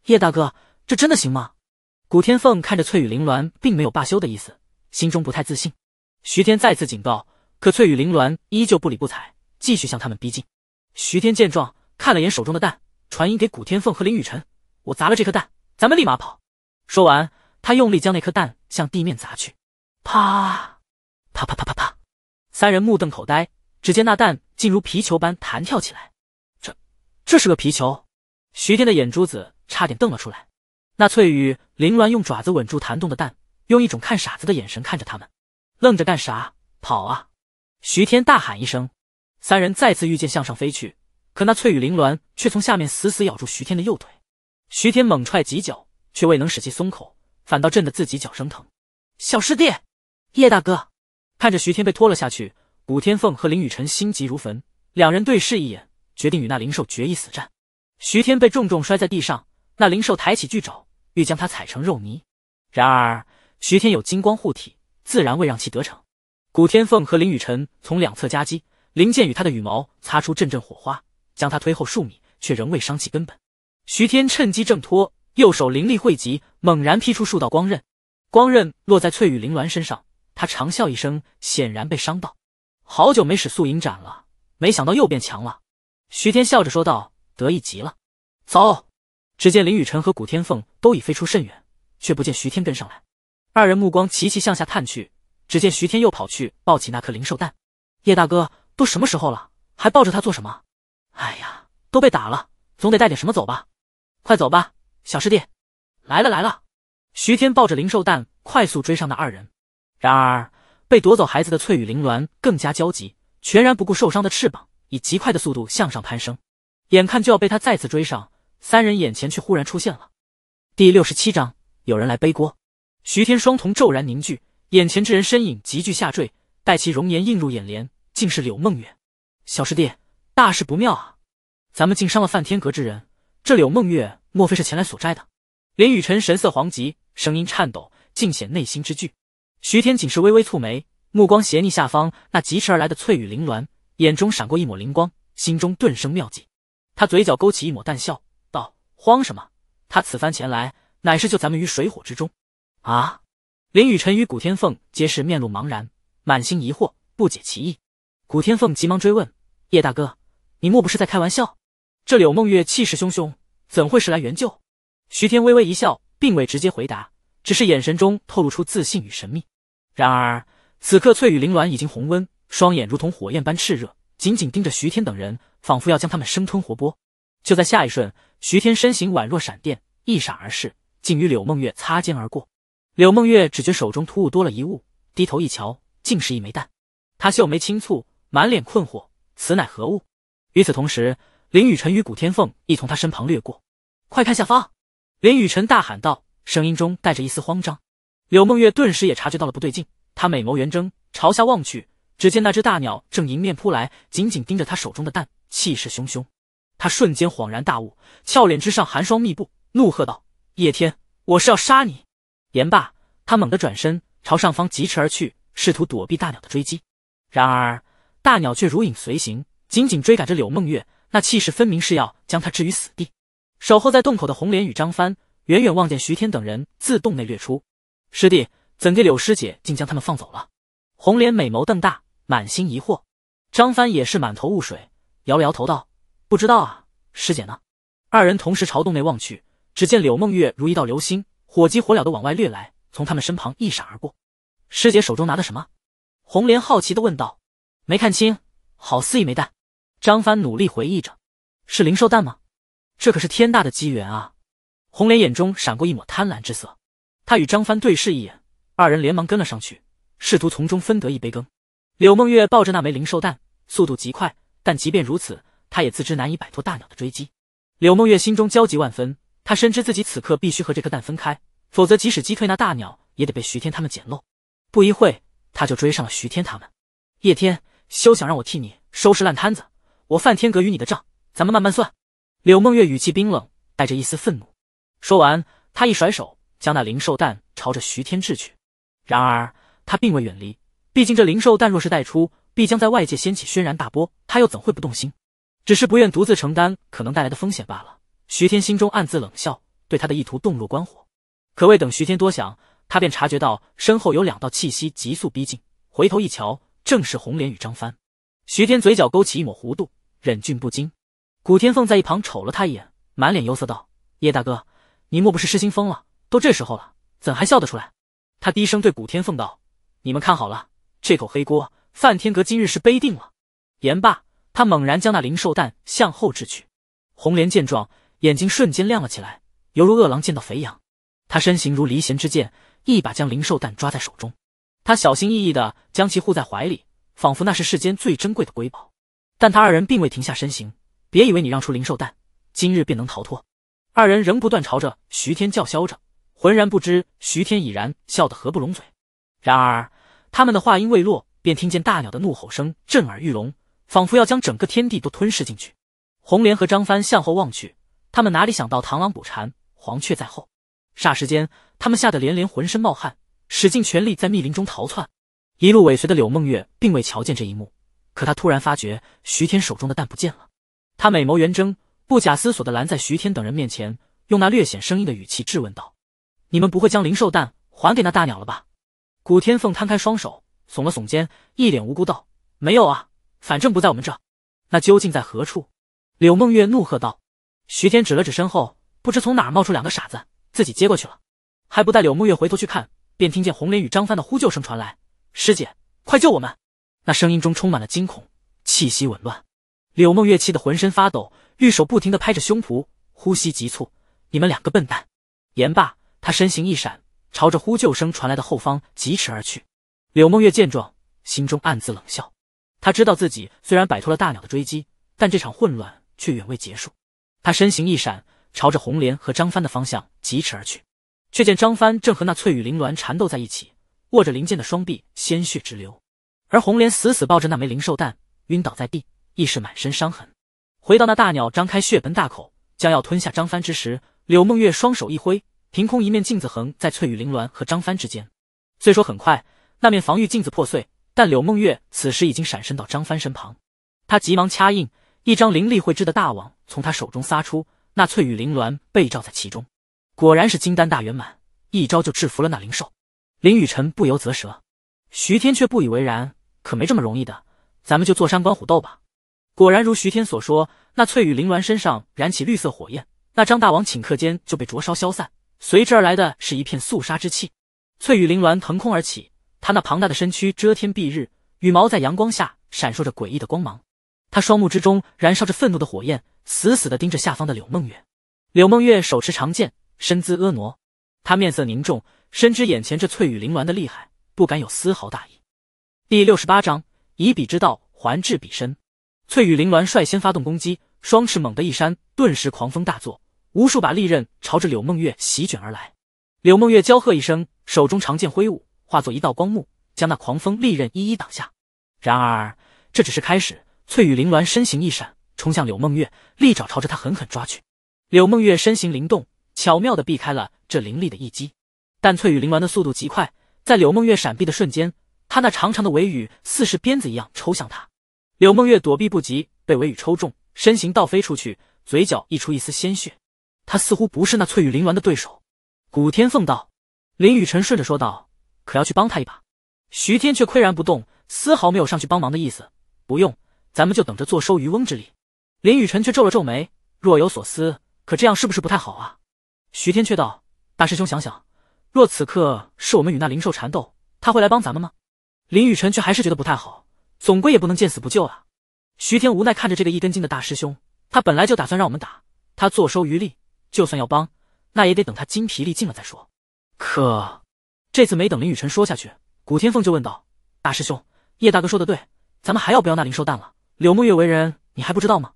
叶大哥，这真的行吗？古天凤看着翠羽凌鸾，并没有罢休的意思，心中不太自信。徐天再次警告，可翠羽凌鸾依旧不理不睬，继续向他们逼近。徐天见状，看了眼手中的蛋，传音给古天凤和林雨辰：“我砸了这颗蛋，咱们立马跑。”说完，他用力将那颗蛋向地面砸去，啪，啪啪啪啪啪，三人目瞪口呆，只见那蛋竟如皮球般弹跳起来。这，这是个皮球？徐天的眼珠子差点瞪了出来。那翠羽凌鸾用爪子稳住弹动的蛋，用一种看傻子的眼神看着他们，愣着干啥？跑啊！徐天大喊一声，三人再次御剑向上飞去。可那翠羽凌鸾却从下面死死咬住徐天的右腿，徐天猛踹几脚，却未能使其松口，反倒震得自己脚生疼。小师弟，叶大哥，看着徐天被拖了下去，古天凤和林雨辰心急如焚，两人对视一眼，决定与那灵兽决一死战。徐天被重重摔在地上，那灵兽抬起巨爪，欲将他踩成肉泥。然而徐天有金光护体，自然未让其得逞。古天凤和林雨辰从两侧夹击，灵剑与他的羽毛擦出阵阵火花，将他推后数米，却仍未伤其根本。徐天趁机挣脱，右手灵力汇集，猛然劈出数道光刃。光刃落在翠羽灵鸾身上，他长啸一声，显然被伤到。好久没使素影斩了，没想到又变强了。徐天笑着说道。得意极了，走！只见林雨辰和古天凤都已飞出甚远，却不见徐天跟上来。二人目光齐齐向下探去，只见徐天又跑去抱起那颗灵兽蛋。叶大哥，都什么时候了，还抱着他做什么？哎呀，都被打了，总得带点什么走吧。快走吧，小师弟！来了来了！徐天抱着灵兽蛋快速追上那二人，然而被夺走孩子的翠羽灵鸾更加焦急，全然不顾受伤的翅膀，以极快的速度向上攀升。眼看就要被他再次追上，三人眼前却忽然出现了。第六十七章，有人来背锅。徐天双瞳骤然凝聚，眼前之人身影急剧下坠，待其容颜映入眼帘，竟是柳梦月。小师弟，大事不妙啊！咱们竟伤了梵天阁之人，这柳梦月莫非是前来索债的？林雨辰神色惶急，声音颤抖，尽显内心之惧。徐天仅是微微蹙眉，目光斜睨下方那疾驰而来的翠羽灵鸾，眼中闪过一抹灵光，心中顿生妙计。他嘴角勾起一抹淡笑，道：“慌什么？他此番前来，乃是救咱们于水火之中。”啊！林雨辰与古天凤皆是面露茫然，满心疑惑，不解其意。古天凤急忙追问：“叶大哥，你莫不是在开玩笑？这柳梦月气势汹汹，怎会是来援救？”徐天微微一笑，并未直接回答，只是眼神中透露出自信与神秘。然而，此刻翠羽凌鸾已经红温，双眼如同火焰般炽热，紧紧盯着徐天等人。仿佛要将他们生吞活剥。就在下一瞬，徐天身形宛若闪电，一闪而逝，竟与柳梦月擦肩而过。柳梦月只觉手中突兀多了一物，低头一瞧，竟是一枚蛋。她秀眉轻蹙，满脸困惑，此乃何物？与此同时，林雨辰与古天凤亦从他身旁掠过。快看下方！林雨辰大喊道，声音中带着一丝慌张。柳梦月顿时也察觉到了不对劲，她美眸圆睁，朝下望去，只见那只大鸟正迎面扑来，紧紧盯着她手中的蛋。气势汹汹，他瞬间恍然大悟，俏脸之上寒霜密布，怒喝道：“叶天，我是要杀你！”言罢，他猛地转身朝上方疾驰而去，试图躲避大鸟的追击。然而，大鸟却如影随形，紧紧追赶着柳梦月，那气势分明是要将他置于死地。守候在洞口的红莲与张帆远远望见徐天等人自洞内掠出，师弟怎地？柳师姐竟将他们放走了？红莲美眸瞪大，满心疑惑。张帆也是满头雾水。摇了摇头道：“不知道啊，师姐呢？”二人同时朝洞内望去，只见柳梦月如一道流星，火急火燎的往外掠来，从他们身旁一闪而过。师姐手中拿的什么？红莲好奇的问道。没看清，好似一枚蛋。张帆努力回忆着，是灵兽蛋吗？这可是天大的机缘啊！红莲眼中闪过一抹贪婪之色，她与张帆对视一眼，二人连忙跟了上去，试图从中分得一杯羹。柳梦月抱着那枚灵兽蛋，速度极快。但即便如此，他也自知难以摆脱大鸟的追击。柳梦月心中焦急万分，他深知自己此刻必须和这颗蛋分开，否则即使击退那大鸟，也得被徐天他们捡漏。不一会他就追上了徐天他们。叶天，休想让我替你收拾烂摊子！我范天阁与你的账，咱们慢慢算。柳梦月语气冰冷，带着一丝愤怒。说完，他一甩手，将那灵兽蛋朝着徐天掷去。然而，他并未远离，毕竟这灵兽蛋若是带出，必将在外界掀起轩然大波，他又怎会不动心？只是不愿独自承担可能带来的风险罢了。徐天心中暗自冷笑，对他的意图洞若观火。可未等徐天多想，他便察觉到身后有两道气息急速逼近，回头一瞧，正是红莲与张帆。徐天嘴角勾起一抹弧度，忍俊不禁。古天凤在一旁瞅了他一眼，满脸忧色道：“叶大哥，你莫不是失心疯了？都这时候了，怎还笑得出来？”他低声对古天凤道：“你们看好了，这口黑锅。”范天阁今日是背定了！言罢，他猛然将那灵兽蛋向后掷去。红莲见状，眼睛瞬间亮了起来，犹如饿狼见到肥羊。他身形如离弦之箭，一把将灵兽蛋抓在手中。他小心翼翼地将其护在怀里，仿佛那是世间最珍贵的瑰宝。但他二人并未停下身形，别以为你让出灵兽蛋，今日便能逃脱。二人仍不断朝着徐天叫嚣着，浑然不知徐天已然笑得合不拢嘴。然而，他们的话音未落。便听见大鸟的怒吼声震耳欲聋，仿佛要将整个天地都吞噬进去。红莲和张帆向后望去，他们哪里想到螳螂捕蝉，黄雀在后？霎时间，他们吓得连连浑身冒汗，使尽全力在密林中逃窜。一路尾随的柳梦月并未瞧见这一幕，可他突然发觉徐天手中的蛋不见了。他美眸圆睁，不假思索地拦在徐天等人面前，用那略显生硬的语气质问道：“你们不会将灵兽蛋还给那大鸟了吧？”古天凤摊开双手。耸了耸肩，一脸无辜道：“没有啊，反正不在我们这。”那究竟在何处？柳梦月怒喝道。徐天指了指身后，不知从哪冒出两个傻子，自己接过去了。还不待柳梦月回头去看，便听见红莲与张帆的呼救声传来：“师姐，快救我们！”那声音中充满了惊恐，气息紊乱。柳梦月气得浑身发抖，玉手不停地拍着胸脯，呼吸急促。“你们两个笨蛋！”言罢，她身形一闪，朝着呼救声传来的后方疾驰而去。柳梦月见状，心中暗自冷笑。他知道自己虽然摆脱了大鸟的追击，但这场混乱却远未结束。他身形一闪，朝着红莲和张帆的方向疾驰而去。却见张帆正和那翠羽灵鸾缠斗在一起，握着灵剑的双臂鲜血直流；而红莲死死抱着那枚灵兽蛋，晕倒在地，亦是满身伤痕。回到那大鸟张开血盆大口，将要吞下张帆之时，柳梦月双手一挥，凭空一面镜子横在翠羽灵鸾和张帆之间。虽说很快。那面防御镜子破碎，但柳梦月此时已经闪身到张帆身旁，他急忙掐印，一张灵力绘制的大网从他手中撒出，那翠羽灵鸾被罩在其中。果然是金丹大圆满，一招就制服了那灵兽。林雨辰不由啧舌，徐天却不以为然，可没这么容易的，咱们就坐山观虎斗吧。果然如徐天所说，那翠羽灵鸾身上燃起绿色火焰，那张大网顷刻间就被灼烧消散，随之而来的是一片肃杀之气。翠羽灵鸾腾空而起。他那庞大的身躯遮天蔽日，羽毛在阳光下闪烁着诡异的光芒。他双目之中燃烧着愤怒的火焰，死死地盯着下方的柳梦月。柳梦月手持长剑，身姿婀娜，她面色凝重，深知眼前这翠羽凌鸾的厉害，不敢有丝毫大意。第六十八章：以彼之道还治彼身。翠羽凌鸾率先发动攻击，双翅猛地一扇，顿时狂风大作，无数把利刃朝着柳梦月席卷而来。柳梦月娇喝一声，手中长剑挥舞。化作一道光幕，将那狂风利刃一一挡下。然而这只是开始，翠羽凌鸾身形一闪，冲向柳梦月，利爪朝着他狠狠抓去。柳梦月身形灵动，巧妙地避开了这凌厉的一击。但翠羽凌鸾的速度极快，在柳梦月闪避的瞬间，他那长长的尾羽似是鞭子一样抽向他。柳梦月躲避不及，被尾羽抽中，身形倒飞出去，嘴角溢出一丝鲜血。他似乎不是那翠羽凌鸾的对手。古天凤道，林雨辰顺着说道。可要去帮他一把，徐天却岿然不动，丝毫没有上去帮忙的意思。不用，咱们就等着坐收渔翁之利。林雨辰却皱了皱眉，若有所思。可这样是不是不太好啊？徐天却道：“大师兄，想想，若此刻是我们与那灵兽缠斗，他会来帮咱们吗？”林雨辰却还是觉得不太好，总归也不能见死不救啊。徐天无奈看着这个一根筋的大师兄，他本来就打算让我们打，他坐收渔利。就算要帮，那也得等他筋疲力尽了再说。可。这次没等林雨辰说下去，古天凤就问道：“大师兄，叶大哥说的对，咱们还要不要那灵兽蛋了？”柳梦月为人，你还不知道吗？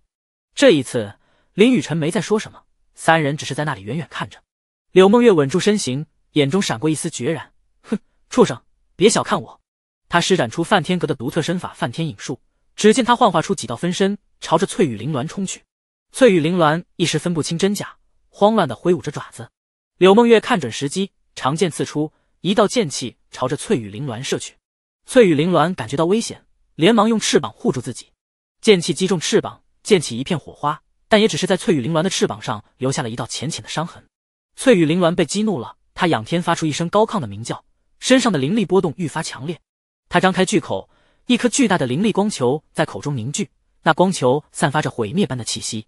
这一次，林雨辰没再说什么，三人只是在那里远远看着。柳梦月稳住身形，眼中闪过一丝决然，哼，畜生，别小看我！他施展出梵天阁的独特身法——梵天影术。只见他幻化出几道分身，朝着翠羽灵鸾冲去。翠羽灵鸾一时分不清真假，慌乱的挥舞着爪子。柳梦月看准时机，长剑刺出。一道剑气朝着翠羽灵鸾射去，翠羽灵鸾感觉到危险，连忙用翅膀护住自己。剑气击中翅膀，溅起一片火花，但也只是在翠羽灵鸾的翅膀上留下了一道浅浅的伤痕。翠羽灵鸾被激怒了，它仰天发出一声高亢的鸣叫，身上的灵力波动愈发强烈。它张开巨口，一颗巨大的灵力光球在口中凝聚，那光球散发着毁灭般的气息。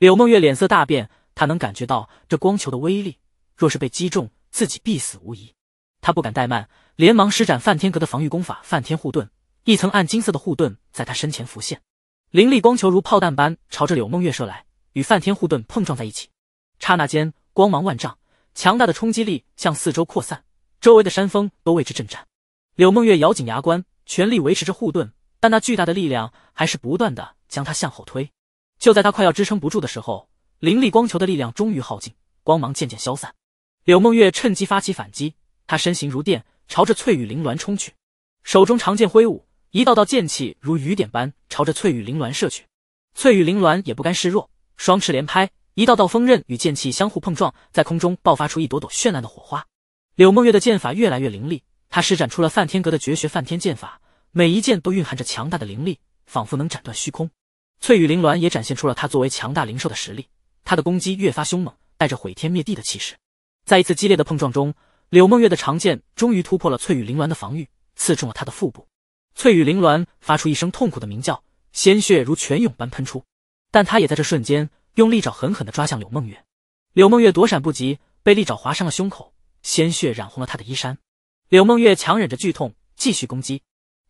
柳梦月脸色大变，她能感觉到这光球的威力，若是被击中，自己必死无疑。他不敢怠慢，连忙施展梵天阁的防御功法——梵天护盾。一层暗金色的护盾在他身前浮现，灵力光球如炮弹般朝着柳梦月射来，与梵天护盾碰撞在一起。刹那间，光芒万丈，强大的冲击力向四周扩散，周围的山峰都为之震颤。柳梦月咬紧牙关，全力维持着护盾，但那巨大的力量还是不断的将她向后推。就在她快要支撑不住的时候，灵力光球的力量终于耗尽，光芒渐渐消散。柳梦月趁机发起反击。他身形如电，朝着翠羽灵鸾冲去，手中长剑挥舞，一道道剑气如雨点般朝着翠羽灵鸾射去。翠羽灵鸾也不甘示弱，双翅连拍，一道道锋刃与剑气相互碰撞，在空中爆发出一朵朵绚烂的火花。柳梦月的剑法越来越凌厉，他施展出了梵天阁的绝学梵天剑法，每一剑都蕴含着强大的灵力，仿佛能斩断虚空。翠羽灵鸾也展现出了他作为强大灵兽的实力，他的攻击越发凶猛，带着毁天灭地的气势。在一次激烈的碰撞中。柳梦月的长剑终于突破了翠羽灵鸾的防御，刺中了他的腹部。翠羽灵鸾发出一声痛苦的鸣叫，鲜血如泉涌般喷出。但他也在这瞬间用利爪狠狠地抓向柳梦月。柳梦月躲闪不及，被利爪划伤了胸口，鲜血染红了他的衣衫。柳梦月强忍着剧痛继续攻击，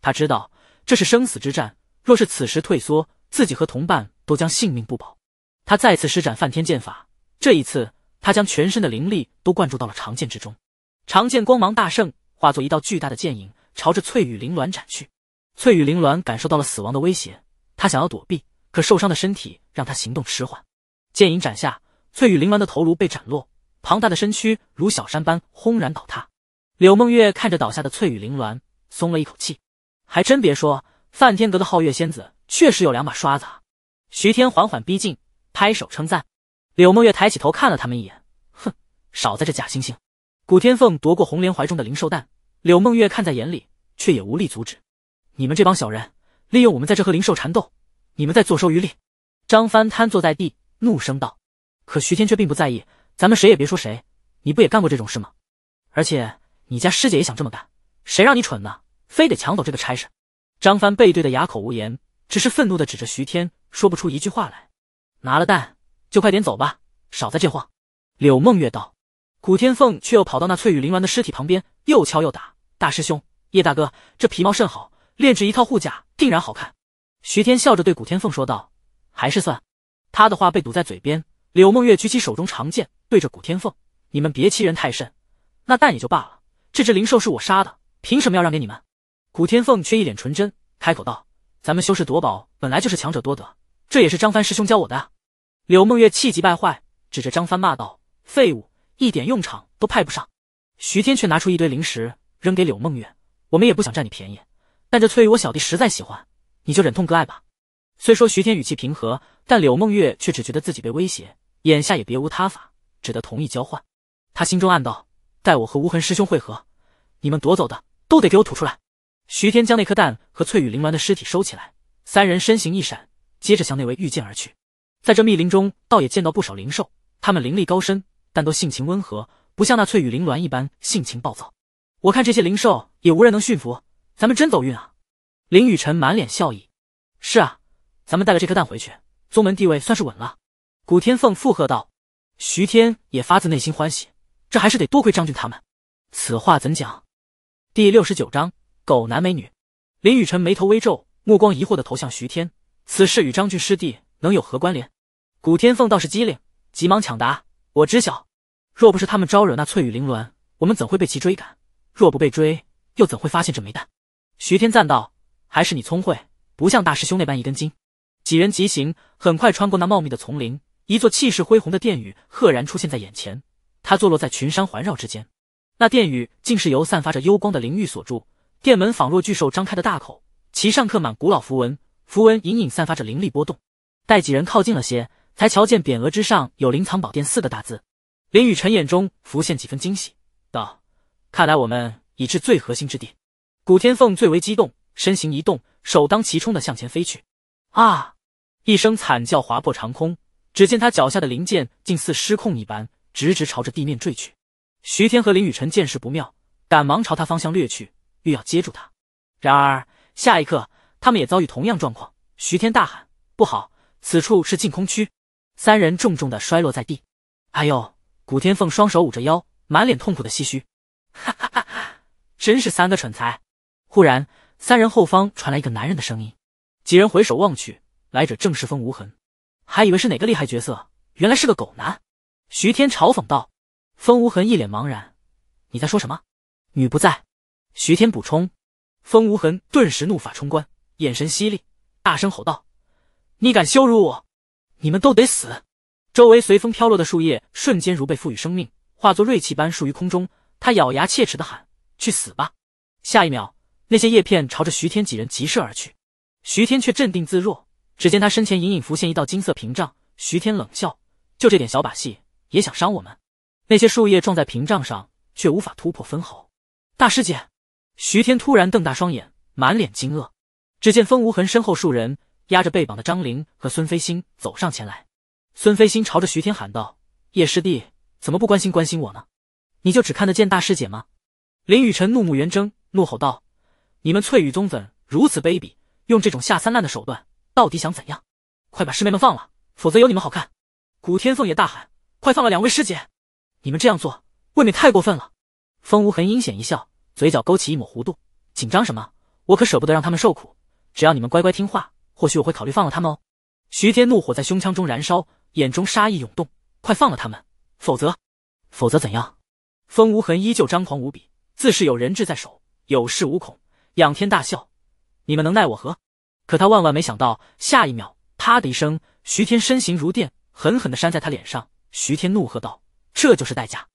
他知道这是生死之战，若是此时退缩，自己和同伴都将性命不保。他再次施展梵天剑法，这一次他将全身的灵力都灌注到了长剑之中。长剑光芒大盛，化作一道巨大的剑影，朝着翠羽灵鸾斩去。翠羽灵鸾感受到了死亡的威胁，他想要躲避，可受伤的身体让他行动迟缓。剑影斩下，翠羽灵鸾的头颅被斩落，庞大的身躯如小山般轰然倒塌。柳梦月看着倒下的翠羽灵鸾，松了一口气。还真别说，梵天阁的皓月仙子确实有两把刷子。徐天缓缓逼近，拍手称赞。柳梦月抬起头看了他们一眼，哼，少在这假惺惺。古天凤夺过红莲怀中的灵兽蛋，柳梦月看在眼里，却也无力阻止。你们这帮小人，利用我们在这和灵兽缠斗，你们在坐收渔利。张帆瘫坐在地，怒声道：“可徐天却并不在意，咱们谁也别说谁，你不也干过这种事吗？而且你家师姐也想这么干，谁让你蠢呢，非得抢走这个差事。”张帆背对的哑口无言，只是愤怒的指着徐天，说不出一句话来。拿了蛋，就快点走吧，少在这晃。柳梦月道。古天凤却又跑到那翠羽灵鸾的尸体旁边，又敲又打。大师兄，叶大哥，这皮毛甚好，炼制一套护甲定然好看。徐天笑着对古天凤说道：“还是算。”他的话被堵在嘴边。柳梦月举起手中长剑，对着古天凤：“你们别欺人太甚！那蛋也就罢了，这只灵兽是我杀的，凭什么要让给你们？”古天凤却一脸纯真，开口道：“咱们修士夺宝，本来就是强者多得，这也是张帆师兄教我的。”柳梦月气急败坏，指着张帆骂道：“废物！”一点用场都派不上，徐天却拿出一堆灵石扔给柳梦月。我们也不想占你便宜，但这翠玉我小弟实在喜欢，你就忍痛割爱吧。虽说徐天语气平和，但柳梦月却只觉得自己被威胁，眼下也别无他法，只得同意交换。他心中暗道：待我和无痕师兄会合，你们夺走的都得给我吐出来。徐天将那颗蛋和翠羽灵鸾的尸体收起来，三人身形一闪，接着向那位御剑而去。在这密林中，倒也见到不少灵兽，他们灵力高深。但都性情温和，不像那翠羽灵鸾一般性情暴躁。我看这些灵兽也无人能驯服，咱们真走运啊！林雨辰满脸笑意：“是啊，咱们带了这颗蛋回去，宗门地位算是稳了。”古天凤附和道。徐天也发自内心欢喜：“这还是得多亏张俊他们。”此话怎讲？第六十九章狗男美女。林雨辰眉头微皱，目光疑惑的投向徐天：“此事与张俊师弟能有何关联？”古天凤倒是机灵，急忙抢答。我知晓，若不是他们招惹那翠羽凌鸾，我们怎会被其追赶？若不被追，又怎会发现这枚蛋？徐天赞道：“还是你聪慧，不像大师兄那般一根筋。”几人疾行，很快穿过那茂密的丛林，一座气势恢宏的殿宇赫然出现在眼前。它坐落在群山环绕之间，那殿宇竟是由散发着幽光的灵玉所住，殿门仿若巨兽张开的大口，其上刻满古老符文，符文隐隐散发着灵力波动。待几人靠近了些。才瞧见匾额之上有“灵藏宝殿”四个大字，林雨辰眼中浮现几分惊喜，道：“看来我们已至最核心之地。”古天凤最为激动，身形一动，首当其冲的向前飞去。啊！一声惨叫划破长空，只见他脚下的灵剑竟似失控一般，直直朝着地面坠去。徐天和林雨辰见势不妙，赶忙朝他方向掠去，欲要接住他。然而下一刻，他们也遭遇同样状况。徐天大喊：“不好！此处是禁空区！”三人重重的摔落在地，哎呦！古天凤双手捂着腰，满脸痛苦的唏嘘。哈哈哈！真是三个蠢材。忽然，三人后方传来一个男人的声音。几人回首望去，来者正是风无痕。还以为是哪个厉害角色，原来是个狗男。徐天嘲讽道。风无痕一脸茫然：“你在说什么？”女不在。徐天补充。风无痕顿时怒发冲冠，眼神犀利，大声吼道：“你敢羞辱我！”你们都得死！周围随风飘落的树叶瞬间如被赋予生命，化作锐气般竖于空中。他咬牙切齿的喊：“去死吧！”下一秒，那些叶片朝着徐天几人疾射而去。徐天却镇定自若，只见他身前隐隐浮现一道金色屏障。徐天冷笑：“就这点小把戏，也想伤我们？”那些树叶撞在屏障上，却无法突破分毫。大师姐，徐天突然瞪大双眼，满脸惊愕。只见风无痕身后数人。压着被绑的张玲和孙飞星走上前来，孙飞星朝着徐天喊道：“叶师弟，怎么不关心关心我呢？你就只看得见大师姐吗？”林雨辰怒目圆睁，怒吼道：“你们翠羽宗怎如此卑鄙，用这种下三滥的手段，到底想怎样？快把师妹们放了，否则有你们好看！”古天凤也大喊：“快放了两位师姐，你们这样做未免太过分了！”风无痕阴险一笑，嘴角勾起一抹弧度：“紧张什么？我可舍不得让他们受苦，只要你们乖乖听话。”或许我会考虑放了他们哦。徐天怒火在胸腔中燃烧，眼中杀意涌动，快放了他们，否则，否则怎样？风无痕依旧张狂无比，自是有人质在手，有恃无恐，仰天大笑：“你们能奈我何？”可他万万没想到，下一秒，啪的一声，徐天身形如电，狠狠的扇在他脸上。徐天怒喝道：“这就是代价！”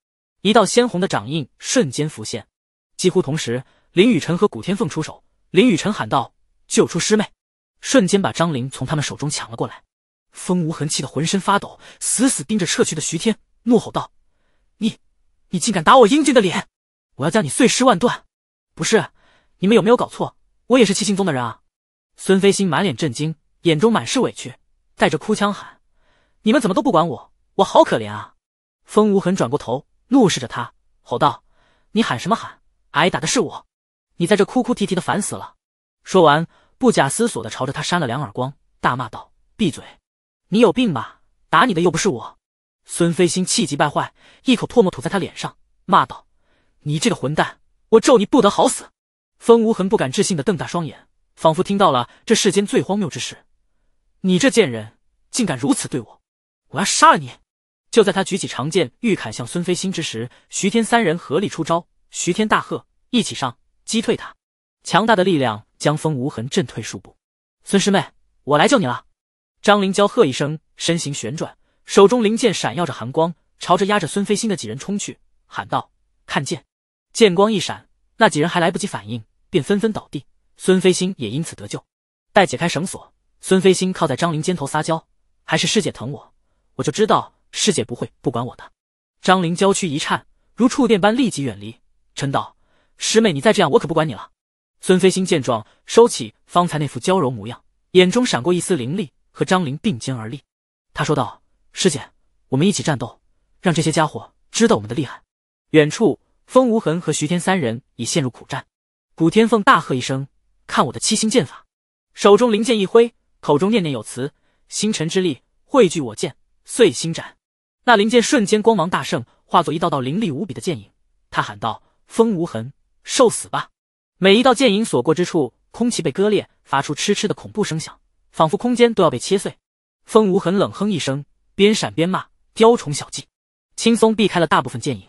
一道鲜红的掌印瞬间浮现。几乎同时，林雨辰和古天凤出手。林雨辰喊道：“救出师妹！”瞬间把张玲从他们手中抢了过来，风无痕气得浑身发抖，死死盯着撤去的徐天，怒吼道：“你，你竟敢打我英俊的脸！我要将你碎尸万段！”不是你们有没有搞错？我也是七星宗的人啊！”孙飞星满脸震惊，眼中满是委屈，带着哭腔喊：“你们怎么都不管我？我好可怜啊！”风无痕转过头，怒视着他，吼道：“你喊什么喊？挨打的是我！你在这哭哭啼啼的，烦死了！”说完。不假思索的朝着他扇了两耳光，大骂道：“闭嘴！你有病吧？打你的又不是我！”孙飞星气急败坏，一口唾沫吐在他脸上，骂道：“你这个混蛋，我咒你不得好死！”风无痕不敢置信的瞪大双眼，仿佛听到了这世间最荒谬之事：“你这贱人，竟敢如此对我！我要杀了你！”就在他举起长剑欲砍向孙飞星之时，徐天三人合力出招。徐天大喝：“一起上，击退他！”强大的力量将风无痕震退数步，孙师妹，我来救你了！张灵娇喝一声，身形旋转，手中灵剑闪耀着寒光，朝着压着孙飞星的几人冲去，喊道：“看剑！”剑光一闪，那几人还来不及反应，便纷纷倒地，孙飞星也因此得救。待解开绳索，孙飞星靠在张灵肩头撒娇：“还是师姐疼我，我就知道师姐不会不管我的。”张灵娇躯一颤，如触电般立即远离，嗔道：“师妹，你再这样，我可不管你了。”孙飞星见状，收起方才那副娇柔模样，眼中闪过一丝凌厉，和张灵并肩而立。他说道：“师姐，我们一起战斗，让这些家伙知道我们的厉害。”远处，风无痕和徐天三人已陷入苦战。古天凤大喝一声：“看我的七星剑法！”手中灵剑一挥，口中念念有词：“星辰之力汇聚我剑，碎星斩！”那灵剑瞬间光芒大盛，化作一道道凌厉无比的剑影。他喊道：“风无痕，受死吧！”每一道剑影所过之处，空气被割裂，发出嗤嗤的恐怖声响，仿佛空间都要被切碎。风无痕冷哼一声，边闪边骂：“雕虫小技！”轻松避开了大部分剑影，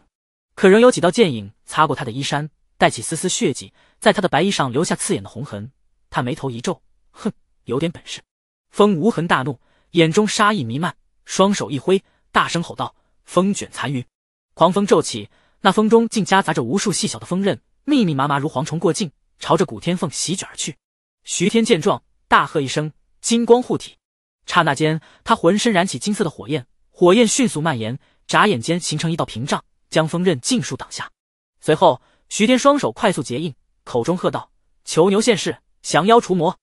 可仍有几道剑影擦过他的衣衫，带起丝丝血迹，在他的白衣上留下刺眼的红痕。他眉头一皱，哼，有点本事。风无痕大怒，眼中杀意弥漫，双手一挥，大声吼道：“风卷残云！”狂风骤起，那风中竟夹杂着无数细小的风刃。密密麻麻如蝗虫过境，朝着古天凤席卷而去。徐天见状，大喝一声：“金光护体！”刹那间，他浑身燃起金色的火焰，火焰迅速蔓延，眨眼间形成一道屏障，将风刃尽数挡下。随后，徐天双手快速结印，口中喝道：“囚牛现世，降妖除魔！”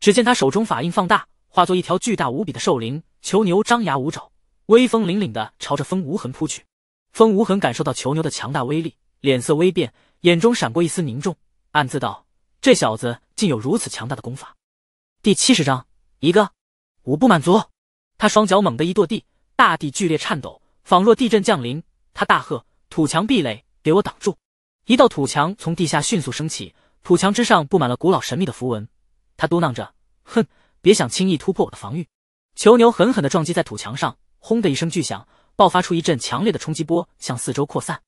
只见他手中法印放大，化作一条巨大无比的兽灵囚牛，张牙舞爪，威风凛凛地朝着风无痕扑去。风无痕感受到囚牛的强大威力，脸色微变。眼中闪过一丝凝重，暗自道：“这小子竟有如此强大的功法。”第七十章，一个，我不满足。他双脚猛地一跺地，大地剧烈颤抖，仿若地震降临。他大喝：“土墙壁垒，给我挡住！”一道土墙从地下迅速升起，土墙之上布满了古老神秘的符文。他嘟囔着：“哼，别想轻易突破我的防御。”囚牛狠狠地撞击在土墙上，轰的一声巨响，爆发出一阵强烈的冲击波向四周扩散。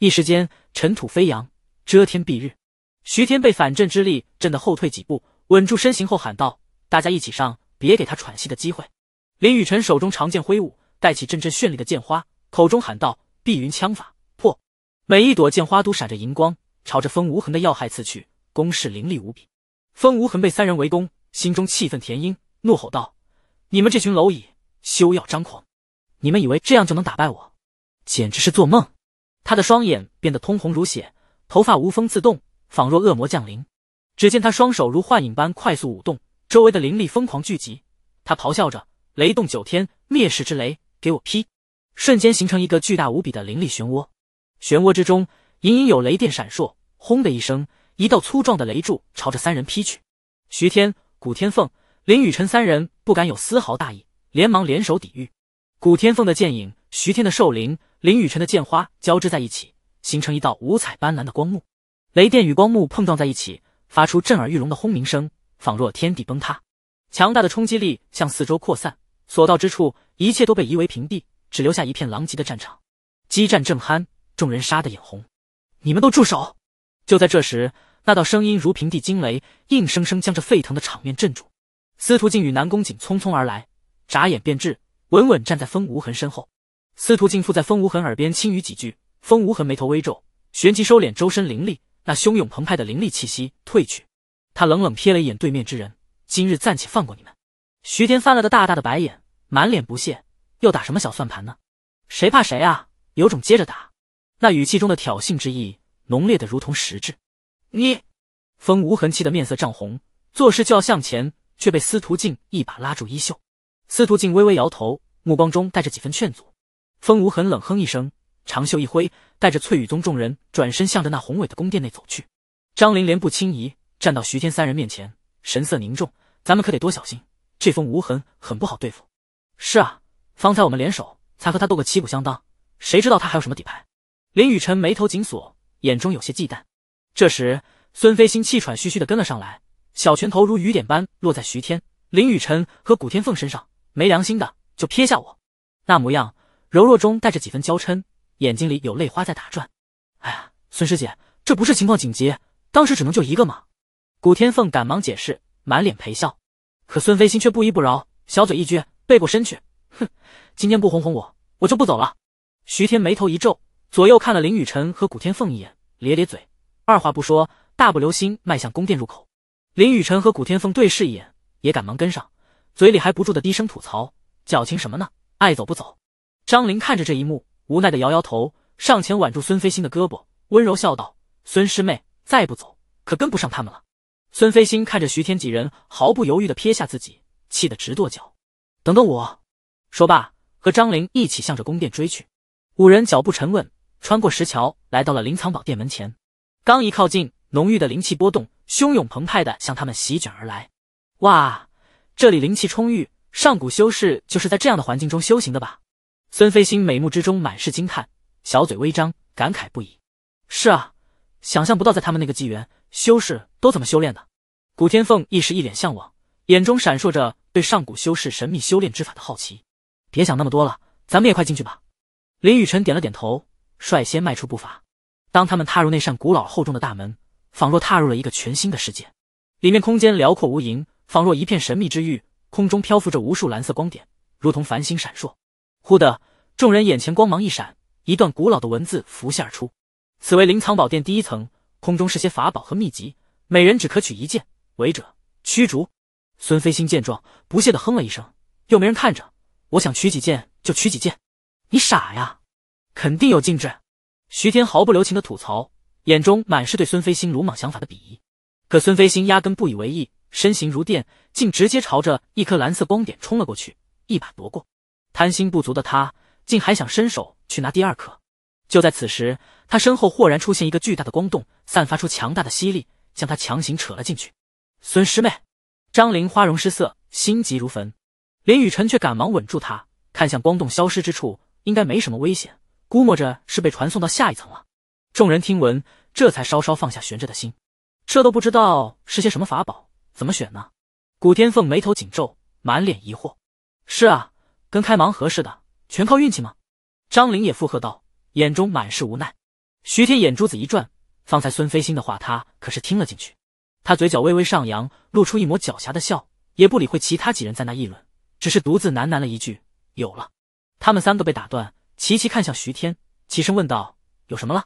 一时间，尘土飞扬。遮天蔽日，徐天被反震之力震得后退几步，稳住身形后喊道：“大家一起上，别给他喘息的机会！”林雨辰手中长剑挥舞，带起阵阵绚丽的剑花，口中喊道：“碧云枪法破！”每一朵剑花都闪着银光，朝着风无痕的要害刺去，攻势凌厉无比。风无痕被三人围攻，心中气愤填膺，怒吼道：“你们这群蝼蚁，休要张狂！你们以为这样就能打败我？简直是做梦！”他的双眼变得通红如血。头发无风自动，仿若恶魔降临。只见他双手如幻影般快速舞动，周围的灵力疯狂聚集。他咆哮着：“雷动九天，灭世之雷，给我劈！”瞬间形成一个巨大无比的灵力漩涡，漩涡之中隐隐有雷电闪烁。轰的一声，一道粗壮的雷柱朝着三人劈去。徐天、古天凤、林雨辰三人不敢有丝毫大意，连忙联手抵御。古天凤的剑影，徐天的兽灵，林雨辰的剑花交织在一起。形成一道五彩斑斓的光幕，雷电与光幕碰撞在一起，发出震耳欲聋的轰鸣声，仿若天地崩塌。强大的冲击力向四周扩散，所到之处，一切都被夷为平地，只留下一片狼藉的战场。激战正酣，众人杀得眼红，你们都住手！就在这时，那道声音如平地惊雷，硬生生将这沸腾的场面镇住。司徒静与南宫瑾匆匆而来，眨眼便至，稳稳站在风无痕身后。司徒静附在风无痕耳边轻语几句。风无痕眉头微皱，旋即收敛周身灵力，那汹涌澎湃的灵力气息退去。他冷冷瞥了一眼对面之人，今日暂且放过你们。徐天翻了个大大的白眼，满脸不屑，又打什么小算盘呢？谁怕谁啊？有种接着打！那语气中的挑衅之意浓烈的如同实质。你，风无痕气得面色涨红，做事就要向前，却被司徒静一把拉住衣袖。司徒静微微摇头，目光中带着几分劝阻。风无痕冷哼一声。长袖一挥，带着翠羽宗众人转身向着那宏伟的宫殿内走去。张灵莲步轻移，站到徐天三人面前，神色凝重：“咱们可得多小心，这封无痕很不好对付。”“是啊，方才我们联手才和他斗个旗鼓相当，谁知道他还有什么底牌？”林雨辰眉头紧锁，眼中有些忌惮。这时，孙飞星气喘吁吁的跟了上来，小拳头如雨点般落在徐天、林雨辰和古天凤身上：“没良心的，就撇下我！”那模样柔弱中带着几分娇嗔。眼睛里有泪花在打转，哎呀，孙师姐，这不是情况紧急，当时只能救一个吗？古天凤赶忙解释，满脸陪笑。可孙飞星却不依不饶，小嘴一撅，背过身去，哼，今天不哄哄我，我就不走了。徐天眉头一皱，左右看了林雨辰和古天凤一眼，咧咧嘴，二话不说，大步流星迈向宫殿入口。林雨辰和古天凤对视一眼，也赶忙跟上，嘴里还不住的低声吐槽，矫情什么呢？爱走不走？张林看着这一幕。无奈的摇摇头，上前挽住孙飞星的胳膊，温柔笑道：“孙师妹，再不走，可跟不上他们了。”孙飞星看着徐天几人，毫不犹豫的撇下自己，气得直跺脚。等等我！说罢，和张玲一起向着宫殿追去。五人脚步沉稳，穿过石桥，来到了灵藏宝殿门前。刚一靠近，浓郁的灵气波动汹涌澎湃的向他们席卷而来。哇，这里灵气充裕，上古修士就是在这样的环境中修行的吧？孙飞星眉目之中满是惊叹，小嘴微张，感慨不已。是啊，想象不到在他们那个纪元，修士都怎么修炼的。古天凤亦是一脸向往，眼中闪烁着对上古修士神秘修炼之法的好奇。别想那么多了，咱们也快进去吧。林雨辰点了点头，率先迈出步伐。当他们踏入那扇古老厚重的大门，仿若踏入了一个全新的世界。里面空间辽阔无垠，仿若一片神秘之域。空中漂浮着无数蓝色光点，如同繁星闪烁。忽的，众人眼前光芒一闪，一段古老的文字浮现而出。此为灵藏宝殿第一层，空中是些法宝和秘籍，每人只可取一件，违者驱逐。孙飞星见状，不屑的哼了一声，又没人看着，我想取几件就取几件，你傻呀？肯定有禁制。徐天毫不留情的吐槽，眼中满是对孙飞星鲁莽想法的鄙夷。可孙飞星压根不以为意，身形如电，竟直接朝着一颗蓝色光点冲了过去，一把夺过。贪心不足的他，竟还想伸手去拿第二颗。就在此时，他身后豁然出现一个巨大的光洞，散发出强大的吸力，将他强行扯了进去。孙师妹，张玲花容失色，心急如焚。林雨辰却赶忙稳住他，看向光洞消失之处，应该没什么危险，估摸着是被传送到下一层了。众人听闻，这才稍稍放下悬着的心。这都不知道是些什么法宝，怎么选呢？古天凤眉头紧皱，满脸疑惑。是啊。跟开盲盒似的，全靠运气吗？张玲也附和道，眼中满是无奈。徐天眼珠子一转，方才孙飞星的话他可是听了进去。他嘴角微微上扬，露出一抹狡黠的笑，也不理会其他几人在那议论，只是独自喃喃了一句：“有了。”他们三个被打断，齐齐看向徐天，齐声问道：“有什么了？”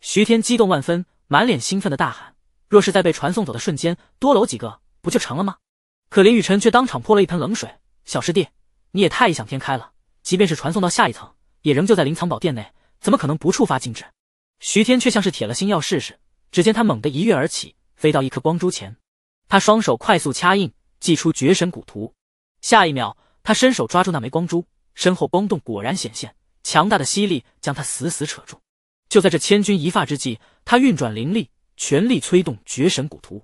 徐天激动万分，满脸兴奋的大喊：“若是在被传送走的瞬间多搂几个，不就成了吗？”可林雨辰却当场泼了一盆冷水：“小师弟。”你也太异想天开了，即便是传送到下一层，也仍旧在灵藏宝殿内，怎么可能不触发禁制？徐天却像是铁了心要试试，只见他猛地一跃而起，飞到一颗光珠前，他双手快速掐印，祭出绝神古图。下一秒，他伸手抓住那枚光珠，身后光洞果然显现，强大的吸力将他死死扯住。就在这千钧一发之际，他运转灵力，全力催动绝神古图，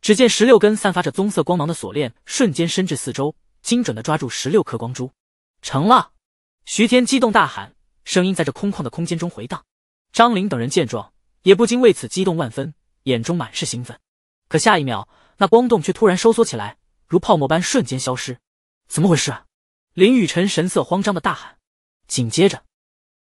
只见十六根散发着棕色光芒的锁链瞬间伸至四周。精准的抓住十六颗光珠，成了！徐天激动大喊，声音在这空旷的空间中回荡。张玲等人见状，也不禁为此激动万分，眼中满是兴奋。可下一秒，那光洞却突然收缩起来，如泡沫般瞬间消失。怎么回事？林雨辰神色慌张的大喊。紧接着。